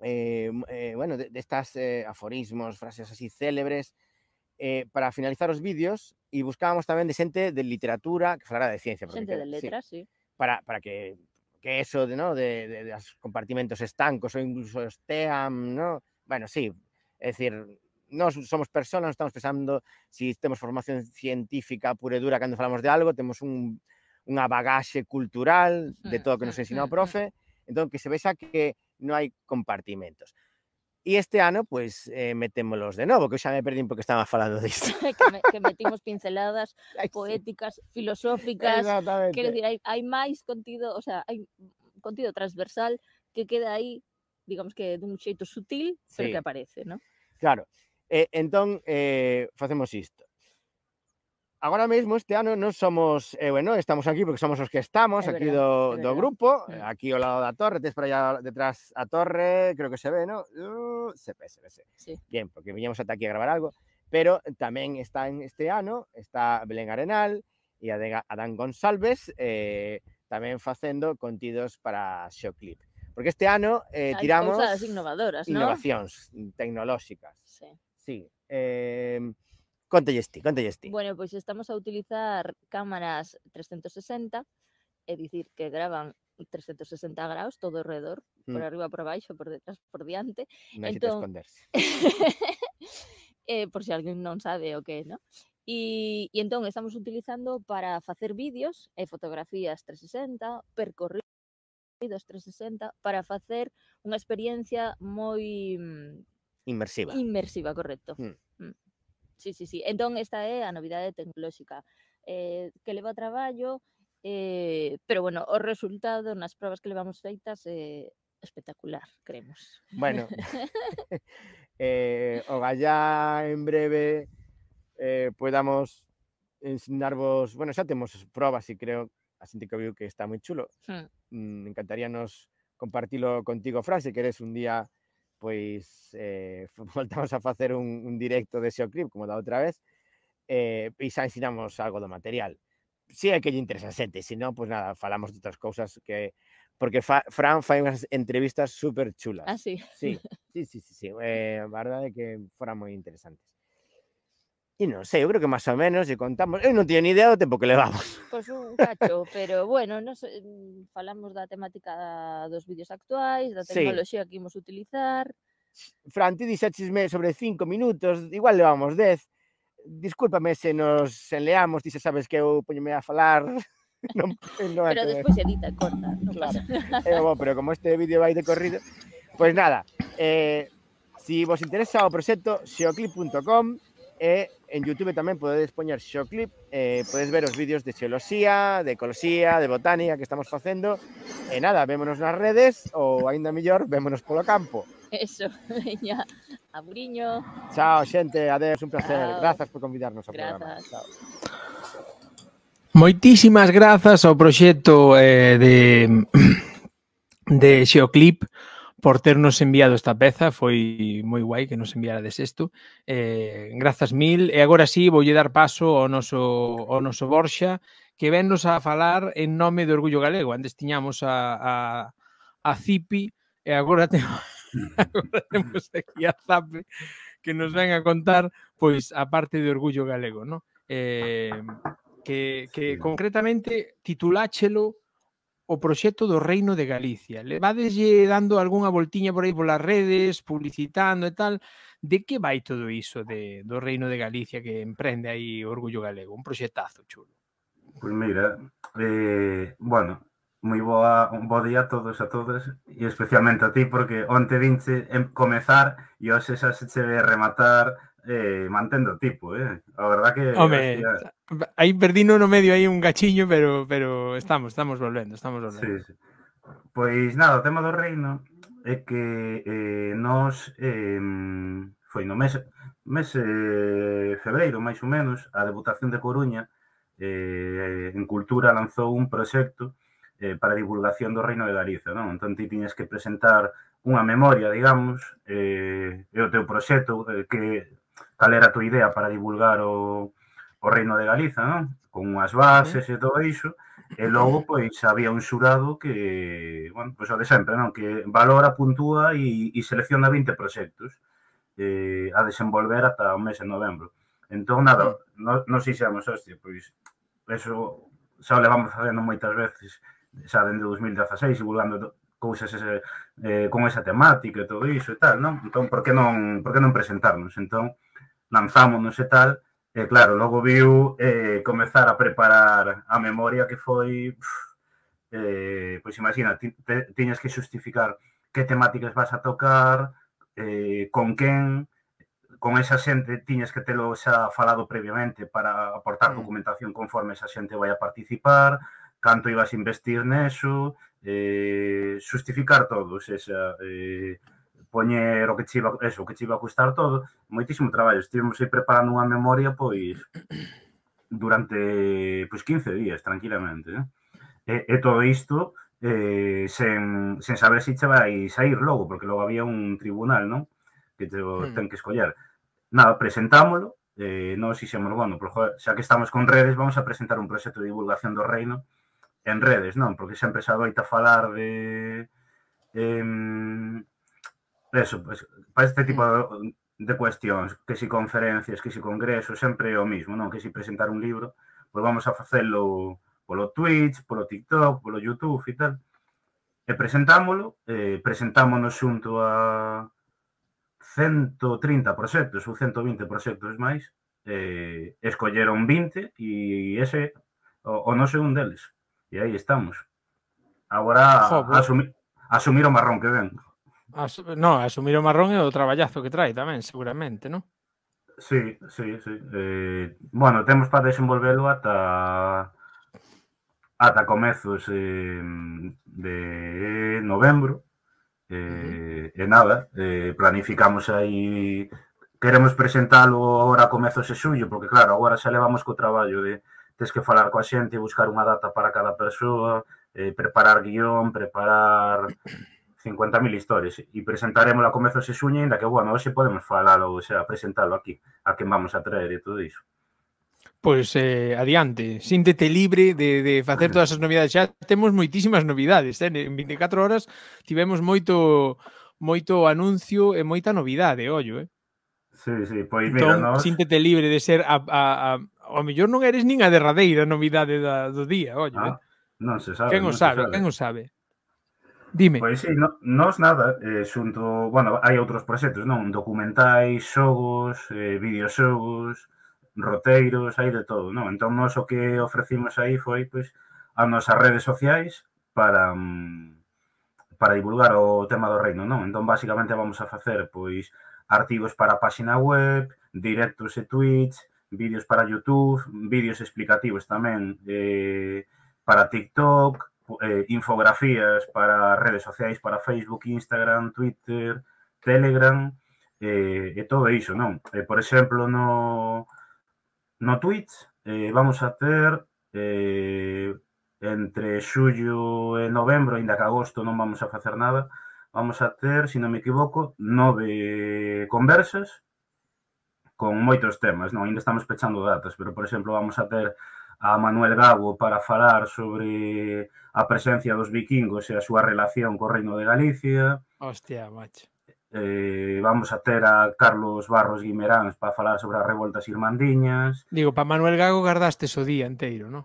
Eh, eh, bueno, de, estos estas eh, aforismos, frases así célebres, para finalizar los vídeos y buscábamos también de gente de literatura, que hablara de ciencia. Gente de letras, sí. Para, para que, que, eso de, ¿no? De, de, los compartimentos estancos o incluso los ¿no? Bueno, sí, es decir, no somos personas, no estamos pensando si tenemos formación científica pura y dura cuando hablamos de algo, tenemos un, una bagaje cultural de mm, todo que nos ha el profe, mm. entonces que se vea que no hay compartimentos. y este año pues eh, de nuevo que ya me perdí porque estaba falando de que, que metimos pinceladas poéticas, filosóficas. quiero decir hay hai máis contido, o sea, hay contido transversal que queda ahí, digamos que de un xeito sutil, pero que aparece, no Claro. Eh, entonces eh, hacemos esto ahora mismo este ano no somos, eh, bueno, estamos aquí porque somos los que estamos, aquí do, grupo, mm. eh, aquí al lado la torre, tes este para allá detrás a torre, creo que se ve, ¿no? Uh, se ve, Sí. Bien, porque veníamos hasta aquí a grabar algo, pero también está en este ano, está Belén Arenal y Adán González eh, también haciendo facendo contidos para Showclip. Porque este ano tiramos... innovaciones tecnológicas. innovadoras, ¿no? Sí. Sí. Em, ¿Cuánto este, Bueno, pues estamos a utilizar cámaras 360, es decir, que graban 360 grados todo alrededor, por mm. arriba, por abajo, por detrás, por diante. No esconderse. Eh, por si alguien no sabe o qué, ¿no? Y entonces estamos utilizando para hacer vídeos eh, fotografías 360, percorridos 360, para hacer una experiencia muy... Mm, inmersiva. Inmersiva, correcto. Mm. Sí, sí, sí. Entón esta é eh, a novidade tecnolóxica eh, que leva traballo, eh, pero bueno, o resultado nas probas que levamos feitas é eh, espectacular, creemos. Bueno, eh, o gallá en breve eh, podamos ensinarvos, bueno, xa temos probas e creo a xente que viu que está moi chulo. Hmm. Mm, encantaríanos compartilo contigo, Fran, se queres un día pues eh, voltamos a facer un, directo de Show Clip, como da otra vez, eh, y e algo de material. Si é que lle interesa si xente, pues se nada, falamos de otras cosas que... Porque Fran fai unas entrevistas súper chulas. Ah, sí? Sí, sí, sí, sí, sí. Eh, a que fueron muy interesantes. E non sei, eu creo que máis ou menos lle contamos. Eu non teño ni idea do tempo que levamos. Pois un cacho, pero bueno, nos, mm, falamos da temática dos vídeos actuais, da tecnoloxía sí. que imos utilizar. Fran, ti dixéxisme sobre cinco minutos, igual levamos dez. Discúlpame se nos enleamos, ti sabes que eu poñeme a falar non, non pero despois edita, corta, non claro. pasa. Eh, bueno, pero como este vídeo vai de corrido, pois pues nada, eh, si vos interesa o proxecto xeoclip.com E en Youtube tamén podedes poñer Xoclip, eh, podes ver os vídeos de xeoloxía, de ecoloxía, de botánica que estamos facendo. E nada, vémonos nas redes ou aínda mellor, vémonos polo campo. Eso, veña, aburiño. Chao, xente, adeus, un placer. Chao. Grazas por convidarnos ao grazas. programa. Chao. Moitísimas grazas ao proxecto eh, de de Xeoclip por ternos enviado esta peza, foi moi guai que nos enviarades isto. Eh, grazas mil, e agora sí voulle dar paso ao noso, ao noso Borxa, que vennos a falar en nome do Orgullo Galego. Antes tiñamos a, a, a Cipi, e agora temos, agora temos aquí a Zape, que nos ven a contar pois a parte de Orgullo Galego, non? Eh, que, que concretamente tituláchelo o proxecto do Reino de Galicia. Levadeslle dando algunha voltiña por aí polas redes, publicitando e tal. De que vai todo iso de, do Reino de Galicia que emprende aí Orgullo Galego? Un proxectazo chulo. Pois pues mira, eh, bueno, moi boa, un bo día a todos a todas e especialmente a ti porque onte vinche em comezar e hoxe xa se che rematar eh, mantendo tipo, eh. A verdad que Home, gracias... aí perdino no medio aí un gachiño, pero pero estamos, estamos volvendo, estamos volvendo. Sí, sí. Pois nada, o tema do reino é que eh, nos eh, foi no mes mes eh, febreiro, máis ou menos, a Deputación de Coruña eh, en Cultura lanzou un proxecto eh, para a divulgación do Reino de Galiza, non? Entón ti tiñes que presentar unha memoria, digamos, eh, e o teu proxecto eh, que cal era a tua idea para divulgar o, o Reino de Galiza, non? Con as bases e todo iso, e logo, pois, había un xurado que, bueno, pois o de sempre, non? Que valora, puntúa e, e selecciona 20 proxectos eh, a desenvolver ata o mes de novembro. Entón, nada, non no, no xixemos, hostia, pois, eso xa o levamos facendo moitas veces xa dende 2016 divulgando cousas ese, eh, con esa temática e todo iso e tal, non? Entón, por que non, por que non presentarnos? Entón, lanzámonos e tal, e claro, logo viu eh, comezar a preparar a memoria que foi... Pff, eh, pois imagina, ti, te, tiñas que xustificar que temáticas vas a tocar, eh, con quen, con esa xente tiñas que telo xa falado previamente para aportar mm. documentación conforme esa xente vai a participar, canto ibas a investir neso, eh, xustificar todos esa... Eh, poñer o que chiva, eso, o que chiva a custar todo, moitísimo traballo. Estivemos aí preparando unha memoria, pois, durante, pois, 15 días, tranquilamente. Eh? E, e todo isto, eh, sen, sen saber se che vai sair logo, porque logo había un tribunal, non? Que te mm. ten que escoller. Nada, presentámolo, eh, nós dixemos, bueno, pero, joder, xa que estamos con redes, vamos a presentar un proxecto de divulgación do reino en redes, non? Porque sempre se adoita falar de... Eh, Eso, pues, para este tipo de cuestións, que si conferencias, que si congresos, sempre é o mismo, non? Que si presentar un libro, pois vamos a facelo polo Twitch, polo TikTok, polo YouTube e tal. E eh, presentámolo, eh, presentámonos xunto a 130 proxectos ou 120 proxectos máis, eh, escolleron 20 e ese o, o non sei un deles. E aí estamos. Agora asumir, asumir o marrón que vengo. As, no, asumir o marrón é o traballazo que trae tamén, seguramente, non? Sí, sí, sí. Eh, bueno, temos para desenvolvelo ata ata comezos eh, de novembro. Eh, uh -huh. E nada, eh, planificamos aí queremos presentalo agora a comezos de xullo, porque claro, agora xa levamos co traballo de tes que falar coa xente, buscar unha data para cada persoa, eh, preparar guión, preparar 50.000 historias e presentaremos a comezo de xuño, ainda que, bueno, hoxe podemos falar ou sea, presentalo aquí, a quen vamos a traer e todo iso. Pois pues, eh, adiante, síntete libre de, de facer todas as novidades. Xa temos moitísimas novidades, eh? en 24 horas tivemos moito moito anuncio e moita novidade, ollo, eh? Sí, sí, pois mira, entón, nos... síntete libre de ser a, a, a, O mellor non eres nin a derradeira novidade da, do día, ollo, ah, eh? Non se sabe. Quen o sabe, quen o sabe. Dime. Pois sí, no, nos nada, eh, xunto, bueno, hai outros proxectos, non? Documentais, xogos, eh, videoxogos, roteiros, hai de todo, non? Entón, nos o que ofrecimos aí foi, pois, a nosas redes sociais para mm, para divulgar o tema do reino, non? Entón, basicamente vamos a facer, pois, artigos para a páxina web, directos e tweets, vídeos para YouTube, vídeos explicativos tamén eh, para TikTok, eh, infografías para redes sociais, para Facebook, Instagram, Twitter, Telegram eh, e todo iso, non? Eh, por exemplo, no, no Twitch eh, vamos a ter eh, entre xullo e novembro, ainda que agosto non vamos a facer nada, vamos a ter, se non me equivoco, nove conversas con moitos temas, non? Ainda estamos pechando datas, pero, por exemplo, vamos a ter a Manuel Gago para falar sobre a presencia dos vikingos e a súa relación co Reino de Galicia. Hostia, macho. Eh, vamos a ter a Carlos Barros Guimeráns para falar sobre as revoltas irmandiñas. Digo, para Manuel Gago gardaste o día inteiro, non?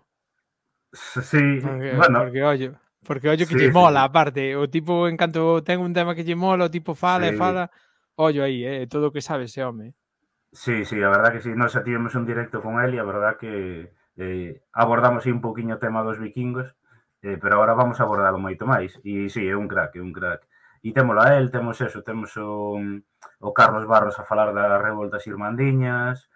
Sí, porque, bueno. Porque, ollo, porque ollo que sí, lle mola, aparte. O tipo, en canto ten un tema que lle mola, o tipo fala sí. e fala. Ollo aí, eh, todo o que sabe ese home. Sí, sí, a verdad que sí. Nos xa un directo con él e a verdad que eh, abordamos aí un poquinho o tema dos vikingos, eh, pero agora vamos a abordalo moito máis. E si, sí, é un crack, é un crack. E temos a el, temos eso, temos o, o Carlos Barros a falar das revoltas irmandiñas,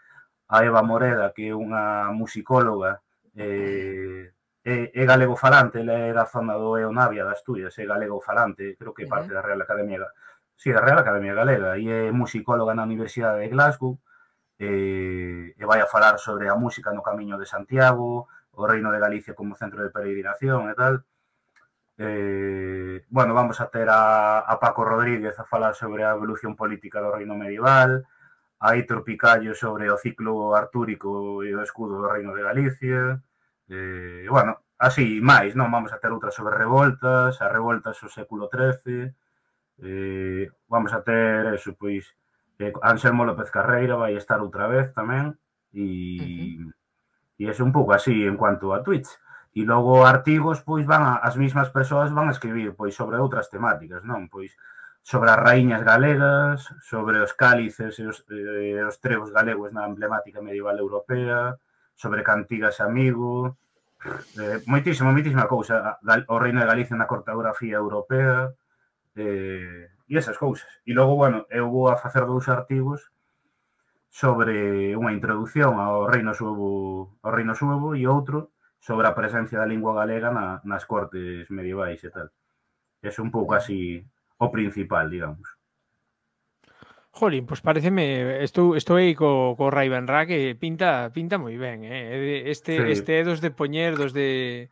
a Eva Moreda, que é unha musicóloga, eh, é, é galego falante, ela é da zona do Eonavia, das Tuyas, é galego falante, creo que parte da Real Academia, sí, da Real Academia Galega, e é musicóloga na Universidade de Glasgow, eh, e vai a falar sobre a música no Camiño de Santiago, o Reino de Galicia como centro de peregrinación e tal. Eh, bueno, vamos a ter a, a Paco Rodríguez a falar sobre a evolución política do Reino Medieval, a Hitor Picallo sobre o ciclo artúrico e o escudo do Reino de Galicia, eh, bueno, así máis, non? Vamos a ter outras sobre revoltas, as revoltas do século XIII, eh, vamos a ter eso, pois, Eh, Anselmo López Carreira vai estar outra vez tamén e, uh -huh. e é un pouco así en cuanto a Twitch. E logo artigos, pois van a, as mesmas persoas van a escribir pois sobre outras temáticas, non? Pois sobre as raíñas galegas, sobre os cálices e os, e eh, os trevos galegos na emblemática medieval europea, sobre cantigas amigo, eh, moitísima, moitísima cousa, o reino de Galicia na cartografía europea, eh, e esas cousas. E logo, bueno, eu vou a facer dous artigos sobre unha introducción ao Reino Suevo, ao Reino Suevo e outro sobre a presencia da lingua galega na, nas cortes medievais e tal. É un pouco así o principal, digamos. Jolín, pois pareceme, estou estou aí co co Ray Van Ra que pinta pinta moi ben, eh. Este sí. este é dos de poñer, dos de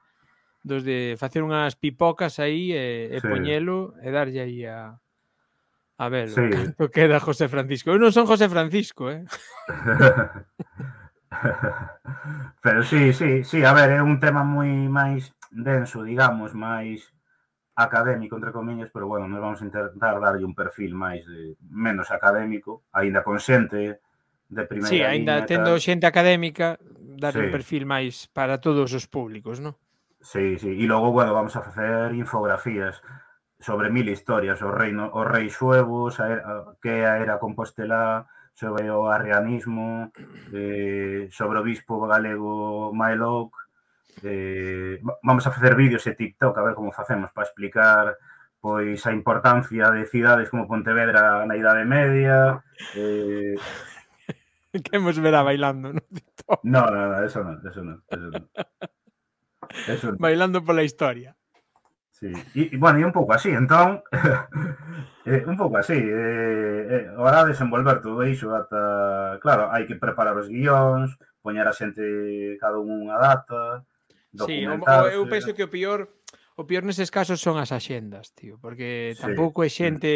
dos de facer unhas pipocas aí e, e sí. poñelo e darlle aí a A ver, sí. canto queda José Francisco. Eu non son José Francisco, eh? Pero sí, sí, sí, a ver, é un tema moi máis denso, digamos, máis académico, entre comiñas, pero bueno, nos vamos a intentar darlle un perfil máis de menos académico, aínda con xente de primeira Sí, aínda tendo xente académica, dar sí. un perfil máis para todos os públicos, non? Sí, sí, e logo, bueno, vamos a facer infografías sobre mil historias, o reino o rei xuevos, a era, que a era Compostela, sobre o arrianismo, eh, sobre o bispo galego Mailoc, eh, vamos a facer vídeos e TikTok a ver como facemos para explicar pois a importancia de cidades como Pontevedra na Idade Media, eh, que hemos verá bailando, ¿no? No, no, no, eso no, eso no. Eso no. Eso no. Bailando pola historia. Sí. E, e, bueno, e un pouco así, entón, eh, un pouco así, eh, eh, ahora desenvolver todo iso ata, claro, hai que preparar os guións, poñer a xente cada un unha data, Sí, eu penso que o peor o peor neses casos son as axendas, tío, porque tampouco sí. é mm. xente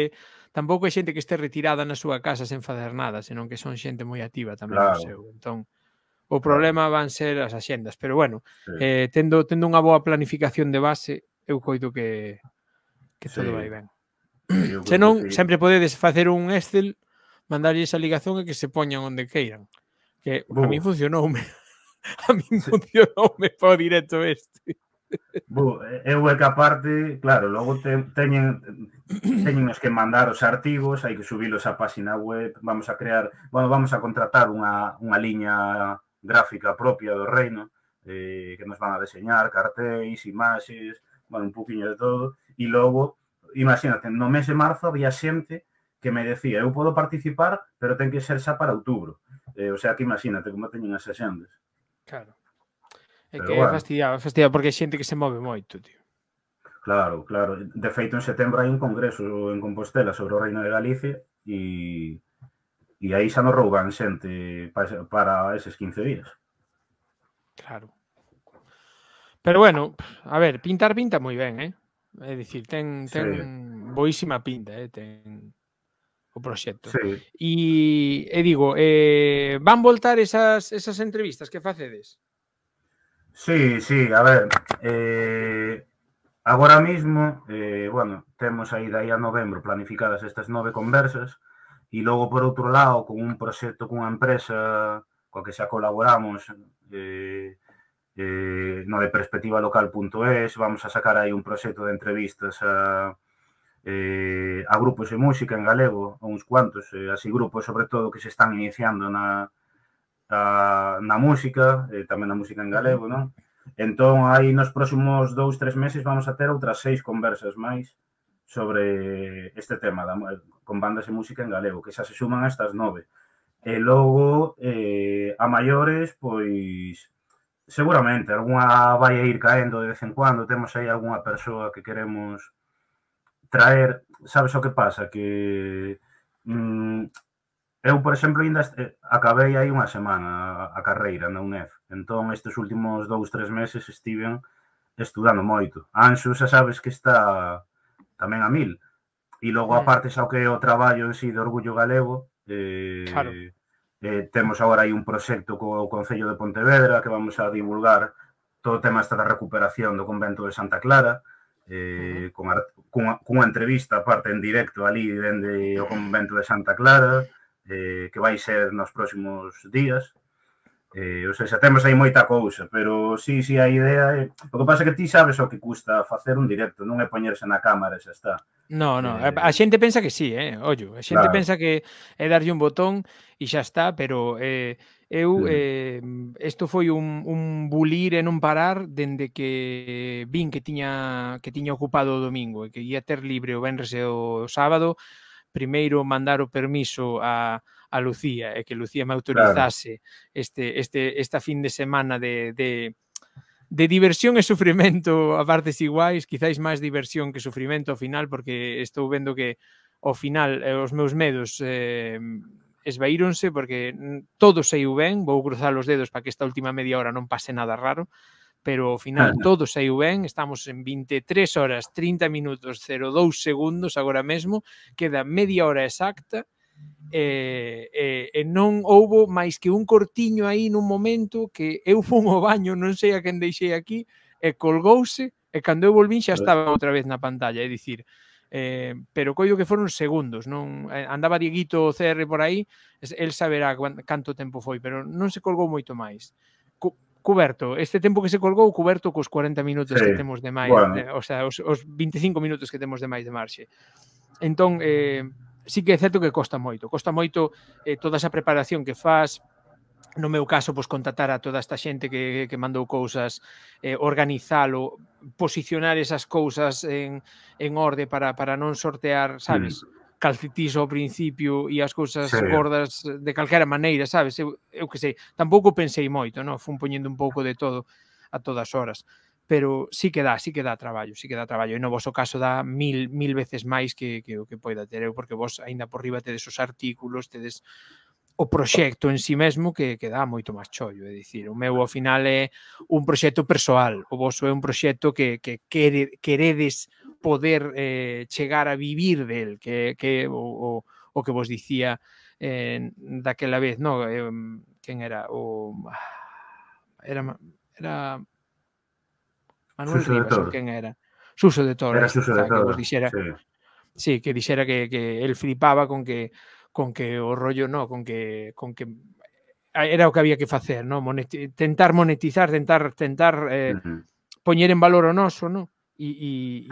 tampouco é xente que este retirada na súa casa sen facer nada, senón que son xente moi activa tamén claro. no seu. Entón, o problema van ser as axendas, pero bueno, sí. eh, tendo tendo unha boa planificación de base, eu coido que que todo sí. vai ben. Se non, que... sempre podedes facer un Excel, mandarlle esa ligazón e que se poñan onde queiran. Que Bo. a mí funcionoume. A mí sí. funcionoume para o directo este. Bo, eu é que aparte, claro, logo te, teñen os que mandar os artigos, hai que subilos á páxina web, vamos a crear, bueno, vamos a contratar unha, unha liña gráfica propia do reino, eh, que nos van a deseñar cartéis, imaxes, bueno, un poquinho de todo, e logo, imagínate, no mes de marzo había xente que me decía, eu podo participar, pero ten que ser xa para outubro. Eh, o sea, que imagínate como teñen as xentes. Claro. É que bueno. é fastidiado, é fastidiado porque xente que se move moito, tío. Claro, claro. De feito, en setembro hai un congreso en Compostela sobre o Reino de Galicia e e aí xa nos rouban xente para, para eses 15 días. Claro. Pero bueno, a ver, pintar pinta moi ben, eh? É dicir, ten, ten sí. boísima pinta, eh? ten o proxecto. Sí. E, e digo, eh, van voltar esas, esas entrevistas que facedes? Sí, sí, a ver, eh, agora mismo, eh, bueno, temos aí daí a novembro planificadas estas nove conversas e logo por outro lado con un proxecto cunha empresa coa que xa colaboramos eh, eh, no de perspectiva local.es, vamos a sacar aí un proxecto de entrevistas a, eh, a grupos de música en galego, a uns cuantos, eh, así grupos sobre todo que se están iniciando na, a, na música, eh, tamén na música en galego, non? Entón, aí nos próximos dous, tres meses vamos a ter outras seis conversas máis sobre este tema da, con bandas de música en galego, que xa se suman a estas nove. E logo, eh, a maiores, pois, seguramente, algunha vai a ir caendo de vez en cuando, temos aí algunha persoa que queremos traer, sabes o que pasa? Que mm, eu, por exemplo, ainda este, eh, acabei aí unha semana a, a carreira na UNEF, entón estes últimos dous, tres meses estiven estudando moito. Anxo xa sabes que está tamén a mil, e logo mm. aparte xa o que é o traballo en sí de Orgullo Galego, eh, claro Eh, temos agora aí un proxecto co Concello de Pontevedra que vamos a divulgar todo o tema esta da recuperación do convento de Santa Clara, eh, uh -huh. con, cunha, cunha entrevista aparte en directo ali dende o convento de Santa Clara, eh, que vai ser nos próximos días. Eh, ou sea, xa temos aí moita cousa, pero sí, sí, a idea é... O que pasa é que ti sabes o que custa facer un directo, non é poñerse na cámara, xa está. No, no, eh... a xente pensa que sí, eh, ollo, a xente claro. pensa que é darlle un botón e xa está, pero eh, eu eh, isto foi un, un bulir e non parar dende que vin que tiña que tiña ocupado o domingo e que ia ter libre o venres e o sábado, primeiro mandar o permiso a a Lucía e eh, que Lucía me autorizase claro. este, este, esta fin de semana de, de de diversión e sufrimento a partes iguais, quizáis máis diversión que sufrimento ao final, porque estou vendo que ao final eh, os meus medos eh, esvaíronse porque todo saiu ben, vou cruzar os dedos para que esta última media hora non pase nada raro, pero ao final claro. todo saiu ben, estamos en 23 horas 30 minutos 02 segundos agora mesmo, queda media hora exacta eh, eh, e eh, non houbo máis que un cortiño aí nun momento que eu fun ao baño, non sei a quen deixei aquí, e colgouse, e cando eu volvín xa estaba outra vez na pantalla, é dicir, eh, pero coido que foron segundos, non eh, andaba Dieguito CR por aí, el saberá canto tempo foi, pero non se colgou moito máis. Cu cuberto, este tempo que se colgou, cuberto cos 40 minutos sí. que temos de máis, bueno. eh, o sea, os, os 25 minutos que temos de máis de marxe. Entón, eh, sí que é certo que costa moito. Costa moito eh, toda esa preparación que faz, no meu caso, pois contatar a toda esta xente que, que mandou cousas, eh, organizalo, posicionar esas cousas en, en orde para, para non sortear, sabes? Mm calcetís ao principio e as cousas sí. gordas de calquera maneira, sabes? Eu, eu que sei, tampouco pensei moito, non? Fun poñendo un pouco de todo a todas horas pero sí que dá, sí que dá traballo, sí que dá traballo. E no vosso caso dá mil, mil veces máis que, que o que poida ter eu, porque vos aínda por riba tedes os artículos, tedes o proxecto en si sí mesmo que, que dá moito máis chollo, é dicir, o meu ao final é un proxecto persoal, o vosso é un proxecto que, que quere, queredes poder eh, chegar a vivir del, que, que o, o, o que vos dicía eh, daquela vez, no, eh, mm, quen era o ah, era era Manuel Suso Rivas, era. Suso de Toro. Era Suso de Toro. Que sí. que dijera que, que flipaba con que con que o rollo no, con que con que ah, era lo que había que hacer, no? intentar tentar monetizar, tentar tentar eh, poner en valor o no, no? Y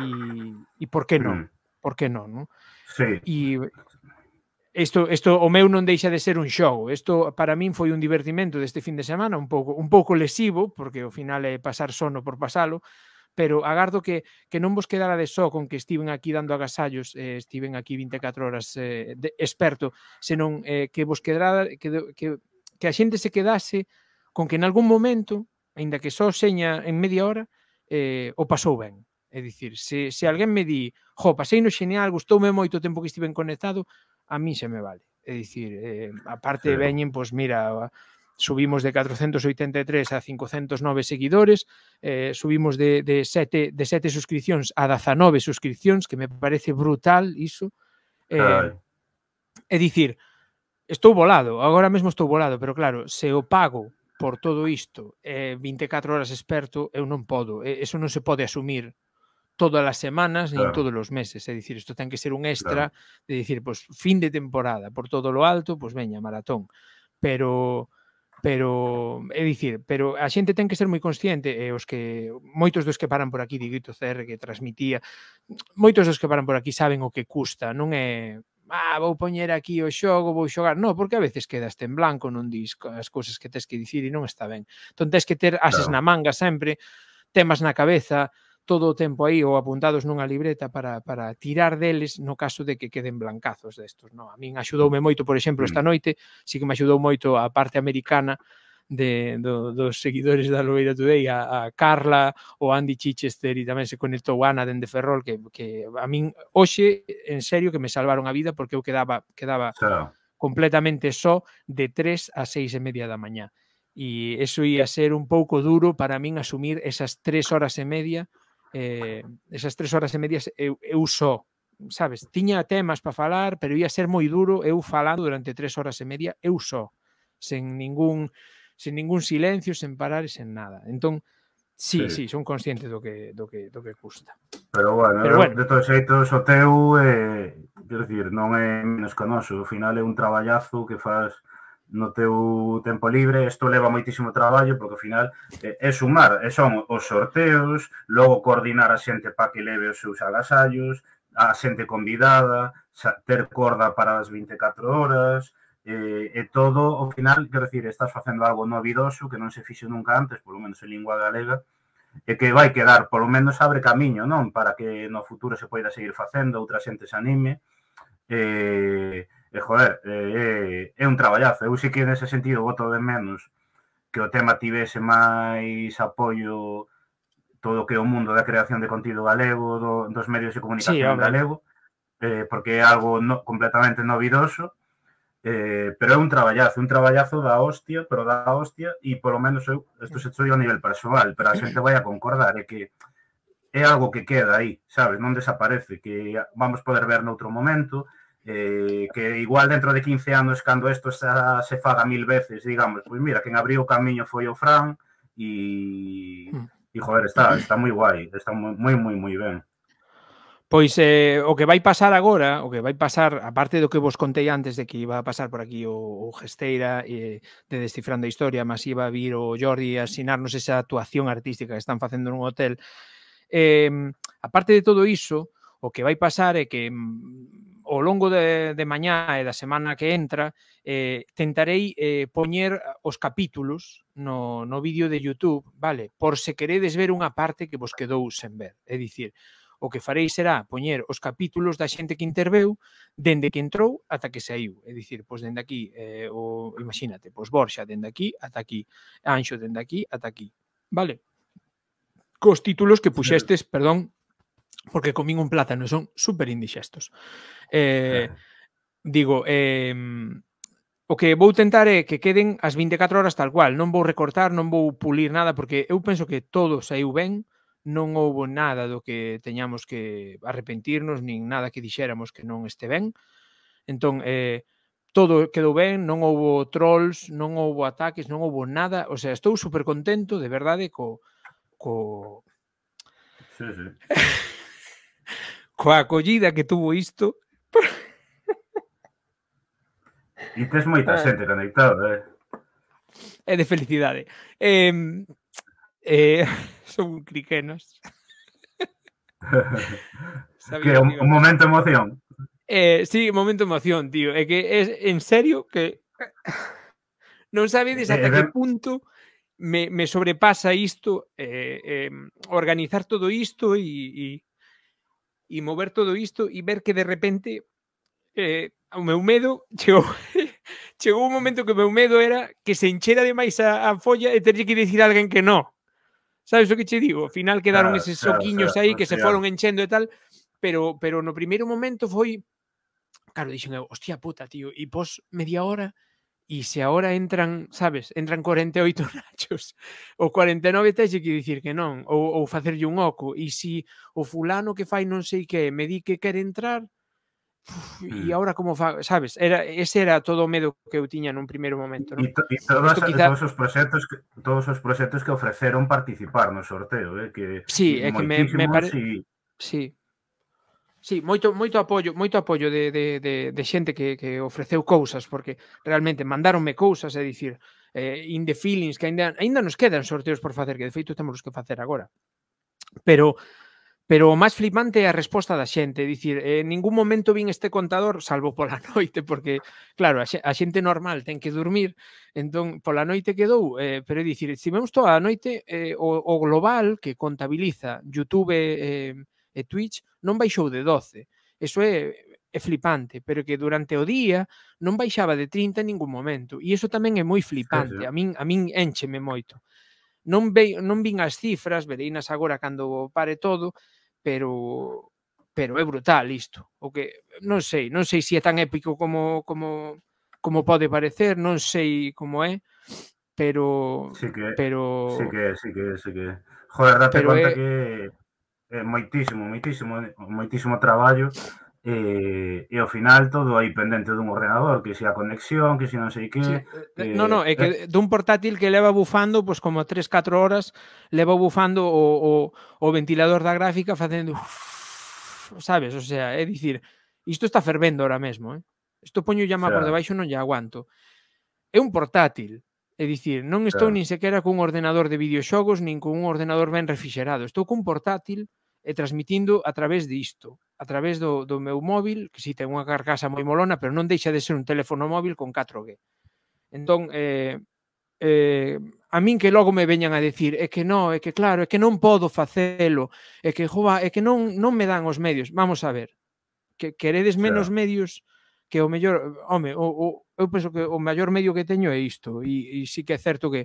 Y por qué no, Por qué no? ¿no? Sí. Isto, isto o meu non deixa de ser un xogo. Isto para min foi un divertimento deste fin de semana, un pouco un pouco lesivo, porque ao final é pasar sono por pasalo, pero agardo que que non vos quedara de só con que estiven aquí dando agasallos, eh, estiven aquí 24 horas eh, de, experto, senón eh, que vos quedara que, que que a xente se quedase con que en algún momento, aínda que só seña en media hora, eh, o pasou ben. É dicir, se, se alguén me di, jo, pasei no xeneal, gustoume moito o tempo que estiven conectado, a mí se me vale. É dicir, eh, aparte claro. veñen, pois pues, mira, subimos de 483 a 509 seguidores, eh, subimos de, de, sete, de sete suscripcións a 19 suscripcións, que me parece brutal iso. Eh, É dicir, estou volado, agora mesmo estou volado, pero claro, se o pago por todo isto, eh, 24 horas experto, eu non podo, eh, eso non se pode asumir todas as semanas claro. nin todos os meses, é dicir, isto ten que ser un extra claro. de dicir, pois fin de temporada, por todo lo alto, pois veña, maratón. Pero pero é dicir, pero a xente ten que ser moi consciente e os que moitos dos que paran por aquí, Diguito CR que transmitía, moitos dos que paran por aquí saben o que custa, non é ah, vou poñer aquí o xogo, vou xogar. Non, porque a veces quedaste en blanco, non dis as cousas que tens que dicir e non está ben. Entón, tens que ter ases claro. na manga sempre, temas na cabeza, todo o tempo aí ou apuntados nunha libreta para, para tirar deles no caso de que queden blancazos destos. No? A min axudoume moito, por exemplo, esta mm. noite, sí que me axudou moito a parte americana de, do, dos seguidores da Lobeira Today, a, a Carla, o Andy Chichester e tamén se conectou Ana dende Ferrol, que, que a min hoxe, en serio, que me salvaron a vida porque eu quedaba, quedaba claro. completamente só de 3 a 6 e media da mañá. E eso ia ser un pouco duro para min asumir esas 3 horas e media eh, esas tres horas e medias eu, eu só, sabes, tiña temas para falar, pero ia ser moi duro eu falando durante tres horas e media eu só, sen ningún sen ningún silencio, sen parar e sen nada. Entón, Sí, sí, sí, son conscientes do que do que do que custa. Pero bueno, Pero bueno. de todos xeitos o teu eh, quero dicir, non é menos que ao final é un traballazo que faz no teu tempo libre, isto leva moitísimo traballo porque ao final eh, é sumar, e son os sorteos, logo coordinar a xente para que leve os seus agasallos, a xente convidada, xa, ter corda para as 24 horas, eh, e todo, ao final, quero dicir, estás facendo algo novidoso que non se fixo nunca antes, polo menos en lingua galega, e que vai quedar, polo menos abre camiño, non? Para que no futuro se poida seguir facendo, outra xente se anime, eh, E, eh, joder, é, eh, eh, é un traballazo. Eu sei que nese sentido voto de menos que o tema tivese máis apoio todo que o mundo da creación de contido galego, do, dos medios de comunicación sí, galego, eh, porque é algo no, completamente novidoso, eh, pero é un traballazo, un traballazo da hostia, pero da hostia, e polo menos eu, isto se choi a nivel personal, pero a xente vai a concordar, é que é algo que queda aí, sabes, non desaparece, que vamos poder ver noutro momento, eh, que igual dentro de 15 anos cando isto xa se faga mil veces, digamos, pois mira, quen abriu o camiño foi o Fran e, e hmm. joder, está, está moi guai, está moi, moi, moi, moi ben. Pois eh, o que vai pasar agora, o que vai pasar, aparte do que vos contei antes de que iba a pasar por aquí o, o Gesteira eh, de Descifrando a Historia, mas iba a vir o Jordi a asinarnos esa actuación artística que están facendo nun hotel, eh, aparte de todo iso, o que vai pasar é que mm, ao longo de, de mañá e da semana que entra eh, tentarei eh, poñer eh, os capítulos no, no vídeo de Youtube, vale? Por se queredes ver unha parte que vos quedou sen ver. É dicir, o que farei será poñer os capítulos da xente que interveu dende que entrou ata que saiu. É dicir, pois dende aquí, eh, o, imagínate, pois Borxa dende aquí ata aquí, Anxo dende aquí ata aquí. Vale? Cos títulos que puxestes, perdón, porque comín un plátano e son super indixestos. Eh, claro. Digo, eh, o que vou tentar é que queden as 24 horas tal cual, non vou recortar, non vou pulir nada, porque eu penso que todo saiu ben, non houbo nada do que teñamos que arrepentirnos, nin nada que dixéramos que non este ben, entón, eh, todo quedou ben, non houbo trolls, non houbo ataques, non houbo nada, o sea, estou super contento, de verdade, co, co, Sí, sí. coa acollida que tuvo esto. Y tes moita ah. xente conectada, eh? de felicidades. Em, eh, son criquenos. que un, momento emoción. Eh, sí, un momento emoción, tío. Es que es en serio que No sabedes eh, hasta qué punto me, sobrepasa esto... Em, organizar todo esto y... e mover todo isto e ver que de repente eh, o meu medo chegou chegou un momento que o meu medo era que se enchera demais a, a folla e terlle que dicir a alguén que non. Sabes o que che digo? Ao final quedaron claro, eses soquiños claro, claro, aí que claro. se foron enchendo e tal, pero pero no primeiro momento foi claro, dixen eu, hostia puta, tío, e pos media hora E se agora entran, sabes, entran 48 nachos, o 49 texe que dicir que non, ou, ou facerlle un oco, e se o fulano que fai non sei que me di que quere entrar, e mm. agora como fa, sabes, era, ese era todo o medo que eu tiña nun primeiro momento. Non? E, to, e todas, Esto, quizá... todos os proxectos que, todos os proxectos que ofreceron participar no sorteo, eh, que Sí, é que me, me pare... Y... Sí, Sí, moito, moito apoio, moito apoio de, de, de, de xente que, que ofreceu cousas, porque realmente mandaronme cousas, é dicir, eh, in the feelings, que ainda, ainda nos quedan sorteos por facer, que de feito temos que facer agora. Pero Pero o máis flipante é a resposta da xente, é dicir, eh, en ningún momento vin este contador, salvo pola noite, porque, claro, a xente normal ten que dormir, entón, pola noite quedou, eh, pero é dicir, se vemos toda a noite, eh, o, o global que contabiliza YouTube, eh, e eh, Twitch non baixou de 12. Eso é, é flipante, pero que durante o día non baixaba de 30 en ningún momento. E iso tamén é moi flipante, a min, a min encheme moito. Non, ve, non vin as cifras, vereinas agora cando pare todo, pero pero é brutal isto. O que non sei, non sei se é tan épico como como como pode parecer, non sei como é, pero sí que, pero sí que sí que sí que joder, date pero cuenta é... que eh, moitísimo, moitísimo, moitísimo traballo eh, e ao final todo aí pendente dun ordenador, que se a conexión, que se non sei que... Sí. Eh, eh no, no, é que eh, eh. dun portátil que leva bufando, pois pues, como 3-4 horas, leva bufando o, o, o ventilador da gráfica facendo... Uff, sabes, o sea, é dicir, isto está fervendo ahora mesmo, eh? Isto poño llama o sea, por debaixo non lle aguanto. É un portátil, É dicir, non estou claro. nin sequera cun ordenador de videoxogos nin cun ordenador ben refrigerado. Estou cun portátil e eh, transmitindo a través disto, a través do, do meu móvil, que si ten unha carcasa moi molona, pero non deixa de ser un teléfono móvil con 4G. Entón, eh, eh, a min que logo me veñan a decir é que non, é que claro, é que non podo facelo, é que jova, é que non, non me dan os medios. Vamos a ver, que queredes menos claro. medios que o mellor, home, o, o, eu penso que o maior medio que teño é isto e, e sí que é certo que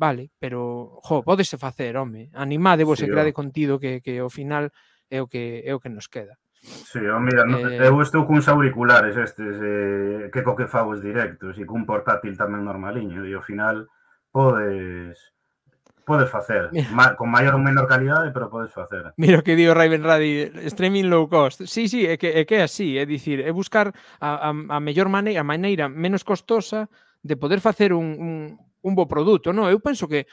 vale, pero jo, podese facer, home, animade vos sí, e de contido que, que ao final é o que é o que nos queda. Sí, oh, mira, eh... eu estou cuns auriculares estes eh, que co que fago os directos e cun portátil tamén normaliño e ao final podes podes facer, Ma, con maior ou menor calidade, pero podes facer. Mira o que dio Raven Radi, streaming low cost. Sí, sí, é que é que así, é dicir, é buscar a, a, a mellor maneira, a maneira menos costosa de poder facer un, un, un bo produto, non? Eu penso que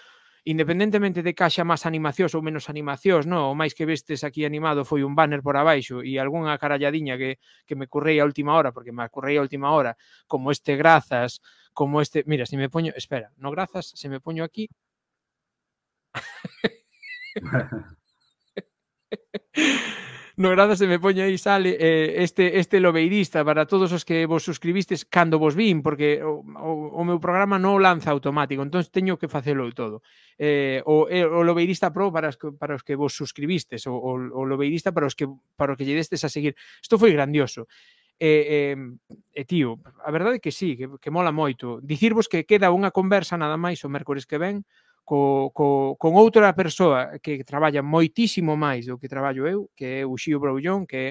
independentemente de caixa máis animacións ou menos animacións, non? o máis que vestes aquí animado foi un banner por abaixo e algunha caralladiña que, que me currei a última hora, porque me currei a última hora, como este grazas, como este... Mira, se me poño... Espera, no grazas, se me poño aquí, no grado se me poña aí sale eh, este este lobeirista para todos os que vos suscribistes cando vos vin porque o, o, o meu programa non o lanza automático, entón teño que facelo eu todo. Eh, o, eh, o lobeirista pro para os, para os que vos suscribistes, o, o, o lobeirista para os que para os que lle destes a seguir. Isto foi grandioso. E, eh, eh, eh, tío, a verdade é que sí, que, que mola moito. Dicirvos que queda unha conversa nada máis o mércores que ven, co, co, con outra persoa que traballa moitísimo máis do que traballo eu, que é o Xío Broullón, que é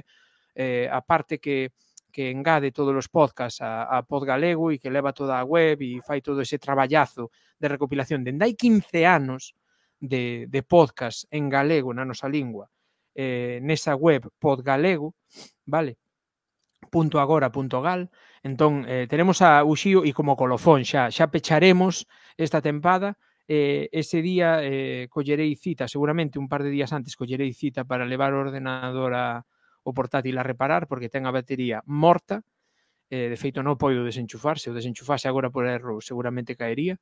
eh, a parte que, que engade todos os podcasts a, a Pod Galego e que leva toda a web e fai todo ese traballazo de recopilación. Dende hai 15 anos de, de podcast en galego na nosa lingua eh, nesa web Pod Galego, vale? punto agora punto gal entón eh, tenemos a Uxío e como colofón xa xa pecharemos esta tempada eh, ese día eh, collerei cita, seguramente un par de días antes collerei cita para levar o ordenador a, o portátil a reparar porque ten a batería morta, eh, de feito non podo desenchufar, se o desenchufase agora por erro seguramente caería,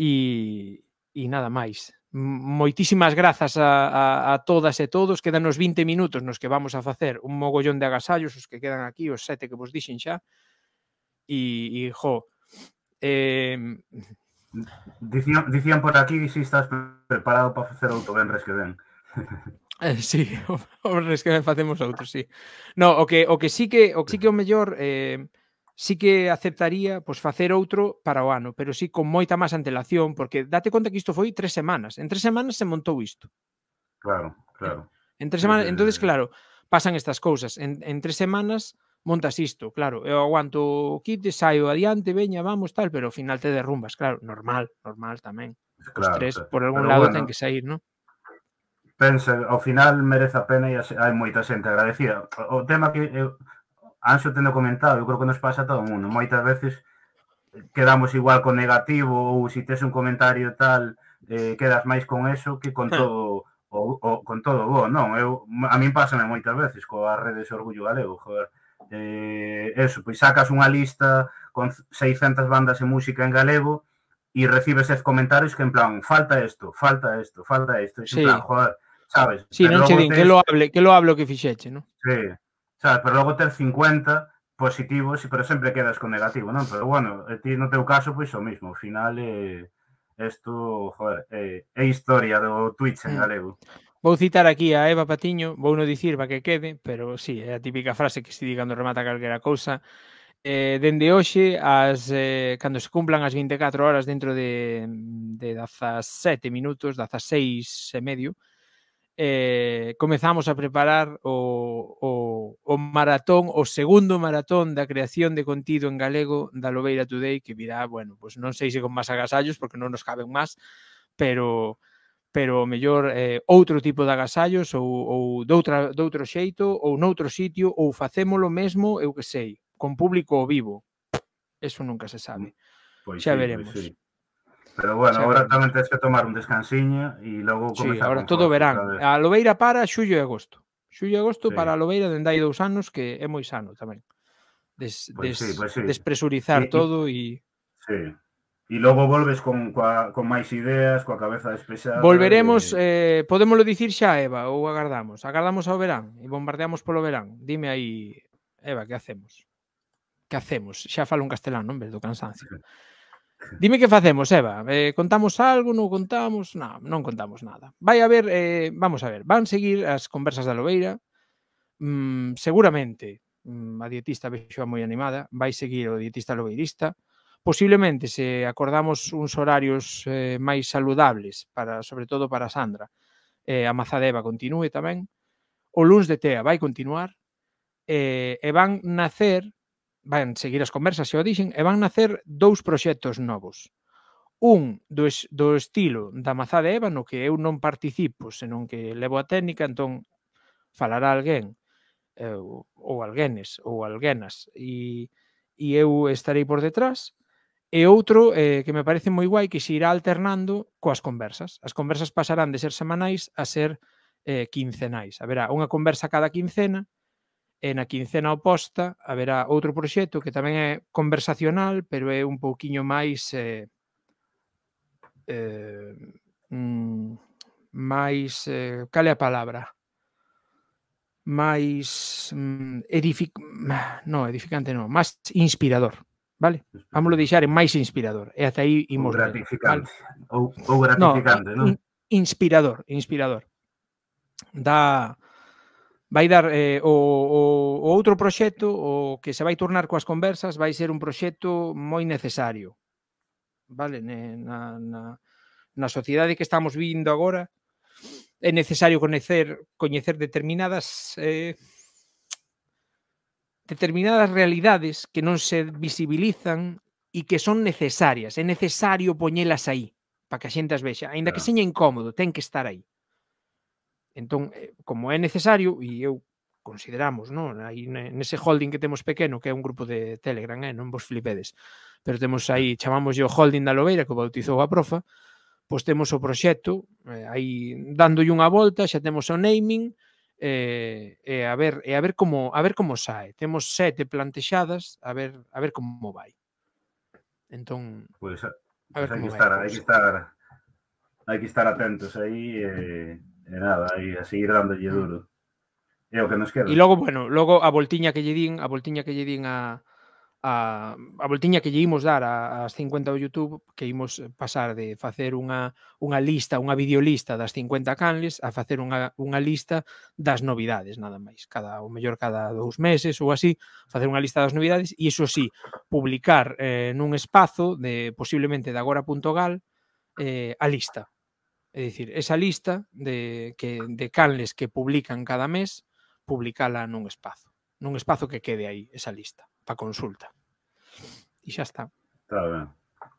e, e nada máis. Moitísimas grazas a, a, a todas e todos, quedan os 20 minutos nos que vamos a facer un mogollón de agasallos, os que quedan aquí, os sete que vos dixen xa, e, e jo, eh, Dicían, dicían por aquí se si estás preparado para facer outro venres que ven. Eh, sí, hombre, que facemos outros, sí. No, o que o que sí que o que sí que o mellor eh, sí que aceptaría pois facer outro para o ano, pero sí con moita máis antelación, porque date conta que isto foi tres semanas. En tres semanas se montou isto. Claro, claro. En, en tres semanas, entonces claro, pasan estas cousas. En, en tres semanas montas isto, claro, eu aguanto o kit, saio adiante, veña, vamos, tal, pero ao final te derrumbas, claro, normal, normal tamén. Claro, Os tres, claro. por algún pero lado, bueno, ten que sair, non? Pensa, ao final merece a pena e hai moita xente agradecida. O tema que eu, Anxo tendo comentado, eu creo que nos pasa a todo o mundo. Moitas veces eh, quedamos igual con negativo ou se si tes un comentario tal, eh, quedas máis con eso que con hmm. todo o, o, con todo bo, non? Eu, a min pásame moitas veces coa redes Orgullo Galego, joder, eh, eso, pois sacas unha lista con 600 bandas de música en galego e recibes comentarios que en plan, falta isto, falta isto, falta isto, sí. en plan, joder, sabes? Si, sí, non che din, tes... que lo hable, que lo hable o que fixeche, non? Sí, sabes, pero logo ter 50 positivos, pero sempre quedas con negativo, non? Pero bueno, ti no teu caso, pois o mismo, ao final, eh, isto, joder, eh, é historia do Twitch en mm. galego. Mm. Vou citar aquí a Eva Patiño, vou non dicir para que quede, pero sí, é a típica frase que se di cando remata calquera cousa. Eh, dende hoxe, as, eh, cando se cumplan as 24 horas dentro de, de 17 minutos, 16 e medio, eh, comezamos a preparar o, o, o maratón, o segundo maratón da creación de contido en galego da Lobeira Today, que virá, bueno, pues non sei se con máis agasallos, porque non nos caben máis, pero pero mellor eh, outro tipo de agasallos ou, ou doutra, doutro xeito ou noutro sitio ou facémolo mesmo, eu que sei, con público ou vivo. Eso nunca se mm, sabe. Pois xa sí, pois veremos. Pois sí. Pero bueno, agora tamén tens que tomar un descansiño e logo comezar. Sí, agora todo forte, verán. A Lobeira para xullo e agosto. Xullo e agosto sí. para a Lobeira dende hai dous anos que é moi sano tamén. Des, pois des, sí, pois sí. Despresurizar sí. todo e... Sí. E logo volves con, coa, con máis ideas, coa cabeza despexada. Volveremos, e... eh, podemoslo dicir xa, Eva, ou agardamos? Agardamos ao verán e bombardeamos polo verán. Dime aí, Eva, que hacemos? Que hacemos? Xa falo un castelán, non? Vez do cansancio. Dime que facemos, Eva. Eh, contamos algo, non contamos? Non, non contamos nada. Vai a ver, eh, vamos a ver, van seguir as conversas da Lobeira. Mm, seguramente, mm, a dietista vexoa moi animada, vai seguir o dietista lobeirista Posiblemente se acordamos uns horarios eh, máis saludables, para sobre todo para Sandra, eh, a Mazadeva continúe tamén, o Luns de Tea vai continuar, eh, e van nacer, van seguir as conversas, se o dixen, e van nacer dous proxectos novos un do, es, do estilo da mazá de que eu non participo, senón que levo a técnica, entón falará alguén eh, ou alguénes ou alguenas e, e eu estarei por detrás E outro eh, que me parece moi guai que se irá alternando coas conversas. As conversas pasarán de ser semanais a ser eh, quincenais. Haberá unha conversa cada quincena, e na quincena oposta haberá outro proxecto que tamén é conversacional, pero é un pouquiño máis eh, eh, mm, máis eh, cal é a palabra? máis mm, edific... no, edificante non, máis inspirador. Vale? Vamos deixar en máis inspirador. E ata aí imos. Ou gratificante. Vale? Ou, ou gratificante, non? No? In, inspirador, inspirador. Da vai dar eh, o, o, o outro proxecto o que se vai tornar coas conversas vai ser un proxecto moi necesario vale na, na, na sociedade que estamos vindo agora é necesario coñecer coñecer determinadas eh, determinadas realidades que non se visibilizan e que son necesarias. É necesario poñelas aí para que a xente as vexa. Ainda claro. que seña incómodo, ten que estar aí. Entón, eh, como é necesario, e eu consideramos, non? Aí nese holding que temos pequeno, que é un grupo de Telegram, eh? non vos flipedes, pero temos aí, chamamos o holding da Lobeira, que bautizou a profa, pois temos o proxecto, eh, aí dándolle unha volta, xa temos o naming, e, eh, eh, a ver e eh, a ver como a ver como sae. Temos sete plantexadas, a ver a ver como vai. Entón, pois pues, ah, a ver pues como hai que estar, vai, hai que estar hai que estar atentos aí e, eh, e nada, aí a seguir dándolle mm. duro. É o que nos queda. E logo, bueno, logo a voltiña que lle din, a voltiña que lle din a a, a voltiña que lle imos dar ás 50 do YouTube, que imos pasar de facer unha, unha lista, unha videolista das 50 canles a facer unha, unha lista das novidades, nada máis. Cada, ou mellor cada dous meses ou así, facer unha lista das novidades e iso sí, publicar eh, nun espazo de posiblemente de agora.gal eh, a lista. É dicir, esa lista de, que, de canles que publican cada mes, publicala nun espazo. Nun espazo que quede aí, esa lista pa consulta. E xa está. Está ben.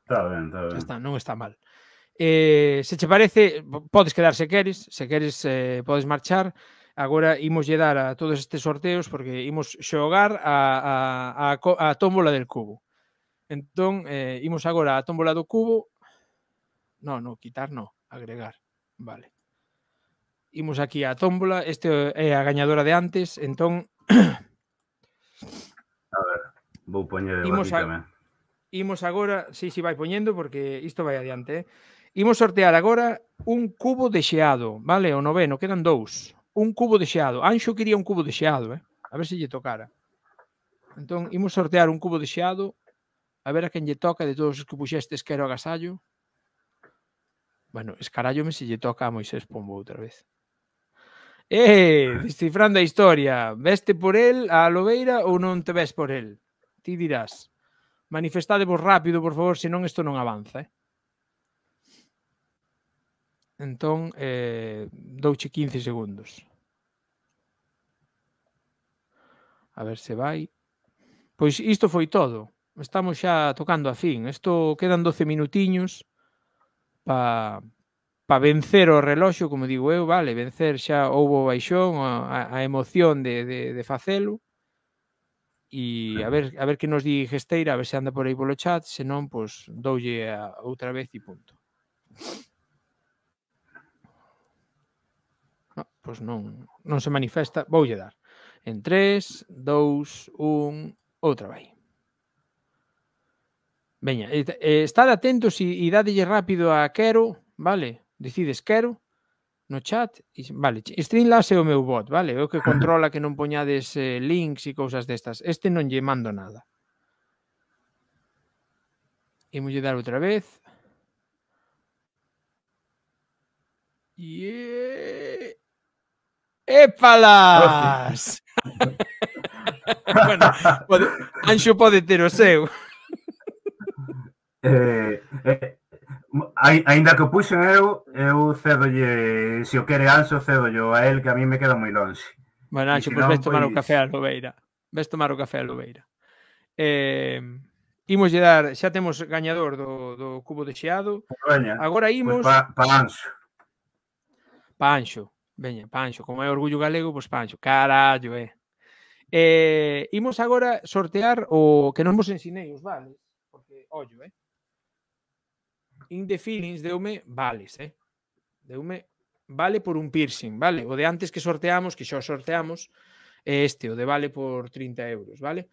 Está ben, está ben. Xa está, non está mal. Eh, se che parece, podes quedar se queres, se queres eh, podes marchar. Agora imos lle dar a todos estes sorteos porque imos xogar a, a, a, a tómbola del cubo. Entón, eh, imos agora a tómbola do cubo. No, no, quitar no, agregar. Vale. Imos aquí a tómbola, este é a gañadora de antes, entón A ver, vou poñer imos a, Imos agora, si, sí, si sí, vai poñendo, porque isto vai adiante, eh? Imos sortear agora un cubo de xeado, vale? O noveno, quedan dous. Un cubo de xeado. Anxo quería un cubo de xeado, eh? A ver se lle tocara. Entón, imos sortear un cubo de xeado a ver a quen lle toca de todos os que puxestes quero agasallo. Bueno, escarallo se lle toca a Moisés Pombo outra vez. Eh, descifrando a historia, veste por el a Lobeira ou non te ves por el? Ti dirás. Manifestadevos rápido, por favor, senón isto non avanza, eh? Entón, eh, douche 15 segundos. A ver se vai. Pois isto foi todo. Estamos xa tocando a fin. Isto quedan 12 minutiños para para vencer o reloxo, como digo eu, vale, vencer xa houbo baixón, a, a emoción de, de, de facelo, e a ver, a ver que nos di Gesteira, a ver se anda por aí polo chat, senón, pois, doulle a outra vez e punto. No, ah, pois non, non se manifesta, voulle dar. En 3, 2, 1, outra vai. Veña, estad atentos e dadelle rápido a Quero, vale? decides quero no chat, e, vale, Streamlabs é o meu bot, vale, é o que controla que non poñades eh, links e cousas destas. Este non lle mando nada. E lle dar outra vez. é Épalas! bueno, pode, Anxo pode ter o seu. eh, eh, Ainda que o puxen eu, eu cedolle, se o quere Anxo, cedollo a él, que a mí me queda moi longe. Bueno, Anxo, pois pues ves tomar pois... o café a Lobeira. Ves tomar o café a Lobeira. Eh, imos lle dar, xa temos gañador do, do cubo de xeado. Veña, Agora pois imos... Pues pa, pa Anxo. Pa Anxo. Veña, pa Anxo. Como é orgullo galego, pois pues pa Anxo. Carallo, eh. Eh, imos agora sortear o que non vos ensinei os vales, porque ollo, eh in the feelings deume vales, eh? Deume vale por un piercing, vale? O de antes que sorteamos, que xa sorteamos, é este, o de vale por 30 euros, vale?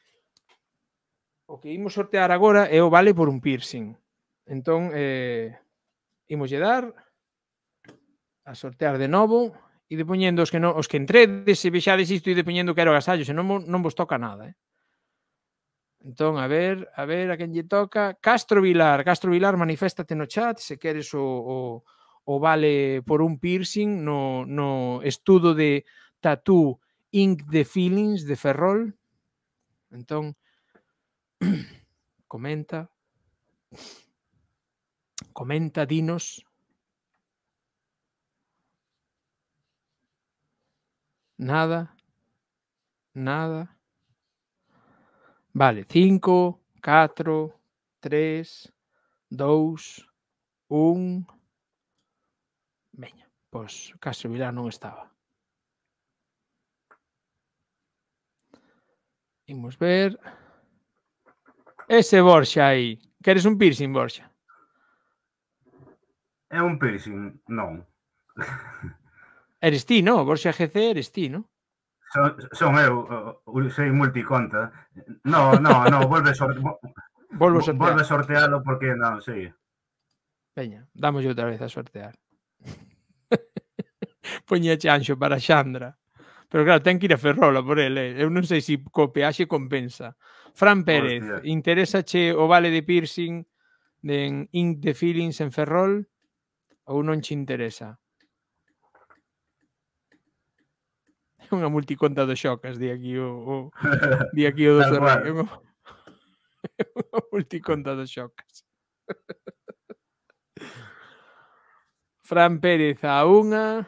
O que imos sortear agora é o vale por un piercing. Entón, eh, imoslle dar a sortear de novo e de poñendo os que non, os que entredes e vexades isto e de poñendo que era o agasallo, senón non vos toca nada, eh? Entón, a ver, a ver a quen lle toca. Castro Vilar, Castro Vilar, maniféstate no chat se queres o, o, o vale por un piercing no, no estudo de tatú Ink the Feelings de Ferrol. Entón, comenta, comenta, dinos. Nada, nada. Vale, 5, 4, 3, 2, 1. Venga, pues case no estaba. estaba. a ver. Ese Borxa que eres un piercing, Borxa? Es un piercing, no. Eres ti, ¿no? Borxa GC eres ti, ¿no? Son, son eu, sei multiconta. No, no, no, volve sorte... Volvo sortear. Volve sortealo porque non, sí. Veña, damoslle outra vez a sortear. Poñeche Anxo para Xandra. Pero claro, ten que ir a Ferrola por ele. Eh? Eu non sei se si compensa. Fran Pérez, Hostia. che o vale de piercing de Ink the Feelings en Ferrol ou non che interesa? É unha multiconta do Xocas, di aquí o, o di aquí o do Ferrari. É unha, unha multiconta do Xocas. Fran Pérez a unha.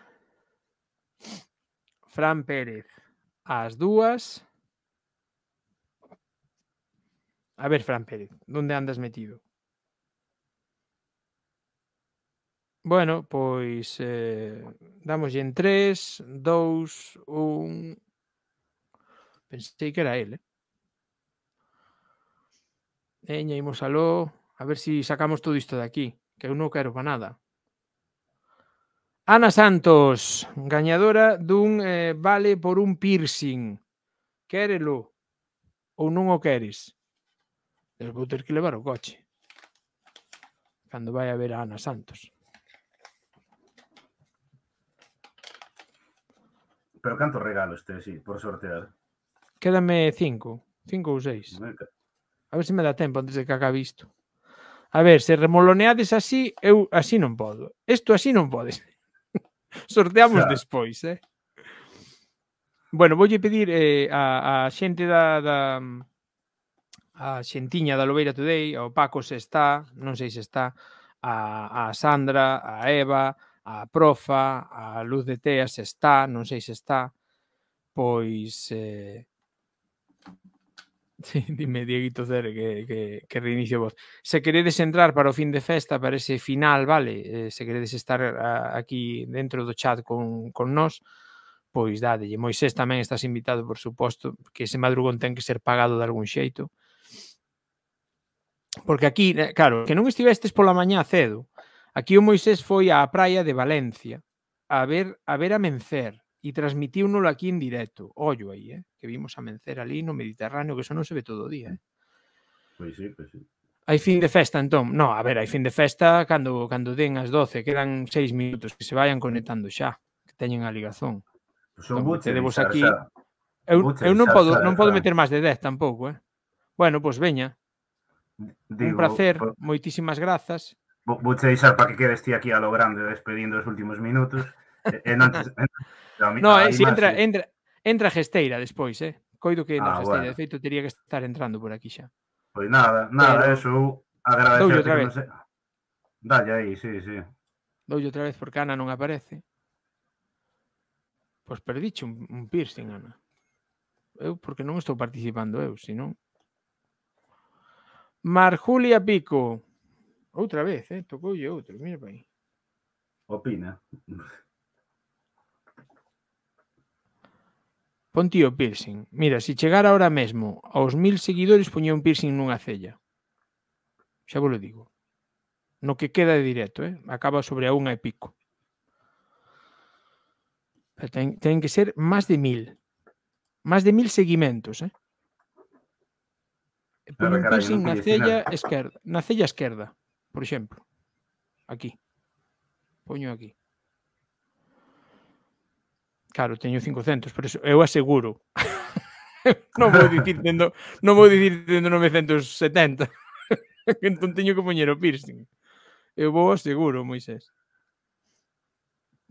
Fran Pérez ás dúas. A ver, Fran Pérez, onde andas metido? Bueno, pues eh, damos ya en tres, 2, 1... Pensé que era él. ¿eh? Eña, a lo... a ver si sacamos todo esto de aquí, que eu non quero para nada. Ana Santos, gañadora de un eh, vale por un piercing. Quérelo o no o queres? Eu vou ter que levar o coche. Cuando vaya a ver a Ana Santos. Pero cantos regalos te, sí, por sortear? Quédame cinco, cinco ou seis. A ver se me dá tempo antes de que acabe isto. A ver, se remoloneades así, eu así non podo. Isto así non podes. Sorteamos xa. despois, eh? Bueno, voulle pedir eh, a, a xente da, da a xentiña da Lobeira Today, ao Paco se está, non sei se está, a, a Sandra, a Eva, a profa, a luz de tea se está, non sei se está, pois eh, Sí, dime, Dieguito Cer, que, que, que reinicio vos. Se queredes entrar para o fin de festa, para ese final, vale? Eh, se queredes estar a, eh, aquí dentro do chat con, con nós, pois dadelle. Moisés tamén estás invitado, por suposto, que ese madrugón ten que ser pagado de algún xeito. Porque aquí, eh, claro, que non estivestes pola mañá cedo, Aquí o Moisés foi á praia de Valencia a ver a ver a Mencer e transmitíunolo aquí en directo. Ollo aí, eh? que vimos a Mencer ali no Mediterráneo, que eso non se ve todo o día. Eh? Pois sí, pois sí. Hai fin de festa, entón? No, a ver, hai fin de festa cando cando den as 12, quedan 6 minutos, que se vayan conectando xa, que teñen a ligazón. Pues entón, vos aquí... Eu, eu non podo, non podo meter máis de 10 tampouco, eh? Bueno, pois veña. Digo, Un placer, pues... moitísimas grazas vou che deixar para que quedes ti aquí a lo grande despedindo os últimos minutos. E, en antes, en, no, eh, si entra, entra, entra Gesteira despois, eh? Coido que entra ah, Gesteira. Bueno. De feito, teria que estar entrando por aquí xa. Pois pues nada, nada, Pero... eso. Agradecerte que non sei... Dalle aí, sí, sí. Doulle outra vez porque Ana non aparece. Pois perdiche un, un piercing, Ana. Eu porque non estou participando eu, senón... Marjulia Pico. Outra vez, eh? tocou e outro, mira para aí. Opina. Ponte o piercing. Mira, se chegar ahora mesmo aos mil seguidores poñe un piercing nunha cella. Xa vos lo digo. No que queda de directo, eh? acaba sobre a unha e pico. Pero ten, ten que ser máis de mil. Máis de mil seguimentos, eh? E pon un piercing na cella esquerda. Na cella esquerda. Por exemplo, aquí. Poño aquí. Claro, teño 500, pero eu aseguro. non vou dicir tendo, non vou dicir tendo 970. entón teño que poñer o piercing. Eu vou aseguro, Moisés.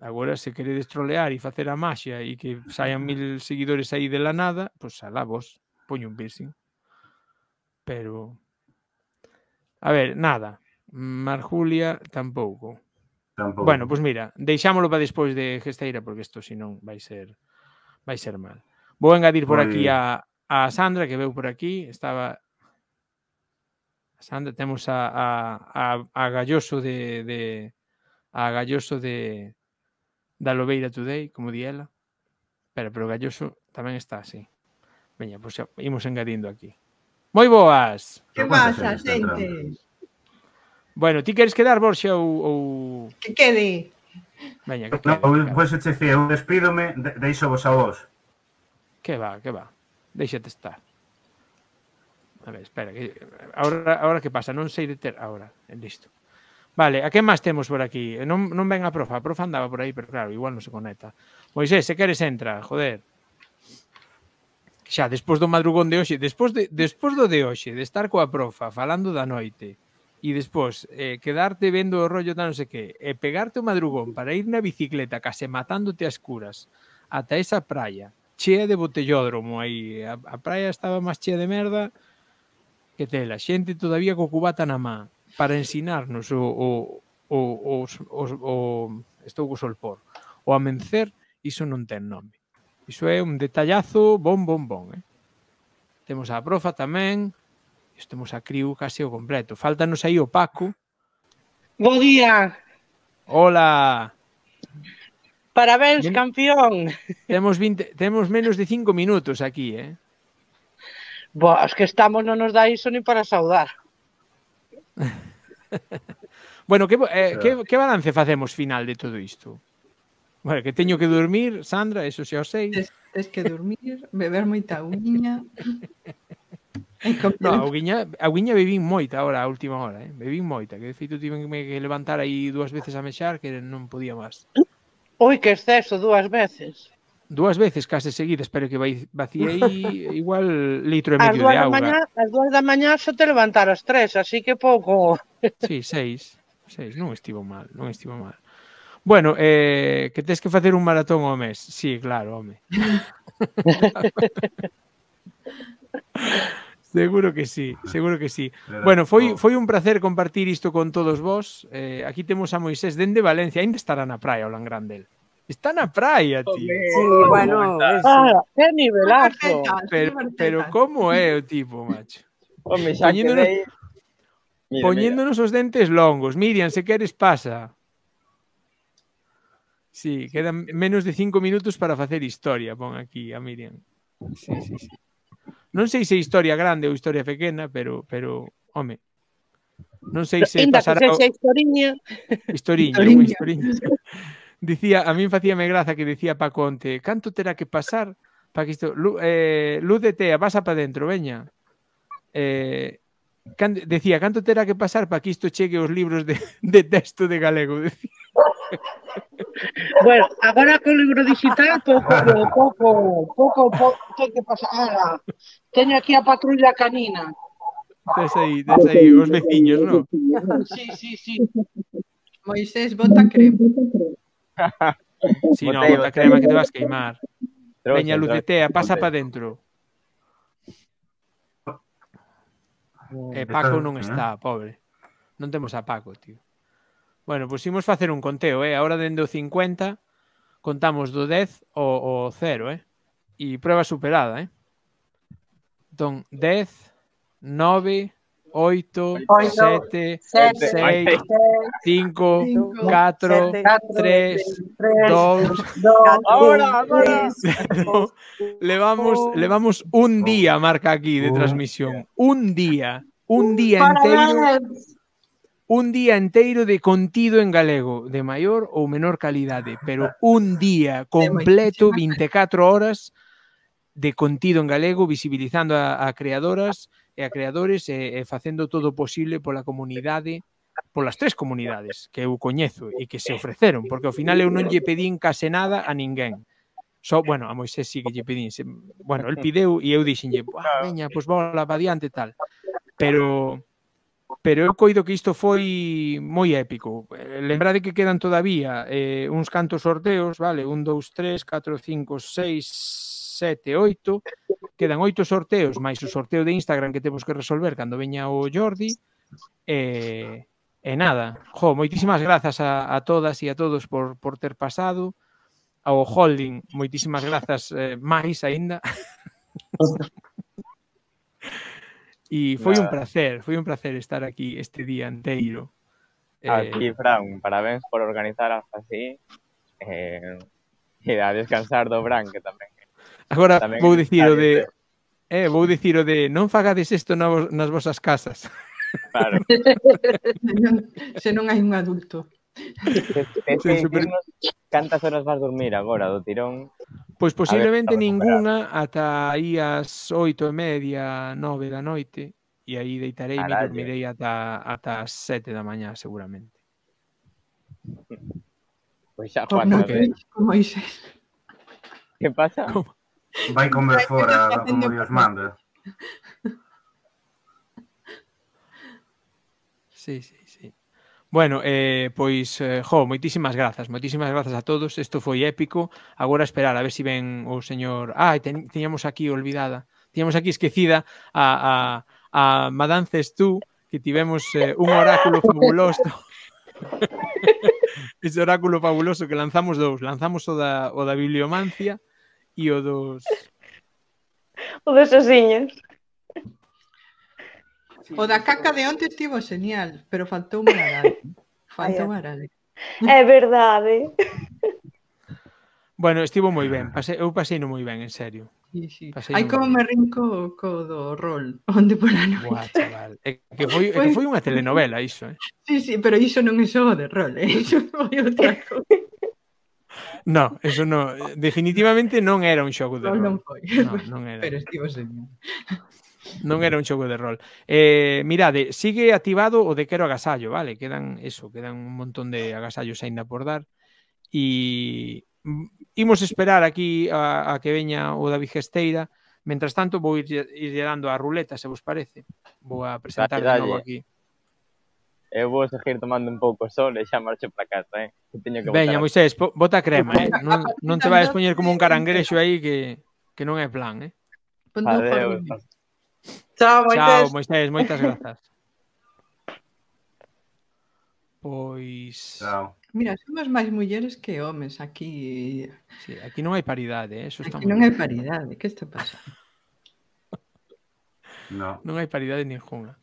Agora, se queredes trolear e facer a maxia e que saian mil seguidores aí de la nada, pois pues, alá vos, poño un piercing. Pero... A ver, nada. Marjulia tampouco. Tampouco. Bueno, pois pues mira, deixámolo para despois de Gesteira porque isto non vai ser vai ser mal. Vou engadir por Muy... aquí a, a Sandra que veu por aquí, estaba Sandra, temos a, a, a, a Galloso de, de a Galloso de da Lobeira Today, como di ela. Pero, pero Galloso tamén está así. Veña, pois pues, imos engadindo aquí. Moi boas. Que pasa, xente? Bueno, ti queres quedar, Borxa, ou... ou... Que quede. Veña, que quede. No, pois che fío, eu despídome, de, deixo vos a vos. Que va, que va. Deixate estar. A ver, espera, que agora, agora que pasa? Non sei de ter... agora, listo. Vale, a que máis temos por aquí? Non, non ven a profa, a profa andaba por aí, pero claro, igual non se conecta. Pois é, se queres entra, joder. Xa, despois do madrugón de hoxe, despois, de, despois do de hoxe, de estar coa profa, falando da noite, e despois eh, quedarte vendo o rollo da non sei que e eh, pegarte o madrugón para ir na bicicleta case matándote as curas ata esa praia chea de botellódromo aí a, a praia estaba máis chea de merda que tela, xente todavía co cubata na má para ensinarnos o, o, o, o, o, o estou co solpor o amencer, iso non ten nome iso é un detallazo bon bon bon eh? temos a profa tamén Estemos a criu case o completo. Fáltanos aí o Paco. Bo día. Hola. Parabéns, Bien. campeón. Temos 20, temos menos de 5 minutos aquí, eh? Bo, os que estamos non nos dá iso ni para saudar. bueno, que, eh, que, que balance facemos final de todo isto? Bueno, que teño que dormir, Sandra, eso xa o sei. Tens que dormir, beber moita uña. No, a guiña, a bebín moita ahora, a última hora, eh? bebín moita, que de feito tive que levantar aí dúas veces a mexar que non podía máis. Ui, que exceso, dúas veces. Dúas veces case seguidas, pero que vaciei igual litro e medio de agua. Mañá, as dúas da mañá só te levantar as tres, así que pouco. Sí, seis. Seis, non estivo mal, non estivo mal. Bueno, eh, que tens que facer un maratón ao mes. Sí, claro, home. Seguro que sí, seguro que sí. Bueno, oh. fue un placer compartir esto con todos vos. Eh, aquí tenemos a Moisés dende Valencia, ainda estará a praia o Langrandel. Está a praia, tío. Sí, bueno, ah, nivelazo. Pero, ¿cómo es é tipo, macho? Poniéndonos los dentes longos. Miriam, que eres pasa. Sí, quedan menos de cinco minutos para hacer historia, pon aquí a Miriam. Sí, sí, sí. Non sei se historia grande ou historia pequena, pero, pero home, non sei se Inda pasará... Inda que sexa historiña. Historiña, historiña. historiña. Dicía, a min facíame graza que dicía Paco onte, canto terá que pasar para que isto... Lu, eh, luz de tea, pasa para dentro, veña. Eh, can, decía, canto terá que pasar para que isto chegue os libros de, de texto de galego? Decía bueno, agora co libro digital pouco pouco pouco pouco ten que pasa. Ah, teño aquí a patrulla canina. Tes aí, tes aí os veciños, non? Sí, sí, sí. Moisés, bota crema. Si, sí, non, bota crema que te vas queimar. Veña, Lucetea, pasa pa dentro. E eh, Paco non está, pobre. Non temos a Paco, tío. Bueno, hicimos pues para hacer un conteo, eh? Ahora dentro o 50 contamos do 10 o 0, eh? Y prueba superada, eh? Entón, 10, 9, 8, 7, 6, 5, 4, 3, 2, 1, ahora, Le vamos, un día, marca aquí, de transmisión. Un día, un día entero un día inteiro de contido en galego, de maior ou menor calidade, pero un día completo, 24 horas de contido en galego, visibilizando a, a creadoras e a creadores e, eh, e eh, facendo todo posible pola comunidade, polas tres comunidades que eu coñezo e que se ofreceron, porque ao final eu non lle pedín case nada a ninguén. Só, bueno, a Moisés sí que lle pedín, bueno, el pideu e eu dixenlle, ah, veña, pois bola, va adiante tal. Pero pero eu coido que isto foi moi épico. Lembrade que quedan todavía eh, uns cantos sorteos, vale? Un, dous, tres, catro, cinco, seis, sete, oito. Quedan oito sorteos, máis o sorteo de Instagram que temos que resolver cando veña o Jordi. E, eh, e eh, nada, jo, moitísimas grazas a, a todas e a todos por, por ter pasado. Ao holding, moitísimas grazas eh, máis aínda. E foi Nada. un placer, foi un placer estar aquí este día anteiro. Aquí, eh... Fran, parabéns por organizar algo así. Eh, e a descansar do Fran, que tamén... Agora, tamén vou dicir o de... de... Eh, vou dicir o de non fagades isto na vos, nas vosas casas. Claro. se, non, hai un adulto. cantas horas vas dormir agora do tirón Pues posiblemente ver, ninguna ata aí las oito y e media, nove de la noche. Y ahí deitaré y ata, ata hasta sete la mañana seguramente. Pues xa, Juan, no, que, como ¿Qué pasa? Como? Vai comer fuera, como Dios manda. Sí, sí. Bueno, eh, pois, eh, jo, moitísimas grazas, moitísimas grazas a todos, isto foi épico, agora esperar a ver se si ven o señor... Ah, teníamos aquí olvidada, teníamos aquí esquecida a, a, a Madame Cestú, que tivemos eh, un oráculo fabuloso. Ese oráculo fabuloso que lanzamos dous, lanzamos o da, o da bibliomancia e o dos... O dos osiños. O da caca de onte estivo genial, pero faltou un arale. Faltou un arale. É verdade. ¿eh? Bueno, estivo moi ben, Pase, eu pasei no moi ben, en serio. Sí, sí. Ai, como me rinco co do rol, onde por a noite. Buah, chaval, é que foi, é que foi unha telenovela iso, eh? Sí, sí, pero iso non é só de rol, eh? iso foi outra cosa. No, eso no, definitivamente non era un xogo de rol. Non, non foi, no, non era. pero estivo señor. Non era un xogo de rol. Eh, mirade, sigue activado o de quero agasallo, vale? Quedan eso, quedan un montón de agasallos aínda por dar. E imos esperar aquí a, a que veña o David Gesteira. Mentras tanto, vou ir, ir dando a ruleta, se vos parece. Vou a presentar dale, dale. de novo aquí. Eu vou seguir tomando un pouco o sol e xa marcho para casa, eh? Que teño que Veña, Moisés, bota crema, eh? Non, non te vais poñer como un carangrexo aí que, que non é plan, eh? Adeus. Adeus, Chao, Moisés. Chao, Moisés, moitas grazas. Pois... Chao. Mira, somos máis mulleres que homes aquí. Sí, aquí non hai paridade, eh? Eso está aquí non hai paridade, que está pasando? no. Non hai paridade ninguna.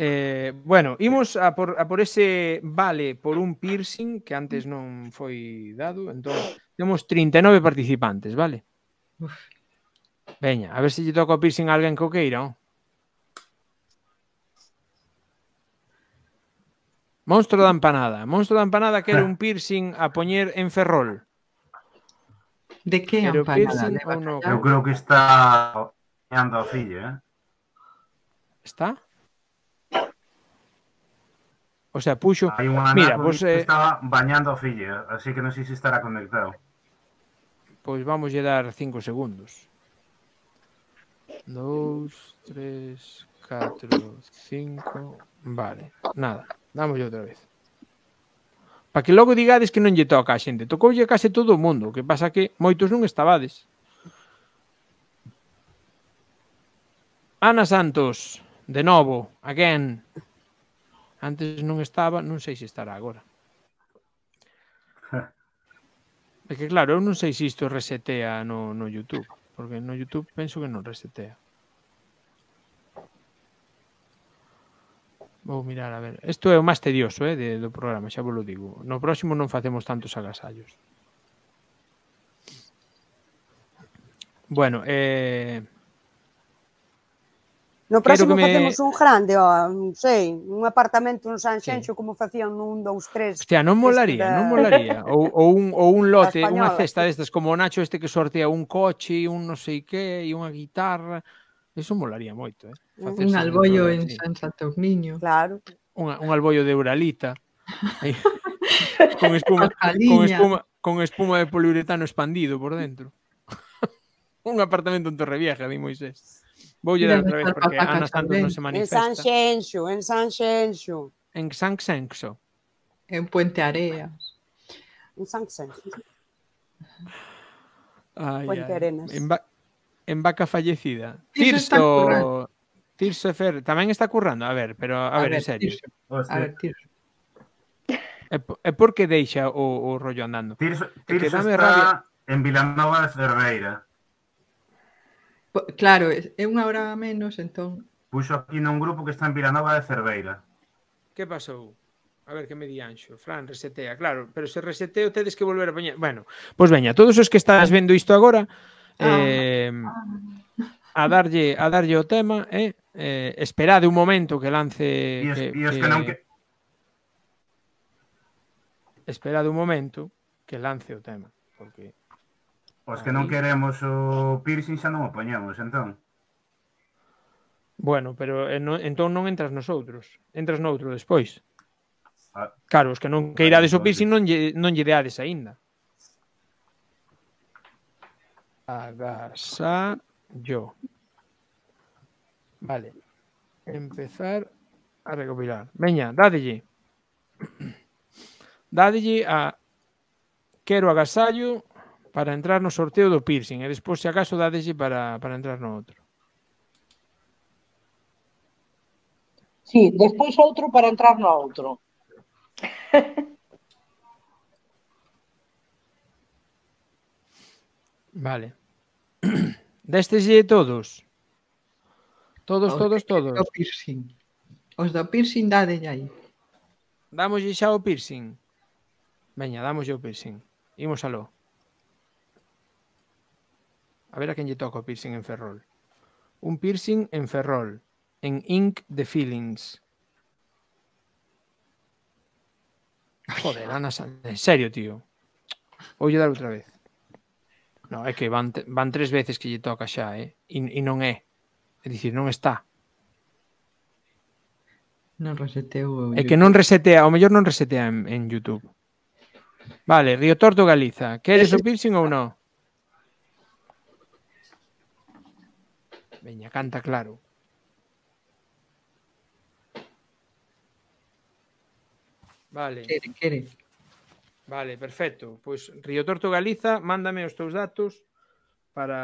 Eh, bueno, imos a por, a por ese vale por un piercing que antes non foi dado, entón temos 39 participantes, vale? Uf. Veña, a ver se lle toca o piercing a alguén o queira, oh. Monstruo de empanada. Monstruo de empanada que era un piercing a poner en Ferrol. De qué empanada? creo que está bañando a Fille. ¿eh? Está? O sea, puxo... hay Mira, pues eh, estaba bañando a Fille, ¿eh? así que no sé si estará conectado. pues vamos a dar cinco segundos. 2, 3, 4, 5... Vale, nada. Dámoslle outra vez. Para que logo digades que non lle toca a xente. Tocoulle case todo o mundo. O que pasa que moitos non estabades. Ana Santos, de novo, again. Antes non estaba, non sei se estará agora. É que claro, eu non sei se isto resetea no, no YouTube, porque no YouTube penso que non resetea. Vou mirar, a ver. Isto é o máis tedioso eh, de, do programa, xa vos lo digo. No próximo non facemos tantos agasallos. Bueno, eh... No próximo me... facemos un grande, ó, non sei, un apartamento en San Xenxo sí. como facían un, dous, tres. Hostia, non molaría, este... non molaría. ou, ou, un, ou un lote, unha cesta destas como o Nacho este que sortea un coche, un non sei que e unha guitarra. Eso molaría moito, eh? un albollo en San Saturnino. Claro. Un, un albollo de Uralita. con, espuma, con, espuma, con espuma de poliuretano expandido por dentro. un apartamento en Torrevieja, di Moisés. Vou llegar outra vez porque Ana Santos non se manifesta. En San Xenxo, en San Xenxo. En San Xenxo. En Puente Areas. En San Xenxo. Ay, Puente Arenas. en, va en vaca fallecida. Tirso, Tirso Fer, tamén está currando, a ver, pero a, a ver, ver, en serio. Tirso. A ver, Tirso. É e por que deixa o, o rollo andando? Tirso, Tirso está rabia... en Vilanova de Ferreira. Claro, é unha hora menos, entón... Puxo aquí nun grupo que está en Vilanova de Cerveira. Que pasou? A ver que me di Anxo. Fran, resetea, claro, pero se reseteo tedes que volver a poñer. Bueno, pois pues veña, todos os que estás vendo isto agora, ah, eh, ah. a darlle a darlle o tema, eh? eh, esperade un momento que lance... os que, que, que non... Que... Esperade un momento que lance o tema, porque... Os que non queremos o piercing xa non o poñemos, entón. Bueno, pero en, eh, entón non entras nos outros, entras noutro despois. Ah. claro, os que non queirades o piercing non lle, non lle deades aínda. Agasallo. Vale. Empezar a recopilar. Venga, dadigi. Dadigi Daddy a Quero agasallo para entrar no sorteo de piercing Y e después, si acaso, dadigi para, para entrar no otro. Sí, después otro para entrar no otro. vale. Destes de todos. Todos, todos, todos. Os do piercing dade aí. Damos xa o piercing. Veña, damos o piercing. Imos aló. A ver a quién lle toca piercing en Ferrol. Un piercing en Ferrol. En Ink de Feelings. Joder, Ana En serio, tío. Voy a dar otra vez. No, es que van, tres veces que yo toca ya, eh? Y no non É dicir, non está. Non reseteou. É que non resetea, ao mellor non resetea en, en YouTube. Vale, Río Torto Galiza. Queres eh, o piercing ou non? Veña, canta claro. Vale. Quere, quere. Vale, perfecto. Pois Río Torto Galiza, mándame os teus datos para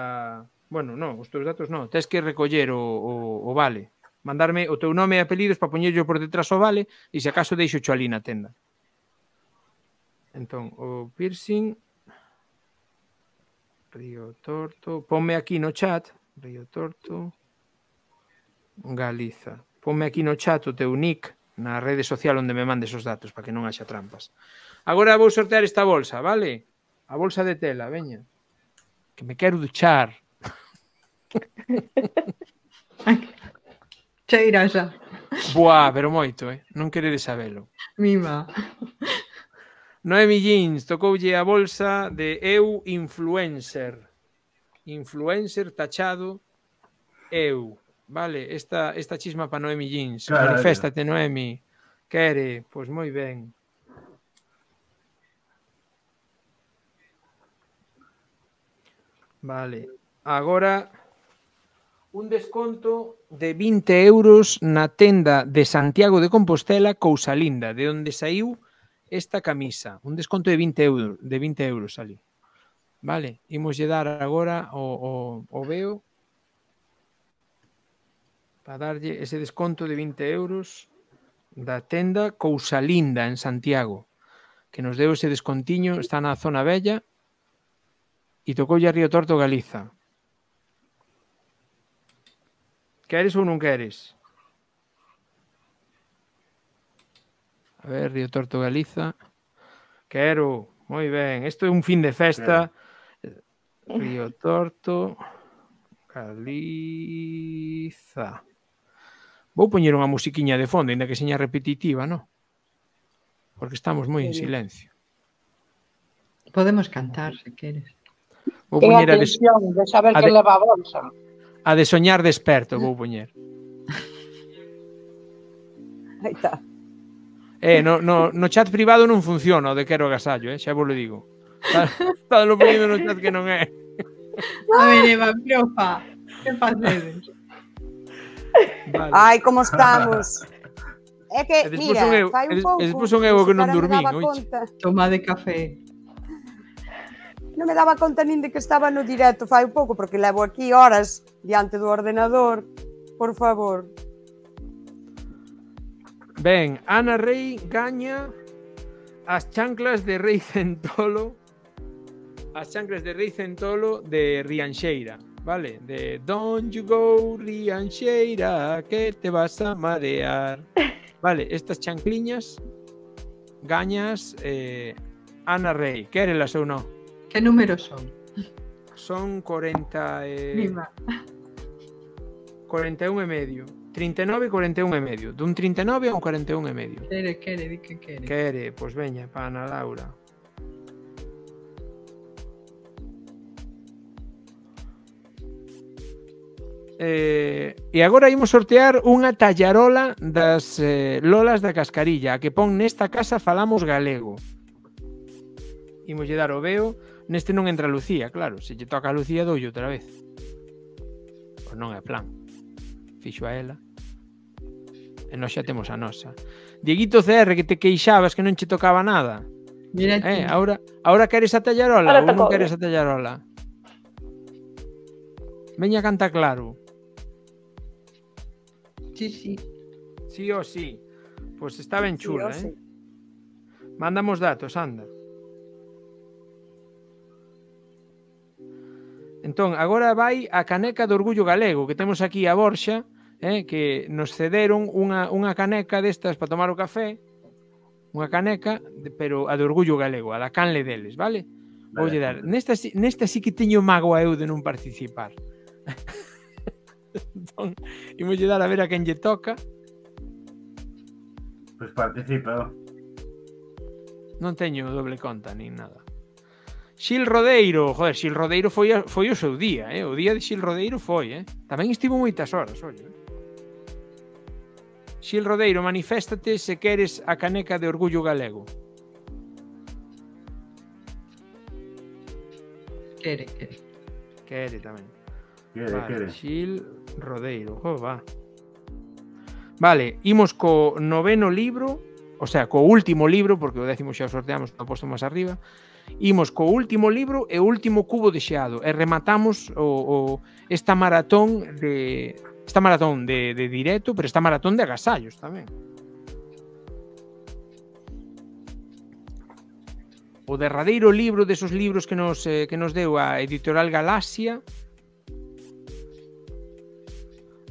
Bueno, no, os teus datos non. Tens que recoller o, o, o vale. Mandarme o teu nome e apelidos para poñerlo por detrás o vale e se acaso deixo cho ali na tenda. Entón, o piercing Río Torto. Ponme aquí no chat. Río Torto. Galiza. Ponme aquí no chat o teu nick na rede social onde me mandes os datos para que non haxa trampas. Agora vou sortear esta bolsa, vale? A bolsa de tela, veña. Que me quero duchar. Cheira xa. Buá, pero moito, eh? Non quereres sabelo. Mima. Noemi Jeans, tocoulle a bolsa de Eu Influencer. Influencer tachado Eu. Vale, esta, esta chisma para Noemi Jeans. Claro, Manifestate, claro. Noemi. Quere, pois moi ben. Vale. Agora un desconto de 20 euros na tenda de Santiago de Compostela Cousa Linda, de onde saiu esta camisa. Un desconto de 20 euros, de 20 euros ali. Vale, imos lle dar agora o, o, o veo para darlle ese desconto de 20 euros da tenda Cousa Linda en Santiago que nos deu ese descontiño, está na zona bella e tocoulle a Río Torto Galiza. Queres ou non queres? A ver, Río Torto Galiza. Quero. Moi ben. Isto é un fin de festa. Claro. Río Torto Galiza. Vou poñer unha musiquiña de fondo, ainda que seña repetitiva, non? Porque estamos moi en silencio. Podemos cantar, se queres. Vou Ten poñer atención a des... de saber a que de... leva a bolsa. A de soñar desperto, vou poñer. Aí está. Eh, no, no, no chat privado non funciona o de quero agasallo, eh, xa vos lo digo. Está, lo poñendo no chat que non é. A ver, Eva, profa, que facedes? Vale. Ai, como estamos. É que, mira, fai un pouco. Despois un ego que non dormín, Toma de café non me daba conta nin de que estaba no directo fai un pouco, porque levo aquí horas diante do ordenador, por favor. Ben, Ana Rey gaña as chanclas de Rei Centolo as chanclas de Rei Centolo de Rianxeira, vale? De Don't you go Rianxeira que te vas a marear. Vale, estas chancliñas gañas eh, Ana Rey, quérelas ou non? Que números son? Son 40 e... Lima. 41 e medio. 39 e 41 e medio. Dun 39 a un 41 e medio. Quere, quere, di que quere. Quere, pois veña, para Ana Laura. Eh, e agora imos sortear unha tallarola das eh, Lolas da Cascarilla, que pon nesta casa falamos galego. Imos lle dar o veo este no entra Lucía, claro, si te toca a Lucía doy otra vez. pues no, é plan. Fixo a ela. E nós xa a nosa. Dieguito CR que te queixabas que no che tocaba nada. Mira eh, ahora, ahora queres a tallarola a canta claro. Sí, sí. Sí o sí. pues estaba en chula, eh? Mandamos datos, anda. Entonces, agora vais a caneca de orgullo galego, que tenemos aquí a Borsha, eh, que nos cederon una caneca de estas para tomar un café, una caneca, pero a de orgullo galego, a la canle deles, vale? vale Voulle dar. Nesta, esta sí que tengo mago a eu de non participar. entón, a llegar a ver a quen le toca. pues participa. No tengo doble conta ni nada. Xil Rodeiro, joder, Xil Rodeiro foi, foi o seu día, eh? o día de Xil Rodeiro fue eh? También estivo moitas horas, ollo. Eh? Xil Rodeiro, maniféstate se queres a caneca de orgullo galego. Quere, quere. Quere tamén. Quere, vale, quere. Xil Rodeiro, jo, va. Vale, imos co noveno libro, o sea, con último libro, porque o décimo ya, sorteamos, he puesto más arriba, Imos co último libro e o último cubo de xeado e rematamos o, o esta maratón de esta maratón de, de directo, pero esta maratón de agasallos tamén. O derradeiro libro desos libros que nos eh, que nos deu a Editorial Galaxia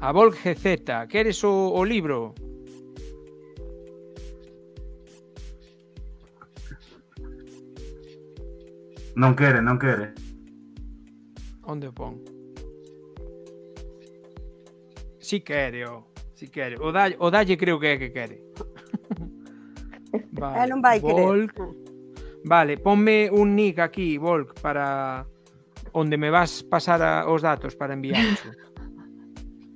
A Volge GZ, queres o, o libro? Non quere, non quere. Onde oh, o pon? Si quere, o. Si quere. O dalle, o dalle creo que é que quere. vale. El non vai Volk. Vale, ponme un nick aquí, Volk, para onde me vas pasar a, os datos para enviarcho.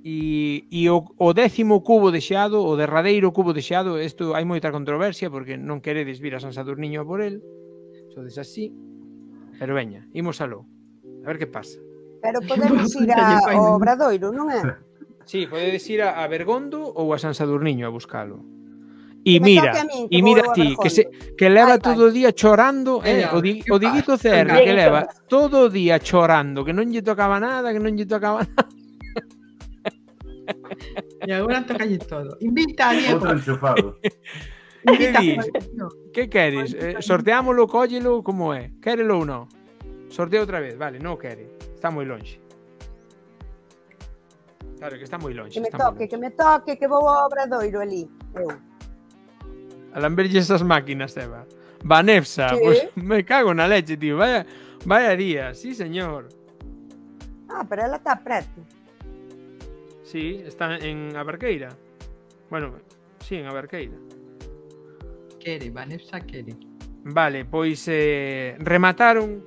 E, e o, o décimo cubo de o derradeiro cubo de isto hai moita controversia porque non queredes vir a San Sadurniño por el, sodes así, Pero veña, A ver qué pasa. Pero podemos ir a Obradoiro, non é? Sí, puedes ir a, Bergondo ou a San Sadurniño a buscarlo. Y mira, y mira ti, que se que todo día chorando, eh, o, diguito CR que leva todo día chorando, que no lle tocaba nada, que no lle tocaba nada. E agora y todo. Invita a Diego. ¿Qué quieres? Eh, ¿Sorteámoslo, queres? cógelo, como es? Quérelo o no? Sorteo otra vez, vale, no quiere. Está muy longe. Claro, que está muy longe. Que me toque, que me toque, que voy a obradoiro doyro allí. A esas máquinas, Eva. Vanefsa, pues, me cago en la leche, tío. Vaya, vaya día, sí, señor. Ah, pero ella está presto. Sí, está en Abarqueira. Bueno, sí, en Abarqueira. Vale, pues remataron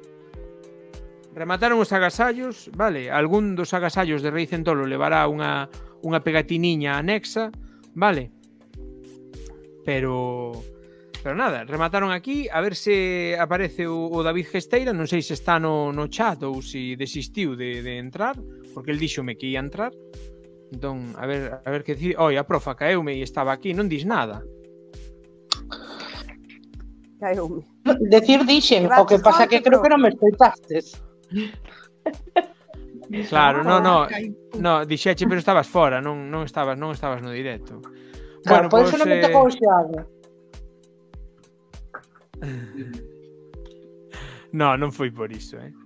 remataron los agasallos, vale, algún dos agasallos de Rey Centolo levará unha, una pegatiniña anexa, vale, pero pero nada, remataron aquí, a ver si aparece o, David Gesteira, no sé si está no, no chat ou si desistió de, de entrar, porque él dicho que iba entrar, a ver, a ver qué dicir, oi, a profa caeume y e estaba aquí, no dis nada, caeume. Decir dixen, o que pasa que creo que non me escoitastes. Claro, no, no, no, dixeche, pero estabas fora, non, non estabas, non estabas no directo. Claro, bueno, por pues, eso pois, non me eh, tocou No, non foi por iso, eh.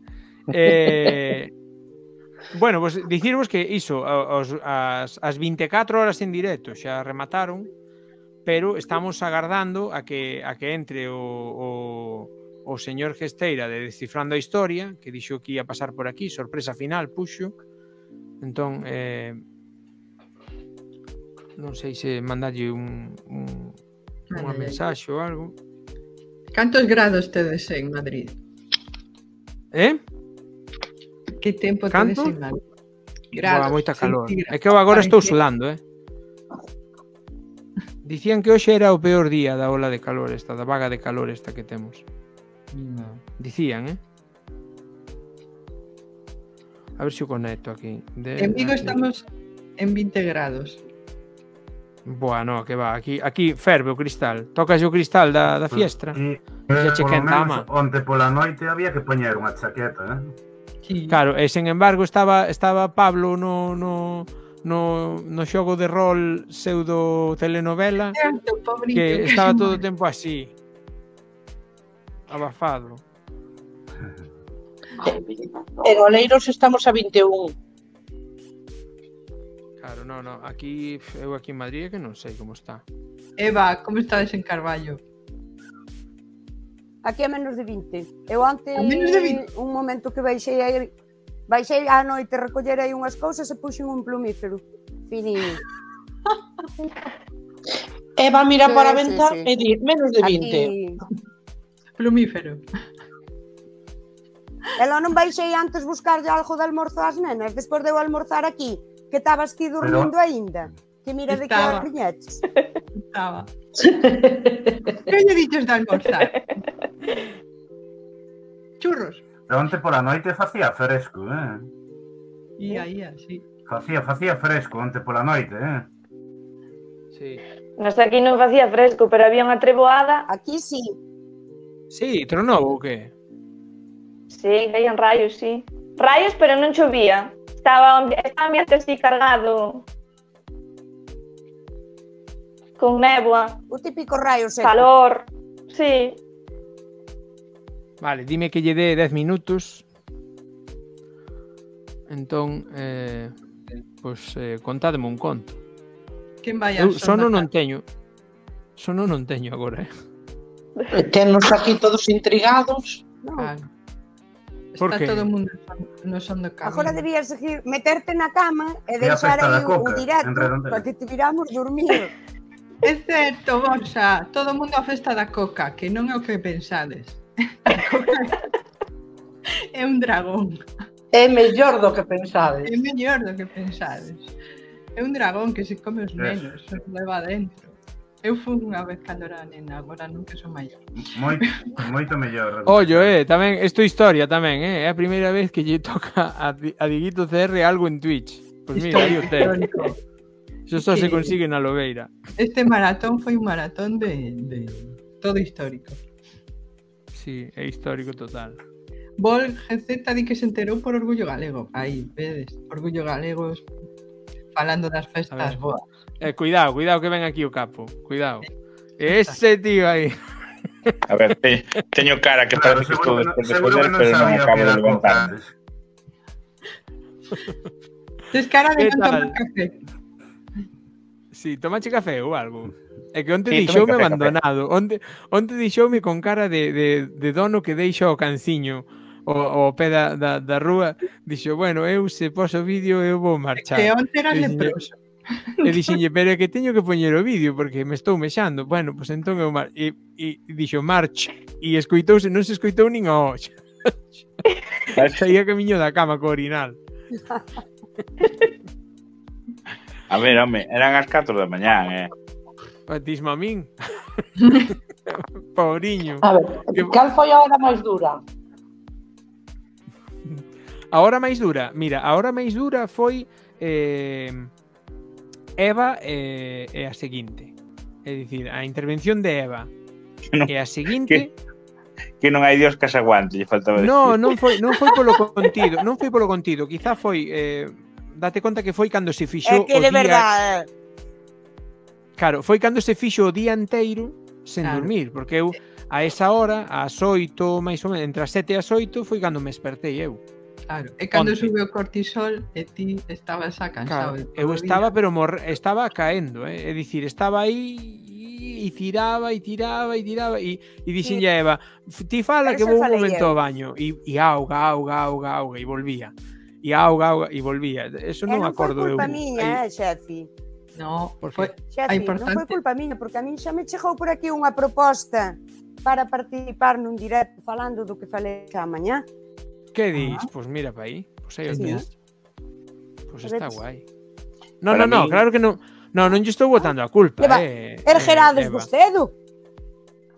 eh bueno, vos pois dicirvos que iso, os, as, as 24 horas en directo xa remataron, pero estamos agardando a que a que entre o, o, o señor Gesteira de Descifrando a Historia, que dixo que ia pasar por aquí, sorpresa final, puxo. Entón, eh, non sei se mandalle un, un unha mensaxe ou algo. Cantos grados tedes en Madrid? Eh? Que tempo tedes Canto? en Madrid? Grados. Boa, moita calor. É que eu agora estou sudando, eh? Dicían que hoy era o peor día da ola de calor esta, da vaga de calor esta que temos. Dicían, eh? A ver si conecto aquí. De, en Vigo estamos en 20 grados. Bueno, no, que va, aquí aquí ferve cristal. Tocas o cristal da, da pues, fiestra. Mm, e, eh, por la noche pola noite había que poner una chaqueta, eh? Sí. Claro, e, sin embargo estaba estaba Pablo no no no, no xogo de rol pseudo telenovela que estaba todo o tempo así abafado En Oleiros estamos a 21 Claro, no, no, aquí eu aquí en Madrid que non sei como está Eva, como estades en Carballo? Aquí a menos de 20 Eu antes, a menos de 20. un momento que baixei a ir Baixei a noite, recollerei unhas cousas e puxen un plumífero finiño. Eva mira sí, para a venta sí, sí. e di menos de 20. Aquí... Plumífero. Ela non baixei antes buscarlle algo de almorzo ás nenas, despois de eu almorzar aquí, que estabas ti dormindo aínda. Que mira de que riñeches. Estaba. que lle diches de almorzar? Churros. E onte pola noite facía fresco, eh? Ia, ia, sí. Facía, facía fresco onte pola noite, eh? Sí. Nos aquí non facía fresco, pero había unha treboada. Aquí sí. Sí, tronou ou que? Sí, caían rayos, sí. Rayos, pero non chovía. Estaba, estaba ambiente así cargado con néboa. O típico rayo seco. Calor, sí. Vale, dime que lle dé 10 minutos. Entón, eh, pois eh, contádeme un conto. Quen vai a Eu sono non teño. Sono non teño agora, eh. eh Tenos aquí todos intrigados. No. Ah, Por Está todo o mundo no son do cama. Agora debías seguir meterte na cama e deixar aí o, o directo para que te viramos dormir. é certo, Borsa. Todo mundo a festa da coca, que non é o que pensades é un dragón. É mellor do que pensades. É mellor do que pensades. É un dragón que se come os eh. nenos, se leva dentro. Eu fui unha vez cando era nena, agora non que son maior. Moi, moito mellor. Ollo, eh, tamén, isto historia tamén, eh? É a primeira vez que lle toca a, a Diguito CR algo en Twitch. Pois pues mira, aí o só se consigue na Lobeira. Este maratón foi un maratón de, de todo histórico. sí, e histórico total. Vol GZ di que se enteró por Orgullo Galego. Ahí, vedes, Orgullo Galegos falando das festas boas. Eh, cuidado, cuidado que venga aquí o capo. Cuidado. Ese tío ahí. A ver, tengo cara que parece que estou despois de pero no me acabo de levantar. ¿eh? Es cara de no tomas café. sí, tomache café o algo. É que onte sí, deixoume abandonado. Onte, onte deixoume con cara de, de, de dono que deixa o canciño o, o pé da, da, da rúa. Dixo, bueno, eu se poso vídeo eu vou marchar. que onte era leproso. E dixenlle, pero é que teño que poñer o vídeo porque me estou mexando. Bueno, pois pues entón eu mar... E, e dixo, march. E escoitouse, non se escoitou nin a oxa. Saía camiño da cama co orinal. A ver, home, eran as 4 da mañá, eh. Pues, ¿Dismamín? Pobriño. A ver, cal foi a hora máis dura? A hora máis dura, mira, a hora máis dura fue eh, Eva eh, eh, a seguinte. É dicir, a intervención de Eva Que e a seguinte que, no hay Dios que se aguante, lle faltaba decir. No, non foi non foi polo contido, non foi contido, quizá foi eh, date cuenta que fue cando se fixou Es que de verdad, Claro, foi cando se fixo o día entero sin dormir, porque a esa hora, a 8, máis ou menos, entre as 7 e as 8, foi cando me desperté. eu. Claro, e cando subió el cortisol e ti esa cansado. estaba, pero mor... estaba caendo, eh? decir, estaba ahí y e tiraba y e tiraba y e tiraba e, e ya, a Eva, ti que vou un momento baño y e auga, auga, auga, e volvía. E auga, auga e volvía. Eso non, non acordo eu. Miña, eh, No, porque xa, a importante... non foi culpa miña, porque a min xa me chegou por aquí unha proposta para participar nun directo falando do que falei xa mañá. Que dis? -huh. Pois pues mira pa aí, pois aí sí, tens. Pois está guai. No, no, no, mí... claro que non. No, non lle estou botando a culpa, Eva, eh. ¿er eh es vostedo.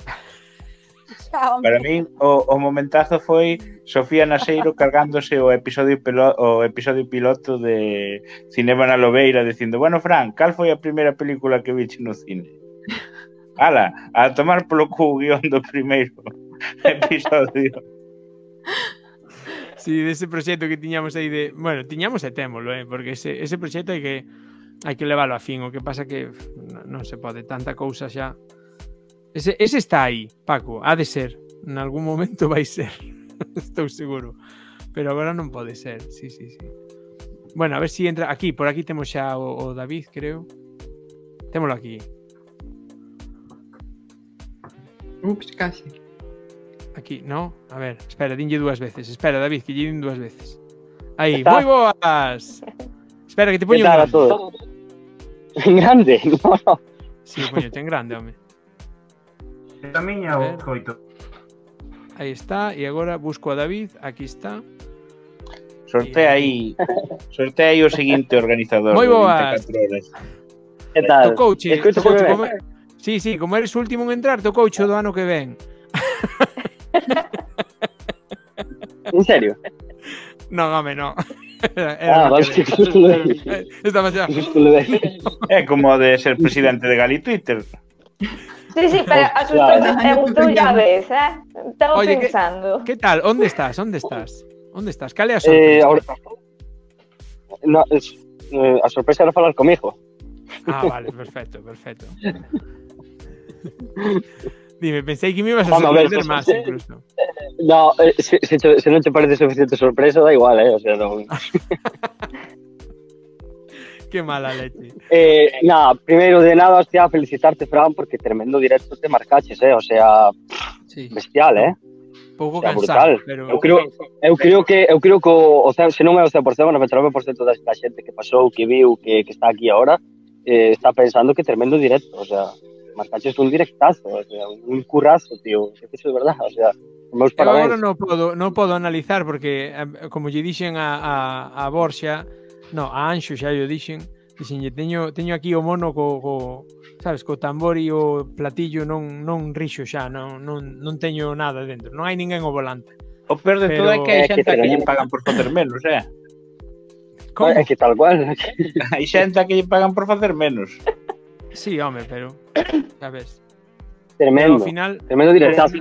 Para min o, o momentazo foi Sofía Naseiro cargándose o episodio, o episodio piloto de Cinema na Lobeira dicindo, bueno, Fran, cal foi a primeira película que viche no cine? Ala, a tomar polo cu guión do primeiro episodio. Sí, dese proxecto que tiñamos aí de... Bueno, tiñamos e témolo, eh? porque ese, ese proxecto hai que hai que leválo a fin, o que pasa que non se pode, tanta cousa xa. Ese, ese está aí, Paco, ha de ser. En algún momento vai ser. estoy seguro. Pero ahora no puede ser. Sí, sí, sí. Bueno, a ver si entra aquí, por aquí tenemos ya o, David, creo. Témolo aquí. Ups, casi. Aquí, no? A ver, espera, dinlle dos veces. Espera, David, que dos veces. ahí, muy boas. Espera, que te poño En grande? Sí, coño, en grande, hombre. También, a coito. aí está, e agora busco a David, aquí está. Sortea eh, aí, sortea aí o seguinte organizador. Moi boas. Que tal? Tocouche, Escucho tocouche, como... Sí, sí, como eres o último en entrar, tocouche do ano que ven. en serio? Non, home, non. Ah, Era ah, vale, que Está demasiado. É como de ser presidente de Gali Twitter. Sí, sí, pero a tú ya ves, ¿eh? Estaba pensando. ¿qué, tal? ¿Dónde estás? ¿Dónde estás? ¿Dónde estás? ¿Qué le has eh, ahora... no, eh, A sorpresa no hablas conmigo. Ah, vale, perfecto, perfecto. Dime, pensé que me ibas a sorprender más incluso. No, eh, si, si, no te parece suficiente sorpresa, da igual, ¿eh? O sea, no... Qué mala leche. Eh, nada, primero de nada, hostia, felicitarte, Fran, porque tremendo directo te marcaches, ¿eh? O sea, bestial, ¿eh? Pouco cansado, brutal. pero... Eu creo, eu creo que eu creo que o, o se non é o 100%, por toda xente que pasou, que viu, que, que está aquí ahora, eh, está pensando que tremendo directo, o sea, Marcaches un directazo, un currazo, tío, eso de verdad, o sea, meus parabéns. Eu agora non analizar porque eh, como le dicen a, a, no, a Anxo xa yo dixen, dixenlle, teño, teño aquí o mono co, co, sabes, co tambor e o platillo non, non rixo xa, non, non, non teño nada dentro, non hai ninguén o volante. O peor de pero... todo é que hai xente que lle pagan por facer menos, é. Eh. Como? É que tal cual. hai xente que lle pagan por facer menos. Sí, home, pero, sabes. Tremendo, pero ao final, tremendo directazo.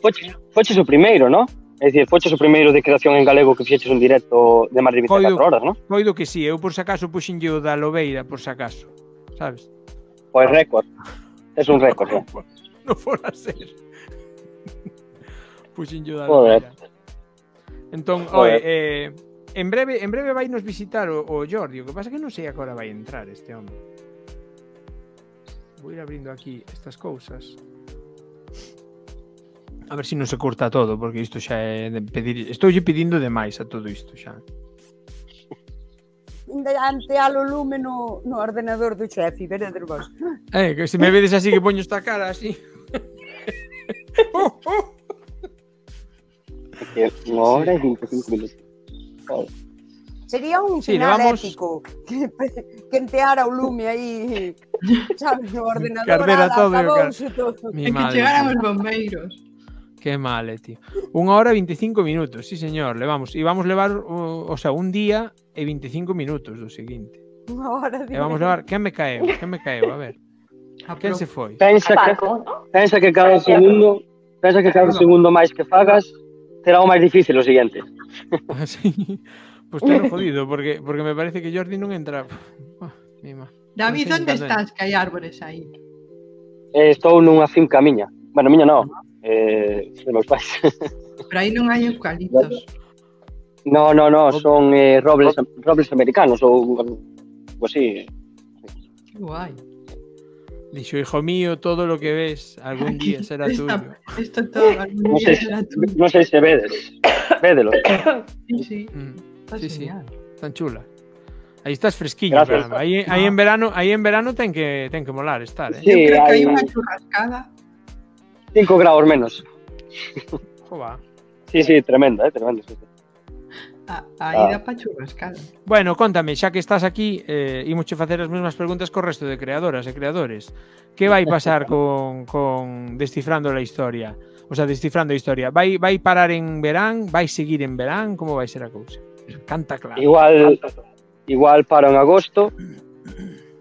Foches, foches o primeiro, non? É dicir, foches o primeiro de creación en galego que fixeches un directo de máis de 24 coido, horas, non? Coido que sí, eu por se acaso puxinlle o da Lobeira, por se acaso, sabes? Pois récord, é un récord, non? non fora ser. puxinlle o da Lobeira. Entón, oi, eh, en breve en breve vai nos visitar o, o Jordi, o que pasa que non sei a cora vai entrar este home. Vou ir abrindo aquí estas cousas. A ver se si non se corta todo, porque isto xa é de pedir... Estoulle pedindo demais a todo isto xa. Ante alo lume no, no ordenador do chefe, veredes vos. Eh, que se me vedes así que poño esta cara así. Unha hora e 25 minutos. Sería un sí, final vamos... épico que, que enteara o lume aí, sabes, no ordenador. Que ardera todo, que chegaran os bombeiros mal, male, tío. Una hora e 25 minutos, sí, señor, levamos. E vamos levar, o, o sea, un día e 25 minutos do seguinte. Una hora e vamos levar, que me cae? Que me cae? A ver. Ah, ¿Quién quen se foi? Pensa que, pensa que cada segundo, pensa que cada segundo máis que fagas será o máis difícil o siguiente. Así. Ah, pois pues te jodido, porque, porque me parece que Jordi non entra. Oh, mima. David, onde estás? Que hai árboles aí. Eh, estou nunha finca miña. Bueno, miña non eh, de meus pais. Pero aí non hai eucaliptos. No, no, no, son eh, robles, robles americanos ou pues sí. Eh. Que guai. Dixo, hijo mío, todo lo que ves algún día será tuyo. esto todo algún día no sé, será tuyo. No sei se vedes. Védelo. Sí, sí. Mm. Está sí, genial. sí. Tan chula. Aí estás fresquillo, Gracias, ahí, no. ahí, en verano, ahí en verano ten que ten que molar estar, eh. Sí, Yo creo que hai unha churrascada 5 grados menos. Sí, sí, tremendo, ¿eh? tremendo. Ah, ah. Bueno, contame, ya que estás aquí, y eh, mucho facer las mismas preguntas el resto de creadoras y creadores. ¿qué Que a pasar con, Descifrando la Historia? O sea, Descifrando a Historia. Vai, a parar en verán? a seguir en verán? Como vai ser a cousa? Canta claro. Igual, igual para en agosto,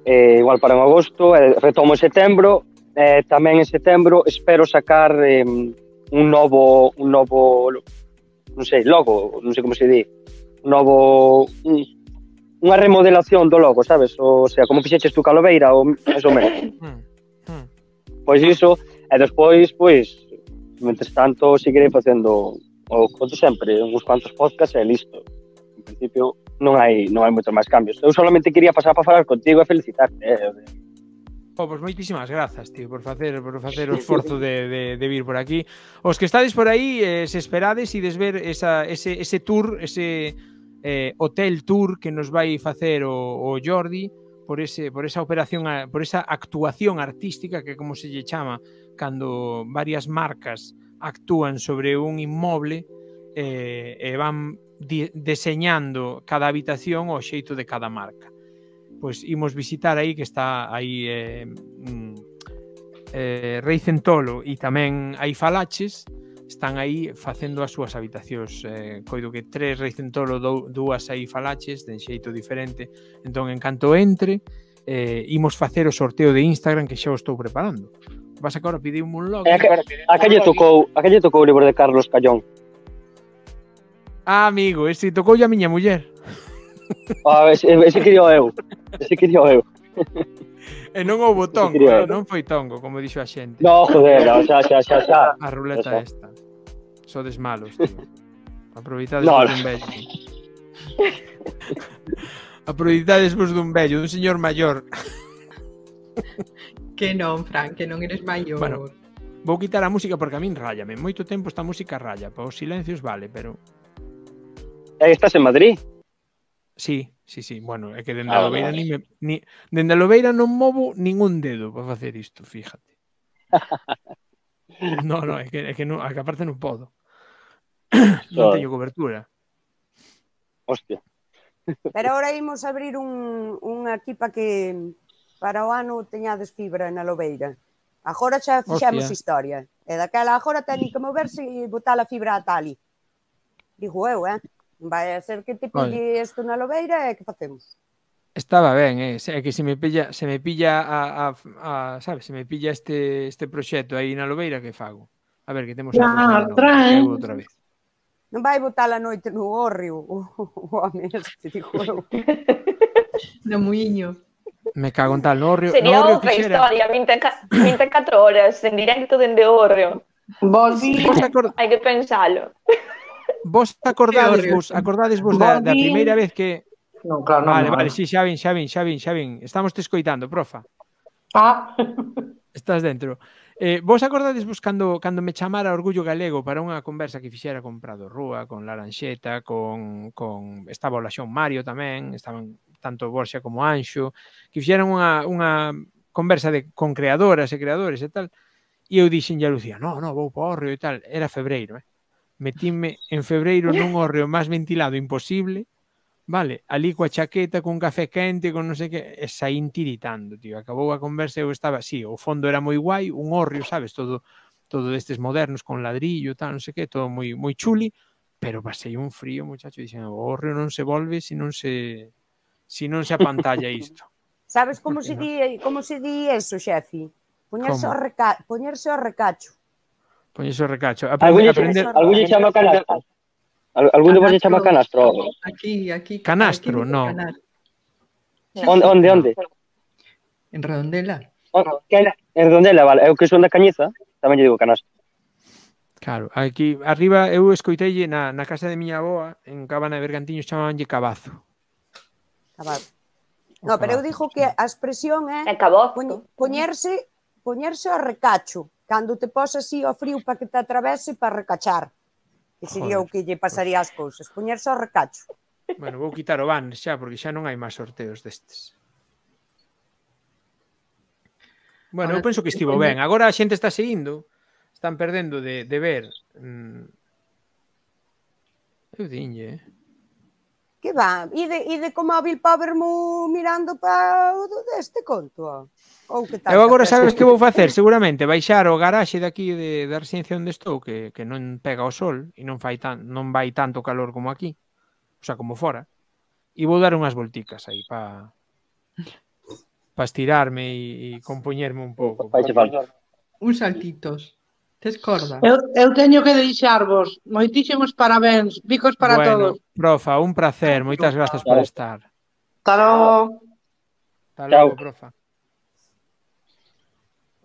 eh, igual para en agosto, eh, retomo en septiembre. Eh, tamén en setembro espero sacar eh, un novo un novo non sei, logo, non sei como se di, un novo un, unha remodelación do logo, sabes? O, o sea, como fixeches tú Calobeira ou eso menos. Hmm, hmm. pois iso, e despois, pois, mentre tanto, seguirei facendo o conto sempre, uns cuantos podcast e listo. En principio, non hai non hai moitos máis cambios. Eu solamente quería pasar para falar contigo e felicitarte. Eh? Oh, pois moitísimas grazas, tío, por facer por facer o esforzo de, de, de vir por aquí. Os que estades por aí, eh, se esperades e desver esa, ese, ese tour, ese eh, hotel tour que nos vai facer o, o Jordi por ese por esa operación, por esa actuación artística que como se lle chama cando varias marcas actúan sobre un inmoble eh, e van di, deseñando cada habitación o xeito de cada marca pois imos visitar aí que está aí eh, mm, eh, Rei Centolo e tamén aí Falaches están aí facendo as súas habitacións eh, coido que tres Rei Centolo dou, dúas aí Falaches de xeito diferente entón en canto entre eh, imos facer o sorteo de Instagram que xa o estou preparando vas agora pedir un log eh, a, que, a que lle tocou a que lle tocou o libro de Carlos Callón Ah, amigo, ese tocou a miña muller. Ah, ese, ese quería eu. Ese quería eu. E non houbo tongo, eh? non foi tongo, como dixo a xente. No, joder, xa, xa, xa, xa. A ruleta xa. esta. Sodes malos, tío. Aproveitades no. dun vello. Aproveitades vos dun vello, dun señor maior. que non, Fran, que non eres maior. Bueno, vou quitar a música porque a min rállame. Moito tempo esta música raya, para os silencios vale, pero... Eh, estás en Madrid? Sí, sí, sí. Bueno, é que dende ah, a Lobeira ni, me, ni dende a Lobeira non movo ningún dedo para facer isto, fíjate. no, no, é que, é que, non, é que aparte non podo. non teño cobertura. Hostia. Pero ahora imos abrir un, un aquí para que para o ano teñades fibra na Lobeira. Agora xa fixemos Hostia. historia. E daquela agora teñen que moverse e botar a fibra a tali. Digo eu, eh? Vai a ser que te pille isto na lobeira e que facemos? Estaba ben, eh? é que se me pilla, se me pilla a, a, a sabes, se me pilla este este proxecto aí na Lobeira que fago. A ver, que temos ya, no, outra vez. Non vai botar a noite no horrio o home este, digo no muiño. Me cago en tal, no horrio. Sería no horrio outra historia, 24, horas en directo dende o horrio. Volví. Hai que pensalo vos acordades vos, acordades vos da, da primeira vez que Non, claro, non, vale, no, vale, si, eh. sí, xa vin, xa vin, xa vin, xa vin. Estamos te escoitando, profa. Ah. Estás dentro. Eh, vos acordades vos cando, cando me chamara Orgullo Galego para unha conversa que fixera con Prado Rúa, con Laranxeta, con, con... Estaba o Laxón Mario tamén, estaban tanto Borxa como Anxo, que fixeran unha, unha conversa de, con creadoras e creadores e tal. E eu dixen a Lucía, no, no, vou o Orrio e tal. Era febreiro, eh? metime en febreiro nun horreo máis ventilado imposible, vale, ali coa chaqueta, con café quente, con non sei que, e saín tiritando, tío, acabou a conversa eu estaba, sí, o fondo era moi guai, un horreo, sabes, todo todo destes modernos con ladrillo, tal, non sei que, todo moi moi chuli, pero pasei un frío, muchacho, dixen, o hórreo non se volve se non se se non se apantalla isto. Sabes como se di, como se di eso, xefi? Poñerse o, reca, poñerse ao recacho. Poñese iso recacho. Aprende, aprender... Algúlle chama canastro. Algúlle vos chama canastro. Aquí, aquí. Canastro, aquí, no. Canastro. Onde, onde, onde? En Redondela. Oh, que, en Redondela, vale. Eu que son da Cañiza, tamén lle digo canastro. Claro, aquí arriba eu escoitei na, na casa de miña aboa, en Cabana de Bergantiños, chamabanlle cabazo. Cabazo. No, pero eu dixo que a expresión é, é poñerse poñerse ao recacho, cando te pos así ao frío para que te atravese para recachar. Que sería Joder. o que lle pasaría as cousas, poñerse ao recacho. Bueno, vou quitar o van xa, porque xa non hai máis sorteos destes. Bueno, eu penso que estivo ben. Agora a xente está seguindo, están perdendo de, de ver. Mm. Eu dinlle, eh? que de, e de como a Bilbao Vermú mirando para o deste conto? Ou que tal? Eu agora sabes que vou facer? Seguramente baixar o garaxe daqui de, da residencia onde estou, que, que non pega o sol e non, fai tan, non vai tanto calor como aquí, o sea, como fora, e vou dar unhas volticas aí para pa estirarme e, e compoñerme un pouco. Un saltitos. Tes corda. Eu, eu teño que deixarvos moitísimos parabéns, bicos para bueno, todos. Profa, un placer, moitas grazas por estar. Hasta logo. Hasta logo, profa.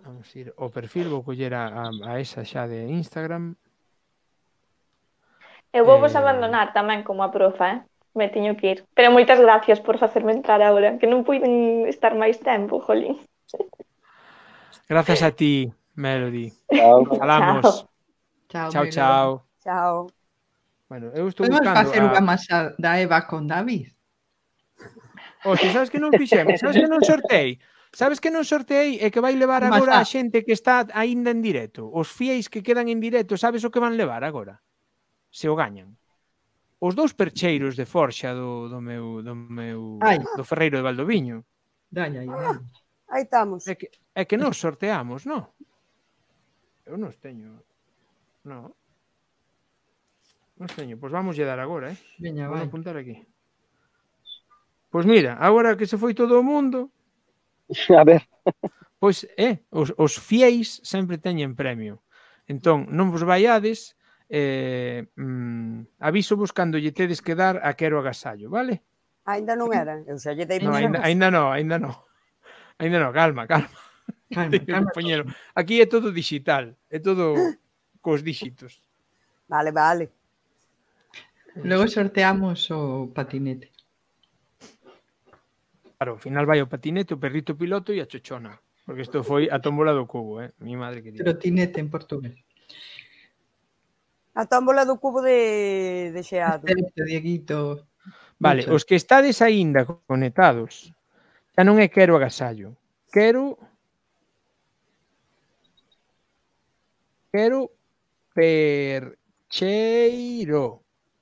Vamos ir o perfil, vou coller a, a, a esa xa de Instagram. Eu vou vos eh... abandonar tamén como a profa, eh? me teño que ir. Pero moitas gracias por facerme entrar agora, que non puiden estar máis tempo, jolín. Gracias a ti. Melody. Chao. Falamos. Chao, chao. Chao. chao. Bueno, eu estou Podemos buscando facer a... unha masa da Eva con David? Oxe, oh, sabes que non fixemos? Sabes que non sortei? Sabes que non sortei e que vai levar agora a xente que está aínda en directo? Os fieis que quedan en directo, sabes o que van levar agora? Se o gañan. Os dous percheiros de forxa do, do meu do meu Ai. do Ferreiro de Valdoviño. Daña, aí. Aí estamos. É que, é que non sorteamos, non? Eu non os teño. Non. Non os teño. Pois vamos a dar agora, eh? Veña, vai. Vou apuntar aquí. Pois mira, agora que se foi todo o mundo... A ver. Pois, eh, os, os fiéis sempre teñen premio. Entón, non vos vaiades, eh, mm, aviso-vos cando lle tedes que dar a quero agasallo, vale? Ainda non era, eu xa lle dei... No, ainda, ainda non, ainda non. Ainda non, calma, calma. Calma, Aquí é todo digital, é todo cos dígitos. Vale, vale. Logo sorteamos o patinete. Claro, ao final vai o patinete, o perrito piloto e a chochona. Porque isto foi a tómbola do cubo, eh? Mi madre que tinete en portugués. A tómbola do cubo de, de xeado. Este, Dieguito. Vale, Mucho. os que estades aínda conectados, xa non é quero agasallo. Quero Pero percheiro.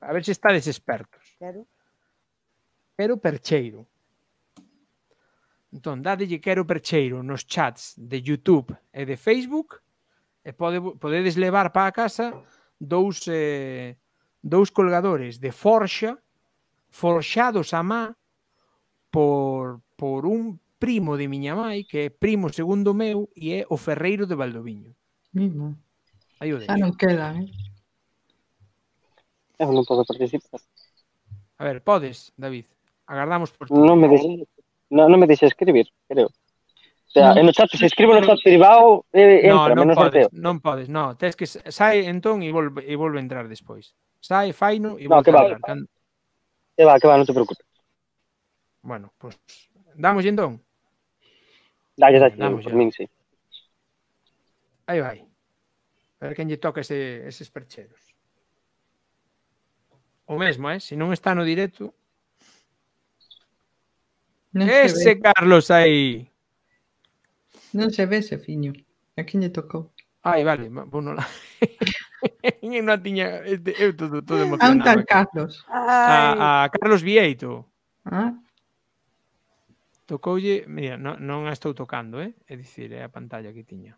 A ver se estades expertos. Quero. Quero percheiro. Entón, dadelle quero percheiro nos chats de YouTube e de Facebook e pode, podedes levar para a casa dous eh, dous colgadores de forxa forxados a má por, por un primo de miña mãe que é primo segundo meu e é o ferreiro de Valdoviño. Mimo. Ayude. Xa non queda, eh? Eu non podo participar. A ver, podes, David. Agardamos por ti. Non me deixe, no, non me deixe escribir, creo. O sea, no. en o chat, se escribo no chat privado, eh, no, entra, non menos podes, Non podes, no, tes que sai entón e volve, e volve entrar despois. Sai, faino e no, volve entrar. Va, Que va, que va, non te preocupes. Bueno, pois pues, damos entón. Dalle, dalle, por min, sí. Aí vai ver quen lle toca ese, eses percheros. O mesmo, eh? se non está no directo... Non ese ve. Carlos aí! Non se ve ese fiño. A quen lle tocou? Ai, vale, bueno lá. non tiña, eu todo, todo emocionado. A un tal Carlos. A, a Carlos Vieito. Ah. Tocoulle, mira, non, non a estou tocando, eh? É dicir, é a pantalla que tiña.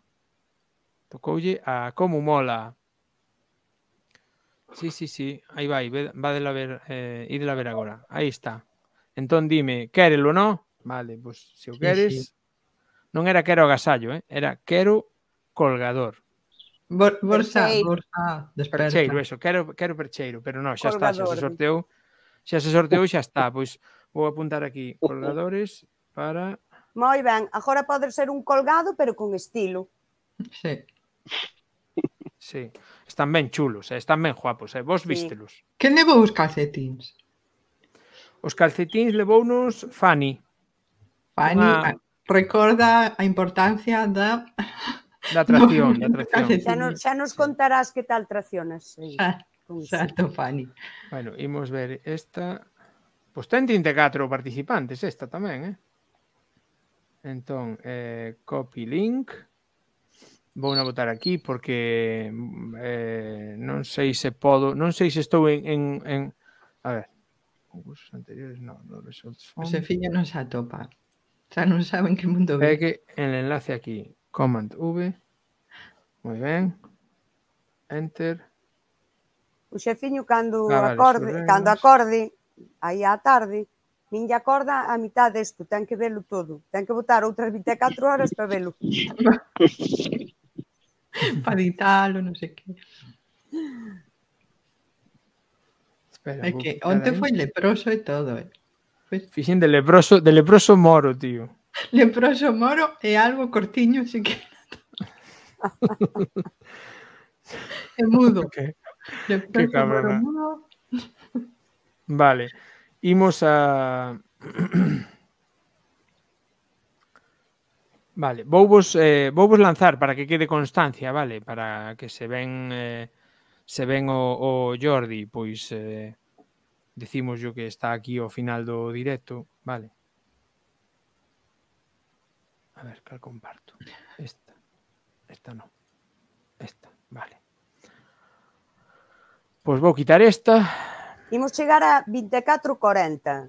Tocoulle a como mola. Sí, sí, sí, aí vai, la ver, eh, la ver agora. Aí está. Entón dime, quérelo, no? Vale, pois pues, se o queres... Sí, sí. Non era quero agasallo, eh? era quero colgador. Bor, borsa, percheiro. borsa, desperta. Percheiro, eso, quero, quero percheiro, pero non, xa colgador. está, xa se sorteou. Xa se sorteou, xa está, pois vou apuntar aquí colgadores para... Moi ben, agora pode ser un colgado, pero con estilo. Sí. Sí, están ben chulos, eh? están ben guapos, eh? vos sí. vístelos. Quen levou os calcetins? Os calcetins levounos Fanny. Fanny Una... Eh, recorda a importancia da da tracción, no, da tracción. Xa, nos, xa nos contarás que tal traccionas. Sí. Ah, exacto, Fanny. Bueno, imos ver esta. Pois ten 34 participantes esta tamén, eh? Entón, eh, copy link vou a botar aquí porque eh, non sei se podo, non sei se estou en, en, en a ver, concursos anteriores, no, no results form. fiña non se atopa. Xa non saben que mundo ve É que en el enlace aquí, command V, moi ben, enter. O xefiño cando ah, vale, acorde, cando acorde, aí á tarde, Min lle acorda a mitad desto, ten que velo todo. Ten que botar outras 24 horas para velo. Padital o no sé qué. es que ontem fue leproso y todo. Eh. de leproso, de leproso moro, tío. Leproso moro es algo cortiño, así que... es mudo. qué Vale. Imos a Vale, vou vos, eh, vou vos lanzar para que quede constancia, vale, para que se ven eh, se ven o, o Jordi, pois eh, decimos yo que está aquí ao final do directo, vale. A ver, cal comparto. Esta. Esta no. Esta, vale. Pois vou quitar esta. Imos chegar a 24.40.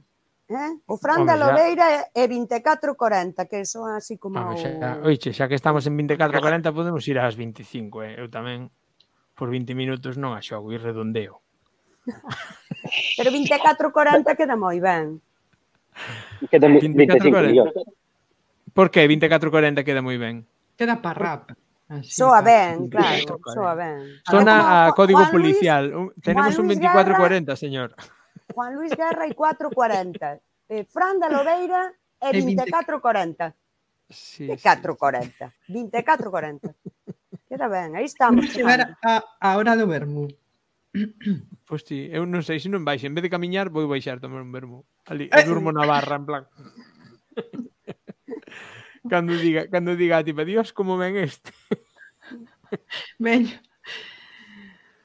Eh? O Fran da Lobeira é 24.40, que son así como... Vamos, xa, oiche, xa que estamos en 24.40 podemos ir ás 25, eh? eu tamén por 20 minutos non a xogo, ir redondeo. Pero 24.40 queda moi ben. Queda 24.40. Por que 24.40 queda moi ben? Queda para rap. Así, soa ben, claro, soa ben. Sona a código policial. Tenemos un 24.40, señor. Juan Luis Guerra e 4.40. Eh, Fran da Lobeira e 24.40. Sí, 24.40. Sí. 24.40. Queda ben, aí estamos. Vamos chegar a, a hora do vermú. Pois pues sí, eu non sei se non baixo. En vez de camiñar, vou baixar tomar un vermú. Ali, eh. eu durmo na barra, en plan. cando diga, cando diga tipo, Dios, como ven este. Veño.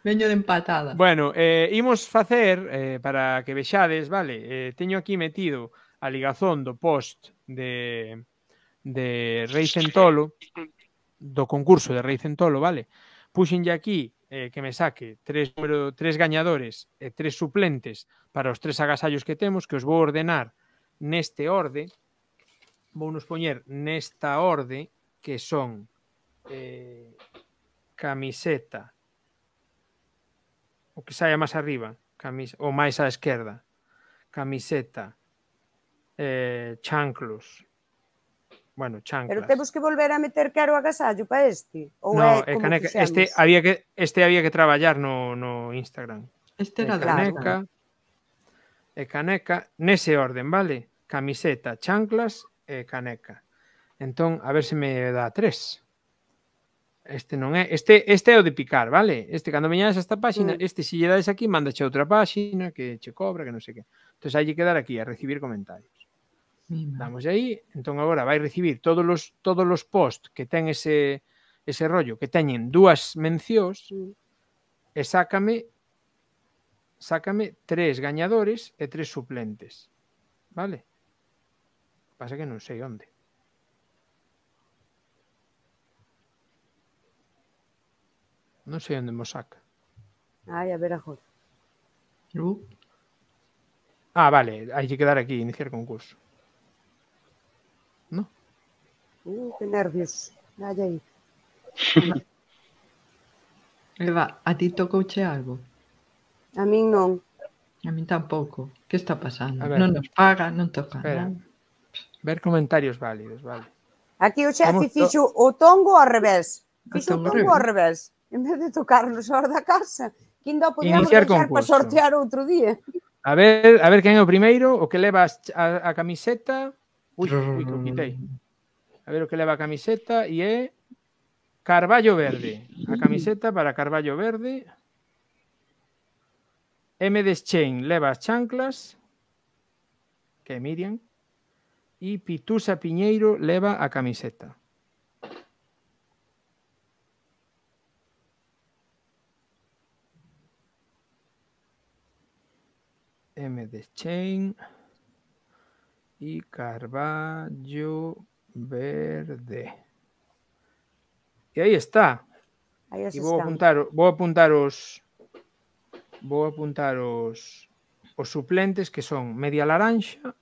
Veño de empatada. Bueno, eh, imos facer, eh, para que vexades, vale, eh, teño aquí metido a ligazón do post de, de Rei Centolo, do concurso de Rei Centolo, vale? Puxenlle aquí eh, que me saque tres, número, tres gañadores e tres suplentes para os tres agasallos que temos, que os vou ordenar neste orde, vou nos poñer nesta orde, que son eh, camiseta, o que saia máis arriba, camis, ou máis á esquerda, camiseta, eh, chanclos, bueno, chanclas. Pero temos que volver a meter caro agasallo para este? Ou no, é como caneca, fixamos? este había que este había que traballar no, no Instagram. Este era da caneca. Claro. E caneca nese orden, vale? Camiseta, chanclas e caneca. Entón, a ver se me dá tres. Este no é, este, este de picar, vale? Este cando meñades a esta página, mm. este si lle aquí, manda a otra página, que che cobra, que no sé qué, entonces hay que quedar aquí a recibir comentarios. vamos ahí entonces ahora vais a recibir todos los todos los posts que tengan ese ese rollo que tengan dos menciones e sácame sácame tres ganadores y e tres suplentes. Vale? Pasa que no sé dónde No sé dónde Mossack. Ay, a ver, a Ah, vale, hay que quedar aquí, iniciar concurso. ¿No? Uh, qué nervios. Ay, ahí. Eva, ¿a ti toca algo? A mí no. A mí tampoco. ¿Qué está pasando? no nos paga, no toca Ver comentarios válidos, vale. Aquí o se fixo o tongo al revés. o tongo, revés en vez de tocarnos ahora da casa, ¿quién no podíamos Iniciar para sortear otro día. A ver, a ver quen é o primeiro, o que leva a, camiseta. Ui, ui, que A ver o que leva a camiseta Y é e, Carballo Verde. A camiseta para Carballo Verde. M Deschain leva chanclas, que é Miriam, e Pitusa Piñeiro leva a camiseta. M de Chain y Carballo Verde. Y ahí está. y voy a, apuntaros. Voy a apuntaros los suplentes que son media Laranja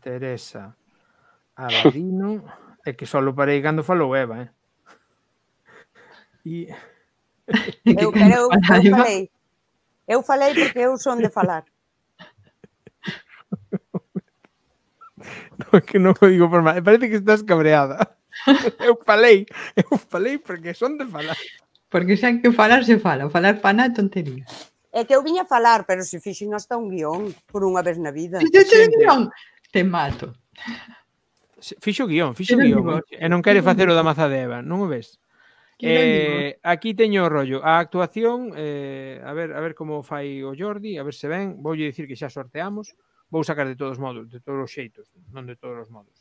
Teresa Aladino. É que só parei cando falou Eva, eh? E... Eu, pero eu, eu falei. Eu falei porque eu son de falar. No, que non o digo por mal. Parece que estás cabreada. Eu falei, eu falei porque son de falar. Porque xa que falar se fala, falar pana é tontería. É que eu viña a falar, pero se fixen hasta un guión por unha vez na vida. Se te guión, te mato. Fixo guión, fixo guión. E non quere facer o da maza de Eva, non o ves? Eh, aquí teño o rollo. A actuación, eh, a ver a ver como fai o Jordi, a ver se ven. Voulle dicir que xa sorteamos. Vou sacar de todos os modos, de todos os xeitos, non de todos os modos.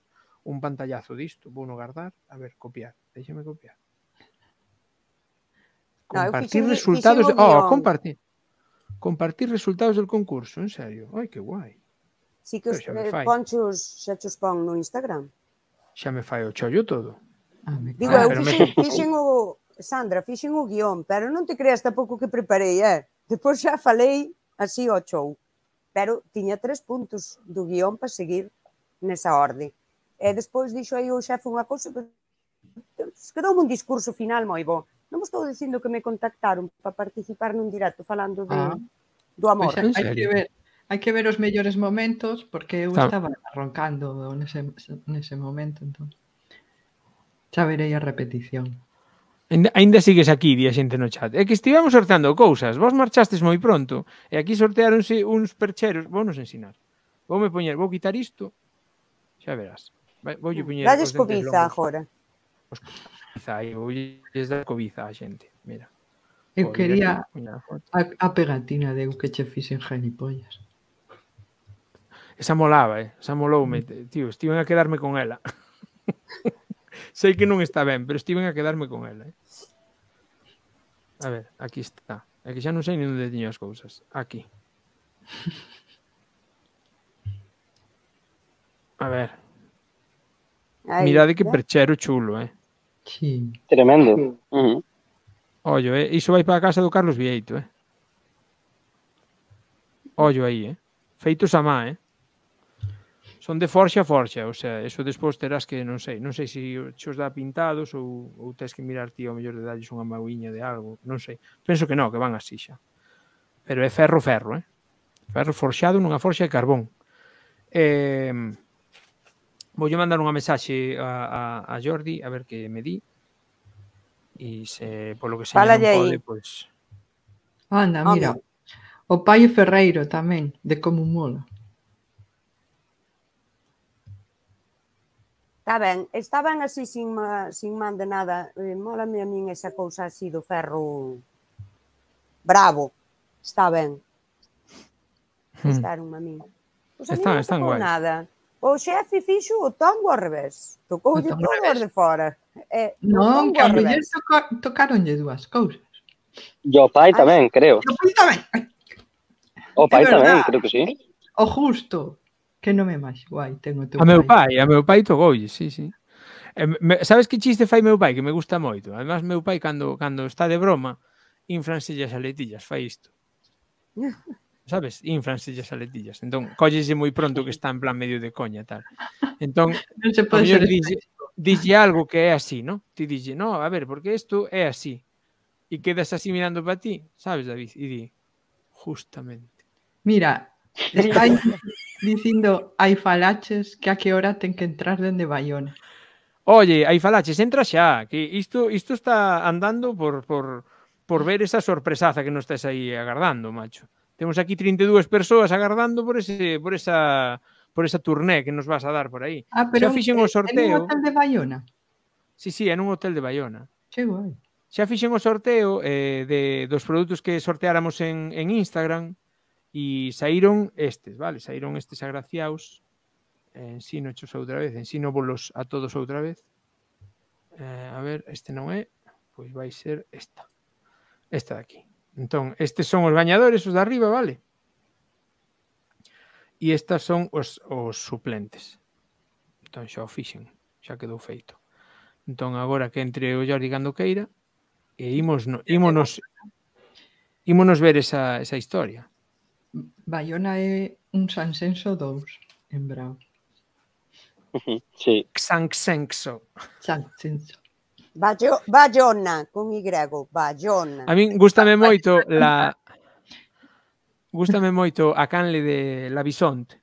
Un pantallazo disto, vou no guardar, a ver, copiar. Déxeme copiar. Ah, compartir no, resultados, de... oh, compartir. Compartir resultados del concurso, en serio. Ai, que guai. Si que eh, os ponchos xa chos pon no Instagram. Xa me fai o chollo todo. Ah, Digo, ah, eu fixen, me... fixen o... Sandra, fixen o guión, pero non te creas tampouco que preparei, eh? Depois xa falei así ao show. Pero tiña tres puntos do guión para seguir nesa orde. E despois dixo aí o xefe unha cousa, pero quedou un discurso final moi bo. Non vos estou dicindo que me contactaron para participar nun directo falando de, ah. do amor. Pues, pois hai que ver, Hai que ver os mellores momentos porque eu estaba roncando nese, nese momento, entón. Xa verei a repetición. Ainda sigues aquí, di a xente no chat. É que estivemos sorteando cousas. Vos marchastes moi pronto. E aquí sortearonse uns percheros. Vou nos ensinar. Vou me poñer, vou quitar isto. Xa verás. Vou lle poñer... Dades cobiza agora. Os cobiza, aí, vou lle dar cobiza a xente. Mira. Eu quería a, a pegatina de eu que che fixen genipollas. Esa molaba, eh? esa moló, tío, venga a quedarme con ella. Sé que no está bien, pero estoy a quedarme con ella. Eh? A ver, aquí está. Aquí ya no sé ni dónde onde las as Aquí. A ver. Mira de qué perchero chulo, eh? Sí. Tremendo. Oye, ¿eh? Y Ollo, para casa de Carlos Vieito, eh? Ollo ahí, eh? Feitos a eh? son de forxa a forxa, o sea, eso despois terás que, non sei, non sei se xos os dá pintados ou, ou tes que mirar ti ao mellor de dalles unha maguiña de algo, non sei. Penso que non, que van así xa. Pero é ferro ferro, eh? Ferro forxado nunha forxa de carbón. Eh, voulle mandar unha mensaxe a, a, a Jordi, a ver que me di. E se, polo que se non pode, pois... Pues... Anda, mira. Anda. O Paio Ferreiro tamén, de como mola. Está ben, estaban así sin, ma, sin man de nada. Eh, mólame a min esa cousa así do ferro bravo. Está ben. Hmm. Estaron a min. Pues pois a están, non tocou Nada. O xefe fixo o tango ao revés. Tocoulle todo de fora. Eh, non, que a muller tocaronlle dúas cousas. E o pai tamén, creo. O pai tamén. O pai tamén, creo que sí. O justo. Que nome máis guai ten o teu a pai. meu pai, a meu pai togoulle, sí, sí. Eh, me, sabes que chiste fai meu pai que me gusta moito? Además meu pai cando cando está de broma, infranselle as aletillas, fai isto. sabes? Infranselle as aletillas. Entón, collese moi pronto que está en plan medio de coña tal. Entón, non se pode ser dixe, dixe algo que é así, ¿no? Ti dixe, "No, a ver, porque isto é así." E quedas así mirando para ti, sabes, David? E di, "Justamente." Mira, Están dicindo hai falaches que a que hora ten que entrar dende Bayona. Oye, hai falaches, entra xa, que isto isto está andando por por por ver esa sorpresaza que nos estás aí agardando, macho. Temos aquí 32 persoas agardando por ese por esa por esa turné que nos vas a dar por aí. Ah, pero xa fixen o sorteo. En un hotel de Bayona. Sí, sí, en un hotel de Bayona. Que guai. Xa fixen o sorteo eh, de dos produtos que sorteáramos en, en Instagram E saíron estes, vale? Saíron estes agraciaos. Eh, ensino hechos outra vez, ensino volos a todos outra vez. Eh, a ver, este non é, pois vai ser esta. Esta de aquí. Entón, estes son os gañadores, os de arriba, vale? E estas son os, os suplentes. Entón xa o fixen, xa quedou feito. Entón agora que entre o Jordi Gandoqueira e imos, no, ímonos, ímonos ver esa, esa historia. Baiona é un Sanxenxo 2 en Brau. Mhm, sí. Sanxenxo. Sanxenxo. Bayo, Bayona, con Y, Bayona. A min gustame moito la... Gustame moito a canle de La Bisonte,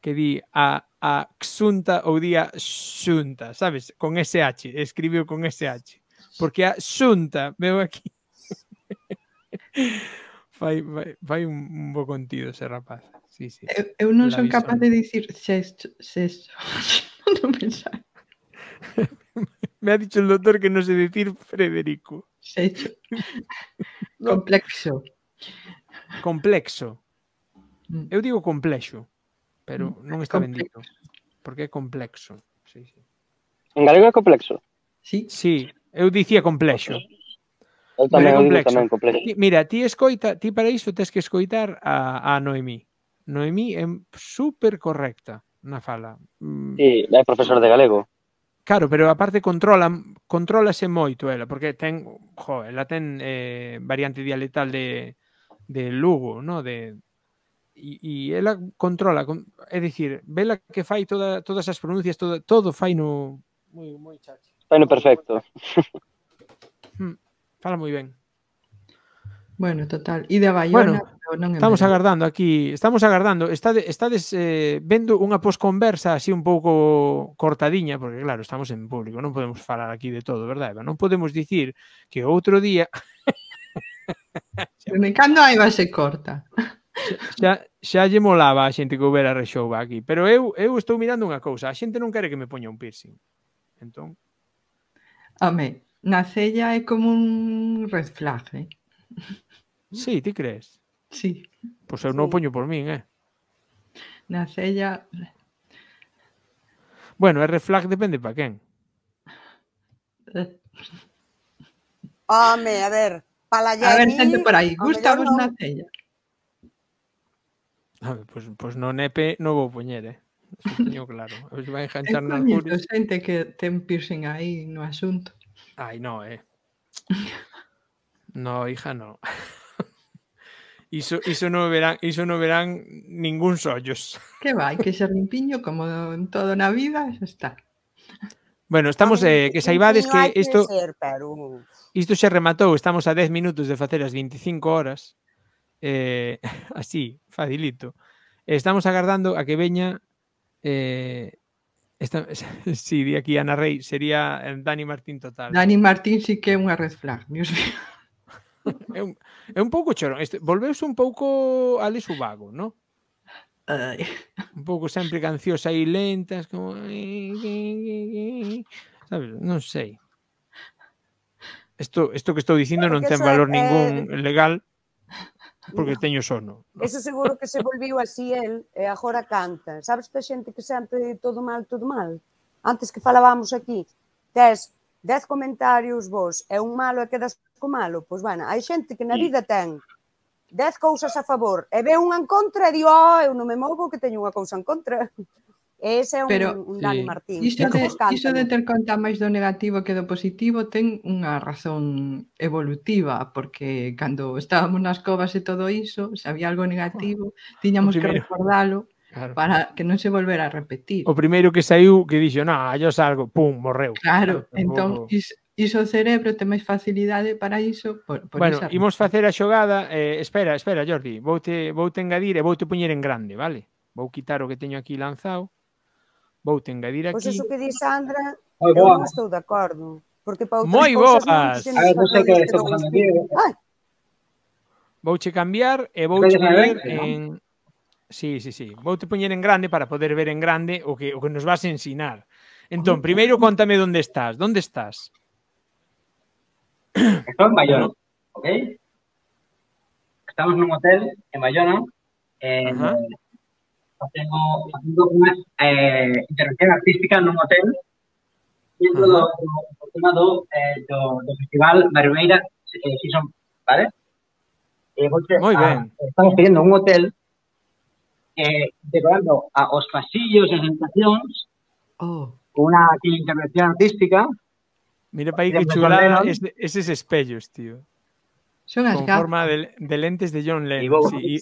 que di a, a xunta ou día xunta, sabes? Con SH, escribiu con SH. Porque a xunta veo aquí. fai, vai, vai un, un bo contido ese rapaz. Sí, sí. Eu, eu non son capaz de dicir sexo, sexo. non pensar. Me ha dicho el doctor que no sé decir Federico. Sexo. Complexo. Complexo. Mm. Eu digo complexo, pero mm. non está complexo. bendito. Porque é complexo. Sí, sí. En galego é complexo? Sí. Sí, eu dicía complexo. Okay. Eu tamén, complexo. tamén complexo. Ti, mira, ti escoita, ti para iso tes que escoitar a, a Noemí. Noemí é super correcta na fala. Mm. Sí, é profesor de galego. Claro, pero aparte controla controlase moito ela, porque ten, jo, ela ten eh, variante dialectal de, de Lugo, no? de, e, e ela controla, é dicir, vela que fai toda, todas as pronuncias, todo, todo fai no... Moi, moi chachi. Fai no perfecto. Hmm. Fala moi ben. Bueno, total. E de Bayona, bueno, non Estamos medio. agardando aquí, estamos agardando. Estade, estades eh, vendo unha posconversa así un pouco cortadiña, porque claro, estamos en público, non podemos falar aquí de todo, verdade? Pero non podemos dicir que outro día... Me cando aí vai ser corta? Xa, xa, xa lle molaba a xente que houbera rexouba aquí, pero eu eu estou mirando unha cousa, a xente non quere que me poña un piercing. Entón... Amén. Nacella es como un red eh. Sí, ¿te crees? Sí. Pues eu non o puño por mí, eh. Nacella. Bueno, Bueno, é flag depende para quién? Hombre, a ver, para la A ver, ¿para por ahí Gustavo nacella? A ver, pues, no pues no nepe a vou poñer, eh. Eso claro. Os a enganchar na Xente que ten piercing ahí, no asunto. Ay, no, eh. No, hija, no. eso no no verán, eso no verán ningún sollos. Que Hay que ser limpiño como en toda una vida, Eso está. Bueno, estamos eh, que saibades que esto esto se remató estamos a 10 minutos de hacer las 25 horas. Eh, así, facilito. Estamos agardando a que veña eh, esta, si diría aquí Ana Rey, sería eh, Dani Martín total. Dani Martín sí que es una red flag, es un, é un pouco chorón. Este, un poco este, a no? Un poco siempre canciosa y lentas, como... no sé esto que estoy diciendo no tiene valor ningún legal. porque teño sono. Eso seguro que se volviu así el e agora canta. Sabes que a xente que sempre todo mal, todo mal? Antes que falábamos aquí, tes 10 comentarios vos é un malo e quedas co malo. Pois, bueno, hai xente que na vida ten 10 cousas a favor e ve unha en contra e di, oh, eu non me movo que teño unha cousa en contra. E ese é un, Pero, un Dani sí. Martín. Iso de, iso de ter conta máis do negativo que do positivo ten unha razón evolutiva, porque cando estábamos nas covas e todo iso, se había algo negativo, tiñamos que recordalo claro. para que non se volvera a repetir. O primeiro que saiu que dixo, "Na, yo salgo", pum, morreu. Claro, claro entón iso, iso o cerebro ten máis facilidade para iso por, por Bueno, esa... imos facer a xogada eh, Espera, espera, Jordi Vou te, vou te engadir e vou te poñer en grande, vale? Vou quitar o que teño aquí lanzado Vou te engadir aquí. Pois iso que di Sandra, Ay, eu non estou de acordo. Porque para outras Moi boas. non, ah, non sei que estou Ai. Vouche cambiar e vouche ver en Sí, sí, sí. te poñer en grande para poder ver en grande o que o que nos vas a ensinar. Entón, primeiro contame onde estás. Onde estás? Estou en Bayona, ok? Estamos nun hotel en Bayona. en, haciendo una eh, intervención artística en un hotel dentro uh -huh. tema do, Festival Barbeira eh, Season, vale? Eh, Muy bien estamos pidiendo un hotel eh, decorando a, los pasillos y las habitaciones oh. con una intervención artística Mira para ahí que chulada es, espellos, tío. Son con forma de, de lentes de John Lennon. y,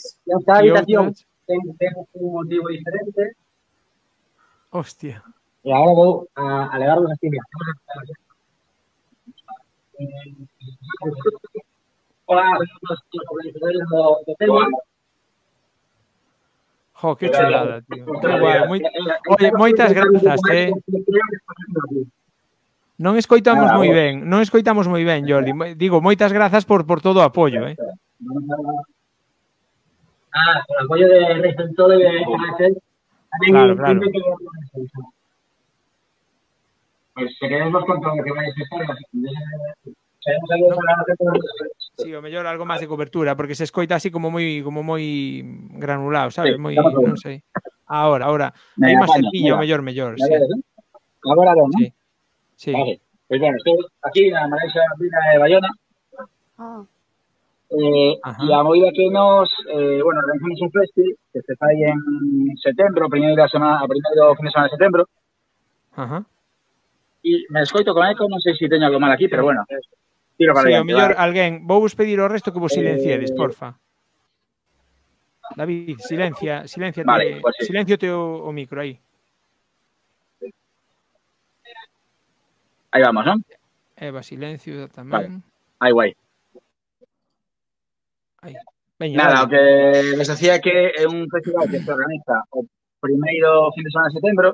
tengo, un motivo diferente. Hostia. Y ahora voy a, Hola, qué chulada, Muy, oye, moitas eh. Non escoitamos moi ben, non escoitamos moi ben, Jordi. Digo, moitas gracias por, por todo apoyo. Eh. Ah, con el apoyo de Racing y de Claro, claro. Pues seríamos más lo que a Sí, o mejor algo más de cobertura, porque se escoita así como muy como muy granulado, ¿sabes? Muy, no sé. Ahora, ahora. Hay más sencillo, mejor, mejor. Sí. Ahora, ¿no? Sí. Vale. Pues bueno, estoy aquí en la Malaysia de Bayona. Ah. Eh, y a movida que nos, eh, bueno, organizamos un festival que se ahí en setembro, la semana, a fin de semana de septiembre Ajá. Y me escoito con eco, no sé si tengo algo mal aquí, pero bueno, tiro para sí, vos pedir o resto que vos eh, silenciedes, porfa. David, silencia, silencia, pues silencio o, micro Ahí ahí vamos, ¿no? Eva, silencio también Vale. guay Nada, que les decía que é un festival que se organiza o fin de semana de septiembre,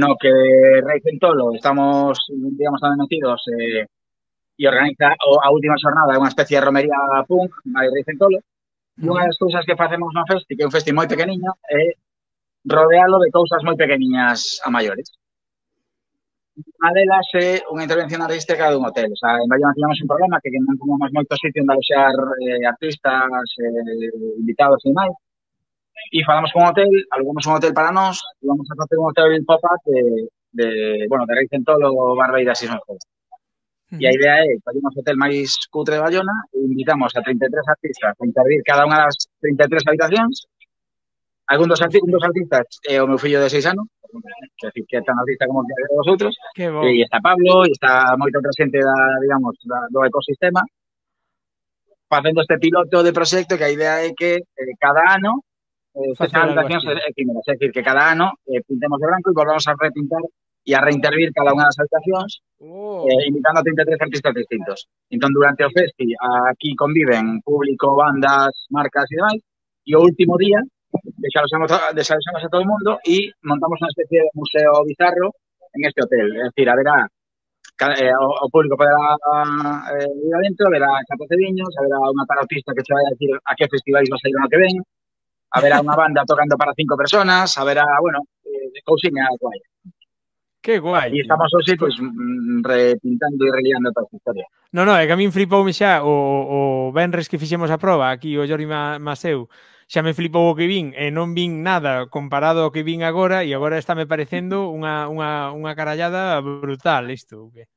no que Rey Centolo estamos, digamos, tamén metidos y eh, e organiza a última jornada una especie de romería punk, vai Rey Centolo, una de las cousas que facemos no que é un festival muy pequeniño, es rodearlo de cosas muy pequeniñas a mayores. delas é unha intervención artística dun hotel. O sea, en Bayona tivemos un problema que non tomamos moito sitio onde aloxar eh, artistas, eh, invitados e demais. E falamos con un hotel, alugamos un hotel para nós, e vamos a facer un hotel pop Popa de, de, bueno, de Reicentolo, Barbeira, Season Fest. E a idea é fazer un hotel máis cutre de Bayona e invitamos a 33 artistas a intervir cada unha das 33 habitacións. Algún dos, artistas, un dos artistas o meu fillo de 6 anos, que que tan artista como vosotros. outros, e está Pablo, e está moita presente da, digamos, da, do ecosistema, facendo este piloto de proxecto que a idea é que eh, cada ano eh, é decir, que cada ano eh, pintemos de branco e volvamos a repintar e a reintervir cada unha das habitacións oh. eh, invitando a 33 artistas distintos. Entón, durante o festi, aquí conviven público, bandas, marcas e demais, e o último día deixárosemos, deixárosemos a todo o mundo e montamos unha especie de museo bizarro en este hotel. É decir, a, eh, o, o público poderá eh, ir adentro, verá Cediño, a ver a unha tarotista que se vai a decir a que festivais va a ir ano que ven, a unha banda tocando para cinco personas, a, bueno, eh, cousiña guai. Qué guai. E estamos hoxe, pois, pues, mm, repintando e reliando toda esta historia. No, no, é que a min flipoume xa o, o Benres que fixemos a prova aquí o Jordi Maseu, xa me flipou o que vin e non vin nada comparado ao que vin agora e agora está me parecendo unha, unha, unha carallada brutal isto. Que...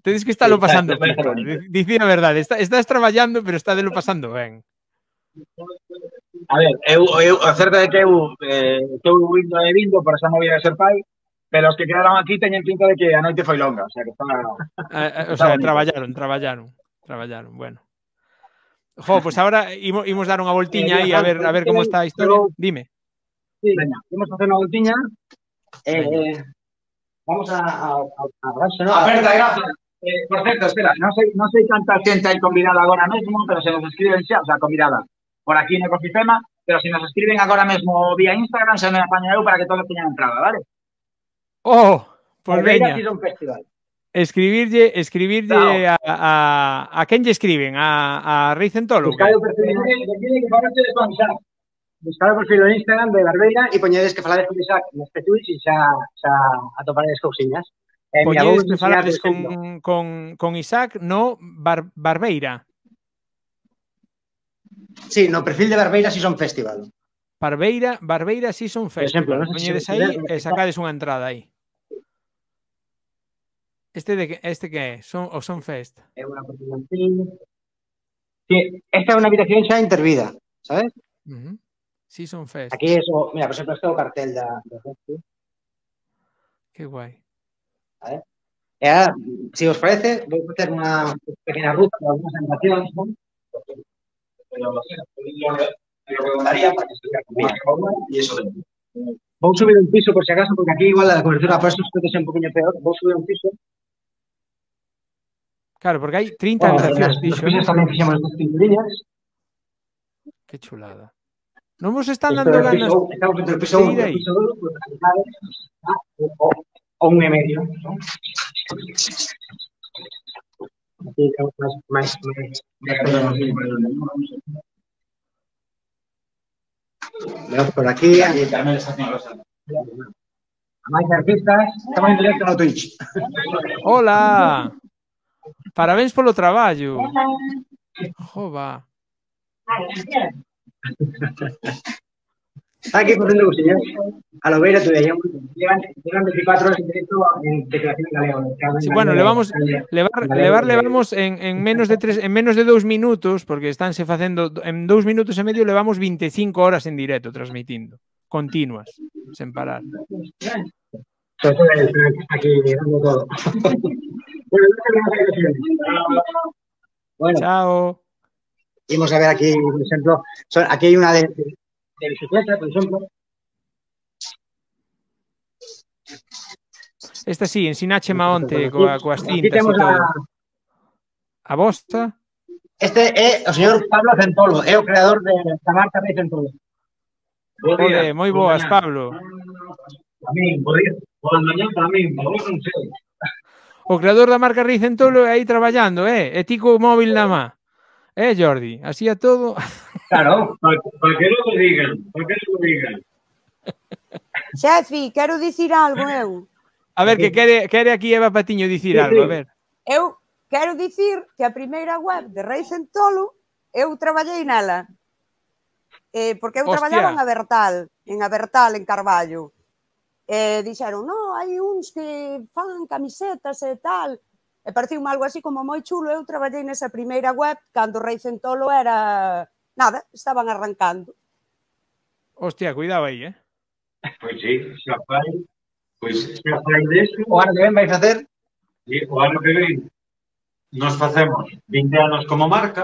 Tedes que estálo pasando. Dicir a verdade, está, estás traballando, pero está de lo pasando ben. A ver, eu, eu a certa de que eu eh, estou vindo de vindo para esa movida de ser pai, pero os que quedaron aquí teñen pinta de que a noite foi longa, o sea que está... A, a, eh, eh, o sea, traballaron, traballaron, traballaron, bueno. Jo, pues ahora íbamos a dar una voltiña y eh, a ver a ver eh, está la historia. Dime. Sí, venga, a hacer una voltiña. Eh, eh vamos a a a, ¿no? ver, gracias. por cierto, espera, No sé cuánta gente hay combinada ahora convidada ahora mismo, pero se nos escriben ya, o sea, convidada, por aquí en ecosistema, pero si nos escriben ahora mismo vía Instagram, se me apañará para que todos tengan entrada, vale? Oh, pues por veña. sido un festival. Escribirle escribirle a, a, a escriben? A, a Rey Centolo? Buscade o perfil de Isaac. perfil en Instagram de Barbeira y poñedes que falades con Isaac este Twitch y xa, xa las cousiñas. Eh, poñedes que falades con, con, con Isaac no Bar, Barbeira. Sí, no perfil de Barbeira son Festival. Barbeira, Barbeira Season Festival. Por exemplo, e sacades una entrada ahí. ¿Este, de, este qué es? Son, ¿O son fest? Es una sí, esta es una habitación ya intervida, ¿sabes? Sí, son fest. Aquí es, mira, por ejemplo, este cartel de, de Qué guay. Ya, si os parece, voy a hacer una pequeña ruta con algunas animaciones. ¿no? lo para que se vea y eso de Vamos a subir un piso por si acaso, porque aquí igual la cobertura por eso es un poquillo peor. Vamos a subir un piso. Claro, porque hay 30 bueno, habitaciones. Los, los ¿eh? pisos también hicimos dos pinturillas. Qué chulada. No nos están dando ganas. Piso, estamos entre el piso 1 y el piso 2, pues la o un y medio. ¿no? Aquí estamos más, más, más, más, más, más, más, más, más, más Veamos por aquí. Más artistas, estamos en directo en Twitch. Hola. Parabéns polo traballo. Jova. Aquí por dentro, señor. A lo ver, todavía llevan, 24 horas en directo en declaración galego. Sí, bueno, le vamos, levar, le vamos en, en menos de tres, en menos de dos minutos, porque estánse haciendo en dos minutos y medio le vamos 25 horas en directo transmitiendo continuas, sin parar. Pues, pues, pues, aquí, dando todo. bueno, Chao. Vamos a ver aquí, por ejemplo, aquí hay una de, de bicicleta, por exemplo. Esta sí, ensinache ma onte coa, coas cintas. Aquí temos a... A vosta? Este é o señor Pablo Centolo, é o creador de, da marca Rey Centolo. moi boas, Pablo. A min, por mañá para min, para vos non sei. O creador da marca Rey Centolo é aí traballando, eh? E ti co móvil na má. Eh, Jordi, así a todo. Claro, para, que non o digan, para que non o digan. Xefi, quero dicir algo eu. A ver, que quere, quere aquí Eva Patiño dicir algo, a ver. Eu quero dicir que a primeira web de Reis en Tolo eu traballei nela. Eh, porque eu Hostia. traballaba en Abertal, en Abertal, en Carballo. Eh, dixeron, no, hai uns que fan camisetas e tal, E pareciume algo así como moi chulo. Eu traballei nesa primeira web cando Centolo era... Nada, estaban arrancando. Hostia, cuidado aí, eh? Pois sí, xa fai. Pois xa fai deso. O ano que ven vai facer? Sí, o ano que ven nos facemos 20 anos como marca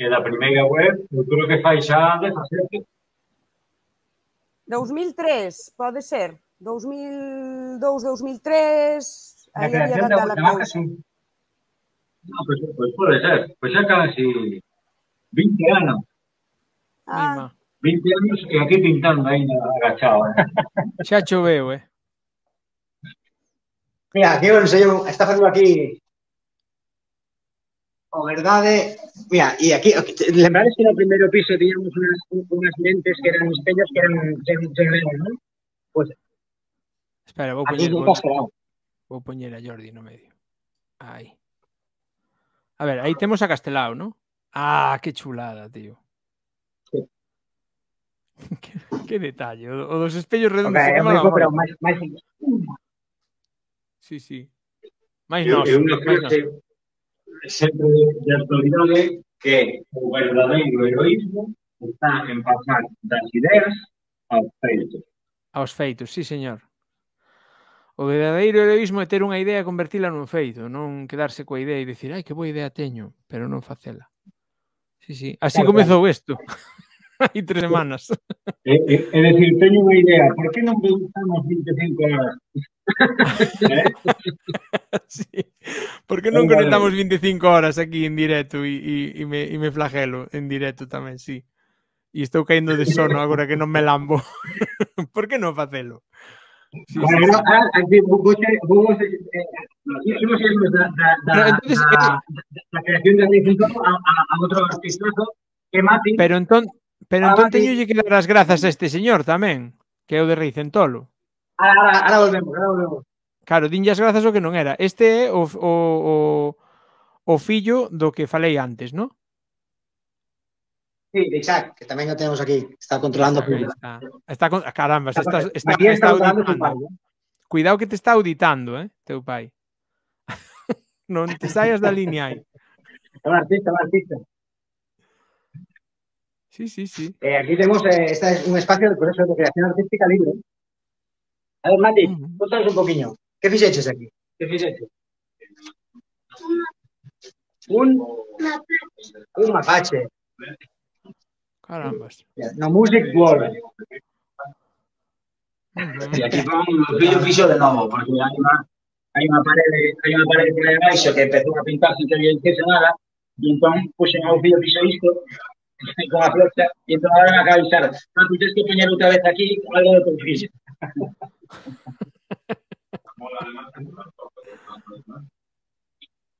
e da primeira web, eu creo que fai xa de 17. 2003, pode ser. 2002, 2003, La creación de la No, pues, pues, puede ser. Pues ya casi 20 años. Ah. 20 años y aquí pintando ahí agachado. chacho ¿eh? Ya eh Mira, aquí os enseño, está haciendo aquí o verdad, mira, y aquí, parece que en el primer piso teníamos unas, unas lentes que eran estrellas que eran de, de, ¿no? Pues Espera, vou un vou, o poñer a Jordi no medio. Ahí. A ver, ahí tenemos a Castelao, ¿no? Ah, qué chulada, tío. Sí. qué detalle. O, dos espellos redondos. Sí, sí. Más no. Siempre de actualidade que o verdadero heroísmo está en pasar las ideas los feitos. A los feitos, sí, señor. O verdadeiro heroísmo é ter unha idea e convertila nun feito, non quedarse coa idea e dicir, ai, que boa idea teño, pero non facela. Sí, sí. Así claro, comezou isto. Hai tres semanas. É, é, é decir, teño unha idea, por que non preguntamos 25 horas? sí. Por que non conectamos 25 horas aquí en directo e, e, e, me, e me flagelo en directo tamén, sí. E estou caindo de sono agora que non me lambo. por que non facelo? Pero entón, pero entón teñolle que dar as grazas a este señor tamén, que é o de Reicentolo. Ahora, ahora volvemos, ahora volvemos. Claro, dinlle as grazas o que non era. Este é o, o, o, o fillo do que falei antes, ¿no? Sí, de que también lo tenemos aquí. Está controlando. Está, está, está, ah, caramba, está, está, Cuidado que te está auditando, eh, teu pai. No te de la línea ahí. un artista, un artista. Sí, sí, sí. Eh, aquí tenemos, eh, este es un espacio de proceso de creación artística libre. A ver, Mati, uh contanos un poquillo. ¿Qué hecho aquí? ¿Qué hecho? Un... Un Un mapache. Carambas. No Music World. Y aquí pongo un pillo fijo de nuevo, porque hay una, pared hay una pared de baixo que empezó a pintar sin que había hecho nada, y entonces puse un pillo fijo con la flecha, y entonces ahora me a de avisar, no, tú tienes que poner otra vez aquí algo de piso.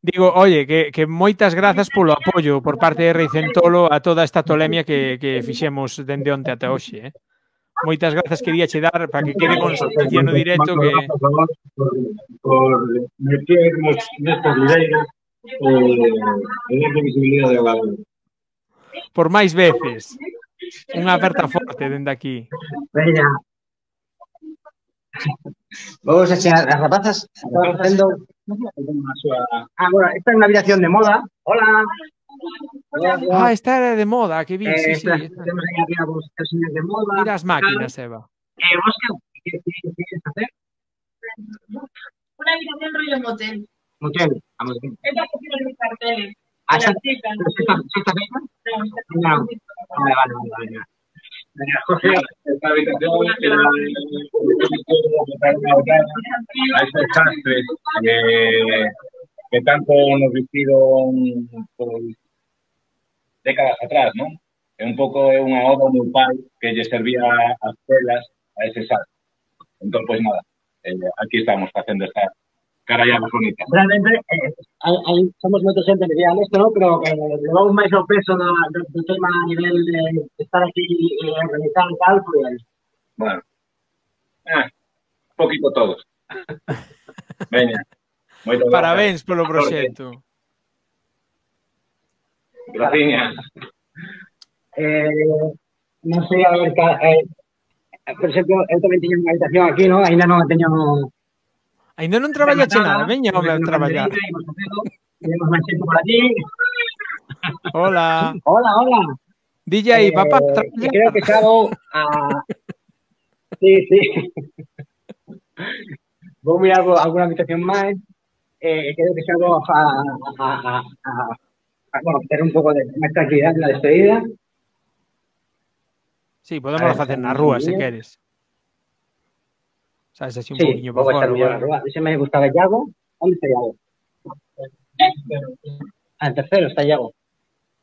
Digo, oye, que, que moitas grazas polo apoio por parte de Rei Centolo a toda esta tolemia que, que fixemos dende onte ata hoxe. Eh? Moitas grazas quería che dar para que quede constancia no directo que... Por, por metermos nestas lideiras eh, en visibilidade da Por máis veces. Unha aperta forte dende aquí. Veña. Vamos a enseñar las rapazas. Ah, bueno, esta es una habitación de moda. Hola. Ah, Hola, Ah, esta era de moda, qué bien. Eh, sí, sí, Tenemos aquí habitaciones de moda. Y pues, las máquinas, Eva. Eh, Oscar, ¿qué, qué, qué quieres hacer? Una habitación rollo motel. Motel, vamos bien. Esta que tiene mis carteles. Ah, ¿Esta fecha? No, no, vale, vale, vale. José, esta habitación a esos sastres que, que tanto nos vistieron décadas atrás, ¿no? Es un poco un una muy de que le servía las telas a ese sastre. Entonces, pues nada, eh, aquí estamos haciendo esta cara bonita. Realmente, eh, somos mucha gente que diga esto, no pero que eh, más peso del tema a nivel de, estar aquí eh, y organizar tal, pues, Bueno. Ah, un poquito todos. Venga. Parabéns por el proyecto. Gracias. Eh, no sé, a ver, eh, por ejemplo, él también tenía una habitación aquí, ¿no? Ainda no he tenido Ainda no traballa che nada, veña home a traballar. Hola. Hola, hola. DJ, eh, papá, Creo que salgo a... Ah, sí, sí. vou mirar alguna habitación más. Eh, creo que xa a, a, a, a, a un pouco de máis en la despedida. Sí, podemos facer na rúa, si queres. ¿Sabes? Así un sí, poquillo a Ese me gustaba Yago. ¿Dónde está Yago? Ah, tercero está Yago.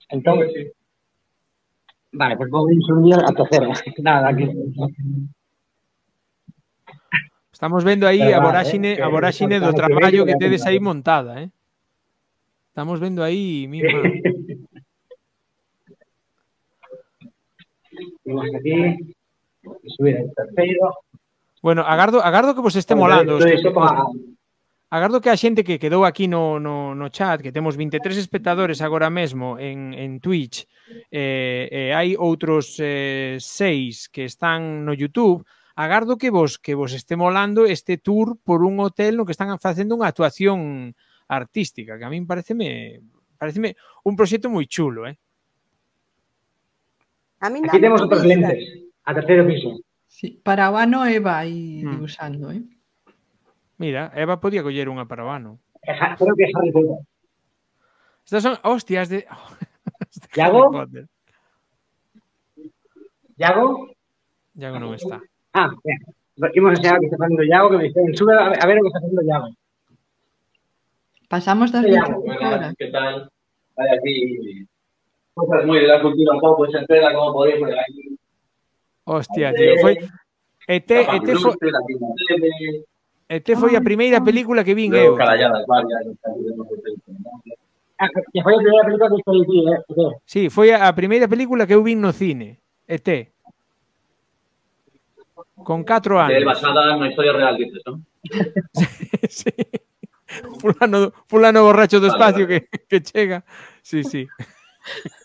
Entonces. Vale, pues voy a subir al tercero. Nada, aquí. Estamos viendo ahí a Borashine eh, a que do traballo que tedes aí montada, eh? Estamos viendo ahí... mira. Vamos aquí. Subir al terceiro. Bueno, agardo, agardo que vos este molando. que, agardo que a xente que quedou aquí no, no, no chat, que temos 23 espectadores agora mesmo en, en Twitch, eh, eh, hai outros eh, seis que están no YouTube, agardo que vos que vos este molando este tour por un hotel no que están facendo unha actuación artística, que a min pareceme pareceme un proxecto moi chulo, eh? A mí Aquí temos outros lentes, a terceiro piso. Sí, parabano Eva y mm. usando, eh? Mira, Eva podía coger una parabano. Creo que Estas son hostias de... Este ¿Yago? ¿Yago? Yago no está. Ah, bien. Hemos a que está haciendo Yago que me dicen, sube a ver lo que está haciendo Yago. Pasamos dos Iago. ¿qué tal? aquí cosas muy de la cultura un poco pues entera, como podéis, ver aquí Hostia, tío. fue... este, este, la este e a película que vin eu. Que ah, eh? Sí, fue la primera película que vi en no cine. Este. Con cuatro e años. Basada basada una historia real, dices, ¿no? sí, Fulano, fulano borracho de espacio que, que chega. Sí, sí.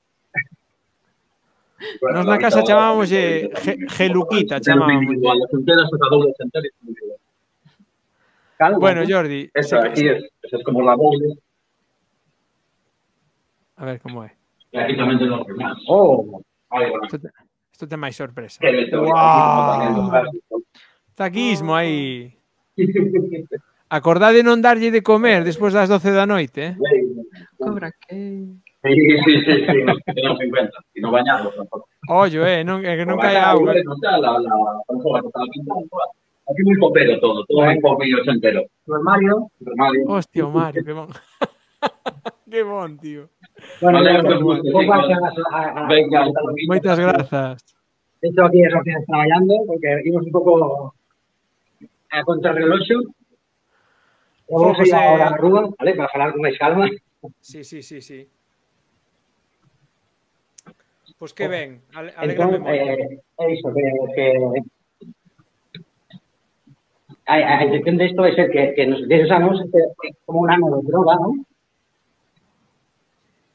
Bueno, Nos na casa chamámoslle geluquita, chamámoslle. A frontera xa Calma, bueno, Jordi, esa, aquí es, esa es como la doble. A ver como é. E aquí tamén ten os demás. Oh, aí, bueno. Esto, esto ten máis sorpresa. Wow. Taquismo aí. Acordade non darlle de comer despois das 12 da noite, eh? Cobra que... Sí, sí, sí, sí, no tenemos en cuenta. Y no bañamos, tampoco. Oye, eh, no, eh, que nunca hay agua. La, la, Aquí muy popero todo, todo es popillo entero. Tu armario, tu armario. Hostia, Mario, qué bon. qué bon, tío. Bueno, muchas gracias. De hecho, aquí es lo que bañando, porque íbamos un poco a contrarreloj. Vamos a ir a rúa, vale, para jalar con más calma. Sí, sí, sí, sí. Pues qué oh. ven, Entonces, eh, eso, pues, que, que... A, a, intención de esto es ser que, que nos desasamos como un ano de droga, ¿no?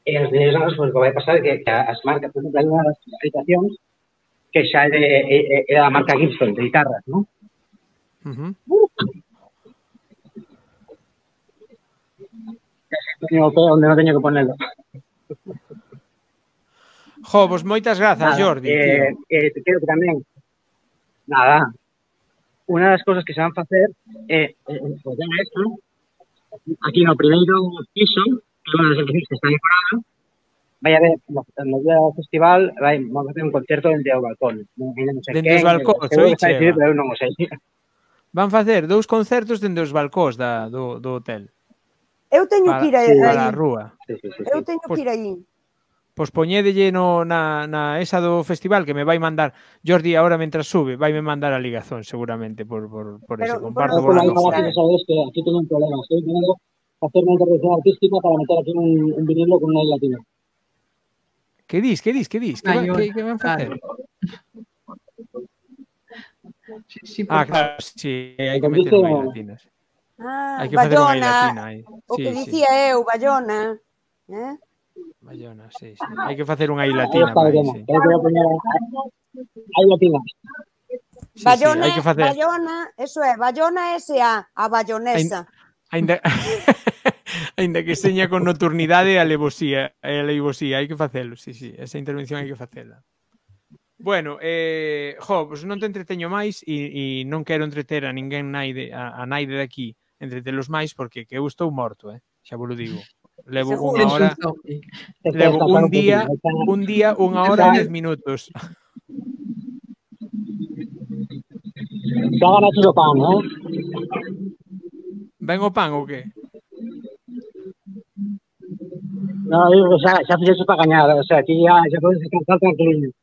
E los diners lo pues, va es que, que es por ejemplo, hay una de que ya eh, eh, era, la marca Gibson, de guitarras. no? Uh -huh. uh. donde no tengo que ponerlo. Jo, vos moitas grazas, nada, Jordi. Eh, eh, te quero que tamén, nada, unha das cousas que se van facer é eh, follar eh, eh esto, aquí no primeiro piso, que é unha das empresas que está decorada, vai haber, no día do festival, vai, vamos hacer un concerto dende o balcón. Dentro non sei dende os balcóns, oi, che. Eu non o sei. Van facer dous concertos dende os balcóns da, do, do hotel. Eu teño para, que ir aí. Para a rúa. Sí, sí, sí, eu teño pues, que ir aí. de lleno na, na esa do festival que me vai mandar Jordi ahora mientras sube, vai me mandar a ligazón seguramente por, por, por eso. Comparto por la sabes aquí tengo un problema, estoy teniendo hacer una intervención artística para meter aquí un, un vinilo con una latina. ¿Qué dis, ¿Qué dis, ¿Qué dis? Que, van Sí, sí, ah, claro, sí, hay que meter unha latinas. Ah, hay que hacer unha latina Sí, o que dicía eu, Bayona. Eh? Bayona, sí, sí. Hai que facer unha ilatina. Aí sí. latina. Sí, Bayona, sí, facer... Bayona, eso é, Bayona ese a, a bayonesa. Ainda, ainda que seña con noturnidade a alevosía, a alevosía, hai que facelo, sí, sí, esa intervención hai que facela. Bueno, eh, jo, pues non te entreteño máis e, e non quero entreter a ninguén naide, a, a naide daqui, entretelos máis porque que eu estou morto, eh? xa vos lo digo. Le Levo unha hora, levo un día, un día, unha hora e dez minutos. Xa ganas o pan, non? Ven o pan ou que? No, digo, xa, xa fixexe para gañar, o sea, aquí ya, xa podes descansar tranquilo.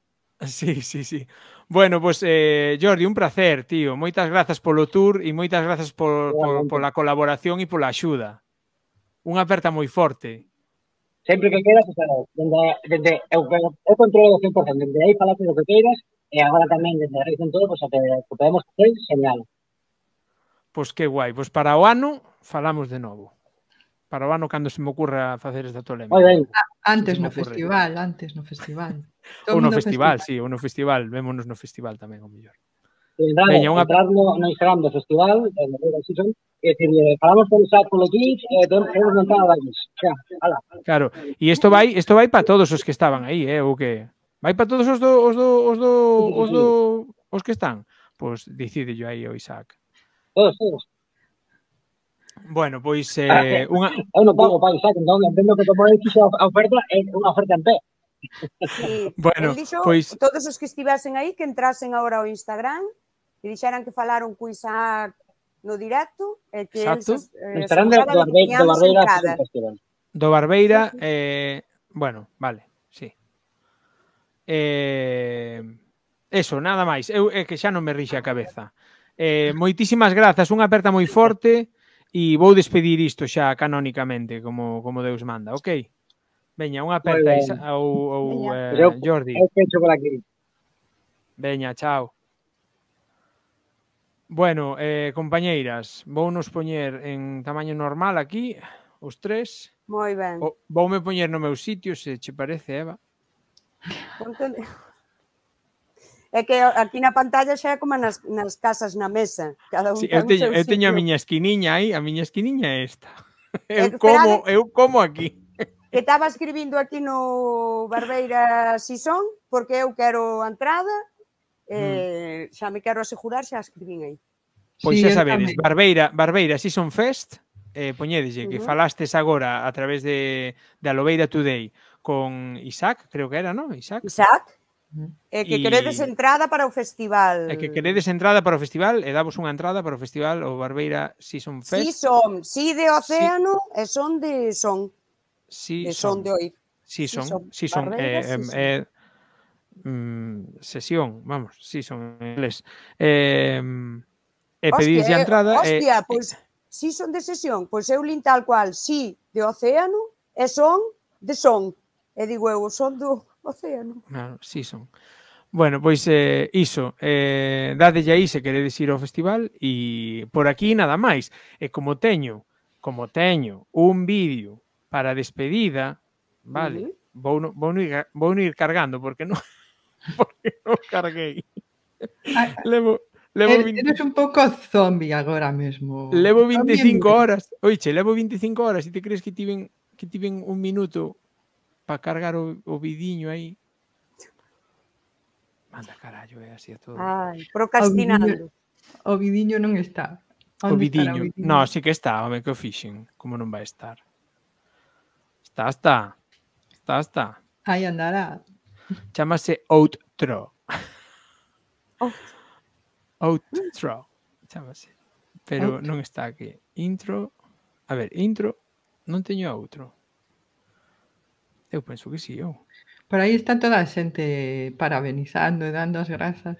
Sí, sí, sí. Bueno, pois, pues, eh, Jordi, un placer, tío. Moitas grazas polo tour e moitas grazas por, por, por la colaboración e pola axuda unha aperta moi forte. Sempre que queiras, o dende, dende, eu, eu controlo o 100%, dende aí falas do que queiras, e agora tamén dende a Raiz todo, pois, pues, o que podemos facer, señal. Pois que guai, pois para o ano falamos de novo. Para o ano cando se me ocurra facer esta tolema. Moi ben. Ah, antes no festival, antes no festival. ou no festival, festival, sí, ou no festival, vémonos no festival tamén, o mellor. Tendrán Veña, unha... entrarlo no Instagram do festival, eh, no Royal Season, e decir, eh, falamos polo chat, polo Twitch, e eh, temos montada da xa, ala. Claro, e isto vai, isto vai para todos os que estaban aí, eh, ou que... Vai para todos os do, os do, os do, os do, os que están? Pois pues, decide yo aí o Isaac. Todos, todos. Bueno, pois eh, ah, unha... Ah, eu non pago, pago, Isaac, entón, entendo que como eu fixo a oferta, é unha oferta en pé. Sí, bueno, dixo, pois... todos os que estivesen aí que entrasen agora ao Instagram que dixeran que falaron co Isaac no directo e que eles eh, estarán de, do, Barbe do Barbeira do Barbeira eh, bueno, vale, sí eh, eso, nada máis eu é que xa non me rixe a cabeza eh, moitísimas grazas, unha aperta moi forte e vou despedir isto xa canónicamente como, como Deus manda, ok? Veña, unha aperta ao, ao eh, Jordi. Veña, chao. Bueno, eh, compañeiras, vou nos poñer en tamaño normal aquí, os tres. Moi ben. O, voume poñer no meu sitio, se che parece, Eva. Ponte... É que aquí na pantalla xa é como nas, nas casas na mesa. Cada un sí, eu, teño, eu teño a miña esquiniña aí, a miña esquiniña é esta. Eu como, eu como aquí. Que estaba escribindo aquí no Barbeira Sison, porque eu quero a entrada Mm. Eh, xa me quero asegurar, xa escribín aí. Pois xa sabedes, Barbeira, Barbeira Season Fest, eh, poñedeslle que falastes agora a través de, de Alobeira Today con Isaac, creo que era, non? Isaac. Isaac. Eh, e eh, que queredes entrada para o festival. E eh, que queredes entrada para o festival, e eh, damos unha entrada para o festival o Barbeira Season Fest. Si sí son, si sí de océano sí. e son de son. Si sí son. son de oír. Si sí son, si sí son. Sí son. Sí son. eh, eh, mm, sesión, vamos, si sí, son eles. Eh, e pedís de entrada... Hostia, eh, pois, si son de sesión, pois eu lin tal cual, si de océano e eh, son de son. E digo eu, son do océano. Claro, si son. Bueno, pois eh, iso, eh, dadelle aí se queredes ir ao festival e por aquí nada máis. E como teño, como teño un vídeo para despedida, vale, uh -huh. vou, no, vou, no ir, vou no ir cargando porque non Porque non carguei. Ah, levo, levo eres 20... un pouco zombie agora mesmo. Levo 25 horas. Oiche, levo 25 horas e te crees que tiven que tiven un minuto para cargar o, o vidiño aí. Manda carallo, é así a todo. Ai, procrastinando. O vidiño, o vidiño non está. O vidiño. o vidiño. No, sí que está, home, que o fixen. Como non vai estar? Está, está. Está, está. Aí andará. Chámase Outro. Outro. Chámase. Pero outro. non está aquí. Intro. A ver, intro. Non teño outro. Eu penso que si sí, eu. Por aí está toda a xente parabenizando e dando as grazas.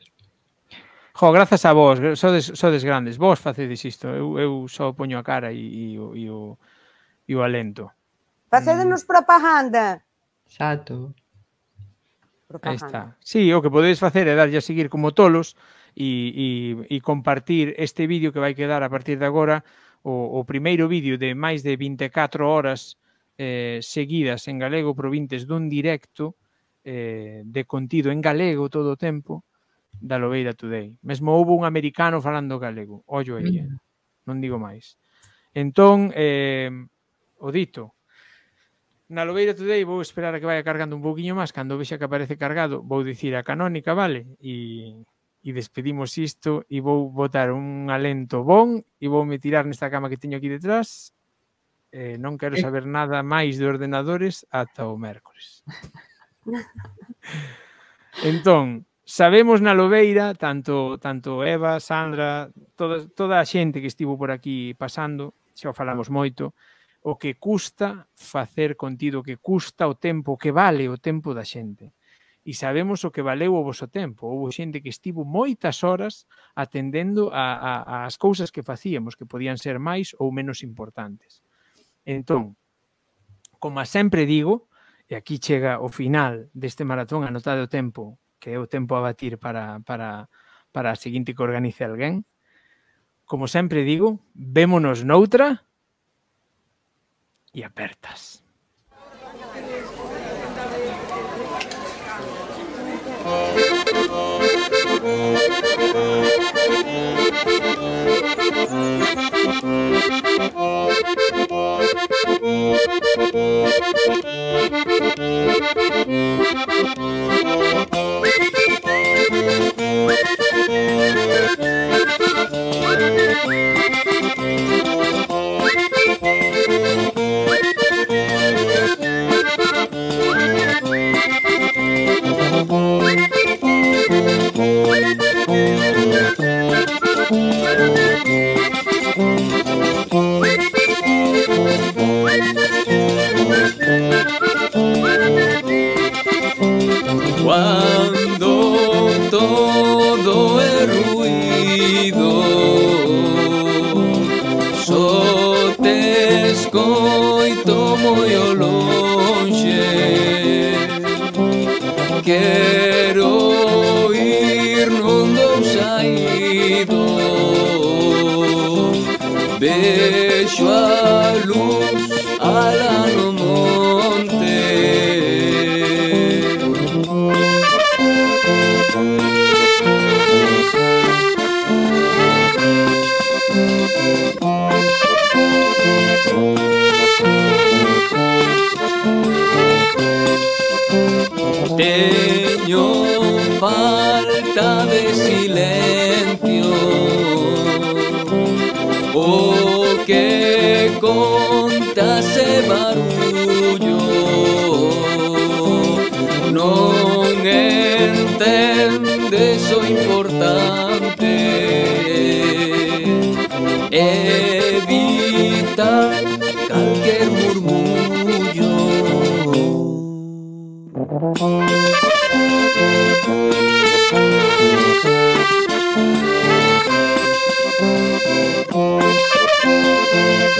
Jo, grazas a vos, sodes, sodes grandes. Vos facedes isto, eu, eu só poño a cara e, e, e, e o, e o alento. Facedenos propaganda. Xato propaganda. Ahí está. Sí, o que podedes facer é darlle a seguir como tolos e, e, e compartir este vídeo que vai quedar a partir de agora o, o primeiro vídeo de máis de 24 horas eh, seguidas en galego provintes dun directo eh, de contido en galego todo o tempo da Lobeira Today. Mesmo houve un americano falando galego. Ollo aí, mm. non digo máis. Entón, eh, o dito, na Lobeira Today vou esperar a que vaya cargando un pouquiño máis, cando vexa que aparece cargado, vou dicir a canónica, vale? E, e despedimos isto e vou botar un alento bon e vou me tirar nesta cama que teño aquí detrás. Eh, non quero eh. saber nada máis de ordenadores ata o mércores. entón, sabemos na Lobeira, tanto tanto Eva, Sandra, toda, toda a xente que estivo por aquí pasando, xa o falamos moito, o que custa facer contido, o que custa o tempo, o que vale o tempo da xente. E sabemos o que valeu o vosso tempo. Houve xente que estivo moitas horas atendendo a, a, as cousas que facíamos, que podían ser máis ou menos importantes. Entón, como sempre digo, e aquí chega o final deste maratón anotado o tempo, que é o tempo a batir para, para, para a seguinte que organice alguén, como sempre digo, vémonos noutra, y apertas. cuando todo silencio. Oh, que contase barullo. No entende eso importante. Evita cualquier murmullo.